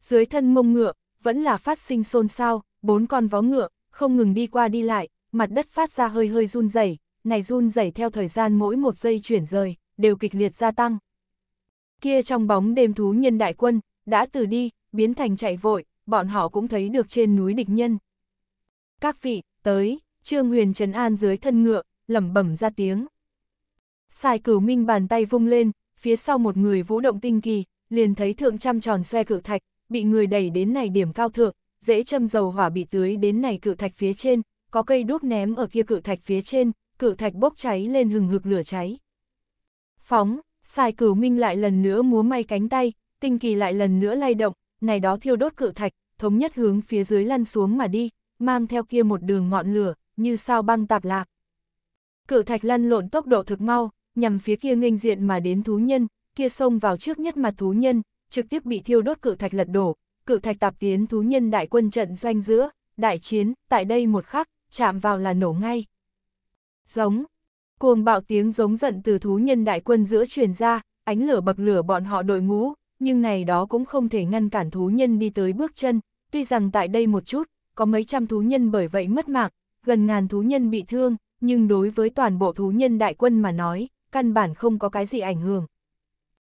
Dưới thân mông ngựa, vẫn là phát sinh xôn xao, bốn con vó ngựa, không ngừng đi qua đi lại, mặt đất phát ra hơi hơi run rẩy, này run rẩy theo thời gian mỗi một giây chuyển rời, đều kịch liệt gia tăng. Kia trong bóng đêm thú nhân đại quân, đã từ đi, biến thành chạy vội, bọn họ cũng thấy được trên núi địch nhân. Các vị, tới, Trương Huyền trấn an dưới thân ngựa, lẩm bẩm ra tiếng. Sai cửu minh bàn tay vung lên, phía sau một người vũ động tinh kỳ, liền thấy thượng trăm tròn xoe cự thạch, bị người đẩy đến này điểm cao thượng, dễ châm dầu hỏa bị tưới đến này cự thạch phía trên, có cây đúc ném ở kia cự thạch phía trên, cự thạch bốc cháy lên hừng hực lửa cháy. Phóng, Sai cửu minh lại lần nữa múa may cánh tay, tinh kỳ lại lần nữa lay động, này đó thiêu đốt cự thạch, thống nhất hướng phía dưới lăn xuống mà đi, mang theo kia một đường ngọn lửa, như sao băng tạp lạc. Cự thạch lăn lộn tốc độ thực mau, nhằm phía kia nghênh diện mà đến thú nhân, kia xông vào trước nhất mà thú nhân, trực tiếp bị thiêu đốt cự thạch lật đổ, cự thạch tạp tiến thú nhân đại quân trận doanh giữa, đại chiến, tại đây một khắc, chạm vào là nổ ngay. Giống, cuồng bạo tiếng giống giận từ thú nhân đại quân giữa truyền ra, ánh lửa bậc lửa bọn họ đội ngũ, nhưng này đó cũng không thể ngăn cản thú nhân đi tới bước chân, tuy rằng tại đây một chút, có mấy trăm thú nhân bởi vậy mất mạng, gần ngàn thú nhân bị thương, nhưng đối với toàn bộ thú nhân đại quân mà nói, căn bản không có cái gì ảnh hưởng.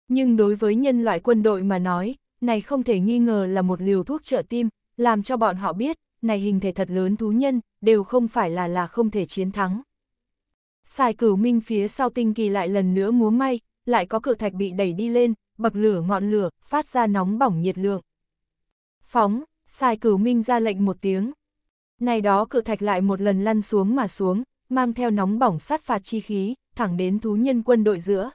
Nhưng đối với nhân loại quân đội mà nói, này không thể nghi ngờ là một liều thuốc trợ tim, làm cho bọn họ biết, này hình thể thật lớn thú nhân, đều không phải là là không thể chiến thắng. Xài cửu minh phía sau tinh kỳ lại lần nữa múa may, lại có cự thạch bị đẩy đi lên, bậc lửa ngọn lửa, phát ra nóng bỏng nhiệt lượng. Phóng, xài cửu minh ra lệnh một tiếng. Này đó cự thạch lại một lần lăn xuống mà xuống, mang theo nóng bỏng sát phạt chi khí, thẳng đến thú nhân quân đội giữa.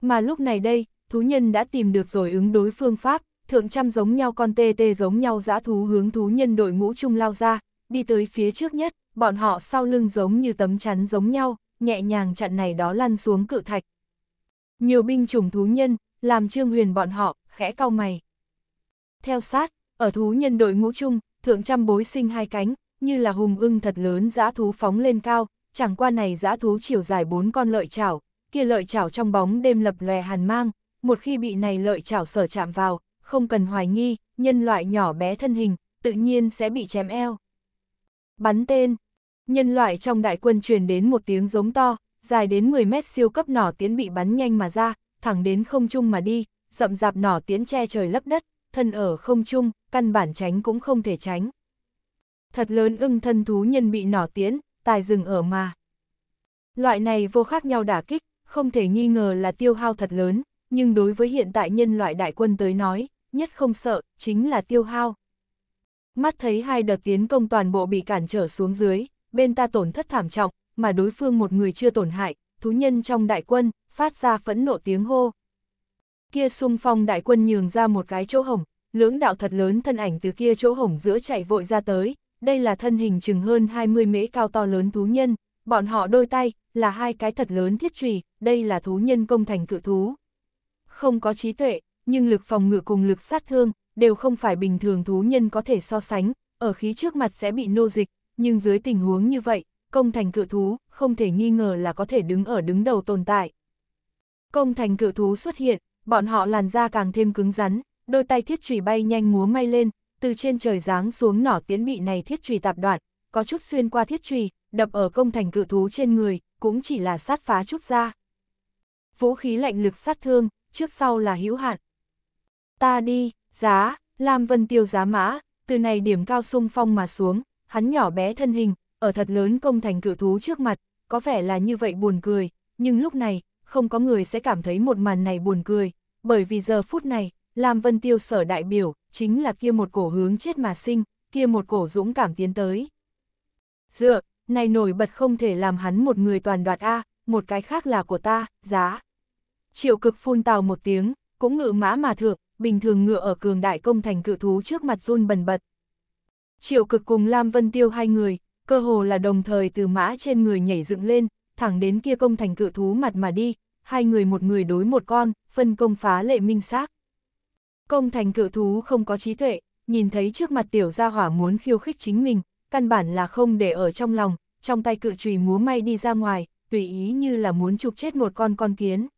Mà lúc này đây, thú nhân đã tìm được rồi ứng đối phương pháp, thượng trăm giống nhau con tê tê giống nhau dã thú hướng thú nhân đội ngũ chung lao ra, đi tới phía trước nhất, bọn họ sau lưng giống như tấm chắn giống nhau, nhẹ nhàng chặn này đó lăn xuống cự thạch. Nhiều binh chủng thú nhân, làm trương huyền bọn họ, khẽ cau mày. Theo sát, ở thú nhân đội ngũ chung, thượng trăm bối sinh hai cánh, như là hùng ưng thật lớn dã thú phóng lên cao, chẳng qua này dã thú chiều dài bốn con lợi chảo, kia lợi chảo trong bóng đêm lập lòe hàn mang, một khi bị này lợi chảo sở chạm vào, không cần hoài nghi, nhân loại nhỏ bé thân hình, tự nhiên sẽ bị chém eo. Bắn tên, nhân loại trong đại quân truyền đến một tiếng giống to, dài đến 10 mét siêu cấp nỏ tiến bị bắn nhanh mà ra, thẳng đến không trung mà đi, rậm rạp nỏ tiến che trời lấp đất, thân ở không trung, căn bản tránh cũng không thể tránh. Thật lớn ưng thân thú nhân bị nỏ tiến, tài dừng ở mà. Loại này vô khác nhau đả kích, không thể nghi ngờ là tiêu hao thật lớn, nhưng đối với hiện tại nhân loại đại quân tới nói, nhất không sợ, chính là tiêu hao. Mắt thấy hai đợt tiến công toàn bộ bị cản trở xuống dưới, bên ta tổn thất thảm trọng, mà đối phương một người chưa tổn hại, thú nhân trong đại quân, phát ra phẫn nộ tiếng hô. Kia sung phong đại quân nhường ra một cái chỗ hổng, lưỡng đạo thật lớn thân ảnh từ kia chỗ hổng giữa chạy vội ra tới, đây là thân hình chừng hơn 20 mễ cao to lớn thú nhân, bọn họ đôi tay, là hai cái thật lớn thiết trùy, đây là thú nhân công thành cự thú không có trí tuệ, nhưng lực phòng ngự cùng lực sát thương, đều không phải bình thường thú nhân có thể so sánh, ở khí trước mặt sẽ bị nô dịch, nhưng dưới tình huống như vậy, công thành cự thú, không thể nghi ngờ là có thể đứng ở đứng đầu tồn tại. Công thành cự thú xuất hiện, bọn họ làn da càng thêm cứng rắn, đôi tay thiết chùy bay nhanh múa may lên, từ trên trời giáng xuống nỏ tiến bị này thiết chùy tạp đoạn, có chút xuyên qua thiết chùy, đập ở công thành cự thú trên người, cũng chỉ là sát phá chút ra. Vũ khí lạnh lực sát thương, trước sau là hữu hạn. Ta đi, giá, làm Vân Tiêu giá mã, từ này điểm cao sung phong mà xuống, hắn nhỏ bé thân hình, ở thật lớn công thành cự thú trước mặt, có vẻ là như vậy buồn cười, nhưng lúc này, không có người sẽ cảm thấy một màn này buồn cười, bởi vì giờ phút này, làm Vân Tiêu sở đại biểu, chính là kia một cổ hướng chết mà sinh, kia một cổ dũng cảm tiến tới. Dựa, này nổi bật không thể làm hắn một người toàn đoạt A, một cái khác là của ta, giá. Triệu cực phun tào một tiếng, cũng ngự mã mà thượng, bình thường ngựa ở cường đại công thành cự thú trước mặt run bần bật. Triệu cực cùng Lam Vân Tiêu hai người, cơ hồ là đồng thời từ mã trên người nhảy dựng lên, thẳng đến kia công thành cự thú mặt mà đi, hai người một người đối một con, phân công phá lệ minh xác. Công thành cự thú không có trí tuệ, nhìn thấy trước mặt tiểu gia hỏa muốn khiêu khích chính mình, căn bản là không để ở trong lòng, trong tay cự trùy múa may đi ra ngoài, tùy ý như là muốn chụp chết một con con kiến.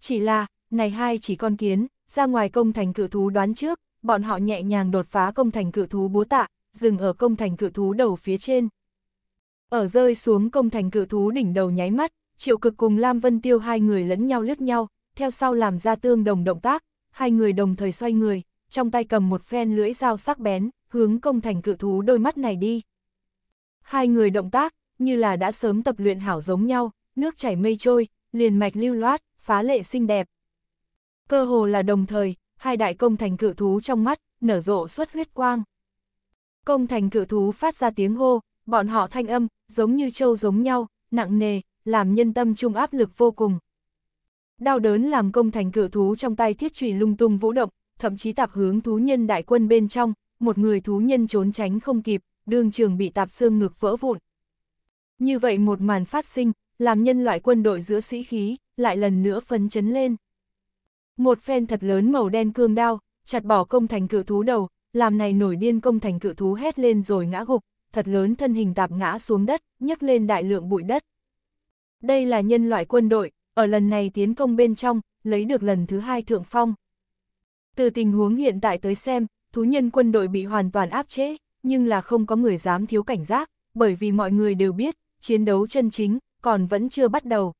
Chỉ là, này hai chỉ con kiến, ra ngoài công thành cự thú đoán trước, bọn họ nhẹ nhàng đột phá công thành cự thú búa tạ, dừng ở công thành cự thú đầu phía trên. Ở rơi xuống công thành cự thú đỉnh đầu nháy mắt, triệu cực cùng Lam Vân Tiêu hai người lẫn nhau lướt nhau, theo sau làm ra tương đồng động tác, hai người đồng thời xoay người, trong tay cầm một phen lưỡi dao sắc bén, hướng công thành cự thú đôi mắt này đi. Hai người động tác, như là đã sớm tập luyện hảo giống nhau, nước chảy mây trôi, liền mạch lưu loát, phá lệ xinh đẹp. Cơ hồ là đồng thời, hai đại công thành cự thú trong mắt, nở rộ xuất huyết quang. Công thành cự thú phát ra tiếng hô, bọn họ thanh âm, giống như trâu giống nhau, nặng nề, làm nhân tâm trung áp lực vô cùng. Đau đớn làm công thành cự thú trong tay thiết trùy lung tung vũ động, thậm chí tạp hướng thú nhân đại quân bên trong, một người thú nhân trốn tránh không kịp, đường trường bị tạp xương ngực vỡ vụn. Như vậy một màn phát sinh, làm nhân loại quân đội giữa sĩ khí, lại lần nữa phấn chấn lên. Một phen thật lớn màu đen cương đao, chặt bỏ công thành cự thú đầu, làm này nổi điên công thành cự thú hét lên rồi ngã gục, thật lớn thân hình tạp ngã xuống đất, nhấc lên đại lượng bụi đất. Đây là nhân loại quân đội, ở lần này tiến công bên trong, lấy được lần thứ hai thượng phong. Từ tình huống hiện tại tới xem, thú nhân quân đội bị hoàn toàn áp chế, nhưng là không có người dám thiếu cảnh giác, bởi vì mọi người đều biết, chiến đấu chân chính, còn vẫn chưa bắt đầu.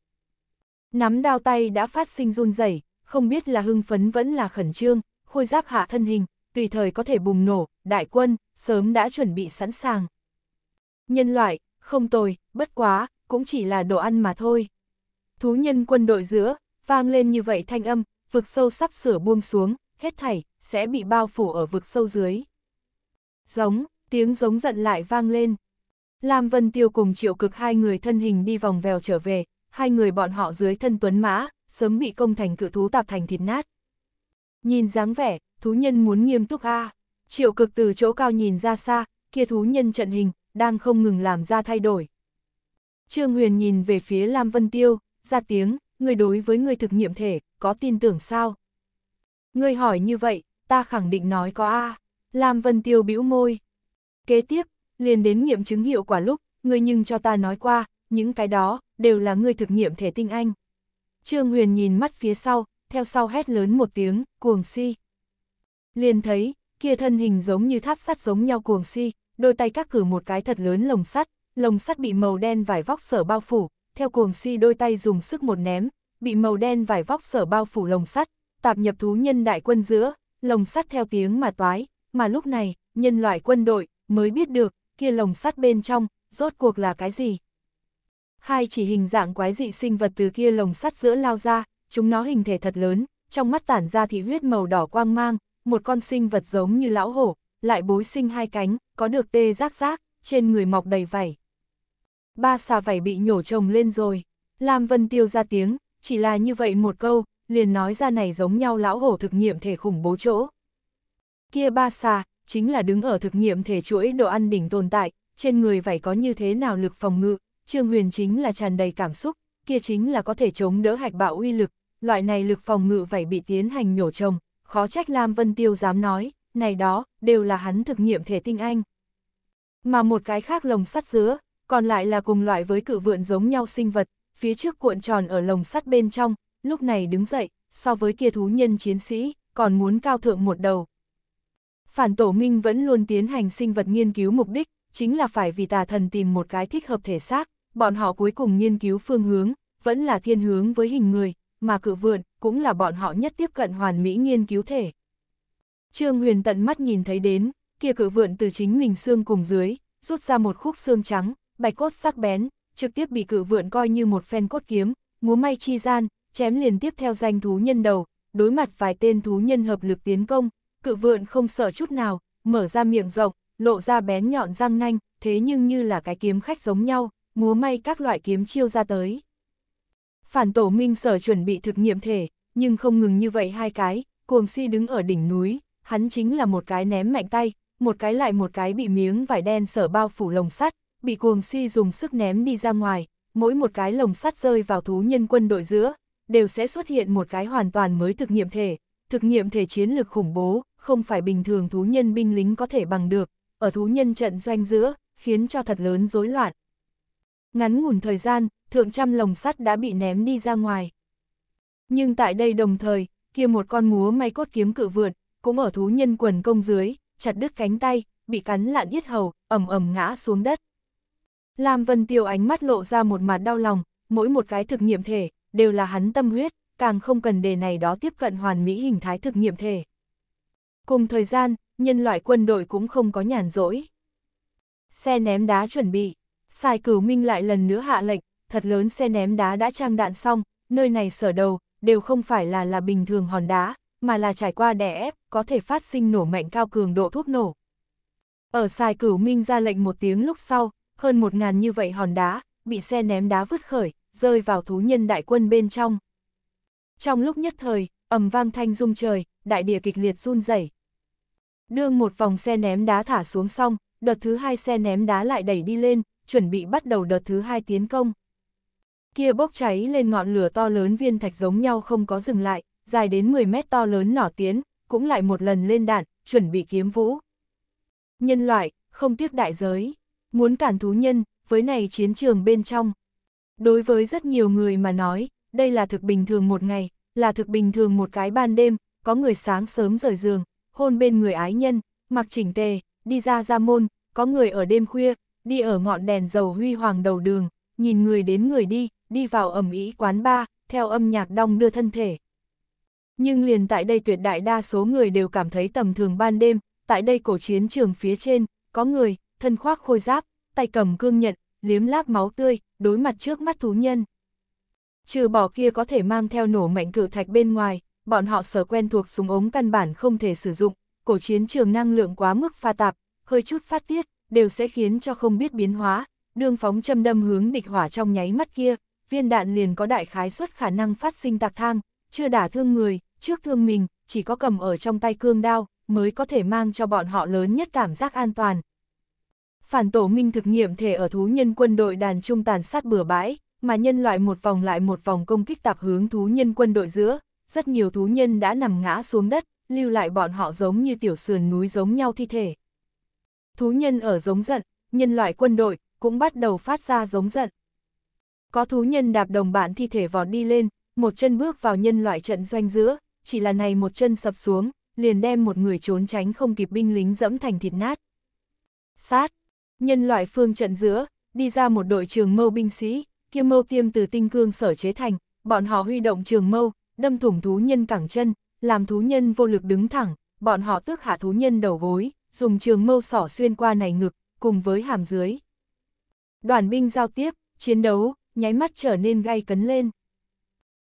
Nắm đao tay đã phát sinh run rẩy, không biết là hưng phấn vẫn là khẩn trương, khôi giáp hạ thân hình, tùy thời có thể bùng nổ, đại quân, sớm đã chuẩn bị sẵn sàng. Nhân loại, không tồi, bất quá, cũng chỉ là đồ ăn mà thôi. Thú nhân quân đội giữa, vang lên như vậy thanh âm, vực sâu sắp sửa buông xuống, hết thảy, sẽ bị bao phủ ở vực sâu dưới. Giống, tiếng giống giận lại vang lên. Lam Vân Tiêu cùng triệu cực hai người thân hình đi vòng vèo trở về, hai người bọn họ dưới thân tuấn mã, sớm bị công thành cự thú tạp thành thịt nát. Nhìn dáng vẻ, thú nhân muốn nghiêm túc a Triệu cực từ chỗ cao nhìn ra xa, kia thú nhân trận hình, đang không ngừng làm ra thay đổi. Trương Huyền nhìn về phía Lam Vân Tiêu, ra tiếng, người đối với người thực nghiệm thể, có tin tưởng sao? Người hỏi như vậy, ta khẳng định nói có a Lam Vân Tiêu bĩu môi. Kế tiếp, liền đến nghiệm chứng hiệu quả lúc, người nhưng cho ta nói qua, những cái đó, đều là ngươi thực nghiệm thể tinh anh. Trương Huyền nhìn mắt phía sau, theo sau hét lớn một tiếng, cuồng si. Liền thấy, kia thân hình giống như tháp sắt giống nhau cuồng si, đôi tay các cử một cái thật lớn lồng sắt, lồng sắt bị màu đen vải vóc sở bao phủ, theo cuồng si đôi tay dùng sức một ném, bị màu đen vải vóc sở bao phủ lồng sắt, tạp nhập thú nhân đại quân giữa, lồng sắt theo tiếng mà toái, mà lúc này, nhân loại quân đội mới biết được, kia lồng sắt bên trong, rốt cuộc là cái gì. Hai chỉ hình dạng quái dị sinh vật từ kia lồng sắt giữa lao ra, chúng nó hình thể thật lớn, trong mắt tản ra thị huyết màu đỏ quang mang, một con sinh vật giống như lão hổ, lại bối sinh hai cánh, có được tê rác rác, trên người mọc đầy vảy. Ba xà vảy bị nhổ trồng lên rồi, Lam Vân Tiêu ra tiếng, chỉ là như vậy một câu, liền nói ra này giống nhau lão hổ thực nghiệm thể khủng bố chỗ. Kia ba xà, chính là đứng ở thực nghiệm thể chuỗi đồ ăn đỉnh tồn tại, trên người vảy có như thế nào lực phòng ngự, Trương Huyền chính là tràn đầy cảm xúc, kia chính là có thể chống đỡ hạch bạo uy lực, loại này lực phòng ngự phải bị tiến hành nhổ trồng, khó trách Lam Vân Tiêu dám nói, này đó, đều là hắn thực nghiệm thể tinh anh. Mà một cái khác lồng sắt dứa, còn lại là cùng loại với cự vượn giống nhau sinh vật, phía trước cuộn tròn ở lồng sắt bên trong, lúc này đứng dậy, so với kia thú nhân chiến sĩ, còn muốn cao thượng một đầu. Phản tổ minh vẫn luôn tiến hành sinh vật nghiên cứu mục đích, chính là phải vì tà thần tìm một cái thích hợp thể xác bọn họ cuối cùng nghiên cứu phương hướng, vẫn là thiên hướng với hình người, mà cự vượn cũng là bọn họ nhất tiếp cận hoàn mỹ nghiên cứu thể. Trương Huyền tận mắt nhìn thấy đến, kia cự vượn từ chính mình xương cùng dưới, rút ra một khúc xương trắng, bạch cốt sắc bén, trực tiếp bị cự vượn coi như một phen cốt kiếm, múa may chi gian, chém liền tiếp theo danh thú nhân đầu, đối mặt vài tên thú nhân hợp lực tiến công, cự vượn không sợ chút nào, mở ra miệng rộng, lộ ra bén nhọn răng nanh, thế nhưng như là cái kiếm khách giống nhau, múa may các loại kiếm chiêu ra tới. Phản tổ minh sở chuẩn bị thực nghiệm thể, nhưng không ngừng như vậy hai cái, cuồng si đứng ở đỉnh núi, hắn chính là một cái ném mạnh tay, một cái lại một cái bị miếng vải đen sở bao phủ lồng sắt, bị cuồng si dùng sức ném đi ra ngoài, mỗi một cái lồng sắt rơi vào thú nhân quân đội giữa, đều sẽ xuất hiện một cái hoàn toàn mới thực nghiệm thể. Thực nghiệm thể chiến lực khủng bố, không phải bình thường thú nhân binh lính có thể bằng được, ở thú nhân trận doanh giữa, khiến cho thật lớn rối loạn, ngắn ngủn thời gian, thượng trăm lồng sắt đã bị ném đi ra ngoài. Nhưng tại đây đồng thời, kia một con múa may cốt kiếm cự vượt, cũng ở thú nhân quần công dưới, chặt đứt cánh tay, bị cắn lạn yết hầu, ẩm ẩm ngã xuống đất. Lam Vân Tiêu ánh mắt lộ ra một mặt đau lòng, mỗi một cái thực nghiệm thể, đều là hắn tâm huyết, càng không cần đề này đó tiếp cận hoàn mỹ hình thái thực nghiệm thể. Cùng thời gian, nhân loại quân đội cũng không có nhàn rỗi. Xe ném đá chuẩn bị, Sai cửu minh lại lần nữa hạ lệnh, thật lớn xe ném đá đã trang đạn xong, nơi này sở đầu, đều không phải là là bình thường hòn đá, mà là trải qua đè ép, có thể phát sinh nổ mạnh cao cường độ thuốc nổ. Ở sai cửu minh ra lệnh một tiếng lúc sau, hơn một ngàn như vậy hòn đá, bị xe ném đá vứt khởi, rơi vào thú nhân đại quân bên trong. Trong lúc nhất thời, ầm vang thanh rung trời, đại địa kịch liệt run rẩy. Đương một vòng xe ném đá thả xuống xong, đợt thứ hai xe ném đá lại đẩy đi lên, chuẩn bị bắt đầu đợt thứ hai tiến công. Kia bốc cháy lên ngọn lửa to lớn viên thạch giống nhau không có dừng lại, dài đến 10 mét to lớn nỏ tiến, cũng lại một lần lên đạn, chuẩn bị kiếm vũ. Nhân loại, không tiếc đại giới, muốn cản thú nhân, với này chiến trường bên trong. Đối với rất nhiều người mà nói, đây là thực bình thường một ngày, là thực bình thường một cái ban đêm, có người sáng sớm rời giường, hôn bên người ái nhân, mặc chỉnh tề, đi ra ra môn, có người ở đêm khuya, đi ở ngọn đèn dầu huy hoàng đầu đường, nhìn người đến người đi, đi vào ẩm ý quán ba, theo âm nhạc đong đưa thân thể. Nhưng liền tại đây tuyệt đại đa số người đều cảm thấy tầm thường ban đêm, tại đây cổ chiến trường phía trên, có người, thân khoác khôi giáp, tay cầm cương nhận, liếm láp máu tươi, đối mặt trước mắt thú nhân. Trừ bỏ kia có thể mang theo nổ mạnh cự thạch bên ngoài, bọn họ sở quen thuộc súng ống căn bản không thể sử dụng, cổ chiến trường năng lượng quá mức pha tạp, hơi chút phát tiết, đều sẽ khiến cho không biết biến hóa, đương phóng châm đâm hướng địch hỏa trong nháy mắt kia, viên đạn liền có đại khái suất khả năng phát sinh tạc thang, chưa đả thương người, trước thương mình, chỉ có cầm ở trong tay cương đao, mới có thể mang cho bọn họ lớn nhất cảm giác an toàn. Phản tổ minh thực nghiệm thể ở thú nhân quân đội đàn trung tàn sát bừa bãi, mà nhân loại một vòng lại một vòng công kích tạp hướng thú nhân quân đội giữa, rất nhiều thú nhân đã nằm ngã xuống đất, lưu lại bọn họ giống như tiểu sườn núi giống nhau thi thể thú nhân ở giống giận, nhân loại quân đội cũng bắt đầu phát ra giống giận. Có thú nhân đạp đồng bạn thi thể vọt đi lên, một chân bước vào nhân loại trận doanh giữa, chỉ là này một chân sập xuống, liền đem một người trốn tránh không kịp binh lính dẫm thành thịt nát. Sát! Nhân loại phương trận giữa, đi ra một đội trường mâu binh sĩ, kia mâu tiêm từ tinh cương sở chế thành, bọn họ huy động trường mâu, đâm thủng thú nhân cẳng chân, làm thú nhân vô lực đứng thẳng, bọn họ tước hạ thú nhân đầu gối dùng trường mâu sỏ xuyên qua nảy ngực, cùng với hàm dưới. Đoàn binh giao tiếp, chiến đấu, nháy mắt trở nên gay cấn lên.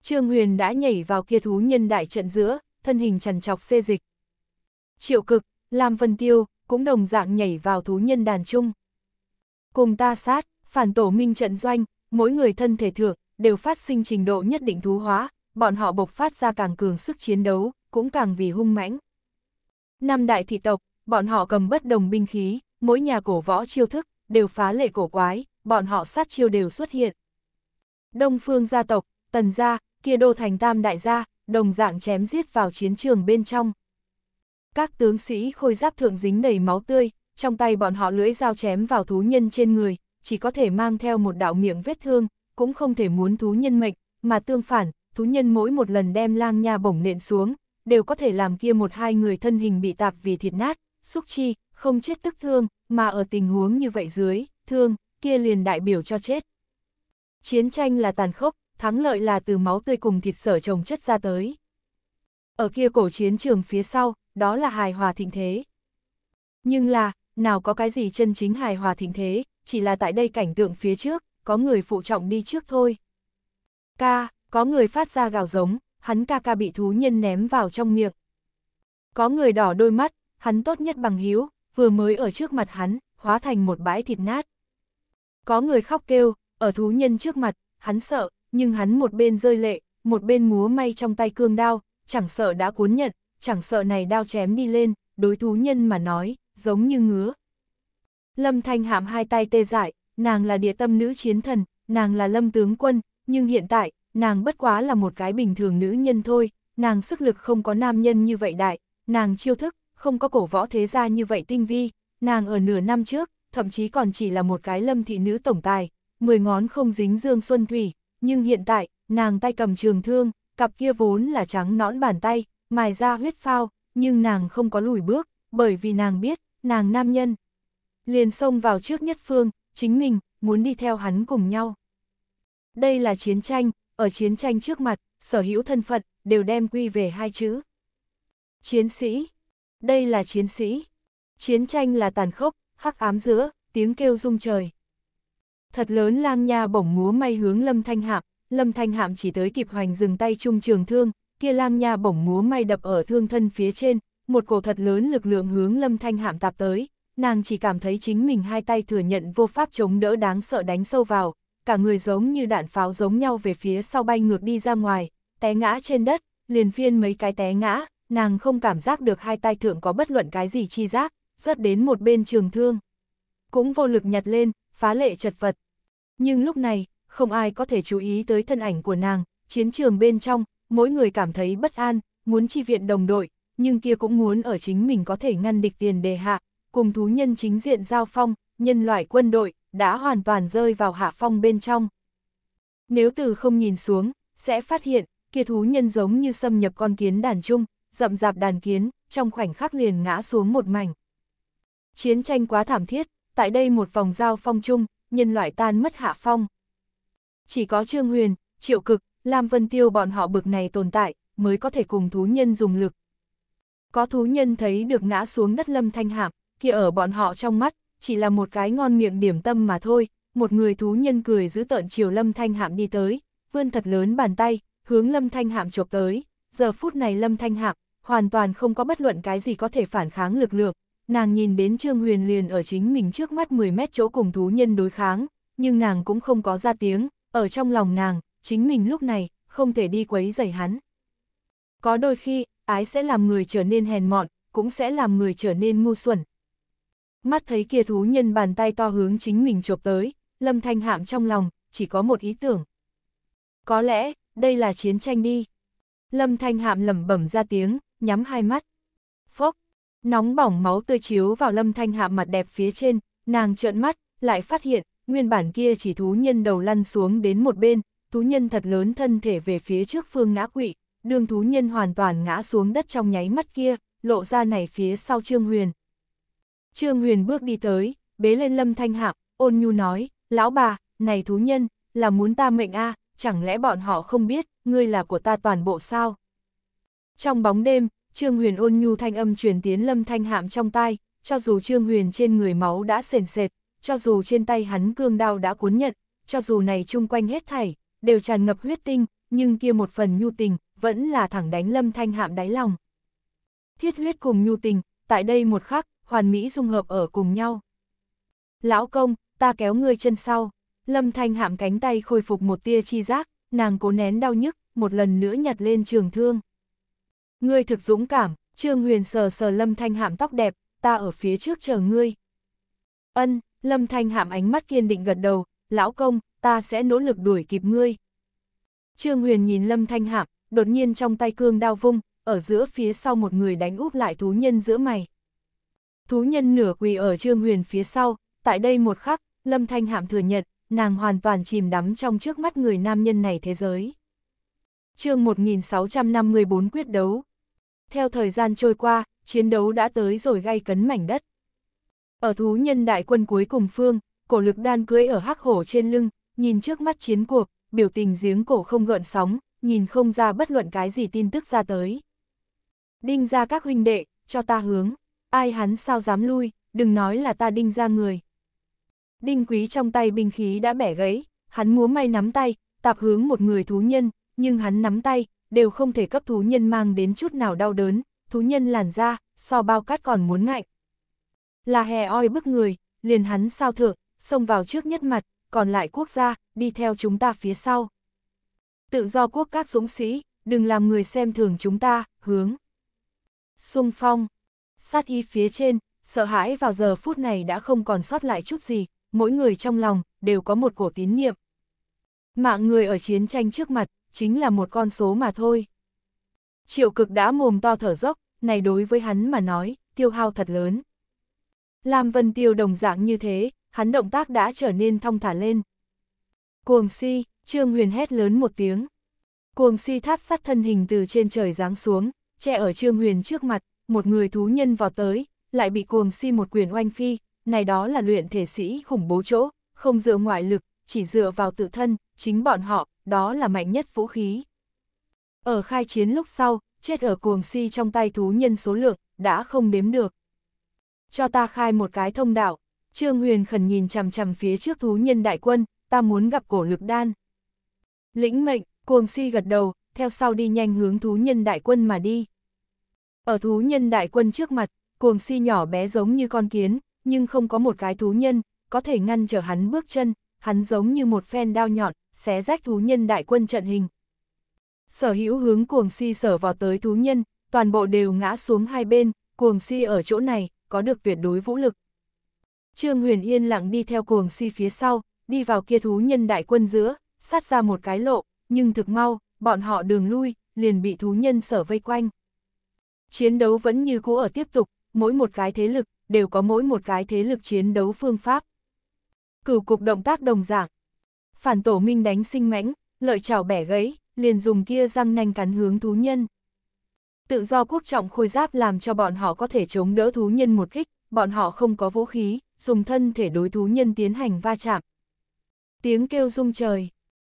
Trương Huyền đã nhảy vào kia thú nhân đại trận giữa, thân hình trần trọc xê dịch. Triệu cực, Lam Vân Tiêu, cũng đồng dạng nhảy vào thú nhân đàn chung. Cùng ta sát, phản tổ minh trận doanh, mỗi người thân thể thượng, đều phát sinh trình độ nhất định thú hóa, bọn họ bộc phát ra càng cường sức chiến đấu, cũng càng vì hung mãnh. Năm đại thị tộc, bọn họ cầm bất đồng binh khí, mỗi nhà cổ võ chiêu thức, đều phá lệ cổ quái, bọn họ sát chiêu đều xuất hiện. Đông phương gia tộc, tần gia, kia đô thành tam đại gia, đồng dạng chém giết vào chiến trường bên trong. Các tướng sĩ khôi giáp thượng dính đầy máu tươi, trong tay bọn họ lưỡi dao chém vào thú nhân trên người, chỉ có thể mang theo một đạo miệng vết thương, cũng không thể muốn thú nhân mệnh, mà tương phản, thú nhân mỗi một lần đem lang nha bổng nện xuống, đều có thể làm kia một hai người thân hình bị tạp vì thịt nát, xúc chi, không chết tức thương, mà ở tình huống như vậy dưới, thương, kia liền đại biểu cho chết. Chiến tranh là tàn khốc, thắng lợi là từ máu tươi cùng thịt sở trồng chất ra tới. Ở kia cổ chiến trường phía sau, đó là hài hòa thịnh thế. Nhưng là, nào có cái gì chân chính hài hòa thịnh thế, chỉ là tại đây cảnh tượng phía trước, có người phụ trọng đi trước thôi. Ca, có người phát ra gào giống, hắn ca ca bị thú nhân ném vào trong miệng. Có người đỏ đôi mắt, hắn tốt nhất bằng hiếu vừa mới ở trước mặt hắn, hóa thành một bãi thịt nát. Có người khóc kêu, ở thú nhân trước mặt, hắn sợ, nhưng hắn một bên rơi lệ, một bên múa may trong tay cương đao, chẳng sợ đã cuốn nhận, chẳng sợ này đao chém đi lên, đối thú nhân mà nói, giống như ngứa. Lâm Thanh hạm hai tay tê dại, nàng là địa tâm nữ chiến thần, nàng là lâm tướng quân, nhưng hiện tại, nàng bất quá là một cái bình thường nữ nhân thôi, nàng sức lực không có nam nhân như vậy đại, nàng chiêu thức, không có cổ võ thế gia như vậy tinh vi, nàng ở nửa năm trước, thậm chí còn chỉ là một cái lâm thị nữ tổng tài, mười ngón không dính dương xuân thủy, nhưng hiện tại, nàng tay cầm trường thương, cặp kia vốn là trắng nõn bàn tay, mài ra huyết phao, nhưng nàng không có lùi bước, bởi vì nàng biết, nàng nam nhân. Liền xông vào trước nhất phương, chính mình, muốn đi theo hắn cùng nhau. Đây là chiến tranh, ở chiến tranh trước mặt, sở hữu thân phận, đều đem quy về hai chữ. Chiến sĩ đây là chiến sĩ. Chiến tranh là tàn khốc, hắc ám giữa, tiếng kêu rung trời. Thật lớn lang nha bổng múa may hướng Lâm Thanh Hạm, Lâm Thanh Hạm chỉ tới kịp hoành dừng tay chung trường thương, kia lang nha bổng múa may đập ở thương thân phía trên, một cổ thật lớn lực lượng hướng Lâm Thanh Hạm tạp tới, nàng chỉ cảm thấy chính mình hai tay thừa nhận vô pháp chống đỡ đáng sợ đánh sâu vào, cả người giống như đạn pháo giống nhau về phía sau bay ngược đi ra ngoài, té ngã trên đất, liền phiên mấy cái té ngã, nàng không cảm giác được hai tay thượng có bất luận cái gì chi giác, rớt đến một bên trường thương. Cũng vô lực nhặt lên, phá lệ chật vật. Nhưng lúc này, không ai có thể chú ý tới thân ảnh của nàng, chiến trường bên trong, mỗi người cảm thấy bất an, muốn chi viện đồng đội, nhưng kia cũng muốn ở chính mình có thể ngăn địch tiền đề hạ, cùng thú nhân chính diện giao phong, nhân loại quân đội, đã hoàn toàn rơi vào hạ phong bên trong. Nếu từ không nhìn xuống, sẽ phát hiện, kia thú nhân giống như xâm nhập con kiến đàn chung, rậm rạp đàn kiến, trong khoảnh khắc liền ngã xuống một mảnh. Chiến tranh quá thảm thiết, tại đây một vòng giao phong chung, nhân loại tan mất hạ phong. Chỉ có Trương Huyền, Triệu Cực, Lam Vân Tiêu bọn họ bực này tồn tại, mới có thể cùng thú nhân dùng lực. Có thú nhân thấy được ngã xuống đất lâm thanh hạp, kia ở bọn họ trong mắt, chỉ là một cái ngon miệng điểm tâm mà thôi, một người thú nhân cười giữ tợn chiều lâm thanh hạm đi tới, vươn thật lớn bàn tay, hướng lâm thanh hạm chụp tới, giờ phút này lâm thanh hạm, hoàn toàn không có bất luận cái gì có thể phản kháng lực lượng. Nàng nhìn đến Trương Huyền liền ở chính mình trước mắt 10 mét chỗ cùng thú nhân đối kháng, nhưng nàng cũng không có ra tiếng, ở trong lòng nàng, chính mình lúc này, không thể đi quấy rầy hắn. Có đôi khi, ái sẽ làm người trở nên hèn mọn, cũng sẽ làm người trở nên ngu xuẩn. Mắt thấy kia thú nhân bàn tay to hướng chính mình chộp tới, lâm thanh hạm trong lòng, chỉ có một ý tưởng. Có lẽ, đây là chiến tranh đi. Lâm thanh hạm lẩm bẩm ra tiếng, nhắm hai mắt. Phốc, nóng bỏng máu tươi chiếu vào lâm thanh hạ mặt đẹp phía trên, nàng trợn mắt, lại phát hiện, nguyên bản kia chỉ thú nhân đầu lăn xuống đến một bên, thú nhân thật lớn thân thể về phía trước phương ngã quỵ, đường thú nhân hoàn toàn ngã xuống đất trong nháy mắt kia, lộ ra này phía sau Trương Huyền. Trương Huyền bước đi tới, bế lên lâm thanh hạ, ôn nhu nói, lão bà, này thú nhân, là muốn ta mệnh a chẳng lẽ bọn họ không biết, ngươi là của ta toàn bộ sao? Trong bóng đêm, Trương Huyền ôn nhu thanh âm truyền tiến Lâm Thanh Hạm trong tai, cho dù Trương Huyền trên người máu đã sền sệt, cho dù trên tay hắn cương đao đã cuốn nhận, cho dù này chung quanh hết thảy, đều tràn ngập huyết tinh, nhưng kia một phần nhu tình, vẫn là thẳng đánh Lâm Thanh Hạm đáy lòng. Thiết huyết cùng nhu tình, tại đây một khắc, hoàn mỹ dung hợp ở cùng nhau. Lão công, ta kéo ngươi chân sau. Lâm Thanh Hạm cánh tay khôi phục một tia chi giác, nàng cố nén đau nhức, một lần nữa nhặt lên trường thương. Ngươi thực dũng cảm, Trương Huyền sờ sờ Lâm Thanh Hạm tóc đẹp, ta ở phía trước chờ ngươi. Ân, Lâm Thanh Hạm ánh mắt kiên định gật đầu, lão công, ta sẽ nỗ lực đuổi kịp ngươi. Trương Huyền nhìn Lâm Thanh Hạm, đột nhiên trong tay cương đao vung, ở giữa phía sau một người đánh úp lại thú nhân giữa mày. Thú nhân nửa quỳ ở Trương Huyền phía sau, tại đây một khắc, Lâm Thanh Hạm thừa nhận, nàng hoàn toàn chìm đắm trong trước mắt người nam nhân này thế giới. chương 1654 quyết đấu, theo thời gian trôi qua, chiến đấu đã tới rồi gay cấn mảnh đất. Ở thú nhân đại quân cuối cùng phương, cổ lực đan cưỡi ở hắc hổ trên lưng, nhìn trước mắt chiến cuộc, biểu tình giếng cổ không gợn sóng, nhìn không ra bất luận cái gì tin tức ra tới. Đinh ra các huynh đệ, cho ta hướng, ai hắn sao dám lui, đừng nói là ta đinh ra người. Đinh quý trong tay binh khí đã bẻ gãy, hắn múa may nắm tay, tạp hướng một người thú nhân, nhưng hắn nắm tay, đều không thể cấp thú nhân mang đến chút nào đau đớn, thú nhân làn ra, so bao cát còn muốn ngạnh. Là hè oi bức người, liền hắn sao thượng, xông vào trước nhất mặt, còn lại quốc gia, đi theo chúng ta phía sau. Tự do quốc các dũng sĩ, đừng làm người xem thường chúng ta, hướng. Xung phong, sát y phía trên, sợ hãi vào giờ phút này đã không còn sót lại chút gì, mỗi người trong lòng, đều có một cổ tín niệm. Mạng người ở chiến tranh trước mặt, chính là một con số mà thôi. Triệu cực đã mồm to thở dốc, này đối với hắn mà nói, tiêu hao thật lớn. Lam Vân Tiêu đồng dạng như thế, hắn động tác đã trở nên thong thả lên. Cuồng si, Trương Huyền hét lớn một tiếng. Cuồng si tháp sắt thân hình từ trên trời giáng xuống, che ở Trương Huyền trước mặt, một người thú nhân vào tới, lại bị cuồng si một quyền oanh phi, này đó là luyện thể sĩ khủng bố chỗ, không dựa ngoại lực, chỉ dựa vào tự thân, chính bọn họ, đó là mạnh nhất vũ khí. Ở khai chiến lúc sau, chết ở cuồng si trong tay thú nhân số lượng, đã không đếm được. Cho ta khai một cái thông đạo, Trương Huyền khẩn nhìn chằm chằm phía trước thú nhân đại quân, ta muốn gặp cổ lực đan. Lĩnh mệnh, cuồng si gật đầu, theo sau đi nhanh hướng thú nhân đại quân mà đi. Ở thú nhân đại quân trước mặt, cuồng si nhỏ bé giống như con kiến, nhưng không có một cái thú nhân, có thể ngăn trở hắn bước chân, hắn giống như một phen đao nhọn, xé rách thú nhân đại quân trận hình. Sở hữu hướng cuồng si sở vào tới thú nhân, toàn bộ đều ngã xuống hai bên, cuồng si ở chỗ này, có được tuyệt đối vũ lực. Trương Huyền Yên lặng đi theo cuồng si phía sau, đi vào kia thú nhân đại quân giữa, sát ra một cái lộ, nhưng thực mau, bọn họ đường lui, liền bị thú nhân sở vây quanh. Chiến đấu vẫn như cũ ở tiếp tục, mỗi một cái thế lực, đều có mỗi một cái thế lực chiến đấu phương pháp. Cửu cục động tác đồng dạng, phản tổ minh đánh sinh mãnh, lợi chảo bẻ gãy, liền dùng kia răng nanh cắn hướng thú nhân. Tự do quốc trọng khôi giáp làm cho bọn họ có thể chống đỡ thú nhân một kích, bọn họ không có vũ khí, dùng thân thể đối thú nhân tiến hành va chạm. Tiếng kêu rung trời.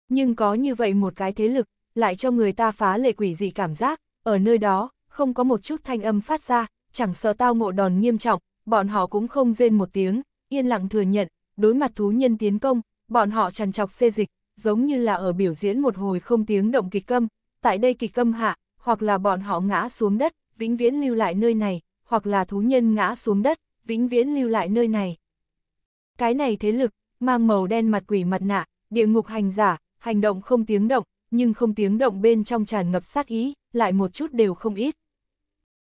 Nhưng có như vậy một cái thế lực, lại cho người ta phá lệ quỷ dị cảm giác, ở nơi đó, không có một chút thanh âm phát ra, chẳng sợ tao ngộ đòn nghiêm trọng, bọn họ cũng không rên một tiếng, yên lặng thừa nhận, đối mặt thú nhân tiến công, bọn họ trằn trọc xê dịch, giống như là ở biểu diễn một hồi không tiếng động kịch câm, tại đây kịch câm hạ, hoặc là bọn họ ngã xuống đất, vĩnh viễn lưu lại nơi này, hoặc là thú nhân ngã xuống đất, vĩnh viễn lưu lại nơi này. Cái này thế lực, mang màu đen mặt quỷ mặt nạ, địa ngục hành giả, hành động không tiếng động, nhưng không tiếng động bên trong tràn ngập sát ý, lại một chút đều không ít.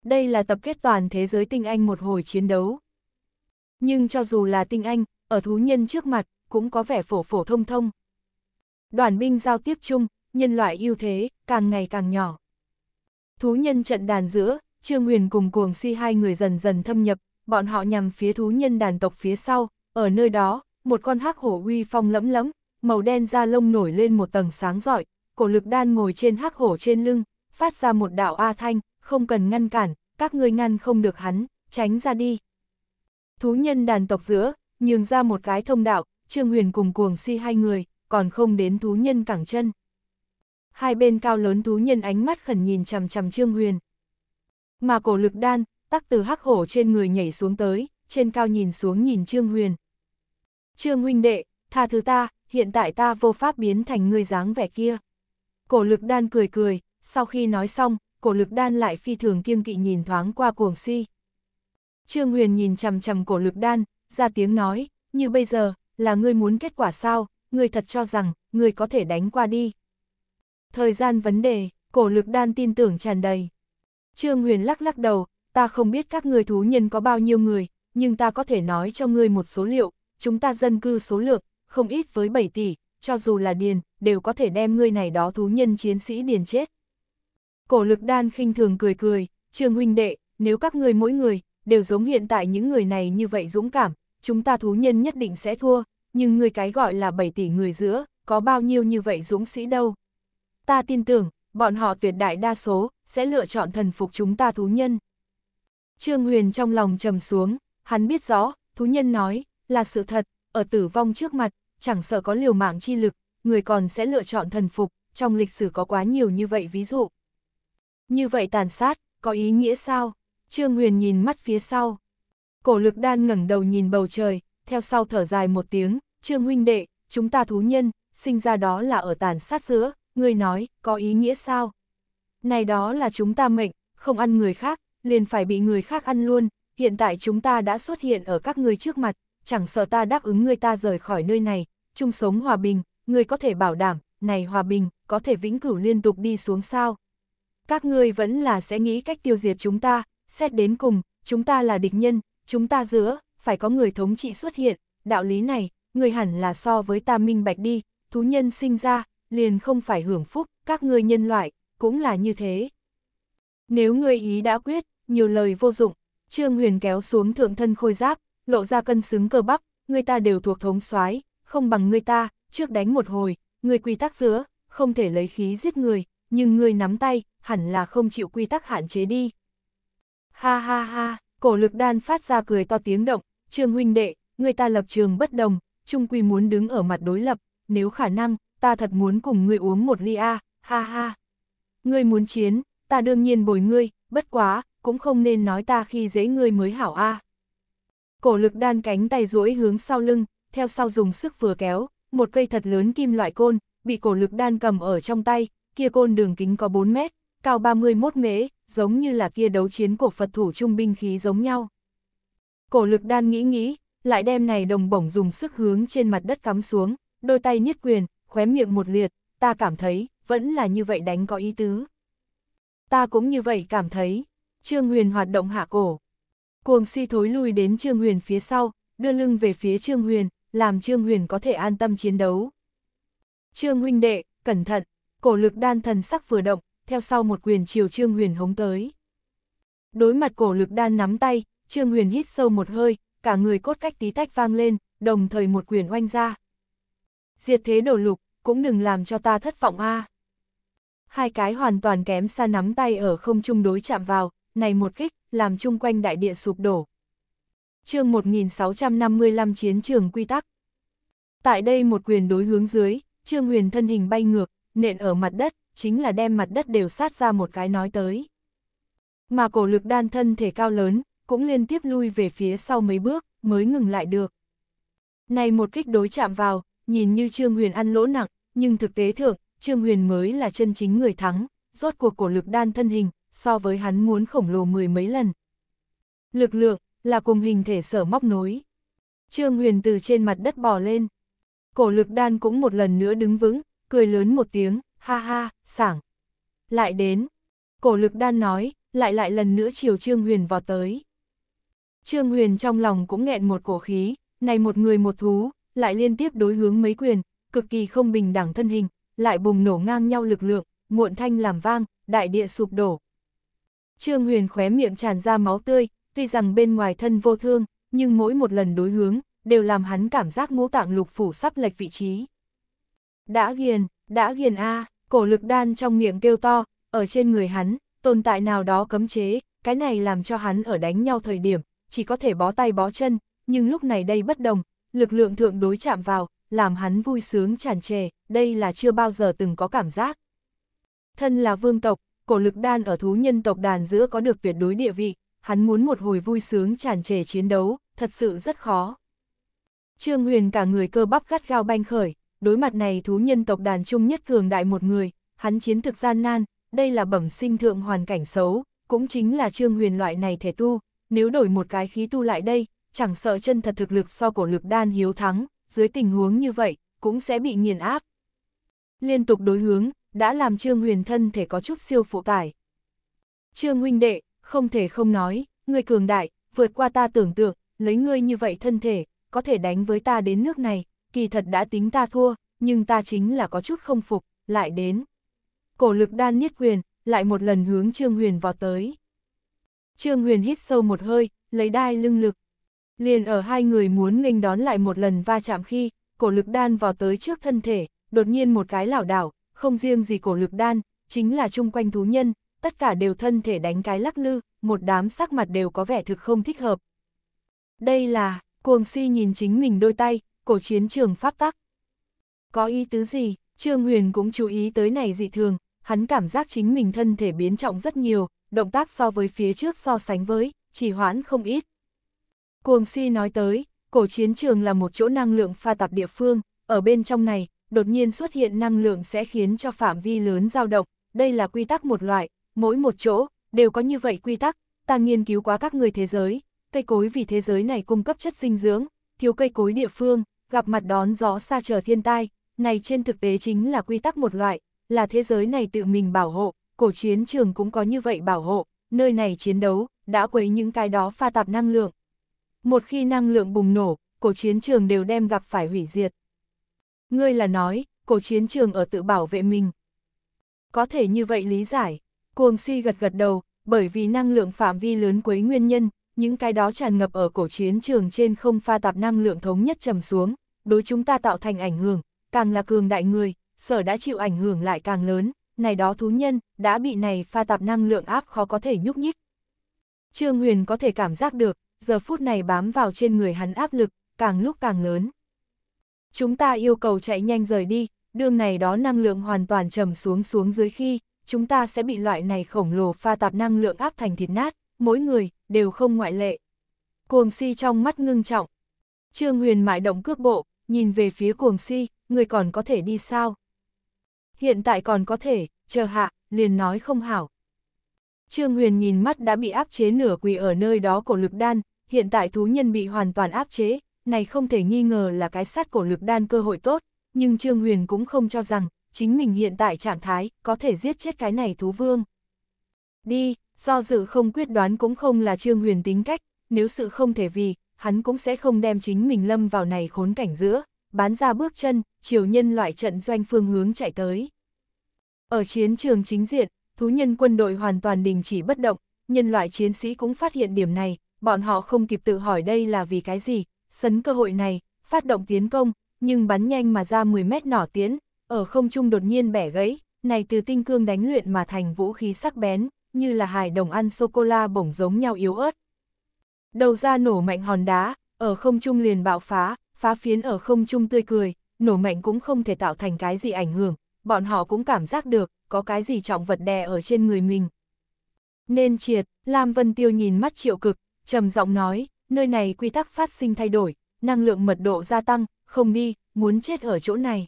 Đây là tập kết toàn thế giới tinh anh một hồi chiến đấu. Nhưng cho dù là tinh anh, ở thú nhân trước mặt, cũng có vẻ phổ phổ thông thông. Đoàn binh giao tiếp chung, nhân loại ưu thế, càng ngày càng nhỏ. Thú nhân trận đàn giữa, Trương Huyền cùng cuồng si hai người dần dần thâm nhập, bọn họ nhằm phía thú nhân đàn tộc phía sau, ở nơi đó, một con hắc hổ uy phong lẫm lẫm, màu đen da lông nổi lên một tầng sáng rọi, cổ lực đan ngồi trên hắc hổ trên lưng, phát ra một đạo A thanh, không cần ngăn cản, các ngươi ngăn không được hắn, tránh ra đi. Thú nhân đàn tộc giữa, nhường ra một cái thông đạo, Trương Huyền cùng cuồng si hai người, còn không đến thú nhân cẳng chân. Hai bên cao lớn thú nhân ánh mắt khẩn nhìn chằm chằm Trương Huyền. Mà cổ lực đan, tắc từ hắc hổ trên người nhảy xuống tới, trên cao nhìn xuống nhìn Trương Huyền. Trương huynh đệ, tha thứ ta, hiện tại ta vô pháp biến thành người dáng vẻ kia. Cổ lực đan cười cười, sau khi nói xong, cổ lực đan lại phi thường kiêng kỵ nhìn thoáng qua cuồng si. Trương Huyền nhìn chằm chằm cổ lực đan, ra tiếng nói, như bây giờ, là ngươi muốn kết quả sao, ngươi thật cho rằng, ngươi có thể đánh qua đi. Thời gian vấn đề, cổ lực đan tin tưởng tràn đầy. Trương Huyền lắc lắc đầu, ta không biết các người thú nhân có bao nhiêu người, nhưng ta có thể nói cho ngươi một số liệu, chúng ta dân cư số lượng, không ít với 7 tỷ, cho dù là điền, đều có thể đem ngươi này đó thú nhân chiến sĩ điền chết. Cổ lực đan khinh thường cười cười, Trương huynh đệ, nếu các ngươi mỗi người, đều giống hiện tại những người này như vậy dũng cảm, chúng ta thú nhân nhất định sẽ thua, nhưng người cái gọi là 7 tỷ người giữa, có bao nhiêu như vậy dũng sĩ đâu. Ta tin tưởng, bọn họ tuyệt đại đa số, sẽ lựa chọn thần phục chúng ta thú nhân. Trương Huyền trong lòng trầm xuống, hắn biết rõ, thú nhân nói, là sự thật, ở tử vong trước mặt, chẳng sợ có liều mạng chi lực, người còn sẽ lựa chọn thần phục, trong lịch sử có quá nhiều như vậy ví dụ. Như vậy tàn sát, có ý nghĩa sao? Trương Huyền nhìn mắt phía sau, Cổ lực đan ngẩng đầu nhìn bầu trời, theo sau thở dài một tiếng, trương huynh đệ, chúng ta thú nhân, sinh ra đó là ở tàn sát giữa, ngươi nói, có ý nghĩa sao? Này đó là chúng ta mệnh, không ăn người khác, liền phải bị người khác ăn luôn, hiện tại chúng ta đã xuất hiện ở các ngươi trước mặt, chẳng sợ ta đáp ứng ngươi ta rời khỏi nơi này, chung sống hòa bình, ngươi có thể bảo đảm, này hòa bình, có thể vĩnh cửu liên tục đi xuống sao? Các ngươi vẫn là sẽ nghĩ cách tiêu diệt chúng ta, xét đến cùng, chúng ta là địch nhân, chúng ta giữa, phải có người thống trị xuất hiện, đạo lý này, người hẳn là so với ta minh bạch đi, thú nhân sinh ra, liền không phải hưởng phúc, các ngươi nhân loại, cũng là như thế. Nếu ngươi ý đã quyết, nhiều lời vô dụng, Trương Huyền kéo xuống thượng thân khôi giáp, lộ ra cân xứng cơ bắp, người ta đều thuộc thống soái, không bằng người ta, trước đánh một hồi, người quy tắc giữa, không thể lấy khí giết người, nhưng người nắm tay, hẳn là không chịu quy tắc hạn chế đi. Ha ha ha, Cổ lực đan phát ra cười to tiếng động, trường huynh đệ, người ta lập trường bất đồng, trung quy muốn đứng ở mặt đối lập, nếu khả năng, ta thật muốn cùng ngươi uống một ly a, ha ha. Ngươi muốn chiến, ta đương nhiên bồi ngươi, bất quá, cũng không nên nói ta khi dễ ngươi mới hảo a. Cổ lực đan cánh tay duỗi hướng sau lưng, theo sau dùng sức vừa kéo, một cây thật lớn kim loại côn, bị cổ lực đan cầm ở trong tay, kia côn đường kính có 4 mét, cao 31 mễ, giống như là kia đấu chiến của Phật thủ trung binh khí giống nhau. Cổ lực đan nghĩ nghĩ, lại đem này đồng bổng dùng sức hướng trên mặt đất cắm xuống, đôi tay nhất quyền, khóe miệng một liệt, ta cảm thấy, vẫn là như vậy đánh có ý tứ. Ta cũng như vậy cảm thấy, Trương Huyền hoạt động hạ cổ. Cuồng si thối lui đến Trương Huyền phía sau, đưa lưng về phía Trương Huyền, làm Trương Huyền có thể an tâm chiến đấu. Trương huynh đệ, cẩn thận, cổ lực đan thần sắc vừa động, theo sau một quyền chiều Trương Huyền hống tới. Đối mặt cổ lực đan nắm tay, Trương Huyền hít sâu một hơi, cả người cốt cách tí tách vang lên, đồng thời một quyền oanh ra. Diệt thế đổ lục, cũng đừng làm cho ta thất vọng a. Hai cái hoàn toàn kém xa nắm tay ở không trung đối chạm vào, này một kích, làm chung quanh đại địa sụp đổ. chương 1655 chiến trường quy tắc. Tại đây một quyền đối hướng dưới, Trương Huyền thân hình bay ngược, nện ở mặt đất, chính là đem mặt đất đều sát ra một cái nói tới. Mà cổ lực đan thân thể cao lớn, cũng liên tiếp lui về phía sau mấy bước, mới ngừng lại được. Này một kích đối chạm vào, nhìn như Trương Huyền ăn lỗ nặng, nhưng thực tế thượng, Trương Huyền mới là chân chính người thắng, rốt cuộc cổ lực đan thân hình, so với hắn muốn khổng lồ mười mấy lần. Lực lượng, là cùng hình thể sở móc nối. Trương Huyền từ trên mặt đất bò lên. Cổ lực đan cũng một lần nữa đứng vững, cười lớn một tiếng, ha ha, sảng. Lại đến. Cổ lực đan nói, lại lại lần nữa chiều Trương Huyền vào tới. Trương Huyền trong lòng cũng nghẹn một cổ khí, này một người một thú, lại liên tiếp đối hướng mấy quyền, cực kỳ không bình đẳng thân hình, lại bùng nổ ngang nhau lực lượng, muộn thanh làm vang, đại địa sụp đổ. Trương Huyền khóe miệng tràn ra máu tươi, tuy rằng bên ngoài thân vô thương, nhưng mỗi một lần đối hướng, đều làm hắn cảm giác ngũ tạng lục phủ sắp lệch vị trí. Đã ghiền, đã ghiền a à. Cổ lực đan trong miệng kêu to, ở trên người hắn, tồn tại nào đó cấm chế, cái này làm cho hắn ở đánh nhau thời điểm, chỉ có thể bó tay bó chân, nhưng lúc này đây bất đồng, lực lượng thượng đối chạm vào, làm hắn vui sướng tràn trề, đây là chưa bao giờ từng có cảm giác. Thân là vương tộc, cổ lực đan ở thú nhân tộc đàn giữa có được tuyệt đối địa vị, hắn muốn một hồi vui sướng tràn trề chiến đấu, thật sự rất khó. Trương Huyền cả người cơ bắp gắt gao banh khởi, đối mặt này thú nhân tộc đàn trung nhất cường đại một người, hắn chiến thực gian nan, đây là bẩm sinh thượng hoàn cảnh xấu, cũng chính là trương huyền loại này thể tu, nếu đổi một cái khí tu lại đây, chẳng sợ chân thật thực lực so cổ lực đan hiếu thắng, dưới tình huống như vậy, cũng sẽ bị nghiền áp. Liên tục đối hướng, đã làm trương huyền thân thể có chút siêu phụ tải. Trương huynh đệ, không thể không nói, người cường đại, vượt qua ta tưởng tượng, lấy ngươi như vậy thân thể, có thể đánh với ta đến nước này, kỳ thật đã tính ta thua, nhưng ta chính là có chút không phục, lại đến. Cổ lực đan niết quyền, lại một lần hướng Trương Huyền vào tới. Trương Huyền hít sâu một hơi, lấy đai lưng lực. Liền ở hai người muốn nghênh đón lại một lần va chạm khi, cổ lực đan vào tới trước thân thể, đột nhiên một cái lảo đảo, không riêng gì cổ lực đan, chính là chung quanh thú nhân, tất cả đều thân thể đánh cái lắc lư, một đám sắc mặt đều có vẻ thực không thích hợp. Đây là, cuồng si nhìn chính mình đôi tay, cổ chiến trường pháp tắc. Có ý tứ gì, Trương Huyền cũng chú ý tới này dị thường, hắn cảm giác chính mình thân thể biến trọng rất nhiều, động tác so với phía trước so sánh với, chỉ hoãn không ít. Cuồng si nói tới, cổ chiến trường là một chỗ năng lượng pha tạp địa phương, ở bên trong này, đột nhiên xuất hiện năng lượng sẽ khiến cho phạm vi lớn dao động, đây là quy tắc một loại, mỗi một chỗ, đều có như vậy quy tắc, ta nghiên cứu quá các người thế giới, cây cối vì thế giới này cung cấp chất dinh dưỡng, thiếu cây cối địa phương, gặp mặt đón gió xa chờ thiên tai, này trên thực tế chính là quy tắc một loại, là thế giới này tự mình bảo hộ, cổ chiến trường cũng có như vậy bảo hộ, nơi này chiến đấu, đã quấy những cái đó pha tạp năng lượng. Một khi năng lượng bùng nổ, cổ chiến trường đều đem gặp phải hủy diệt. Ngươi là nói, cổ chiến trường ở tự bảo vệ mình. Có thể như vậy lý giải, cuồng si gật gật đầu, bởi vì năng lượng phạm vi lớn quấy nguyên nhân, những cái đó tràn ngập ở cổ chiến trường trên không pha tạp năng lượng thống nhất trầm xuống, đối chúng ta tạo thành ảnh hưởng, càng là cường đại người, sở đã chịu ảnh hưởng lại càng lớn, này đó thú nhân, đã bị này pha tạp năng lượng áp khó có thể nhúc nhích. Trương Huyền có thể cảm giác được, giờ phút này bám vào trên người hắn áp lực, càng lúc càng lớn. Chúng ta yêu cầu chạy nhanh rời đi, đường này đó năng lượng hoàn toàn trầm xuống xuống dưới khi, chúng ta sẽ bị loại này khổng lồ pha tạp năng lượng áp thành thịt nát, mỗi người, đều không ngoại lệ. Cuồng si trong mắt ngưng trọng. Trương Huyền mãi động cước bộ, nhìn về phía cuồng si, người còn có thể đi sao? Hiện tại còn có thể, chờ hạ, liền nói không hảo. Trương Huyền nhìn mắt đã bị áp chế nửa quỳ ở nơi đó cổ lực đan, hiện tại thú nhân bị hoàn toàn áp chế, này không thể nghi ngờ là cái sát cổ lực đan cơ hội tốt, nhưng Trương Huyền cũng không cho rằng, chính mình hiện tại trạng thái, có thể giết chết cái này thú vương. Đi, do dự không quyết đoán cũng không là Trương Huyền tính cách, nếu sự không thể vì, hắn cũng sẽ không đem chính mình lâm vào này khốn cảnh giữa, bán ra bước chân, chiều nhân loại trận doanh phương hướng chạy tới. Ở chiến trường chính diện, thú nhân quân đội hoàn toàn đình chỉ bất động, nhân loại chiến sĩ cũng phát hiện điểm này, bọn họ không kịp tự hỏi đây là vì cái gì, sấn cơ hội này, phát động tiến công, nhưng bắn nhanh mà ra 10 mét nỏ tiến, ở không trung đột nhiên bẻ gãy, này từ tinh cương đánh luyện mà thành vũ khí sắc bén, như là hài đồng ăn sô-cô-la bổng giống nhau yếu ớt, đầu ra nổ mạnh hòn đá, ở không trung liền bạo phá, phá phiến ở không trung tươi cười, nổ mạnh cũng không thể tạo thành cái gì ảnh hưởng, bọn họ cũng cảm giác được, có cái gì trọng vật đè ở trên người mình. Nên triệt, Lam Vân Tiêu nhìn mắt triệu cực, trầm giọng nói, nơi này quy tắc phát sinh thay đổi, năng lượng mật độ gia tăng, không đi, muốn chết ở chỗ này.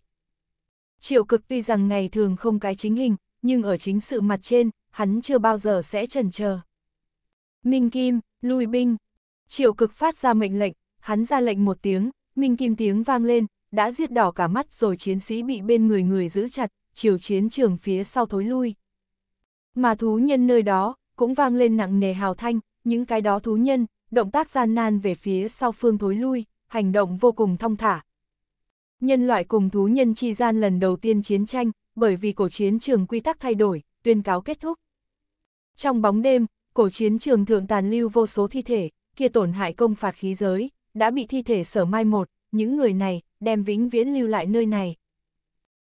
Triệu cực tuy rằng ngày thường không cái chính hình, nhưng ở chính sự mặt trên, hắn chưa bao giờ sẽ trần chờ. Minh Kim, lùi binh, Triệu cực phát ra mệnh lệnh, hắn ra lệnh một tiếng, minh kim tiếng vang lên, đã giết đỏ cả mắt rồi chiến sĩ bị bên người người giữ chặt, chiều chiến trường phía sau thối lui. Mà thú nhân nơi đó, cũng vang lên nặng nề hào thanh, những cái đó thú nhân, động tác gian nan về phía sau phương thối lui, hành động vô cùng thong thả. Nhân loại cùng thú nhân chi gian lần đầu tiên chiến tranh, bởi vì cổ chiến trường quy tắc thay đổi, tuyên cáo kết thúc. Trong bóng đêm, cổ chiến trường thượng tàn lưu vô số thi thể, kia tổn hại công phạt khí giới, đã bị thi thể sở mai một, những người này, đem vĩnh viễn lưu lại nơi này.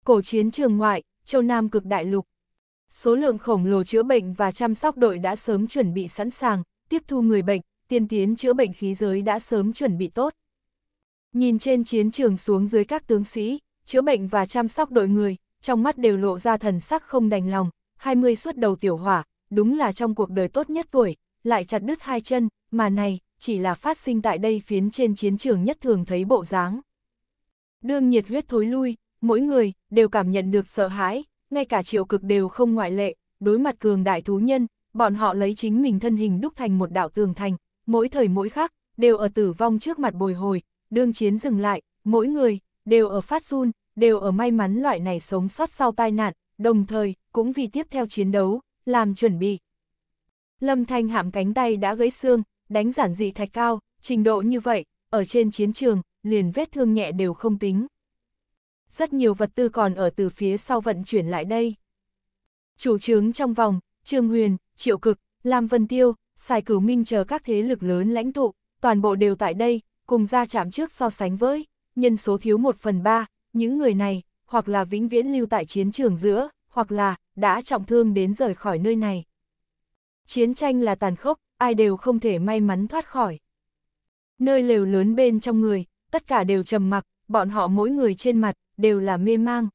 Cổ chiến trường ngoại, châu Nam cực đại lục. Số lượng khổng lồ chữa bệnh và chăm sóc đội đã sớm chuẩn bị sẵn sàng, tiếp thu người bệnh, tiên tiến chữa bệnh khí giới đã sớm chuẩn bị tốt. Nhìn trên chiến trường xuống dưới các tướng sĩ, chữa bệnh và chăm sóc đội người, trong mắt đều lộ ra thần sắc không đành lòng, 20 suốt đầu tiểu hỏa, đúng là trong cuộc đời tốt nhất tuổi, lại chặt đứt hai chân, mà này, chỉ là phát sinh tại đây phiến trên chiến trường nhất thường thấy bộ dáng. Đương nhiệt huyết thối lui, mỗi người, đều cảm nhận được sợ hãi, ngay cả triệu cực đều không ngoại lệ, đối mặt cường đại thú nhân, bọn họ lấy chính mình thân hình đúc thành một đạo tường thành, mỗi thời mỗi khác, đều ở tử vong trước mặt bồi hồi, đương chiến dừng lại, mỗi người, đều ở phát run, đều ở may mắn loại này sống sót sau tai nạn, đồng thời, cũng vì tiếp theo chiến đấu, làm chuẩn bị. Lâm Thanh hạm cánh tay đã gãy xương, đánh giản dị thạch cao, trình độ như vậy, ở trên chiến trường, liền vết thương nhẹ đều không tính. Rất nhiều vật tư còn ở từ phía sau vận chuyển lại đây. Chủ trướng trong vòng, Trương Huyền, Triệu Cực, Lam Vân Tiêu, Sài Cửu Minh chờ các thế lực lớn lãnh tụ, toàn bộ đều tại đây, cùng ra chạm trước so sánh với, nhân số thiếu 1 phần 3, những người này, hoặc là vĩnh viễn lưu tại chiến trường giữa, hoặc là, đã trọng thương đến rời khỏi nơi này. Chiến tranh là tàn khốc, ai đều không thể may mắn thoát khỏi. Nơi lều lớn bên trong người, tất cả đều trầm mặc, bọn họ mỗi người trên mặt, đều là mê mang.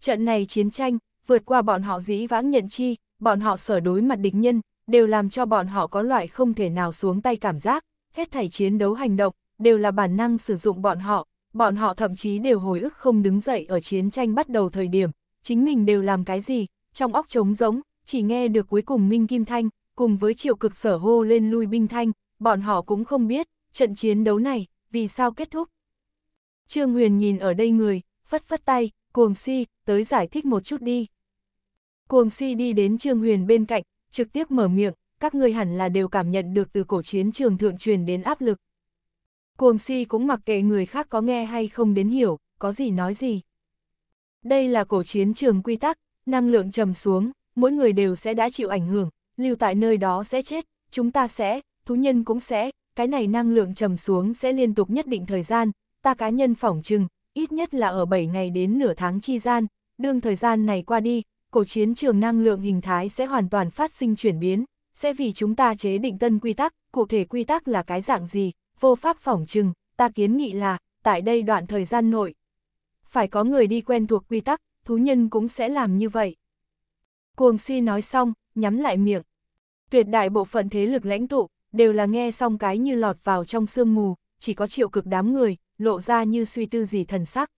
Trận này chiến tranh, vượt qua bọn họ dĩ vãng nhận chi, bọn họ sở đối mặt địch nhân, đều làm cho bọn họ có loại không thể nào xuống tay cảm giác, hết thảy chiến đấu hành động, đều là bản năng sử dụng bọn họ, bọn họ thậm chí đều hồi ức không đứng dậy ở chiến tranh bắt đầu thời điểm, chính mình đều làm cái gì, trong óc trống rỗng, chỉ nghe được cuối cùng Minh Kim Thanh, cùng với triệu cực sở hô lên lui binh thanh, bọn họ cũng không biết, trận chiến đấu này, vì sao kết thúc. Trương Huyền nhìn ở đây người, phất phất tay, cuồng si, tới giải thích một chút đi. Cuồng si đi đến Trương Huyền bên cạnh, trực tiếp mở miệng, các người hẳn là đều cảm nhận được từ cổ chiến trường thượng truyền đến áp lực. Cuồng si cũng mặc kệ người khác có nghe hay không đến hiểu, có gì nói gì. Đây là cổ chiến trường quy tắc, năng lượng trầm xuống, mỗi người đều sẽ đã chịu ảnh hưởng, lưu tại nơi đó sẽ chết, chúng ta sẽ, thú nhân cũng sẽ, cái này năng lượng trầm xuống sẽ liên tục nhất định thời gian, ta cá nhân phỏng chừng, ít nhất là ở 7 ngày đến nửa tháng chi gian, đương thời gian này qua đi, cổ chiến trường năng lượng hình thái sẽ hoàn toàn phát sinh chuyển biến, sẽ vì chúng ta chế định tân quy tắc, cụ thể quy tắc là cái dạng gì, vô pháp phỏng chừng, ta kiến nghị là, tại đây đoạn thời gian nội. Phải có người đi quen thuộc quy tắc, thú nhân cũng sẽ làm như vậy. Cuồng si nói xong, nhắm lại miệng. Tuyệt đại bộ phận thế lực lãnh tụ, đều là nghe xong cái như lọt vào trong sương mù, chỉ có triệu cực đám người, lộ ra như suy tư gì thần sắc.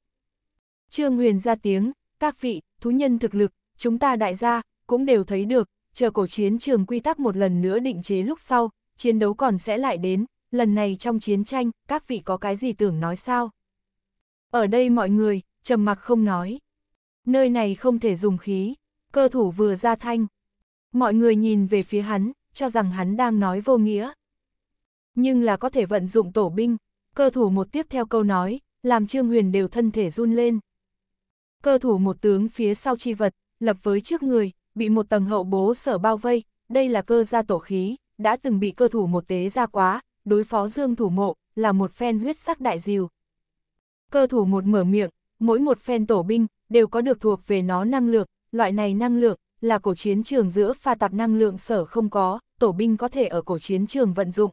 Trương Huyền ra tiếng, các vị, thú nhân thực lực, chúng ta đại gia, cũng đều thấy được, chờ cổ chiến trường quy tắc một lần nữa định chế lúc sau, chiến đấu còn sẽ lại đến, lần này trong chiến tranh, các vị có cái gì tưởng nói sao? Ở đây mọi người, trầm mặc không nói. Nơi này không thể dùng khí, cơ thủ vừa ra thanh. Mọi người nhìn về phía hắn, cho rằng hắn đang nói vô nghĩa. Nhưng là có thể vận dụng tổ binh, cơ thủ một tiếp theo câu nói, làm Trương Huyền đều thân thể run lên. Cơ thủ một tướng phía sau chi vật, lập với trước người, bị một tầng hậu bố sở bao vây, đây là cơ gia tổ khí, đã từng bị cơ thủ một tế ra quá, đối phó dương thủ mộ, là một phen huyết sắc đại diều. Cơ thủ một mở miệng, mỗi một phen tổ binh, đều có được thuộc về nó năng lượng, loại này năng lượng, là cổ chiến trường giữa pha tạp năng lượng sở không có, tổ binh có thể ở cổ chiến trường vận dụng.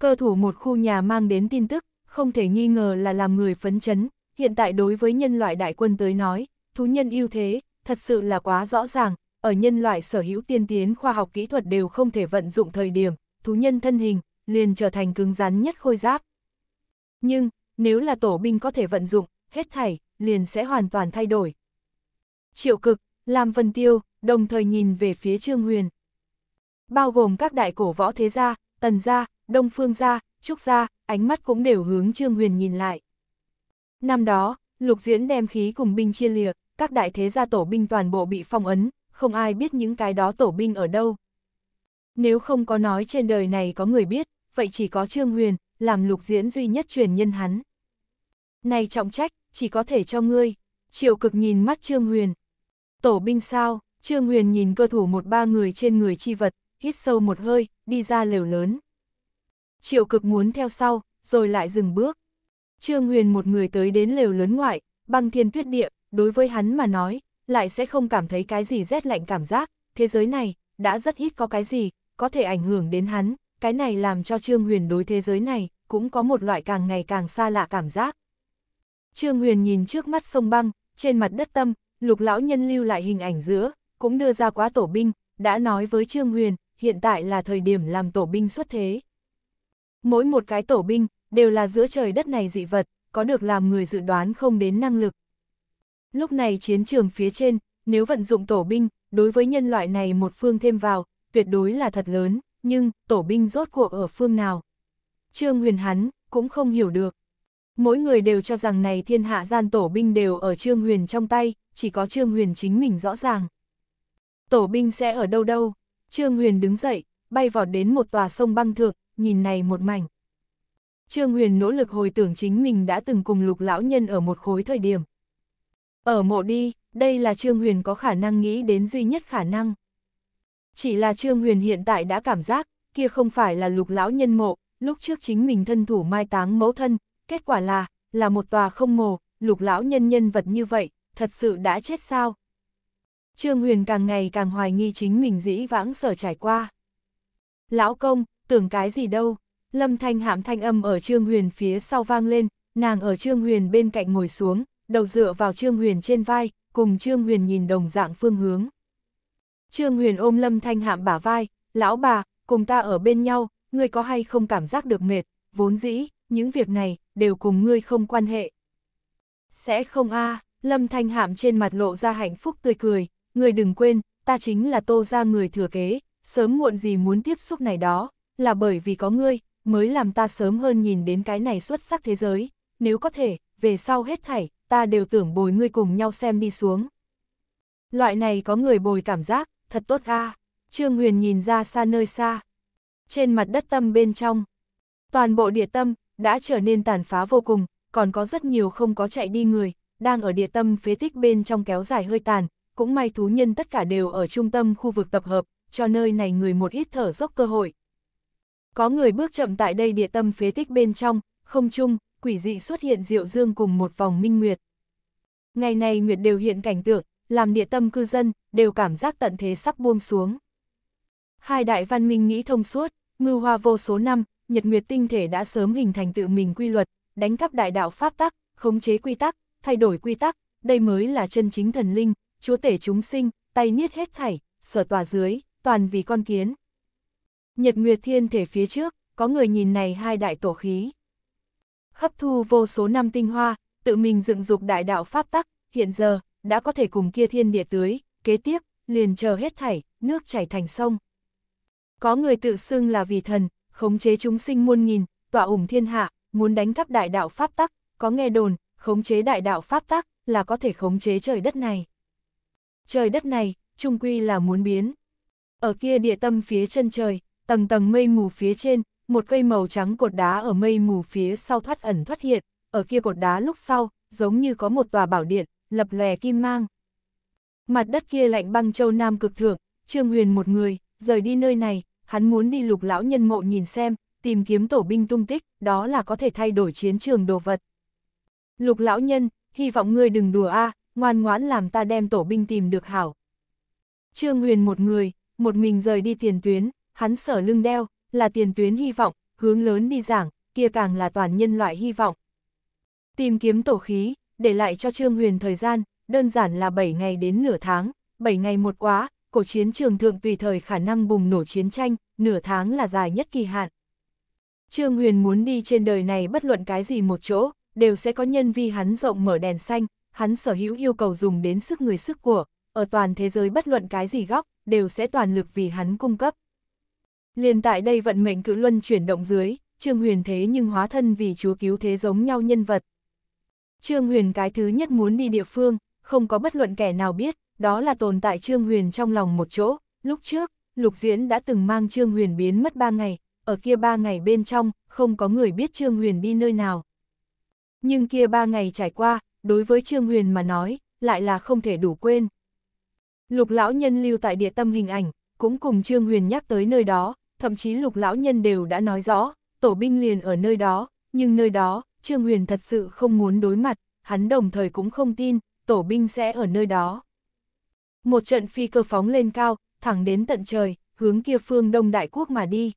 Cơ thủ một khu nhà mang đến tin tức, không thể nghi ngờ là làm người phấn chấn, hiện tại đối với nhân loại đại quân tới nói, thú nhân ưu thế, thật sự là quá rõ ràng, ở nhân loại sở hữu tiên tiến khoa học kỹ thuật đều không thể vận dụng thời điểm, thú nhân thân hình, liền trở thành cứng rắn nhất khôi giáp. Nhưng, nếu là tổ binh có thể vận dụng, hết thảy, liền sẽ hoàn toàn thay đổi. Triệu cực, Lam Vân Tiêu, đồng thời nhìn về phía Trương Huyền. Bao gồm các đại cổ võ thế gia, tần gia, đông phương gia, trúc gia, ánh mắt cũng đều hướng Trương Huyền nhìn lại. Năm đó, lục diễn đem khí cùng binh chia liệt các đại thế gia tổ binh toàn bộ bị phong ấn, không ai biết những cái đó tổ binh ở đâu. Nếu không có nói trên đời này có người biết, vậy chỉ có Trương Huyền, làm lục diễn duy nhất truyền nhân hắn. Này trọng trách, chỉ có thể cho ngươi. Triệu cực nhìn mắt Trương Huyền, Tổ binh sao, Trương Huyền nhìn cơ thủ một ba người trên người chi vật, hít sâu một hơi, đi ra lều lớn. Triệu cực muốn theo sau, rồi lại dừng bước. Trương Huyền một người tới đến lều lớn ngoại, băng thiên tuyết địa, đối với hắn mà nói, lại sẽ không cảm thấy cái gì rét lạnh cảm giác, thế giới này, đã rất ít có cái gì, có thể ảnh hưởng đến hắn, cái này làm cho Trương Huyền đối thế giới này, cũng có một loại càng ngày càng xa lạ cảm giác. Trương Huyền nhìn trước mắt sông băng, trên mặt đất tâm, Lục lão nhân lưu lại hình ảnh giữa, cũng đưa ra quá tổ binh, đã nói với Trương Huyền, hiện tại là thời điểm làm tổ binh xuất thế. Mỗi một cái tổ binh, đều là giữa trời đất này dị vật, có được làm người dự đoán không đến năng lực. Lúc này chiến trường phía trên, nếu vận dụng tổ binh, đối với nhân loại này một phương thêm vào, tuyệt đối là thật lớn, nhưng, tổ binh rốt cuộc ở phương nào? Trương Huyền hắn, cũng không hiểu được. Mỗi người đều cho rằng này thiên hạ gian tổ binh đều ở Trương Huyền trong tay, chỉ có Trương Huyền chính mình rõ ràng. Tổ binh sẽ ở đâu đâu? Trương Huyền đứng dậy, bay vọt đến một tòa sông băng thượng, nhìn này một mảnh. Trương Huyền nỗ lực hồi tưởng chính mình đã từng cùng lục lão nhân ở một khối thời điểm. Ở mộ đi, đây là Trương Huyền có khả năng nghĩ đến duy nhất khả năng. Chỉ là Trương Huyền hiện tại đã cảm giác, kia không phải là lục lão nhân mộ, lúc trước chính mình thân thủ mai táng mẫu thân, kết quả là, là một tòa không mồ, lục lão nhân nhân vật như vậy, thật sự đã chết sao? Trương Huyền càng ngày càng hoài nghi chính mình dĩ vãng sở trải qua. Lão công, tưởng cái gì đâu, lâm thanh hạm thanh âm ở Trương Huyền phía sau vang lên, nàng ở Trương Huyền bên cạnh ngồi xuống, đầu dựa vào Trương Huyền trên vai, cùng Trương Huyền nhìn đồng dạng phương hướng. Trương Huyền ôm lâm thanh hạm bả vai, lão bà, cùng ta ở bên nhau, ngươi có hay không cảm giác được mệt, vốn dĩ, những việc này, đều cùng ngươi không quan hệ. Sẽ không a à, Lâm Thanh Hạm trên mặt lộ ra hạnh phúc tươi cười, ngươi đừng quên, ta chính là tô ra người thừa kế, sớm muộn gì muốn tiếp xúc này đó, là bởi vì có ngươi, mới làm ta sớm hơn nhìn đến cái này xuất sắc thế giới, nếu có thể, về sau hết thảy, ta đều tưởng bồi ngươi cùng nhau xem đi xuống. Loại này có người bồi cảm giác, thật tốt a à. Trương Huyền nhìn ra xa nơi xa. Trên mặt đất tâm bên trong, toàn bộ địa tâm, đã trở nên tàn phá vô cùng, còn có rất nhiều không có chạy đi người, đang ở địa tâm phế tích bên trong kéo dài hơi tàn, cũng may thú nhân tất cả đều ở trung tâm khu vực tập hợp, cho nơi này người một ít thở dốc cơ hội. Có người bước chậm tại đây địa tâm phế tích bên trong, không chung, quỷ dị xuất hiện diệu dương cùng một vòng minh nguyệt. Ngày này nguyệt đều hiện cảnh tượng, làm địa tâm cư dân, đều cảm giác tận thế sắp buông xuống. Hai đại văn minh nghĩ thông suốt, ngư hoa vô số năm, nhật nguyệt tinh thể đã sớm hình thành tự mình quy luật, đánh cắp đại đạo pháp tắc, khống chế quy tắc, thay đổi quy tắc, đây mới là chân chính thần linh, chúa tể chúng sinh, tay niết hết thảy, sở tòa dưới, toàn vì con kiến. Nhật nguyệt thiên thể phía trước, có người nhìn này hai đại tổ khí. Hấp thu vô số năm tinh hoa, tự mình dựng dục đại đạo pháp tắc, hiện giờ, đã có thể cùng kia thiên địa tưới, kế tiếp, liền chờ hết thảy, nước chảy thành sông. Có người tự xưng là vì thần, khống chế chúng sinh muôn nghìn, tọa ủng thiên hạ, muốn đánh cắp đại đạo pháp tắc, có nghe đồn, khống chế đại đạo pháp tắc là có thể khống chế trời đất này. Trời đất này, trung quy là muốn biến. Ở kia địa tâm phía chân trời, tầng tầng mây mù phía trên, một cây màu trắng cột đá ở mây mù phía sau thoát ẩn thoát hiện, ở kia cột đá lúc sau, giống như có một tòa bảo điện, lập lè kim mang. Mặt đất kia lạnh băng châu Nam cực thượng, Trương Huyền một người, rời đi nơi này, hắn muốn đi lục lão nhân mộ nhìn xem, tìm kiếm tổ binh tung tích, đó là có thể thay đổi chiến trường đồ vật. Lục lão nhân, hy vọng ngươi đừng đùa a, ngoan ngoãn làm ta đem tổ binh tìm được hảo. Trương Huyền một người, một mình rời đi tiền tuyến, hắn sở lưng đeo, là tiền tuyến hy vọng, hướng lớn đi giảng, kia càng là toàn nhân loại hy vọng. Tìm kiếm tổ khí, để lại cho Trương Huyền thời gian, đơn giản là 7 ngày đến nửa tháng, 7 ngày một quá, của chiến trường thượng tùy thời khả năng bùng nổ chiến tranh, nửa tháng là dài nhất kỳ hạn. Trương Huyền muốn đi trên đời này bất luận cái gì một chỗ, đều sẽ có nhân vi hắn rộng mở đèn xanh, hắn sở hữu yêu cầu dùng đến sức người sức của, ở toàn thế giới bất luận cái gì góc, đều sẽ toàn lực vì hắn cung cấp. Liền tại đây vận mệnh cự luân chuyển động dưới, Trương Huyền thế nhưng hóa thân vì chúa cứu thế giống nhau nhân vật. Trương Huyền cái thứ nhất muốn đi địa phương, không có bất luận kẻ nào biết, đó là tồn tại Trương Huyền trong lòng một chỗ. Lúc trước, Lục Diễn đã từng mang Trương Huyền biến mất ba ngày, ở kia ba ngày bên trong, không có người biết Trương Huyền đi nơi nào. Nhưng kia ba ngày trải qua, đối với Trương Huyền mà nói, lại là không thể đủ quên. Lục lão nhân lưu tại địa tâm hình ảnh, cũng cùng Trương Huyền nhắc tới nơi đó, thậm chí lục lão nhân đều đã nói rõ, tổ binh liền ở nơi đó, nhưng nơi đó, Trương Huyền thật sự không muốn đối mặt, hắn đồng thời cũng không tin, tổ binh sẽ ở nơi đó. Một trận phi cơ phóng lên cao, thẳng đến tận trời, hướng kia phương Đông Đại Quốc mà đi.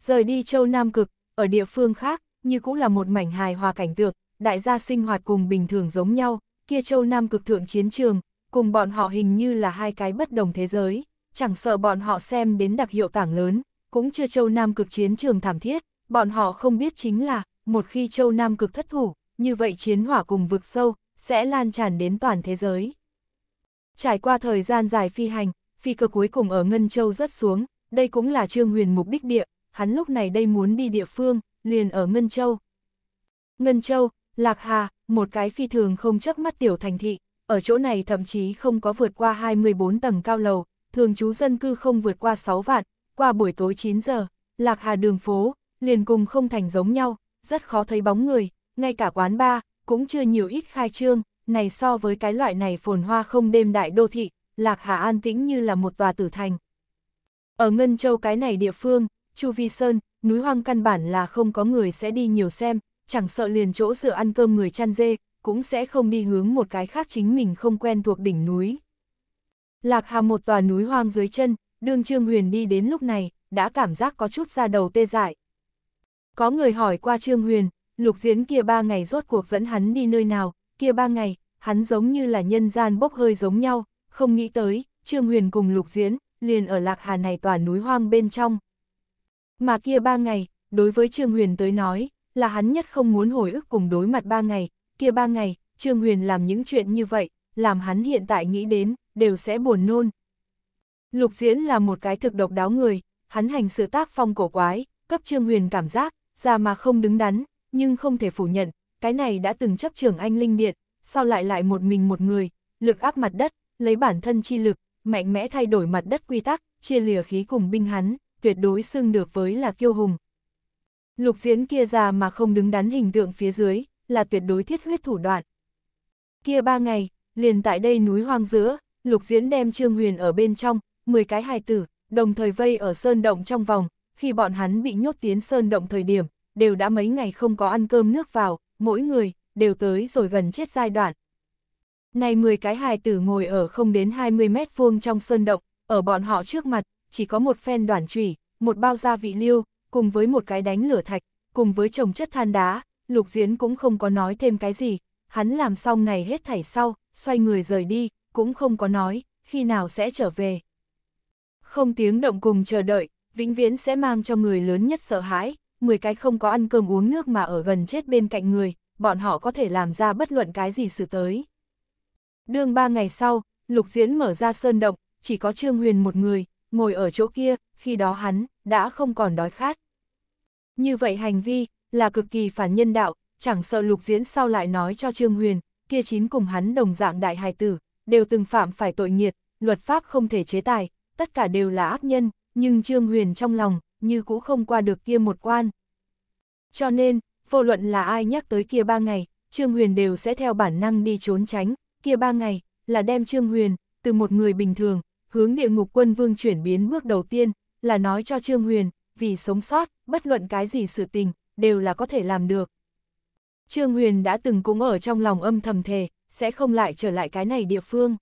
Rời đi châu Nam Cực, ở địa phương khác, như cũng là một mảnh hài hòa cảnh tượng, đại gia sinh hoạt cùng bình thường giống nhau, kia châu Nam Cực thượng chiến trường, cùng bọn họ hình như là hai cái bất đồng thế giới, chẳng sợ bọn họ xem đến đặc hiệu tảng lớn, cũng chưa châu Nam Cực chiến trường thảm thiết, bọn họ không biết chính là, một khi châu Nam Cực thất thủ, như vậy chiến hỏa cùng vực sâu, sẽ lan tràn đến toàn thế giới. Trải qua thời gian dài phi hành, phi cơ cuối cùng ở Ngân Châu rớt xuống, đây cũng là Trương Huyền mục đích địa, hắn lúc này đây muốn đi địa phương, liền ở Ngân Châu. Ngân Châu, Lạc Hà, một cái phi thường không chấp mắt tiểu thành thị, ở chỗ này thậm chí không có vượt qua 24 tầng cao lầu, thường trú dân cư không vượt qua 6 vạn, qua buổi tối 9 giờ, Lạc Hà đường phố, liền cùng không thành giống nhau, rất khó thấy bóng người, ngay cả quán bar, cũng chưa nhiều ít khai trương, này so với cái loại này phồn hoa không đêm đại đô thị, Lạc Hà an tĩnh như là một tòa tử thành. Ở Ngân Châu cái này địa phương, Chu Vi Sơn, núi hoang căn bản là không có người sẽ đi nhiều xem, chẳng sợ liền chỗ sửa ăn cơm người chăn dê, cũng sẽ không đi hướng một cái khác chính mình không quen thuộc đỉnh núi. Lạc Hà một tòa núi hoang dưới chân, đương Trương Huyền đi đến lúc này, đã cảm giác có chút ra đầu tê dại. Có người hỏi qua Trương Huyền, lục diễn kia ba ngày rốt cuộc dẫn hắn đi nơi nào, kia ba ngày, hắn giống như là nhân gian bốc hơi giống nhau, không nghĩ tới, Trương Huyền cùng lục diễn, liền ở lạc hà này tòa núi hoang bên trong. Mà kia ba ngày, đối với Trương Huyền tới nói, là hắn nhất không muốn hồi ức cùng đối mặt ba ngày, kia ba ngày, Trương Huyền làm những chuyện như vậy, làm hắn hiện tại nghĩ đến, đều sẽ buồn nôn. Lục diễn là một cái thực độc đáo người, hắn hành sự tác phong cổ quái, cấp Trương Huyền cảm giác, ra mà không đứng đắn, nhưng không thể phủ nhận, cái này đã từng chấp trưởng anh Linh Điện, sau lại lại một mình một người, lực áp mặt đất, lấy bản thân chi lực, mạnh mẽ thay đổi mặt đất quy tắc, chia lìa khí cùng binh hắn, tuyệt đối xưng được với là kiêu hùng. Lục diễn kia già mà không đứng đắn hình tượng phía dưới, là tuyệt đối thiết huyết thủ đoạn. Kia ba ngày, liền tại đây núi hoang giữa, lục diễn đem Trương Huyền ở bên trong, 10 cái hài tử, đồng thời vây ở sơn động trong vòng, khi bọn hắn bị nhốt tiến sơn động thời điểm, đều đã mấy ngày không có ăn cơm nước vào, mỗi người, đều tới rồi gần chết giai đoạn. Này 10 cái hài tử ngồi ở không đến 20 mét vuông trong sơn động, ở bọn họ trước mặt, chỉ có một phen đoàn trùy, một bao gia vị liêu, cùng với một cái đánh lửa thạch, cùng với trồng chất than đá, lục diễn cũng không có nói thêm cái gì, hắn làm xong này hết thảy sau, xoay người rời đi, cũng không có nói, khi nào sẽ trở về. Không tiếng động cùng chờ đợi, vĩnh viễn sẽ mang cho người lớn nhất sợ hãi, 10 cái không có ăn cơm uống nước mà ở gần chết bên cạnh người, bọn họ có thể làm ra bất luận cái gì xử tới. Đương ba ngày sau, lục diễn mở ra sơn động, chỉ có Trương Huyền một người, ngồi ở chỗ kia, khi đó hắn, đã không còn đói khát. Như vậy hành vi, là cực kỳ phản nhân đạo, chẳng sợ lục diễn sau lại nói cho Trương Huyền, kia chín cùng hắn đồng dạng đại hài tử, đều từng phạm phải tội nghiệt, luật pháp không thể chế tài, tất cả đều là ác nhân, nhưng Trương Huyền trong lòng, như cũ không qua được kia một quan. Cho nên, vô luận là ai nhắc tới kia ba ngày, Trương Huyền đều sẽ theo bản năng đi trốn tránh, kia ba ngày, là đem Trương Huyền, từ một người bình thường, hướng địa ngục quân vương chuyển biến bước đầu tiên, là nói cho Trương Huyền, vì sống sót, bất luận cái gì sự tình, đều là có thể làm được. Trương Huyền đã từng cũng ở trong lòng âm thầm thề, sẽ không lại trở lại cái này địa phương.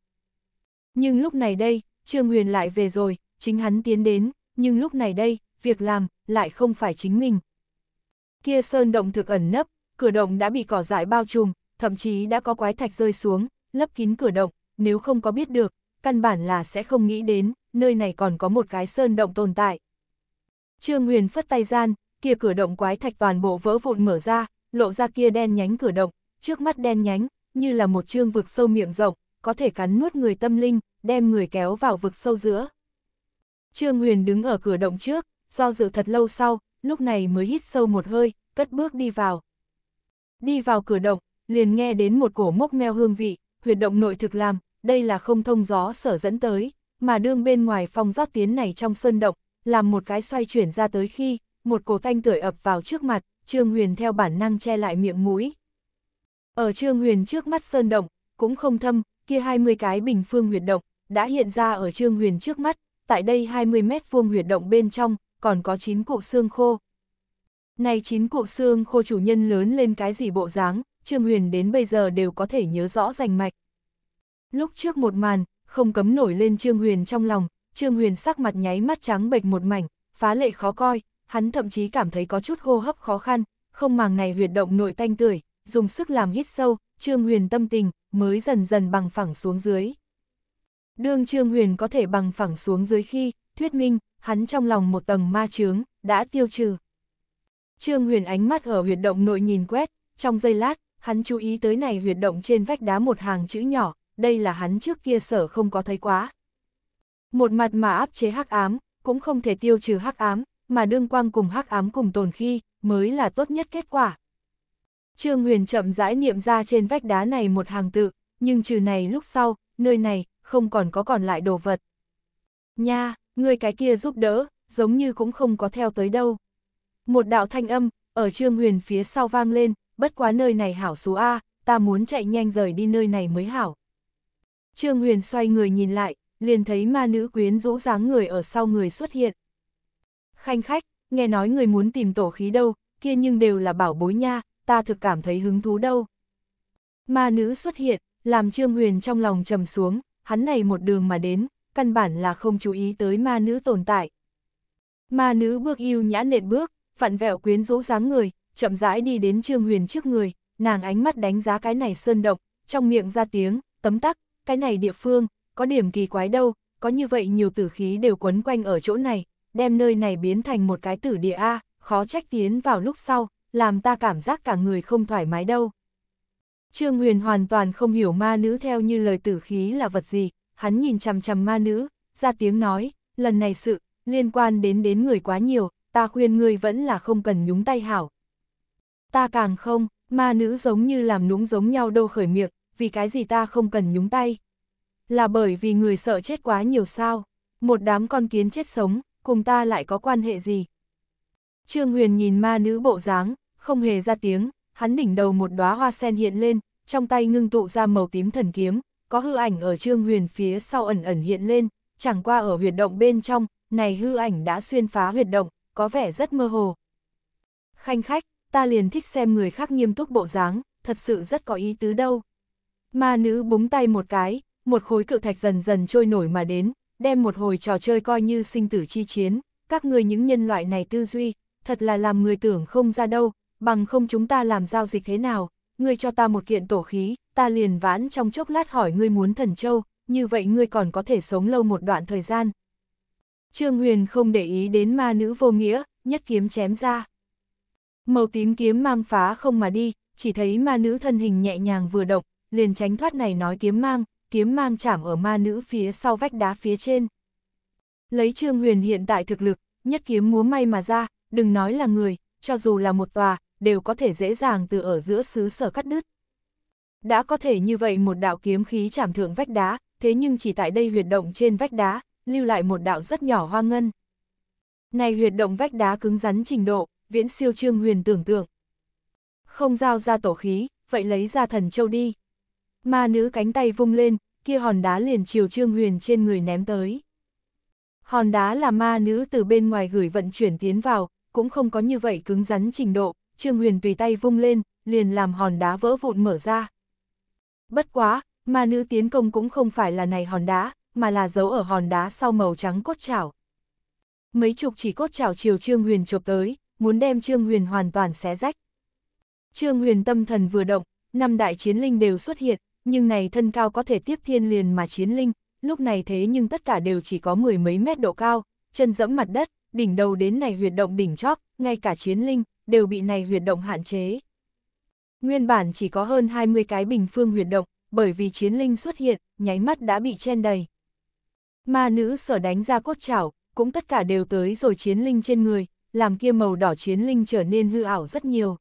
Nhưng lúc này đây, Trương Huyền lại về rồi, chính hắn tiến đến, nhưng lúc này đây, việc làm lại không phải chính mình. Kia sơn động thực ẩn nấp, cửa động đã bị cỏ dại bao trùm, thậm chí đã có quái thạch rơi xuống, lấp kín cửa động, nếu không có biết được, căn bản là sẽ không nghĩ đến, nơi này còn có một cái sơn động tồn tại. Trương Huyền phất tay gian, kia cửa động quái thạch toàn bộ vỡ vụn mở ra, lộ ra kia đen nhánh cửa động, trước mắt đen nhánh, như là một trương vực sâu miệng rộng, có thể cắn nuốt người tâm linh, đem người kéo vào vực sâu giữa. Trương Huyền đứng ở cửa động trước, do dự thật lâu sau, lúc này mới hít sâu một hơi, cất bước đi vào. Đi vào cửa động, liền nghe đến một cổ mốc meo hương vị, huyệt động nội thực làm, đây là không thông gió sở dẫn tới, mà đương bên ngoài phòng rót tiến này trong sơn động, làm một cái xoay chuyển ra tới khi, một cổ thanh tưởi ập vào trước mặt, Trương Huyền theo bản năng che lại miệng mũi. Ở Trương Huyền trước mắt sơn động, cũng không thâm, kia 20 cái bình phương huyệt động, đã hiện ra ở Trương Huyền trước mắt, tại đây 20 mét vuông huyệt động bên trong, còn có 9 cụ xương khô. Này 9 cụ xương khô chủ nhân lớn lên cái gì bộ dáng, Trương Huyền đến bây giờ đều có thể nhớ rõ rành mạch. Lúc trước một màn, không cấm nổi lên Trương Huyền trong lòng, Trương Huyền sắc mặt nháy mắt trắng bệch một mảnh, phá lệ khó coi, hắn thậm chí cảm thấy có chút hô hấp khó khăn, không màng này huyệt động nội tanh tưởi, dùng sức làm hít sâu, Trương Huyền tâm tình mới dần dần bằng phẳng xuống dưới. Đương Trương Huyền có thể bằng phẳng xuống dưới khi, thuyết minh, hắn trong lòng một tầng ma chướng, đã tiêu trừ. Trương Huyền ánh mắt ở huyệt động nội nhìn quét, trong giây lát, hắn chú ý tới này huyệt động trên vách đá một hàng chữ nhỏ, đây là hắn trước kia sở không có thấy quá. Một mặt mà áp chế hắc ám, cũng không thể tiêu trừ hắc ám, mà đương quang cùng hắc ám cùng tồn khi, mới là tốt nhất kết quả. Trương Huyền chậm rãi niệm ra trên vách đá này một hàng tự, nhưng trừ này lúc sau, nơi này, không còn có còn lại đồ vật. Nha! Người cái kia giúp đỡ, giống như cũng không có theo tới đâu. Một đạo thanh âm, ở Trương Huyền phía sau vang lên, bất quá nơi này hảo số A, ta muốn chạy nhanh rời đi nơi này mới hảo. Trương Huyền xoay người nhìn lại, liền thấy ma nữ quyến rũ dáng người ở sau người xuất hiện. Khanh khách, nghe nói người muốn tìm tổ khí đâu, kia nhưng đều là bảo bối nha, ta thực cảm thấy hứng thú đâu. Ma nữ xuất hiện, làm Trương Huyền trong lòng trầm xuống, hắn này một đường mà đến, căn bản là không chú ý tới ma nữ tồn tại. Ma nữ bước yêu nhã nện bước, vặn vẹo quyến rũ dáng người, chậm rãi đi đến Trương Huyền trước người, nàng ánh mắt đánh giá cái này sơn động, trong miệng ra tiếng, tấm tắc, cái này địa phương, có điểm kỳ quái đâu, có như vậy nhiều tử khí đều quấn quanh ở chỗ này, đem nơi này biến thành một cái tử địa A, khó trách tiến vào lúc sau, làm ta cảm giác cả người không thoải mái đâu. Trương Huyền hoàn toàn không hiểu ma nữ theo như lời tử khí là vật gì, hắn nhìn chằm chằm ma nữ, ra tiếng nói, lần này sự, liên quan đến đến người quá nhiều, ta khuyên ngươi vẫn là không cần nhúng tay hảo. Ta càng không, ma nữ giống như làm núng giống nhau đô khởi miệng, vì cái gì ta không cần nhúng tay. Là bởi vì người sợ chết quá nhiều sao, một đám con kiến chết sống, cùng ta lại có quan hệ gì. Trương Huyền nhìn ma nữ bộ dáng, không hề ra tiếng, hắn đỉnh đầu một đóa hoa sen hiện lên, trong tay ngưng tụ ra màu tím thần kiếm, có hư ảnh ở Trương Huyền phía sau ẩn ẩn hiện lên, chẳng qua ở huyệt động bên trong, này hư ảnh đã xuyên phá huyệt động, có vẻ rất mơ hồ. Khanh khách, ta liền thích xem người khác nghiêm túc bộ dáng, thật sự rất có ý tứ đâu. Ma nữ búng tay một cái, một khối cự thạch dần dần trôi nổi mà đến, đem một hồi trò chơi coi như sinh tử chi chiến, các người những nhân loại này tư duy, thật là làm người tưởng không ra đâu, bằng không chúng ta làm giao dịch thế nào ngươi cho ta một kiện tổ khí, ta liền vãn trong chốc lát hỏi ngươi muốn thần châu, như vậy ngươi còn có thể sống lâu một đoạn thời gian. Trương Huyền không để ý đến ma nữ vô nghĩa, nhất kiếm chém ra. Màu tím kiếm mang phá không mà đi, chỉ thấy ma nữ thân hình nhẹ nhàng vừa động, liền tránh thoát này nói kiếm mang, kiếm mang chạm ở ma nữ phía sau vách đá phía trên. Lấy Trương Huyền hiện tại thực lực, nhất kiếm múa may mà ra, đừng nói là người, cho dù là một tòa, đều có thể dễ dàng từ ở giữa xứ sở cắt đứt. Đã có thể như vậy một đạo kiếm khí chạm thượng vách đá, thế nhưng chỉ tại đây huyệt động trên vách đá, lưu lại một đạo rất nhỏ hoa ngân. Này huyệt động vách đá cứng rắn trình độ, viễn siêu trương huyền tưởng tượng. Không giao ra tổ khí, vậy lấy ra thần châu đi. Ma nữ cánh tay vung lên, kia hòn đá liền chiều trương huyền trên người ném tới. Hòn đá là ma nữ từ bên ngoài gửi vận chuyển tiến vào, cũng không có như vậy cứng rắn trình độ, Trương Huyền tùy tay vung lên, liền làm hòn đá vỡ vụn mở ra. Bất quá, ma nữ tiến công cũng không phải là này hòn đá, mà là giấu ở hòn đá sau màu trắng cốt chảo. Mấy chục chỉ cốt chảo chiều Trương Huyền chụp tới, muốn đem Trương Huyền hoàn toàn xé rách. Trương Huyền tâm thần vừa động, năm đại chiến linh đều xuất hiện, nhưng này thân cao có thể tiếp thiên liền mà chiến linh, lúc này thế nhưng tất cả đều chỉ có mười mấy mét độ cao, chân dẫm mặt đất, đỉnh đầu đến này huyệt động đỉnh chóp, ngay cả chiến linh, đều bị này huyệt động hạn chế. Nguyên bản chỉ có hơn 20 cái bình phương huyệt động, bởi vì chiến linh xuất hiện, nháy mắt đã bị chen đầy. Ma nữ sở đánh ra cốt chảo, cũng tất cả đều tới rồi chiến linh trên người, làm kia màu đỏ chiến linh trở nên hư ảo rất nhiều.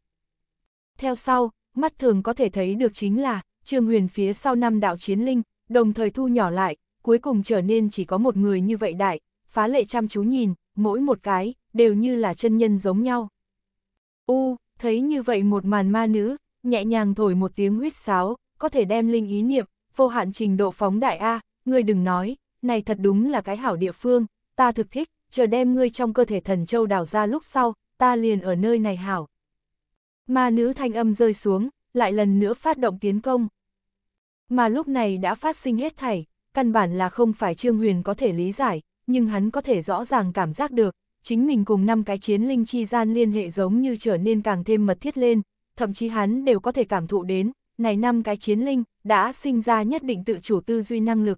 Theo sau, mắt thường có thể thấy được chính là, Trương Huyền phía sau năm đạo chiến linh, đồng thời thu nhỏ lại, cuối cùng trở nên chỉ có một người như vậy đại, phá lệ chăm chú nhìn, mỗi một cái, đều như là chân nhân giống nhau. U, thấy như vậy một màn ma nữ, nhẹ nhàng thổi một tiếng huyết sáo, có thể đem linh ý niệm, vô hạn trình độ phóng đại A, ngươi đừng nói, này thật đúng là cái hảo địa phương, ta thực thích, chờ đem ngươi trong cơ thể thần châu đào ra lúc sau, ta liền ở nơi này hảo. Ma nữ thanh âm rơi xuống, lại lần nữa phát động tiến công. Mà lúc này đã phát sinh hết thảy, căn bản là không phải Trương Huyền có thể lý giải, nhưng hắn có thể rõ ràng cảm giác được, chính mình cùng năm cái chiến linh chi gian liên hệ giống như trở nên càng thêm mật thiết lên, thậm chí hắn đều có thể cảm thụ đến, này năm cái chiến linh đã sinh ra nhất định tự chủ tư duy năng lực.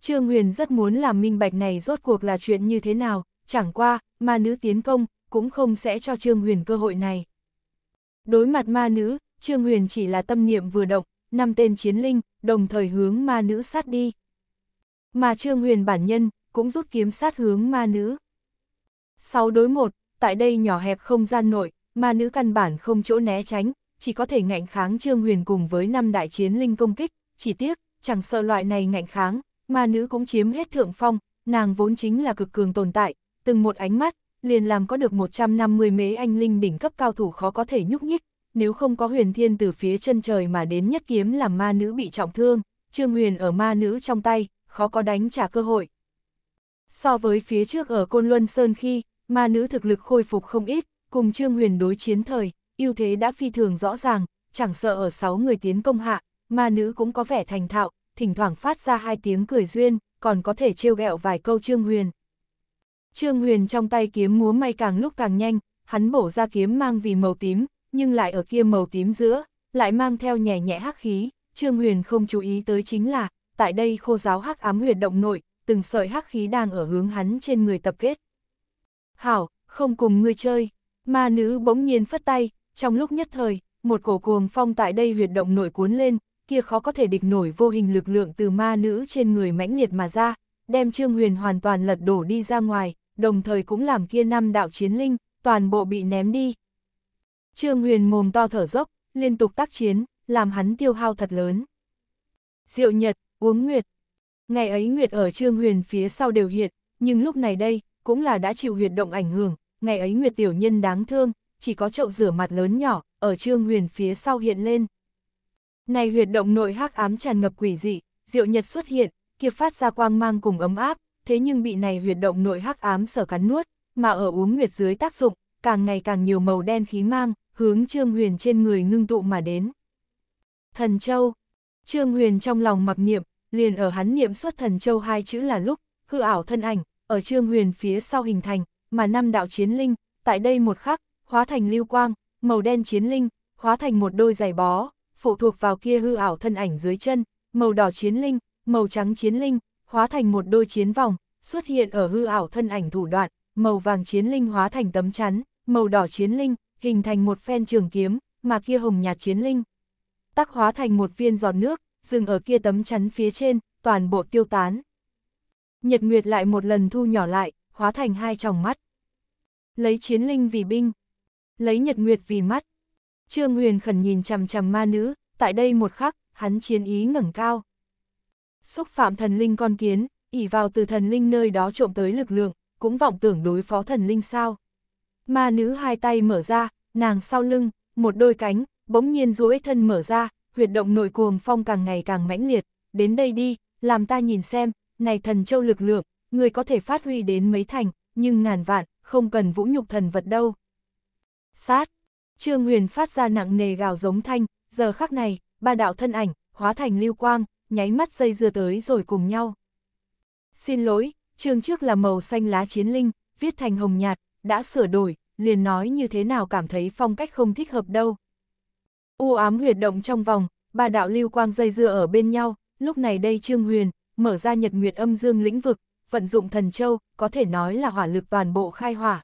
Trương Huyền rất muốn làm minh bạch này rốt cuộc là chuyện như thế nào, chẳng qua, ma nữ tiến công, cũng không sẽ cho Trương Huyền cơ hội này. Đối mặt ma nữ, Trương Huyền chỉ là tâm niệm vừa động, năm tên chiến linh, đồng thời hướng ma nữ sát đi. Mà Trương Huyền bản nhân, cũng rút kiếm sát hướng ma nữ. 6 đối 1, tại đây nhỏ hẹp không gian nội, ma nữ căn bản không chỗ né tránh, chỉ có thể ngạnh kháng Trương Huyền cùng với năm đại chiến linh công kích, chỉ tiếc, chẳng sợ loại này ngạnh kháng, ma nữ cũng chiếm hết thượng phong, nàng vốn chính là cực cường tồn tại, từng một ánh mắt, liền làm có được 150 mế anh linh đỉnh cấp cao thủ khó có thể nhúc nhích, nếu không có huyền thiên từ phía chân trời mà đến nhất kiếm làm ma nữ bị trọng thương, Trương Huyền ở ma nữ trong tay, khó có đánh trả cơ hội. So với phía trước ở Côn Luân Sơn khi, ma nữ thực lực khôi phục không ít, cùng Trương Huyền đối chiến thời, ưu thế đã phi thường rõ ràng, chẳng sợ ở 6 người tiến công hạ, ma nữ cũng có vẻ thành thạo, thỉnh thoảng phát ra hai tiếng cười duyên, còn có thể trêu ghẹo vài câu Trương Huyền. Trương Huyền trong tay kiếm múa may càng lúc càng nhanh, hắn bổ ra kiếm mang vì màu tím, nhưng lại ở kia màu tím giữa, lại mang theo nhẹ nhẹ hắc khí, Trương Huyền không chú ý tới chính là, tại đây khô giáo hắc ám huyệt động nội, từng sợi hắc khí đang ở hướng hắn trên người tập kết. Hảo, không cùng ngươi chơi, ma nữ bỗng nhiên phất tay, trong lúc nhất thời, một cổ cuồng phong tại đây huyệt động nổi cuốn lên, kia khó có thể địch nổi vô hình lực lượng từ ma nữ trên người mãnh liệt mà ra, đem Trương Huyền hoàn toàn lật đổ đi ra ngoài, đồng thời cũng làm kia năm đạo chiến linh, toàn bộ bị ném đi. Trương Huyền mồm to thở dốc, liên tục tác chiến, làm hắn tiêu hao thật lớn. Diệu Nhật, uống Nguyệt, Ngày ấy Nguyệt ở Trương Huyền phía sau đều hiện, nhưng lúc này đây, cũng là đã chịu huyệt động ảnh hưởng, ngày ấy Nguyệt tiểu nhân đáng thương, chỉ có chậu rửa mặt lớn nhỏ, ở Trương Huyền phía sau hiện lên. Này huyệt động nội hắc ám tràn ngập quỷ dị, diệu nhật xuất hiện, kia phát ra quang mang cùng ấm áp, thế nhưng bị này huyệt động nội hắc ám sở cắn nuốt, mà ở uống nguyệt dưới tác dụng, càng ngày càng nhiều màu đen khí mang, hướng Trương Huyền trên người ngưng tụ mà đến. Thần Châu Trương Huyền trong lòng mặc niệm, liền ở hắn niệm xuất thần châu hai chữ là lúc, hư ảo thân ảnh, ở trương huyền phía sau hình thành, mà năm đạo chiến linh, tại đây một khắc, hóa thành lưu quang, màu đen chiến linh, hóa thành một đôi giày bó, phụ thuộc vào kia hư ảo thân ảnh dưới chân, màu đỏ chiến linh, màu trắng chiến linh, hóa thành một đôi chiến vòng, xuất hiện ở hư ảo thân ảnh thủ đoạn, màu vàng chiến linh hóa thành tấm chắn, màu đỏ chiến linh, hình thành một phen trường kiếm, mà kia hồng nhạt chiến linh, tắc hóa thành một viên giọt nước, dừng ở kia tấm chắn phía trên, toàn bộ tiêu tán. Nhật Nguyệt lại một lần thu nhỏ lại, hóa thành hai tròng mắt. Lấy chiến linh vì binh, lấy Nhật Nguyệt vì mắt. Trương Huyền khẩn nhìn chằm chằm ma nữ, tại đây một khắc, hắn chiến ý ngẩng cao. Xúc phạm thần linh con kiến, ỉ vào từ thần linh nơi đó trộm tới lực lượng, cũng vọng tưởng đối phó thần linh sao. Ma nữ hai tay mở ra, nàng sau lưng, một đôi cánh, bỗng nhiên duỗi thân mở ra, huyệt động nội cuồng phong càng ngày càng mãnh liệt, đến đây đi, làm ta nhìn xem, này thần châu lực lượng, người có thể phát huy đến mấy thành, nhưng ngàn vạn, không cần vũ nhục thần vật đâu. Sát, Trương Huyền phát ra nặng nề gào giống thanh, giờ khắc này, ba đạo thân ảnh, hóa thành lưu quang, nháy mắt dây dưa tới rồi cùng nhau. Xin lỗi, trương trước là màu xanh lá chiến linh, viết thành hồng nhạt, đã sửa đổi, liền nói như thế nào cảm thấy phong cách không thích hợp đâu. U ám huyệt động trong vòng, ba đạo lưu quang dây dưa ở bên nhau, lúc này đây Trương Huyền, mở ra nhật nguyệt âm dương lĩnh vực, vận dụng thần châu, có thể nói là hỏa lực toàn bộ khai hỏa.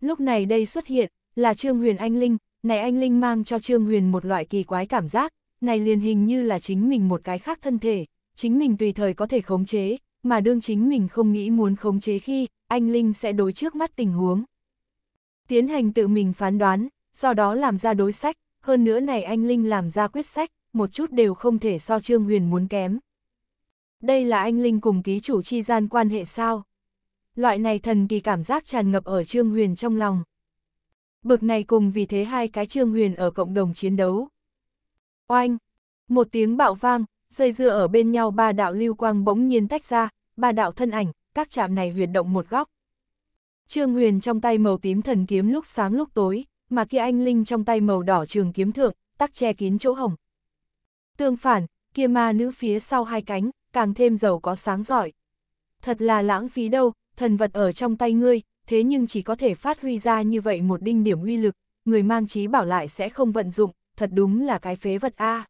Lúc này đây xuất hiện, là Trương Huyền Anh Linh, này Anh Linh mang cho Trương Huyền một loại kỳ quái cảm giác, này liền hình như là chính mình một cái khác thân thể, chính mình tùy thời có thể khống chế, mà đương chính mình không nghĩ muốn khống chế khi, Anh Linh sẽ đối trước mắt tình huống. Tiến hành tự mình phán đoán, do đó làm ra đối sách, hơn nữa này anh Linh làm ra quyết sách, một chút đều không thể so Trương Huyền muốn kém. Đây là anh Linh cùng ký chủ chi gian quan hệ sao? Loại này thần kỳ cảm giác tràn ngập ở Trương Huyền trong lòng. Bực này cùng vì thế hai cái Trương Huyền ở cộng đồng chiến đấu. Oanh! Một tiếng bạo vang, dây dưa ở bên nhau ba đạo lưu quang bỗng nhiên tách ra, ba đạo thân ảnh, các chạm này huyệt động một góc. Trương Huyền trong tay màu tím thần kiếm lúc sáng lúc tối, mà kia anh linh trong tay màu đỏ trường kiếm thượng, tắc che kín chỗ hồng. Tương phản, kia ma nữ phía sau hai cánh, càng thêm giàu có sáng giỏi. Thật là lãng phí đâu, thần vật ở trong tay ngươi, thế nhưng chỉ có thể phát huy ra như vậy một đinh điểm uy lực, người mang trí bảo lại sẽ không vận dụng, thật đúng là cái phế vật A.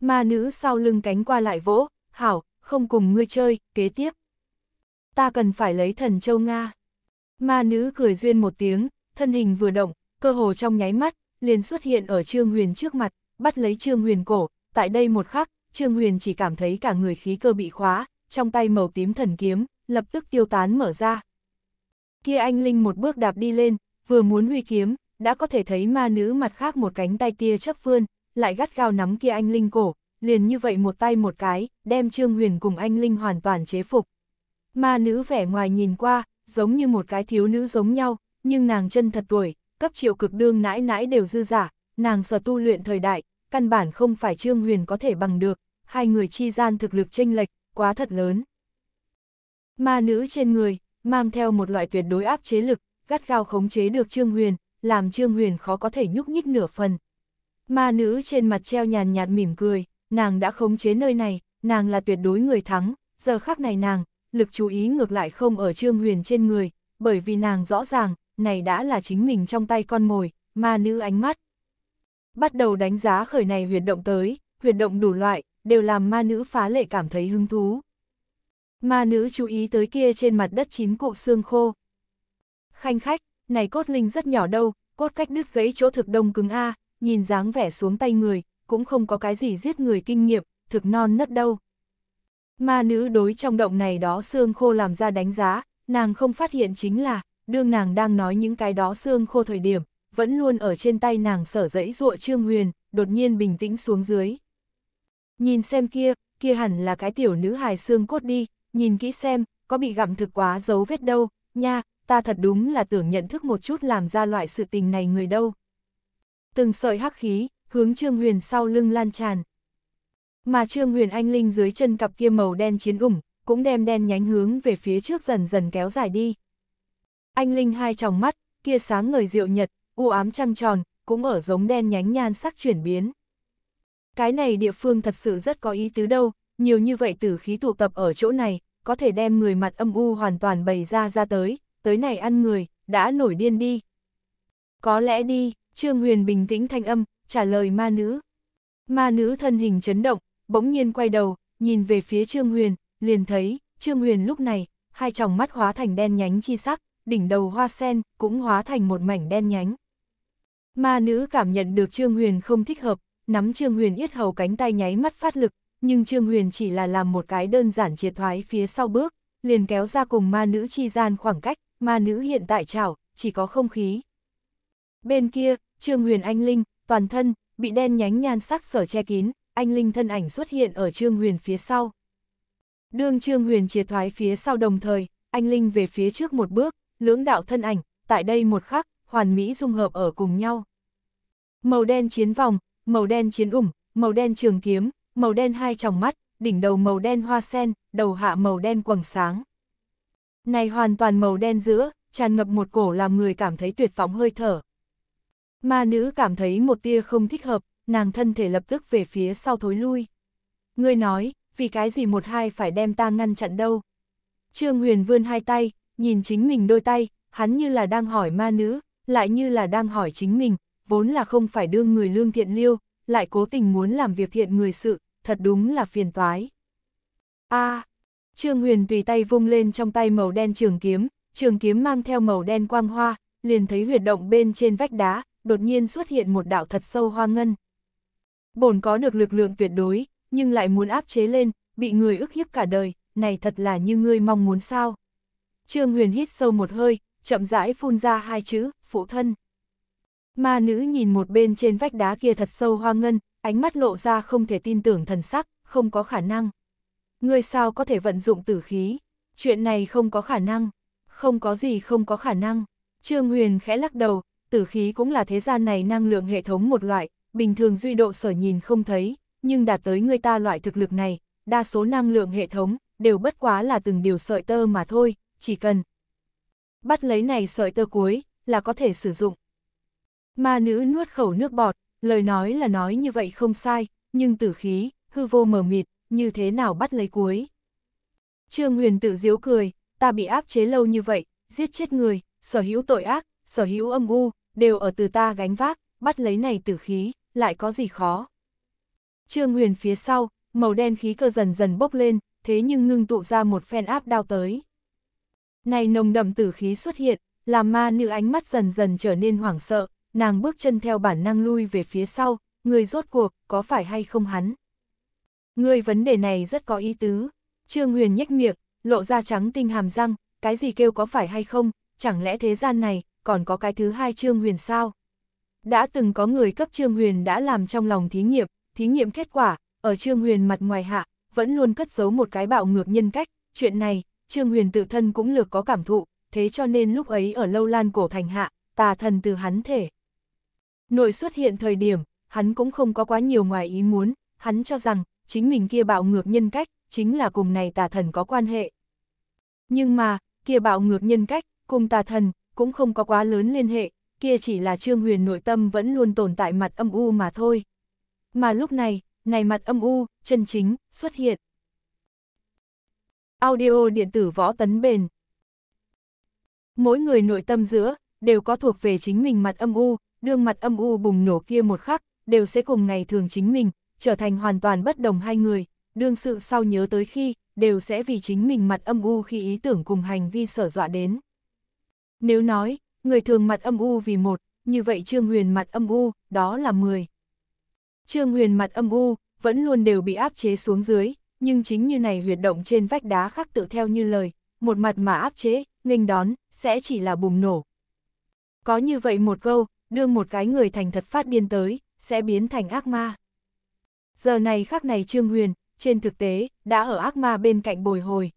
Ma nữ sau lưng cánh qua lại vỗ, hảo, không cùng ngươi chơi, kế tiếp. Ta cần phải lấy thần châu Nga. Ma nữ cười duyên một tiếng, thân hình vừa động, cơ hồ trong nháy mắt, liền xuất hiện ở Trương Huyền trước mặt, bắt lấy Trương Huyền cổ, tại đây một khắc, Trương Huyền chỉ cảm thấy cả người khí cơ bị khóa, trong tay màu tím thần kiếm, lập tức tiêu tán mở ra. Kia anh Linh một bước đạp đi lên, vừa muốn huy kiếm, đã có thể thấy ma nữ mặt khác một cánh tay tia chấp vươn, lại gắt gao nắm kia anh Linh cổ, liền như vậy một tay một cái, đem Trương Huyền cùng anh Linh hoàn toàn chế phục. Ma nữ vẻ ngoài nhìn qua, giống như một cái thiếu nữ giống nhau, nhưng nàng chân thật tuổi, cấp triệu cực đương nãi nãi đều dư giả, nàng sở tu luyện thời đại, căn bản không phải Trương Huyền có thể bằng được, hai người chi gian thực lực chênh lệch, quá thật lớn. Ma nữ trên người, mang theo một loại tuyệt đối áp chế lực, gắt gao khống chế được Trương Huyền, làm Trương Huyền khó có thể nhúc nhích nửa phần. Ma nữ trên mặt treo nhàn nhạt mỉm cười, nàng đã khống chế nơi này, nàng là tuyệt đối người thắng, giờ khác này nàng, lực chú ý ngược lại không ở Trương Huyền trên người, bởi vì nàng rõ ràng, này đã là chính mình trong tay con mồi, ma nữ ánh mắt. Bắt đầu đánh giá khởi này huyệt động tới, huyệt động đủ loại, đều làm ma nữ phá lệ cảm thấy hứng thú. Ma nữ chú ý tới kia trên mặt đất chín cụ xương khô. Khanh khách, này cốt linh rất nhỏ đâu, cốt cách đứt gãy chỗ thực đông cứng A, nhìn dáng vẻ xuống tay người, cũng không có cái gì giết người kinh nghiệm, thực non nất đâu. Ma nữ đối trong động này đó xương khô làm ra đánh giá, nàng không phát hiện chính là, đương nàng đang nói những cái đó xương khô thời điểm, vẫn luôn ở trên tay nàng sở dẫy ruộ Trương Huyền, đột nhiên bình tĩnh xuống dưới. Nhìn xem kia, kia hẳn là cái tiểu nữ hài xương cốt đi, nhìn kỹ xem, có bị gặm thực quá dấu vết đâu, nha, ta thật đúng là tưởng nhận thức một chút làm ra loại sự tình này người đâu. Từng sợi hắc khí, hướng Trương Huyền sau lưng lan tràn. Mà Trương Huyền anh linh dưới chân cặp kia màu đen chiến ủng, cũng đem đen nhánh hướng về phía trước dần dần kéo dài đi. Anh Linh hai tròng mắt, kia sáng ngời diệu nhật, u ám trăng tròn, cũng ở giống đen nhánh nhan sắc chuyển biến. Cái này địa phương thật sự rất có ý tứ đâu, nhiều như vậy tử khí tụ tập ở chỗ này, có thể đem người mặt âm u hoàn toàn bày ra ra tới, tới này ăn người, đã nổi điên đi. Có lẽ đi, Trương Huyền bình tĩnh thanh âm, trả lời ma nữ. Ma nữ thân hình chấn động, bỗng nhiên quay đầu, nhìn về phía Trương Huyền, liền thấy, Trương Huyền lúc này, hai tròng mắt hóa thành đen nhánh chi sắc, đỉnh đầu hoa sen cũng hóa thành một mảnh đen nhánh. Ma nữ cảm nhận được Trương Huyền không thích hợp, nắm Trương Huyền yết hầu cánh tay nháy mắt phát lực, nhưng Trương Huyền chỉ là làm một cái đơn giản triệt thoái phía sau bước, liền kéo ra cùng ma nữ chi gian khoảng cách, ma nữ hiện tại chảo, chỉ có không khí. Bên kia, Trương Huyền anh linh, toàn thân, bị đen nhánh nhan sắc sở che kín, anh linh thân ảnh xuất hiện ở Trương Huyền phía sau. Đương Trương Huyền triệt thoái phía sau đồng thời, anh linh về phía trước một bước, lưỡng đạo thân ảnh, tại đây một khắc, hoàn mỹ dung hợp ở cùng nhau. Màu đen chiến vòng, màu đen chiến ủng, màu đen trường kiếm, màu đen hai tròng mắt, đỉnh đầu màu đen hoa sen, đầu hạ màu đen quầng sáng. Này hoàn toàn màu đen giữa, tràn ngập một cổ làm người cảm thấy tuyệt vọng hơi thở. Ma nữ cảm thấy một tia không thích hợp, nàng thân thể lập tức về phía sau thối lui. Ngươi nói, vì cái gì một hai phải đem ta ngăn chặn đâu. Trương Huyền vươn hai tay, nhìn chính mình đôi tay, hắn như là đang hỏi ma nữ, lại như là đang hỏi chính mình, vốn là không phải đương người lương thiện liêu, lại cố tình muốn làm việc thiện người sự, thật đúng là phiền toái. a Trương Huyền tùy tay vung lên trong tay màu đen trường kiếm, trường kiếm mang theo màu đen quang hoa, liền thấy huyệt động bên trên vách đá, đột nhiên xuất hiện một đạo thật sâu hoa ngân. Bổn có được lực lượng tuyệt đối, nhưng lại muốn áp chế lên, bị người ức hiếp cả đời, này thật là như ngươi mong muốn sao. Trương Huyền hít sâu một hơi, chậm rãi phun ra hai chữ, phụ thân. Ma nữ nhìn một bên trên vách đá kia thật sâu hoa ngân, ánh mắt lộ ra không thể tin tưởng thần sắc, không có khả năng. Ngươi sao có thể vận dụng tử khí? Chuyện này không có khả năng. Không có gì không có khả năng. Trương Huyền khẽ lắc đầu, tử khí cũng là thế gian này năng lượng hệ thống một loại, bình thường duy độ sở nhìn không thấy, nhưng đạt tới người ta loại thực lực này, đa số năng lượng hệ thống đều bất quá là từng điều sợi tơ mà thôi, chỉ cần bắt lấy này sợi tơ cuối, là có thể sử dụng. Ma nữ nuốt khẩu nước bọt, lời nói là nói như vậy không sai, nhưng tử khí, hư vô mờ mịt, như thế nào bắt lấy cuối. Trương Huyền tự diếu cười, ta bị áp chế lâu như vậy, giết chết người, sở hữu tội ác, sở hữu âm u, đều ở từ ta gánh vác, bắt lấy này tử khí, lại có gì khó. Trương Huyền phía sau, màu đen khí cơ dần dần bốc lên, thế nhưng ngưng tụ ra một phen áp đao tới. Này nồng đậm tử khí xuất hiện, làm ma nữ ánh mắt dần dần trở nên hoảng sợ, nàng bước chân theo bản năng lui về phía sau, người rốt cuộc, có phải hay không hắn? Người vấn đề này rất có ý tứ, Trương Huyền nhếch miệng, lộ ra trắng tinh hàm răng, cái gì kêu có phải hay không, chẳng lẽ thế gian này còn có cái thứ hai Trương Huyền sao? Đã từng có người cấp Trương Huyền đã làm trong lòng thí nghiệm, thí nghiệm kết quả, ở Trương Huyền mặt ngoài hạ, vẫn luôn cất giấu một cái bạo ngược nhân cách, chuyện này, Trương Huyền tự thân cũng lược có cảm thụ, thế cho nên lúc ấy ở lâu lan cổ thành hạ, tà thần từ hắn thể. Nội xuất hiện thời điểm, hắn cũng không có quá nhiều ngoài ý muốn, hắn cho rằng, chính mình kia bạo ngược nhân cách, chính là cùng này tà thần có quan hệ. Nhưng mà, kia bạo ngược nhân cách, cùng tà thần, cũng không có quá lớn liên hệ, kia chỉ là Trương Huyền nội tâm vẫn luôn tồn tại mặt âm u mà thôi. Mà lúc này, này mặt âm u, chân chính, xuất hiện. Audio điện tử võ tấn bền. Mỗi người nội tâm giữa, đều có thuộc về chính mình mặt âm u, đương mặt âm u bùng nổ kia một khắc, đều sẽ cùng ngày thường chính mình, trở thành hoàn toàn bất đồng hai người, đương sự sau nhớ tới khi, đều sẽ vì chính mình mặt âm u khi ý tưởng cùng hành vi sở dọa đến. Nếu nói, người thường mặt âm u vì một, như vậy Trương Huyền mặt âm u, đó là 10. Trương Huyền mặt âm u, vẫn luôn đều bị áp chế xuống dưới, nhưng chính như này huyệt động trên vách đá khắc tự theo như lời, một mặt mà áp chế, nghênh đón, sẽ chỉ là bùng nổ. Có như vậy một câu, đưa một cái người thành thật phát điên tới, sẽ biến thành ác ma. Giờ này khắc này Trương Huyền, trên thực tế, đã ở ác ma bên cạnh bồi hồi.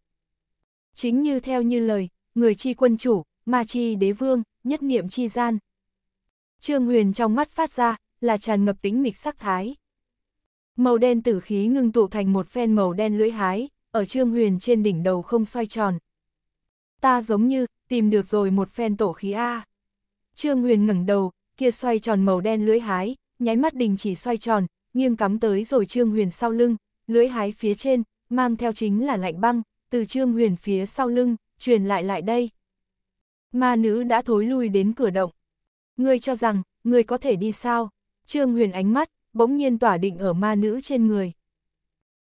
Chính như theo như lời, người chi quân chủ, ma chi đế vương, nhất niệm chi gian. Trương Huyền trong mắt phát ra, là tràn ngập tính mịch sắc thái. Màu đen tử khí ngưng tụ thành một phen màu đen lưỡi hái, ở trương huyền trên đỉnh đầu không xoay tròn. Ta giống như, tìm được rồi một phen tổ khí A. Trương huyền ngẩng đầu, kia xoay tròn màu đen lưỡi hái, nháy mắt đình chỉ xoay tròn, nghiêng cắm tới rồi trương huyền sau lưng, lưỡi hái phía trên, mang theo chính là lạnh băng, từ trương huyền phía sau lưng, truyền lại lại đây. Ma nữ đã thối lui đến cửa động. Ngươi cho rằng, ngươi có thể đi sao? Trương huyền ánh mắt, bỗng nhiên tỏa định ở ma nữ trên người.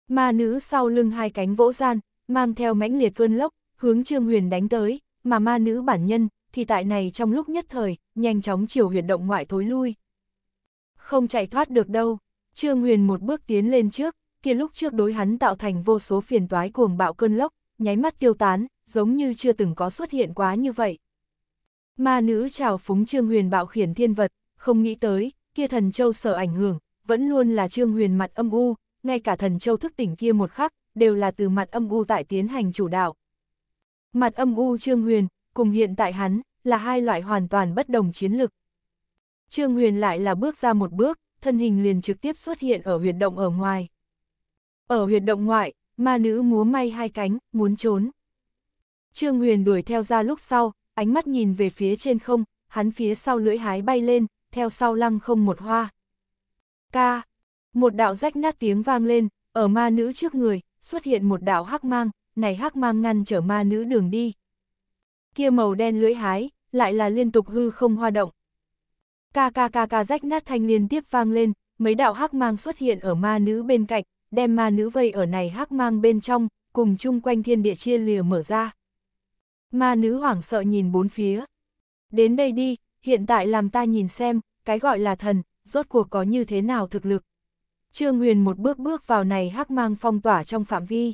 Ma nữ sau lưng hai cánh vỗ gian, mang theo mãnh liệt cơn lốc, hướng Trương Huyền đánh tới, mà ma nữ bản nhân, thì tại này trong lúc nhất thời, nhanh chóng chiều huyệt động ngoại thối lui. Không chạy thoát được đâu, Trương Huyền một bước tiến lên trước, kia lúc trước đối hắn tạo thành vô số phiền toái cuồng bạo cơn lốc, nháy mắt tiêu tán, giống như chưa từng có xuất hiện quá như vậy. Ma nữ chào phúng Trương Huyền bạo khiển thiên vật, không nghĩ tới, kia thần châu sợ ảnh hưởng, vẫn luôn là Trương Huyền mặt âm u, ngay cả thần châu thức tỉnh kia một khắc, đều là từ mặt âm u tại tiến hành chủ đạo. Mặt âm u Trương Huyền, cùng hiện tại hắn, là hai loại hoàn toàn bất đồng chiến lực. Trương Huyền lại là bước ra một bước, thân hình liền trực tiếp xuất hiện ở huyệt động ở ngoài. Ở huyệt động ngoại, ma nữ múa may hai cánh, muốn trốn. Trương Huyền đuổi theo ra lúc sau, ánh mắt nhìn về phía trên không, hắn phía sau lưỡi hái bay lên, theo sau lăng không một hoa. Ca, một đạo rách nát tiếng vang lên, ở ma nữ trước người, xuất hiện một đạo hắc mang, này hắc mang ngăn trở ma nữ đường đi. Kia màu đen lưỡi hái, lại là liên tục hư không hoa động. Ca ca ca ca rách nát thanh liên tiếp vang lên, mấy đạo hắc mang xuất hiện ở ma nữ bên cạnh, đem ma nữ vây ở này hắc mang bên trong, cùng chung quanh thiên địa chia lìa mở ra. Ma nữ hoảng sợ nhìn bốn phía. Đến đây đi, hiện tại làm ta nhìn xem, cái gọi là thần, rốt cuộc có như thế nào thực lực. Trương Huyền một bước bước vào này hắc mang phong tỏa trong phạm vi.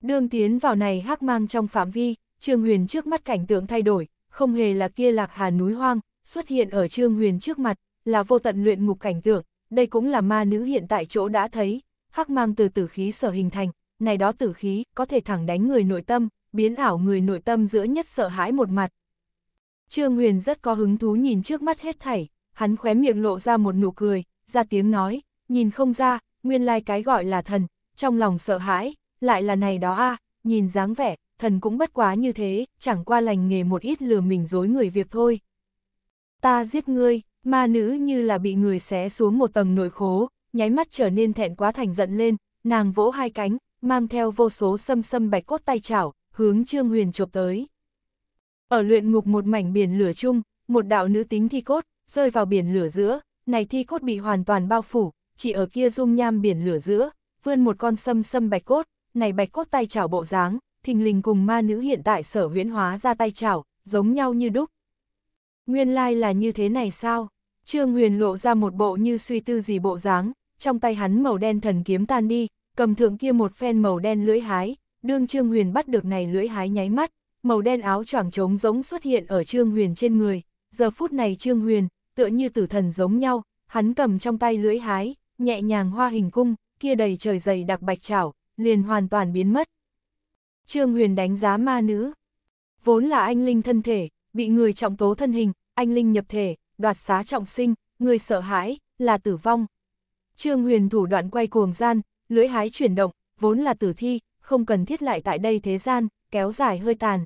Đương tiến vào này hắc mang trong phạm vi, Trương Huyền trước mắt cảnh tượng thay đổi, không hề là kia lạc hà núi hoang, xuất hiện ở Trương Huyền trước mặt, là vô tận luyện ngục cảnh tượng, đây cũng là ma nữ hiện tại chỗ đã thấy, hắc mang từ tử khí sở hình thành, này đó tử khí có thể thẳng đánh người nội tâm, biến ảo người nội tâm giữa nhất sợ hãi một mặt. Trương Huyền rất có hứng thú nhìn trước mắt hết thảy, hắn khóe miệng lộ ra một nụ cười, ra tiếng nói, nhìn không ra, nguyên lai cái gọi là thần, trong lòng sợ hãi, lại là này đó a nhìn dáng vẻ, thần cũng bất quá như thế, chẳng qua lành nghề một ít lừa mình dối người việc thôi. Ta giết ngươi, ma nữ như là bị người xé xuống một tầng nội khố, nháy mắt trở nên thẹn quá thành giận lên, nàng vỗ hai cánh, mang theo vô số sâm sâm bạch cốt tay chảo, hướng Trương Huyền chụp tới. Ở luyện ngục một mảnh biển lửa chung, một đạo nữ tính thi cốt, rơi vào biển lửa giữa, này thi cốt bị hoàn toàn bao phủ, chỉ ở kia dung nham biển lửa giữa, vươn một con sâm sâm bạch cốt, này bạch cốt tay chảo bộ dáng, thình lình cùng ma nữ hiện tại sở huyễn hóa ra tay chảo, giống nhau như đúc. Nguyên lai là như thế này sao? Trương Huyền lộ ra một bộ như suy tư gì bộ dáng, trong tay hắn màu đen thần kiếm tan đi, cầm thượng kia một phen màu đen lưỡi hái, đương Trương Huyền bắt được này lưỡi hái nháy mắt, màu đen áo choàng trống giống xuất hiện ở Trương Huyền trên người, giờ phút này Trương Huyền tựa như tử thần giống nhau, hắn cầm trong tay lưỡi hái, nhẹ nhàng hoa hình cung, kia đầy trời dày đặc bạch trảo, liền hoàn toàn biến mất. Trương Huyền đánh giá ma nữ. Vốn là anh Linh thân thể, bị người trọng tố thân hình, anh Linh nhập thể, đoạt xá trọng sinh, người sợ hãi, là tử vong. Trương Huyền thủ đoạn quay cuồng gian, lưỡi hái chuyển động, vốn là tử thi, không cần thiết lại tại đây thế gian, kéo dài hơi tàn.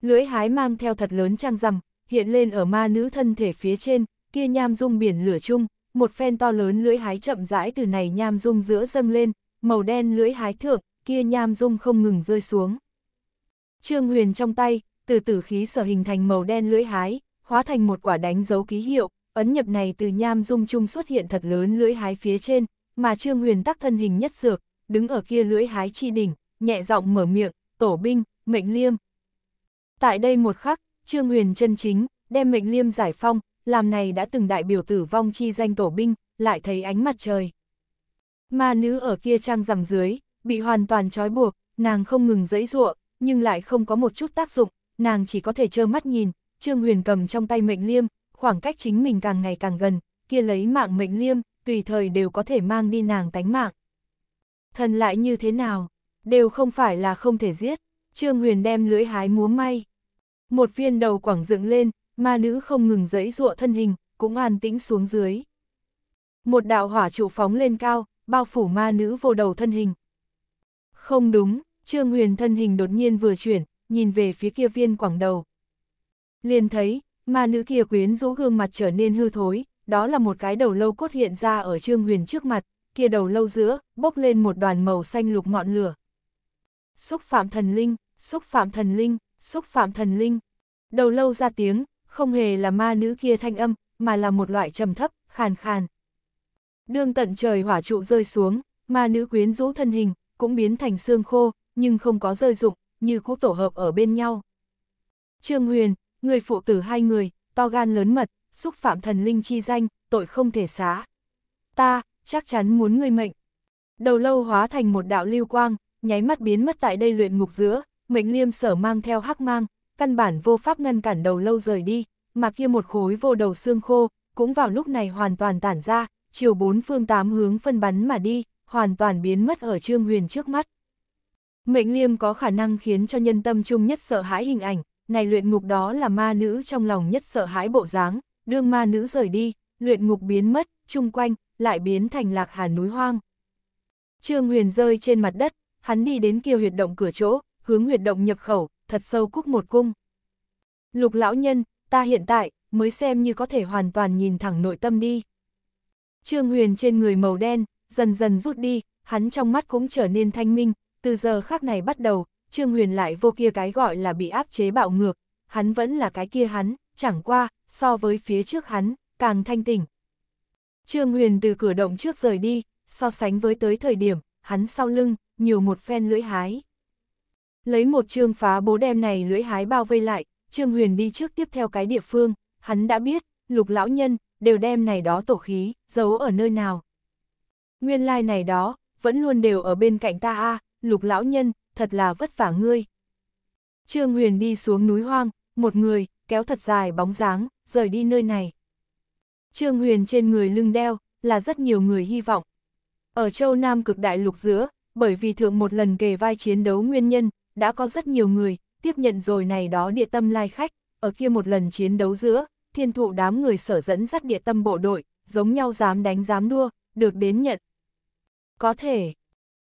Lưỡi hái mang theo thật lớn trang rằm, hiện lên ở ma nữ thân thể phía trên, kia nham dung biển lửa chung, một phen to lớn lưỡi hái chậm rãi từ này nham dung giữa dâng lên, màu đen lưỡi hái thượng, kia nham dung không ngừng rơi xuống. Trương Huyền trong tay, từ tử khí sở hình thành màu đen lưỡi hái, hóa thành một quả đánh dấu ký hiệu, ấn nhập này từ nham dung chung xuất hiện thật lớn lưỡi hái phía trên, mà Trương Huyền tắc thân hình nhất dược, đứng ở kia lưỡi hái chi đỉnh, nhẹ giọng mở miệng, tổ binh, mệnh liêm. Tại đây một khắc, Trương Huyền chân chính, đem mệnh liêm giải phong, làm này đã từng đại biểu tử vong chi danh tổ binh, lại thấy ánh mặt trời. Ma nữ ở kia trang rằm dưới, bị hoàn toàn trói buộc, nàng không ngừng dẫy ruộng, nhưng lại không có một chút tác dụng, nàng chỉ có thể trơ mắt nhìn, Trương Huyền cầm trong tay mệnh liêm, khoảng cách chính mình càng ngày càng gần, kia lấy mạng mệnh liêm, tùy thời đều có thể mang đi nàng tánh mạng. Thần lại như thế nào, đều không phải là không thể giết, Trương Huyền đem lưỡi hái múa may, một viên đầu quảng dựng lên, ma nữ không ngừng giãy giụa thân hình, cũng an tĩnh xuống dưới. Một đạo hỏa trụ phóng lên cao, bao phủ ma nữ vô đầu thân hình. Không đúng, Trương Huyền thân hình đột nhiên vừa chuyển, nhìn về phía kia viên quảng đầu. Liền thấy, ma nữ kia quyến rũ gương mặt trở nên hư thối, đó là một cái đầu lâu cốt hiện ra ở Trương Huyền trước mặt, kia đầu lâu giữa, bốc lên một đoàn màu xanh lục ngọn lửa. Xúc phạm thần linh, xúc phạm thần linh xúc phạm thần linh. Đầu lâu ra tiếng, không hề là ma nữ kia thanh âm, mà là một loại trầm thấp, khàn khàn. Đương tận trời hỏa trụ rơi xuống, ma nữ quyến rũ thân hình, cũng biến thành xương khô, nhưng không có rơi rụng, như cũ tổ hợp ở bên nhau. Trương Huyền, người phụ tử hai người, to gan lớn mật, xúc phạm thần linh chi danh, tội không thể xá. Ta, chắc chắn muốn người mệnh. Đầu lâu hóa thành một đạo lưu quang, nháy mắt biến mất tại đây luyện ngục giữa, mệnh liêm sở mang theo hắc mang, căn bản vô pháp ngăn cản đầu lâu rời đi, mà kia một khối vô đầu xương khô, cũng vào lúc này hoàn toàn tản ra, chiều bốn phương tám hướng phân bắn mà đi, hoàn toàn biến mất ở Trương Huyền trước mắt. Mệnh liêm có khả năng khiến cho nhân tâm chung nhất sợ hãi hình ảnh, này luyện ngục đó là ma nữ trong lòng nhất sợ hãi bộ dáng, đương ma nữ rời đi, luyện ngục biến mất, chung quanh, lại biến thành lạc hà núi hoang. Trương Huyền rơi trên mặt đất, hắn đi đến kia huyệt động cửa chỗ, hướng huyệt động nhập khẩu, thật sâu cúc một cung. Lục lão nhân, ta hiện tại, mới xem như có thể hoàn toàn nhìn thẳng nội tâm đi. Trương Huyền trên người màu đen, dần dần rút đi, hắn trong mắt cũng trở nên thanh minh, từ giờ khác này bắt đầu, Trương Huyền lại vô kia cái gọi là bị áp chế bạo ngược, hắn vẫn là cái kia hắn, chẳng qua, so với phía trước hắn, càng thanh tỉnh. Trương Huyền từ cửa động trước rời đi, so sánh với tới thời điểm, hắn sau lưng, nhiều một phen lưỡi hái. Lấy một trương phá bố đem này lưỡi hái bao vây lại, Trương Huyền đi trước tiếp theo cái địa phương, hắn đã biết, lục lão nhân, đều đem này đó tổ khí, giấu ở nơi nào. Nguyên lai này đó, vẫn luôn đều ở bên cạnh ta a lục lão nhân, thật là vất vả ngươi. Trương Huyền đi xuống núi hoang, một người, kéo thật dài bóng dáng, rời đi nơi này. Trương Huyền trên người lưng đeo, là rất nhiều người hy vọng. Ở châu Nam cực đại lục giữa, bởi vì thượng một lần kề vai chiến đấu nguyên nhân, đã có rất nhiều người, tiếp nhận rồi này đó địa tâm lai khách, ở kia một lần chiến đấu giữa, thiên thụ đám người sở dẫn dắt địa tâm bộ đội, giống nhau dám đánh dám đua, được đến nhận. Có thể,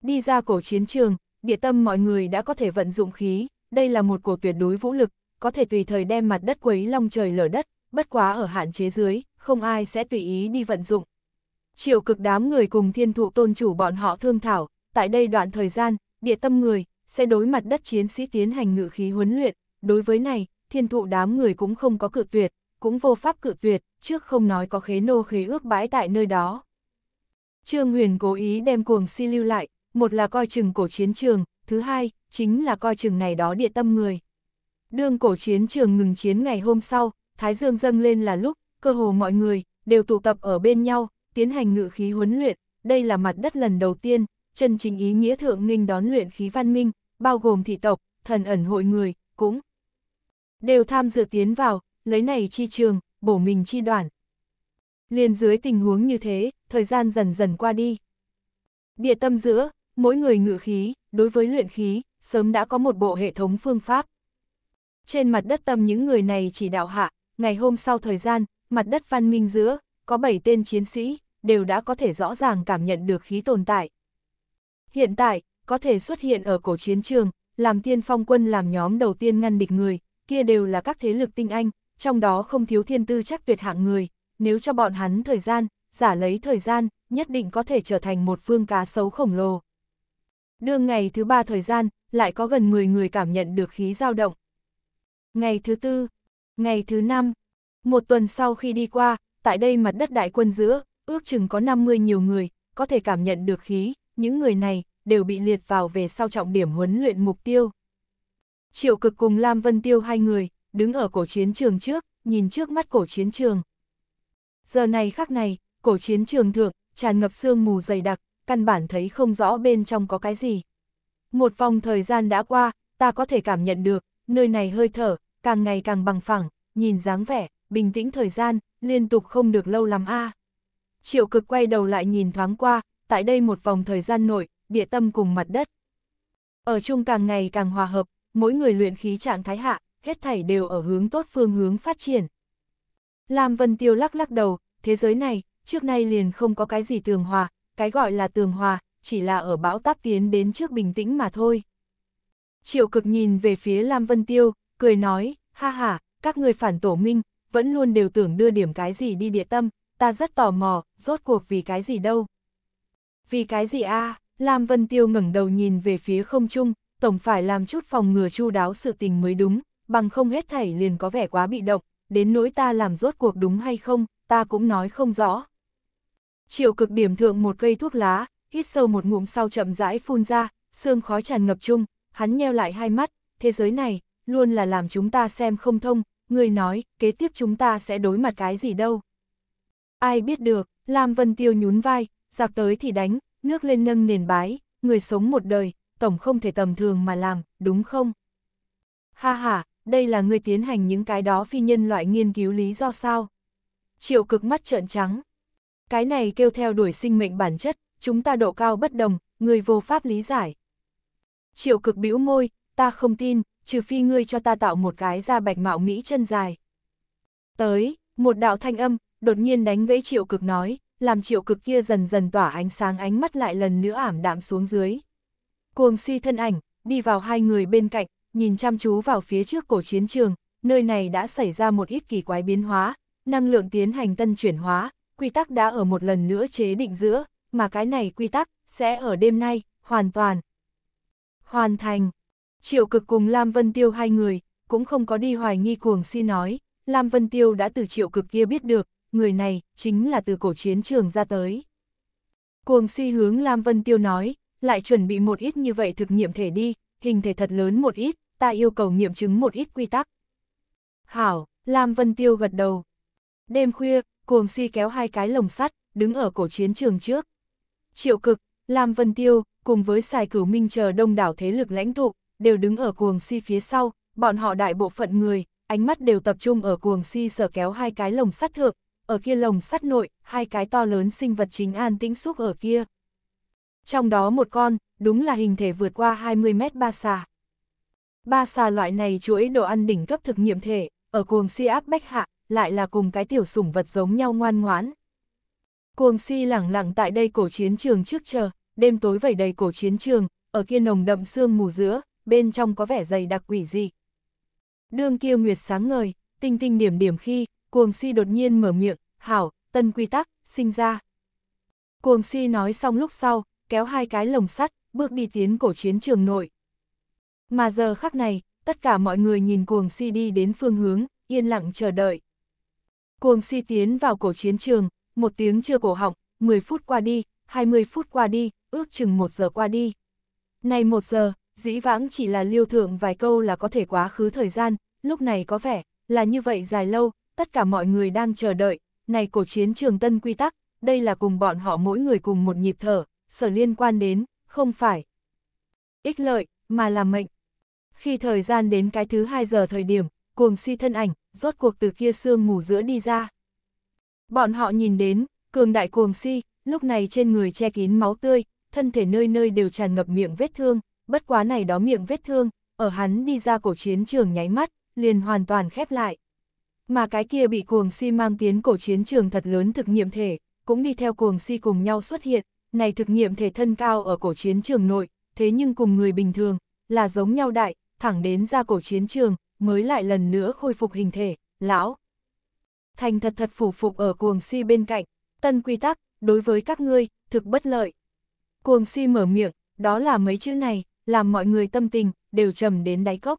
đi ra cổ chiến trường, địa tâm mọi người đã có thể vận dụng khí, đây là một cổ tuyệt đối vũ lực, có thể tùy thời đem mặt đất quấy long trời lở đất, bất quá ở hạn chế dưới, không ai sẽ tùy ý đi vận dụng. Triệu cực đám người cùng thiên thụ tôn chủ bọn họ thương thảo, tại đây đoạn thời gian, địa tâm người, sẽ đối mặt đất chiến sĩ tiến hành ngự khí huấn luyện, đối với này, thiên thụ đám người cũng không có cự tuyệt, cũng vô pháp cự tuyệt, trước không nói có khế nô khế ước bãi tại nơi đó. Trương Huyền cố ý đem cuồng si lưu lại, một là coi chừng cổ chiến trường, thứ hai, chính là coi chừng này đó địa tâm người. Đương cổ chiến trường ngừng chiến ngày hôm sau, Thái Dương dâng lên là lúc, cơ hồ mọi người, đều tụ tập ở bên nhau, tiến hành ngự khí huấn luyện, đây là mặt đất lần đầu tiên, chân chính ý nghĩa thượng ninh đón luyện khí văn minh, bao gồm thị tộc, thần ẩn hội người, cũng đều tham dự tiến vào, lấy này chi trường, bổ mình chi đoạn Liên dưới tình huống như thế, thời gian dần dần qua đi. Địa tâm giữa, mỗi người ngự khí, đối với luyện khí, sớm đã có một bộ hệ thống phương pháp. Trên mặt đất tâm những người này chỉ đạo hạ, ngày hôm sau thời gian, mặt đất văn minh giữa, có 7 tên chiến sĩ, đều đã có thể rõ ràng cảm nhận được khí tồn tại. Hiện tại, có thể xuất hiện ở cổ chiến trường, làm tiên phong quân làm nhóm đầu tiên ngăn địch người, kia đều là các thế lực tinh anh, trong đó không thiếu thiên tư chắc tuyệt hạng người, nếu cho bọn hắn thời gian, giả lấy thời gian, nhất định có thể trở thành một phương cá sấu khổng lồ. Đương ngày thứ ba thời gian, lại có gần 10 người cảm nhận được khí dao động. Ngày thứ tư, ngày thứ năm, một tuần sau khi đi qua, tại đây mặt đất đại quân giữa, ước chừng có 50 nhiều người, có thể cảm nhận được khí, những người này đều bị liệt vào về sau trọng điểm huấn luyện mục tiêu. Triệu cực cùng Lam Vân Tiêu hai người, đứng ở cổ chiến trường trước, nhìn trước mắt cổ chiến trường. Giờ này khác này, cổ chiến trường thượng, tràn ngập sương mù dày đặc, căn bản thấy không rõ bên trong có cái gì. Một vòng thời gian đã qua, ta có thể cảm nhận được, nơi này hơi thở, càng ngày càng bằng phẳng, nhìn dáng vẻ, bình tĩnh thời gian, liên tục không được lâu lắm a. À. Triệu cực quay đầu lại nhìn thoáng qua, tại đây một vòng thời gian nội, địa tâm cùng mặt đất. Ở chung càng ngày càng hòa hợp, mỗi người luyện khí trạng thái hạ, hết thảy đều ở hướng tốt phương hướng phát triển. Lam Vân Tiêu lắc lắc đầu, thế giới này, trước nay liền không có cái gì tường hòa, cái gọi là tường hòa, chỉ là ở bão táp tiến đến trước bình tĩnh mà thôi. Triệu cực nhìn về phía Lam Vân Tiêu, cười nói, ha ha, các người phản tổ minh, vẫn luôn đều tưởng đưa điểm cái gì đi địa tâm, ta rất tò mò, rốt cuộc vì cái gì đâu vì cái gì a à? Lam Vân Tiêu ngẩng đầu nhìn về phía không trung, tổng phải làm chút phòng ngừa chu đáo sự tình mới đúng, bằng không hết thảy liền có vẻ quá bị động, đến nỗi ta làm rốt cuộc đúng hay không, ta cũng nói không rõ. Triệu cực điểm thượng một cây thuốc lá, hít sâu một ngụm sau chậm rãi phun ra, sương khói tràn ngập chung, hắn nheo lại hai mắt, thế giới này, luôn là làm chúng ta xem không thông, người nói, kế tiếp chúng ta sẽ đối mặt cái gì đâu. Ai biết được, Lam Vân Tiêu nhún vai, giặc tới thì đánh, nước lên nâng nền bái, người sống một đời, tổng không thể tầm thường mà làm, đúng không? Ha ha, đây là người tiến hành những cái đó phi nhân loại nghiên cứu lý do sao? Triệu cực mắt trợn trắng. Cái này kêu theo đuổi sinh mệnh bản chất, chúng ta độ cao bất đồng, người vô pháp lý giải. Triệu cực bĩu môi, ta không tin, trừ phi ngươi cho ta tạo một cái da bạch mạo Mỹ chân dài. Tới, một đạo thanh âm, đột nhiên đánh gãy triệu cực nói, làm triệu cực kia dần dần tỏa ánh sáng ánh mắt lại lần nữa ảm đạm xuống dưới. Cuồng si thân ảnh, đi vào hai người bên cạnh, nhìn chăm chú vào phía trước cổ chiến trường, nơi này đã xảy ra một ít kỳ quái biến hóa, năng lượng tiến hành tân chuyển hóa, quy tắc đã ở một lần nữa chế định giữa, mà cái này quy tắc, sẽ ở đêm nay, hoàn toàn. Hoàn thành. Triệu cực cùng Lam Vân Tiêu hai người, cũng không có đi hoài nghi cuồng si nói, Lam Vân Tiêu đã từ triệu cực kia biết được, người này chính là từ cổ chiến trường ra tới. Cuồng si hướng Lam Vân Tiêu nói, lại chuẩn bị một ít như vậy thực nghiệm thể đi, hình thể thật lớn một ít, ta yêu cầu nghiệm chứng một ít quy tắc. Hảo, Lam Vân Tiêu gật đầu. Đêm khuya, cuồng si kéo hai cái lồng sắt, đứng ở cổ chiến trường trước. Triệu cực, Lam Vân Tiêu, cùng với Sài Cửu Minh chờ đông đảo thế lực lãnh tụ, đều đứng ở cuồng si phía sau, bọn họ đại bộ phận người, ánh mắt đều tập trung ở cuồng si sở kéo hai cái lồng sắt thượng, ở kia lồng sắt nội, hai cái to lớn sinh vật chính an tĩnh xúc ở kia. Trong đó một con, đúng là hình thể vượt qua 20 mét ba xà. Ba xà loại này chuỗi đồ ăn đỉnh cấp thực nghiệm thể, ở cuồng si áp bách hạ, lại là cùng cái tiểu sủng vật giống nhau ngoan ngoãn. Cuồng si lẳng lặng tại đây cổ chiến trường trước chờ, đêm tối vẩy đầy cổ chiến trường, ở kia nồng đậm xương mù giữa, bên trong có vẻ dày đặc quỷ dị. Đương kia nguyệt sáng ngời, tinh tinh điểm điểm khi, cuồng si đột nhiên mở miệng, hảo, tân quy tắc, sinh ra. Cuồng si nói xong lúc sau, kéo hai cái lồng sắt, bước đi tiến cổ chiến trường nội. Mà giờ khắc này, tất cả mọi người nhìn cuồng si đi đến phương hướng, yên lặng chờ đợi. Cuồng si tiến vào cổ chiến trường, một tiếng chưa cổ họng, 10 phút qua đi, 20 phút qua đi, ước chừng một giờ qua đi. Này một giờ, dĩ vãng chỉ là liêu thượng vài câu là có thể quá khứ thời gian, lúc này có vẻ là như vậy dài lâu, tất cả mọi người đang chờ đợi, này cổ chiến trường tân quy tắc, đây là cùng bọn họ mỗi người cùng một nhịp thở, sở liên quan đến, không phải ích lợi, mà là mệnh. Khi thời gian đến cái thứ hai giờ thời điểm, cuồng si thân ảnh, rốt cuộc từ kia sương mù giữa đi ra. Bọn họ nhìn đến, cường đại cuồng si, lúc này trên người che kín máu tươi, thân thể nơi nơi đều tràn ngập miệng vết thương, bất quá này đó miệng vết thương, ở hắn đi ra cổ chiến trường nháy mắt, liền hoàn toàn khép lại mà cái kia bị cuồng si mang tiến cổ chiến trường thật lớn thực nghiệm thể, cũng đi theo cuồng si cùng nhau xuất hiện, này thực nghiệm thể thân cao ở cổ chiến trường nội, thế nhưng cùng người bình thường, là giống nhau đại, thẳng đến ra cổ chiến trường, mới lại lần nữa khôi phục hình thể, lão. Thành thật thật phủ phục ở cuồng si bên cạnh, tân quy tắc, đối với các ngươi, thực bất lợi. Cuồng si mở miệng, đó là mấy chữ này, làm mọi người tâm tình, đều trầm đến đáy cốc.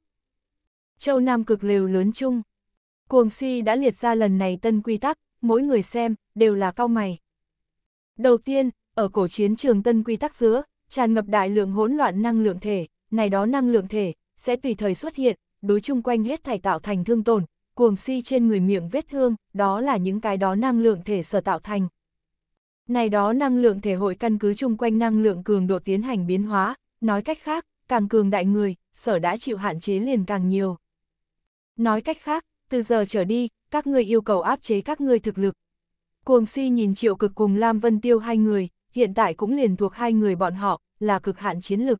Châu Nam cực lều lớn chung, Cuồng si đã liệt ra lần này tân quy tắc, mỗi người xem, đều là cao mày. Đầu tiên, ở cổ chiến trường tân quy tắc giữa, tràn ngập đại lượng hỗn loạn năng lượng thể, này đó năng lượng thể, sẽ tùy thời xuất hiện, đối chung quanh hết thải tạo thành thương tổn, cuồng si trên người miệng vết thương, đó là những cái đó năng lượng thể sở tạo thành. Này đó năng lượng thể hội căn cứ chung quanh năng lượng cường độ tiến hành biến hóa, nói cách khác, càng cường đại người, sở đã chịu hạn chế liền càng nhiều. Nói cách khác, từ giờ trở đi, các ngươi yêu cầu áp chế các ngươi thực lực. Cuồng si nhìn triệu cực cùng Lam Vân Tiêu hai người, hiện tại cũng liền thuộc hai người bọn họ, là cực hạn chiến lực.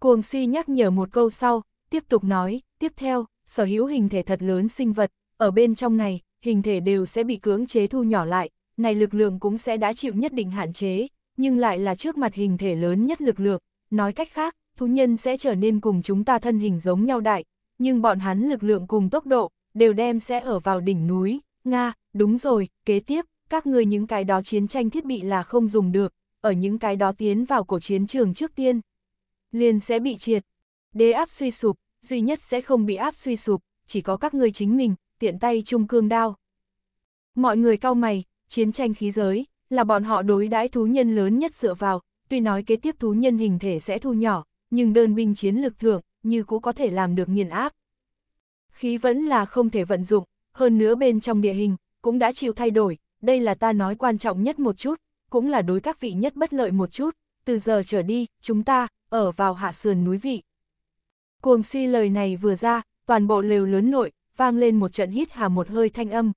Cuồng si nhắc nhở một câu sau, tiếp tục nói, tiếp theo, sở hữu hình thể thật lớn sinh vật, ở bên trong này, hình thể đều sẽ bị cưỡng chế thu nhỏ lại, này lực lượng cũng sẽ đã chịu nhất định hạn chế, nhưng lại là trước mặt hình thể lớn nhất lực lượng, nói cách khác, thú nhân sẽ trở nên cùng chúng ta thân hình giống nhau đại, nhưng bọn hắn lực lượng cùng tốc độ, đều đem sẽ ở vào đỉnh núi, Nga, đúng rồi, kế tiếp, các người những cái đó chiến tranh thiết bị là không dùng được, ở những cái đó tiến vào cổ chiến trường trước tiên, liền sẽ bị triệt. Đế áp suy sụp, duy nhất sẽ không bị áp suy sụp, chỉ có các ngươi chính mình, tiện tay chung cương đao. Mọi người cao mày, chiến tranh khí giới, là bọn họ đối đãi thú nhân lớn nhất dựa vào, tuy nói kế tiếp thú nhân hình thể sẽ thu nhỏ, nhưng đơn binh chiến lực thượng, như cũng có thể làm được nghiền áp khí vẫn là không thể vận dụng, hơn nữa bên trong địa hình, cũng đã chịu thay đổi, đây là ta nói quan trọng nhất một chút, cũng là đối các vị nhất bất lợi một chút, từ giờ trở đi, chúng ta, ở vào hạ sườn núi vị. Cuồng si lời này vừa ra, toàn bộ lều lớn nội, vang lên một trận hít hà một hơi thanh âm.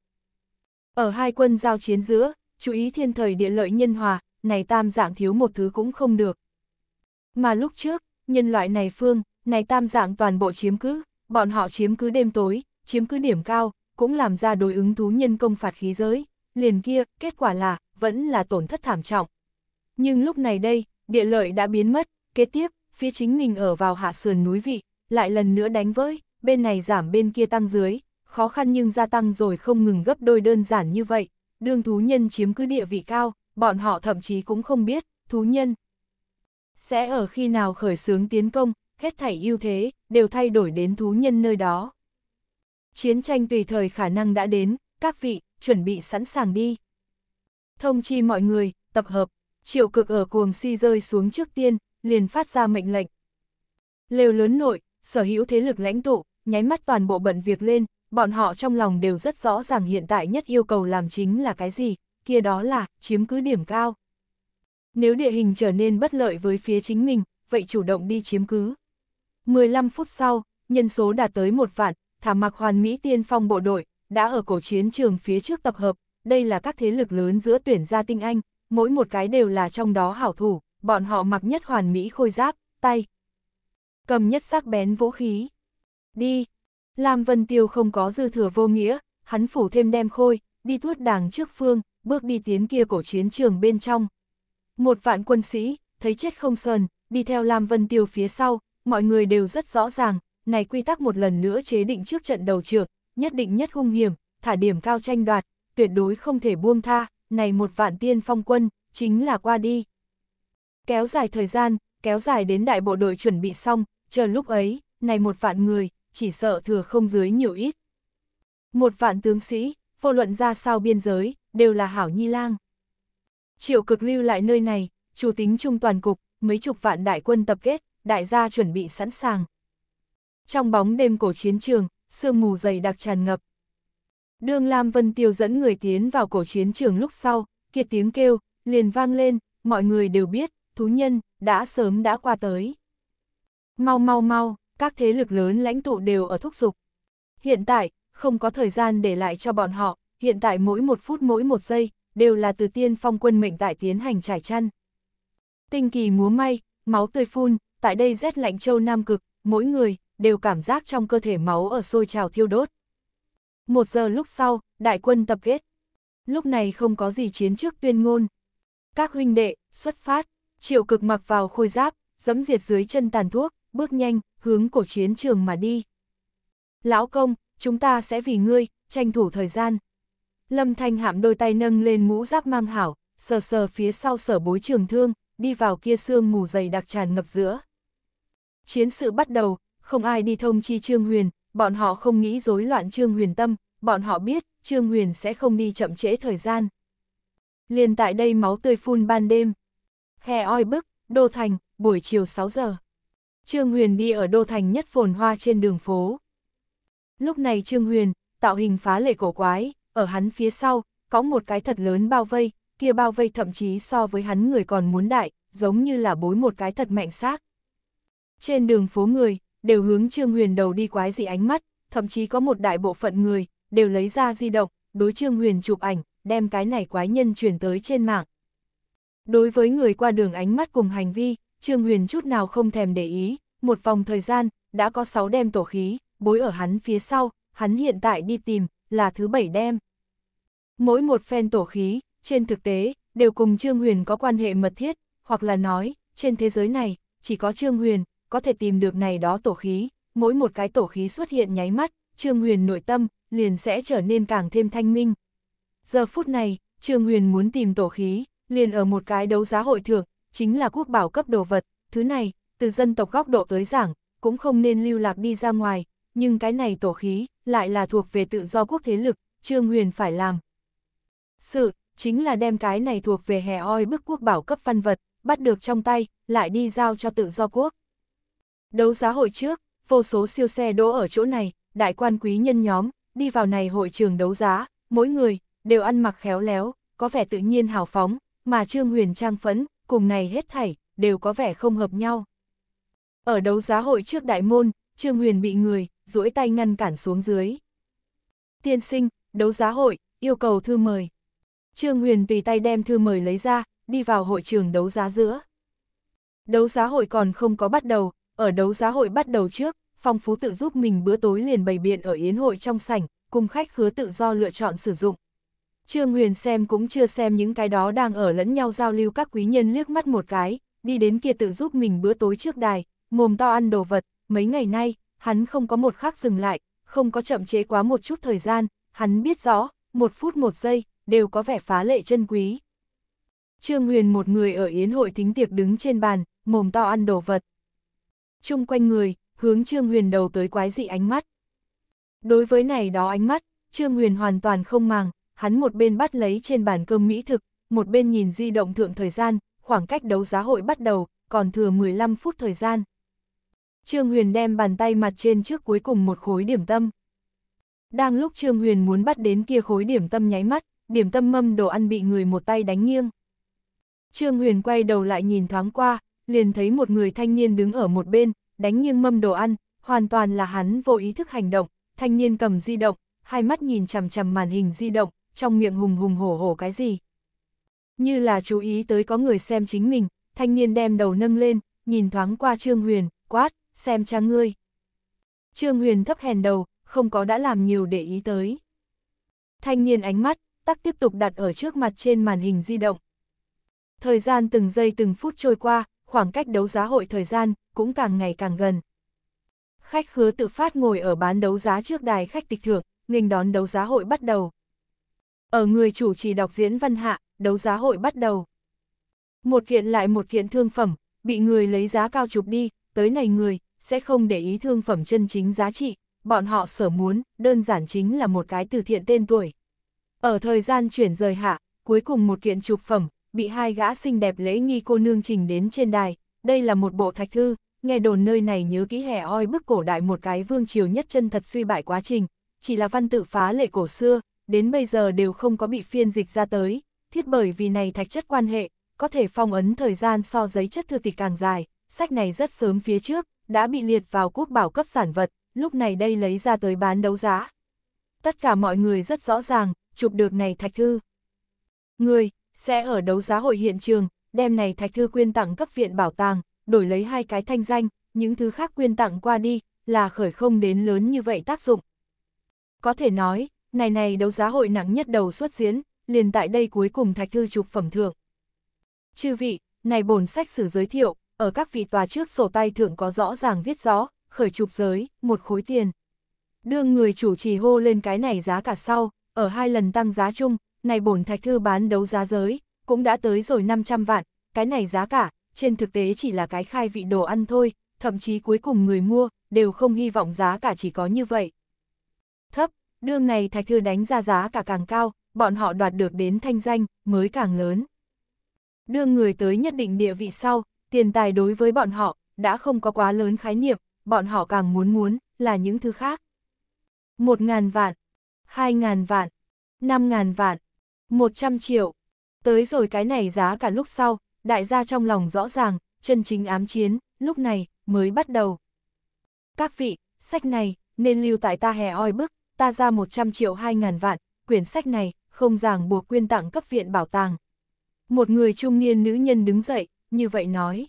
Ở hai quân giao chiến giữa, chú ý thiên thời địa lợi nhân hòa, này tam dạng thiếu một thứ cũng không được. Mà lúc trước, nhân loại này phương, này tam dạng toàn bộ chiếm cứ, Bọn họ chiếm cứ đêm tối, chiếm cứ điểm cao, cũng làm ra đối ứng thú nhân công phạt khí giới, liền kia, kết quả là, vẫn là tổn thất thảm trọng. Nhưng lúc này đây, địa lợi đã biến mất, kế tiếp, phía chính mình ở vào hạ sườn núi vị, lại lần nữa đánh với, bên này giảm bên kia tăng dưới, khó khăn nhưng gia tăng rồi không ngừng gấp đôi đơn giản như vậy, đương thú nhân chiếm cứ địa vị cao, bọn họ thậm chí cũng không biết, thú nhân sẽ ở khi nào khởi xướng tiến công, hết thảy ưu thế, đều thay đổi đến thú nhân nơi đó. Chiến tranh tùy thời khả năng đã đến, các vị, chuẩn bị sẵn sàng đi. Thông chi mọi người, tập hợp, triệu cực ở cuồng si rơi xuống trước tiên, liền phát ra mệnh lệnh. Lều lớn nội, sở hữu thế lực lãnh tụ, nháy mắt toàn bộ bận việc lên, bọn họ trong lòng đều rất rõ ràng hiện tại nhất yêu cầu làm chính là cái gì, kia đó là chiếm cứ điểm cao. Nếu địa hình trở nên bất lợi với phía chính mình, vậy chủ động đi chiếm cứ. 15 phút sau, nhân số đạt tới một vạn, thả mặc hoàn mỹ tiên phong bộ đội, đã ở cổ chiến trường phía trước tập hợp, đây là các thế lực lớn giữa tuyển gia tinh anh, mỗi một cái đều là trong đó hảo thủ, bọn họ mặc nhất hoàn mỹ khôi giáp, tay, cầm nhất sắc bén vũ khí. Đi! Lam Vân Tiêu không có dư thừa vô nghĩa, hắn phủ thêm đem khôi, đi tuốt đàng trước phương, bước đi tiến kia cổ chiến trường bên trong. Một vạn quân sĩ, thấy chết không sờn, đi theo Lam Vân Tiêu phía sau, mọi người đều rất rõ ràng, này quy tắc một lần nữa chế định trước trận đầu trược, nhất định nhất hung hiểm, thả điểm cao tranh đoạt, tuyệt đối không thể buông tha, này một vạn tiên phong quân, chính là qua đi. Kéo dài thời gian, kéo dài đến đại bộ đội chuẩn bị xong, chờ lúc ấy, này một vạn người, chỉ sợ thừa không dưới nhiều ít. Một vạn tướng sĩ, vô luận ra sao biên giới, đều là hảo nhi lang. Triệu cực lưu lại nơi này, chủ tính trung toàn cục, mấy chục vạn đại quân tập kết, đại gia chuẩn bị sẵn sàng. Trong bóng đêm cổ chiến trường, sương mù dày đặc tràn ngập. Đường Lam Vân Tiêu dẫn người tiến vào cổ chiến trường lúc sau, kia tiếng kêu, liền vang lên, mọi người đều biết, thú nhân, đã sớm đã qua tới. Mau mau mau, các thế lực lớn lãnh tụ đều ở thúc giục. Hiện tại, không có thời gian để lại cho bọn họ, hiện tại mỗi một phút mỗi một giây, đều là từ tiên phong quân mệnh tại tiến hành trải chăn. Tinh kỳ múa may, máu tươi phun, tại đây rét lạnh châu Nam Cực, mỗi người đều cảm giác trong cơ thể máu ở sôi trào thiêu đốt. Một giờ lúc sau, đại quân tập kết. Lúc này không có gì chiến trước tuyên ngôn. Các huynh đệ, xuất phát, triệu cực mặc vào khôi giáp, dẫm diệt dưới chân tàn thuốc, bước nhanh, hướng cổ chiến trường mà đi. Lão công, chúng ta sẽ vì ngươi, tranh thủ thời gian. Lâm Thanh hạm đôi tay nâng lên mũ giáp mang hảo, sờ sờ phía sau sở bối trường thương, đi vào kia sương mù dày đặc tràn ngập giữa. Chiến sự bắt đầu, không ai đi thông chi Trương Huyền, bọn họ không nghĩ rối loạn Trương Huyền tâm, bọn họ biết Trương Huyền sẽ không đi chậm trễ thời gian. Liền tại đây máu tươi phun ban đêm. Hè oi bức, Đô Thành, buổi chiều 6 giờ. Trương Huyền đi ở Đô Thành nhất phồn hoa trên đường phố. Lúc này Trương Huyền, tạo hình phá lệ cổ quái, ở hắn phía sau, có một cái thật lớn bao vây, kia bao vây thậm chí so với hắn người còn muốn đại, giống như là bối một cái thật mạnh xác. Trên đường phố người, đều hướng Trương Huyền đầu đi quái dị ánh mắt, thậm chí có một đại bộ phận người, đều lấy ra di động, đối Trương Huyền chụp ảnh, đem cái này quái nhân chuyển tới trên mạng. Đối với người qua đường ánh mắt cùng hành vi, Trương Huyền chút nào không thèm để ý, một vòng thời gian, đã có 6 đem tổ khí, bối ở hắn phía sau, hắn hiện tại đi tìm, là thứ 7 đem. Mỗi một phen tổ khí, trên thực tế, đều cùng Trương Huyền có quan hệ mật thiết, hoặc là nói, trên thế giới này, chỉ có Trương Huyền, có thể tìm được này đó tổ khí, mỗi một cái tổ khí xuất hiện nháy mắt, Trương Huyền nội tâm liền sẽ trở nên càng thêm thanh minh. Giờ phút này, Trương Huyền muốn tìm tổ khí, liền ở một cái đấu giá hội thượng, chính là quốc bảo cấp đồ vật, thứ này, từ dân tộc góc độ tới giảng, cũng không nên lưu lạc đi ra ngoài, nhưng cái này tổ khí, lại là thuộc về tự do quốc thế lực, Trương Huyền phải làm. Sự, chính là đem cái này thuộc về hè oi bức quốc bảo cấp văn vật, bắt được trong tay, lại đi giao cho tự do quốc. Đấu giá hội trước, vô số siêu xe đỗ ở chỗ này, đại quan quý nhân nhóm, đi vào này hội trường đấu giá, mỗi người, đều ăn mặc khéo léo, có vẻ tự nhiên hào phóng, mà Trương Huyền trang phấn cùng này hết thảy, đều có vẻ không hợp nhau. Ở đấu giá hội trước đại môn, Trương Huyền bị người, duỗi tay ngăn cản xuống dưới. Tiên sinh, đấu giá hội, yêu cầu thư mời. Trương Huyền tùy tay đem thư mời lấy ra, đi vào hội trường đấu giá giữa. Đấu giá hội còn không có bắt đầu, ở đấu giá hội bắt đầu trước, Phong Phú tự giúp mình bữa tối liền bày biện ở yến hội trong sảnh, cùng khách khứa tự do lựa chọn sử dụng. Trương Huyền xem cũng chưa xem những cái đó đang ở lẫn nhau giao lưu các quý nhân liếc mắt một cái, đi đến kia tự giúp mình bữa tối trước đài, mồm to ăn đồ vật, mấy ngày nay, hắn không có một khắc dừng lại, không có chậm chế quá một chút thời gian, hắn biết rõ, một phút một giây, đều có vẻ phá lệ chân quý. Trương Huyền một người ở yến hội thính tiệc đứng trên bàn, mồm to ăn đồ vật chung quanh người, hướng Trương Huyền đầu tới quái dị ánh mắt. Đối với này đó ánh mắt, Trương Huyền hoàn toàn không màng, hắn một bên bắt lấy trên bàn cơm mỹ thực, một bên nhìn di động thượng thời gian, khoảng cách đấu giá hội bắt đầu, còn thừa 15 phút thời gian. Trương Huyền đem bàn tay mặt trên trước cuối cùng một khối điểm tâm. Đang lúc Trương Huyền muốn bắt đến kia khối điểm tâm nháy mắt, điểm tâm mâm đồ ăn bị người một tay đánh nghiêng. Trương Huyền quay đầu lại nhìn thoáng qua, liền thấy một người thanh niên đứng ở một bên, đánh nghiêng mâm đồ ăn, hoàn toàn là hắn vô ý thức hành động, thanh niên cầm di động, hai mắt nhìn chằm chằm màn hình di động, trong miệng hùng hùng hổ hổ cái gì. Như là chú ý tới có người xem chính mình, thanh niên đem đầu nâng lên, nhìn thoáng qua Trương Huyền, quát, xem cha ngươi. Trương Huyền thấp hèn đầu, không có đã làm nhiều để ý tới. Thanh niên ánh mắt, tắc tiếp tục đặt ở trước mặt trên màn hình di động. Thời gian từng giây từng phút trôi qua, khoảng cách đấu giá hội thời gian cũng càng ngày càng gần. Khách khứa tự phát ngồi ở bán đấu giá trước đài khách tịch thượng, nghênh đón đấu giá hội bắt đầu. Ở người chủ trì đọc diễn văn hạ, đấu giá hội bắt đầu. Một kiện lại một kiện thương phẩm, bị người lấy giá cao chụp đi, tới này người, sẽ không để ý thương phẩm chân chính giá trị, bọn họ sở muốn, đơn giản chính là một cái từ thiện tên tuổi. Ở thời gian chuyển rời hạ, cuối cùng một kiện chụp phẩm, bị hai gã xinh đẹp lễ nghi cô nương trình đến trên đài, đây là một bộ thạch thư, nghe đồn nơi này nhớ kỹ hẻ oi bức cổ đại một cái vương triều nhất chân thật suy bại quá trình, chỉ là văn tự phá lệ cổ xưa, đến bây giờ đều không có bị phiên dịch ra tới, thiết bởi vì này thạch chất quan hệ, có thể phong ấn thời gian so giấy chất thư tịch càng dài, sách này rất sớm phía trước, đã bị liệt vào quốc bảo cấp sản vật, lúc này đây lấy ra tới bán đấu giá. Tất cả mọi người rất rõ ràng, chụp được này thạch thư. Người, sẽ ở đấu giá hội hiện trường, đem này thạch thư quyên tặng cấp viện bảo tàng, đổi lấy hai cái thanh danh, những thứ khác quyên tặng qua đi, là khởi không đến lớn như vậy tác dụng. Có thể nói, này này đấu giá hội nặng nhất đầu xuất diễn, liền tại đây cuối cùng thạch thư chụp phẩm thượng. Chư vị, này bổn sách sử giới thiệu, ở các vị tòa trước sổ tay thượng có rõ ràng viết rõ, khởi chụp giới, một khối tiền. Đương người chủ trì hô lên cái này giá cả sau, ở hai lần tăng giá chung, này bổn thạch thư bán đấu giá giới, cũng đã tới rồi 500 vạn, cái này giá cả, trên thực tế chỉ là cái khai vị đồ ăn thôi, thậm chí cuối cùng người mua, đều không hy vọng giá cả chỉ có như vậy. Thấp, đương này thạch thư đánh ra giá cả càng cao, bọn họ đoạt được đến thanh danh, mới càng lớn. Đưa người tới nhất định địa vị sau, tiền tài đối với bọn họ, đã không có quá lớn khái niệm, bọn họ càng muốn muốn, là những thứ khác. Một ngàn vạn, hai ngàn vạn, năm ngàn vạn, 100 triệu. Tới rồi cái này giá cả lúc sau, đại gia trong lòng rõ ràng, chân chính ám chiến, lúc này, mới bắt đầu. Các vị, sách này, nên lưu tại ta hè oi bức, ta ra 100 triệu 2 ngàn vạn, quyển sách này, không ràng buộc quyên tặng cấp viện bảo tàng. Một người trung niên nữ nhân đứng dậy, như vậy nói.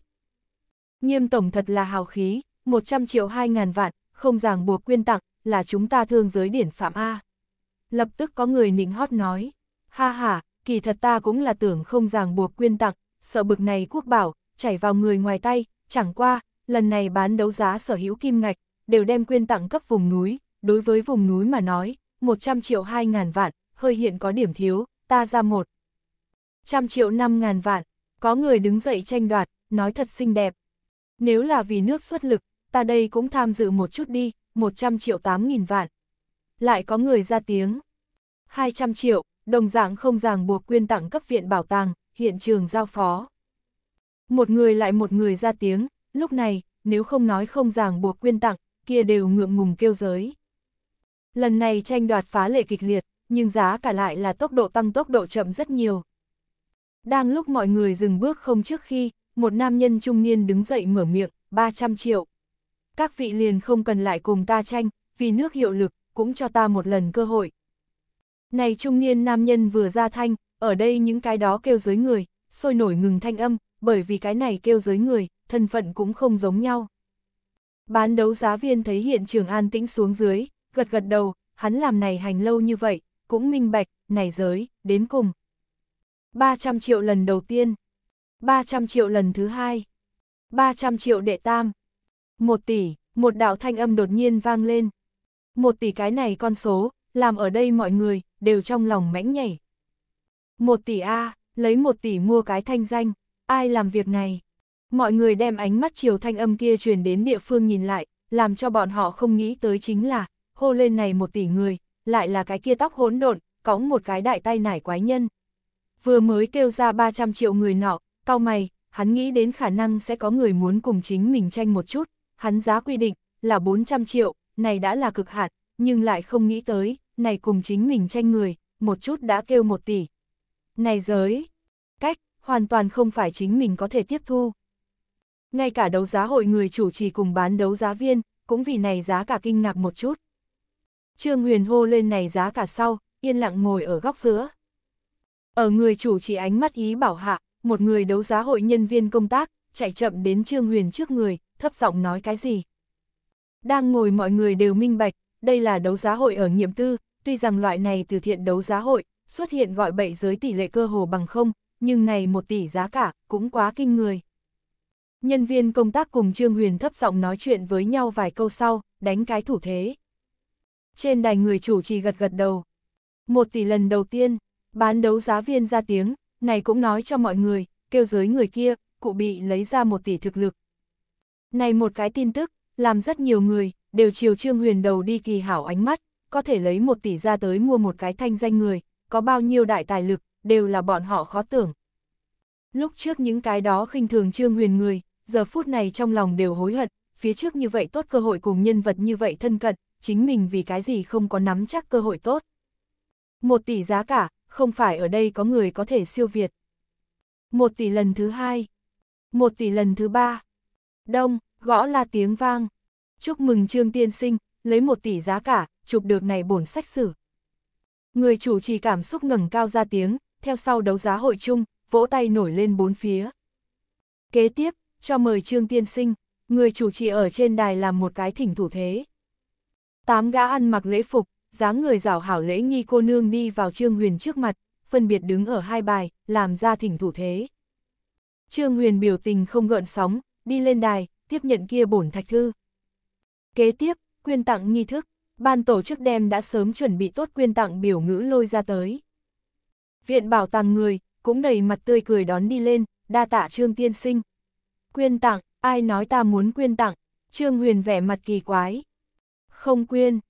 Nghiêm tổng thật là hào khí, 100 triệu 2 ngàn vạn, không ràng buộc quyên tặng, là chúng ta thương giới điển phạm A. Lập tức có người nịnh hót nói. Ha ha, kỳ thật ta cũng là tưởng không ràng buộc quyên tặng, sợ bực này quốc bảo, chảy vào người ngoài tay, chẳng qua, lần này bán đấu giá sở hữu kim ngạch, đều đem quyên tặng cấp vùng núi, đối với vùng núi mà nói, 100 triệu 2 ngàn vạn, hơi hiện có điểm thiếu, ta ra một. trăm triệu 5 ngàn vạn, có người đứng dậy tranh đoạt, nói thật xinh đẹp. Nếu là vì nước xuất lực, ta đây cũng tham dự một chút đi, 100 triệu 8 nghìn vạn. Lại có người ra tiếng. 200 triệu, đồng dạng không ràng buộc quyên tặng cấp viện bảo tàng, hiện trường giao phó. Một người lại một người ra tiếng, lúc này, nếu không nói không ràng buộc quyên tặng, kia đều ngượng ngùng kêu giới. Lần này tranh đoạt phá lệ kịch liệt, nhưng giá cả lại là tốc độ tăng tốc độ chậm rất nhiều. Đang lúc mọi người dừng bước không trước khi, một nam nhân trung niên đứng dậy mở miệng, 300 triệu. Các vị liền không cần lại cùng ta tranh, vì nước hiệu lực, cũng cho ta một lần cơ hội, này trung niên nam nhân vừa ra thanh, ở đây những cái đó kêu giới người, sôi nổi ngừng thanh âm, bởi vì cái này kêu giới người, thân phận cũng không giống nhau. Bán đấu giá viên thấy hiện trường an tĩnh xuống dưới, gật gật đầu, hắn làm này hành lâu như vậy, cũng minh bạch, này giới, đến cùng. 300 triệu lần đầu tiên, 300 triệu lần thứ hai, 300 triệu đệ tam, 1 tỷ, một đạo thanh âm đột nhiên vang lên. 1 tỷ cái này con số, làm ở đây mọi người, đều trong lòng mãnh nhảy. Một tỷ A, lấy một tỷ mua cái thanh danh, ai làm việc này? Mọi người đem ánh mắt chiều thanh âm kia truyền đến địa phương nhìn lại, làm cho bọn họ không nghĩ tới chính là, hô lên này một tỷ người, lại là cái kia tóc hỗn độn, cõng một cái đại tay nải quái nhân. Vừa mới kêu ra 300 triệu người nọ, cao mày, hắn nghĩ đến khả năng sẽ có người muốn cùng chính mình tranh một chút, hắn giá quy định là 400 triệu, này đã là cực hạn, nhưng lại không nghĩ tới, này cùng chính mình tranh người, một chút đã kêu một tỷ. Này giới, cách, hoàn toàn không phải chính mình có thể tiếp thu. Ngay cả đấu giá hội người chủ trì cùng bán đấu giá viên, cũng vì này giá cả kinh ngạc một chút. Trương Huyền hô lên này giá cả sau, yên lặng ngồi ở góc giữa. Ở người chủ trì ánh mắt ý bảo hạ, một người đấu giá hội nhân viên công tác, chạy chậm đến Trương Huyền trước người, thấp giọng nói cái gì. Đang ngồi mọi người đều minh bạch, đây là đấu giá hội ở nhiệm tư, tuy rằng loại này từ thiện đấu giá hội, xuất hiện gọi bậy giới tỷ lệ cơ hồ bằng không, nhưng này một tỷ giá cả, cũng quá kinh người. Nhân viên công tác cùng Trương Huyền thấp giọng nói chuyện với nhau vài câu sau, đánh cái thủ thế. Trên đài người chủ trì gật gật đầu. Một tỷ lần đầu tiên, bán đấu giá viên ra tiếng, này cũng nói cho mọi người, kêu giới người kia, cụ bị lấy ra một tỷ thực lực. Này một cái tin tức, làm rất nhiều người, đều chiều Trương Huyền đầu đi kỳ hảo ánh mắt, có thể lấy một tỷ ra tới mua một cái thanh danh người, có bao nhiêu đại tài lực, đều là bọn họ khó tưởng. Lúc trước những cái đó khinh thường Trương Huyền người, giờ phút này trong lòng đều hối hận, phía trước như vậy tốt cơ hội cùng nhân vật như vậy thân cận, chính mình vì cái gì không có nắm chắc cơ hội tốt. Một tỷ giá cả, không phải ở đây có người có thể siêu việt. Một tỷ lần thứ hai, một tỷ lần thứ ba. Đông, gõ là tiếng vang, chúc mừng Trương Tiên Sinh, lấy một tỷ giá cả, chụp được này bổn sách sử. Người chủ trì cảm xúc ngẩng cao ra tiếng, theo sau đấu giá hội chung, vỗ tay nổi lên bốn phía. Kế tiếp, cho mời Trương Tiên Sinh, người chủ trì ở trên đài làm một cái thỉnh thủ thế. Tám gã ăn mặc lễ phục, dáng người rảo hảo lễ nghi cô nương đi vào Trương Huyền trước mặt, phân biệt đứng ở hai bài, làm ra thỉnh thủ thế. Trương Huyền biểu tình không gợn sóng, đi lên đài, tiếp nhận kia bổn thạch thư. Kế tiếp, quyên tặng nghi thức, ban tổ chức đem đã sớm chuẩn bị tốt quyên tặng biểu ngữ lôi ra tới. Viện bảo tàng người, cũng đầy mặt tươi cười đón đi lên, đa tạ Trương Tiên Sinh. Quyên tặng, ai nói ta muốn quyên tặng, Trương Huyền vẻ mặt kỳ quái. Không quyên,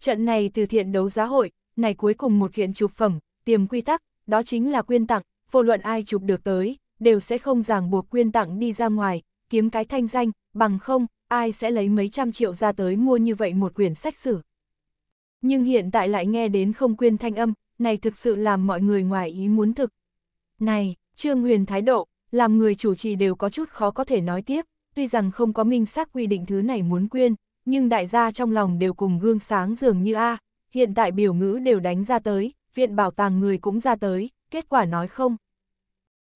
trận này từ thiện đấu giá hội, này cuối cùng một kiện chụp phẩm, tiềm quy tắc, đó chính là quyên tặng, vô luận ai chụp được tới, đều sẽ không ràng buộc quyên tặng đi ra ngoài, kiếm cái thanh danh, bằng không, ai sẽ lấy mấy trăm triệu ra tới mua như vậy một quyển sách sử. Nhưng hiện tại lại nghe đến không quyên thanh âm, này thực sự làm mọi người ngoài ý muốn thực. Này, Trương Huyền thái độ, làm người chủ trì đều có chút khó có thể nói tiếp, tuy rằng không có minh xác quy định thứ này muốn quyên, nhưng đại gia trong lòng đều cùng gương sáng dường như A, hiện tại biểu ngữ đều đánh ra tới, viện bảo tàng người cũng ra tới, kết quả nói không.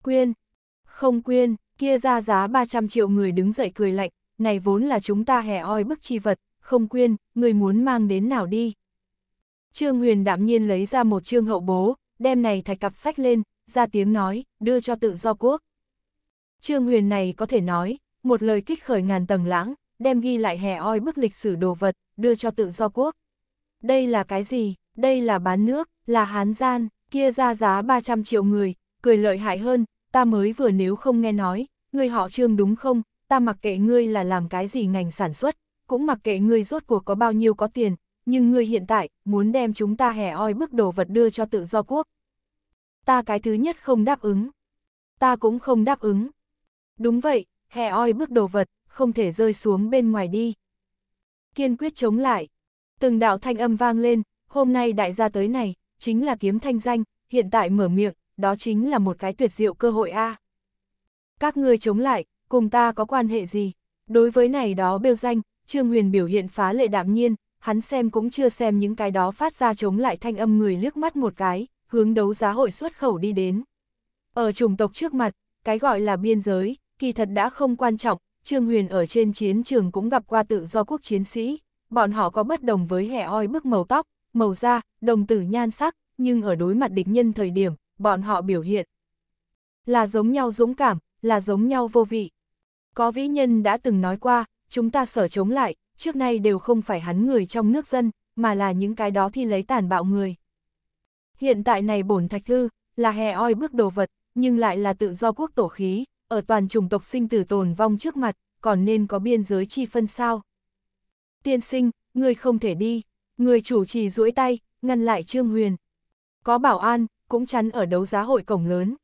Quyên, không quyên, Kia ra giá 300 triệu người đứng dậy cười lạnh, này vốn là chúng ta hẻ oi bức chi vật, không quyên, người muốn mang đến nào đi. Trương Huyền đạm nhiên lấy ra một trương hậu bố, đem này thạch cặp sách lên, ra tiếng nói, đưa cho tự do quốc. Trương Huyền này có thể nói, một lời kích khởi ngàn tầng lãng, đem ghi lại hè oi bức lịch sử đồ vật, đưa cho tự do quốc. Đây là cái gì? Đây là bán nước, là hán gian, kia ra giá 300 triệu người, cười lợi hại hơn, ta mới vừa nếu không nghe nói, ngươi họ trương đúng không, ta mặc kệ ngươi là làm cái gì ngành sản xuất, cũng mặc kệ ngươi rốt cuộc có bao nhiêu có tiền, nhưng ngươi hiện tại, muốn đem chúng ta hẻ oi bức đồ vật đưa cho tự do quốc. Ta cái thứ nhất không đáp ứng. Ta cũng không đáp ứng. Đúng vậy, hẻ oi bức đồ vật, không thể rơi xuống bên ngoài đi. Kiên quyết chống lại. Từng đạo thanh âm vang lên, hôm nay đại gia tới này, chính là kiếm thanh danh, hiện tại mở miệng, đó chính là một cái tuyệt diệu cơ hội a. À. Các ngươi chống lại, cùng ta có quan hệ gì? Đối với này đó bêu danh, Trương Huyền biểu hiện phá lệ đạm nhiên, hắn xem cũng chưa xem những cái đó phát ra chống lại thanh âm người liếc mắt một cái, hướng đấu giá hội xuất khẩu đi đến. Ở chủng tộc trước mặt, cái gọi là biên giới, kỳ thật đã không quan trọng, Trương Huyền ở trên chiến trường cũng gặp qua tự do quốc chiến sĩ, bọn họ có bất đồng với hẻ oi bức màu tóc, màu da, đồng tử nhan sắc, nhưng ở đối mặt địch nhân thời điểm, bọn họ biểu hiện. Là giống nhau dũng cảm, là giống nhau vô vị. Có vĩ nhân đã từng nói qua, chúng ta sở chống lại, trước nay đều không phải hắn người trong nước dân, mà là những cái đó thi lấy tàn bạo người. Hiện tại này bổn thạch thư, là hè oi bước đồ vật, nhưng lại là tự do quốc tổ khí, ở toàn chủng tộc sinh tử tồn vong trước mặt, còn nên có biên giới chi phân sao. Tiên sinh, người không thể đi, người chủ trì duỗi tay, ngăn lại Trương Huyền. Có bảo an, cũng chắn ở đấu giá hội cổng lớn.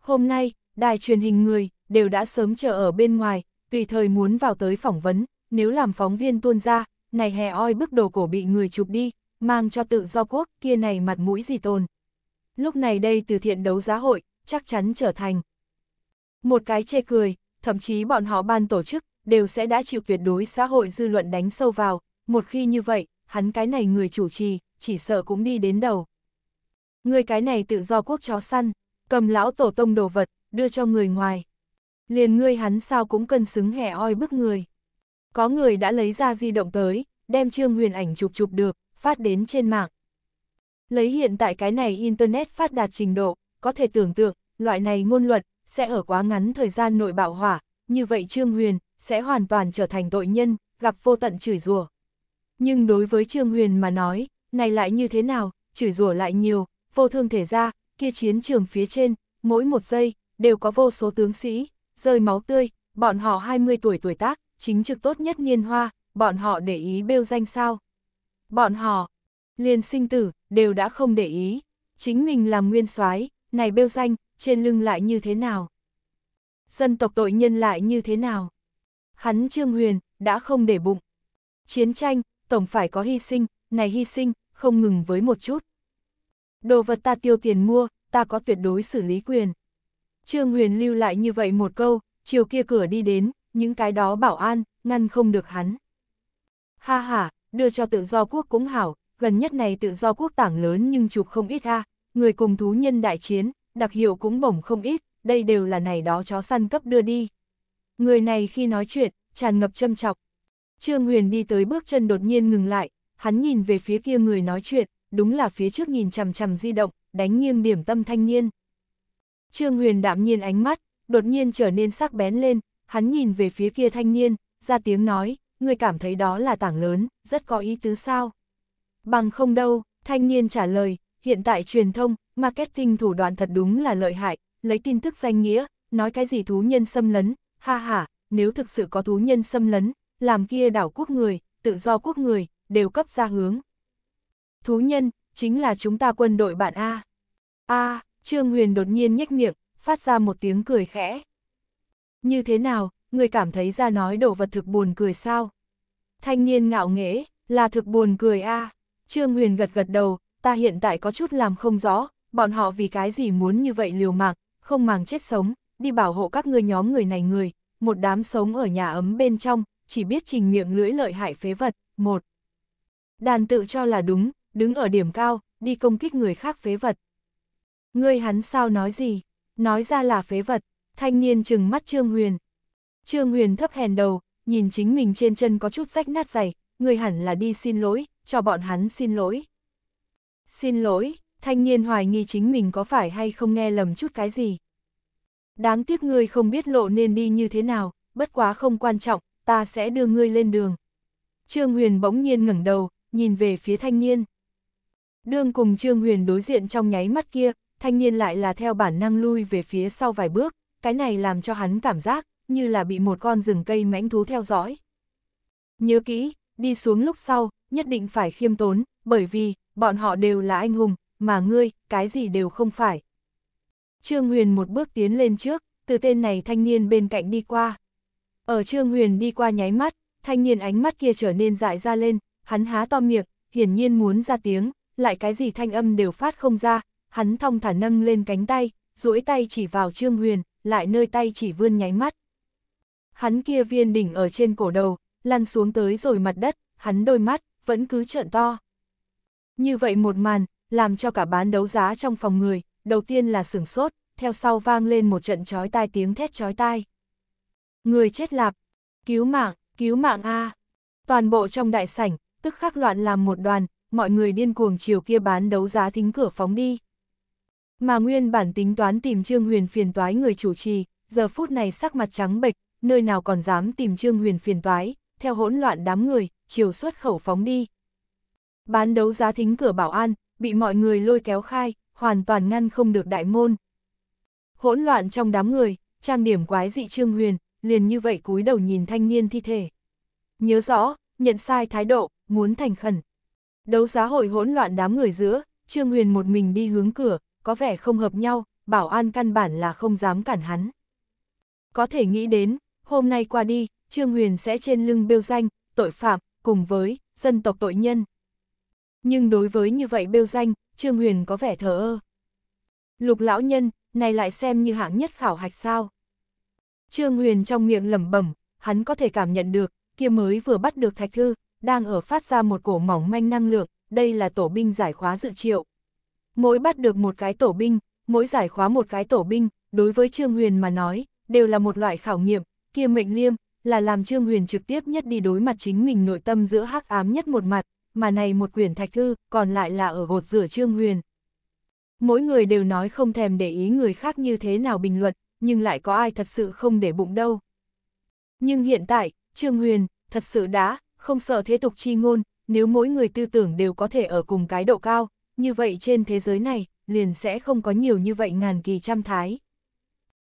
Hôm nay, đài truyền hình người đều đã sớm chờ ở bên ngoài, tùy thời muốn vào tới phỏng vấn, nếu làm phóng viên tuôn ra, này hè oi bức đồ cổ bị người chụp đi, mang cho tự do quốc kia này mặt mũi gì tồn. Lúc này đây từ thiện đấu giá hội, chắc chắn trở thành một cái chê cười, thậm chí bọn họ ban tổ chức đều sẽ đã chịu tuyệt đối xã hội dư luận đánh sâu vào, một khi như vậy, hắn cái này người chủ trì, chỉ sợ cũng đi đến đầu. Người cái này tự do quốc chó săn, cầm lão tổ tông đồ vật, đưa cho người ngoài. Liền ngươi hắn sao cũng cân xứng hẻ oi bức người. Có người đã lấy ra di động tới, đem trương huyền ảnh chụp chụp được, phát đến trên mạng. Lấy hiện tại cái này Internet phát đạt trình độ, có thể tưởng tượng, loại này ngôn luận, sẽ ở quá ngắn thời gian nội bạo hỏa, như vậy Trương Huyền, sẽ hoàn toàn trở thành tội nhân, gặp vô tận chửi rủa Nhưng đối với Trương Huyền mà nói, này lại như thế nào, chửi rủa lại nhiều, vô thương thể ra, kia chiến trường phía trên, mỗi một giây, đều có vô số tướng sĩ, rơi máu tươi, bọn họ 20 tuổi tuổi tác, chính trực tốt nhất niên hoa, bọn họ để ý bêu danh sao. Bọn họ, liền sinh tử, đều đã không để ý, chính mình làm nguyên soái này bêu danh, trên lưng lại như thế nào? Dân tộc tội nhân lại như thế nào? Hắn Trương Huyền, đã không để bụng. Chiến tranh, tổng phải có hy sinh, này hy sinh, không ngừng với một chút đồ vật ta tiêu tiền mua, ta có tuyệt đối xử lý quyền. Trương Huyền lưu lại như vậy một câu, chiều kia cửa đi đến, những cái đó bảo an, ngăn không được hắn. Ha ha, đưa cho tự do quốc cũng hảo, gần nhất này tự do quốc tảng lớn nhưng chụp không ít ha, người cùng thú nhân đại chiến, đặc hiệu cũng bổng không ít, đây đều là này đó chó săn cấp đưa đi. Người này khi nói chuyện, tràn ngập châm chọc. Trương Huyền đi tới bước chân đột nhiên ngừng lại, hắn nhìn về phía kia người nói chuyện, đúng là phía trước nhìn chằm chằm di động, đánh nghiêng điểm tâm thanh niên. Trương Huyền đạm nhiên ánh mắt, đột nhiên trở nên sắc bén lên, hắn nhìn về phía kia thanh niên, ra tiếng nói, người cảm thấy đó là tảng lớn, rất có ý tứ sao. Bằng không đâu, thanh niên trả lời, hiện tại truyền thông, marketing thủ đoạn thật đúng là lợi hại, lấy tin tức danh nghĩa, nói cái gì thú nhân xâm lấn, ha ha, nếu thực sự có thú nhân xâm lấn, làm kia đảo quốc người, tự do quốc người, đều cấp ra hướng, thú nhân, chính là chúng ta quân đội bạn A. A, Trương Huyền đột nhiên nhếch miệng, phát ra một tiếng cười khẽ. Như thế nào, người cảm thấy ra nói đồ vật thực buồn cười sao? Thanh niên ngạo nghễ, là thực buồn cười A. Trương Huyền gật gật đầu, ta hiện tại có chút làm không rõ, bọn họ vì cái gì muốn như vậy liều mạng, không màng chết sống, đi bảo hộ các ngươi nhóm người này người, một đám sống ở nhà ấm bên trong, chỉ biết trình miệng lưỡi lợi hại phế vật, một. Đàn tự cho là đúng, đứng ở điểm cao, đi công kích người khác phế vật. Ngươi hắn sao nói gì? Nói ra là phế vật, thanh niên trừng mắt Trương Huyền. Trương Huyền thấp hèn đầu, nhìn chính mình trên chân có chút rách nát giày, người hẳn là đi xin lỗi, cho bọn hắn xin lỗi. Xin lỗi, thanh niên hoài nghi chính mình có phải hay không nghe lầm chút cái gì. Đáng tiếc ngươi không biết lộ nên đi như thế nào, bất quá không quan trọng, ta sẽ đưa ngươi lên đường. Trương Huyền bỗng nhiên ngẩng đầu, nhìn về phía thanh niên. Đương cùng Trương Huyền đối diện trong nháy mắt kia, thanh niên lại là theo bản năng lui về phía sau vài bước, cái này làm cho hắn cảm giác như là bị một con rừng cây mãnh thú theo dõi. Nhớ kỹ, đi xuống lúc sau, nhất định phải khiêm tốn, bởi vì, bọn họ đều là anh hùng, mà ngươi, cái gì đều không phải. Trương Huyền một bước tiến lên trước, từ tên này thanh niên bên cạnh đi qua. Ở Trương Huyền đi qua nháy mắt, thanh niên ánh mắt kia trở nên dại ra lên, hắn há to miệng, hiển nhiên muốn ra tiếng, lại cái gì thanh âm đều phát không ra, hắn thong thả nâng lên cánh tay, duỗi tay chỉ vào Trương Huyền, lại nơi tay chỉ vươn nháy mắt. Hắn kia viên đỉnh ở trên cổ đầu, lăn xuống tới rồi mặt đất, hắn đôi mắt, vẫn cứ trợn to. Như vậy một màn, làm cho cả bán đấu giá trong phòng người, đầu tiên là sửng sốt, theo sau vang lên một trận chói tai tiếng thét chói tai. Người chết lạp, cứu mạng, cứu mạng a. Toàn bộ trong đại sảnh, tức khắc loạn làm một đoàn, mọi người điên cuồng chiều kia bán đấu giá thính cửa phóng đi. Mà nguyên bản tính toán tìm Trương Huyền phiền toái người chủ trì, giờ phút này sắc mặt trắng bệch, nơi nào còn dám tìm Trương Huyền phiền toái, theo hỗn loạn đám người, chiều xuất khẩu phóng đi. Bán đấu giá thính cửa bảo an, bị mọi người lôi kéo khai, hoàn toàn ngăn không được đại môn. Hỗn loạn trong đám người, trang điểm quái dị Trương Huyền, liền như vậy cúi đầu nhìn thanh niên thi thể. Nhớ rõ, nhận sai thái độ, muốn thành khẩn. Đấu giá hội hỗn loạn đám người giữa, Trương Huyền một mình đi hướng cửa, có vẻ không hợp nhau, bảo an căn bản là không dám cản hắn. Có thể nghĩ đến, hôm nay qua đi, Trương Huyền sẽ trên lưng bêu danh, tội phạm, cùng với, dân tộc tội nhân. Nhưng đối với như vậy bêu danh, Trương Huyền có vẻ thờ ơ. Lục lão nhân, này lại xem như hạng nhất khảo hạch sao. Trương Huyền trong miệng lẩm bẩm, hắn có thể cảm nhận được, kia mới vừa bắt được thạch thư, đang ở phát ra một cổ mỏng manh năng lượng, đây là tổ binh giải khóa dự triệu. Mỗi bắt được một cái tổ binh, mỗi giải khóa một cái tổ binh, đối với Trương Huyền mà nói, đều là một loại khảo nghiệm, kia mệnh liêm, là làm Trương Huyền trực tiếp nhất đi đối mặt chính mình nội tâm giữa hắc ám nhất một mặt, mà này một quyển thạch thư, còn lại là ở gột rửa Trương Huyền. Mỗi người đều nói không thèm để ý người khác như thế nào bình luận, nhưng lại có ai thật sự không để bụng đâu. Nhưng hiện tại, Trương Huyền, thật sự đã, không sợ thế tục chi ngôn, nếu mỗi người tư tưởng đều có thể ở cùng cái độ cao, như vậy trên thế giới này, liền sẽ không có nhiều như vậy ngàn kỳ trăm thái.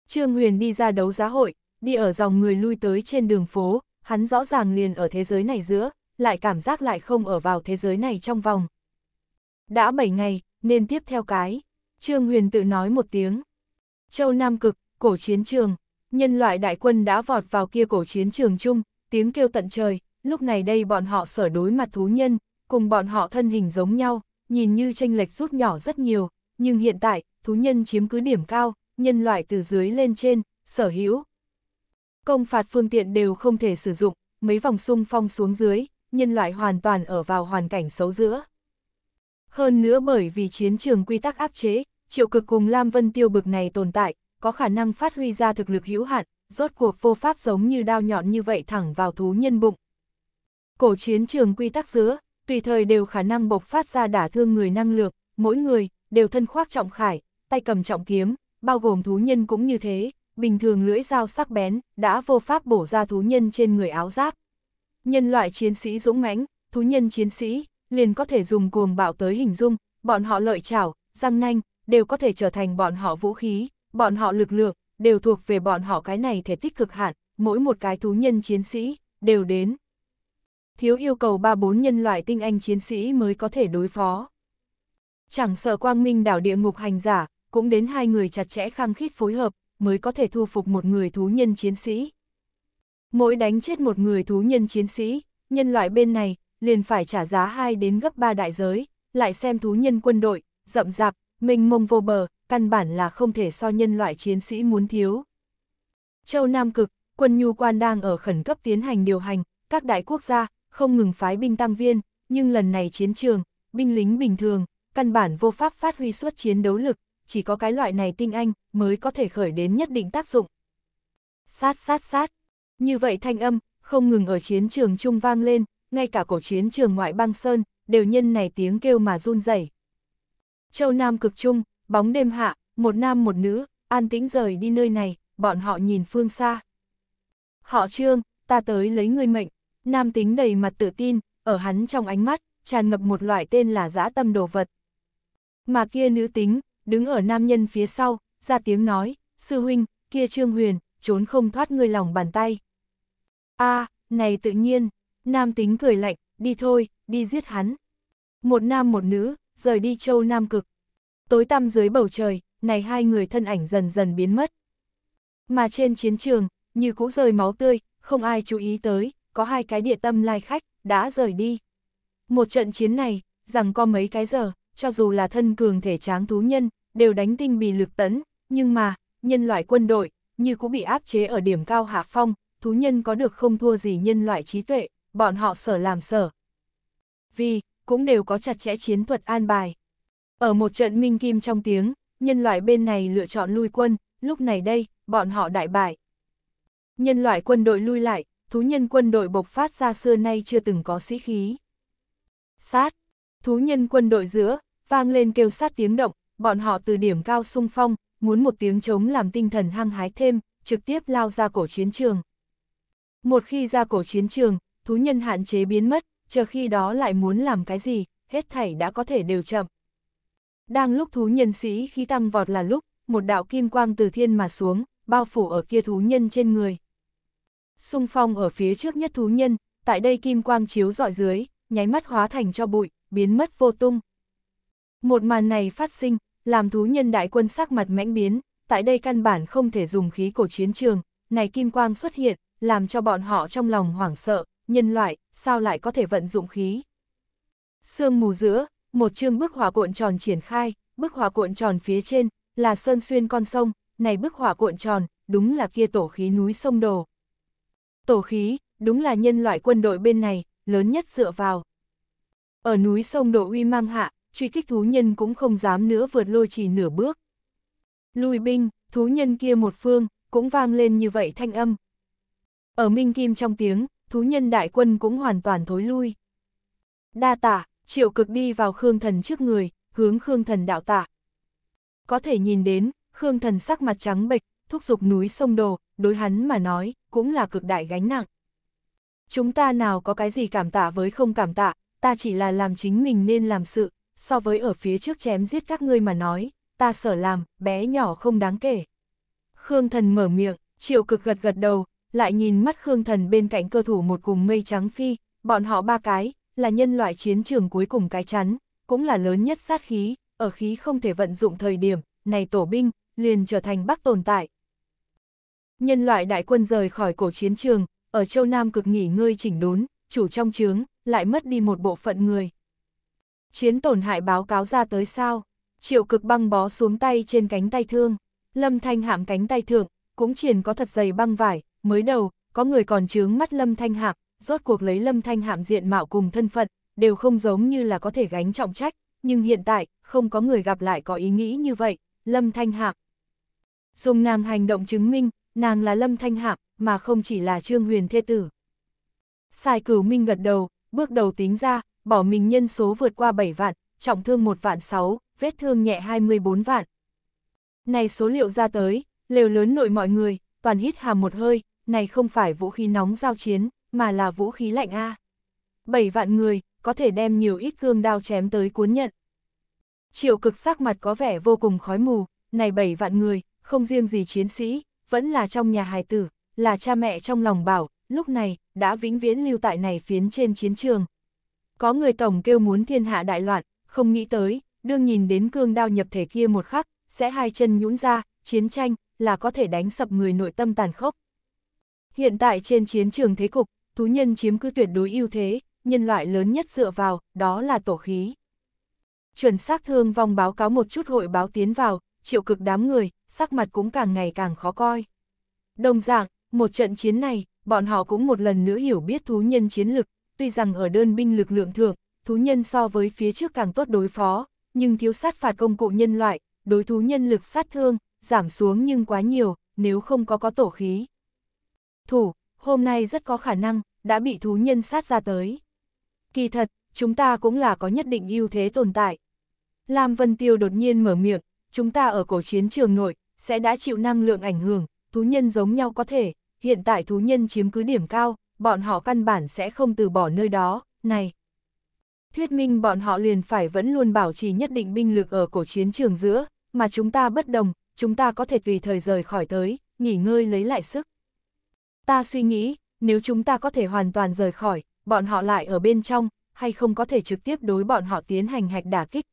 Trương Huyền đi ra đấu giá hội, đi ở dòng người lui tới trên đường phố, hắn rõ ràng liền ở thế giới này giữa, lại cảm giác lại không ở vào thế giới này trong vòng. Đã 7 ngày, nên tiếp theo cái. Trương Huyền tự nói một tiếng. Châu Nam Cực, cổ chiến trường, nhân loại đại quân đã vọt vào kia cổ chiến trường chung, tiếng kêu tận trời, lúc này đây bọn họ sở đối mặt thú nhân, cùng bọn họ thân hình giống nhau, nhìn như tranh lệch rút nhỏ rất nhiều, nhưng hiện tại, thú nhân chiếm cứ điểm cao, nhân loại từ dưới lên trên, sở hữu. Công phạt phương tiện đều không thể sử dụng, mấy vòng xung phong xuống dưới, nhân loại hoàn toàn ở vào hoàn cảnh xấu giữa. Hơn nữa bởi vì chiến trường quy tắc áp chế, triệu cực cùng Lam Vân Tiêu bực này tồn tại, có khả năng phát huy ra thực lực hữu hạn, rốt cuộc vô pháp giống như đao nhọn như vậy thẳng vào thú nhân bụng, Cổ chiến trường quy tắc giữa, tùy thời đều khả năng bộc phát ra đả thương người năng lược, mỗi người đều thân khoác trọng khải, tay cầm trọng kiếm, bao gồm thú nhân cũng như thế, bình thường lưỡi dao sắc bén, đã vô pháp bổ ra thú nhân trên người áo giáp. Nhân loại chiến sĩ dũng mãnh, thú nhân chiến sĩ, liền có thể dùng cuồng bạo tới hình dung, bọn họ lợi chảo, răng nanh, đều có thể trở thành bọn họ vũ khí, bọn họ lực lượng, đều thuộc về bọn họ cái này thể tích cực hạn, mỗi một cái thú nhân chiến sĩ, đều đến, thiếu yêu cầu ba bốn nhân loại tinh anh chiến sĩ mới có thể đối phó. Chẳng sợ quang minh đảo địa ngục hành giả, cũng đến hai người chặt chẽ khăng khít phối hợp, mới có thể thu phục một người thú nhân chiến sĩ. Mỗi đánh chết một người thú nhân chiến sĩ, nhân loại bên này, liền phải trả giá 2 đến gấp 3 đại giới, lại xem thú nhân quân đội, rậm rạp, mình mông vô bờ, căn bản là không thể so nhân loại chiến sĩ muốn thiếu. Châu Nam Cực, quân nhu quan đang ở khẩn cấp tiến hành điều hành, các đại quốc gia, không ngừng phái binh tăng viên, nhưng lần này chiến trường, binh lính bình thường, căn bản vô pháp phát huy suốt chiến đấu lực, chỉ có cái loại này tinh anh mới có thể khởi đến nhất định tác dụng. Sát sát sát, như vậy thanh âm, không ngừng ở chiến trường trung vang lên, ngay cả cổ chiến trường ngoại băng sơn, đều nhân này tiếng kêu mà run rẩy. Châu Nam cực trung, bóng đêm hạ, một nam một nữ, an tĩnh rời đi nơi này, bọn họ nhìn phương xa. Họ trương, ta tới lấy người mệnh. Nam tính đầy mặt tự tin, ở hắn trong ánh mắt, tràn ngập một loại tên là dã tâm đồ vật. Mà kia nữ tính, đứng ở nam nhân phía sau, ra tiếng nói, sư huynh, kia trương huyền, trốn không thoát người lòng bàn tay. a này tự nhiên, nam tính cười lạnh, đi thôi, đi giết hắn. Một nam một nữ, rời đi châu Nam Cực. Tối tăm dưới bầu trời, này hai người thân ảnh dần dần biến mất. Mà trên chiến trường, như cũ rời máu tươi, không ai chú ý tới, có hai cái địa tâm lai khách, đã rời đi. Một trận chiến này, rằng có mấy cái giờ, cho dù là thân cường thể tráng thú nhân, đều đánh tinh bì lực tấn, nhưng mà, nhân loại quân đội, như cũng bị áp chế ở điểm cao hạ phong, thú nhân có được không thua gì nhân loại trí tuệ, bọn họ sở làm sở. Vì, cũng đều có chặt chẽ chiến thuật an bài. Ở một trận minh kim trong tiếng, nhân loại bên này lựa chọn lui quân, lúc này đây, bọn họ đại bại. Nhân loại quân đội lui lại, thú nhân quân đội bộc phát ra xưa nay chưa từng có sĩ khí. Sát! Thú nhân quân đội giữa, vang lên kêu sát tiếng động, bọn họ từ điểm cao sung phong, muốn một tiếng chống làm tinh thần hăng hái thêm, trực tiếp lao ra cổ chiến trường. Một khi ra cổ chiến trường, thú nhân hạn chế biến mất, chờ khi đó lại muốn làm cái gì, hết thảy đã có thể đều chậm. Đang lúc thú nhân sĩ khi tăng vọt là lúc, một đạo kim quang từ thiên mà xuống, bao phủ ở kia thú nhân trên người xung phong ở phía trước nhất thú nhân, tại đây kim quang chiếu dọi dưới, nháy mắt hóa thành cho bụi, biến mất vô tung. Một màn này phát sinh, làm thú nhân đại quân sắc mặt mãnh biến, tại đây căn bản không thể dùng khí cổ chiến trường, này kim quang xuất hiện, làm cho bọn họ trong lòng hoảng sợ, nhân loại, sao lại có thể vận dụng khí. Sương mù giữa, một chương bức hỏa cuộn tròn triển khai, bức hỏa cuộn tròn phía trên, là sơn xuyên con sông, này bức hỏa cuộn tròn, đúng là kia tổ khí núi sông đồ. Tổ khí, đúng là nhân loại quân đội bên này, lớn nhất dựa vào. Ở núi sông Độ Uy mang hạ, truy kích thú nhân cũng không dám nữa vượt lôi chỉ nửa bước. Lùi binh, thú nhân kia một phương, cũng vang lên như vậy thanh âm. Ở Minh Kim trong tiếng, thú nhân đại quân cũng hoàn toàn thối lui. Đa tả, triệu cực đi vào Khương Thần trước người, hướng Khương Thần đạo tả. Có thể nhìn đến, Khương Thần sắc mặt trắng bệch, thúc giục núi sông đồ, đối hắn mà nói, cũng là cực đại gánh nặng. Chúng ta nào có cái gì cảm tạ với không cảm tạ, ta chỉ là làm chính mình nên làm sự, so với ở phía trước chém giết các ngươi mà nói, ta sở làm, bé nhỏ không đáng kể. Khương thần mở miệng, triệu cực gật gật đầu, lại nhìn mắt Khương thần bên cạnh cơ thủ một cùng mây trắng phi, bọn họ ba cái, là nhân loại chiến trường cuối cùng cái chắn, cũng là lớn nhất sát khí, ở khí không thể vận dụng thời điểm, này tổ binh, liền trở thành bắc tồn tại, Nhân loại đại quân rời khỏi cổ chiến trường, ở châu Nam cực nghỉ ngơi chỉnh đốn, chủ trong chướng, lại mất đi một bộ phận người. Chiến tổn hại báo cáo ra tới sao, triệu cực băng bó xuống tay trên cánh tay thương, lâm thanh hạm cánh tay thượng, cũng triển có thật dày băng vải, mới đầu, có người còn chướng mắt lâm thanh hạm, rốt cuộc lấy lâm thanh hạm diện mạo cùng thân phận, đều không giống như là có thể gánh trọng trách, nhưng hiện tại, không có người gặp lại có ý nghĩ như vậy, lâm thanh hạm. Dùng nàng hành động chứng minh, nàng là Lâm Thanh Hạm, mà không chỉ là Trương Huyền Thê Tử. Sai cửu Minh gật đầu, bước đầu tính ra, bỏ mình nhân số vượt qua 7 vạn, trọng thương 1 vạn 6, vết thương nhẹ 24 vạn. Này số liệu ra tới, lều lớn nội mọi người, toàn hít hà một hơi, này không phải vũ khí nóng giao chiến, mà là vũ khí lạnh A. 7 vạn người, có thể đem nhiều ít gương đao chém tới cuốn nhận. Triệu cực sắc mặt có vẻ vô cùng khói mù, này 7 vạn người, không riêng gì chiến sĩ, vẫn là trong nhà hài tử, là cha mẹ trong lòng bảo, lúc này, đã vĩnh viễn lưu tại này phiến trên chiến trường. Có người tổng kêu muốn thiên hạ đại loạn, không nghĩ tới, đương nhìn đến cương đao nhập thể kia một khắc, sẽ hai chân nhũn ra, chiến tranh, là có thể đánh sập người nội tâm tàn khốc. Hiện tại trên chiến trường thế cục, thú nhân chiếm cứ tuyệt đối ưu thế, nhân loại lớn nhất dựa vào, đó là tổ khí. Chuẩn xác thương vong báo cáo một chút hội báo tiến vào, triệu cực đám người, sắc mặt cũng càng ngày càng khó coi. Đồng dạng, một trận chiến này, bọn họ cũng một lần nữa hiểu biết thú nhân chiến lực, tuy rằng ở đơn binh lực lượng thượng, thú nhân so với phía trước càng tốt đối phó, nhưng thiếu sát phạt công cụ nhân loại, đối thú nhân lực sát thương, giảm xuống nhưng quá nhiều, nếu không có có tổ khí. Thủ, hôm nay rất có khả năng, đã bị thú nhân sát ra tới. Kỳ thật, chúng ta cũng là có nhất định ưu thế tồn tại. Lam Vân Tiêu đột nhiên mở miệng, chúng ta ở cổ chiến trường nội, sẽ đã chịu năng lượng ảnh hưởng, thú nhân giống nhau có thể, hiện tại thú nhân chiếm cứ điểm cao, bọn họ căn bản sẽ không từ bỏ nơi đó, này. Thuyết minh bọn họ liền phải vẫn luôn bảo trì nhất định binh lực ở cổ chiến trường giữa, mà chúng ta bất đồng, chúng ta có thể tùy thời rời khỏi tới, nghỉ ngơi lấy lại sức. Ta suy nghĩ, nếu chúng ta có thể hoàn toàn rời khỏi, bọn họ lại ở bên trong, hay không có thể trực tiếp đối bọn họ tiến hành hạch đả kích.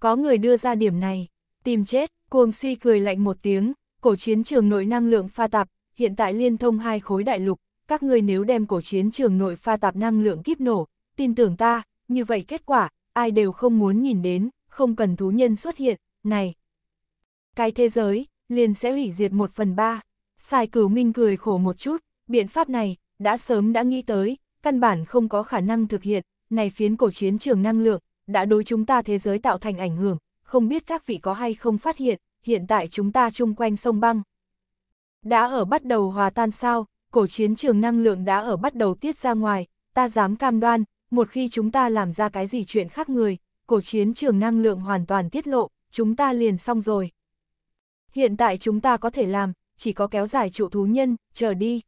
Có người đưa ra điểm này. Tìm chết, cuồng si cười lạnh một tiếng, cổ chiến trường nội năng lượng pha tạp, hiện tại liên thông hai khối đại lục, các ngươi nếu đem cổ chiến trường nội pha tạp năng lượng kíp nổ, tin tưởng ta, như vậy kết quả, ai đều không muốn nhìn đến, không cần thú nhân xuất hiện, này. Cái thế giới, liền sẽ hủy diệt một phần ba. Sai cửu minh cười khổ một chút, biện pháp này, đã sớm đã nghĩ tới, căn bản không có khả năng thực hiện, này phiến cổ chiến trường năng lượng, đã đối chúng ta thế giới tạo thành ảnh hưởng, không biết các vị có hay không phát hiện, hiện tại chúng ta chung quanh sông băng. Đã ở bắt đầu hòa tan sao, cổ chiến trường năng lượng đã ở bắt đầu tiết ra ngoài, ta dám cam đoan, một khi chúng ta làm ra cái gì chuyện khác người, cổ chiến trường năng lượng hoàn toàn tiết lộ, chúng ta liền xong rồi. Hiện tại chúng ta có thể làm, chỉ có kéo dài trụ thú nhân, chờ đi.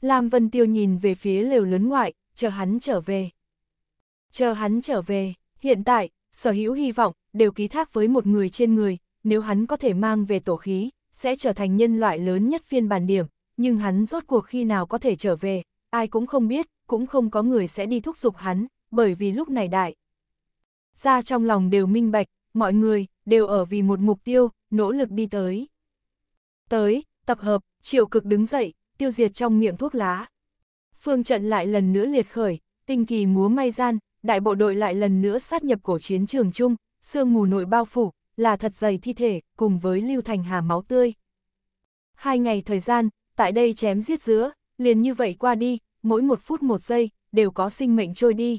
Lam Vân Tiêu nhìn về phía lều lớn ngoại, chờ hắn trở về. Chờ hắn trở về, hiện tại, sở hữu hy vọng, đều ký thác với một người trên người, nếu hắn có thể mang về tổ khí, sẽ trở thành nhân loại lớn nhất phiên bản điểm, nhưng hắn rốt cuộc khi nào có thể trở về, ai cũng không biết, cũng không có người sẽ đi thúc giục hắn, bởi vì lúc này đại. Ra trong lòng đều minh bạch, mọi người, đều ở vì một mục tiêu, nỗ lực đi tới. Tới, tập hợp, triệu cực đứng dậy, tiêu diệt trong miệng thuốc lá. Phương trận lại lần nữa liệt khởi, tinh kỳ múa may gian, đại bộ đội lại lần nữa sát nhập cổ chiến trường chung, sương mù nội bao phủ, là thật dày thi thể, cùng với lưu thành hà máu tươi. Hai ngày thời gian, tại đây chém giết giữa, liền như vậy qua đi, mỗi một phút một giây, đều có sinh mệnh trôi đi.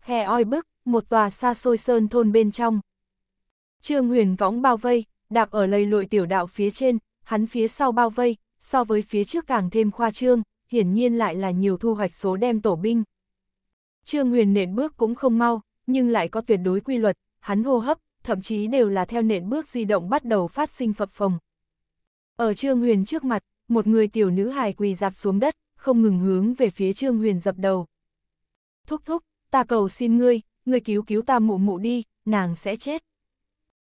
Hè oi bức, một tòa xa xôi sơn thôn bên trong. Trương huyền võng bao vây, đạp ở lầy lội tiểu đạo phía trên, hắn phía sau bao vây, so với phía trước càng thêm khoa trương, hiển nhiên lại là nhiều thu hoạch số đem tổ binh. Trương huyền nện bước cũng không mau, nhưng lại có tuyệt đối quy luật, hắn hô hấp, thậm chí đều là theo nện bước di động bắt đầu phát sinh phập phồng. Ở Trương Huyền trước mặt, một người tiểu nữ hài quỳ dạp xuống đất, không ngừng hướng về phía Trương Huyền dập đầu. Thúc thúc, ta cầu xin ngươi, ngươi cứu cứu ta mụ mụ đi, nàng sẽ chết.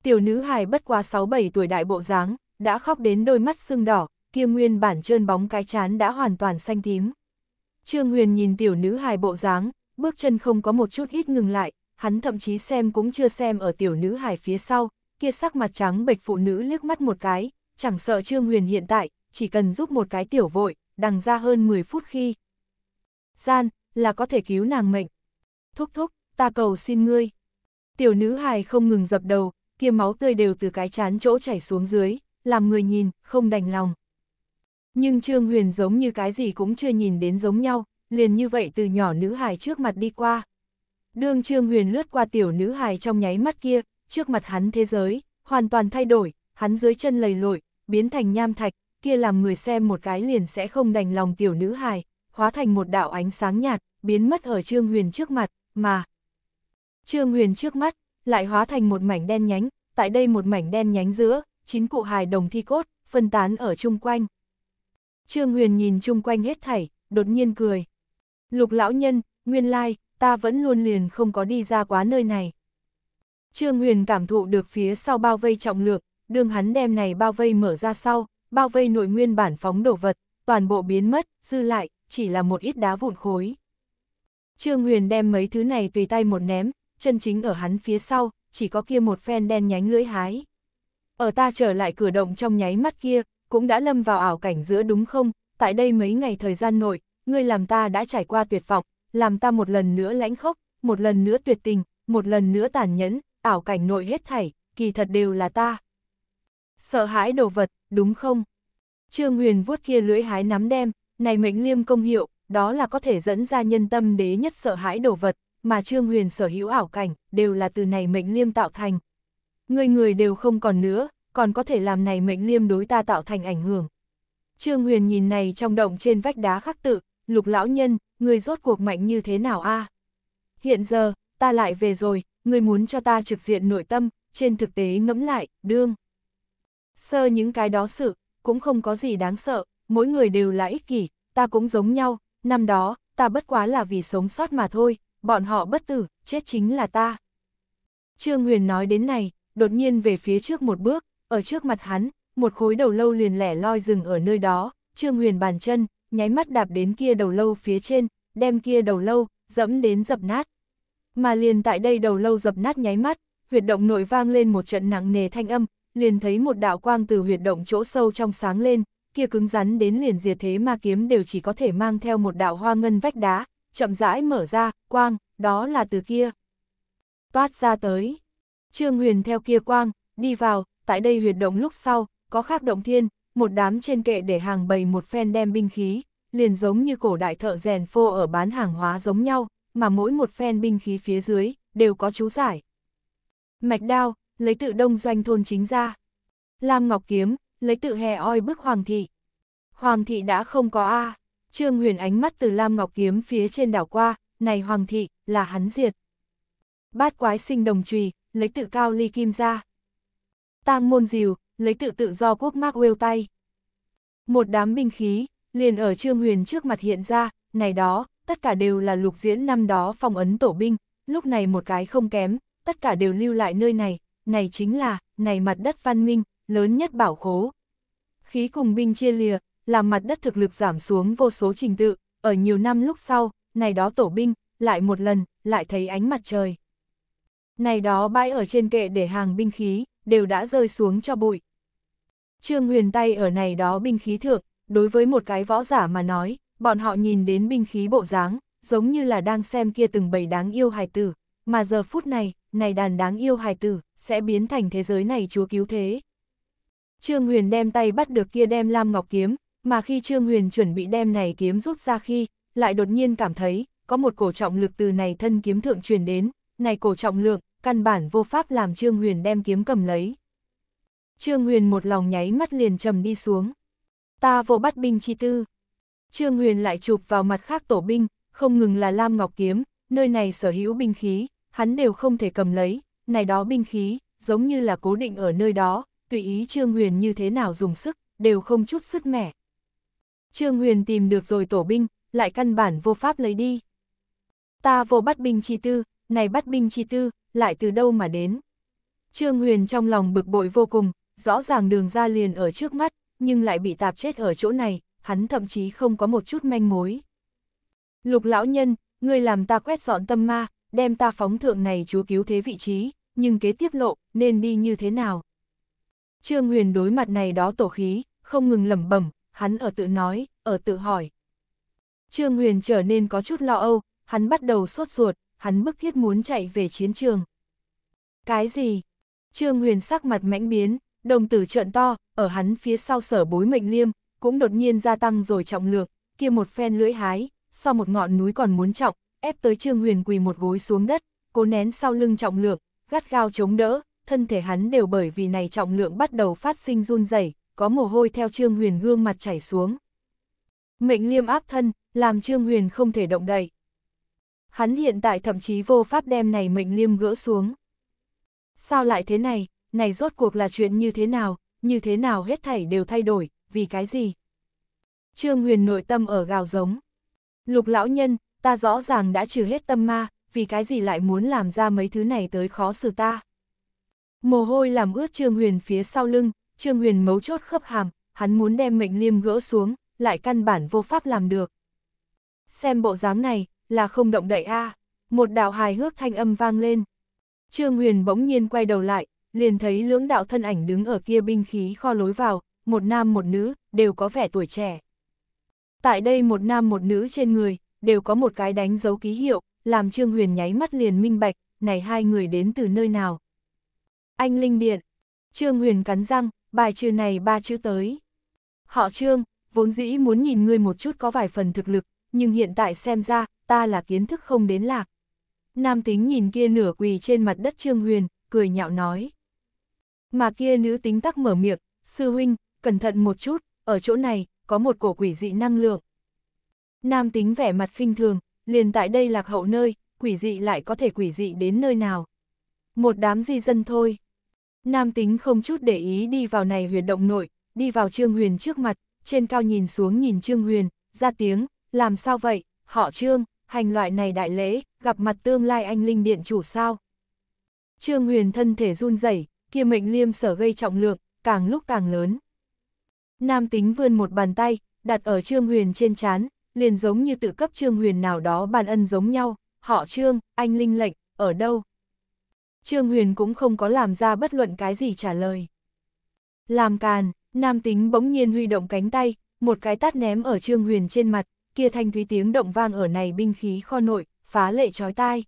Tiểu nữ hài bất quá 6-7 tuổi đại bộ dáng, đã khóc đến đôi mắt sưng đỏ, kia nguyên bản trơn bóng cái chán đã hoàn toàn xanh tím. Trương Huyền nhìn tiểu nữ hài bộ dáng, bước chân không có một chút ít ngừng lại, hắn thậm chí xem cũng chưa xem ở tiểu nữ hải phía sau, kia sắc mặt trắng bệch phụ nữ liếc mắt một cái, chẳng sợ Trương Huyền hiện tại, chỉ cần giúp một cái tiểu vội, đằng ra hơn 10 phút khi. Gian, là có thể cứu nàng mệnh. Thúc thúc, ta cầu xin ngươi. Tiểu nữ hài không ngừng dập đầu, kia máu tươi đều từ cái chán chỗ chảy xuống dưới, làm người nhìn, không đành lòng. Nhưng Trương Huyền giống như cái gì cũng chưa nhìn đến giống nhau, liền như vậy từ nhỏ nữ hài trước mặt đi qua. Đương Trương Huyền lướt qua tiểu nữ hài trong nháy mắt kia, trước mặt hắn thế giới, hoàn toàn thay đổi, hắn dưới chân lầy lội, biến thành nham thạch, kia làm người xem một cái liền sẽ không đành lòng tiểu nữ hài, hóa thành một đạo ánh sáng nhạt, biến mất ở Trương Huyền trước mặt, mà Trương Huyền trước mắt, lại hóa thành một mảnh đen nhánh, tại đây một mảnh đen nhánh giữa, chín cụ hài đồng thi cốt, phân tán ở chung quanh. Trương Huyền nhìn chung quanh hết thảy, đột nhiên cười. Lục lão nhân, nguyên lai, ta vẫn luôn liền không có đi ra quá nơi này. Trương Huyền cảm thụ được phía sau bao vây trọng lượng, đường hắn đem này bao vây mở ra sau, bao vây nội nguyên bản phóng đổ vật, toàn bộ biến mất, dư lại, chỉ là một ít đá vụn khối. Trương Huyền đem mấy thứ này tùy tay một ném, chân chính ở hắn phía sau, chỉ có kia một phen đen nhánh lưỡi hái. Ở ta trở lại cửa động trong nháy mắt kia, cũng đã lâm vào ảo cảnh giữa đúng không, tại đây mấy ngày thời gian nội, ngươi làm ta đã trải qua tuyệt vọng, làm ta một lần nữa lãnh khốc, một lần nữa tuyệt tình, một lần nữa tàn nhẫn, ảo cảnh nội hết thảy, kỳ thật đều là ta. Sợ hãi đồ vật, đúng không? Trương Huyền vuốt kia lưỡi hái nắm đem, này mệnh liêm công hiệu, đó là có thể dẫn ra nhân tâm đế nhất sợ hãi đồ vật, mà Trương Huyền sở hữu ảo cảnh, đều là từ này mệnh liêm tạo thành. Người người đều không còn nữa, còn có thể làm này mệnh liêm đối ta tạo thành ảnh hưởng. Trương Huyền nhìn này trong động trên vách đá khắc tự, lục lão nhân, người rốt cuộc mạnh như thế nào a? Hiện giờ, ta lại về rồi, người muốn cho ta trực diện nội tâm, trên thực tế ngẫm lại, đương. Sơ những cái đó sự, cũng không có gì đáng sợ, mỗi người đều là ích kỷ, ta cũng giống nhau, năm đó, ta bất quá là vì sống sót mà thôi, bọn họ bất tử, chết chính là ta. Trương Huyền nói đến này, đột nhiên về phía trước một bước, ở trước mặt hắn, một khối đầu lâu liền lẻ loi dừng ở nơi đó, Trương Huyền bàn chân, nháy mắt đạp đến kia đầu lâu phía trên, đem kia đầu lâu, dẫm đến dập nát. Mà liền tại đây đầu lâu dập nát nháy mắt, huyệt động nội vang lên một trận nặng nề thanh âm, liền thấy một đạo quang từ huyệt động chỗ sâu trong sáng lên, kia cứng rắn đến liền diệt thế ma kiếm đều chỉ có thể mang theo một đạo hoa ngân vách đá, chậm rãi mở ra, quang, đó là từ kia. Toát ra tới. Trương Huyền theo kia quang, đi vào, tại đây huyệt động lúc sau, có khác động thiên, một đám trên kệ để hàng bày một phen đem binh khí, liền giống như cổ đại thợ rèn phô ở bán hàng hóa giống nhau, mà mỗi một phen binh khí phía dưới, đều có chú giải. Mạch đao, lấy tự đông doanh thôn chính ra. Lam Ngọc Kiếm, lấy tự hè oi bức Hoàng thị. Hoàng thị đã không có A, Trương Huyền ánh mắt từ Lam Ngọc Kiếm phía trên đảo qua, này Hoàng thị, là hắn diệt. Bát quái sinh đồng trùy, lấy tự cao ly kim ra. Tang môn diều, lấy tự tự do quốc Markwell tay. Một đám binh khí, liền ở Trương Huyền trước mặt hiện ra, này đó, tất cả đều là lục diễn năm đó phong ấn tổ binh, lúc này một cái không kém, tất cả đều lưu lại nơi này, này chính là, này mặt đất văn minh, lớn nhất bảo khố. Khí cùng binh chia lìa, làm mặt đất thực lực giảm xuống vô số trình tự, ở nhiều năm lúc sau, này đó tổ binh, lại một lần, lại thấy ánh mặt trời. Này đó bãi ở trên kệ để hàng binh khí, đều đã rơi xuống cho bụi. Trương Huyền tay ở này đó binh khí thượng, đối với một cái võ giả mà nói, bọn họ nhìn đến binh khí bộ dáng, giống như là đang xem kia từng bầy đáng yêu hài tử, mà giờ phút này, này đàn đáng yêu hài tử, sẽ biến thành thế giới này chúa cứu thế. Trương Huyền đem tay bắt được kia đem Lam Ngọc Kiếm, mà khi Trương Huyền chuẩn bị đem này kiếm rút ra khi, lại đột nhiên cảm thấy, có một cổ trọng lực từ này thân kiếm thượng truyền đến, này cổ trọng lượng, căn bản vô pháp làm Trương Huyền đem kiếm cầm lấy. Trương Huyền một lòng nháy mắt liền trầm đi xuống. Ta vô bắt binh chi tư. Trương Huyền lại chụp vào mặt khác tổ binh, không ngừng là Lam Ngọc Kiếm, nơi này sở hữu binh khí, hắn đều không thể cầm lấy, này đó binh khí, giống như là cố định ở nơi đó, tùy ý Trương Huyền như thế nào dùng sức, đều không chút sức mẻ. Trương Huyền tìm được rồi tổ binh, lại căn bản vô pháp lấy đi. Ta vô bắt binh chi tư, này bắt binh chi tư, lại từ đâu mà đến. Trương Huyền trong lòng bực bội vô cùng, rõ ràng đường ra liền ở trước mắt, nhưng lại bị tạp chết ở chỗ này, hắn thậm chí không có một chút manh mối. Lục lão nhân, ngươi làm ta quét dọn tâm ma, đem ta phóng thượng này chúa cứu thế vị trí, nhưng kế tiếp lộ, nên đi như thế nào? Trương Huyền đối mặt này đó tổ khí, không ngừng lẩm bẩm, hắn ở tự nói, ở tự hỏi. Trương Huyền trở nên có chút lo âu, hắn bắt đầu sốt ruột, hắn bức thiết muốn chạy về chiến trường. Cái gì? Trương Huyền sắc mặt mãnh biến, đồng tử trợn to, ở hắn phía sau sở bối mệnh liêm, cũng đột nhiên gia tăng rồi trọng lượng, kia một phen lưỡi hái, so một ngọn núi còn muốn trọng, ép tới Trương Huyền quỳ một gối xuống đất, cố nén sau lưng trọng lượng, gắt gao chống đỡ, thân thể hắn đều bởi vì này trọng lượng bắt đầu phát sinh run rẩy, có mồ hôi theo Trương Huyền gương mặt chảy xuống. Mệnh liêm áp thân, làm Trương Huyền không thể động đậy hắn hiện tại thậm chí vô pháp đem này mệnh liêm gỡ xuống. Sao lại thế này, này rốt cuộc là chuyện như thế nào, như thế nào hết thảy đều thay đổi, vì cái gì? Trương Huyền nội tâm ở gào giống. Lục lão nhân, ta rõ ràng đã trừ hết tâm ma, vì cái gì lại muốn làm ra mấy thứ này tới khó xử ta? Mồ hôi làm ướt Trương Huyền phía sau lưng, Trương Huyền mấu chốt khớp hàm, hắn muốn đem mệnh liêm gỡ xuống, lại căn bản vô pháp làm được. Xem bộ dáng này, là không động đậy a à. Một đạo hài hước thanh âm vang lên. Trương Huyền bỗng nhiên quay đầu lại, liền thấy lưỡng đạo thân ảnh đứng ở kia binh khí kho lối vào, một nam một nữ, đều có vẻ tuổi trẻ. Tại đây một nam một nữ trên người, đều có một cái đánh dấu ký hiệu, làm Trương Huyền nháy mắt liền minh bạch, này hai người đến từ nơi nào. Anh Linh Điện, Trương Huyền cắn răng, bài trừ này ba chữ tới. Họ Trương, vốn dĩ muốn nhìn ngươi một chút có vài phần thực lực, nhưng hiện tại xem ra, ta là kiến thức không đến lạc. Nam tính nhìn kia nửa quỳ trên mặt đất Trương Huyền, cười nhạo nói. Mà kia nữ tính tắc mở miệng, sư huynh, cẩn thận một chút, ở chỗ này, có một cổ quỷ dị năng lượng. Nam tính vẻ mặt khinh thường, liền tại đây lạc hậu nơi, quỷ dị lại có thể quỷ dị đến nơi nào. Một đám di dân thôi. Nam tính không chút để ý đi vào này huyệt động nội, đi vào Trương Huyền trước mặt, trên cao nhìn xuống nhìn Trương Huyền, ra tiếng, làm sao vậy, họ trương, hành loại này đại lễ, gặp mặt tương lai anh linh điện chủ sao? Trương huyền thân thể run rẩy kia mệnh liêm sở gây trọng lượng, càng lúc càng lớn. Nam tính vươn một bàn tay, đặt ở trương huyền trên chán, liền giống như tự cấp trương huyền nào đó bàn ân giống nhau, họ trương, anh linh lệnh, ở đâu? Trương huyền cũng không có làm ra bất luận cái gì trả lời. Làm càn, nam tính bỗng nhiên huy động cánh tay, một cái tát ném ở trương huyền trên mặt, kia thanh thúy tiếng động vang ở này binh khí kho nội, phá lệ trói tai.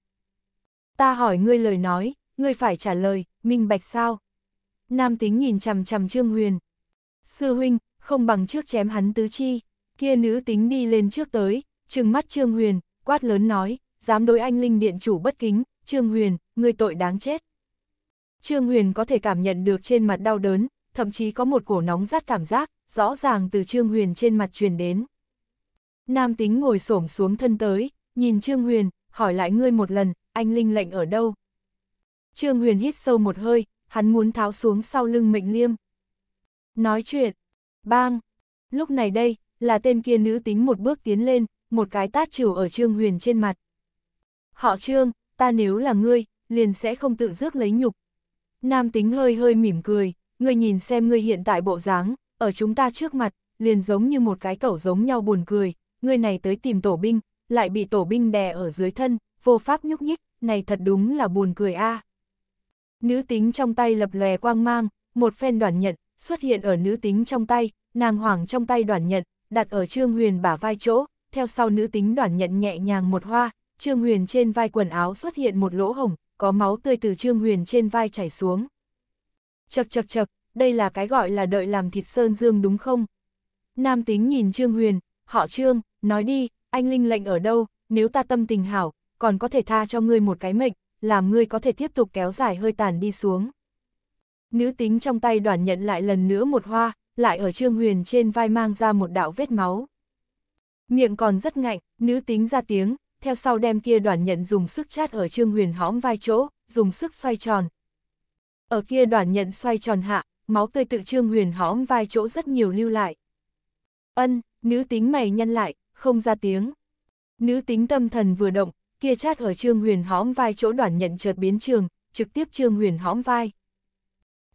Ta hỏi ngươi lời nói, ngươi phải trả lời, minh bạch sao? Nam tính nhìn chằm chằm Trương Huyền. Sư huynh, không bằng trước chém hắn tứ chi, kia nữ tính đi lên trước tới, trừng mắt Trương Huyền, quát lớn nói, dám đối anh linh điện chủ bất kính, Trương Huyền, ngươi tội đáng chết. Trương Huyền có thể cảm nhận được trên mặt đau đớn, thậm chí có một cổ nóng rát cảm giác, rõ ràng từ Trương Huyền trên mặt truyền đến. Nam tính ngồi xổm xuống thân tới, nhìn Trương Huyền, hỏi lại ngươi một lần, anh Linh lệnh ở đâu? Trương Huyền hít sâu một hơi, hắn muốn tháo xuống sau lưng mệnh liêm. Nói chuyện, bang, lúc này đây, là tên kia nữ tính một bước tiến lên, một cái tát trừ ở Trương Huyền trên mặt. Họ Trương, ta nếu là ngươi, liền sẽ không tự rước lấy nhục. Nam tính hơi hơi mỉm cười, ngươi nhìn xem ngươi hiện tại bộ dáng, ở chúng ta trước mặt, liền giống như một cái cẩu giống nhau buồn cười, người này tới tìm tổ binh, lại bị tổ binh đè ở dưới thân, vô pháp nhúc nhích, này thật đúng là buồn cười a. Nữ tính trong tay lập lòe quang mang, một phen đoàn nhận, xuất hiện ở nữ tính trong tay, nàng hoàng trong tay đoàn nhận, đặt ở Trương Huyền bả vai chỗ, theo sau nữ tính đoàn nhận nhẹ nhàng một hoa, Trương Huyền trên vai quần áo xuất hiện một lỗ hồng, có máu tươi từ Trương Huyền trên vai chảy xuống. Chật chật chật, đây là cái gọi là đợi làm thịt Sơn Dương đúng không? Nam tính nhìn Trương Huyền, họ trương, nói đi, anh Linh lệnh ở đâu, nếu ta tâm tình hảo, còn có thể tha cho ngươi một cái mệnh, làm ngươi có thể tiếp tục kéo dài hơi tàn đi xuống. Nữ tính trong tay đoàn nhận lại lần nữa một hoa, lại ở trương huyền trên vai mang ra một đạo vết máu. Miệng còn rất ngạnh, nữ tính ra tiếng, theo sau đem kia đoàn nhận dùng sức chát ở trương huyền hõm vai chỗ, dùng sức xoay tròn. Ở kia đoàn nhận xoay tròn hạ, máu tươi tự trương huyền hõm vai chỗ rất nhiều lưu lại. Ân, Nữ tính mày nhăn lại, không ra tiếng. Nữ tính tâm thần vừa động, kia chát ở trương huyền hõm vai chỗ đoạn nhận chợt biến trường, trực tiếp trương huyền hõm vai.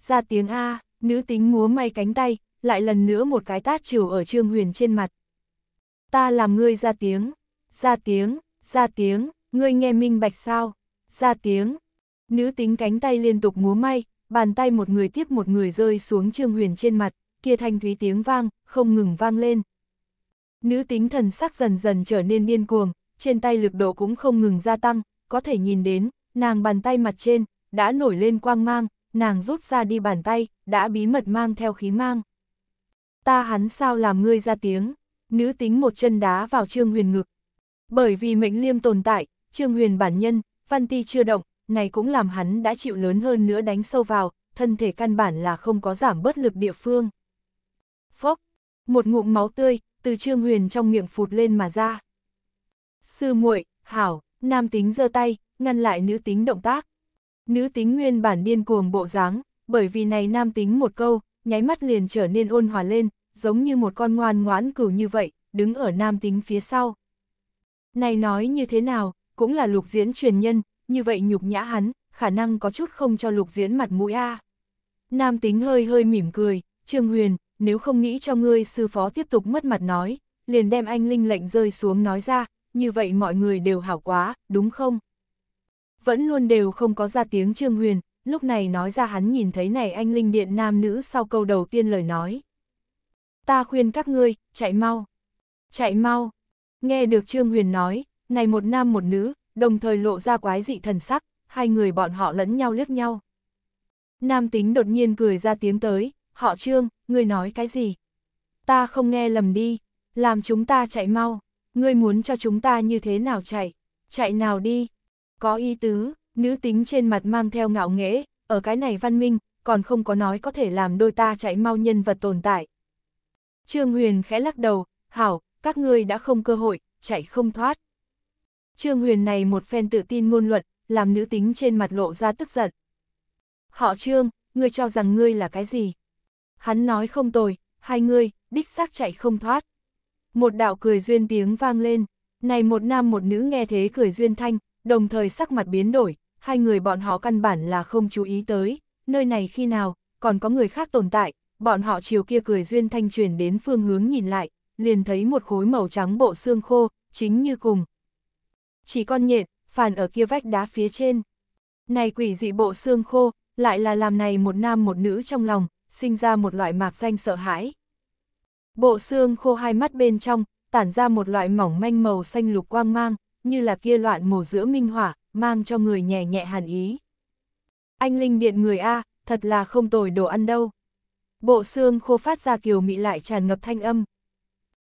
Ra tiếng A, nữ tính múa may cánh tay, lại lần nữa một cái tát trừ ở trương huyền trên mặt. Ta làm ngươi ra tiếng, ra tiếng, ra tiếng, ngươi nghe minh bạch sao, ra tiếng. Nữ tính cánh tay liên tục múa may, bàn tay một người tiếp một người rơi xuống trương huyền trên mặt, kia thanh thúy tiếng vang, không ngừng vang lên. Nữ tính thần sắc dần dần trở nên điên cuồng, trên tay lực độ cũng không ngừng gia tăng, có thể nhìn đến, nàng bàn tay mặt trên, đã nổi lên quang mang, nàng rút ra đi bàn tay, đã bí mật mang theo khí mang. Ta hắn sao làm ngươi ra tiếng, nữ tính một chân đá vào Trương Huyền ngực. Bởi vì mệnh liêm tồn tại, Trương Huyền bản nhân, văn ti chưa động, này cũng làm hắn đã chịu lớn hơn nữa đánh sâu vào, thân thể căn bản là không có giảm bớt lực địa phương. Phốc, một ngụm máu tươi, từ Trương Huyền trong miệng phụt lên mà ra. Sư muội, hảo, nam tính giơ tay, ngăn lại nữ tính động tác. Nữ tính nguyên bản điên cuồng bộ dáng, bởi vì này nam tính một câu, nháy mắt liền trở nên ôn hòa lên, giống như một con ngoan ngoãn cửu như vậy, đứng ở nam tính phía sau. Này nói như thế nào, cũng là lục diễn truyền nhân, như vậy nhục nhã hắn, khả năng có chút không cho lục diễn mặt mũi a. Nam tính hơi hơi mỉm cười, Trương Huyền, nếu không nghĩ cho ngươi sư phó tiếp tục mất mặt nói, liền đem anh linh lệnh rơi xuống nói ra, như vậy mọi người đều hảo quá, đúng không? Vẫn luôn đều không có ra tiếng Trương Huyền, lúc này nói ra hắn nhìn thấy này anh linh điện nam nữ sau câu đầu tiên lời nói. Ta khuyên các ngươi, chạy mau. Chạy mau. Nghe được Trương Huyền nói, này một nam một nữ, đồng thời lộ ra quái dị thần sắc, hai người bọn họ lẫn nhau liếc nhau. Nam tính đột nhiên cười ra tiếng tới, họ Trương, ngươi nói cái gì? Ta không nghe lầm đi, làm chúng ta chạy mau, ngươi muốn cho chúng ta như thế nào chạy, chạy nào đi. Có ý tứ, nữ tính trên mặt mang theo ngạo nghễ, ở cái này văn minh, còn không có nói có thể làm đôi ta chạy mau nhân vật tồn tại. Trương Huyền khẽ lắc đầu, hảo, các ngươi đã không cơ hội, chạy không thoát. Trương Huyền này một phen tự tin ngôn luận, làm nữ tính trên mặt lộ ra tức giận. Họ Trương, ngươi cho rằng ngươi là cái gì? Hắn nói không tồi, hai người, đích xác chạy không thoát. Một đạo cười duyên tiếng vang lên, này một nam một nữ nghe thế cười duyên thanh, đồng thời sắc mặt biến đổi, hai người bọn họ căn bản là không chú ý tới, nơi này khi nào, còn có người khác tồn tại, bọn họ chiều kia cười duyên thanh truyền đến phương hướng nhìn lại, liền thấy một khối màu trắng bộ xương khô, chính như cùng. Chỉ con nhện, phàn ở kia vách đá phía trên. Này quỷ dị bộ xương khô, lại là làm này một nam một nữ trong lòng, sinh ra một loại mạc danh sợ hãi. Bộ xương khô hai mắt bên trong, tản ra một loại mỏng manh màu xanh lục quang mang, như là kia loạn mổ giữa minh hỏa, mang cho người nhẹ nhẹ hàn ý. Anh linh điện người A, thật là không tồi đồ ăn đâu. Bộ xương khô phát ra kiều mị lại tràn ngập thanh âm.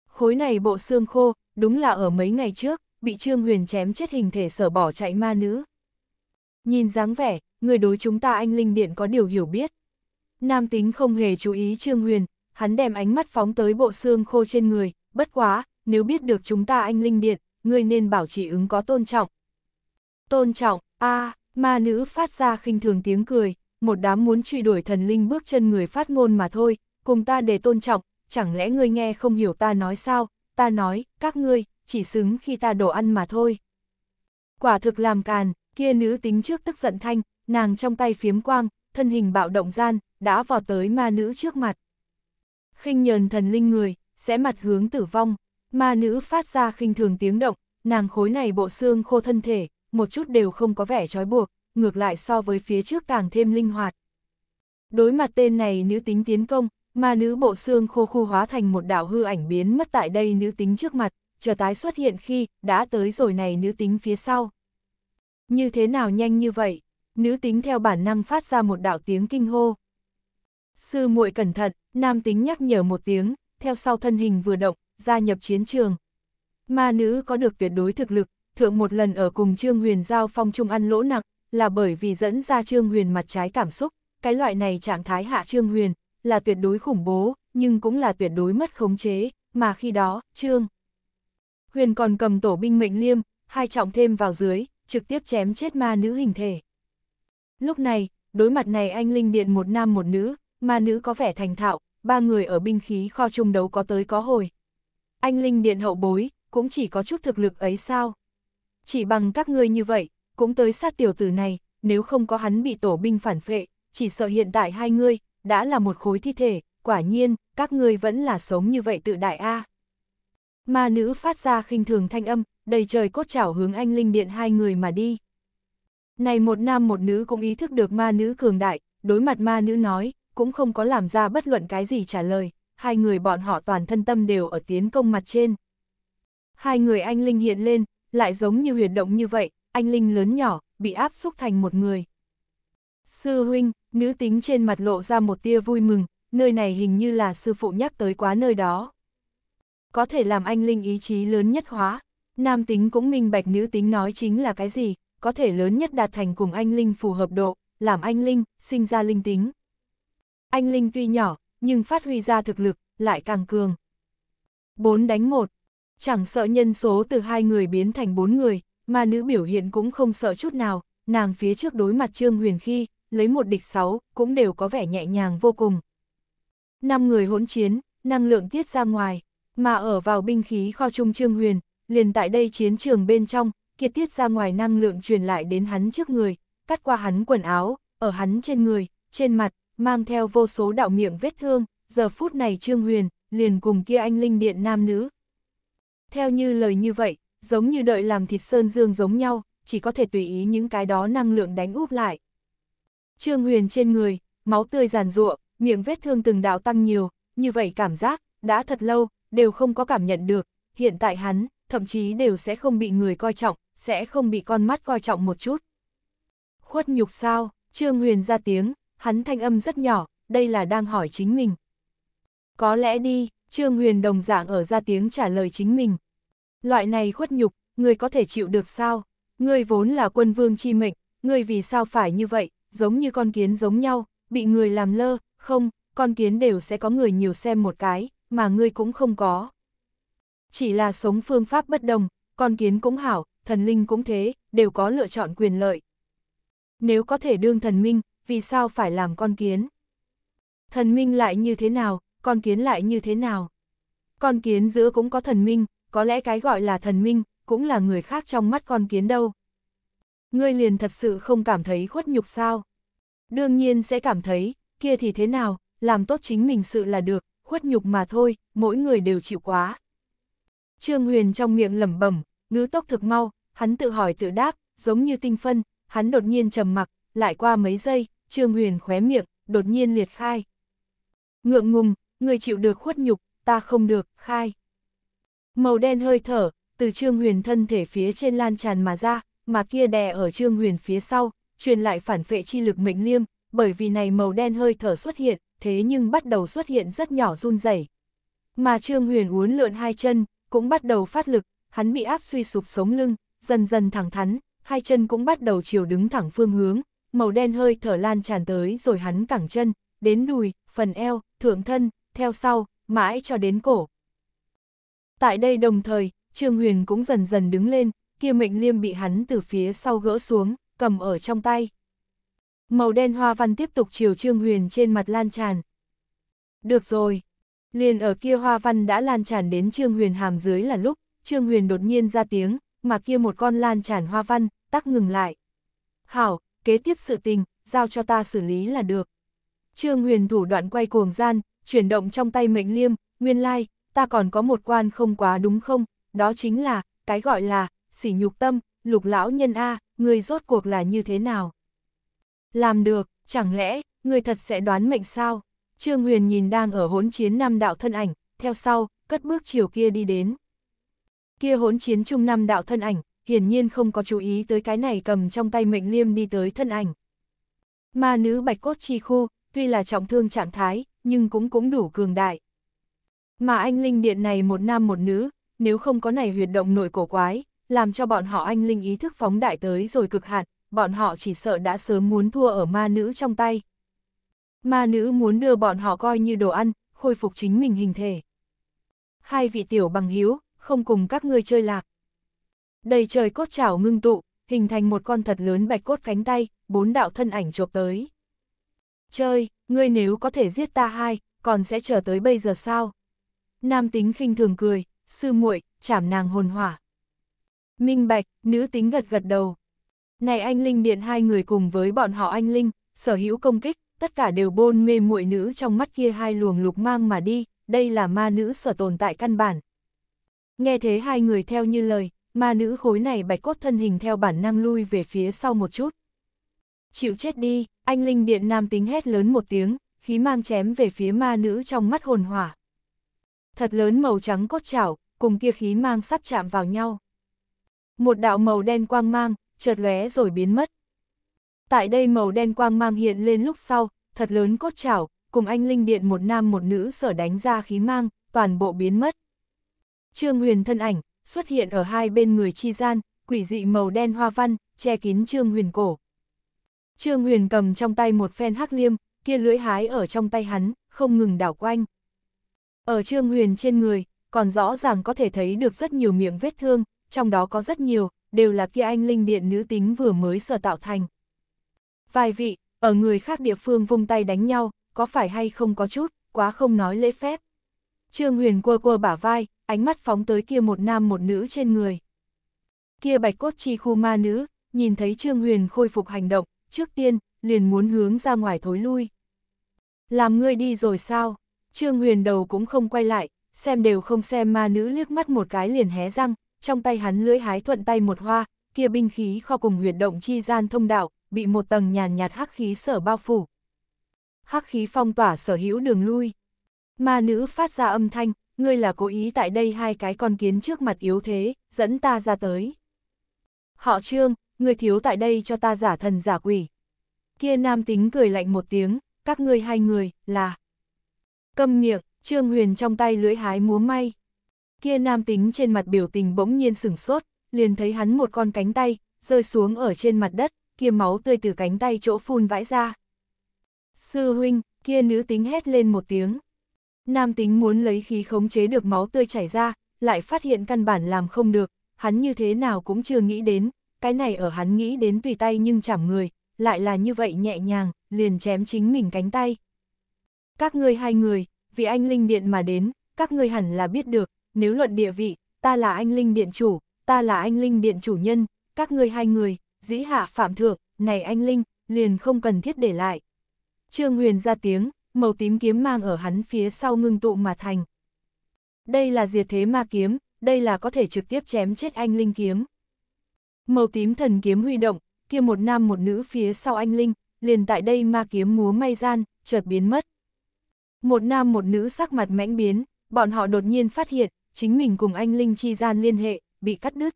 Khối này bộ xương khô, đúng là ở mấy ngày trước, bị Trương Huyền chém chết hình thể sở bỏ chạy ma nữ. Nhìn dáng vẻ, người đối chúng ta anh linh điện có điều hiểu biết. Nam tính không hề chú ý Trương Huyền, hắn đem ánh mắt phóng tới bộ xương khô trên người, bất quá, nếu biết được chúng ta anh linh điện, ngươi nên bảo trì ứng có tôn trọng. Tôn trọng, a ma nữ phát ra khinh thường tiếng cười, một đám muốn truy đuổi thần linh bước chân người phát ngôn mà thôi, cùng ta để tôn trọng, chẳng lẽ ngươi nghe không hiểu ta nói sao, ta nói, các ngươi, chỉ xứng khi ta đổ ăn mà thôi. Quả thực làm càn, kia nữ tính trước tức giận thanh, nàng trong tay phiếm quang, thân hình bạo động gian, đã vào tới ma nữ trước mặt. khinh nhờn thần linh người, sẽ mặt hướng tử vong, ma nữ phát ra khinh thường tiếng động, nàng khối này bộ xương khô thân thể, một chút đều không có vẻ trói buộc, ngược lại so với phía trước càng thêm linh hoạt. Đối mặt tên này nữ tính tiến công, ma nữ bộ xương khô khu hóa thành một đạo hư ảnh biến mất tại đây nữ tính trước mặt, chờ tái xuất hiện khi đã tới rồi này nữ tính phía sau. Như thế nào nhanh như vậy? Nữ tính theo bản năng phát ra một đạo tiếng kinh hô. Sư muội cẩn thận, nam tính nhắc nhở một tiếng, theo sau thân hình vừa động, gia nhập chiến trường. Ma nữ có được tuyệt đối thực lực, thượng một lần ở cùng Trương Huyền giao phong trung ăn lỗ nặng, là bởi vì dẫn ra Trương Huyền mặt trái cảm xúc, cái loại này trạng thái hạ Trương Huyền, là tuyệt đối khủng bố, nhưng cũng là tuyệt đối mất khống chế, mà khi đó, Trương Huyền còn cầm tổ binh mệnh liêm, hai trọng thêm vào dưới, trực tiếp chém chết ma nữ hình thể. Lúc này, đối mặt này anh linh điện một nam một nữ, ma nữ có vẻ thành thạo, ba người ở binh khí kho chung đấu có tới có hồi. Anh Linh Điện hậu bối, cũng chỉ có chút thực lực ấy sao? Chỉ bằng các ngươi như vậy, cũng tới sát tiểu tử này, nếu không có hắn bị tổ binh phản phệ, chỉ sợ hiện tại hai ngươi, đã là một khối thi thể, quả nhiên, các ngươi vẫn là sống như vậy tự đại A. Ma nữ phát ra khinh thường thanh âm, đầy trời cốt chảo hướng anh Linh Điện hai người mà đi. Này một nam một nữ cũng ý thức được ma nữ cường đại, đối mặt ma nữ nói, cũng không có làm ra bất luận cái gì trả lời, hai người bọn họ toàn thân tâm đều ở tiến công mặt trên. Hai người anh Linh hiện lên, lại giống như huyệt động như vậy, anh Linh lớn nhỏ, bị áp xúc thành một người. Sư huynh, nữ tính trên mặt lộ ra một tia vui mừng, nơi này hình như là sư phụ nhắc tới quá nơi đó. Có thể làm anh Linh ý chí lớn nhất hóa, nam tính cũng minh bạch nữ tính nói chính là cái gì, có thể lớn nhất đạt thành cùng anh Linh phù hợp độ, làm anh Linh, sinh ra linh tính. Anh Linh tuy nhỏ, nhưng phát huy ra thực lực, lại càng cường. 4 đánh 1. Chẳng sợ nhân số từ hai người biến thành bốn người, mà nữ biểu hiện cũng không sợ chút nào, nàng phía trước đối mặt Trương Huyền Khi, lấy một địch sáu, cũng đều có vẻ nhẹ nhàng vô cùng. Năm người hỗn chiến, năng lượng tiết ra ngoài, mà ở vào binh khí kho trung Trương Huyền, liền tại đây chiến trường bên trong, kiệt tiết ra ngoài năng lượng truyền lại đến hắn trước người, cắt qua hắn quần áo, ở hắn trên người, trên mặt, mang theo vô số đạo miệng vết thương, giờ phút này Trương Huyền, liền cùng kia anh linh điện nam nữ. Theo như lời như vậy, giống như đợi làm thịt sơn dương giống nhau, chỉ có thể tùy ý những cái đó năng lượng đánh úp lại. Trương Huyền trên người, máu tươi giàn rụa, miệng vết thương từng đạo tăng nhiều, như vậy cảm giác, đã thật lâu, đều không có cảm nhận được, hiện tại hắn, thậm chí đều sẽ không bị người coi trọng, sẽ không bị con mắt coi trọng một chút. Khuất nhục sao, Trương Huyền ra tiếng, hắn thanh âm rất nhỏ, đây là đang hỏi chính mình. Có lẽ đi, Trương Huyền đồng dạng ở ra tiếng trả lời chính mình. Loại này khuất nhục, người có thể chịu được sao? Ngươi vốn là quân vương chi mệnh, ngươi vì sao phải như vậy, giống như con kiến giống nhau, bị người làm lơ, không, con kiến đều sẽ có người nhiều xem một cái, mà ngươi cũng không có. Chỉ là sống phương pháp bất đồng, con kiến cũng hảo, thần linh cũng thế, đều có lựa chọn quyền lợi. Nếu có thể đương thần minh, vì sao phải làm con kiến? Thần minh lại như thế nào, con kiến lại như thế nào? Con kiến giữa cũng có thần minh, có lẽ cái gọi là thần minh, cũng là người khác trong mắt con kiến đâu. Ngươi liền thật sự không cảm thấy khuất nhục sao? Đương nhiên sẽ cảm thấy, kia thì thế nào, làm tốt chính mình sự là được, khuất nhục mà thôi, mỗi người đều chịu quá. Trương Huyền trong miệng lẩm bẩm, ngữ tốc thực mau, hắn tự hỏi tự đáp, giống như tinh phân, hắn đột nhiên trầm mặc, lại qua mấy giây, Trương Huyền khóe miệng, đột nhiên liệt khai. Ngượng ngùng, người chịu được khuất nhục, ta không được, khai. Màu đen hơi thở, từ Trương Huyền thân thể phía trên lan tràn mà ra, mà kia đè ở Trương Huyền phía sau, truyền lại phản phệ chi lực mệnh liêm, bởi vì này màu đen hơi thở xuất hiện, thế nhưng bắt đầu xuất hiện rất nhỏ run rẩy. Mà Trương Huyền uốn lượn hai chân, cũng bắt đầu phát lực, hắn bị áp suy sụp sống lưng, dần dần thẳng thắn, hai chân cũng bắt đầu chiều đứng thẳng phương hướng, màu đen hơi thở lan tràn tới rồi hắn cẳng chân, đến đùi, phần eo, thượng thân, theo sau, mãi cho đến cổ. Tại đây đồng thời, Trương Huyền cũng dần dần đứng lên, kia mệnh liêm bị hắn từ phía sau gỡ xuống, cầm ở trong tay. Màu đen hoa văn tiếp tục chiều Trương Huyền trên mặt lan tràn. Được rồi, liền ở kia hoa văn đã lan tràn đến Trương Huyền hàm dưới là lúc, Trương Huyền đột nhiên ra tiếng, mà kia một con lan tràn hoa văn, tắc ngừng lại. Hảo, kế tiếp sự tình, giao cho ta xử lý là được. Trương huyền thủ đoạn quay cuồng gian, chuyển động trong tay mệnh liêm, nguyên lai, ta còn có một quan không quá đúng không, đó chính là, cái gọi là, sỉ nhục tâm, lục lão nhân A, người rốt cuộc là như thế nào. Làm được, chẳng lẽ, người thật sẽ đoán mệnh sao? Trương Huyền nhìn đang ở hỗn chiến năm đạo thân ảnh, theo sau, cất bước chiều kia đi đến. Kia hỗn chiến chung năm đạo thân ảnh, hiển nhiên không có chú ý tới cái này cầm trong tay mệnh liêm đi tới thân ảnh. Ma nữ bạch cốt chi khu, tuy là trọng thương trạng thái, nhưng cũng cũng đủ cường đại. Mà anh linh điện này một nam một nữ, nếu không có này huyệt động nội cổ quái, làm cho bọn họ anh linh ý thức phóng đại tới rồi cực hạn, bọn họ chỉ sợ đã sớm muốn thua ở ma nữ trong tay. Ma nữ muốn đưa bọn họ coi như đồ ăn, khôi phục chính mình hình thể. Hai vị tiểu bằng hiếu, không cùng các ngươi chơi lạc. Đầy trời cốt chảo ngưng tụ, hình thành một con thật lớn bạch cốt cánh tay, bốn đạo thân ảnh chộp tới. Chơi, ngươi nếu có thể giết ta hai, còn sẽ chờ tới bây giờ sao? Nam tính khinh thường cười, sư muội, chảm nàng hồn hỏa. Minh bạch, nữ tính gật gật đầu. Này anh Linh Điện hai người cùng với bọn họ anh Linh, sở hữu công kích, tất cả đều bôn mê muội nữ trong mắt kia hai luồng lục mang mà đi, đây là ma nữ sở tồn tại căn bản. Nghe thế hai người theo như lời, ma nữ khối này bạch cốt thân hình theo bản năng lui về phía sau một chút. Chịu chết đi, anh linh điện nam tính hét lớn một tiếng, khí mang chém về phía ma nữ trong mắt hồn hỏa. Thật lớn màu trắng cốt chảo, cùng kia khí mang sắp chạm vào nhau. Một đạo màu đen quang mang, chợt lóe rồi biến mất. Tại đây màu đen quang mang hiện lên lúc sau, thật lớn cốt chảo, cùng anh linh điện một nam một nữ sở đánh ra khí mang, toàn bộ biến mất. Trương Huyền thân ảnh, xuất hiện ở hai bên người chi gian, quỷ dị màu đen hoa văn, che kín Trương Huyền cổ. Trương Huyền cầm trong tay một phen hắc liêm, kia lưỡi hái ở trong tay hắn, không ngừng đảo quanh. Ở Trương Huyền trên người, còn rõ ràng có thể thấy được rất nhiều miệng vết thương, trong đó có rất nhiều, đều là kia anh linh điện nữ tính vừa mới sở tạo thành. Vài vị, ở người khác địa phương vung tay đánh nhau, có phải hay không có chút, quá không nói lễ phép. Trương Huyền quơ quơ bả vai, ánh mắt phóng tới kia một nam một nữ trên người. Kia bạch cốt chi khu ma nữ, nhìn thấy Trương Huyền khôi phục hành động, trước tiên, liền muốn hướng ra ngoài thối lui. Làm ngươi đi rồi sao? Trương Huyền đầu cũng không quay lại, xem đều không xem ma nữ liếc mắt một cái liền hé răng, trong tay hắn lưỡi hái thuận tay một hoa, kia binh khí kho cùng huyệt động chi gian thông đạo, bị một tầng nhàn nhạt hắc khí sở bao phủ. Hắc khí phong tỏa sở hữu đường lui. Ma nữ phát ra âm thanh, ngươi là cố ý tại đây hai cái con kiến trước mặt yếu thế, dẫn ta ra tới. Họ trương, ngươi thiếu tại đây cho ta giả thần giả quỷ. Kia nam tính cười lạnh một tiếng, các ngươi hai người, là. Câm miệng, trương huyền trong tay lưỡi hái múa may. Kia nam tính trên mặt biểu tình bỗng nhiên sửng sốt, liền thấy hắn một con cánh tay, rơi xuống ở trên mặt đất, kia máu tươi từ cánh tay chỗ phun vãi ra. Sư huynh, kia nữ tính hét lên một tiếng. Nam tính muốn lấy khí khống chế được máu tươi chảy ra, lại phát hiện căn bản làm không được, hắn như thế nào cũng chưa nghĩ đến, cái này ở hắn nghĩ đến tùy tay nhưng chảm người, lại là như vậy nhẹ nhàng, liền chém chính mình cánh tay. Các ngươi hai người, vì anh Linh Điện mà đến, các ngươi hẳn là biết được, nếu luận địa vị, ta là anh Linh Điện chủ, ta là anh Linh Điện chủ nhân, các ngươi hai người, dĩ hạ phạm thượng, này anh Linh, liền không cần thiết để lại. Trương Huyền ra tiếng, màu tím kiếm mang ở hắn phía sau ngưng tụ mà thành. Đây là diệt thế ma kiếm, đây là có thể trực tiếp chém chết anh Linh kiếm. Màu tím thần kiếm huy động, kia một nam một nữ phía sau anh Linh, liền tại đây ma kiếm múa may gian, chợt biến mất. Một nam một nữ sắc mặt mãnh biến, bọn họ đột nhiên phát hiện, chính mình cùng anh Linh chi gian liên hệ, bị cắt đứt.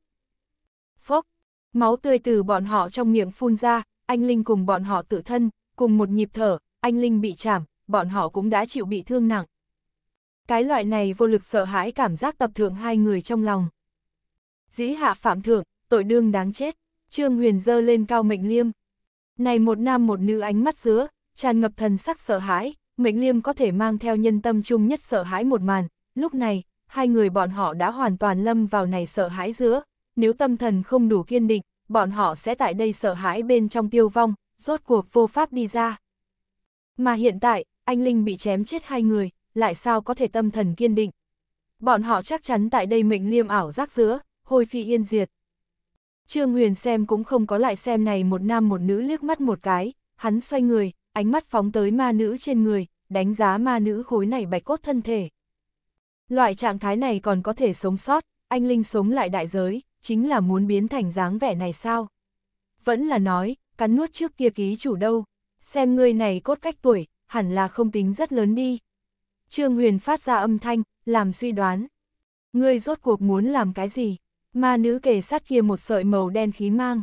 Phốc, máu tươi từ bọn họ trong miệng phun ra, anh Linh cùng bọn họ tự thân, cùng một nhịp thở, anh Linh bị chảm, bọn họ cũng đã chịu bị thương nặng. Cái loại này vô lực sợ hãi cảm giác tập thượng hai người trong lòng. Dĩ hạ phạm thượng, tội đương đáng chết, Trương Huyền dơ lên cao mệnh liêm. Này một nam một nữ ánh mắt giữa, tràn ngập thần sắc sợ hãi, mệnh liêm có thể mang theo nhân tâm chung nhất sợ hãi một màn. Lúc này, hai người bọn họ đã hoàn toàn lâm vào này sợ hãi giữa, nếu tâm thần không đủ kiên định, bọn họ sẽ tại đây sợ hãi bên trong tiêu vong, rốt cuộc vô pháp đi ra. Mà hiện tại, anh Linh bị chém chết hai người, lại sao có thể tâm thần kiên định. Bọn họ chắc chắn tại đây mệnh liêm ảo rác giữa, hồi phi yên diệt. Trương Huyền xem cũng không có lại xem này một nam một nữ liếc mắt một cái, hắn xoay người, ánh mắt phóng tới ma nữ trên người, đánh giá ma nữ khối này bạch cốt thân thể. Loại trạng thái này còn có thể sống sót, anh Linh sống lại đại giới, chính là muốn biến thành dáng vẻ này sao? Vẫn là nói, cắn nuốt trước kia ký chủ đâu, xem người này cốt cách tuổi, hẳn là không tính rất lớn đi. Trương Huyền phát ra âm thanh, làm suy đoán. Ngươi rốt cuộc muốn làm cái gì? Ma nữ kề sát kia một sợi màu đen khí mang.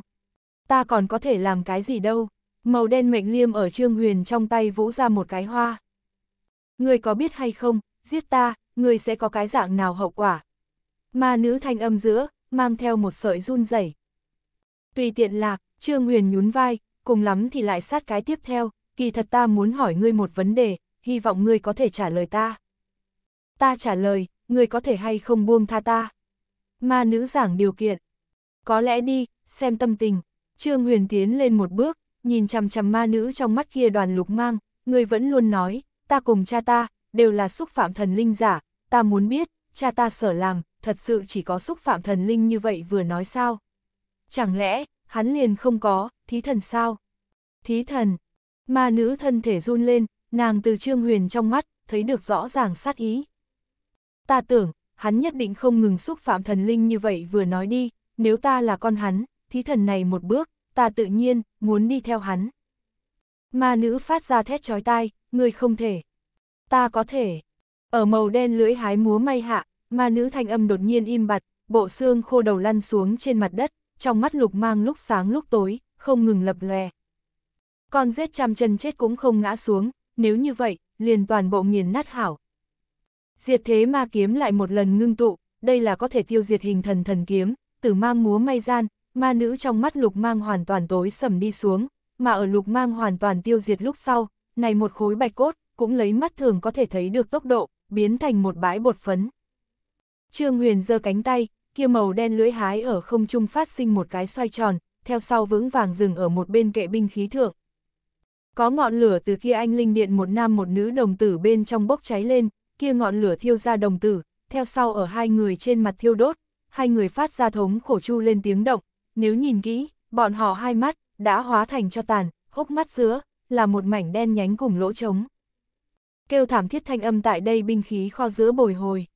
Ta còn có thể làm cái gì đâu? Màu đen mệnh liêm ở Trương Huyền trong tay vũ ra một cái hoa. Ngươi có biết hay không, giết ta, ngươi sẽ có cái dạng nào hậu quả? Ma nữ thanh âm giữa, mang theo một sợi run rẩy. Tùy tiện lạc, Trương Huyền nhún vai, cùng lắm thì lại sát cái tiếp theo, kỳ thật ta muốn hỏi ngươi một vấn đề, hy vọng ngươi có thể trả lời ta. Ta trả lời, ngươi có thể hay không buông tha ta. Ma nữ giảng điều kiện. Có lẽ đi, xem tâm tình. Trương Huyền tiến lên một bước, nhìn chằm chằm ma nữ trong mắt kia đoàn lục mang, ngươi vẫn luôn nói, ta cùng cha ta, đều là xúc phạm thần linh giả, ta muốn biết, cha ta sở làm, thật sự chỉ có xúc phạm thần linh như vậy vừa nói sao? Chẳng lẽ, hắn liền không có, thí thần sao? Thí thần, Ma nữ thân thể run lên, nàng từ Trương Huyền trong mắt, thấy được rõ ràng sát ý. Ta tưởng, hắn nhất định không ngừng xúc phạm thần linh như vậy vừa nói đi, nếu ta là con hắn, thí thần này một bước, ta tự nhiên, muốn đi theo hắn. Ma nữ phát ra thét chói tai, người không thể. Ta có thể. Ở màu đen lưỡi hái múa may hạ, ma nữ thanh âm đột nhiên im bặt, bộ xương khô đầu lăn xuống trên mặt đất, trong mắt lục mang lúc sáng lúc tối, không ngừng lập lòe. Con giết trăm chân chết cũng không ngã xuống, nếu như vậy, liền toàn bộ nghiền nát hảo. Diệt thế ma kiếm lại một lần ngưng tụ, đây là có thể tiêu diệt hình thần thần kiếm, tử mang múa may gian, ma nữ trong mắt lục mang hoàn toàn tối sầm đi xuống, mà ở lục mang hoàn toàn tiêu diệt lúc sau, này một khối bạch cốt, cũng lấy mắt thường có thể thấy được tốc độ, biến thành một bãi bột phấn. Trương Huyền giơ cánh tay, kia màu đen lưỡi hái ở không trung phát sinh một cái xoay tròn, theo sau vững vàng dừng ở một bên kệ binh khí thượng, có ngọn lửa từ kia anh linh điện một nam một nữ đồng tử bên trong bốc cháy lên, kia ngọn lửa thiêu ra đồng tử, theo sau ở hai người trên mặt thiêu đốt, hai người phát ra thống khổ chu lên tiếng động, nếu nhìn kỹ, bọn họ hai mắt, đã hóa thành cho tàn, hốc mắt giữa, là một mảnh đen nhánh cùng lỗ trống. Kêu thảm thiết thanh âm tại đây binh khí kho giữa bồi hồi.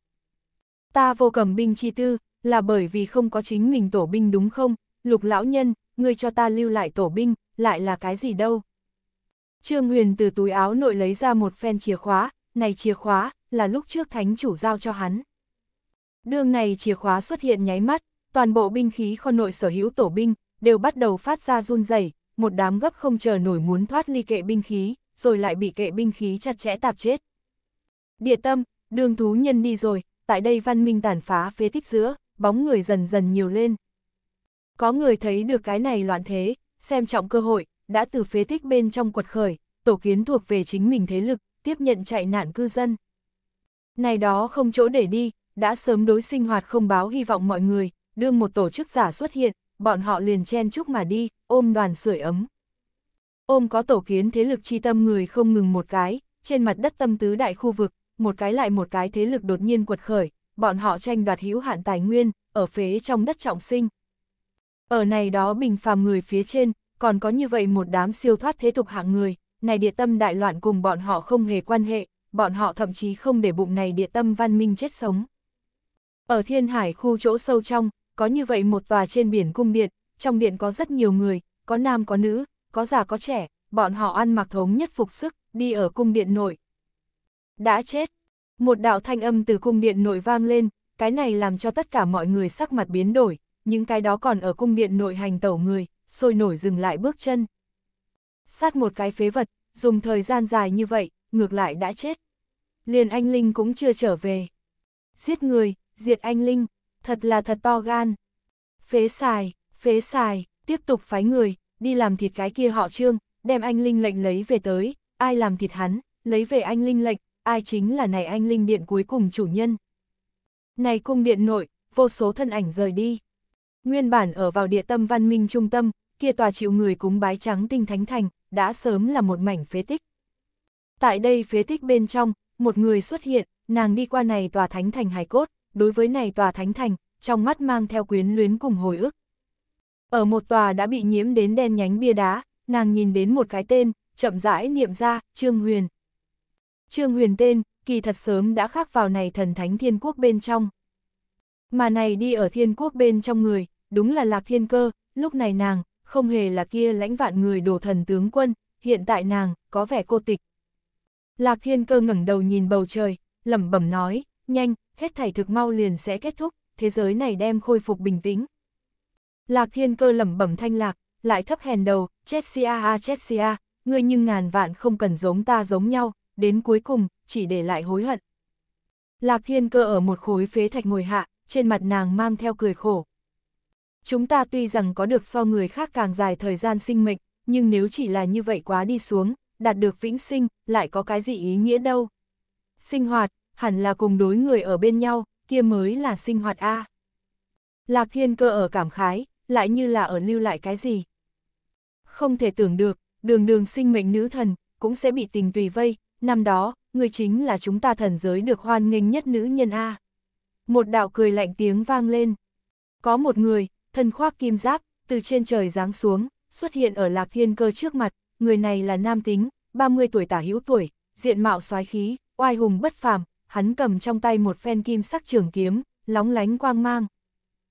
Ta vô cầm binh chi tư, là bởi vì không có chính mình tổ binh đúng không, lục lão nhân, người cho ta lưu lại tổ binh, lại là cái gì đâu. Trương Huyền từ túi áo nội lấy ra một phen chìa khóa, này chìa khóa, là lúc trước thánh chủ giao cho hắn. Đường này chìa khóa xuất hiện nháy mắt, toàn bộ binh khí kho nội sở hữu tổ binh, đều bắt đầu phát ra run rẩy, một đám gấp không chờ nổi muốn thoát ly kệ binh khí, rồi lại bị kệ binh khí chặt chẽ tạp chết. Địa tâm, đường thú nhân đi rồi, tại đây văn minh tàn phá phế tích giữa, bóng người dần dần nhiều lên. Có người thấy được cái này loạn thế, xem trọng cơ hội, đã từ phế tích bên trong quật khởi, tổ kiến thuộc về chính mình thế lực, tiếp nhận chạy nạn cư dân. Này đó không chỗ để đi, đã sớm đối sinh hoạt không báo hy vọng mọi người, đương một tổ chức giả xuất hiện, bọn họ liền chen chúc mà đi, ôm đoàn sưởi ấm. Ôm có tổ kiến thế lực chi tâm người không ngừng một cái, trên mặt đất tâm tứ đại khu vực, một cái lại một cái thế lực đột nhiên quật khởi, bọn họ tranh đoạt hữu hạn tài nguyên, ở phế trong đất trọng sinh. Ở này đó bình phàm người phía trên, còn có như vậy một đám siêu thoát thế tục hạng người, này địa tâm đại loạn cùng bọn họ không hề quan hệ, bọn họ thậm chí không để bụng này địa tâm văn minh chết sống. Ở thiên hải khu chỗ sâu trong, có như vậy một tòa trên biển cung điện, trong điện có rất nhiều người, có nam có nữ, có già có trẻ, bọn họ ăn mặc thống nhất phục sức, đi ở cung điện nội. Đã chết. Một đạo thanh âm từ cung điện nội vang lên, cái này làm cho tất cả mọi người sắc mặt biến đổi, những cái đó còn ở cung điện nội hành tẩu người, sôi nổi dừng lại bước chân. Sát một cái phế vật, dùng thời gian dài như vậy, ngược lại đã chết. Liền anh Linh cũng chưa trở về. Giết người, diệt anh Linh, thật là thật to gan. Phế xài, phế xài, tiếp tục phái người, đi làm thịt cái kia họ trương, đem anh Linh lệnh lấy về tới, ai làm thịt hắn, lấy về anh Linh lệnh, ai chính là này anh Linh điện cuối cùng chủ nhân. Này cung điện nội, vô số thân ảnh rời đi. Nguyên bản ở vào địa tâm văn minh trung tâm, kia tòa chịu người cúng bái trắng tinh thánh thành, đã sớm là một mảnh phế tích. Tại đây phế tích bên trong, một người xuất hiện, nàng đi qua này tòa thánh thành hài cốt, đối với này tòa thánh thành, trong mắt mang theo quyến luyến cùng hồi ức. Ở một tòa đã bị nhiễm đến đen nhánh bia đá, nàng nhìn đến một cái tên, chậm rãi niệm ra, Trương Huyền. Trương Huyền tên, kỳ thật sớm đã khắc vào này thần thánh thiên quốc bên trong. Mà này đi ở thiên quốc bên trong người, đúng là lạc thiên cơ, lúc này nàng, không hề là kia lãnh vạn người đồ thần tướng quân, hiện tại nàng, có vẻ cô tịch. Lạc thiên cơ ngẩng đầu nhìn bầu trời, lẩm bẩm nói, nhanh, hết thảy thực mau liền sẽ kết thúc, thế giới này đem khôi phục bình tĩnh. Lạc thiên cơ lẩm bẩm thanh lạc, lại thấp hèn đầu, chết Chessia a Chessia, ngươi nhưng ngàn vạn không cần giống ta giống nhau, đến cuối cùng, chỉ để lại hối hận. Lạc thiên cơ ở một khối phế thạch ngồi hạ, trên mặt nàng mang theo cười khổ. Chúng ta tuy rằng có được so người khác càng dài thời gian sinh mệnh, nhưng nếu chỉ là như vậy quá đi xuống, đạt được vĩnh sinh, lại có cái gì ý nghĩa đâu. Sinh hoạt, hẳn là cùng đối người ở bên nhau, kia mới là sinh hoạt A. Lạc thiên cơ ở cảm khái, lại như là ở lưu lại cái gì. Không thể tưởng được, đường đường sinh mệnh nữ thần, cũng sẽ bị tình tùy vây, năm đó, người chính là chúng ta thần giới được hoan nghênh nhất nữ nhân A. Một đạo cười lạnh tiếng vang lên. Có một người, thân khoác kim giáp, từ trên trời giáng xuống, xuất hiện ở Lạc Thiên Cơ trước mặt, người này là nam tính, 30 tuổi tả hữu tuổi, diện mạo soái khí, oai hùng bất phàm, hắn cầm trong tay một phen kim sắc trường kiếm, lóng lánh quang mang.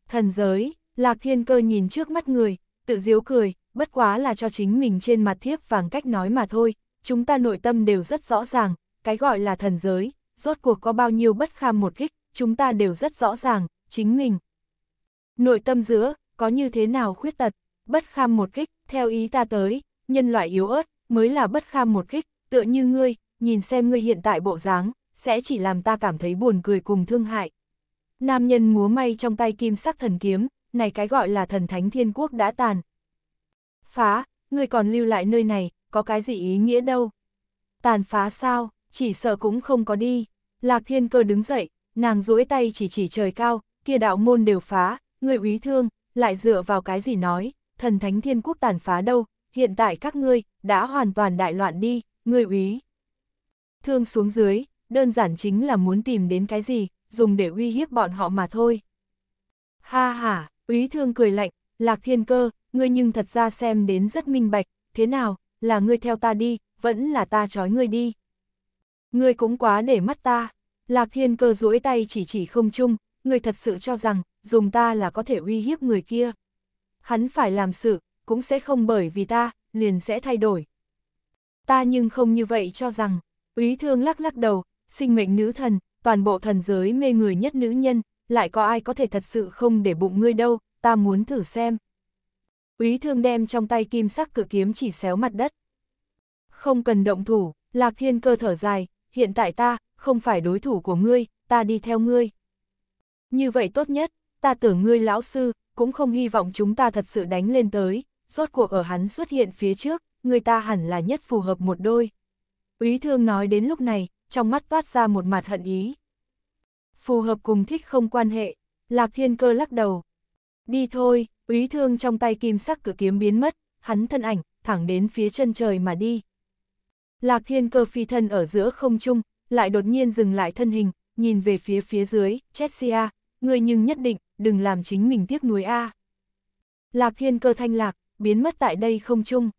Thần giới, Lạc Thiên Cơ nhìn trước mắt người, tự diếu cười, bất quá là cho chính mình trên mặt thiếp vàng cách nói mà thôi, chúng ta nội tâm đều rất rõ ràng, cái gọi là thần giới, rốt cuộc có bao nhiêu bất kham một kích, chúng ta đều rất rõ ràng, chính mình, Nội tâm giữa, có như thế nào khuyết tật, bất kham một kích, theo ý ta tới, nhân loại yếu ớt, mới là bất kham một kích, tựa như ngươi, nhìn xem ngươi hiện tại bộ dáng, sẽ chỉ làm ta cảm thấy buồn cười cùng thương hại. Nam nhân múa may trong tay kim sắc thần kiếm, này cái gọi là thần thánh thiên quốc đã tàn. Phá, ngươi còn lưu lại nơi này, có cái gì ý nghĩa đâu. Tàn phá sao, chỉ sợ cũng không có đi. Lạc thiên cơ đứng dậy, nàng duỗi tay chỉ chỉ trời cao, kia đạo môn đều phá, Người úy thương, lại dựa vào cái gì nói, thần thánh thiên quốc tàn phá đâu, hiện tại các ngươi, đã hoàn toàn đại loạn đi, người úy. Thương xuống dưới, đơn giản chính là muốn tìm đến cái gì, dùng để uy hiếp bọn họ mà thôi. Ha ha, úy thương cười lạnh, lạc thiên cơ, ngươi nhưng thật ra xem đến rất minh bạch, thế nào, là ngươi theo ta đi, vẫn là ta trói ngươi đi. Ngươi cũng quá để mắt ta, lạc thiên cơ duỗi tay chỉ chỉ không chung, ngươi thật sự cho rằng, dùng ta là có thể uy hiếp người kia. Hắn phải làm sự, cũng sẽ không bởi vì ta, liền sẽ thay đổi. Ta nhưng không như vậy cho rằng, úy thương lắc lắc đầu, sinh mệnh nữ thần, toàn bộ thần giới mê người nhất nữ nhân, lại có ai có thể thật sự không để bụng ngươi đâu, ta muốn thử xem. Úy thương đem trong tay kim sắc cự kiếm chỉ xéo mặt đất. Không cần động thủ, lạc thiên cơ thở dài, hiện tại ta, không phải đối thủ của ngươi, ta đi theo ngươi. Như vậy tốt nhất, ta tưởng ngươi lão sư, cũng không hy vọng chúng ta thật sự đánh lên tới, rốt cuộc ở hắn xuất hiện phía trước, người ta hẳn là nhất phù hợp một đôi. Úy thương nói đến lúc này, trong mắt toát ra một mặt hận ý. Phù hợp cùng thích không quan hệ, Lạc Thiên Cơ lắc đầu. Đi thôi, úy thương trong tay kim sắc cử kiếm biến mất, hắn thân ảnh, thẳng đến phía chân trời mà đi. Lạc Thiên Cơ phi thân ở giữa không trung, lại đột nhiên dừng lại thân hình, nhìn về phía phía dưới, Chessia, ngươi nhưng nhất định, đừng làm chính mình tiếc nuối A. Lạc thiên cơ thanh lạc, biến mất tại đây không chung.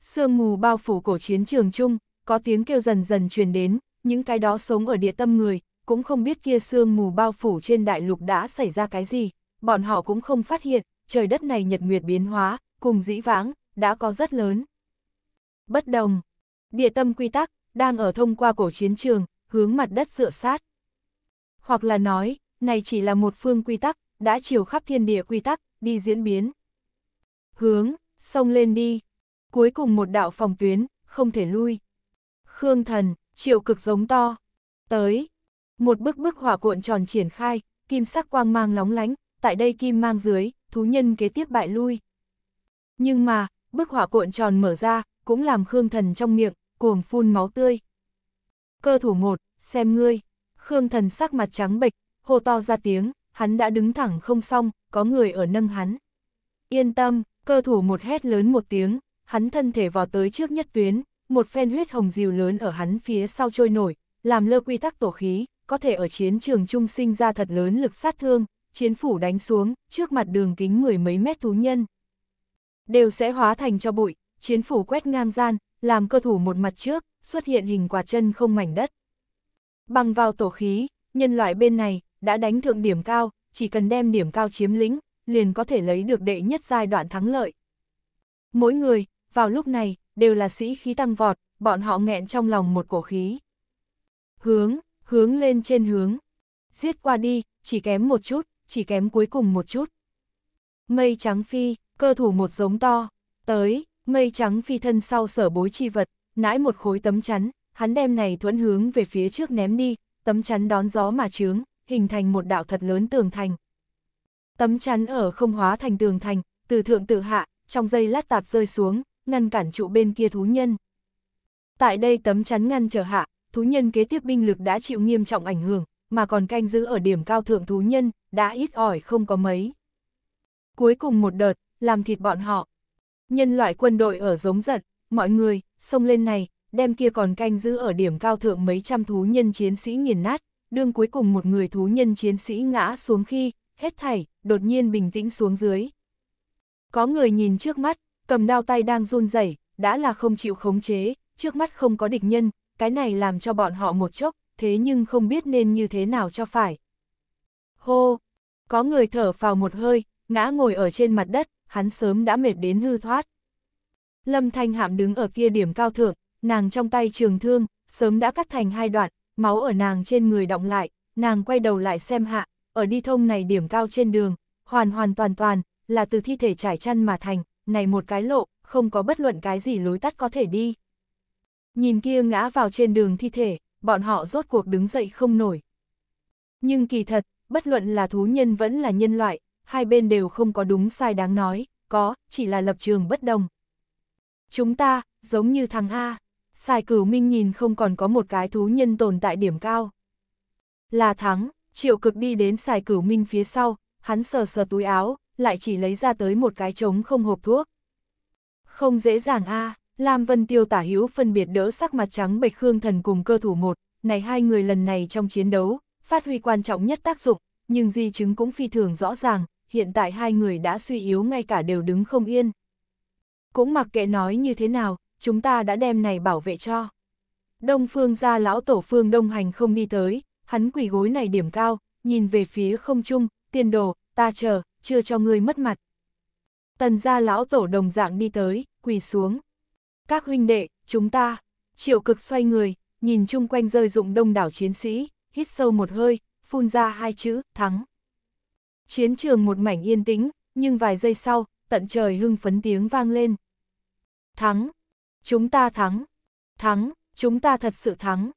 Sương mù bao phủ cổ chiến trường chung, có tiếng kêu dần dần truyền đến, những cái đó sống ở địa tâm người, cũng không biết kia sương mù bao phủ trên đại lục đã xảy ra cái gì, bọn họ cũng không phát hiện, trời đất này nhật nguyệt biến hóa, cùng dĩ vãng, đã có rất lớn. Bất đồng, địa tâm quy tắc, đang ở thông qua cổ chiến trường, hướng mặt đất dựa sát. Hoặc là nói, này chỉ là một phương quy tắc, đã chiều khắp thiên địa quy tắc, đi diễn biến. Hướng, xông lên đi. Cuối cùng một đạo phòng tuyến, không thể lui. Khương thần, triệu cực giống to. Tới. Một bức bức hỏa cuộn tròn triển khai, kim sắc quang mang lóng lánh, tại đây kim mang dưới, thú nhân kế tiếp bại lui. Nhưng mà, bức hỏa cuộn tròn mở ra, cũng làm Khương thần trong miệng, cuồng phun máu tươi. Cơ thủ một, xem ngươi. Khương thần sắc mặt trắng bệch, hô to ra tiếng, hắn đã đứng thẳng không xong, có người ở nâng hắn. Yên tâm, cơ thủ một hét lớn một tiếng, hắn thân thể vào tới trước nhất tuyến, một phen huyết hồng dìu lớn ở hắn phía sau trôi nổi, làm lơ quy tắc tổ khí, có thể ở chiến trường trung sinh ra thật lớn lực sát thương, chiến phủ đánh xuống, trước mặt đường kính mười mấy mét thú nhân. Đều sẽ hóa thành cho bụi, chiến phủ quét ngang gian, làm cơ thủ một mặt trước, xuất hiện hình quả chân không mảnh đất. Bằng vào tổ khí, nhân loại bên này, đã đánh thượng điểm cao, chỉ cần đem điểm cao chiếm lĩnh, liền có thể lấy được đệ nhất giai đoạn thắng lợi. Mỗi người, vào lúc này, đều là sĩ khí tăng vọt, bọn họ nghẹn trong lòng một cổ khí. Hướng, hướng lên trên hướng. Giết qua đi, chỉ kém một chút, chỉ kém cuối cùng một chút. Mây trắng phi, cơ thủ một giống to, tới, mây trắng phi thân sau sở bối chi vật, nãi một khối tấm chắn, hắn đem này thuẫn hướng về phía trước ném đi, tấm chắn đón gió mà trướng, hình thành một đạo thật lớn tường thành. Tấm chắn ở không hóa thành tường thành, từ thượng tự hạ, trong dây lát tạp rơi xuống, ngăn cản trụ bên kia thú nhân. Tại đây tấm chắn ngăn trở hạ, thú nhân kế tiếp binh lực đã chịu nghiêm trọng ảnh hưởng, mà còn canh giữ ở điểm cao thượng thú nhân, đã ít ỏi không có mấy. Cuối cùng một đợt, làm thịt bọn họ. Nhân loại quân đội ở giống giận, mọi người, xông lên này, đem kia còn canh giữ ở điểm cao thượng mấy trăm thú nhân chiến sĩ nghiền nát đương cuối cùng một người thú nhân chiến sĩ ngã xuống khi, hết thảy, đột nhiên bình tĩnh xuống dưới. Có người nhìn trước mắt, cầm đao tay đang run rẩy, đã là không chịu khống chế, trước mắt không có địch nhân, cái này làm cho bọn họ một chốc, thế nhưng không biết nên như thế nào cho phải. Hô! Có người thở vào một hơi, ngã ngồi ở trên mặt đất, hắn sớm đã mệt đến hư thoát. Lâm Thanh Hạm đứng ở kia điểm cao thượng, nàng trong tay trường thương, sớm đã cắt thành hai đoạn, máu ở nàng trên người động lại, nàng quay đầu lại xem hạ, ở đi thông này điểm cao trên đường, hoàn hoàn toàn toàn, là từ thi thể trải chăn mà thành, này một cái lộ, không có bất luận cái gì lối tắt có thể đi. Nhìn kia ngã vào trên đường thi thể, bọn họ rốt cuộc đứng dậy không nổi. Nhưng kỳ thật, bất luận là thú nhân vẫn là nhân loại, hai bên đều không có đúng sai đáng nói, có, chỉ là lập trường bất đồng. Chúng ta, giống như thằng A. Sai cửu minh nhìn không còn có một cái thú nhân tồn tại điểm cao. Là thắng, triệu cực đi đến xài cửu minh phía sau, hắn sờ sờ túi áo, lại chỉ lấy ra tới một cái trống không hộp thuốc. Không dễ dàng a à, Lam Vân Tiêu tả hữu phân biệt đỡ sắc mặt trắng bệch Khương Thần cùng cơ thủ một, này hai người lần này trong chiến đấu, phát huy quan trọng nhất tác dụng, nhưng di chứng cũng phi thường rõ ràng, hiện tại hai người đã suy yếu ngay cả đều đứng không yên. Cũng mặc kệ nói như thế nào, chúng ta đã đem này bảo vệ cho. Đông phương gia lão tổ phương đông hành không đi tới, hắn quỷ gối này điểm cao, nhìn về phía không chung tiền đồ, ta chờ, chưa cho ngươi mất mặt. Tần gia lão tổ đồng dạng đi tới, quỳ xuống. Các huynh đệ, chúng ta, triệu cực xoay người, nhìn chung quanh rơi dụng đông đảo chiến sĩ, hít sâu một hơi, phun ra hai chữ, thắng. Chiến trường một mảnh yên tĩnh, nhưng vài giây sau, tận trời hưng phấn tiếng vang lên. Thắng, Chúng ta thắng. Thắng, chúng ta thật sự thắng.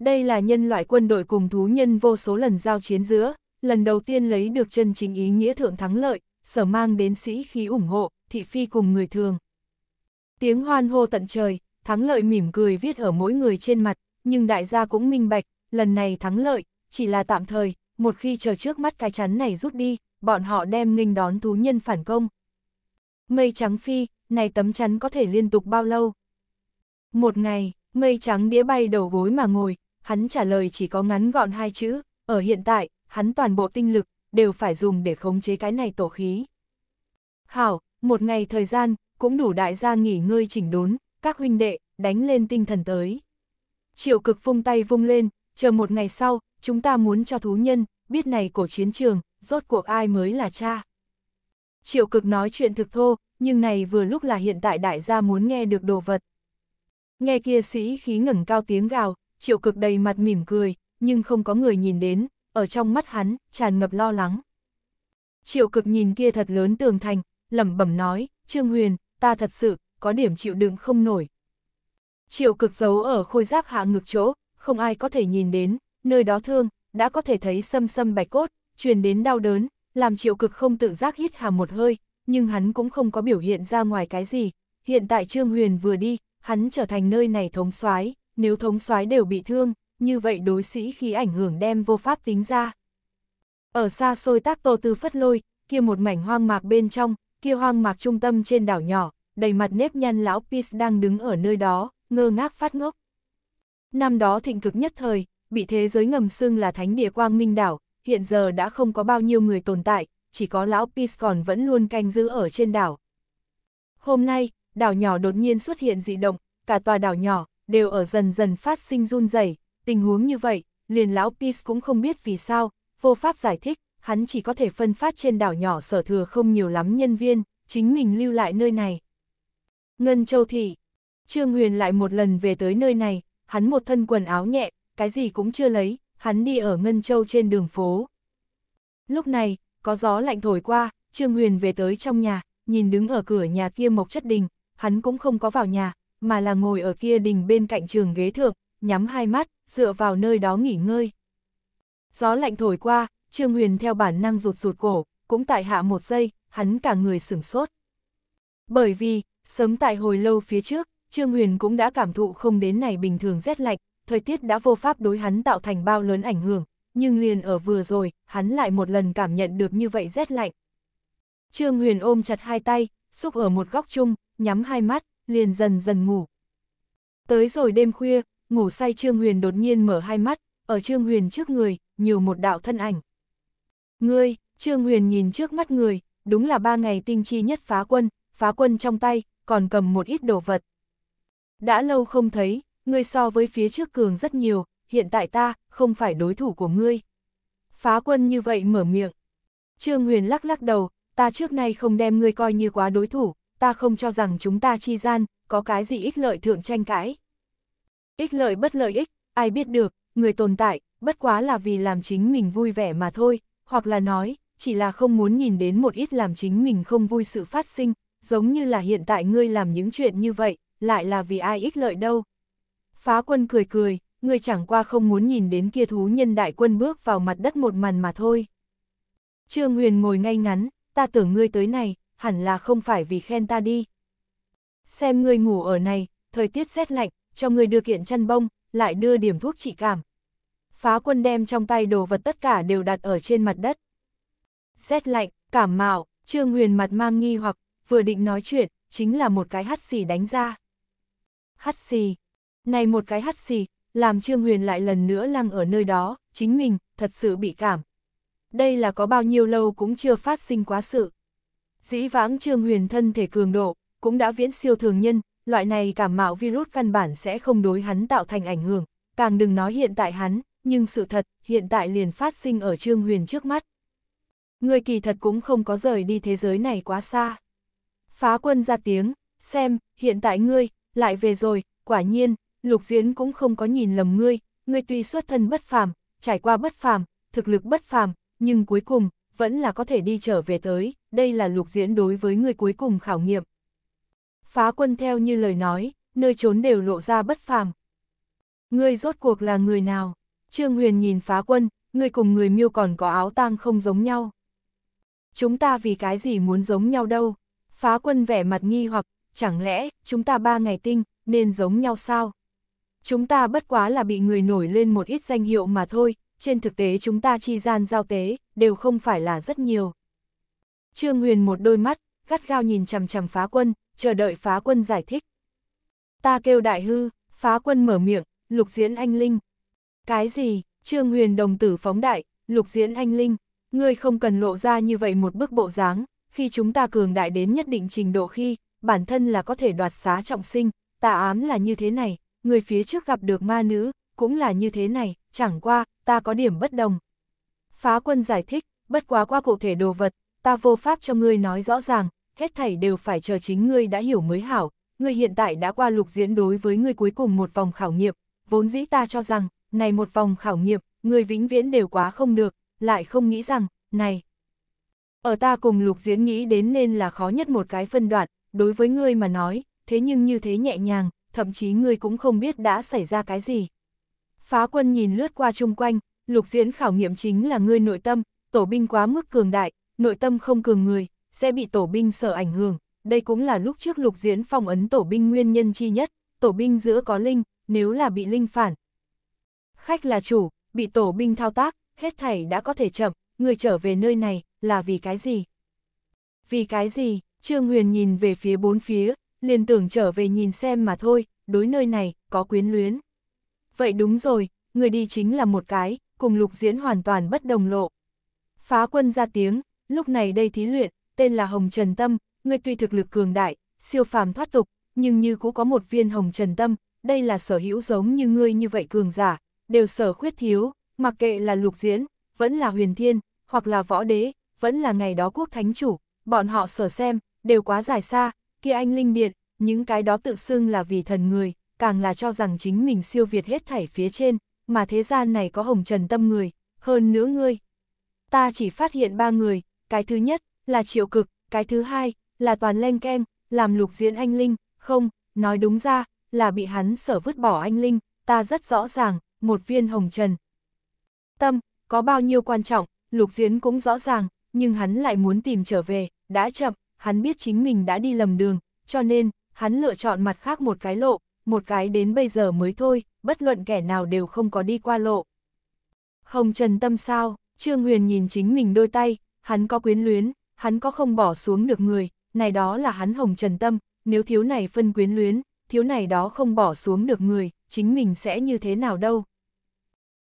Đây là nhân loại quân đội cùng thú nhân vô số lần giao chiến giữa, lần đầu tiên lấy được chân chính ý nghĩa thượng thắng lợi, sở mang đến sĩ khí ủng hộ, thị phi cùng người thường. Tiếng hoan hô tận trời, thắng lợi mỉm cười viết ở mỗi người trên mặt, nhưng đại gia cũng minh bạch, lần này thắng lợi, chỉ là tạm thời, một khi chờ trước mắt cái chắn này rút đi, bọn họ đem nghênh đón thú nhân phản công mây trắng phi, này tấm chắn có thể liên tục bao lâu? Một ngày, mây trắng đĩa bay đầu gối mà ngồi, hắn trả lời chỉ có ngắn gọn hai chữ, ở hiện tại, hắn toàn bộ tinh lực, đều phải dùng để khống chế cái này tổ khí. Hảo, một ngày thời gian, cũng đủ đại gia nghỉ ngơi chỉnh đốn, các huynh đệ, đánh lên tinh thần tới. Triệu cực vung tay vung lên, chờ một ngày sau, chúng ta muốn cho thú nhân, biết này cổ chiến trường, rốt cuộc ai mới là cha. Triệu cực nói chuyện thực thô, nhưng này vừa lúc là hiện tại đại gia muốn nghe được đồ vật. Nghe kia sĩ khí ngẩng cao tiếng gào, triệu cực đầy mặt mỉm cười, nhưng không có người nhìn đến, ở trong mắt hắn, tràn ngập lo lắng. Triệu cực nhìn kia thật lớn tường thành, lẩm bẩm nói, Trương Huyền, ta thật sự, có điểm chịu đựng không nổi. Triệu cực giấu ở khôi giáp hạ ngực chỗ, không ai có thể nhìn đến, nơi đó thương, đã có thể thấy xâm xâm bạch cốt, truyền đến đau đớn, làm triệu cực không tự giác hít hà một hơi, nhưng hắn cũng không có biểu hiện ra ngoài cái gì. Hiện tại Trương Huyền vừa đi, hắn trở thành nơi này thống soái nếu thống soái đều bị thương, như vậy đối sĩ khí ảnh hưởng đem vô pháp tính ra. Ở xa xôi tác tô tư phất lôi, kia một mảnh hoang mạc bên trong, kia hoang mạc trung tâm trên đảo nhỏ, đầy mặt nếp nhăn lão Pis đang đứng ở nơi đó, ngơ ngác phát ngốc. Năm đó thịnh cực nhất thời, bị thế giới ngầm xưng là thánh địa quang minh đảo, hiện giờ đã không có bao nhiêu người tồn tại, chỉ có lão Peace còn vẫn luôn canh giữ ở trên đảo. Hôm nay, đảo nhỏ đột nhiên xuất hiện dị động, cả tòa đảo nhỏ đều ở dần dần phát sinh run rẩy. tình huống như vậy, liền lão Pis cũng không biết vì sao, vô pháp giải thích, hắn chỉ có thể phân phát trên đảo nhỏ sở thừa không nhiều lắm nhân viên, chính mình lưu lại nơi này. Ngân Châu Thị Trương Huyền lại một lần về tới nơi này, hắn một thân quần áo nhẹ, cái gì cũng chưa lấy, hắn đi ở Ngân Châu trên đường phố. Lúc này, có gió lạnh thổi qua, Trương Huyền về tới trong nhà, nhìn đứng ở cửa nhà kia Mộc Chất Đình, hắn cũng không có vào nhà, mà là ngồi ở kia đình bên cạnh trường ghế thượng, nhắm hai mắt, dựa vào nơi đó nghỉ ngơi. Gió lạnh thổi qua, Trương Huyền theo bản năng rụt rụt cổ, cũng tại hạ một giây, hắn cả người sửng sốt. Bởi vì, sớm tại hồi lâu phía trước, Trương Huyền cũng đã cảm thụ không đến này bình thường rét lạnh, thời tiết đã vô pháp đối hắn tạo thành bao lớn ảnh hưởng, nhưng liền ở vừa rồi, hắn lại một lần cảm nhận được như vậy rét lạnh. Trương Huyền ôm chặt hai tay, xúc ở một góc chung, nhắm hai mắt, liền dần dần ngủ. Tới rồi đêm khuya, ngủ say Trương Huyền đột nhiên mở hai mắt, ở Trương Huyền trước người, nhiều một đạo thân ảnh. Ngươi, Trương Huyền nhìn trước mắt người, đúng là ba ngày tinh chi nhất phá quân, phá quân trong tay, còn cầm một ít đồ vật. Đã lâu không thấy, ngươi so với phía trước cường rất nhiều, hiện tại ta, không phải đối thủ của ngươi. Phá quân như vậy mở miệng. Trương Huyền lắc lắc đầu, ta trước nay không đem ngươi coi như quá đối thủ, ta không cho rằng chúng ta chi gian, có cái gì ích lợi thượng tranh cãi. Ích lợi bất lợi ích, ai biết được, người tồn tại, bất quá là vì làm chính mình vui vẻ mà thôi, hoặc là nói, chỉ là không muốn nhìn đến một ít làm chính mình không vui sự phát sinh, giống như là hiện tại ngươi làm những chuyện như vậy, lại là vì ai ích lợi đâu. Phá quân cười cười, người chẳng qua không muốn nhìn đến kia thú nhân đại quân bước vào mặt đất một màn mà thôi. Trương Huyền ngồi ngay ngắn, ta tưởng ngươi tới này, hẳn là không phải vì khen ta đi. Xem ngươi ngủ ở này, thời tiết rét lạnh, cho ngươi đưa kiện chăn bông, lại đưa điểm thuốc trị cảm. Phá quân đem trong tay đồ vật tất cả đều đặt ở trên mặt đất. Rét lạnh, cảm mạo, Trương Huyền mặt mang nghi hoặc, vừa định nói chuyện, chính là một cái hắt xì đánh ra. Hắt xì, này một cái hắt xì, làm Trương Huyền lại lần nữa lăng ở nơi đó, chính mình, thật sự bị cảm. Đây là có bao nhiêu lâu cũng chưa phát sinh quá sự. Dĩ vãng Trương Huyền thân thể cường độ, cũng đã viễn siêu thường nhân, loại này cảm mạo virus căn bản sẽ không đối hắn tạo thành ảnh hưởng, càng đừng nói hiện tại hắn, nhưng sự thật, hiện tại liền phát sinh ở Trương Huyền trước mắt. Người kỳ thật cũng không có rời đi thế giới này quá xa. Phá quân ra tiếng, xem, hiện tại ngươi, lại về rồi, quả nhiên, Lục Diễn cũng không có nhìn lầm ngươi, ngươi tuy xuất thân bất phàm, trải qua bất phàm, thực lực bất phàm, nhưng cuối cùng, vẫn là có thể đi trở về tới, đây là Lục Diễn đối với ngươi cuối cùng khảo nghiệm. Phá quân theo như lời nói, nơi trốn đều lộ ra bất phàm. Ngươi rốt cuộc là người nào? Trương Huyền nhìn phá quân, ngươi cùng người miêu còn có áo tang không giống nhau. Chúng ta vì cái gì muốn giống nhau đâu? Phá quân vẻ mặt nghi hoặc, chẳng lẽ, chúng ta ba ngày tinh, nên giống nhau sao? chúng ta bất quá là bị người nổi lên một ít danh hiệu mà thôi, trên thực tế chúng ta chi gian giao tế, đều không phải là rất nhiều. Trương Huyền một đôi mắt, gắt gao nhìn chằm chằm phá quân, chờ đợi phá quân giải thích. Ta kêu đại hư, phá quân mở miệng, lục diễn anh Linh. Cái gì, Trương Huyền đồng tử phóng đại, lục diễn anh Linh, ngươi không cần lộ ra như vậy một bức bộ dáng, khi chúng ta cường đại đến nhất định trình độ khi, bản thân là có thể đoạt xá trọng sinh, tà ám là như thế này, người phía trước gặp được ma nữ, cũng là như thế này, chẳng qua, ta có điểm bất đồng. Phá quân giải thích, bất quá qua cụ thể đồ vật, ta vô pháp cho ngươi nói rõ ràng, hết thảy đều phải chờ chính ngươi đã hiểu mới hảo, ngươi hiện tại đã qua lục diễn đối với ngươi cuối cùng một vòng khảo nghiệm, vốn dĩ ta cho rằng, này một vòng khảo nghiệm, ngươi vĩnh viễn đều quá không được, lại không nghĩ rằng, này. Ở ta cùng lục diễn nghĩ đến nên là khó nhất một cái phân đoạn, đối với ngươi mà nói, thế nhưng như thế nhẹ nhàng, thậm chí ngươi cũng không biết đã xảy ra cái gì. Phá quân nhìn lướt qua chung quanh, lục diễn khảo nghiệm chính là ngươi nội tâm, tổ binh quá mức cường đại, nội tâm không cường người, sẽ bị tổ binh sở ảnh hưởng. Đây cũng là lúc trước lục diễn phong ấn tổ binh nguyên nhân chi nhất, tổ binh giữa có linh, nếu là bị linh phản. Khách là chủ, bị tổ binh thao tác, hết thảy đã có thể chậm, người trở về nơi này, là vì cái gì? Vì cái gì? Trương Huyền nhìn về phía bốn phía, liền tưởng trở về nhìn xem mà thôi, đối nơi này, có quyến luyến. Vậy đúng rồi, người đi chính là một cái, cùng lục diễn hoàn toàn bất đồng lộ. Phá quân ra tiếng, lúc này đây thí luyện, tên là Hồng Trần Tâm, người tuy thực lực cường đại, siêu phàm thoát tục, nhưng như cũng có một viên Hồng Trần Tâm, đây là sở hữu giống như ngươi như vậy cường giả, đều sở khuyết thiếu, mặc kệ là lục diễn, vẫn là huyền thiên, hoặc là võ đế, vẫn là ngày đó quốc thánh chủ, bọn họ sở xem, đều quá dài xa, kia anh linh điện, những cái đó tự xưng là vì thần người, càng là cho rằng chính mình siêu việt hết thảy phía trên, mà thế gian này có hồng trần tâm người, hơn nữa ngươi. Ta chỉ phát hiện ba người, cái thứ nhất là triệu cực, cái thứ hai là toàn len keng, làm lục diễn anh Linh, không, nói đúng ra là bị hắn sở vứt bỏ anh Linh, ta rất rõ ràng, một viên hồng trần. Tâm, có bao nhiêu quan trọng, lục diễn cũng rõ ràng, nhưng hắn lại muốn tìm trở về, đã chậm hắn biết chính mình đã đi lầm đường, cho nên, hắn lựa chọn mặt khác một cái lộ, một cái đến bây giờ mới thôi, bất luận kẻ nào đều không có đi qua lộ. Hồng Trần Tâm sao, Trương Huyền nhìn chính mình đôi tay, hắn có quyến luyến, hắn có không bỏ xuống được người, này đó là hắn Hồng Trần Tâm, nếu thiếu này phân quyến luyến, thiếu này đó không bỏ xuống được người, chính mình sẽ như thế nào đâu.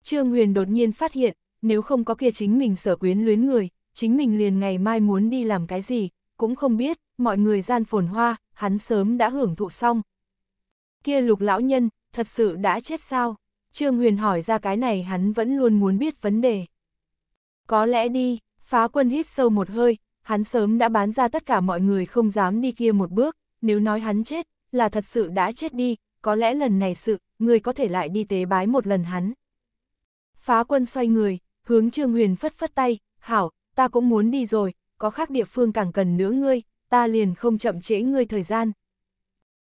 Trương Huyền đột nhiên phát hiện, nếu không có kia chính mình sở quyến luyến người, chính mình liền ngày mai muốn đi làm cái gì, cũng không biết, mọi người gian phồn hoa, hắn sớm đã hưởng thụ xong. Kia lục lão nhân, thật sự đã chết sao? Trương Huyền hỏi ra cái này hắn vẫn luôn muốn biết vấn đề. Có lẽ đi, phá quân hít sâu một hơi, hắn sớm đã bán ra tất cả mọi người không dám đi kia một bước, nếu nói hắn chết, là thật sự đã chết đi, có lẽ lần này sự, người có thể lại đi tế bái một lần hắn. Phá quân xoay người, hướng Trương Huyền phất phất tay, hảo, ta cũng muốn đi rồi, có khác địa phương càng cần nữa ngươi, ta liền không chậm trễ ngươi thời gian.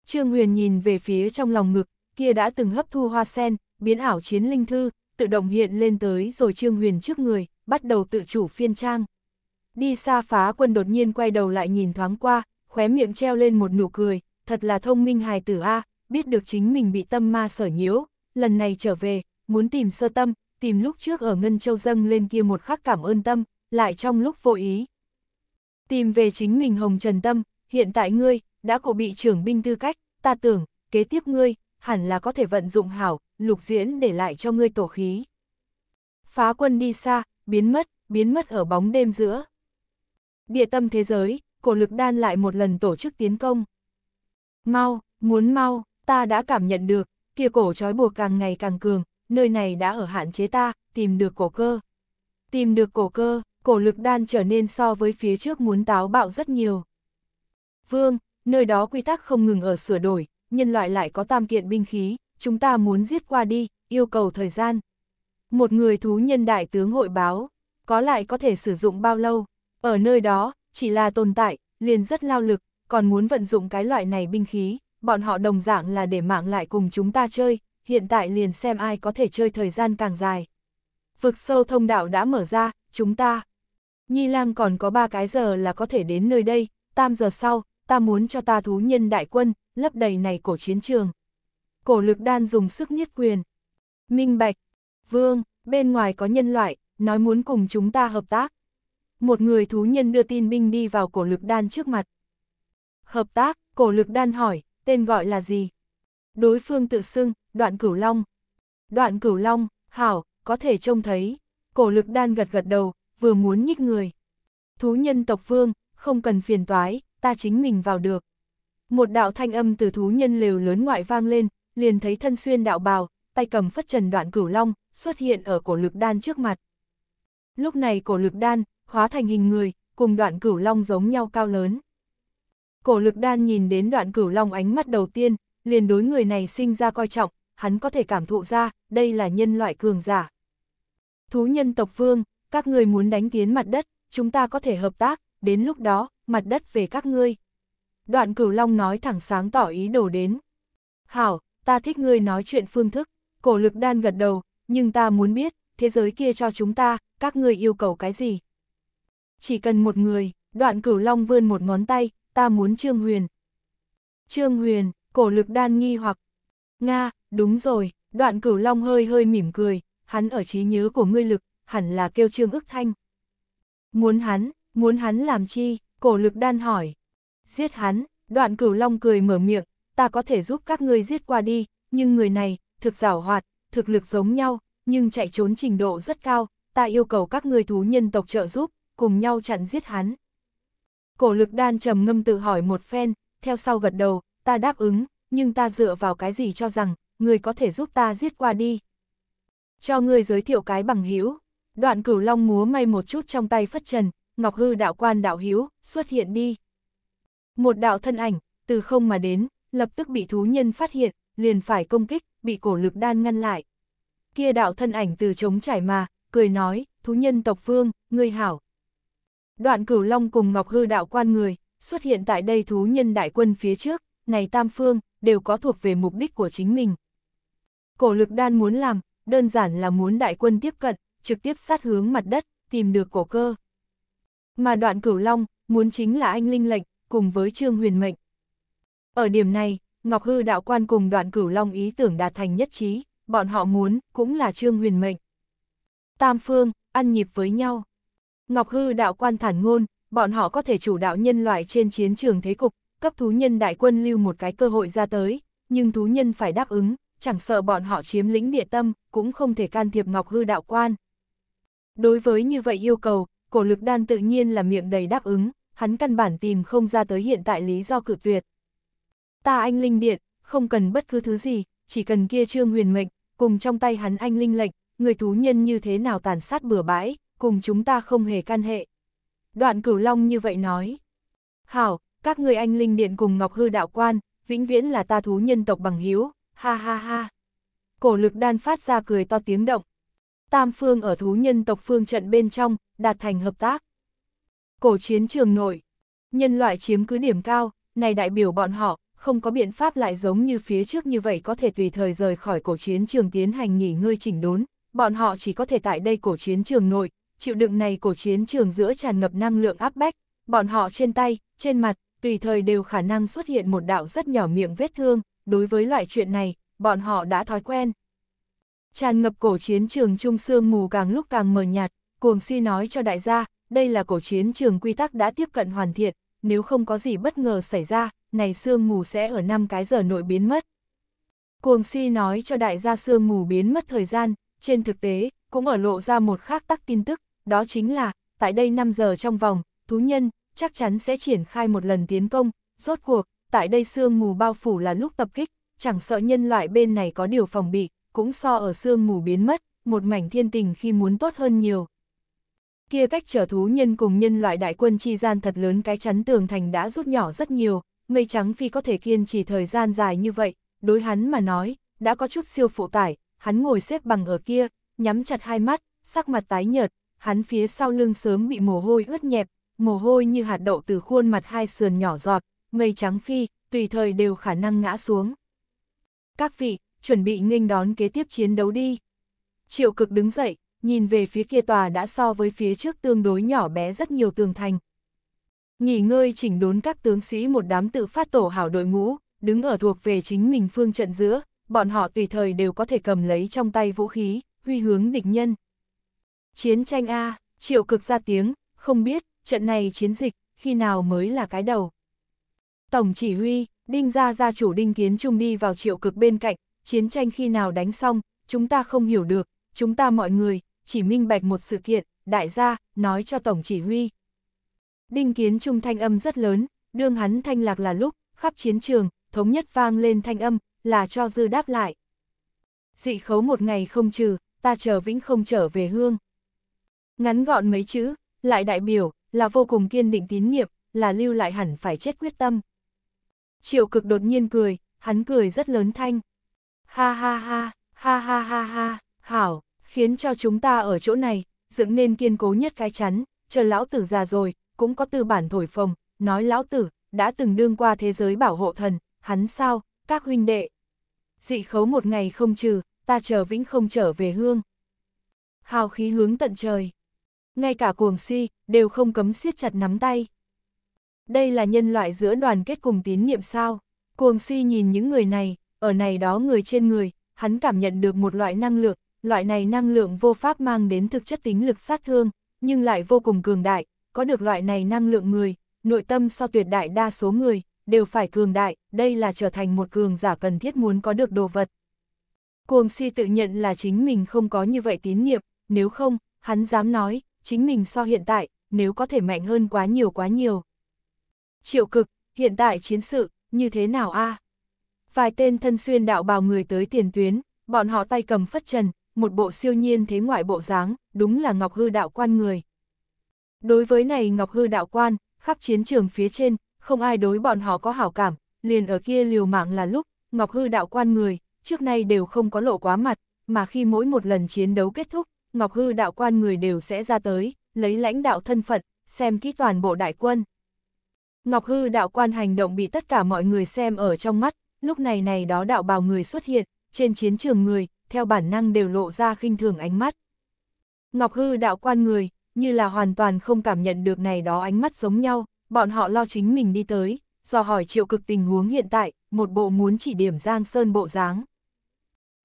Trương Huyền nhìn về phía trong lòng ngực, kia đã từng hấp thu hoa sen, biến ảo chiến linh thư, tự động hiện lên tới rồi Trương Huyền trước người, bắt đầu tự chủ phiên trang. Đi xa phá quân đột nhiên quay đầu lại nhìn thoáng qua, khóe miệng treo lên một nụ cười, thật là thông minh hài tử A, biết được chính mình bị tâm ma sở nhiễu, lần này trở về, muốn tìm sơ tâm, tìm lúc trước ở Ngân Châu dâng lên kia một khắc cảm ơn tâm, lại trong lúc vô ý, tìm về chính mình Hồng Trần Tâm, hiện tại ngươi, đã cổ bị trưởng binh tư cách, ta tưởng, kế tiếp ngươi, hẳn là có thể vận dụng hảo, lục diễn để lại cho ngươi tổ khí. Phá quân đi xa, biến mất, biến mất ở bóng đêm giữa. Địa tâm thế giới, cổ lực đan lại một lần tổ chức tiến công. Mau, muốn mau, ta đã cảm nhận được, kia cổ trói buộc càng ngày càng cường, nơi này đã ở hạn chế ta, tìm được cổ cơ. Tìm được cổ cơ, cổ lực đan trở nên so với phía trước muốn táo bạo rất nhiều. Vương, nơi đó quy tắc không ngừng ở sửa đổi, nhân loại lại có tam kiện binh khí, chúng ta muốn giết qua đi, yêu cầu thời gian. Một người thú nhân đại tướng hội báo, có lại có thể sử dụng bao lâu, ở nơi đó, chỉ là tồn tại, liền rất lao lực, còn muốn vận dụng cái loại này binh khí, bọn họ đồng dạng là để mạng lại cùng chúng ta chơi, hiện tại liền xem ai có thể chơi thời gian càng dài. Vực sâu thông đạo đã mở ra, chúng ta Nhi lang còn có ba cái giờ là có thể đến nơi đây, tam giờ sau, ta muốn cho ta thú nhân đại quân, lấp đầy này cổ chiến trường. Cổ lực đan dùng sức nhất quyền. Minh bạch, vương, bên ngoài có nhân loại, nói muốn cùng chúng ta hợp tác. Một người thú nhân đưa tin binh đi vào cổ lực đan trước mặt. Hợp tác, cổ lực đan hỏi, tên gọi là gì? Đối phương tự xưng, đoạn cửu long. Đoạn cửu long, hảo, có thể trông thấy. Cổ lực đan gật gật đầu, vừa muốn nhích người. Thú nhân tộc vương, không cần phiền toái, ta chính mình vào được. Một đạo thanh âm từ thú nhân lều lớn ngoại vang lên, liền thấy thân xuyên đạo bào, tay cầm phất trần đoạn cửu long, xuất hiện ở cổ lực đan trước mặt. Lúc này cổ lực đan, hóa thành hình người, cùng đoạn cửu long giống nhau cao lớn. Cổ lực đan nhìn đến đoạn cửu long ánh mắt đầu tiên, liền đối người này sinh ra coi trọng, hắn có thể cảm thụ ra, đây là nhân loại cường giả. Thú nhân tộc vương, các ngươi muốn đánh tiến mặt đất, chúng ta có thể hợp tác, đến lúc đó, mặt đất về các ngươi. Đoạn cửu long nói thẳng sáng tỏ ý đồ đến. Hảo, ta thích ngươi nói chuyện phương thức, cổ lực đan gật đầu, nhưng ta muốn biết, thế giới kia cho chúng ta, các ngươi yêu cầu cái gì? Chỉ cần một người, đoạn cửu long vươn một ngón tay, ta muốn Trương Huyền. Trương Huyền, cổ lực đan nghi hoặc. Nga, đúng rồi, đoạn cửu long hơi hơi mỉm cười, hắn ở trí nhớ của ngươi lực, hẳn là kêu Trương Ước Thanh. Muốn hắn, muốn hắn làm chi, cổ lực đan hỏi. Giết hắn, đoạn cửu long cười mở miệng, ta có thể giúp các ngươi giết qua đi, nhưng người này, thực giảo hoạt, thực lực giống nhau, nhưng chạy trốn trình độ rất cao, ta yêu cầu các ngươi thú nhân tộc trợ giúp, cùng nhau chặn giết hắn. Cổ lực đan trầm ngâm tự hỏi một phen, theo sau gật đầu, ta đáp ứng, nhưng ta dựa vào cái gì cho rằng, người có thể giúp ta giết qua đi. Cho ngươi giới thiệu cái bằng hữu Đoạn cửu long múa may một chút trong tay phất trần, Ngọc Hư đạo quan đạo hiếu, xuất hiện đi. Một đạo thân ảnh, từ không mà đến, lập tức bị thú nhân phát hiện, liền phải công kích, bị cổ lực đan ngăn lại. Kia đạo thân ảnh từ trống trải mà, cười nói, thú nhân tộc phương, ngươi hảo. Đoạn cửu long cùng Ngọc Hư đạo quan người, xuất hiện tại đây thú nhân đại quân phía trước, này tam phương, đều có thuộc về mục đích của chính mình. Cổ lực đan muốn làm, đơn giản là muốn đại quân tiếp cận, trực tiếp sát hướng mặt đất, tìm được cổ cơ. Mà đoạn cửu long, muốn chính là anh linh lệnh, cùng với trương huyền mệnh. Ở điểm này, Ngọc Hư đạo quan cùng đoạn cửu long ý tưởng đạt thành nhất trí, bọn họ muốn, cũng là trương huyền mệnh. Tam phương, ăn nhịp với nhau. Ngọc Hư đạo quan thản ngôn, bọn họ có thể chủ đạo nhân loại trên chiến trường thế cục, cấp thú nhân đại quân lưu một cái cơ hội ra tới, nhưng thú nhân phải đáp ứng, chẳng sợ bọn họ chiếm lĩnh địa tâm, cũng không thể can thiệp Ngọc Hư đạo quan. Đối với như vậy yêu cầu, cổ lực đan tự nhiên là miệng đầy đáp ứng, hắn căn bản tìm không ra tới hiện tại lý do cự tuyệt. Ta anh linh điện, không cần bất cứ thứ gì, chỉ cần kia trương huyền mệnh, cùng trong tay hắn anh linh lệnh, người thú nhân như thế nào tàn sát bừa bãi, cùng chúng ta không hề can hệ. Đoạn cửu long như vậy nói. Hảo, các người anh linh điện cùng Ngọc Hư đạo quan, vĩnh viễn là ta thú nhân tộc bằng hiếu, ha ha ha. Cổ lực đan phát ra cười to tiếng động, tam phương ở thú nhân tộc phương trận bên trong, đạt thành hợp tác. Cổ chiến trường nội, nhân loại chiếm cứ điểm cao, này đại biểu bọn họ, không có biện pháp lại giống như phía trước như vậy có thể tùy thời rời khỏi cổ chiến trường tiến hành nghỉ ngơi chỉnh đốn, bọn họ chỉ có thể tại đây cổ chiến trường nội, chịu đựng này cổ chiến trường giữa tràn ngập năng lượng áp bách, bọn họ trên tay, trên mặt, tùy thời đều khả năng xuất hiện một đạo rất nhỏ miệng vết thương, đối với loại chuyện này, bọn họ đã thói quen, Tràn ngập cổ chiến trường trung sương mù càng lúc càng mờ nhạt, cuồng si nói cho đại gia, đây là cổ chiến trường quy tắc đã tiếp cận hoàn thiện, nếu không có gì bất ngờ xảy ra, này sương mù sẽ ở năm cái giờ nội biến mất. Cuồng si nói cho đại gia sương mù biến mất thời gian, trên thực tế, cũng ở lộ ra một khác tắc tin tức, đó chính là, tại đây 5 giờ trong vòng, thú nhân, chắc chắn sẽ triển khai một lần tiến công, rốt cuộc, tại đây sương mù bao phủ là lúc tập kích, chẳng sợ nhân loại bên này có điều phòng bị, cũng so ở sương mù biến mất, một mảnh thiên tình khi muốn tốt hơn nhiều. Kia cách trở thú nhân cùng nhân loại đại quân chi gian thật lớn cái chắn tường thành đã rút nhỏ rất nhiều, mây trắng phi có thể kiên trì thời gian dài như vậy, đối hắn mà nói, đã có chút siêu phụ tải, hắn ngồi xếp bằng ở kia, nhắm chặt hai mắt, sắc mặt tái nhợt, hắn phía sau lưng sớm bị mồ hôi ướt nhẹp, mồ hôi như hạt đậu từ khuôn mặt hai sườn nhỏ giọt, mây trắng phi, tùy thời đều khả năng ngã xuống. Các vị, chuẩn bị nghênh đón kế tiếp chiến đấu đi. Triệu cực đứng dậy, nhìn về phía kia tòa đã so với phía trước tương đối nhỏ bé rất nhiều tường thành. Nghỉ ngơi chỉnh đốn các tướng sĩ một đám tự phát tổ hảo đội ngũ, đứng ở thuộc về chính mình phương trận giữa, bọn họ tùy thời đều có thể cầm lấy trong tay vũ khí, huy hướng địch nhân. Chiến tranh A, triệu cực ra tiếng, không biết, trận này chiến dịch, khi nào mới là cái đầu. Tổng chỉ huy, Đinh Gia gia chủ Đinh Kiến Trung đi vào triệu cực bên cạnh, chiến tranh khi nào đánh xong, chúng ta không hiểu được, chúng ta mọi người, chỉ minh bạch một sự kiện, đại gia, nói cho tổng chỉ huy. Đinh kiến trung thanh âm rất lớn, đương hắn thanh lạc là lúc, khắp chiến trường, thống nhất vang lên thanh âm, là cho dư đáp lại. Dị khấu một ngày không trừ, ta chờ vĩnh không trở về hương. Ngắn gọn mấy chữ, lại đại biểu, là vô cùng kiên định tín nhiệm, là lưu lại hẳn phải chết quyết tâm. Triệu cực đột nhiên cười, hắn cười rất lớn thanh ha ha ha, ha ha ha ha, hảo, khiến cho chúng ta ở chỗ này, dựng nên kiên cố nhất cái chắn, chờ lão tử già rồi, cũng có tư bản thổi phồng, nói lão tử, đã từng đương qua thế giới bảo hộ thần, hắn sao, các huynh đệ. Dị khấu một ngày không trừ, ta chờ vĩnh không trở về hương. Hào khí hướng tận trời. Ngay cả cuồng si, đều không cấm siết chặt nắm tay. Đây là nhân loại giữa đoàn kết cùng tín niệm sao. Cuồng si nhìn những người này, ở này đó người trên người, hắn cảm nhận được một loại năng lượng, loại này năng lượng vô pháp mang đến thực chất tính lực sát thương, nhưng lại vô cùng cường đại, có được loại này năng lượng người, nội tâm so tuyệt đại đa số người, đều phải cường đại, đây là trở thành một cường giả cần thiết muốn có được đồ vật. Cuồng si tự nhận là chính mình không có như vậy tín niệm, nếu không, hắn dám nói, chính mình so hiện tại, nếu có thể mạnh hơn quá nhiều quá nhiều. Triệu cực, hiện tại chiến sự, như thế nào a à? vài tên thân xuyên đạo bào người tới tiền tuyến, bọn họ tay cầm phất trần, một bộ siêu nhiên thế ngoại bộ dáng, đúng là Ngọc Hư đạo quan người. Đối với này Ngọc Hư đạo quan, khắp chiến trường phía trên, không ai đối bọn họ có hảo cảm, liền ở kia liều mạng là lúc, Ngọc Hư đạo quan người, trước nay đều không có lộ quá mặt, mà khi mỗi một lần chiến đấu kết thúc, Ngọc Hư đạo quan người đều sẽ ra tới, lấy lãnh đạo thân phận, xem kỹ toàn bộ đại quân. Ngọc Hư đạo quan hành động bị tất cả mọi người xem ở trong mắt, lúc này này đó đạo bào người xuất hiện, trên chiến trường người, theo bản năng đều lộ ra khinh thường ánh mắt. Ngọc Hư đạo quan người, như là hoàn toàn không cảm nhận được này đó ánh mắt giống nhau, bọn họ lo chính mình đi tới, do hỏi triệu cực tình huống hiện tại, một bộ muốn chỉ điểm Giang Sơn bộ dáng.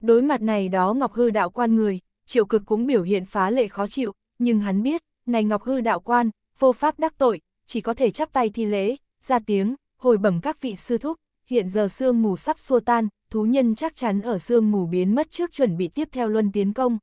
Đối mặt này đó Ngọc Hư đạo quan người, triệu cực cũng biểu hiện phá lệ khó chịu, nhưng hắn biết, này Ngọc Hư đạo quan, vô pháp đắc tội, chỉ có thể chắp tay thi lễ, ra tiếng, hồi bẩm các vị sư thúc, hiện giờ sương mù sắp xua tan, thú nhân chắc chắn ở sương mù biến mất trước chuẩn bị tiếp theo luân tiến công.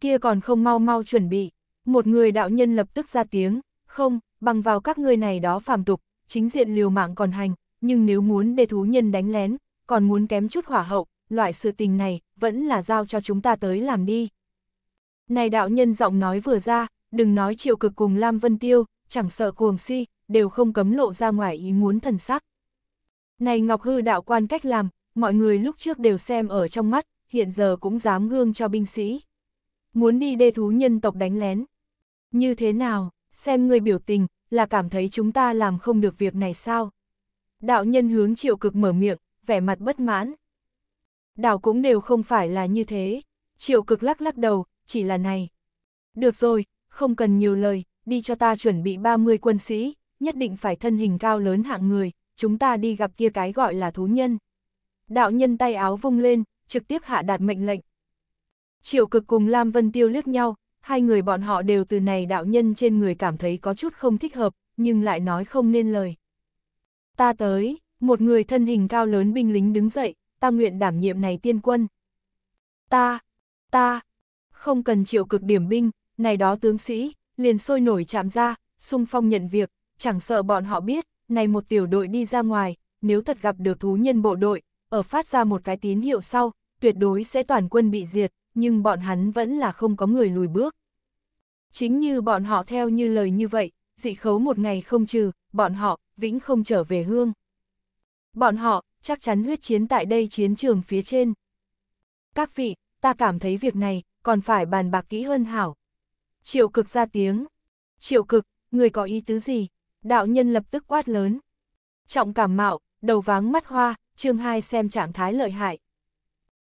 Kia còn không mau mau chuẩn bị, một người đạo nhân lập tức ra tiếng, không, bằng vào các ngươi này đó phàm tục, chính diện liều mạng còn hành, nhưng nếu muốn để thú nhân đánh lén, còn muốn kém chút hỏa hậu, loại sự tình này, vẫn là giao cho chúng ta tới làm đi. Này đạo nhân giọng nói vừa ra, đừng nói triệu cực cùng Lam Vân Tiêu, chẳng sợ cuồng si, đều không cấm lộ ra ngoài ý muốn thần sắc. Này Ngọc Hư đạo quan cách làm, mọi người lúc trước đều xem ở trong mắt, hiện giờ cũng dám gương cho binh sĩ. Muốn đi đê thú nhân tộc đánh lén. Như thế nào, xem người biểu tình, là cảm thấy chúng ta làm không được việc này sao? Đạo nhân hướng triệu cực mở miệng, vẻ mặt bất mãn. đạo cũng đều không phải là như thế. Triệu cực lắc lắc đầu, chỉ là này. Được rồi, không cần nhiều lời, đi cho ta chuẩn bị 30 quân sĩ, nhất định phải thân hình cao lớn hạng người, chúng ta đi gặp kia cái gọi là thú nhân. Đạo nhân tay áo vung lên, trực tiếp hạ đạt mệnh lệnh. Triệu cực cùng Lam Vân Tiêu liếc nhau, hai người bọn họ đều từ này đạo nhân trên người cảm thấy có chút không thích hợp, nhưng lại nói không nên lời. Ta tới, một người thân hình cao lớn binh lính đứng dậy, ta nguyện đảm nhiệm này tiên quân. Ta, ta, không cần triệu cực điểm binh, này đó tướng sĩ, liền sôi nổi chạm ra, sung phong nhận việc, chẳng sợ bọn họ biết, này một tiểu đội đi ra ngoài, nếu thật gặp được thú nhân bộ đội, ở phát ra một cái tín hiệu sau, tuyệt đối sẽ toàn quân bị diệt, nhưng bọn hắn vẫn là không có người lùi bước. Chính như bọn họ theo như lời như vậy, dị khấu một ngày không trừ, bọn họ, vĩnh không trở về hương. Bọn họ, chắc chắn huyết chiến tại đây chiến trường phía trên. Các vị, ta cảm thấy việc này, còn phải bàn bạc kỹ hơn hảo. Triệu cực ra tiếng. Triệu cực, người có ý tứ gì? đạo nhân lập tức quát lớn. Trọng cảm mạo, đầu váng mắt hoa, chương 2 xem trạng thái lợi hại.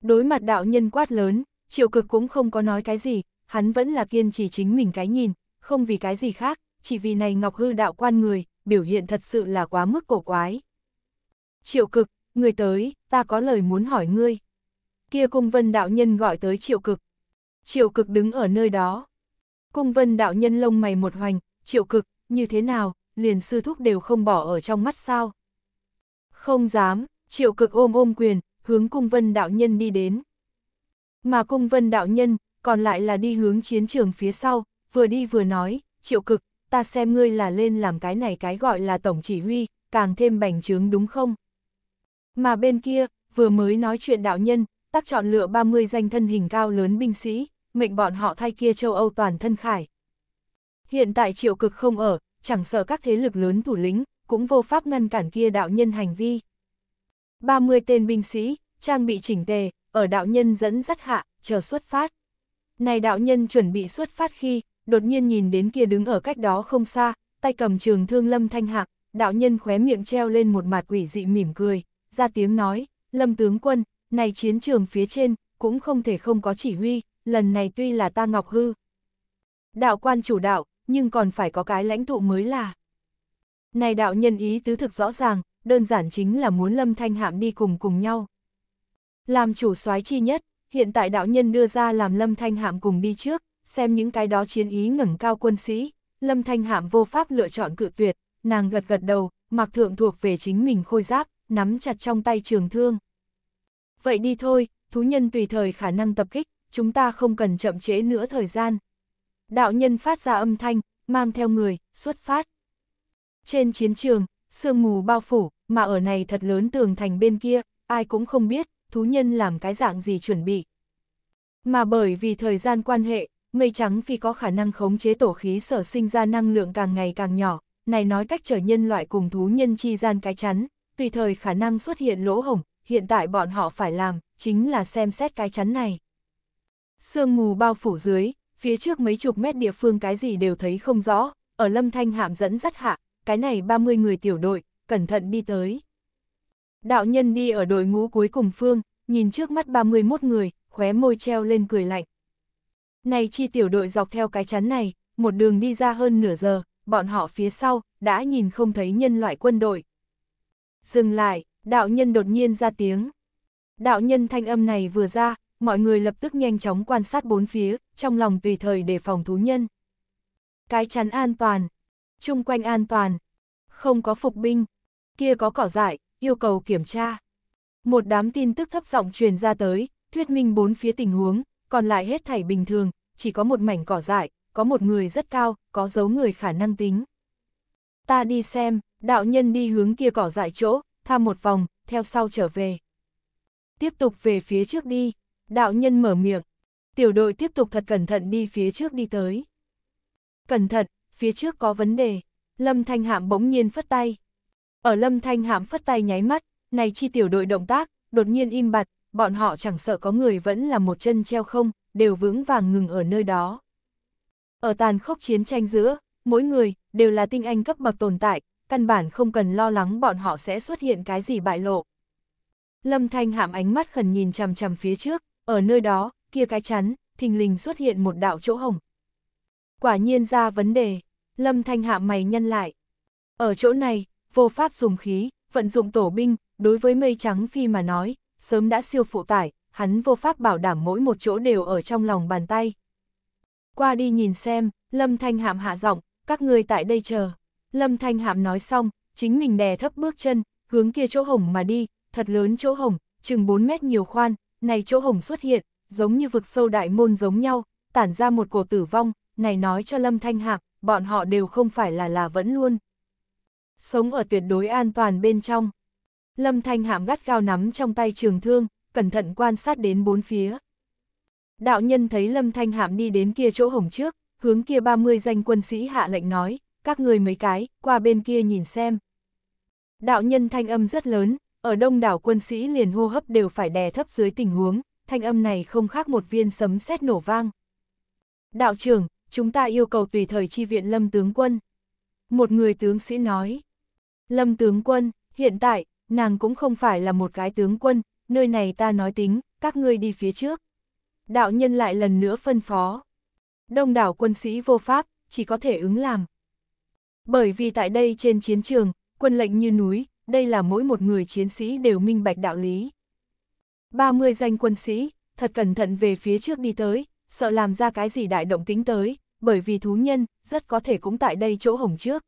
Đối mặt đạo nhân quát lớn, triệu cực cũng không có nói cái gì, hắn vẫn là kiên trì chính mình cái nhìn, không vì cái gì khác, chỉ vì này ngọc hư đạo quan người, biểu hiện thật sự là quá mức cổ quái. Triệu cực, người tới, ta có lời muốn hỏi ngươi. Kia cung vân đạo nhân gọi tới triệu cực. Triệu cực đứng ở nơi đó. Cung vân đạo nhân lông mày một hoành, triệu cực, như thế nào, liền sư thúc đều không bỏ ở trong mắt sao. Không dám, triệu cực ôm ôm quyền, hướng cung vân đạo nhân đi đến. Mà cung vân đạo nhân, còn lại là đi hướng chiến trường phía sau, vừa đi vừa nói, triệu cực, ta xem ngươi là lên làm cái này cái gọi là tổng chỉ huy, càng thêm bành trướng đúng không? Mà bên kia, vừa mới nói chuyện đạo nhân, tác chọn lựa 30 danh thân hình cao lớn binh sĩ, mệnh bọn họ thay kia châu Âu toàn thân khải. Hiện tại triệu cực không ở, chẳng sợ các thế lực lớn thủ lĩnh, cũng vô pháp ngăn cản kia đạo nhân hành vi. 30 tên binh sĩ, trang bị chỉnh tề, ở đạo nhân dẫn dắt hạ, chờ xuất phát. Này đạo nhân chuẩn bị xuất phát khi, đột nhiên nhìn đến kia đứng ở cách đó không xa, tay cầm trường thương lâm thanh hạc, đạo nhân khóe miệng treo lên một mặt quỷ dị mỉm cười, ra tiếng nói, lâm tướng quân, này chiến trường phía trên, cũng không thể không có chỉ huy, lần này tuy là ta ngọc hư. Đạo quan chủ đạo, nhưng còn phải có cái lãnh tụ mới là. Này đạo nhân ý tứ thực rõ ràng, đơn giản chính là muốn Lâm Thanh Hạm đi cùng cùng nhau. Làm chủ soái chi nhất, hiện tại đạo nhân đưa ra làm Lâm Thanh Hạm cùng đi trước, xem những cái đó chiến ý ngẩng cao quân sĩ, Lâm Thanh Hạm vô pháp lựa chọn cự tuyệt, nàng gật gật đầu, mặc thượng thuộc về chính mình khôi giáp, nắm chặt trong tay trường thương. Vậy đi thôi, thú nhân tùy thời khả năng tập kích, chúng ta không cần chậm trễ nữa thời gian. Đạo nhân phát ra âm thanh, mang theo người, xuất phát. Trên chiến trường, sương mù bao phủ, mà ở này thật lớn tường thành bên kia, ai cũng không biết, thú nhân làm cái dạng gì chuẩn bị. Mà bởi vì thời gian quan hệ, mây trắng phi có khả năng khống chế tổ khí sở sinh ra năng lượng càng ngày càng nhỏ, này nói cách trở nhân loại cùng thú nhân chi gian cái chắn, tùy thời khả năng xuất hiện lỗ hổng, hiện tại bọn họ phải làm, chính là xem xét cái chắn này. Sương mù bao phủ dưới, phía trước mấy chục mét địa phương cái gì đều thấy không rõ, ở lâm thanh hạm dẫn dắt hạ, cái này 30 người tiểu đội, cẩn thận đi tới. Đạo nhân đi ở đội ngũ cuối cùng phương, nhìn trước mắt 31 người, khóe môi treo lên cười lạnh. Này chi tiểu đội dọc theo cái chắn này, một đường đi ra hơn nửa giờ, bọn họ phía sau, đã nhìn không thấy nhân loại quân đội. Dừng lại, đạo nhân đột nhiên ra tiếng. Đạo nhân thanh âm này vừa ra, mọi người lập tức nhanh chóng quan sát bốn phía, trong lòng tùy thời đề phòng thú nhân. Cái chắn an toàn, chung quanh an toàn, không có phục binh, kia có cỏ dại, yêu cầu kiểm tra. Một đám tin tức thấp giọng truyền ra tới, thuyết minh bốn phía tình huống, còn lại hết thảy bình thường, chỉ có một mảnh cỏ dại, có một người rất cao, có dấu người khả năng tính. Ta đi xem, đạo nhân đi hướng kia cỏ dại chỗ, tham một vòng, theo sau trở về. Tiếp tục về phía trước đi, Đạo nhân mở miệng. Tiểu đội tiếp tục thật cẩn thận đi phía trước đi tới. Cẩn thận, phía trước có vấn đề. Lâm Thanh Hạm bỗng nhiên phất tay. Ở Lâm Thanh Hạm phất tay nháy mắt, này chi tiểu đội động tác, đột nhiên im bặt, bọn họ chẳng sợ có người vẫn là một chân treo không, đều vững vàng ngừng ở nơi đó. Ở tàn khốc chiến tranh giữa, mỗi người, đều là tinh anh cấp bậc tồn tại, căn bản không cần lo lắng bọn họ sẽ xuất hiện cái gì bại lộ. Lâm Thanh Hạm ánh mắt khẩn nhìn chằm chằm phía trước, ở nơi đó, kia cái chắn, thình lình xuất hiện một đạo chỗ hồng. Quả nhiên ra vấn đề, Lâm Thanh hạ mày nhân lại. Ở chỗ này, vô pháp dùng khí, vận dụng tổ binh, đối với mây trắng phi mà nói, sớm đã siêu phụ tải, hắn vô pháp bảo đảm mỗi một chỗ đều ở trong lòng bàn tay. Qua đi nhìn xem, Lâm Thanh Hạm hạ giọng, các ngươi tại đây chờ. Lâm Thanh Hạm nói xong, chính mình đè thấp bước chân, hướng kia chỗ hồng mà đi, thật lớn chỗ hồng, chừng 4 mét nhiều khoan, này chỗ hồng xuất hiện, giống như vực sâu đại môn giống nhau, tản ra một cổ tử vong, này nói cho Lâm Thanh Hạc, bọn họ đều không phải là là vẫn luôn. Sống ở tuyệt đối an toàn bên trong. Lâm Thanh Hạm gắt gao nắm trong tay trường thương, cẩn thận quan sát đến bốn phía. Đạo nhân thấy Lâm Thanh Hạm đi đến kia chỗ hồng trước, hướng kia 30 danh quân sĩ hạ lệnh nói, các người mấy cái, qua bên kia nhìn xem. Đạo nhân thanh âm rất lớn, ở đông đảo quân sĩ liền hô hấp đều phải đè thấp dưới tình huống, thanh âm này không khác một viên sấm sét nổ vang. Đạo trưởng, chúng ta yêu cầu tùy thời chi viện lâm tướng quân. Một người tướng sĩ nói, lâm tướng quân, hiện tại, nàng cũng không phải là một cái tướng quân, nơi này ta nói tính, các ngươi đi phía trước. Đạo nhân lại lần nữa phân phó. Đông đảo quân sĩ vô pháp, chỉ có thể ứng làm. Bởi vì tại đây trên chiến trường, quân lệnh như núi, đây là mỗi một người chiến sĩ đều minh bạch đạo lý. 30 danh quân sĩ, thật cẩn thận về phía trước đi tới, sợ làm ra cái gì đại động tính tới, bởi vì thú nhân, rất có thể cũng tại đây chỗ hồng trước.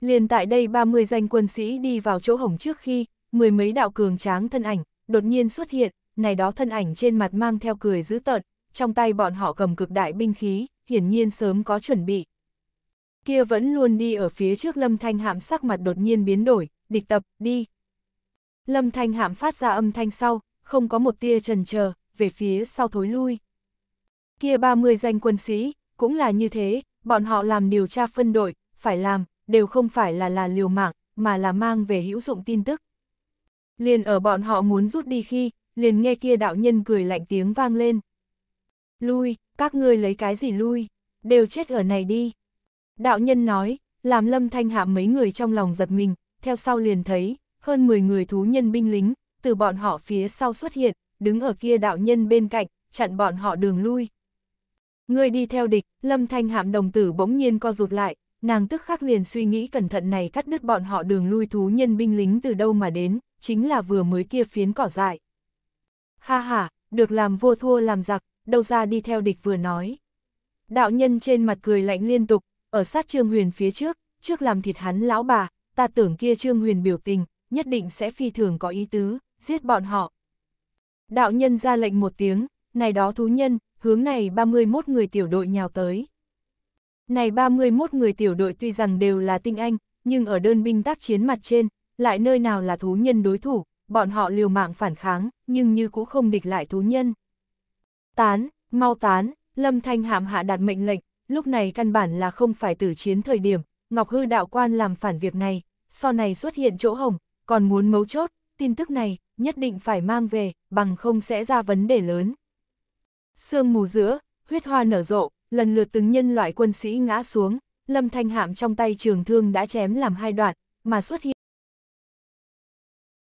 Liền tại đây 30 danh quân sĩ đi vào chỗ hồng trước khi, mười mấy đạo cường tráng thân ảnh, đột nhiên xuất hiện, này đó thân ảnh trên mặt mang theo cười dữ tợn, trong tay bọn họ cầm cực đại binh khí, hiển nhiên sớm có chuẩn bị. Kia vẫn luôn đi ở phía trước lâm thanh hạm sắc mặt đột nhiên biến đổi, địch tập, đi. Lâm Thanh Hạm phát ra âm thanh sau, không có một tia trần chờ về phía sau thối lui. Kia 30 danh quân sĩ, cũng là như thế, bọn họ làm điều tra phân đội, phải làm, đều không phải là là liều mạng, mà là mang về hữu dụng tin tức. Liền ở bọn họ muốn rút đi khi, liền nghe kia đạo nhân cười lạnh tiếng vang lên. Lui, các ngươi lấy cái gì lui, đều chết ở này đi. Đạo nhân nói, làm lâm thanh hạ mấy người trong lòng giật mình, theo sau liền thấy, hơn 10 người thú nhân binh lính, từ bọn họ phía sau xuất hiện, đứng ở kia đạo nhân bên cạnh, chặn bọn họ đường lui. Người đi theo địch, lâm thanh hạm đồng tử bỗng nhiên co rụt lại, nàng tức khắc liền suy nghĩ cẩn thận này cắt đứt bọn họ đường lui thú nhân binh lính từ đâu mà đến, chính là vừa mới kia phiến cỏ dại. Ha ha, được làm vô thua làm giặc, đâu ra đi theo địch vừa nói. Đạo nhân trên mặt cười lạnh liên tục, ở sát trương huyền phía trước, trước làm thịt hắn lão bà, ta tưởng kia Trương Huyền biểu tình, nhất định sẽ phi thường có ý tứ, giết bọn họ. Đạo nhân ra lệnh một tiếng, này đó thú nhân, hướng này 31 người tiểu đội nhào tới. Này 31 người tiểu đội tuy rằng đều là tinh anh, nhưng ở đơn binh tác chiến mặt trên, lại nơi nào là thú nhân đối thủ, bọn họ liều mạng phản kháng, nhưng như cũng không địch lại thú nhân. Tán, mau tán, Lâm Thanh hạm hạ đạt mệnh lệnh, lúc này căn bản là không phải tử chiến thời điểm, Ngọc Hư đạo quan làm phản việc này, sau này xuất hiện chỗ hồng, còn muốn mấu chốt, tin tức này, nhất định phải mang về, bằng không sẽ ra vấn đề lớn. Sương mù giữa, huyết hoa nở rộ, lần lượt từng nhân loại quân sĩ ngã xuống, lâm thanh hạm trong tay trường thương đã chém làm hai đoạn, mà xuất hiện